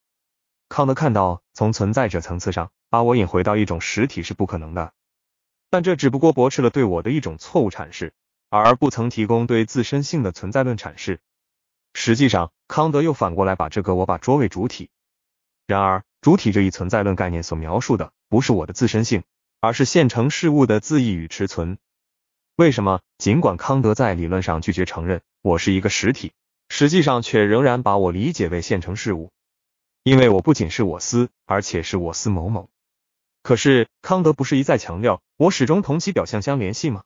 康德看到从存在者层次上把我引回到一种实体是不可能的，但这只不过驳斥了对我的一种错误阐释，而不曾提供对自身性的存在论阐释。实际上，康德又反过来把这个我把桌位主体。然而，主体这一存在论概念所描述的不是我的自身性，而是现成事物的自意与持存。为什么？尽管康德在理论上拒绝承认我是一个实体，实际上却仍然把我理解为现成事物。因为我不仅是我思，而且是我思某某。可是，康德不是一再强调我始终同其表象相联系吗？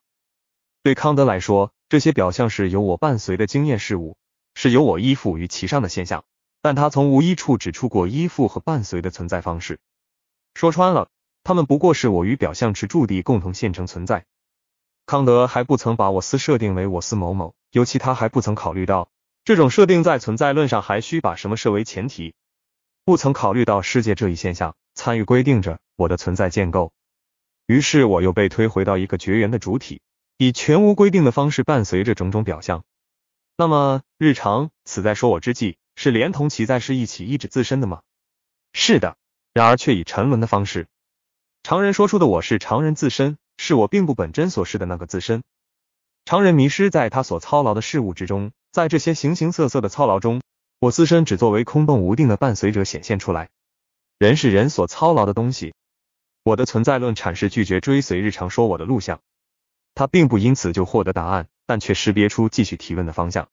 对康德来说，这些表象是由我伴随的经验事物。是由我依附于其上的现象，但他从无一处指出过依附和伴随的存在方式。说穿了，他们不过是我与表象持驻地共同现成存在。康德还不曾把我思设定为我思某某，尤其他还不曾考虑到这种设定在存在论上还需把什么设为前提，不曾考虑到世界这一现象参与规定着我的存在建构。于是我又被推回到一个绝缘的主体，以全无规定的方式伴随着种种表象。那么，日常此在说我之际，是连同其在世一起抑制自身的吗？是的，然而却以沉沦的方式。常人说出的我是常人自身，是我并不本真所示的那个自身。常人迷失在他所操劳的事物之中，在这些形形色色的操劳中，我自身只作为空洞无定的伴随者显现出来。人是人所操劳的东西。我的存在论阐释拒绝追随日常说我的录像，他并不因此就获得答案。但却识别出继续提问的方向。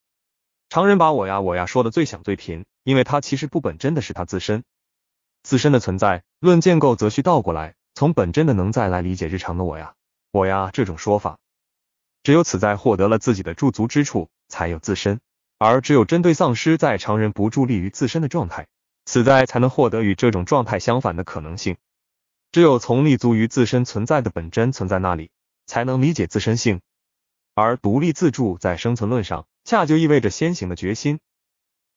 常人把我呀，我呀说的最响最频，因为他其实不本真的是他自身自身的存在。论建构，则需倒过来，从本真的能再来理解日常的我呀，我呀这种说法。只有此在获得了自己的驻足之处，才有自身；而只有针对丧失在常人不助立于自身的状态，此在才能获得与这种状态相反的可能性。只有从立足于自身存在的本真存在那里，才能理解自身性。而独立自住在生存论上，恰就意味着先行的决心。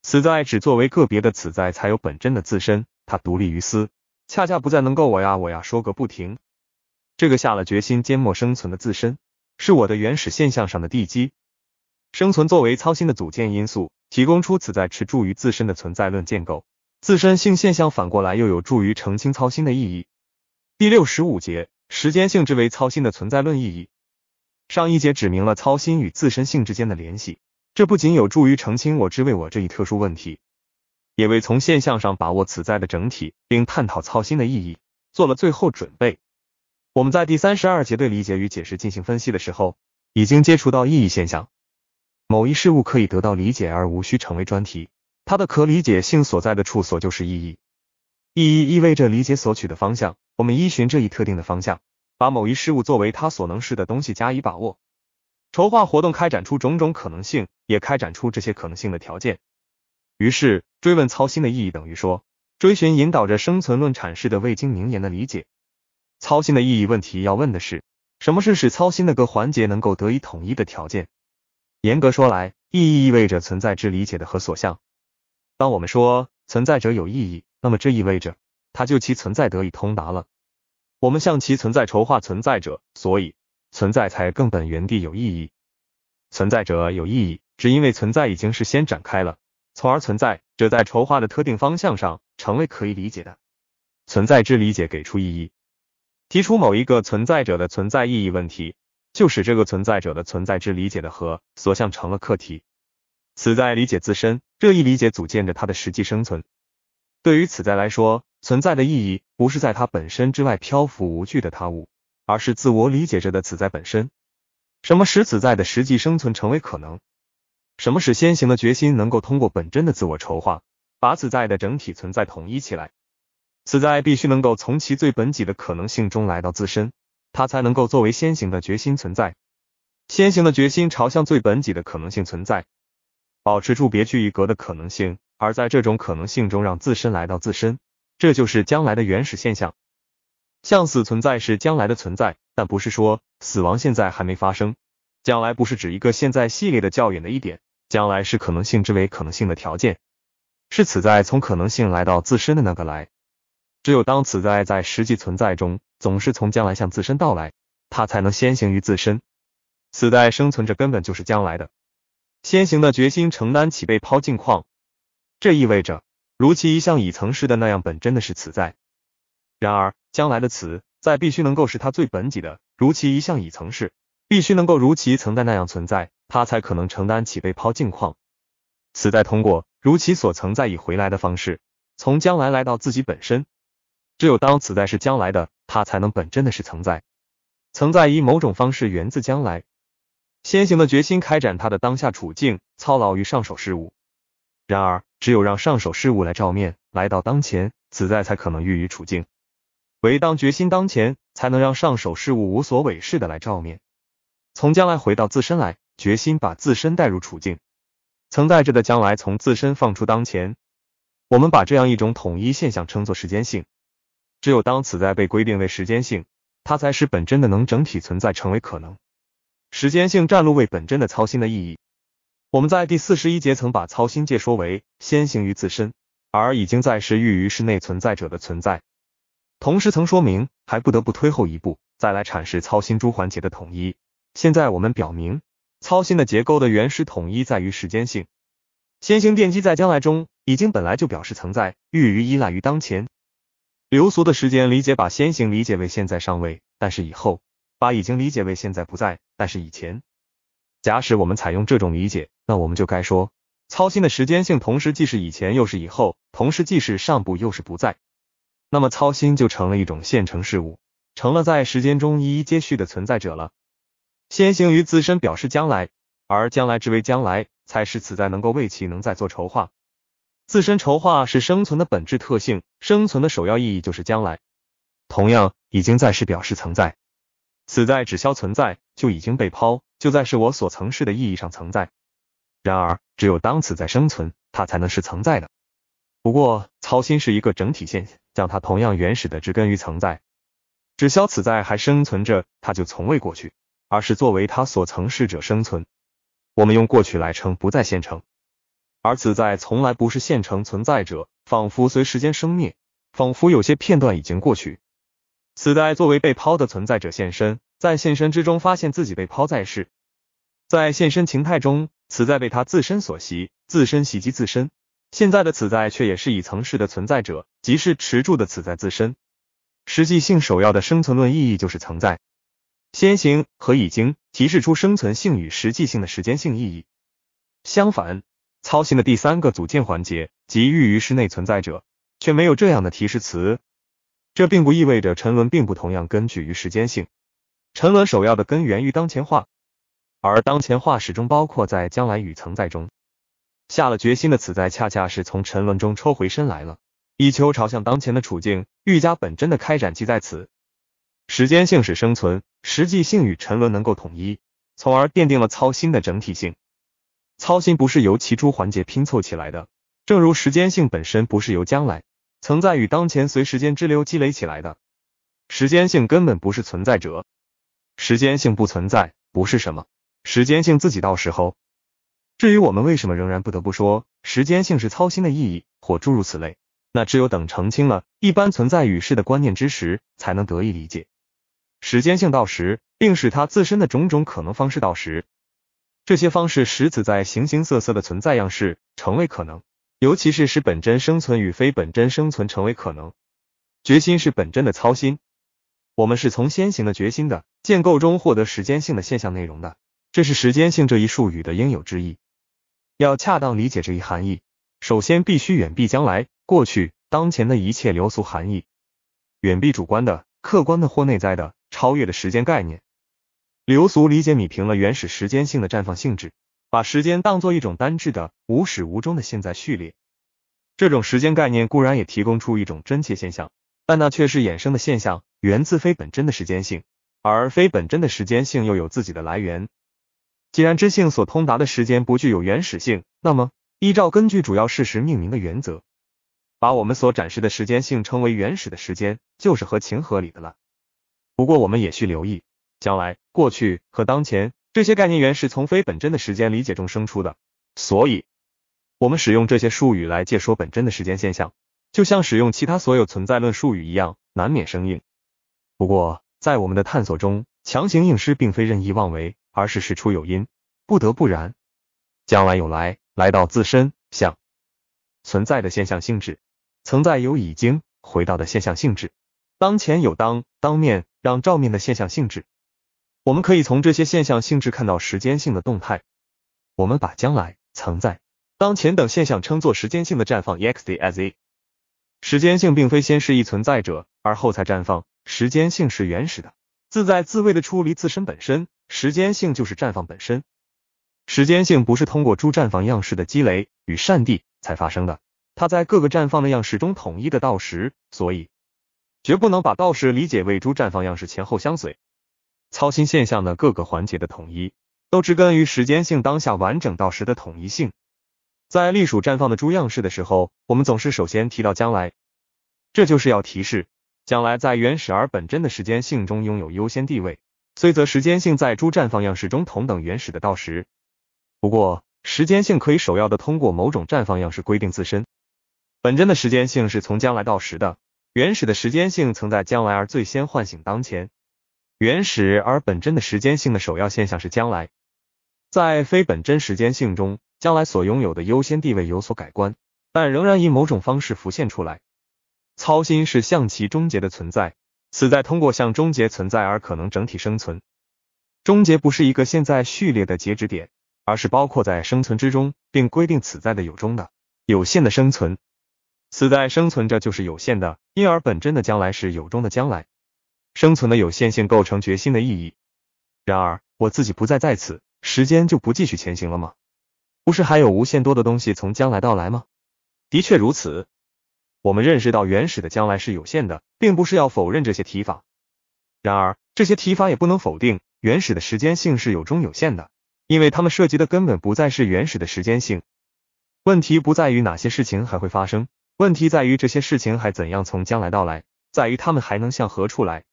此在只作为个别的此在才有本真的自身，它独立于私，恰恰不再能够我呀我呀说个不停。这个下了决心缄默生存的自身，是我的原始现象上的地基。生存作为操心的组建因素，提供出此在持助于自身的存在论建构。自身性现象反过来又有助于澄清操心的意义。第六十五节，时间性质为操心的存在论意义。上一节指明了操心与自身性之间的联系，这不仅有助于澄清我之为我这一特殊问题，也为从现象上把握此在的整体，并探讨操心的意义做了最后准备。我们在第三十二节对理解与解释进行分析的时候，已经接触到意义现象。某一事物可以得到理解而无需成为专题，它的可理解性所在的处所就是意义。意义意味着理解所取的方向，我们依循这一特定的方向。把某一事物作为他所能是的东西加以把握，筹划活动开展出种种可能性，也开展出这些可能性的条件。于是追问操心的意义，等于说追寻引导着生存论阐释的未经名言的理解。操心的意义问题要问的是，什么是使操心的各环节能够得以统一的条件？严格说来，意义意味着存在之理解的和所向。当我们说存在者有意义，那么这意味着它就其存在得以通达了。我们向其存在筹划存在者，所以存在才更本原地有意义。存在者有意义，只因为存在已经是先展开了，从而存在者在筹划的特定方向上成为可以理解的。存在之理解给出意义。提出某一个存在者的存在意义问题，就使这个存在者的存在之理解的和所向成了课题。此在理解自身，这一理解组建着他的实际生存。对于此在来说，存在的意义不是在它本身之外漂浮无据的他物，而是自我理解着的此在本身。什么使此在的实际生存成为可能？什么使先行的决心能够通过本真的自我筹划，把此在的整体存在统一起来？此在必须能够从其最本己的可能性中来到自身，它才能够作为先行的决心存在。先行的决心朝向最本己的可能性存在，保持住别具一格的可能性，而在这种可能性中让自身来到自身。这就是将来的原始现象，向死存在是将来的存在，但不是说死亡现在还没发生。将来不是指一个现在系列的较远的一点，将来是可能性之为可能性的条件，是此在从可能性来到自身的那个来。只有当此在在实际存在中总是从将来向自身到来，它才能先行于自身。此在生存着根本就是将来的先行的决心，承担起被抛境况，这意味着。如其一向以曾是的那样本真的是此在，然而将来的此在必须能够是它最本己的，如其一向以曾是，必须能够如其曾在那样存在，它才可能承担起被抛境况。此在通过如其所曾在以回来的方式，从将来来到自己本身。只有当此在是将来的，它才能本真的是存在，存在以某种方式源自将来。先行的决心开展他的当下处境，操劳于上手事物。然而。只有让上手事物来照面，来到当前，此在才可能寓于处境。唯当决心当前，才能让上手事物无所伪饰的来照面。从将来回到自身来，决心把自身带入处境，曾带着的将来从自身放出当前。我们把这样一种统一现象称作时间性。只有当此在被规定为时间性，它才使本真的能整体存在成为可能。时间性占路为本真的操心的意义。我们在第四十一节曾把操心界说为先行于自身，而已经在时预于室内存在者的存在，同时曾说明还不得不推后一步再来阐释操心诸环节的统一。现在我们表明操心的结构的原始统一在于时间性，先行奠基在将来中已经本来就表示存在寓于依赖于当前。流俗的时间理解把先行理解为现在上位，但是以后把已经理解为现在不在，但是以前。假使我们采用这种理解，那我们就该说，操心的时间性同时既是以前又是以后，同时既是上部又是不在。那么操心就成了一种现成事物，成了在时间中一一接续的存在者了。先行于自身表示将来，而将来之为将来，才是此在能够为其能再做筹划。自身筹划是生存的本质特性，生存的首要意义就是将来。同样，已经在是表示存在，此在只消存在就已经被抛。就在是我所曾是的意义上存在，然而只有当此在生存，它才能是存在的。不过，操心是一个整体现象，将它同样原始的植根于存在。只消此在还生存着，它就从未过去，而是作为它所从事者生存。我们用过去来称不在现成，而此在从来不是现成存在者，仿佛随时间生灭，仿佛有些片段已经过去。此在作为被抛的存在者现身，在现身之中发现自己被抛在世。在现身情态中，此在被他自身所袭，自身袭击自身。现在的此在却也是以层世的存在者，即是持住的此在自身。实际性首要的生存论意义就是存在先行和已经提示出生存性与实际性的时间性意义。相反，操心的第三个组件环节即寓于室内存在者却没有这样的提示词。这并不意味着沉沦并不同样根据于时间性。沉沦首要的根源于当前化。而当前化始终包括在将来与存在中，下了决心的此在恰恰是从沉沦中抽回身来了。以求朝向当前的处境，愈加本真的开展即在此。时间性使生存实际性与沉沦能够统一，从而奠定了操心的整体性。操心不是由起初环节拼凑起来的，正如时间性本身不是由将来、曾在与当前随时间之流积累起来的。时间性根本不是存在者，时间性不存在，不是什么。时间性自己到时候。至于我们为什么仍然不得不说时间性是操心的意义或诸如此类，那只有等澄清了一般存在与事的观念之时，才能得以理解。时间性到时，并使它自身的种种可能方式到时，这些方式使此在形形色色的存在样式成为可能，尤其是使本真生存与非本真生存成为可能。决心是本真的操心，我们是从先行的决心的建构中获得时间性的现象内容的。这是时间性这一术语的应有之意。要恰当理解这一含义，首先必须远避将来、过去、当前的一切流俗含义，远避主观的、客观的或内在的、超越的时间概念。流俗理解米平了原始时间性的绽放性质，把时间当作一种单质的、无始无终的现在序列。这种时间概念固然也提供出一种真切现象，但那却是衍生的现象，源自非本真的时间性，而非本真的时间性又有自己的来源。既然知性所通达的时间不具有原始性，那么依照根据主要事实命名的原则，把我们所展示的时间性称为原始的时间，就是合情合理的了。不过我们也需留意，将来、过去和当前这些概念原是从非本真的时间理解中生出的，所以我们使用这些术语来解说本真的时间现象，就像使用其他所有存在论术语一样，难免生硬。不过在我们的探索中，强行硬施并非任意妄为。而是事出有因，不得不然。将来有来，来到自身，像存在的现象性质，曾在有已经回到的现象性质，当前有当当面让照面的现象性质。我们可以从这些现象性质看到时间性的动态。我们把将来、曾在、当前等现象称作时间性的绽放。E X D I Z。时间性并非先是一存在者，而后才绽放。时间性是原始的，自在自为的出离自身本身。时间性就是绽放本身，时间性不是通过猪绽放样式的积累与善地才发生的，它在各个绽放的样式中统一的到时，所以绝不能把道时理解为猪绽放样式前后相随。操心现象的各个环节的统一，都植根于时间性当下完整到时的统一性。在隶属绽放的猪样式的时候，我们总是首先提到将来，这就是要提示将来在原始而本真的时间性中拥有优先地位。虽则时间性在诸绽放样式中同等原始的到时，不过时间性可以首要的通过某种绽放样式规定自身。本真的时间性是从将来到时的，原始的时间性曾在将来而最先唤醒当前。原始而本真的时间性的首要现象是将来。在非本真时间性中，将来所拥有的优先地位有所改观，但仍然以某种方式浮现出来。操心是向其终结的存在。此在通过向终结存在而可能整体生存，终结不是一个现在序列的截止点，而是包括在生存之中，并规定此在的有终的有限的生存。此在生存着就是有限的，因而本真的将来是有终的将来。生存的有限性构成决心的意义。然而，我自己不再在此，时间就不继续前行了吗？不是还有无限多的东西从将来到来吗？的确如此。我们认识到原始的将来是有限的，并不是要否认这些提法。然而，这些提法也不能否定原始的时间性是有终有限的，因为它们涉及的根本不再是原始的时间性。问题不在于哪些事情还会发生，问题在于这些事情还怎样从将来到来，在于它们还能向何处来，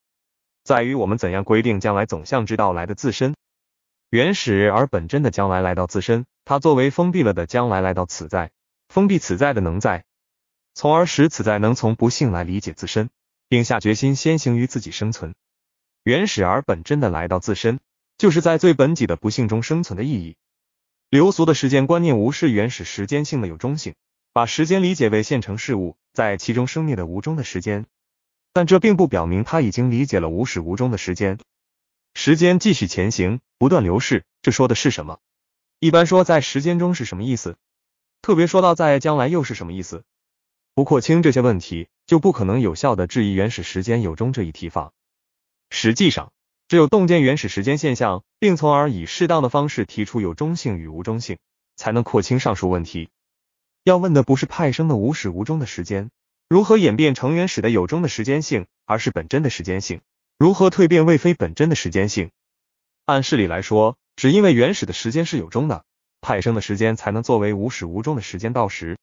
在于我们怎样规定将来总向之到来的自身。原始而本真的将来来到自身，它作为封闭了的将来来到此在，封闭此在的能在。从而使此在能从不幸来理解自身，并下决心先行于自己生存。原始而本真的来到自身，就是在最本己的不幸中生存的意义。流俗的时间观念无视原始时间性的有中性，把时间理解为现成事物在其中生灭的无中的时间。但这并不表明他已经理解了无始无终的时间。时间继续前行，不断流逝，这说的是什么？一般说，在时间中是什么意思？特别说到在将来又是什么意思？不廓清这些问题，就不可能有效的质疑原始时间有终这一提法。实际上，只有洞见原始时间现象，并从而以适当的方式提出有中性与无中性，才能廓清上述问题。要问的不是派生的无始无终的时间如何演变成原始的有终的时间性，而是本真的时间性如何蜕变为非本真的时间性。按事理来说，只因为原始的时间是有终的，派生的时间才能作为无始无终的时间到时。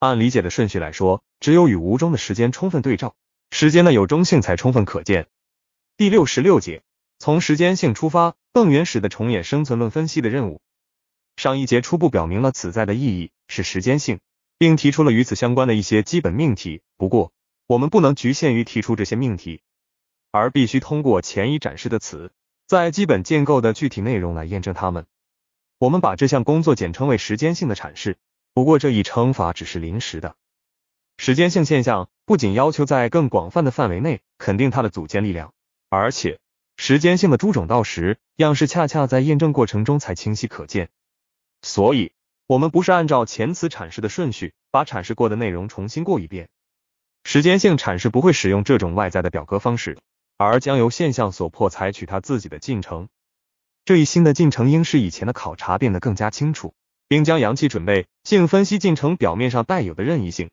按理解的顺序来说，只有与无中的时间充分对照，时间的有中性才充分可见。第六十六节，从时间性出发，更原始的重演生存论分析的任务。上一节初步表明了此在的意义是时间性，并提出了与此相关的一些基本命题。不过，我们不能局限于提出这些命题，而必须通过前已展示的词，在基本建构的具体内容来验证它们。我们把这项工作简称为时间性的阐释。不过这一称法只是临时的，时间性现象不仅要求在更广泛的范围内肯定它的组建力量，而且时间性的诸种到时样式恰恰在验证过程中才清晰可见。所以，我们不是按照前词阐释的顺序把阐释过的内容重新过一遍。时间性阐释不会使用这种外在的表格方式，而将由现象所迫采取它自己的进程。这一新的进程应使以前的考察变得更加清楚。并将阳气准备性分析进程表面上带有的任意性，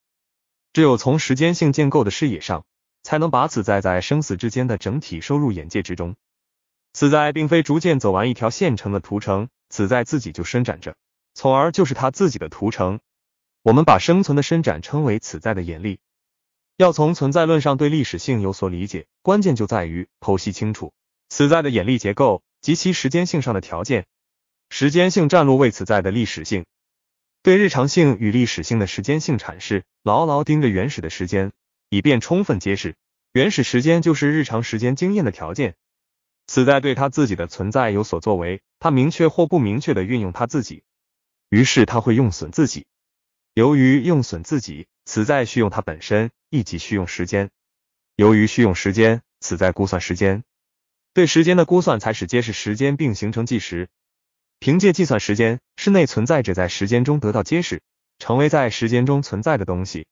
只有从时间性建构的视野上，才能把此在在生死之间的整体收入眼界之中。此在并非逐渐走完一条现成的图成，此在自己就伸展着，从而就是他自己的图成。我们把生存的伸展称为此在的眼力。要从存在论上对历史性有所理解，关键就在于剖析清楚此在的眼力结构及其时间性上的条件。时间性战路为此在的历史性，对日常性与历史性的时间性阐释，牢牢盯着原始的时间，以便充分揭示原始时间就是日常时间经验的条件。此在对他自己的存在有所作为，他明确或不明确的运用他自己，于是他会用损自己。由于用损自己，此在需用他本身，亦即需用时间。由于需用时间，此在估算时间，对时间的估算才使揭示时间并形成计时。凭借计算时间，室内存在者在时间中得到揭示，成为在时间中存在的东西。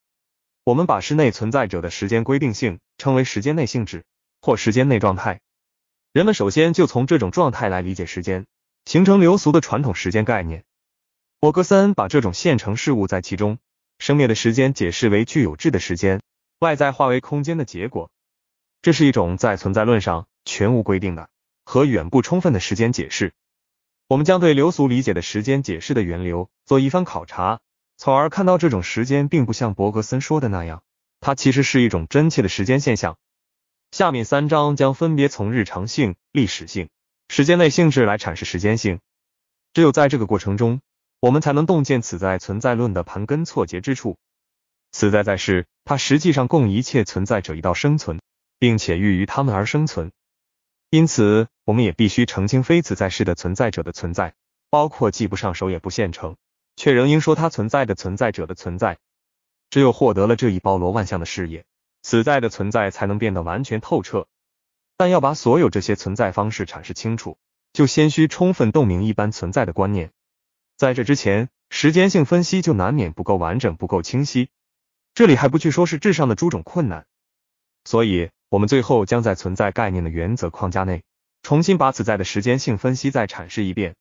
我们把室内存在者的时间规定性称为时间内性质或时间内状态。人们首先就从这种状态来理解时间，形成流俗的传统时间概念。柏格森把这种现成事物在其中生灭的时间解释为具有质的时间外在化为空间的结果，这是一种在存在论上全无规定的和远不充分的时间解释。我们将对流俗理解的时间解释的源流做一番考察，从而看到这种时间并不像伯格森说的那样，它其实是一种真切的时间现象。下面三章将分别从日常性、历史性、时间内性质来阐释时间性。只有在这个过程中，我们才能洞见此在存在论的盘根错节之处。此在在世，它实际上供一切存在者一道生存，并且欲于他们而生存。因此，我们也必须澄清非此在世的存在者的存在，包括既不上手也不现成，却仍应说它存在的存在者的存在。只有获得了这一包罗万象的视野，此在的存在才能变得完全透彻。但要把所有这些存在方式阐释清楚，就先需充分洞明一般存在的观念。在这之前，时间性分析就难免不够完整、不够清晰。这里还不去说是智上的诸种困难，所以。我们最后将在存在概念的原则框架内，重新把此在的时间性分析再阐释一遍。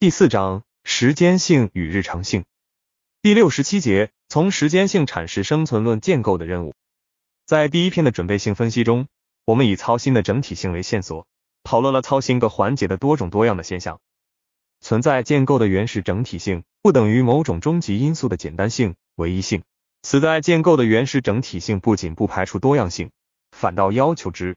第四章时间性与日常性，第六十七节从时间性阐释生存论建构的任务。在第一篇的准备性分析中，我们以操心的整体性为线索，讨论了操心各环节的多种多样的现象。存在建构的原始整体性，不等于某种终极因素的简单性、唯一性。此在建构的原始整体性不仅不排除多样性，反倒要求之。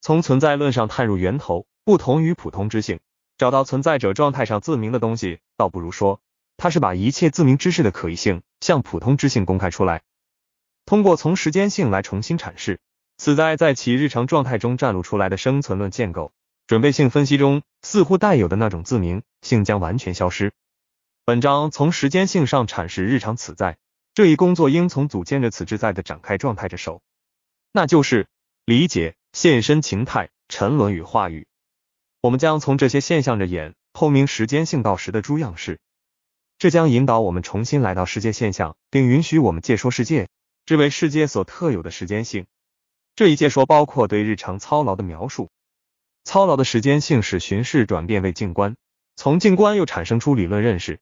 从存在论上探入源头，不同于普通知性，找到存在者状态上自明的东西，倒不如说，它是把一切自明知识的可疑性向普通知性公开出来。通过从时间性来重新阐释，此在在其日常状态中展露出来的生存论建构，准备性分析中似乎带有的那种自明。性将完全消失。本章从时间性上阐释日常此在这一工作，应从组建着此之在的展开状态着手，那就是理解现身情态、沉沦与话语。我们将从这些现象着眼，透明时间性到时的诸样式。这将引导我们重新来到世界现象，并允许我们借说世界，之为世界所特有的时间性。这一介说包括对日常操劳的描述，操劳的时间性使巡视转变为静观。从静观又产生出理论认识，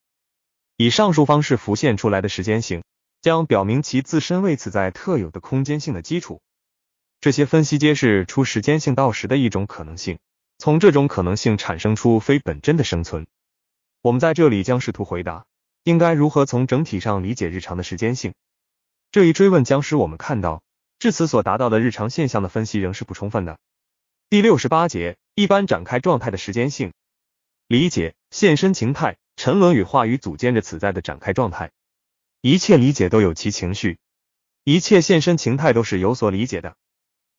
以上述方式浮现出来的时间性，将表明其自身为此在特有的空间性的基础。这些分析揭示出时间性到时的一种可能性，从这种可能性产生出非本真的生存。我们在这里将试图回答应该如何从整体上理解日常的时间性。这一追问将使我们看到，至此所达到的日常现象的分析仍是不充分的。第六十八节，一般展开状态的时间性。理解、现身情态、沉沦与话语组建着此在的展开状态。一切理解都有其情绪，一切现身情态都是有所理解的。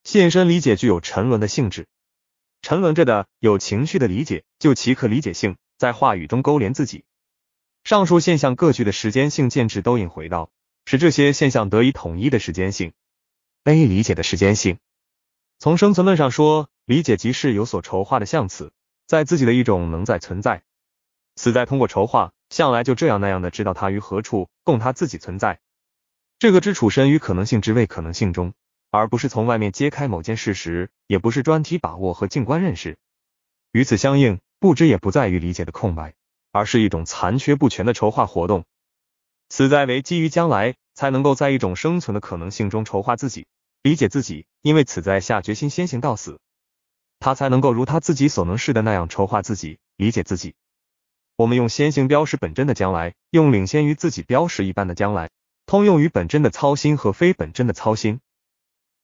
现身理解具有沉沦的性质，沉沦着的有情绪的理解，就其可理解性，在话语中勾连自己。上述现象各具的时间性建制都引回到使这些现象得以统一的时间性。a 理解的时间性，从生存论上说，理解即是有所筹划的象词。在自己的一种能在存在，死在通过筹划，向来就这样那样的知道他于何处供他自己存在。这个知处身于可能性之位可能性中，而不是从外面揭开某件事实，也不是专题把握和静观认识。与此相应，不知也不在于理解的空白，而是一种残缺不全的筹划活动。死在为基于将来才能够在一种生存的可能性中筹划自己、理解自己，因为此在下决心先行到死。他才能够如他自己所能试的那样筹划自己，理解自己。我们用先行标识本真的将来，用领先于自己标识一般的将来，通用于本真的操心和非本真的操心。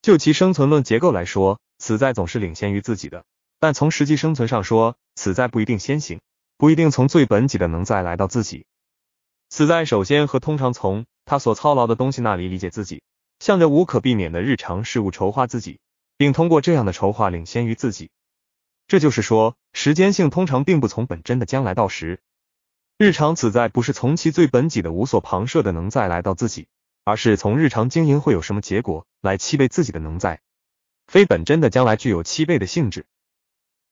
就其生存论结构来说，此在总是领先于自己的；但从实际生存上说，此在不一定先行，不一定从最本己的能再来到自己。此在首先和通常从他所操劳的东西那里理解自己，向着无可避免的日常事物筹划自己。并通过这样的筹划领先于自己，这就是说，时间性通常并不从本真的将来到时，日常此在不是从其最本己的无所旁涉的能在来到自己，而是从日常经营会有什么结果来期待自己的能在，非本真的将来具有七倍的性质，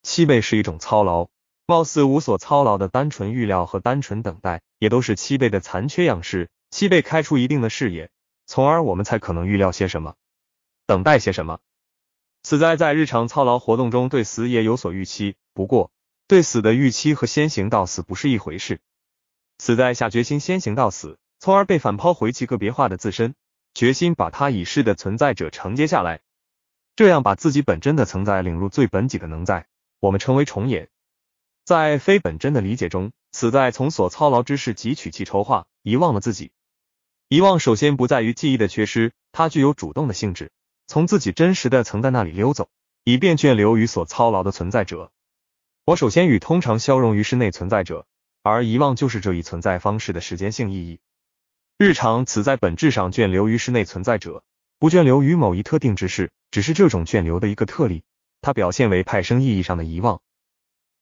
七倍是一种操劳，貌似无所操劳的单纯预料和单纯等待，也都是七倍的残缺样式，七倍开出一定的视野，从而我们才可能预料些什么，等待些什么。死在在日常操劳活动中对死也有所预期，不过对死的预期和先行到死不是一回事。死在下决心先行到死，从而被反抛回其个别化的自身，决心把他已逝的存在者承接下来，这样把自己本真的存在领入最本己的能在，我们称为重演。在非本真的理解中，死在从所操劳之事汲取其筹划，遗忘了自己。遗忘首先不在于记忆的缺失，它具有主动的性质。从自己真实的曾在那里溜走，以便眷留于所操劳的存在者。我首先与通常消融于室内存在者，而遗忘就是这一存在方式的时间性意义。日常此在本质上眷留于室内存在者，不眷留于某一特定之事，只是这种眷留的一个特例。它表现为派生意义上的遗忘，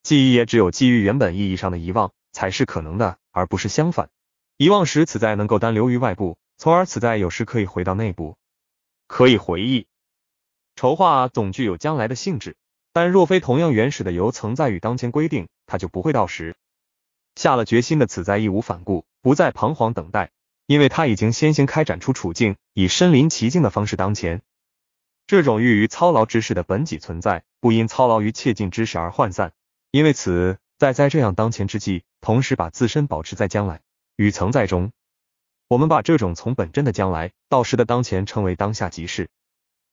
记忆也只有基于原本意义上的遗忘才是可能的，而不是相反。遗忘使此在能够单流于外部，从而此在有时可以回到内部。可以回忆，筹划总具有将来的性质，但若非同样原始的由存在与当前规定，它就不会到时。下了决心的此在义无反顾，不再彷徨等待，因为他已经先行开展出处境，以身临其境的方式当前。这种欲于操劳之事的本己存在，不因操劳于切近之事而涣散，因为此在在这样当前之际，同时把自身保持在将来与存在中。我们把这种从本真的将来到时的当前称为当下即是。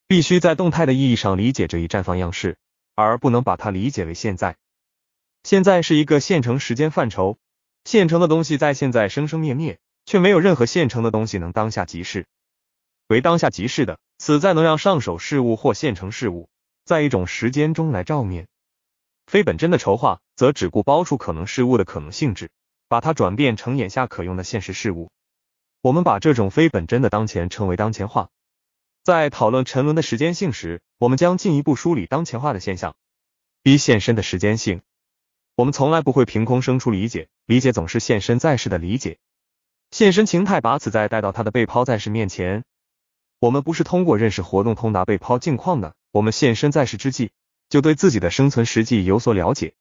必须在动态的意义上理解这一绽放样式，而不能把它理解为现在。现在是一个现成时间范畴，现成的东西在现在生生灭灭，却没有任何现成的东西能当下即是。为当下即是的此在，能让上手事物或现成事物在一种时间中来照面。非本真的筹划，则只顾包出可能事物的可能性质，把它转变成眼下可用的现实事物。我们把这种非本真的当前称为当前化。在讨论沉沦的时间性时，我们将进一步梳理当前化的现象，比现身的时间性。我们从来不会凭空生出理解，理解总是现身在世的理解。现身形态把此在带到他的被抛在世面前。我们不是通过认识活动通达被抛境况的，我们现身在世之际，就对自己的生存实际有所了解。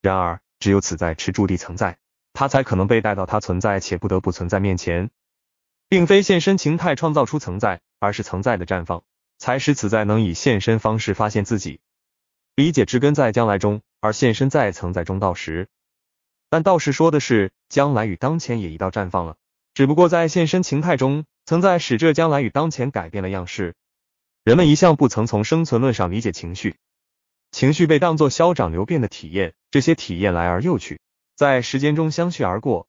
然而，只有此在持住地存在，他才可能被带到他存在且不得不存在面前。并非现身情态创造出存在，而是存在的绽放，才使此在能以现身方式发现自己。理解之根在将来中，而现身在曾在中道时。但道士说的是将来与当前也一道绽放了，只不过在现身情态中，曾在使这将来与当前改变了样式。人们一向不曾从生存论上理解情绪，情绪被当作消长流变的体验，这些体验来而又去，在时间中相续而过。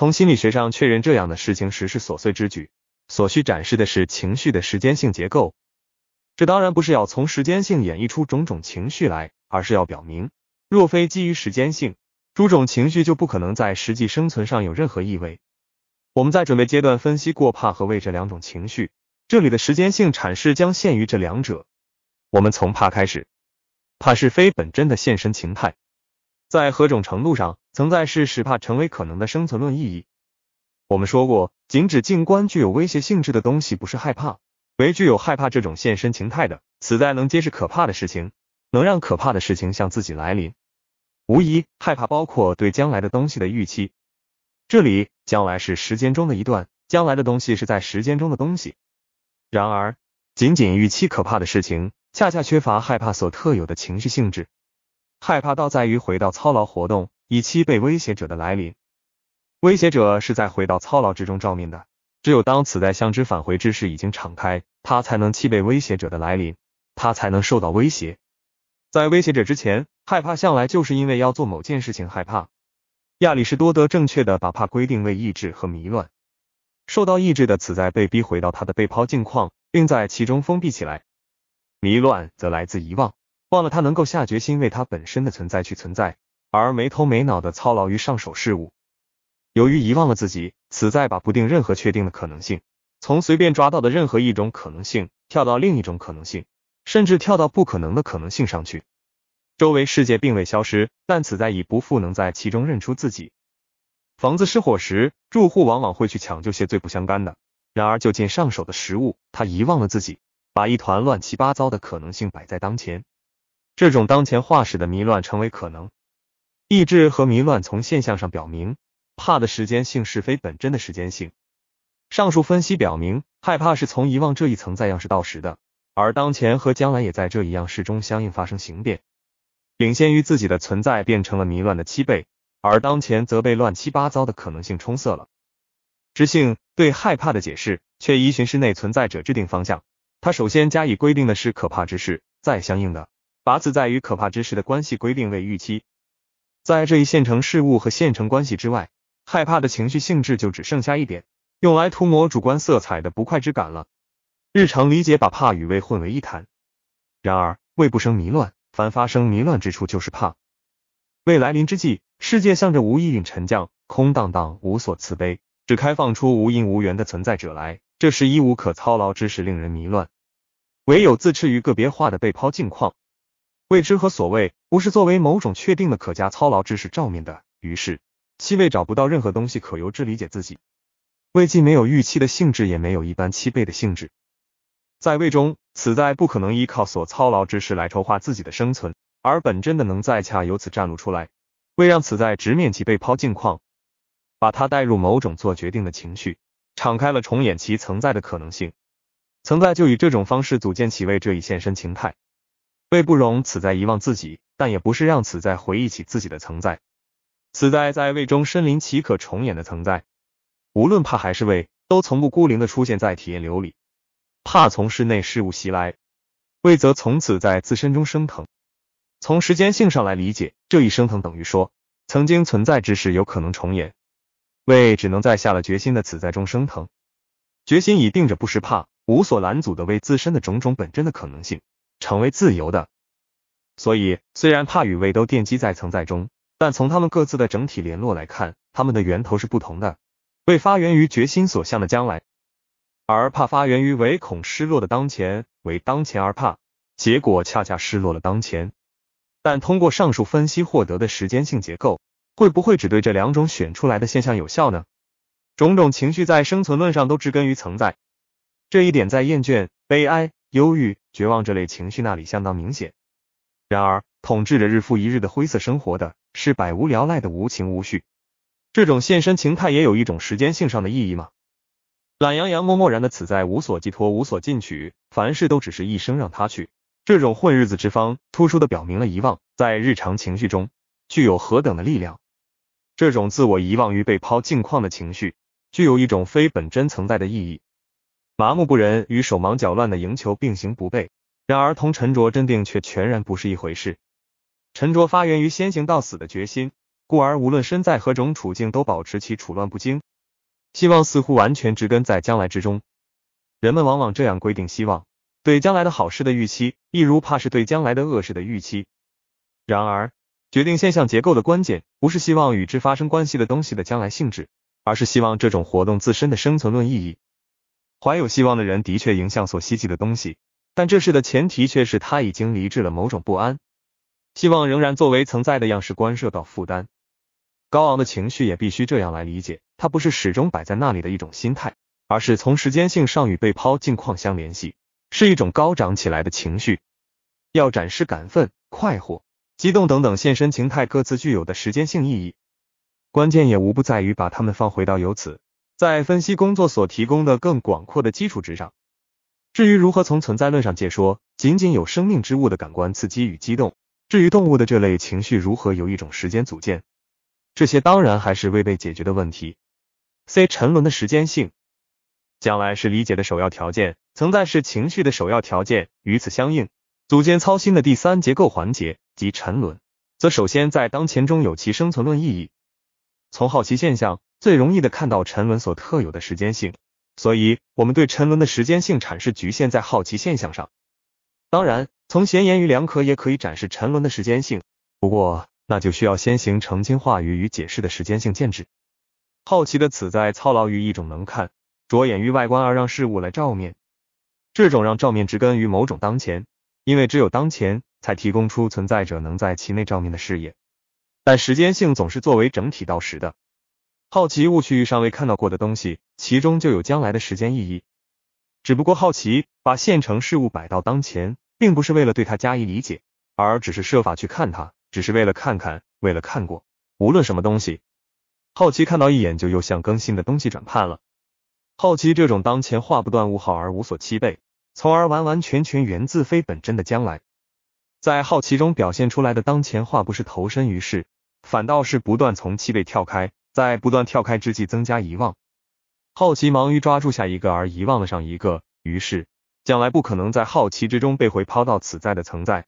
从心理学上确认这样的事情时是琐碎之举，所需展示的是情绪的时间性结构。这当然不是要从时间性演绎出种种情绪来，而是要表明，若非基于时间性，诸种情绪就不可能在实际生存上有任何意味。我们在准备阶段分析过怕和畏这两种情绪，这里的时间性阐释将限于这两者。我们从怕开始，怕是非本真的现身形态。在何种程度上，曾在是使怕成为可能的生存论意义？我们说过，仅指静观具有威胁性质的东西不是害怕，唯具有害怕这种现身情态的，死在能揭示可怕的事情，能让可怕的事情向自己来临。无疑，害怕包括对将来的东西的预期。这里，将来是时间中的一段，将来的东西是在时间中的东西。然而，仅仅预期可怕的事情，恰恰缺乏害怕所特有的情绪性质。害怕倒在于回到操劳活动，以期被威胁者的来临。威胁者是在回到操劳之中照面的。只有当此在相知返回之时已经敞开，他才能期被威胁者的来临，他才能受到威胁。在威胁者之前，害怕向来就是因为要做某件事情害怕。亚里士多德正确的把怕规定为抑制和迷乱。受到抑制的此在被逼回到他的被抛境况，并在其中封闭起来。迷乱则来自遗忘。忘了他能够下决心为他本身的存在去存在，而没头没脑的操劳于上手事物。由于遗忘了自己，此在把不定任何确定的可能性，从随便抓到的任何一种可能性跳到另一种可能性，甚至跳到不可能的可能性上去。周围世界并未消失，但此在已不复能在其中认出自己。房子失火时，住户往往会去抢救些最不相干的；然而就见上手的食物，他遗忘了自己，把一团乱七八糟的可能性摆在当前。这种当前化使的迷乱成为可能，意志和迷乱从现象上表明，怕的时间性是非本真的时间性。上述分析表明，害怕是从遗忘这一层在样式到时的，而当前和将来也在这一样式中相应发生形变。领先于自己的存在变成了迷乱的七倍，而当前则被乱七八糟的可能性充塞了。知性对害怕的解释却依循室内存在者制定方向，它首先加以规定的是可怕之事，再相应的。法自在于可怕之事的关系规定为预期，在这一现成事物和现成关系之外，害怕的情绪性质就只剩下一点，用来涂抹主观色彩的不快之感了。日常理解把怕与畏混为一谈，然而畏不生迷乱，凡发生迷乱之处就是怕。未来临之际，世界向着无意蕴沉降，空荡荡无所慈悲，只开放出无因无缘的存在者来。这是一无可操劳之事令人迷乱，唯有自持于个别化的被抛境况。未知和所谓不是作为某种确定的可加操劳知识照面的，于是七位找不到任何东西可由之理解自己。未既没有预期的性质，也没有一般七倍的性质。在未中，此在不可能依靠所操劳之事来筹划自己的生存，而本真的能在恰由此展露出来。为让此在直面其被抛进况，把它带入某种做决定的情绪，敞开了重演其存在的可能性。存在就以这种方式组建其位这一现身形态。为不容此在遗忘自己，但也不是让此在回忆起自己的存在。此在在胃中身临其可重演的存在，无论怕还是畏，都从不孤零的出现在体验流里。怕从室内事物袭来，畏则从此在自身中升腾。从时间性上来理解，这一升腾等于说曾经存在之事有可能重演。胃只能在下了决心的此在中升腾，决心已定着不是怕，无所拦阻的为自身的种种本真的可能性。成为自由的。所以，虽然怕与畏都奠基在存在中，但从他们各自的整体联络来看，他们的源头是不同的。未发源于决心所向的将来，而怕发源于唯恐失落的当前。为当前而怕，结果恰恰失落了当前。但通过上述分析获得的时间性结构，会不会只对这两种选出来的现象有效呢？种种情绪在生存论上都植根于存在，这一点在厌倦、悲哀。忧郁、绝望这类情绪那里相当明显。然而，统治着日复一日的灰色生活的是百无聊赖的无情无绪。这种现身情态也有一种时间性上的意义吗？懒洋洋、默默然的，此在无所寄托、无所进取，凡事都只是一生让他去。这种混日子之方，突出的表明了遗忘在日常情绪中具有何等的力量。这种自我遗忘于被抛境况的情绪，具有一种非本真存在的意义。麻木不仁与手忙脚乱的赢球并行不悖，然而同沉着镇定却全然不是一回事。沉着发源于先行到死的决心，故而无论身在何种处境，都保持其处乱不惊。希望似乎完全植根在将来之中，人们往往这样规定：希望对将来的好事的预期，亦如怕是对将来的恶事的预期。然而，决定现象结构的关键，不是希望与之发生关系的东西的将来性质，而是希望这种活动自身的生存论意义。怀有希望的人的确迎向所希冀的东西，但这事的前提却是他已经离置了某种不安。希望仍然作为存在的样式关涉到负担。高昂的情绪也必须这样来理解，它不是始终摆在那里的一种心态，而是从时间性上与被抛近况相联系，是一种高涨起来的情绪。要展示感奋、快活、激动等等现身情态各自具有的时间性意义。关键也无不在于把它们放回到由此。在分析工作所提供的更广阔的基础之上，至于如何从存在论上解说仅仅有生命之物的感官刺激与激动，至于动物的这类情绪如何由一种时间组建，这些当然还是未被解决的问题。C 沉沦的时间性，将来是理解的首要条件，存在是情绪的首要条件，与此相应，组建操心的第三结构环节即沉沦，则首先在当前中有其生存论意义。从好奇现象。最容易的看到沉沦所特有的时间性，所以我们对沉沦的时间性阐释局限在好奇现象上。当然，从闲言与良可也可以展示沉沦的时间性，不过那就需要先行澄清话语与解释的时间性建制。好奇的此在操劳于一种能看着眼于外观而让事物来照面，这种让照面植根于某种当前，因为只有当前才提供出存在者能在其内照面的视野。但时间性总是作为整体到时的。好奇，误去尚未看到过的东西，其中就有将来的时间意义。只不过好奇把现成事物摆到当前，并不是为了对它加以理解，而只是设法去看它，只是为了看看，为了看过。无论什么东西，好奇看到一眼就又向更新的东西转判了。好奇这种当前话不断误好而无所期备，从而完完全全源自非本真的将来，在好奇中表现出来的当前话不是投身于世，反倒是不断从期备跳开。在不断跳开之际，增加遗忘；好奇忙于抓住下一个，而遗忘了上一个。于是，将来不可能在好奇之中被回抛到此在的存在。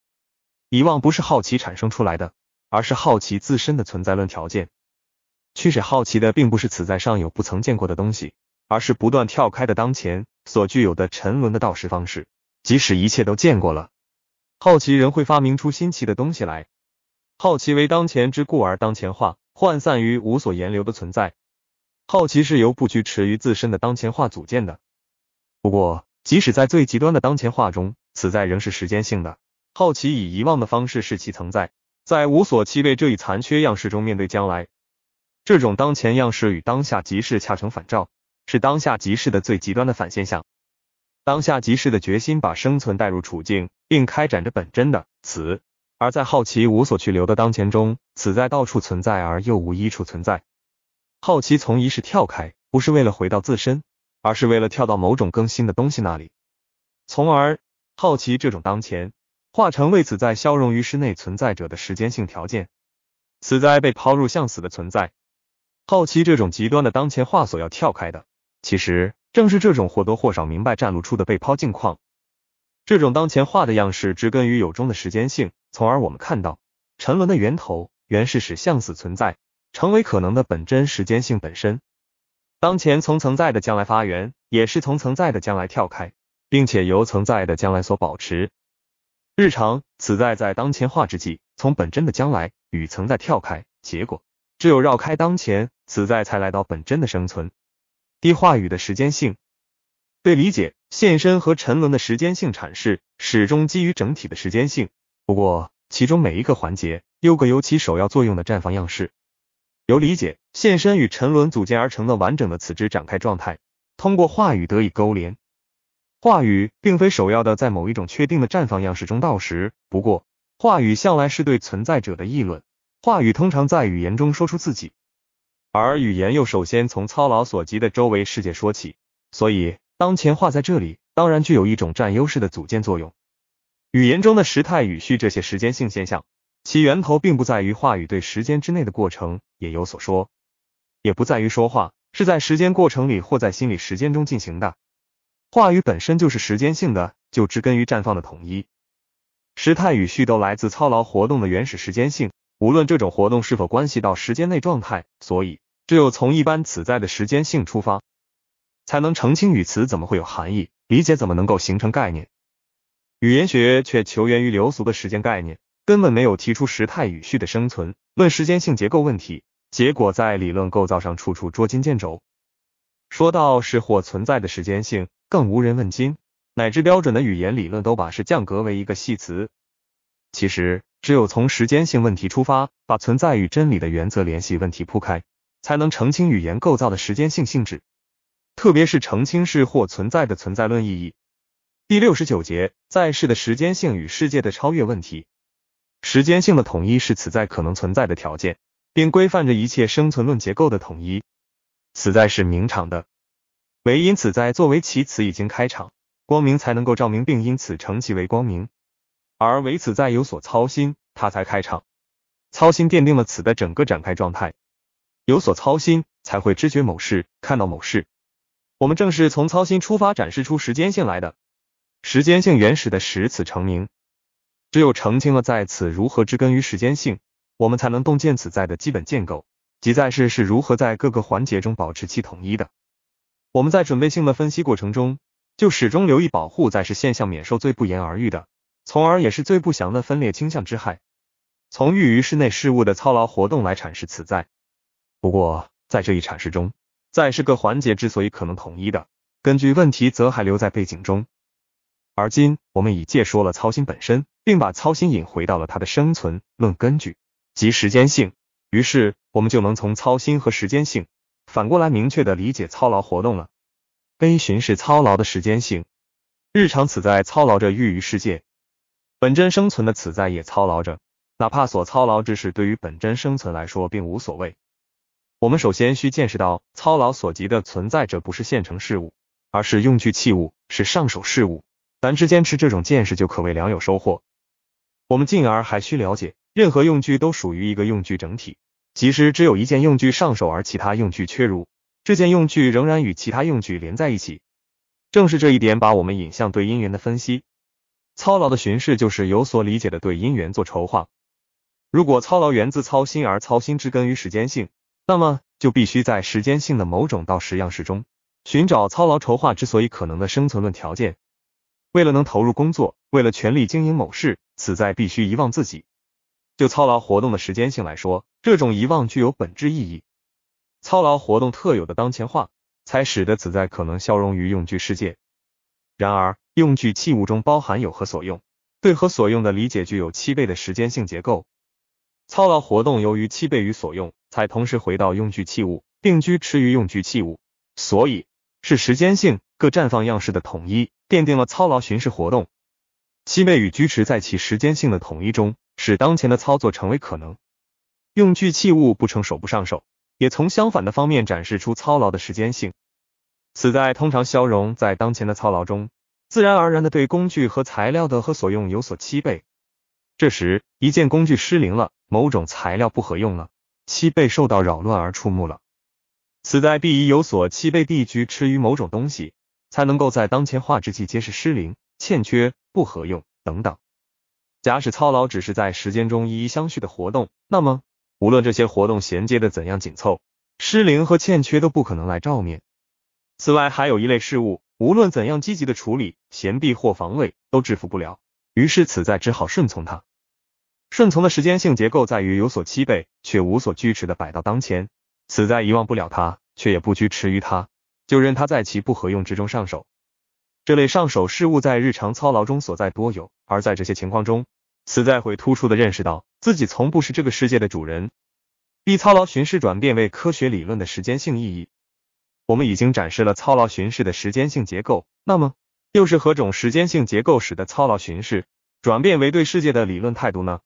遗忘不是好奇产生出来的，而是好奇自身的存在论条件。驱使好奇的并不是此在上有不曾见过的东西，而是不断跳开的当前所具有的沉沦的道识方式。即使一切都见过了，好奇人会发明出新奇的东西来。好奇为当前之故而当前化。涣散于无所言流的存在，好奇是由不拘持于自身的当前化组建的。不过，即使在最极端的当前化中，此在仍是时间性的。好奇以遗忘的方式是其存在，在无所期待这一残缺样式中面对将来。这种当前样式与当下即是恰成反照，是当下即是的最极端的反现象。当下即是的决心把生存带入处境，并开展着本真的此。而在好奇无所去留的当前中，此在到处存在而又无一处存在。好奇从一世跳开，不是为了回到自身，而是为了跳到某种更新的东西那里，从而好奇这种当前化成为此在消融于室内存在者的时间性条件。此在被抛入向死的存在，好奇这种极端的当前化所要跳开的，其实正是这种或多或少明白展露出的被抛境况。这种当前化的样式植根于有中的时间性。从而，我们看到沉沦的源头，原是使向死存在成为可能的本真时间性本身。当前从存在的将来发源，也是从存在的将来跳开，并且由存在的将来所保持。日常此在在当前化之际，从本真的将来与存在跳开，结果只有绕开当前此在，才来到本真的生存。地话语的时间性对理解现身和沉沦的时间性阐释，始终基于整体的时间性。不过，其中每一个环节，六个尤其首要作用的绽放样式，由理解、现身与沉沦组建而成的完整的此之展开状态，通过话语得以勾连。话语并非首要的在某一种确定的绽放样式中到时，不过话语向来是对存在者的议论，话语通常在语言中说出自己，而语言又首先从操劳所及的周围世界说起，所以当前话在这里当然具有一种占优势的组建作用。语言中的时态、语序这些时间性现象，其源头并不在于话语对时间之内的过程也有所说，也不在于说话，是在时间过程里或在心理时间中进行的。话语本身就是时间性的，就植根于绽放的统一。时态、语序都来自操劳活动的原始时间性，无论这种活动是否关系到时间内状态。所以，只有从一般此在的时间性出发，才能澄清语词怎么会有含义，理解怎么能够形成概念。语言学却求源于流俗的时间概念，根本没有提出时态语序的生存论时间性结构问题，结果在理论构造上处处捉襟见肘。说到是或存在的时间性，更无人问津，乃至标准的语言理论都把是降格为一个系词。其实，只有从时间性问题出发，把存在与真理的原则联系问题铺开，才能澄清语言构造的时间性性质，特别是澄清是或存在的存在论意义。第六十九节，在世的时间性与世界的超越问题。时间性的统一是此在可能存在的条件，并规范着一切生存论结构的统一。此在是明场的，唯因此在作为其此已经开场，光明才能够照明，并因此成其为光明。而唯此在有所操心，他才开场。操心奠定了此的整个展开状态。有所操心才会知觉某事，看到某事。我们正是从操心出发，展示出时间性来的。时间性原始的始此成名，只有澄清了在此如何之根于时间性，我们才能洞见此在的基本建构，即在世是如何在各个环节中保持其统一的。我们在准备性的分析过程中，就始终留意保护在世现象免受最不言而喻的，从而也是最不祥的分裂倾向之害。从寓于室内事物的操劳活动来阐释此在，不过在这一阐释中，在世各环节之所以可能统一的，根据问题则还留在背景中。而今，我们已借说了操心本身，并把操心引回到了它的生存论根据即时间性。于是，我们就能从操心和时间性反过来明确地理解操劳活动了。非寻是操劳的时间性，日常此在操劳着欲于世界本真生存的此在也操劳着，哪怕所操劳之事对于本真生存来说并无所谓。我们首先需见识到操劳所及的存在者不是现成事物，而是用具器物，是上手事物。咱之间持这种见识就可谓良有收获。我们进而还需了解，任何用具都属于一个用具整体。即使只有一件用具上手，而其他用具缺如，这件用具仍然与其他用具连在一起。正是这一点把我们引向对因缘的分析。操劳的巡视就是有所理解的对因缘做筹划。如果操劳源自操心，而操心之根于时间性，那么就必须在时间性的某种到时样式中寻找操劳筹划之所以可能的生存论条件。为了能投入工作，为了全力经营某事，此在必须遗忘自己。就操劳活动的时间性来说，这种遗忘具有本质意义。操劳活动特有的当前化，才使得此在可能消融于用具世界。然而，用具器物中包含有何所用，对何所用的理解具有七倍的时间性结构。操劳活动由于七倍于所用，才同时回到用具器物，并居持于用具器物，所以是时间性。各绽放样式的统一，奠定了操劳巡视活动。七倍与居持在其时间性的统一中，使当前的操作成为可能。用具器物不成手不上手，也从相反的方面展示出操劳的时间性。此在通常消融在当前的操劳中，自然而然的对工具和材料的和所用有所七倍。这时，一件工具失灵了，某种材料不合用了，七倍受到扰乱而触目了。此在必已有所七倍地居吃于某种东西。才能够在当前化之际揭示失灵、欠缺、不合用等等。假使操劳只是在时间中一一相续的活动，那么无论这些活动衔接的怎样紧凑，失灵和欠缺都不可能来照面。此外，还有一类事物，无论怎样积极的处理、闲避或防卫，都制服不了。于是此在只好顺从它。顺从的时间性结构在于有所期备，却无所拘持的摆到当前。此在遗忘不了它，却也不拘迟于它。就任他在其不合用之中上手，这类上手事物在日常操劳中所在多有，而在这些情况中，此在会突出的认识到自己从不是这个世界的主人。一操劳巡视转变为科学理论的时间性意义，我们已经展示了操劳巡视的时间性结构。那么，又是何种时间性结构使得操劳巡视转变为对世界的理论态度呢？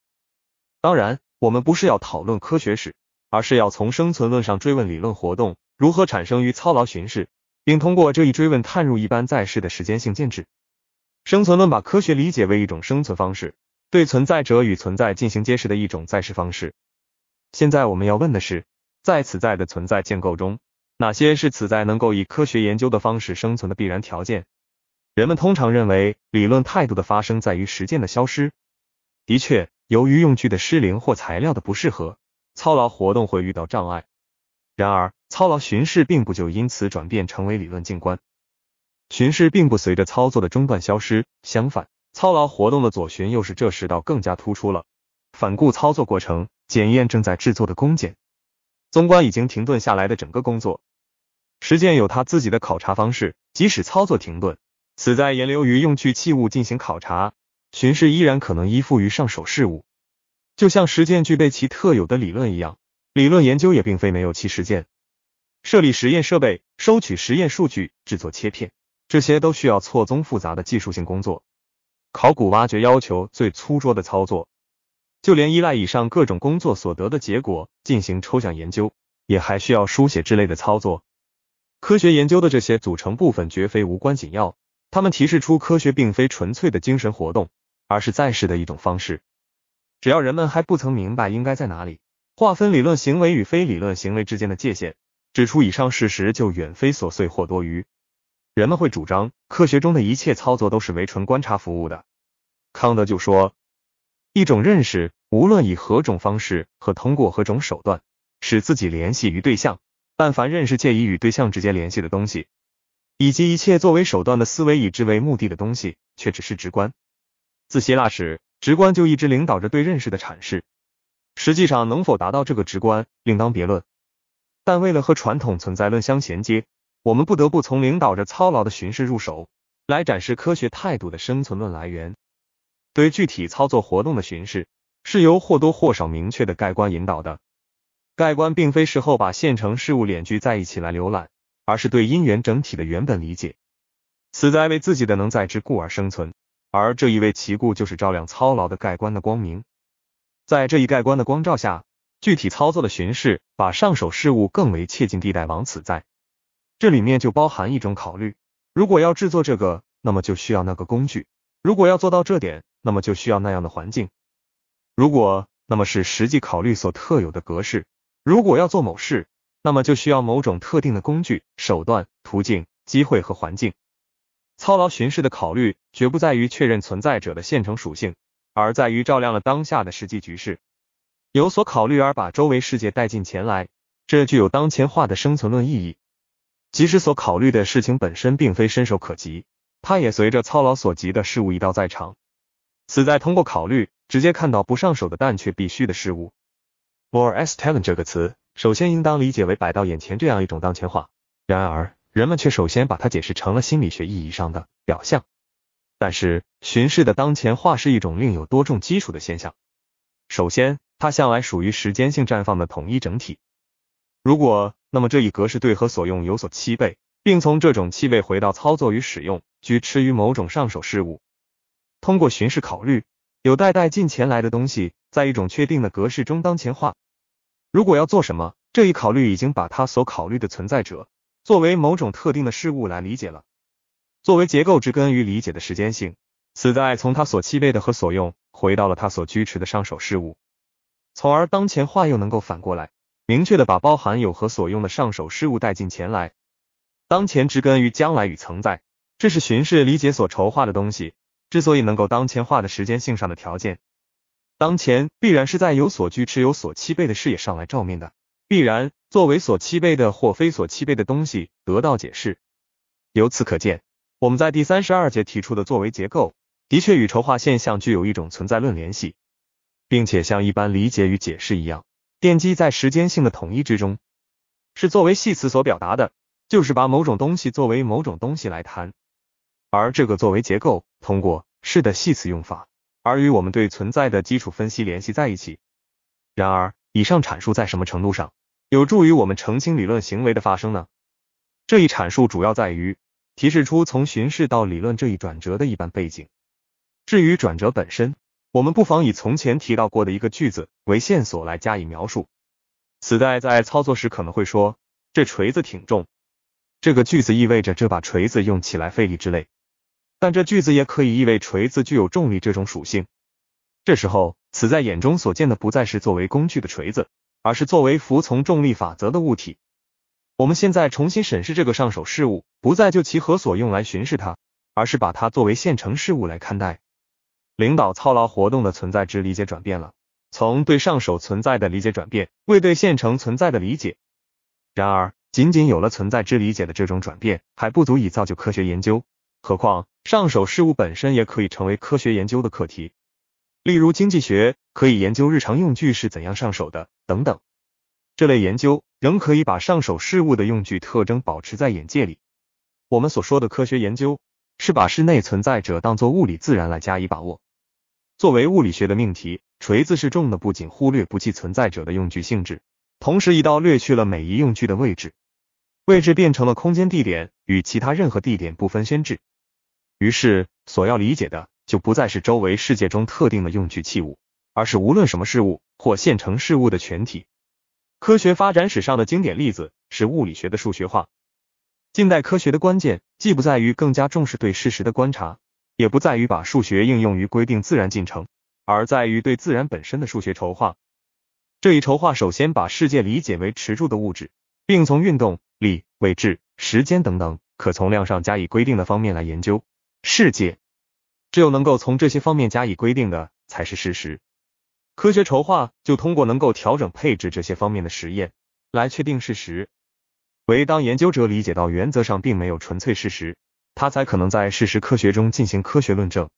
当然，我们不是要讨论科学史，而是要从生存论上追问理论活动如何产生于操劳巡视。并通过这一追问探入一般在世的时间性建制。生存论把科学理解为一种生存方式，对存在者与存在进行揭示的一种在世方式。现在我们要问的是，在此在的存在建构中，哪些是此在能够以科学研究的方式生存的必然条件？人们通常认为，理论态度的发生在于实践的消失。的确，由于用具的失灵或材料的不适合，操劳活动会遇到障碍。然而，操劳巡视并不就因此转变成为理论静观，巡视并不随着操作的中断消失。相反，操劳活动的左巡又是这时道更加突出了。反顾操作过程，检验正在制作的工箭。综观已经停顿下来的整个工作，实践有他自己的考察方式。即使操作停顿，此在延留于用具器物进行考察，巡视依然可能依附于上手事物，就像实践具备其特有的理论一样。理论研究也并非没有其实践，设立实验设备、收取实验数据、制作切片，这些都需要错综复杂的技术性工作。考古挖掘要求最粗拙的操作，就连依赖以上各种工作所得的结果进行抽象研究，也还需要书写之类的操作。科学研究的这些组成部分绝非无关紧要，它们提示出科学并非纯粹的精神活动，而是在世的一种方式。只要人们还不曾明白应该在哪里。划分理论行为与非理论行为之间的界限，指出以上事实就远非琐碎或多余。人们会主张，科学中的一切操作都是为纯观察服务的。康德就说，一种认识无论以何种方式和通过何种手段使自己联系于对象，但凡认识介于与对象直接联系的东西，以及一切作为手段的思维以之为目的的东西，却只是直观。自希腊时，直观就一直领导着对认识的阐释。实际上能否达到这个直观，另当别论。但为了和传统存在论相衔接，我们不得不从领导着操劳的巡视入手，来展示科学态度的生存论来源。对具体操作活动的巡视，是由或多或少明确的盖观引导的。盖观并非事后把现成事物连聚在一起来浏览，而是对因缘整体的原本理解。此在为自己的能在之故而生存，而这一为其故就是照亮操劳的盖观的光明。在这一盖棺的光照下，具体操作的巡视，把上手事物更为切近地带往此在。这里面就包含一种考虑：如果要制作这个，那么就需要那个工具；如果要做到这点，那么就需要那样的环境。如果，那么是实际考虑所特有的格式。如果要做某事，那么就需要某种特定的工具、手段、途径、机会和环境。操劳巡视的考虑，绝不在于确认存在者的现成属性。而在于照亮了当下的实际局势，有所考虑而把周围世界带进前来，这具有当前化的生存论意义。即使所考虑的事情本身并非伸手可及，它也随着操劳所及的事物一道在场。此在通过考虑直接看到不上手的但却必须的事物。For a s t a l e n 这个词，首先应当理解为摆到眼前这样一种当前化，然而人们却首先把它解释成了心理学意义上的表象。但是，巡视的当前化是一种另有多重基础的现象。首先，它向来属于时间性绽放的统一整体。如果那么这一格式对和所用有所期备，并从这种气味回到操作与使用，居持于某种上手事物。通过巡视考虑，有代代进前来的东西，在一种确定的格式中当前化。如果要做什么，这一考虑已经把它所考虑的存在者作为某种特定的事物来理解了。作为结构之根与理解的时间性，此在从他所期待的和所用，回到了他所居持的上手事物，从而当前化又能够反过来明确的把包含有何所用的上手事物带进前来。当前之根于将来与存在，这是巡视理解所筹划的东西之所以能够当前化的时间性上的条件。当前必然是在有所居持有所期备的视野上来照明的，必然作为所期备的或非所期备的东西得到解释。由此可见。我们在第三十二节提出的作为结构，的确与筹划现象具有一种存在论联系，并且像一般理解与解释一样，奠基在时间性的统一之中，是作为系词所表达的，就是把某种东西作为某种东西来谈。而这个作为结构，通过是的系词用法，而与我们对存在的基础分析联系在一起。然而，以上阐述在什么程度上有助于我们澄清理论行为的发生呢？这一阐述主要在于。提示出从巡视到理论这一转折的一般背景。至于转折本身，我们不妨以从前提到过的一个句子为线索来加以描述。此在在操作时可能会说：“这锤子挺重。”这个句子意味着这把锤子用起来费力之类。但这句子也可以意味锤子具有重力这种属性。这时候，此在眼中所见的不再是作为工具的锤子，而是作为服从重力法则的物体。我们现在重新审视这个上手事物。不再就其何所用来巡视它，而是把它作为现成事物来看待。领导操劳活动的存在之理解转变了，从对上手存在的理解转变为对现成存在的理解。然而，仅仅有了存在之理解的这种转变，还不足以造就科学研究。何况，上手事物本身也可以成为科学研究的课题。例如，经济学可以研究日常用具是怎样上手的，等等。这类研究仍可以把上手事物的用具特征保持在眼界里。我们所说的科学研究，是把室内存在者当做物理自然来加以把握。作为物理学的命题，锤子是重的，不仅忽略不计存在者的用具性质，同时一刀略去了每一用具的位置，位置变成了空间地点，与其他任何地点不分轩轾。于是，所要理解的就不再是周围世界中特定的用具器物，而是无论什么事物或现成事物的全体。科学发展史上的经典例子是物理学的数学化。近代科学的关键既不在于更加重视对事实的观察，也不在于把数学应用于规定自然进程，而在于对自然本身的数学筹划。这一筹划首先把世界理解为持住的物质，并从运动、力、位置、时间等等可从量上加以规定的方面来研究世界。只有能够从这些方面加以规定的，才是事实。科学筹划就通过能够调整配置这些方面的实验来确定事实。唯当研究者理解到原则上并没有纯粹事实，他才可能在事实科学中进行科学论证。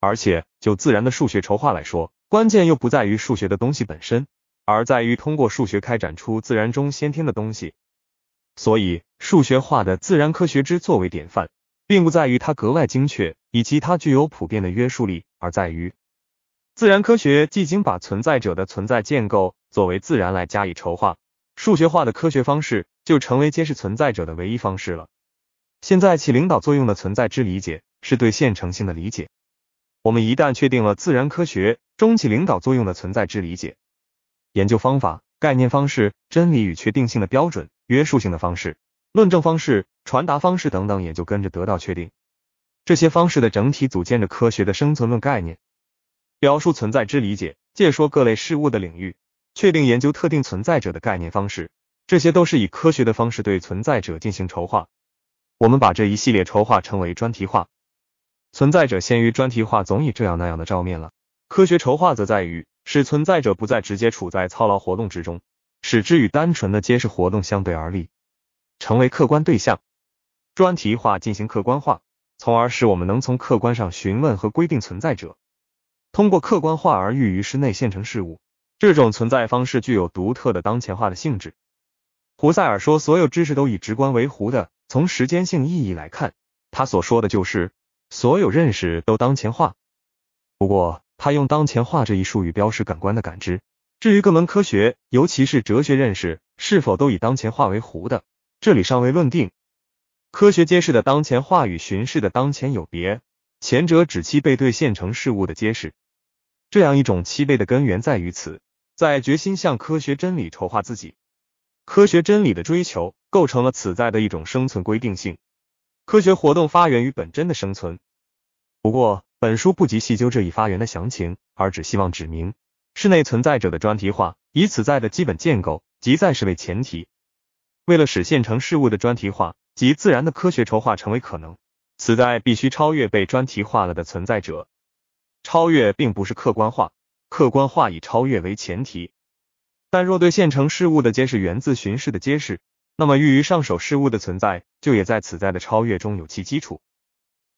而且就自然的数学筹划来说，关键又不在于数学的东西本身，而在于通过数学开展出自然中先天的东西。所以，数学化的自然科学之作为典范，并不在于它格外精确以及它具有普遍的约束力，而在于自然科学既经把存在者的存在建构作为自然来加以筹划。数学化的科学方式就成为揭示存在者的唯一方式了。现在起领导作用的存在之理解是对现成性的理解。我们一旦确定了自然科学中起领导作用的存在之理解，研究方法、概念方式、真理与确定性的标准、约束性的方式、论证方式、传达方式等等也就跟着得到确定。这些方式的整体组建着科学的生存论概念，表述存在之理解，借说各类事物的领域。确定研究特定存在者的概念方式，这些都是以科学的方式对存在者进行筹划。我们把这一系列筹划称为专题化。存在者先于专题化，总以这样那样的照面了。科学筹划则在于使存在者不再直接处在操劳活动之中，使之与单纯的揭示活动相对而立，成为客观对象。专题化进行客观化，从而使我们能从客观上询问和规定存在者，通过客观化而寓于室内现成事物。这种存在方式具有独特的当前化的性质。胡塞尔说：“所有知识都以直观为弧的。”从时间性意义来看，他所说的就是所有认识都当前化。不过，他用“当前化”这一术语标识感官的感知。至于各门科学，尤其是哲学认识是否都以当前化为弧的，这里尚未论定。科学揭示的当前化与巡视的当前有别，前者指其背对现成事物的揭示。这样一种七倍的根源在于此。在决心向科学真理筹划自己，科学真理的追求构成了此在的一种生存规定性。科学活动发源于本真的生存，不过本书不及细究这一发源的详情，而只希望指明室内存在者的专题化，以此在的基本建构即在世为前提。为了使现成事物的专题化及自然的科学筹划成为可能，此在必须超越被专题化了的存在者。超越并不是客观化。客观化以超越为前提，但若对现成事物的揭示源自巡视的揭示，那么寓于上手事物的存在就也在此在的超越中有其基础。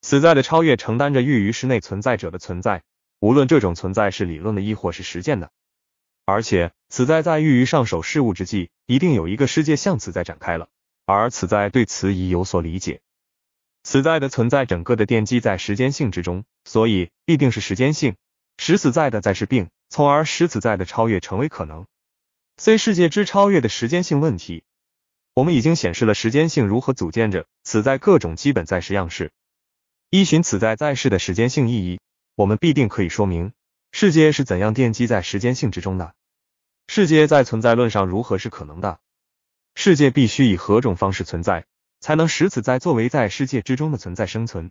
此在的超越承担着寓于室内存在者的存在，无论这种存在是理论的亦或是实践的。而且，此在在寓于上手事物之际，一定有一个世界向此在展开，了而此在对此已有所理解。此在的存在整个的奠基在时间性之中，所以必定是时间性。使此在的在世病，从而使此在的超越成为可能。C 世界之超越的时间性问题，我们已经显示了时间性如何组建着此在各种基本在世样式。依循此在在世的时间性意义，我们必定可以说明世界是怎样奠基在时间性之中的。世界在存在论上如何是可能的？世界必须以何种方式存在，才能使此在作为在世界之中的存在生存？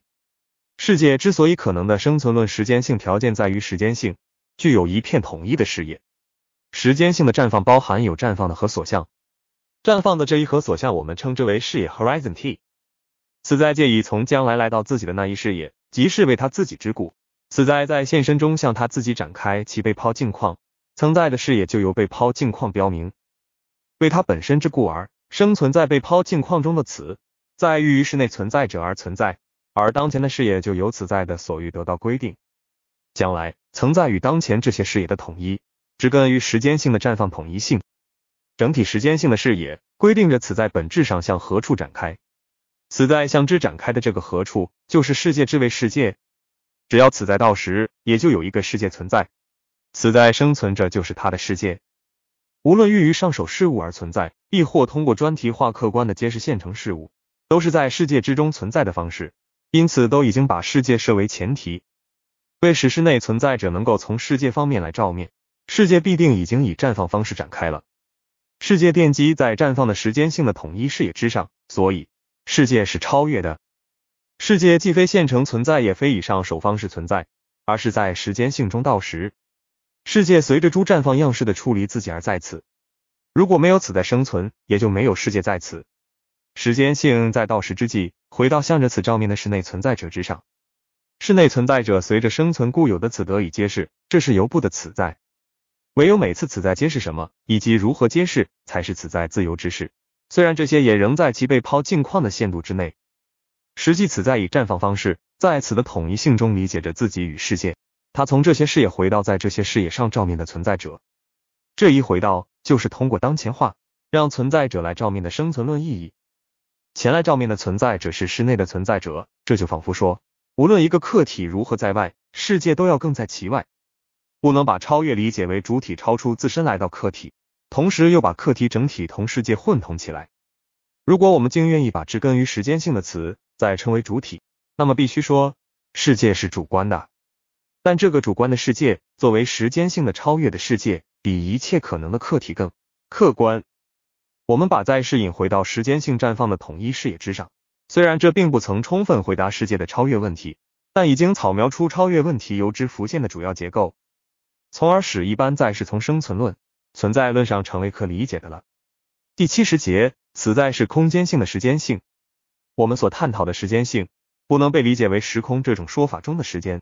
世界之所以可能的生存论时间性条件在于时间性具有一片统一的视野，时间性的绽放包含有绽放的和所向，绽放的这一和所向，我们称之为视野 horizon t。此在借以从将来来到自己的那一视野，即是为他自己之故。此在在现身中向他自己展开其被抛镜框，存在的视野就由被抛镜框标明，为他本身之故而生存在被抛镜框中的此，在寓于室内存在者而存在。而当前的事业就由此在的所欲得到规定，将来曾在与当前这些事业的统一，植根于时间性的绽放统一性，整体时间性的视野规定着此在本质上向何处展开，此在向之展开的这个何处就是世界之为世界，只要此在到时，也就有一个世界存在，此在生存着就是它的世界，无论欲于上手事物而存在，亦或通过专题化客观的揭示现成事物，都是在世界之中存在的方式。因此，都已经把世界设为前提，为使室内存在者能够从世界方面来照面，世界必定已经以绽放方式展开了。世界奠基在绽放的时间性的统一视野之上，所以世界是超越的。世界既非现成存在，也非以上首方式存在，而是在时间性中到时。世界随着诸绽放样式的处理自己而在此。如果没有此在生存，也就没有世界在此。时间性在到时之际。回到向着此照面的室内存在者之上，室内存在者随着生存固有的此得以揭示，这是由不得此在。唯有每次此在揭示什么以及如何揭示，才是此在自由之事。虽然这些也仍在其被抛近况的限度之内，实际此在以绽放方式，在此的统一性中理解着自己与世界。他从这些视野回到在这些视野上照面的存在者，这一回到就是通过当前化，让存在者来照面的生存论意义。前来照面的存在者是室内的存在者，这就仿佛说，无论一个客体如何在外，世界都要更在其外。不能把超越理解为主体超出自身来到客体，同时又把客体整体同世界混同起来。如果我们竟愿意把植根于时间性的词再称为主体，那么必须说，世界是主观的。但这个主观的世界作为时间性的超越的世界，比一切可能的客体更客观。我们把在世引回到时间性绽放的统一视野之上，虽然这并不曾充分回答世界的超越问题，但已经草描出超越问题由之浮现的主要结构，从而使一般在世从生存论、存在论上成为可理解的了。第七十节，此在是空间性的时间性。我们所探讨的时间性不能被理解为时空这种说法中的时间，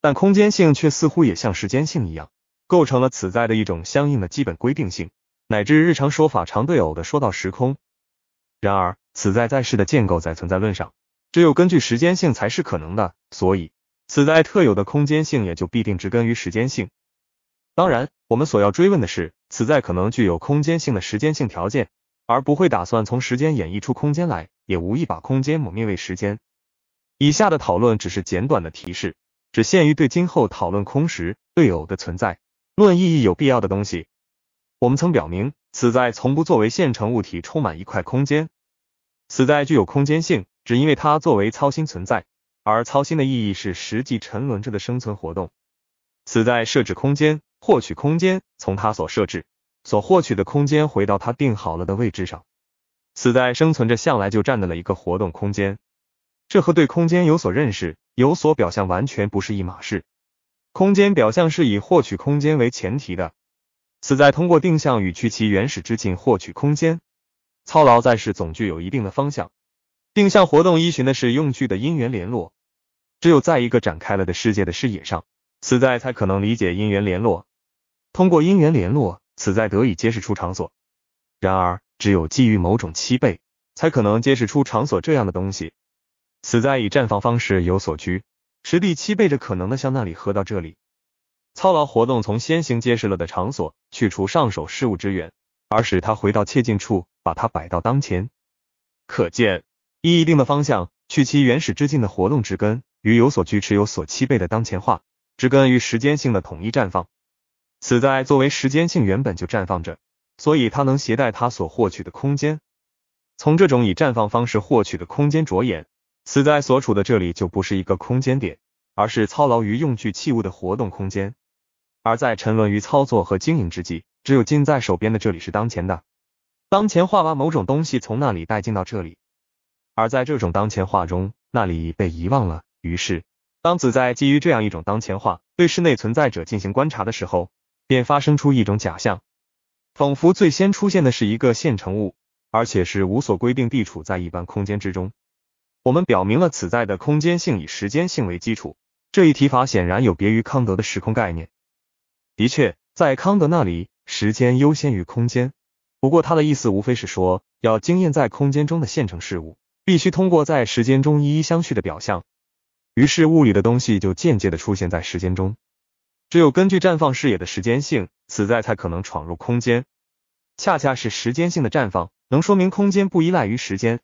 但空间性却似乎也像时间性一样，构成了此在的一种相应的基本规定性。乃至日常说法常对偶的说到时空，然而此在在世的建构在存在论上，只有根据时间性才是可能的，所以此在特有的空间性也就必定植根于时间性。当然，我们所要追问的是，此在可能具有空间性的时间性条件，而不会打算从时间演绎出空间来，也无意把空间抹灭为时间。以下的讨论只是简短的提示，只限于对今后讨论空时对偶的存在论意义有必要的东西。我们曾表明，死在从不作为现成物体充满一块空间。死在具有空间性，只因为它作为操心存在，而操心的意义是实际沉沦着的生存活动。死在设置空间，获取空间，从它所设置、所获取的空间回到它定好了的位置上。死在生存着，向来就站在了一个活动空间。这和对空间有所认识、有所表象完全不是一码事。空间表象是以获取空间为前提的。此在通过定向与去其原始之境获取空间，操劳在是总具有一定的方向。定向活动依循的是用具的因缘联络，只有在一个展开了的世界的视野上，此在才可能理解因缘联络。通过因缘联络，此在得以揭示出场所。然而，只有基于某种七倍，才可能揭示出场所这样的东西。此在以绽放方式有所居，实地七倍着可能的向那里合到这里。操劳活动从先行揭示了的场所，去除上手事物之源，而使他回到切近处，把它摆到当前。可见，依一定的方向，去其原始之境的活动之根，与有所据持、有所期备的当前化之根，与时间性的统一绽放。此在作为时间性原本就绽放着，所以它能携带它所获取的空间。从这种以绽放方式获取的空间着眼，此在所处的这里就不是一个空间点，而是操劳于用具器物的活动空间。而在沉沦于操作和经营之际，只有近在手边的这里是当前的，当前化完某种东西从那里带进到这里。而在这种当前化中，那里被遗忘了。于是，当子在基于这样一种当前化对室内存在者进行观察的时候，便发生出一种假象，仿佛最先出现的是一个现成物，而且是无所规定地处在一般空间之中。我们表明了此在的空间性以时间性为基础，这一提法显然有别于康德的时空概念。的确，在康德那里，时间优先于空间。不过，他的意思无非是说，要经验在空间中的现成事物，必须通过在时间中一一相续的表象。于是，物理的东西就间接的出现在时间中。只有根据绽放视野的时间性，此在才可能闯入空间。恰恰是时间性的绽放，能说明空间不依赖于时间，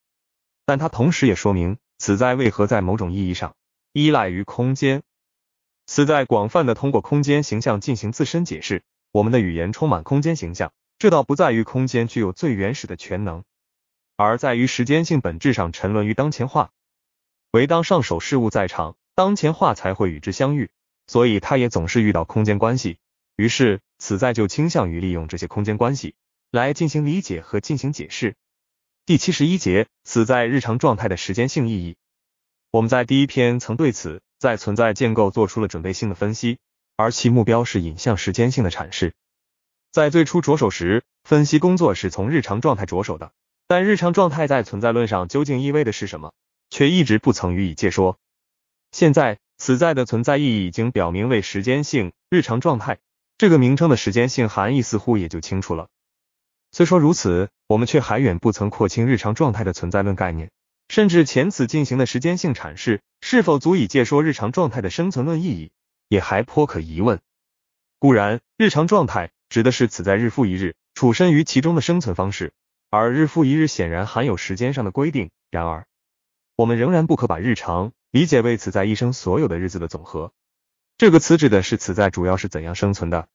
但它同时也说明此在为何在某种意义上依赖于空间。此在广泛的通过空间形象进行自身解释，我们的语言充满空间形象，这倒不在于空间具有最原始的全能，而在于时间性本质上沉沦于当前化，唯当上手事物在场，当前化才会与之相遇，所以它也总是遇到空间关系，于是此在就倾向于利用这些空间关系来进行理解和进行解释。第七十一节，此在日常状态的时间性意义，我们在第一篇曾对此。在存在建构做出了准备性的分析，而其目标是引向时间性的阐释。在最初着手时，分析工作是从日常状态着手的，但日常状态在存在论上究竟意味的是什么，却一直不曾予以解说。现在，此在的存在意义已经表明为时间性日常状态，这个名称的时间性含义似乎也就清楚了。虽说如此，我们却还远不曾廓清日常状态的存在论概念，甚至前此进行的时间性阐释。是否足以借说日常状态的生存论意义，也还颇可疑问。固然，日常状态指的是此在日复一日处身于其中的生存方式，而日复一日显然含有时间上的规定。然而，我们仍然不可把日常理解为此在一生所有的日子的总和。这个词指的是此在主要是怎样生存的。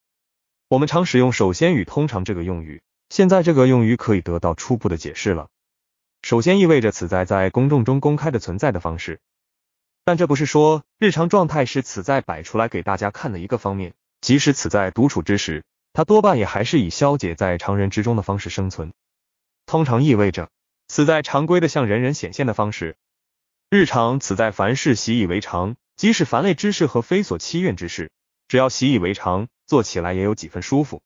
我们常使用“首先”与“通常”这个用语，现在这个用语可以得到初步的解释了。首先意味着此在在公众中公开的存在的方式。但这不是说日常状态是此在摆出来给大家看的一个方面，即使此在独处之时，他多半也还是以消解在常人之中的方式生存，通常意味着此在常规的向人人显现的方式。日常此在凡事习以为常，即使凡类之事和非所期愿之事，只要习以为常，做起来也有几分舒服。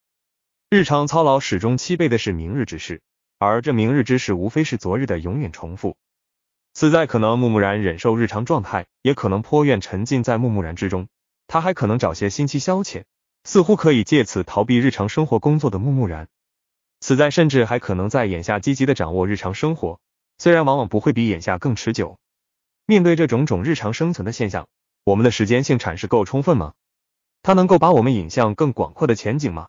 日常操劳始终期备的是明日之事，而这明日之事无非是昨日的永远重复。死在可能木木然忍受日常状态，也可能颇愿沉浸在木木然之中。他还可能找些新奇消遣，似乎可以借此逃避日常生活工作的木木然。死在甚至还可能在眼下积极的掌握日常生活，虽然往往不会比眼下更持久。面对这种种日常生存的现象，我们的时间性阐释够充分吗？它能够把我们引向更广阔的前景吗？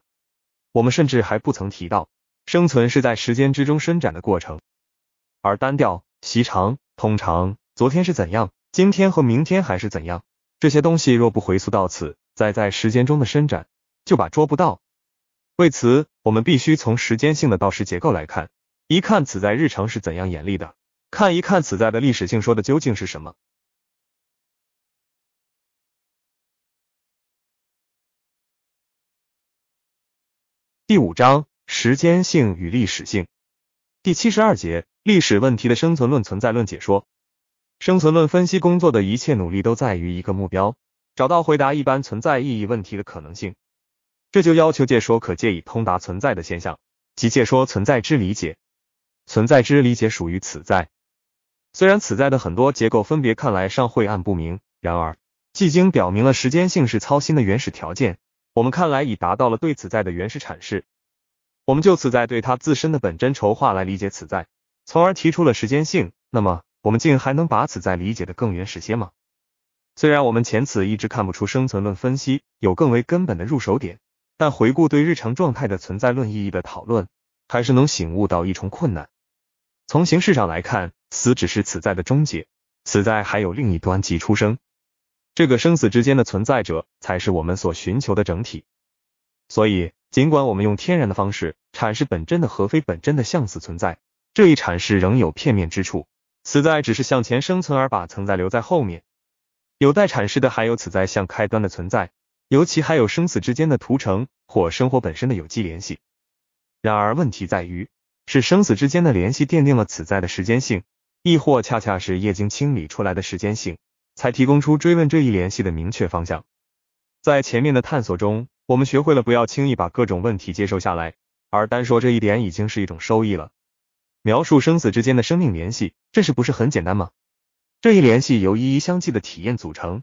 我们甚至还不曾提到，生存是在时间之中伸展的过程，而单调、习常。通常，昨天是怎样，今天和明天还是怎样？这些东西若不回溯到此，在在时间中的伸展，就把捉不到。为此，我们必须从时间性的道时结构来看，一看此在日常是怎样演厉的，看一看此在的历史性说的究竟是什么。第五章时间性与历史性，第七十二节。历史问题的生存论存在论解说，生存论分析工作的一切努力都在于一个目标：找到回答一般存在意义问题的可能性。这就要求解说可借以通达存在的现象，即解说存在之理解。存在之理解属于此在。虽然此在的很多结构分别看来尚晦暗不明，然而既经表明了时间性是操心的原始条件，我们看来已达到了对此在的原始阐释。我们就此在对它自身的本真筹划来理解此在。从而提出了时间性。那么，我们竟还能把此在理解的更原始些吗？虽然我们前此一直看不出生存论分析有更为根本的入手点，但回顾对日常状态的存在论意义的讨论，还是能醒悟到一重困难。从形式上来看，死只是此在的终结，此在还有另一端即出生。这个生死之间的存在者，才是我们所寻求的整体。所以，尽管我们用天然的方式阐释本真的和非本真的相似存在。这一阐释仍有片面之处，此在只是向前生存而把曾在留在后面，有待阐释的还有此在向开端的存在，尤其还有生死之间的图成或生活本身的有机联系。然而问题在于，是生死之间的联系奠定了此在的时间性，亦或恰恰是业经清理出来的时间性，才提供出追问这一联系的明确方向。在前面的探索中，我们学会了不要轻易把各种问题接受下来，而单说这一点已经是一种收益了。描述生死之间的生命联系，这是不是很简单吗？这一联系由一一相继的体验组成，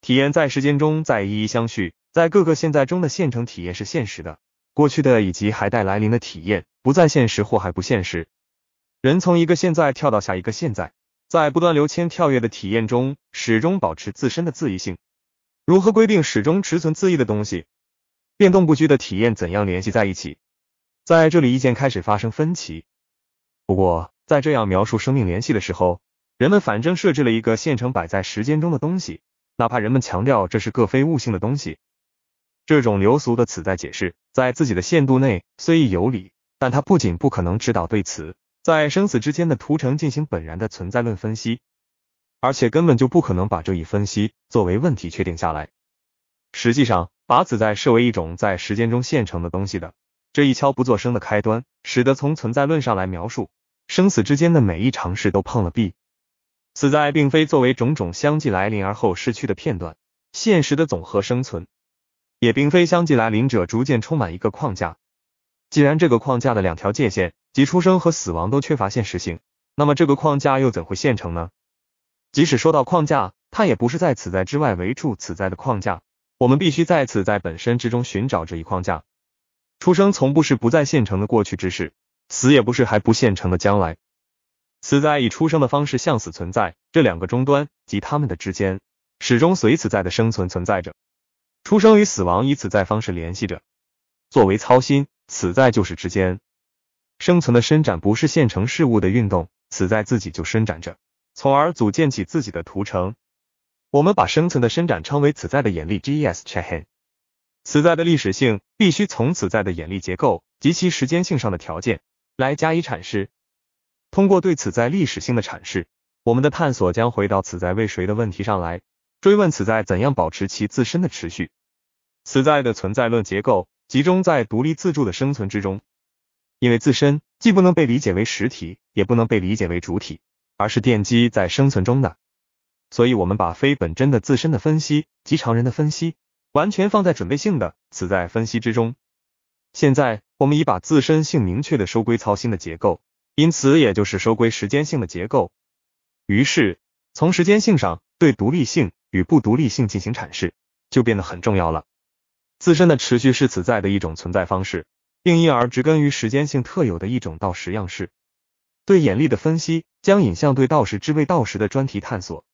体验在时间中再一一相续，在各个现在中的现成体验是现实的、过去的以及还待来临的体验，不在现实或还不现实。人从一个现在跳到下一个现在，在不断流迁跳跃的体验中，始终保持自身的自意性。如何规定始终持存自意的东西？变动不居的体验怎样联系在一起？在这里意见开始发生分歧。不过，在这样描述生命联系的时候，人们反正设置了一个现成摆在时间中的东西，哪怕人们强调这是个非物性的东西。这种流俗的此在解释，在自己的限度内虽亦有理，但它不仅不可能指导对此在生死之间的图层进行本然的存在论分析，而且根本就不可能把这一分析作为问题确定下来。实际上，把此在设为一种在时间中现成的东西的这一敲不作声的开端，使得从存在论上来描述。生死之间的每一尝试都碰了壁，死在并非作为种种相继来临而后逝去的片段，现实的总和生存，也并非相继来临者逐渐充满一个框架。既然这个框架的两条界限，即出生和死亡都缺乏现实性，那么这个框架又怎会现成呢？即使说到框架，它也不是在此在之外围住此在的框架，我们必须在此在本身之中寻找这一框架。出生从不是不在现成的过去之事。死也不是还不现成的将来，死在以出生的方式向死存在这两个终端及他们的之间，始终随死在的生存存在着，出生与死亡以此在方式联系着。作为操心，死在就是之间，生存的伸展不是现成事物的运动，死在自己就伸展着，从而组建起自己的图层。我们把生存的伸展称为此在的眼力。G S c h c h e n 此在的历史性必须从此在的眼力结构及其时间性上的条件。来加以阐释。通过对此在历史性的阐释，我们的探索将回到此在为谁的问题上来追问此在怎样保持其自身的持续。此在的存在论结构集中在独立自助的生存之中，因为自身既不能被理解为实体，也不能被理解为主体，而是奠基在生存中的。所以，我们把非本真的自身的分析及常人的分析，完全放在准备性的此在分析之中。现在。我们已把自身性明确的收归操心的结构，因此也就是收归时间性的结构。于是，从时间性上对独立性与不独立性进行阐释，就变得很重要了。自身的持续是此在的一种存在方式，并因而植根于时间性特有的一种道识样式。对眼力的分析将引向对道时之为道时的专题探索。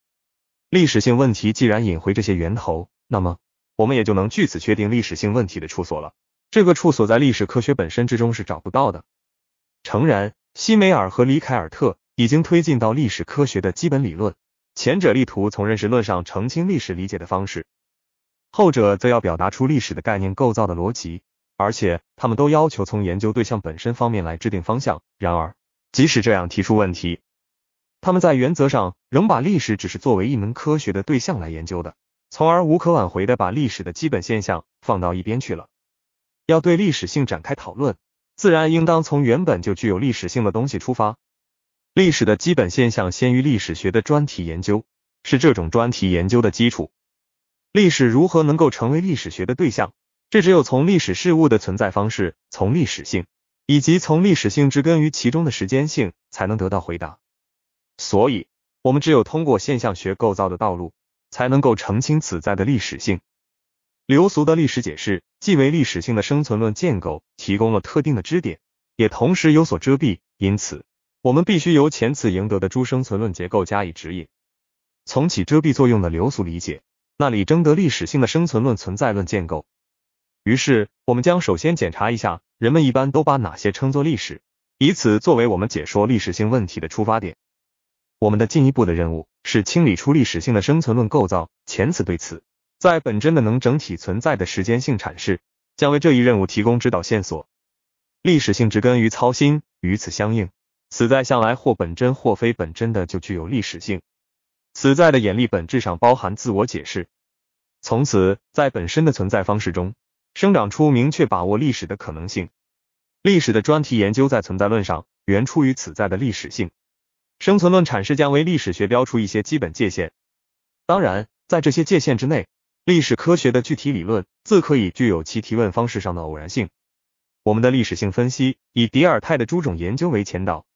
历史性问题既然引回这些源头，那么我们也就能据此确定历史性问题的处所了。这个处所在历史科学本身之中是找不到的。诚然，西梅尔和李凯尔特已经推进到历史科学的基本理论，前者力图从认识论上澄清历史理解的方式，后者则要表达出历史的概念构造的逻辑，而且他们都要求从研究对象本身方面来制定方向。然而，即使这样提出问题，他们在原则上仍把历史只是作为一门科学的对象来研究的，从而无可挽回的把历史的基本现象放到一边去了。要对历史性展开讨论，自然应当从原本就具有历史性的东西出发。历史的基本现象先于历史学的专题研究，是这种专题研究的基础。历史如何能够成为历史学的对象？这只有从历史事物的存在方式，从历史性，以及从历史性之根于其中的时间性，才能得到回答。所以，我们只有通过现象学构造的道路，才能够澄清此在的历史性。流俗的历史解释。既为历史性的生存论建构提供了特定的支点，也同时有所遮蔽，因此我们必须由前次赢得的诸生存论结构加以指引，从起遮蔽作用的流俗理解那里征得历史性的生存论存在论建构。于是，我们将首先检查一下人们一般都把哪些称作历史，以此作为我们解说历史性问题的出发点。我们的进一步的任务是清理出历史性的生存论构造。前此对此。在本真的能整体存在的时间性阐释，将为这一任务提供指导线索。历史性植根于操心，与此相应，此在向来或本真或非本真的就具有历史性。此在的眼力本质上包含自我解释，从此在本身的存在方式中生长出明确把握历史的可能性。历史的专题研究在存在论上原出于此在的历史性。生存论阐释将为历史学标出一些基本界限，当然，在这些界限之内。历史科学的具体理论自可以具有其提问方式上的偶然性。我们的历史性分析以狄尔泰的诸种研究为前导，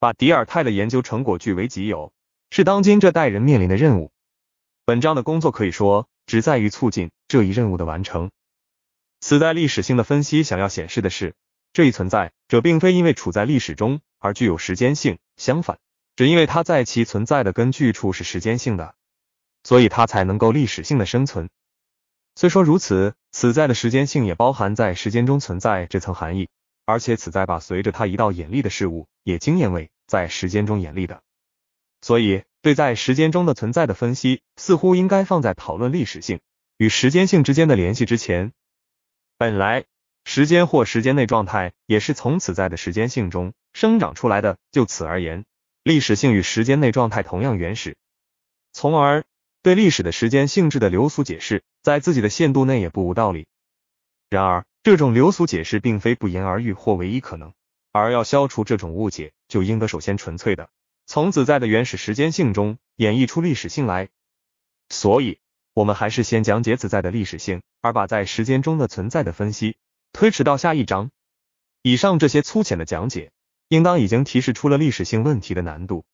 把迪尔泰的研究成果据为己有，是当今这代人面临的任务。本章的工作可以说只在于促进这一任务的完成。此代历史性的分析想要显示的是，这一存在者并非因为处在历史中而具有时间性，相反，只因为它在其存在的根据处是时间性的。所以它才能够历史性的生存。虽说如此，此在的时间性也包含在时间中存在这层含义，而且此在把随着它一道眼力的事物也经验为在时间中眼力的。所以，对在时间中的存在的分析似乎应该放在讨论历史性与时间性之间的联系之前。本来，时间或时间内状态也是从此在的时间性中生长出来的。就此而言，历史性与时间内状态同样原始，从而。对历史的时间性质的流俗解释，在自己的限度内也不无道理。然而，这种流俗解释并非不言而喻或唯一可能，而要消除这种误解，就应得首先纯粹的从子在的原始时间性中演绎出历史性来。所以，我们还是先讲解子在的历史性，而把在时间中的存在的分析推迟到下一章。以上这些粗浅的讲解，应当已经提示出了历史性问题的难度。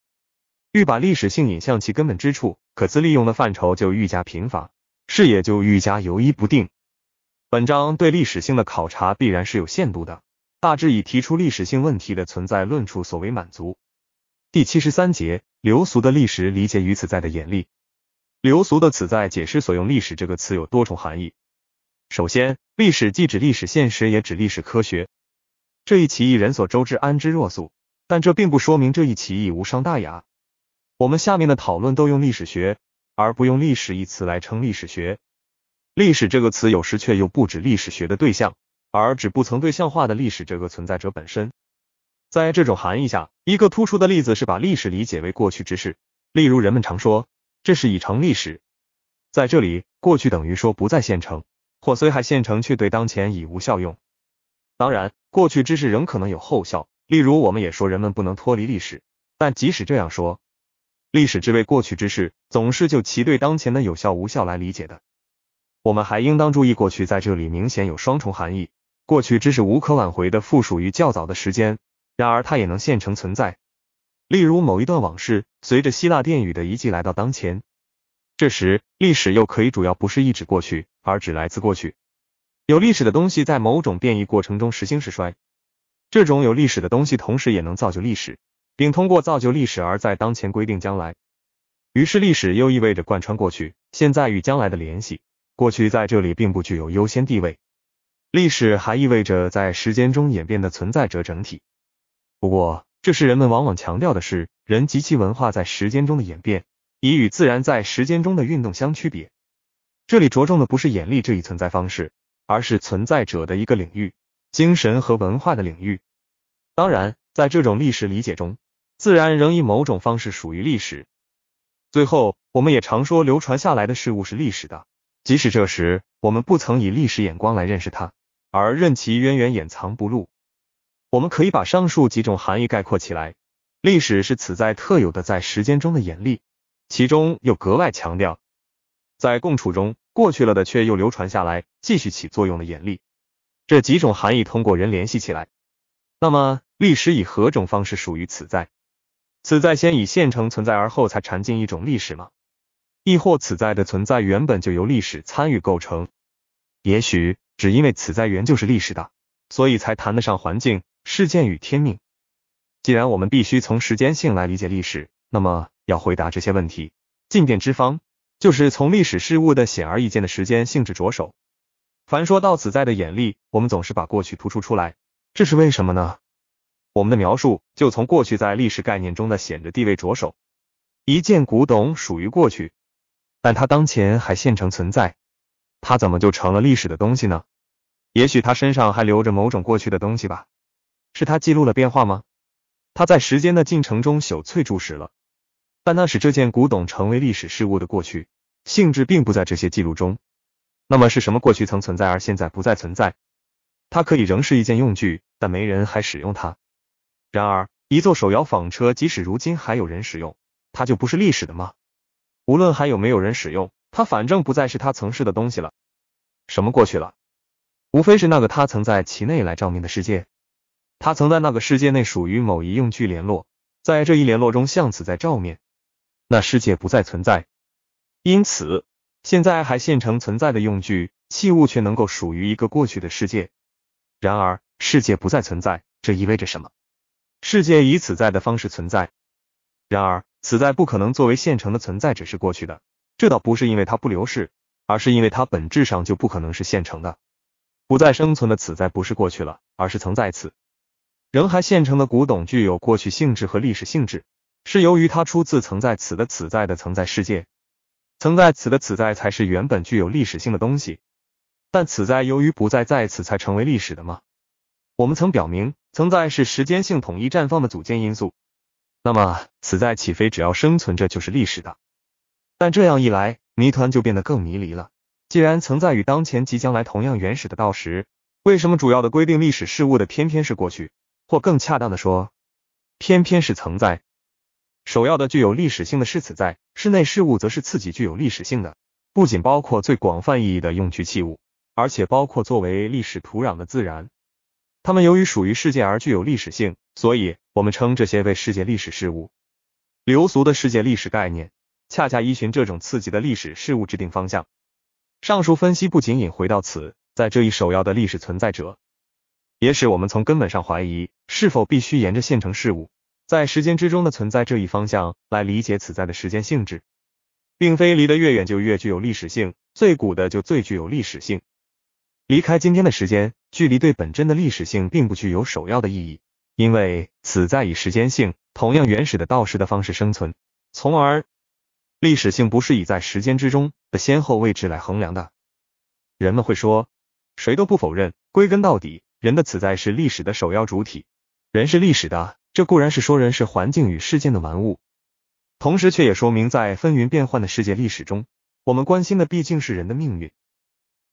欲把历史性引向其根本之处，可资利用的范畴就愈加贫乏，视野就愈加游移不定。本章对历史性的考察必然是有限度的，大致以提出历史性问题的存在论处所为满足。第七十三节，流俗的历史理解与此在的眼力，流俗的此在解释所用“历史”这个词有多重含义。首先，历史既指历史现实，也指历史科学。这一歧义人所周知，安之若素。但这并不说明这一歧义无伤大雅。我们下面的讨论都用历史学，而不用历史一词来称历史学。历史这个词有时却又不指历史学的对象，而指不曾对象化的历史这个存在者本身。在这种含义下，一个突出的例子是把历史理解为过去之事。例如，人们常说这是已成历史。在这里，过去等于说不在现成，或虽还现成却对当前已无效用。当然，过去之事仍可能有后效。例如，我们也说人们不能脱离历史，但即使这样说。历史之为过去之事，总是就其对当前的有效无效来理解的。我们还应当注意，过去在这里明显有双重含义：过去之识无可挽回的附属于较早的时间，然而它也能现成存在。例如某一段往事，随着希腊殿宇的遗迹来到当前，这时历史又可以主要不是一指过去，而指来自过去。有历史的东西在某种变异过程中时兴时衰，这种有历史的东西同时也能造就历史。并通过造就历史而在当前规定将来，于是历史又意味着贯穿过去、现在与将来的联系。过去在这里并不具有优先地位。历史还意味着在时间中演变的存在者整体。不过，这是人们往往强调的是人及其文化在时间中的演变，以与自然在时间中的运动相区别。这里着重的不是眼力这一存在方式，而是存在者的一个领域——精神和文化的领域。当然，在这种历史理解中。自然仍以某种方式属于历史。最后，我们也常说流传下来的事物是历史的，即使这时我们不曾以历史眼光来认识它，而任其渊源掩藏不露。我们可以把上述几种含义概括起来：历史是此在特有的在时间中的眼力，其中又格外强调在共处中过去了的却又流传下来继续起作用的眼力。这几种含义通过人联系起来。那么，历史以何种方式属于此在？此在先以现成存在，而后才禅进一种历史吗？亦或此在的存在原本就由历史参与构成？也许只因为此在原就是历史的，所以才谈得上环境、事件与天命。既然我们必须从时间性来理解历史，那么要回答这些问题，进点之方就是从历史事物的显而易见的时间性质着手。凡说到此在的眼力，我们总是把过去突出出来，这是为什么呢？我们的描述就从过去在历史概念中的显着地位着手。一件古董属于过去，但它当前还现成存在。它怎么就成了历史的东西呢？也许它身上还留着某种过去的东西吧？是它记录了变化吗？它在时间的进程中朽悴注蚀了，但那使这件古董成为历史事物的过去性质，并不在这些记录中。那么是什么过去曾存在而现在不再存在？它可以仍是一件用具，但没人还使用它。然而，一座手摇纺车，即使如今还有人使用，它就不是历史的吗？无论还有没有人使用，它反正不再是它曾是的东西了。什么过去了？无非是那个他曾在其内来照面的世界。他曾在那个世界内属于某一用具联络，在这一联络中像此在照面。那世界不再存在，因此现在还现成存在的用具器物却能够属于一个过去的世界。然而，世界不再存在，这意味着什么？世界以此在的方式存在，然而此在不可能作为现成的存在，只是过去的。这倒不是因为它不流逝，而是因为它本质上就不可能是现成的。不再生存的此在不是过去了，而是曾在此。仍还现成的古董具有过去性质和历史性质，是由于它出自曾在此的此在的曾在世界。曾在此的此在才是原本具有历史性的东西。但此在由于不再在此，才成为历史的吗？我们曾表明。存在是时间性统一绽放的组建因素，那么此在起飞，只要生存着就是历史的。但这样一来，谜团就变得更迷离了。既然存在与当前即将来同样原始的道时，为什么主要的规定历史事物的偏偏是过去？或更恰当的说，偏偏是存在。首要的具有历史性的是此在，室内事物则是自己具有历史性的，不仅包括最广泛意义的用具器物，而且包括作为历史土壤的自然。它们由于属于世界而具有历史性，所以我们称这些为世界历史事物。流俗的世界历史概念，恰恰依循这种刺激的历史事物制定方向。上述分析不仅仅回到此，在这一首要的历史存在者，也使我们从根本上怀疑是否必须沿着现成事物在时间之中的存在这一方向来理解此在的时间性质，并非离得越远就越具有历史性，最古的就最具有历史性。离开今天的时间距离对本真的历史性并不具有首要的意义，因为此在以时间性同样原始的道士的方式生存，从而历史性不是以在时间之中的先后位置来衡量的。人们会说，谁都不否认，归根到底，人的此在是历史的首要主体，人是历史的。这固然是说人是环境与事件的玩物，同时却也说明，在风云变幻的世界历史中，我们关心的毕竟是人的命运。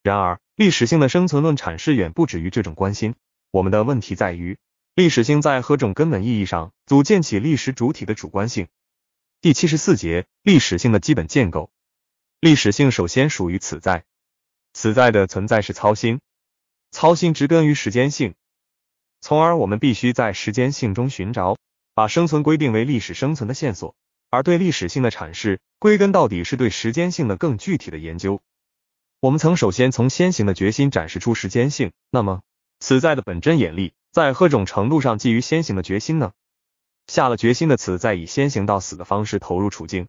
然而，历史性的生存论阐释远不止于这种关心。我们的问题在于，历史性在何种根本意义上组建起历史主体的主观性。第七十四节，历史性的基本建构。历史性首先属于此在，此在的存在是操心，操心植根于时间性，从而我们必须在时间性中寻找把生存规定为历史生存的线索，而对历史性的阐释，归根到底是对时间性的更具体的研究。我们曾首先从先行的决心展示出时间性。那么，此在的本真眼力在何种程度上基于先行的决心呢？下了决心的此在以先行到死的方式投入处境，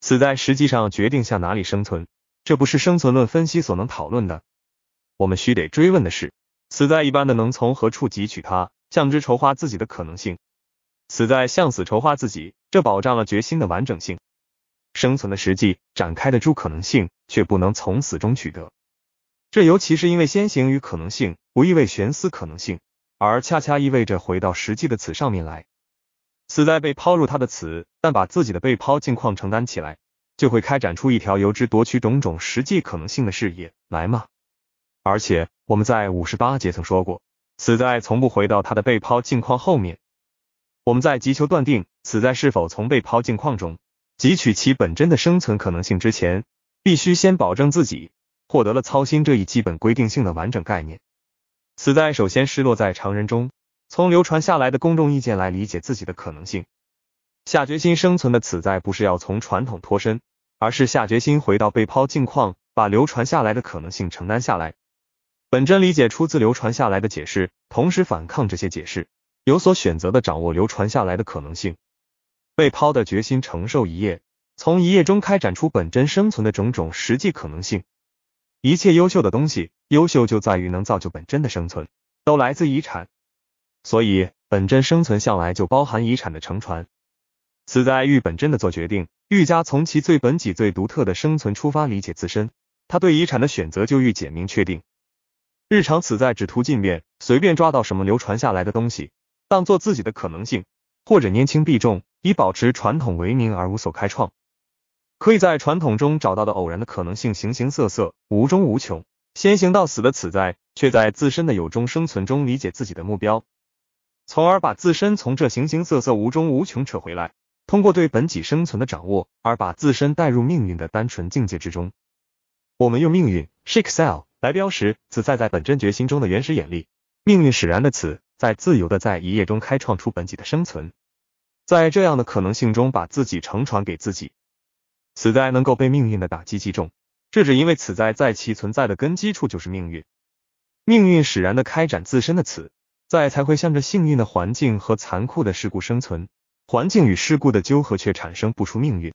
此在实际上决定向哪里生存。这不是生存论分析所能讨论的。我们需得追问的是，此在一般的能从何处汲取它，向之筹划自己的可能性？此在向死筹划自己，这保障了决心的完整性。生存的实际展开的诸可能性，却不能从死中取得。这尤其是因为先行与可能性，不意味悬思可能性，而恰恰意味着回到实际的此上面来。死在被抛入他的此，但把自己的被抛境况承担起来，就会开展出一条由之夺取种种实际可能性的事业来嘛。而且我们在五十八节曾说过，死在从不回到他的被抛境况后面。我们在急求断定死在是否从被抛境况中。汲取其本真的生存可能性之前，必须先保证自己获得了操心这一基本规定性的完整概念。此在首先失落在常人中，从流传下来的公众意见来理解自己的可能性。下决心生存的此在不是要从传统脱身，而是下决心回到被抛境况，把流传下来的可能性承担下来。本真理解出自流传下来的解释，同时反抗这些解释，有所选择的掌握流传下来的可能性。被抛的决心，承受一夜，从一夜中开展出本真生存的种种实际可能性。一切优秀的东西，优秀就在于能造就本真的生存，都来自遗产。所以，本真生存向来就包含遗产的承传。此在欲本真的做决定，愈加从其最本己、最独特的生存出发理解自身，他对遗产的选择就愈简明确定。日常此在只图近便，随便抓到什么流传下来的东西，当做自己的可能性，或者拈轻必重，以保持传统为名而无所开创，可以在传统中找到的偶然的可能性，形形色色，无中无穷。先行到死的此在，却在自身的有中生存中理解自己的目标，从而把自身从这形形色色、无中无穷扯回来，通过对本己生存的掌握，而把自身带入命运的单纯境界之中。我们用命运 s h a k e s e l 来标识此在在本真觉心中的原始眼力，命运使然的此在，自由的在一夜中开创出本己的生存。在这样的可能性中，把自己承传给自己，此在能够被命运的打击击中，这只因为此在在其存在的根基处就是命运，命运使然的开展自身的此在才会向着幸运的环境和残酷的事故生存，环境与事故的纠合却产生不出命运，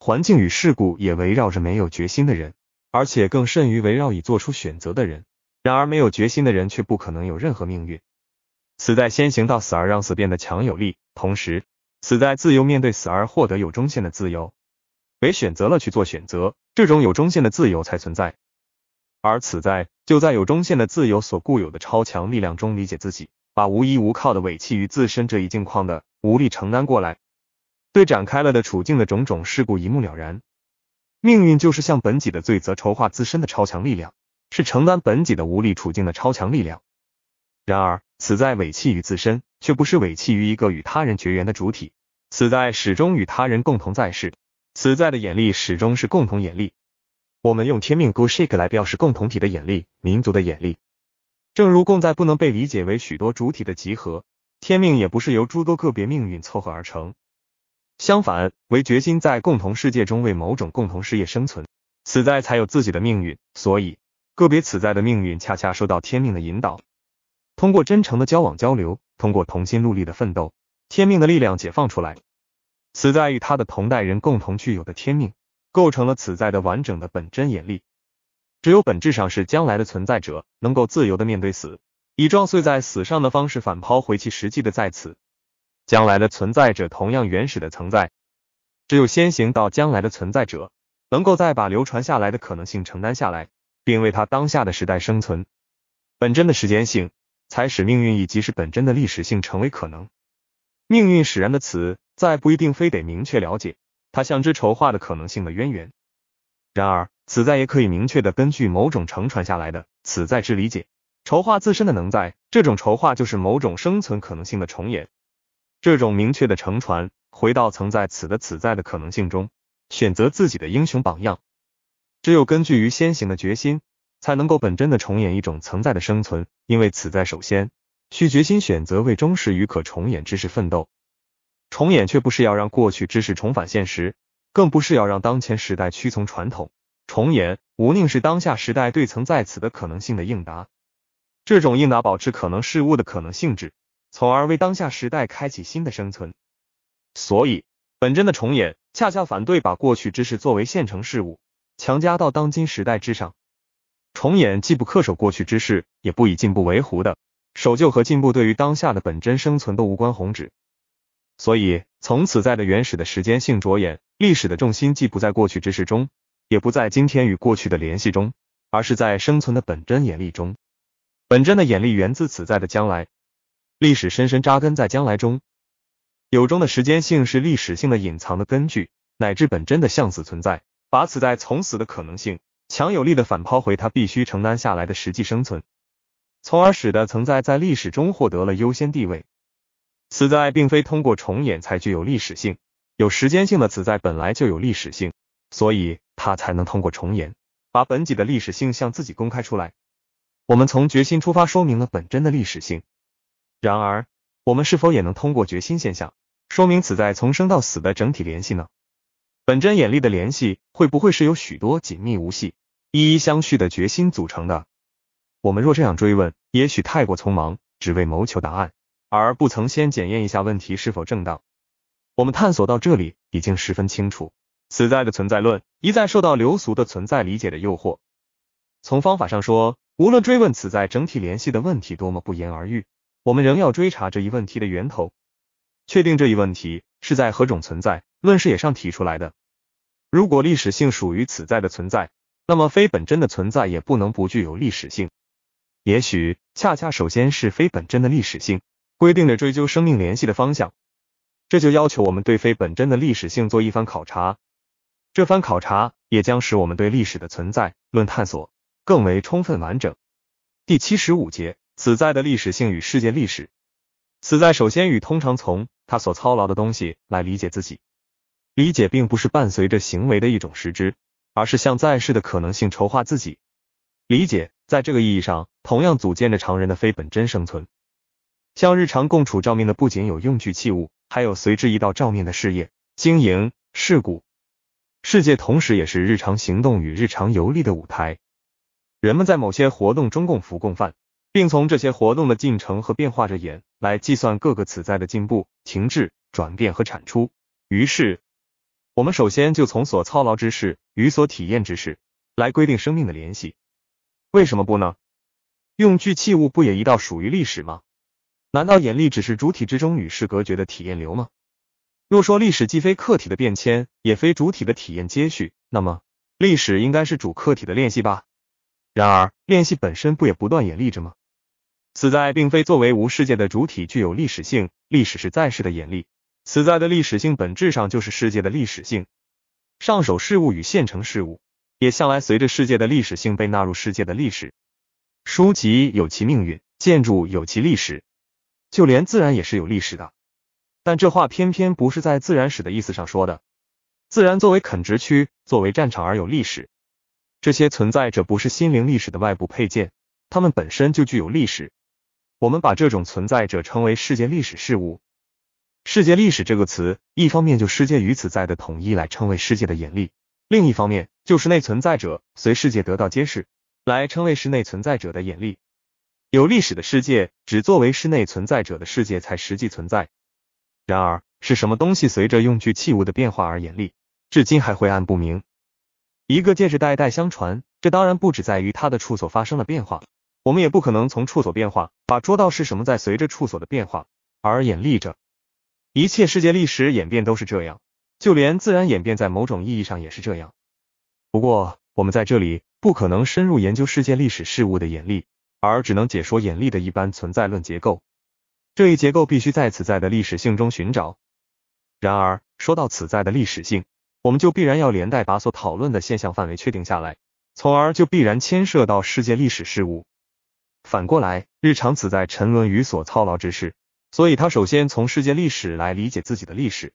环境与事故也围绕着没有决心的人，而且更甚于围绕已做出选择的人，然而没有决心的人却不可能有任何命运。死在先行到死而让死变得强有力，同时死在自由面对死而获得有中线的自由。为选择了去做选择，这种有中线的自由才存在。而死在就在有中线的自由所固有的超强力量中理解自己，把无依无靠的委弃于自身这一境况的无力承担过来，对展开了的处境的种种事故一目了然。命运就是向本己的罪责筹划自身的超强力量，是承担本己的无力处境的超强力量。然而。此在委弃于自身，却不是委弃于一个与他人绝缘的主体。此在始终与他人共同在世，此在的眼力始终是共同眼力。我们用天命 g o s h e 来表示共同体的眼力、民族的眼力。正如共在不能被理解为许多主体的集合，天命也不是由诸多个别命运凑合而成。相反，唯决心在共同世界中为某种共同事业生存，此在才有自己的命运。所以，个别此在的命运恰恰受到天命的引导。通过真诚的交往交流，通过同心戮力的奋斗，天命的力量解放出来。此在与他的同代人共同具有的天命，构成了此在的完整的本真眼力。只有本质上是将来的存在者，能够自由的面对死，以撞碎在死上的方式反抛回其实际的在此。将来的存在者同样原始的存在，只有先行到将来的存在者，能够再把流传下来的可能性承担下来，并为他当下的时代生存本真的时间性。才使命运以及是本真的历史性成为可能。命运使然的此在不一定非得明确了解它，像之筹划的可能性的渊源。然而，此在也可以明确的根据某种承传下来的此在之理解，筹划自身的能，在这种筹划就是某种生存可能性的重演。这种明确的承传，回到曾在此的此在的可能性中，选择自己的英雄榜样，只有根据于先行的决心。才能够本真的重演一种存在的生存，因为此在首先需决心选择为忠实于可重演知识奋斗。重演却不是要让过去知识重返现实，更不是要让当前时代屈从传统。重演无宁是当下时代对曾在此的可能性的应答，这种应答保持可能事物的可能性质，从而为当下时代开启新的生存。所以，本真的重演恰恰反对把过去知识作为现成事物强加到当今时代之上。重演既不恪守过去之事，也不以进步为湖的，守旧和进步对于当下的本真生存都无关宏旨。所以，从此在的原始的时间性着眼，历史的重心既不在过去之事中，也不在今天与过去的联系中，而是在生存的本真眼力中。本真的眼力源自此在的将来，历史深深扎根在将来中。有中的时间性是历史性的隐藏的根据，乃至本真的向死存在，把此在从死的可能性。强有力的反抛回，他必须承担下来的实际生存，从而使得存在在历史中获得了优先地位。此在并非通过重演才具有历史性，有时间性的此在本来就有历史性，所以他才能通过重演把本己的历史性向自己公开出来。我们从决心出发说明了本真的历史性，然而我们是否也能通过决心现象说明此在从生到死的整体联系呢？本真眼力的联系会不会是有许多紧密无隙？一一相续的决心组成的。我们若这样追问，也许太过匆忙，只为谋求答案，而不曾先检验一下问题是否正当。我们探索到这里，已经十分清楚，此在的存在论一再受到流俗的存在理解的诱惑。从方法上说，无论追问此在整体联系的问题多么不言而喻，我们仍要追查这一问题的源头，确定这一问题是在何种存在论视野上提出来的。如果历史性属于此在的存在，那么，非本真的存在也不能不具有历史性。也许，恰恰首先是非本真的历史性规定着追究生命联系的方向。这就要求我们对非本真的历史性做一番考察。这番考察也将使我们对历史的存在论探索更为充分完整。第七十五节，此在的历史性与世界历史。此在首先与通常从他所操劳的东西来理解自己。理解并不是伴随着行为的一种实质，而是向在世的可能性筹划自己，理解，在这个意义上，同样组建着常人的非本真生存。向日常共处照面的不仅有用具器物，还有随之一道照面的事业、经营、事故世界，同时也是日常行动与日常游历的舞台。人们在某些活动中共服共犯，并从这些活动的进程和变化着眼，来计算各个此在的进步、停滞、转变和产出。于是。我们首先就从所操劳之事与所体验之事来规定生命的联系，为什么不呢？用具器物不也一道属于历史吗？难道眼力只是主体之中与世隔绝的体验流吗？若说历史既非客体的变迁，也非主体的体验接续，那么历史应该是主客体的联系吧？然而，联系本身不也不断眼力着吗？此在并非作为无世界的主体具有历史性，历史是在世的眼力。此在的历史性本质上就是世界的历史性，上首事物与现成事物也向来随着世界的历史性被纳入世界的历史。书籍有其命运，建筑有其历史，就连自然也是有历史的。但这话偏偏不是在自然史的意思上说的。自然作为垦殖区、作为战场而有历史，这些存在者不是心灵历史的外部配件，它们本身就具有历史。我们把这种存在者称为世界历史事物。世界历史这个词，一方面就世界与此在的统一来称为世界的眼力，另一方面就是内存在者随世界得到揭示来称为是内存在者的眼力。有历史的世界，只作为是内存在者的世界才实际存在。然而是什么东西随着用具器物的变化而演力，至今还晦暗不明。一个戒指代代相传，这当然不只在于它的处所发生了变化，我们也不可能从处所变化把捉到是什么在随着处所的变化而演力着。一切世界历史演变都是这样，就连自然演变在某种意义上也是这样。不过，我们在这里不可能深入研究世界历史事物的演利，而只能解说演利的一般存在论结构。这一结构必须在此在的历史性中寻找。然而，说到此在的历史性，我们就必然要连带把所讨论的现象范围确定下来，从而就必然牵涉到世界历史事物。反过来，日常此在沉沦于所操劳之事。所以，他首先从世界历史来理解自己的历史。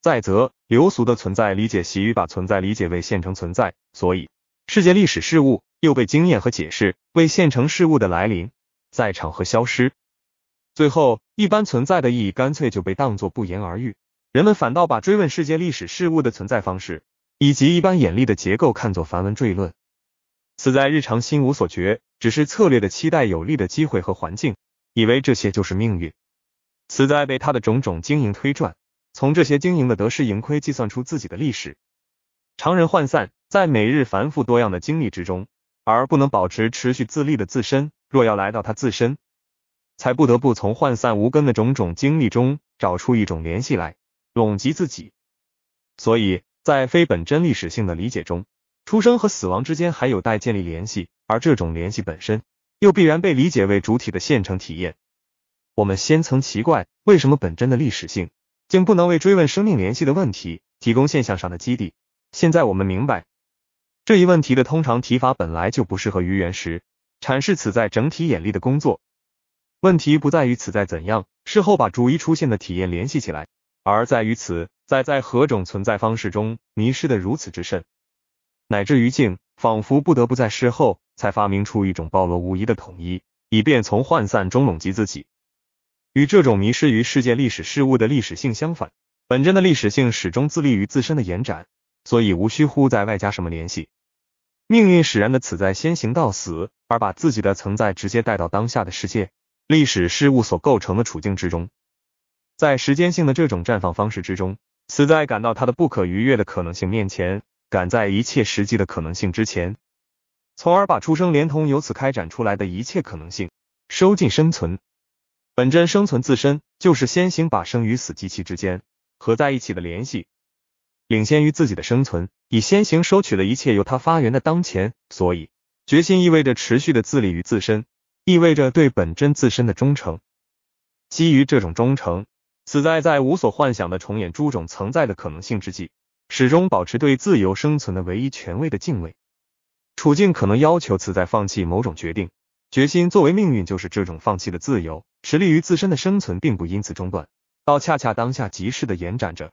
再则，流俗的存在理解习于把存在理解为现成存在，所以世界历史事物又被经验和解释为现成事物的来临、在场和消失。最后，一般存在的意义干脆就被当作不言而喻，人们反倒把追问世界历史事物的存在方式以及一般眼力的结构看作繁文赘论。此在日常心无所觉，只是策略的期待有利的机会和环境，以为这些就是命运。死在被他的种种经营推转，从这些经营的得失盈亏计算出自己的历史。常人涣散在每日繁复多样的经历之中，而不能保持持续自立的自身，若要来到他自身，才不得不从涣散无根的种种经历中找出一种联系来拢及自己。所以在非本真历史性的理解中，出生和死亡之间还有待建立联系，而这种联系本身又必然被理解为主体的现成体验。我们先曾奇怪，为什么本真的历史性竟不能为追问生命联系的问题提供现象上的基地？现在我们明白，这一问题的通常提法本来就不适合于原石阐释此在整体眼力的工作。问题不在于此在怎样事后把逐一出现的体验联系起来，而在于此在在何种存在方式中迷失的如此之甚，乃至于竟仿佛不得不在事后才发明出一种暴露无遗的统一，以便从涣散中拢集自己。与这种迷失于世界历史事物的历史性相反，本真的历史性始终自立于自身的延展，所以无需乎在外加什么联系。命运使然的此在先行到死，而把自己的存在直接带到当下的世界历史事物所构成的处境之中。在时间性的这种绽放方式之中，此在感到它的不可逾越的可能性面前，赶在一切实际的可能性之前，从而把出生连同由此开展出来的一切可能性收进生存。本真生存自身，就是先行把生与死及其之间合在一起的联系领先于自己的生存，以先行收取了一切由它发源的当前。所以，决心意味着持续的自立于自身，意味着对本真自身的忠诚。基于这种忠诚，此在在无所幻想的重演诸种存在的可能性之际，始终保持对自由生存的唯一权威的敬畏。处境可能要求此在放弃某种决定，决心作为命运就是这种放弃的自由。实力于自身的生存，并不因此中断，倒恰恰当下即是的延展着。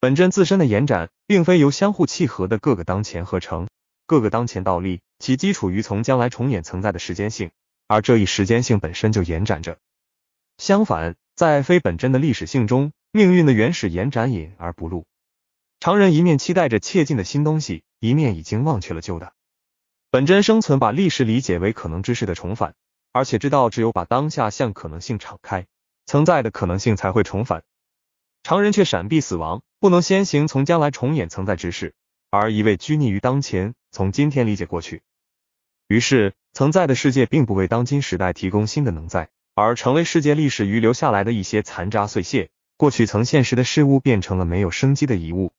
本真自身的延展，并非由相互契合的各个当前合成，各个当前倒立，其基础于从将来重演存在的时间性，而这一时间性本身就延展着。相反，在非本真的历史性中，命运的原始延展隐而不露。常人一面期待着切近的新东西，一面已经忘却了旧的。本真生存把历史理解为可能知识的重返。而且知道，只有把当下向可能性敞开，存在的可能性才会重返。常人却闪避死亡，不能先行从将来重演存在之事，而一味拘泥于当前，从今天理解过去。于是，存在的世界并不为当今时代提供新的能，在，而成为世界历史遗留下来的一些残渣碎屑。过去曾现实的事物变成了没有生机的遗物，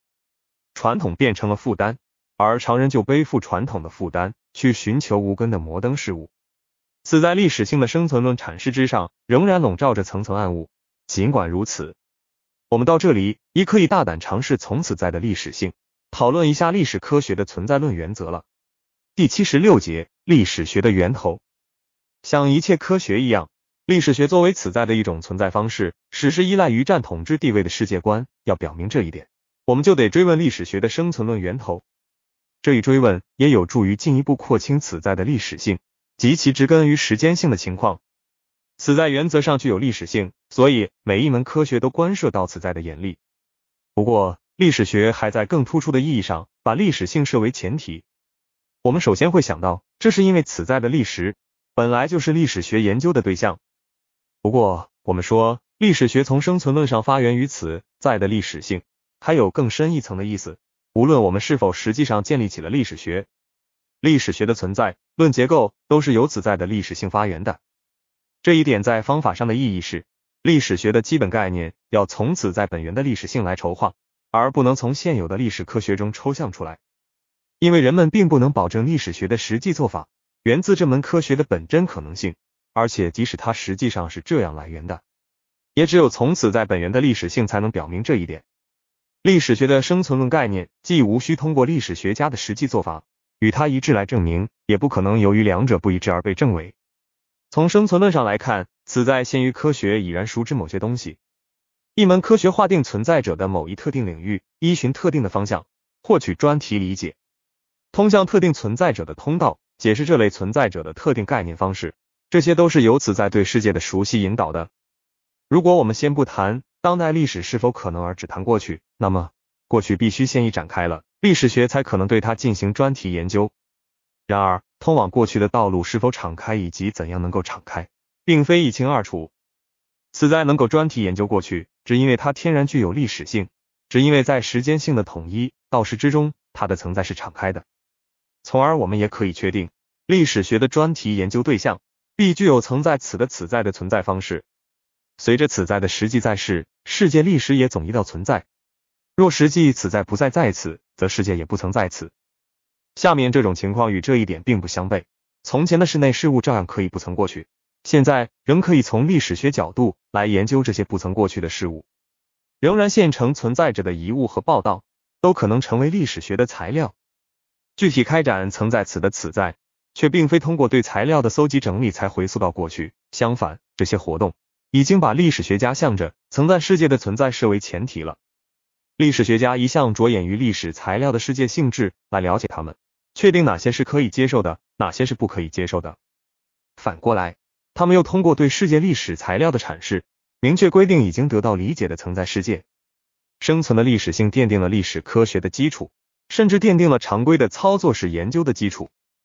传统变成了负担，而常人就背负传统的负担，去寻求无根的摩登事物。死在历史性的生存论阐释之上，仍然笼罩着层层暗雾。尽管如此，我们到这里也可以大胆尝试，从此在的历史性讨论一下历史科学的存在论原则了。第七十六节，历史学的源头，像一切科学一样，历史学作为此在的一种存在方式，史是依赖于占统治地位的世界观。要表明这一点，我们就得追问历史学的生存论源头。这一追问也有助于进一步廓清此在的历史性。及其植根于时间性的情况，此在原则上具有历史性，所以每一门科学都关涉到此在的严厉。不过，历史学还在更突出的意义上把历史性设为前提。我们首先会想到，这是因为此在的历史本来就是历史学研究的对象。不过，我们说历史学从生存论上发源于此在的历史性，还有更深一层的意思。无论我们是否实际上建立起了历史学。历史学的存在论结构都是由此在的历史性发源的，这一点在方法上的意义是，历史学的基本概念要从此在本源的历史性来筹划，而不能从现有的历史科学中抽象出来。因为人们并不能保证历史学的实际做法源自这门科学的本真可能性，而且即使它实际上是这样来源的，也只有从此在本源的历史性才能表明这一点。历史学的生存论概念既无需通过历史学家的实际做法。与他一致来证明，也不可能由于两者不一致而被证伪。从生存论上来看，此在限于科学已然熟知某些东西。一门科学划定存在者的某一特定领域，依循特定的方向，获取专题理解，通向特定存在者的通道，解释这类存在者的特定概念方式，这些都是由此在对世界的熟悉引导的。如果我们先不谈当代历史是否可能而只谈过去，那么过去必须先已展开了。历史学才可能对它进行专题研究。然而，通往过去的道路是否敞开以及怎样能够敞开，并非一清二楚。此在能够专题研究过去，只因为它天然具有历史性，只因为在时间性的统一道时之中，它的存在是敞开的。从而，我们也可以确定，历史学的专题研究对象必具有曾在此的此在的存在方式。随着此在的实际在世，世界历史也总一道存在。若实际此在不再在此。则世界也不曾在此。下面这种情况与这一点并不相悖。从前的室内事物照样可以不曾过去，现在仍可以从历史学角度来研究这些不曾过去的事物。仍然现成存在着的遗物和报道，都可能成为历史学的材料。具体开展曾在此的此在，却并非通过对材料的搜集整理才回溯到过去。相反，这些活动已经把历史学家向着曾在世界的存在视为前提了。历史学家一向着眼于历史材料的世界性质来了解他们，确定哪些是可以接受的，哪些是不可以接受的。反过来，他们又通过对世界历史材料的阐释，明确规定已经得到理解的存在世界生存的历史性，奠定了历史科学的基础，甚至奠定了常规的操作式研究的基础。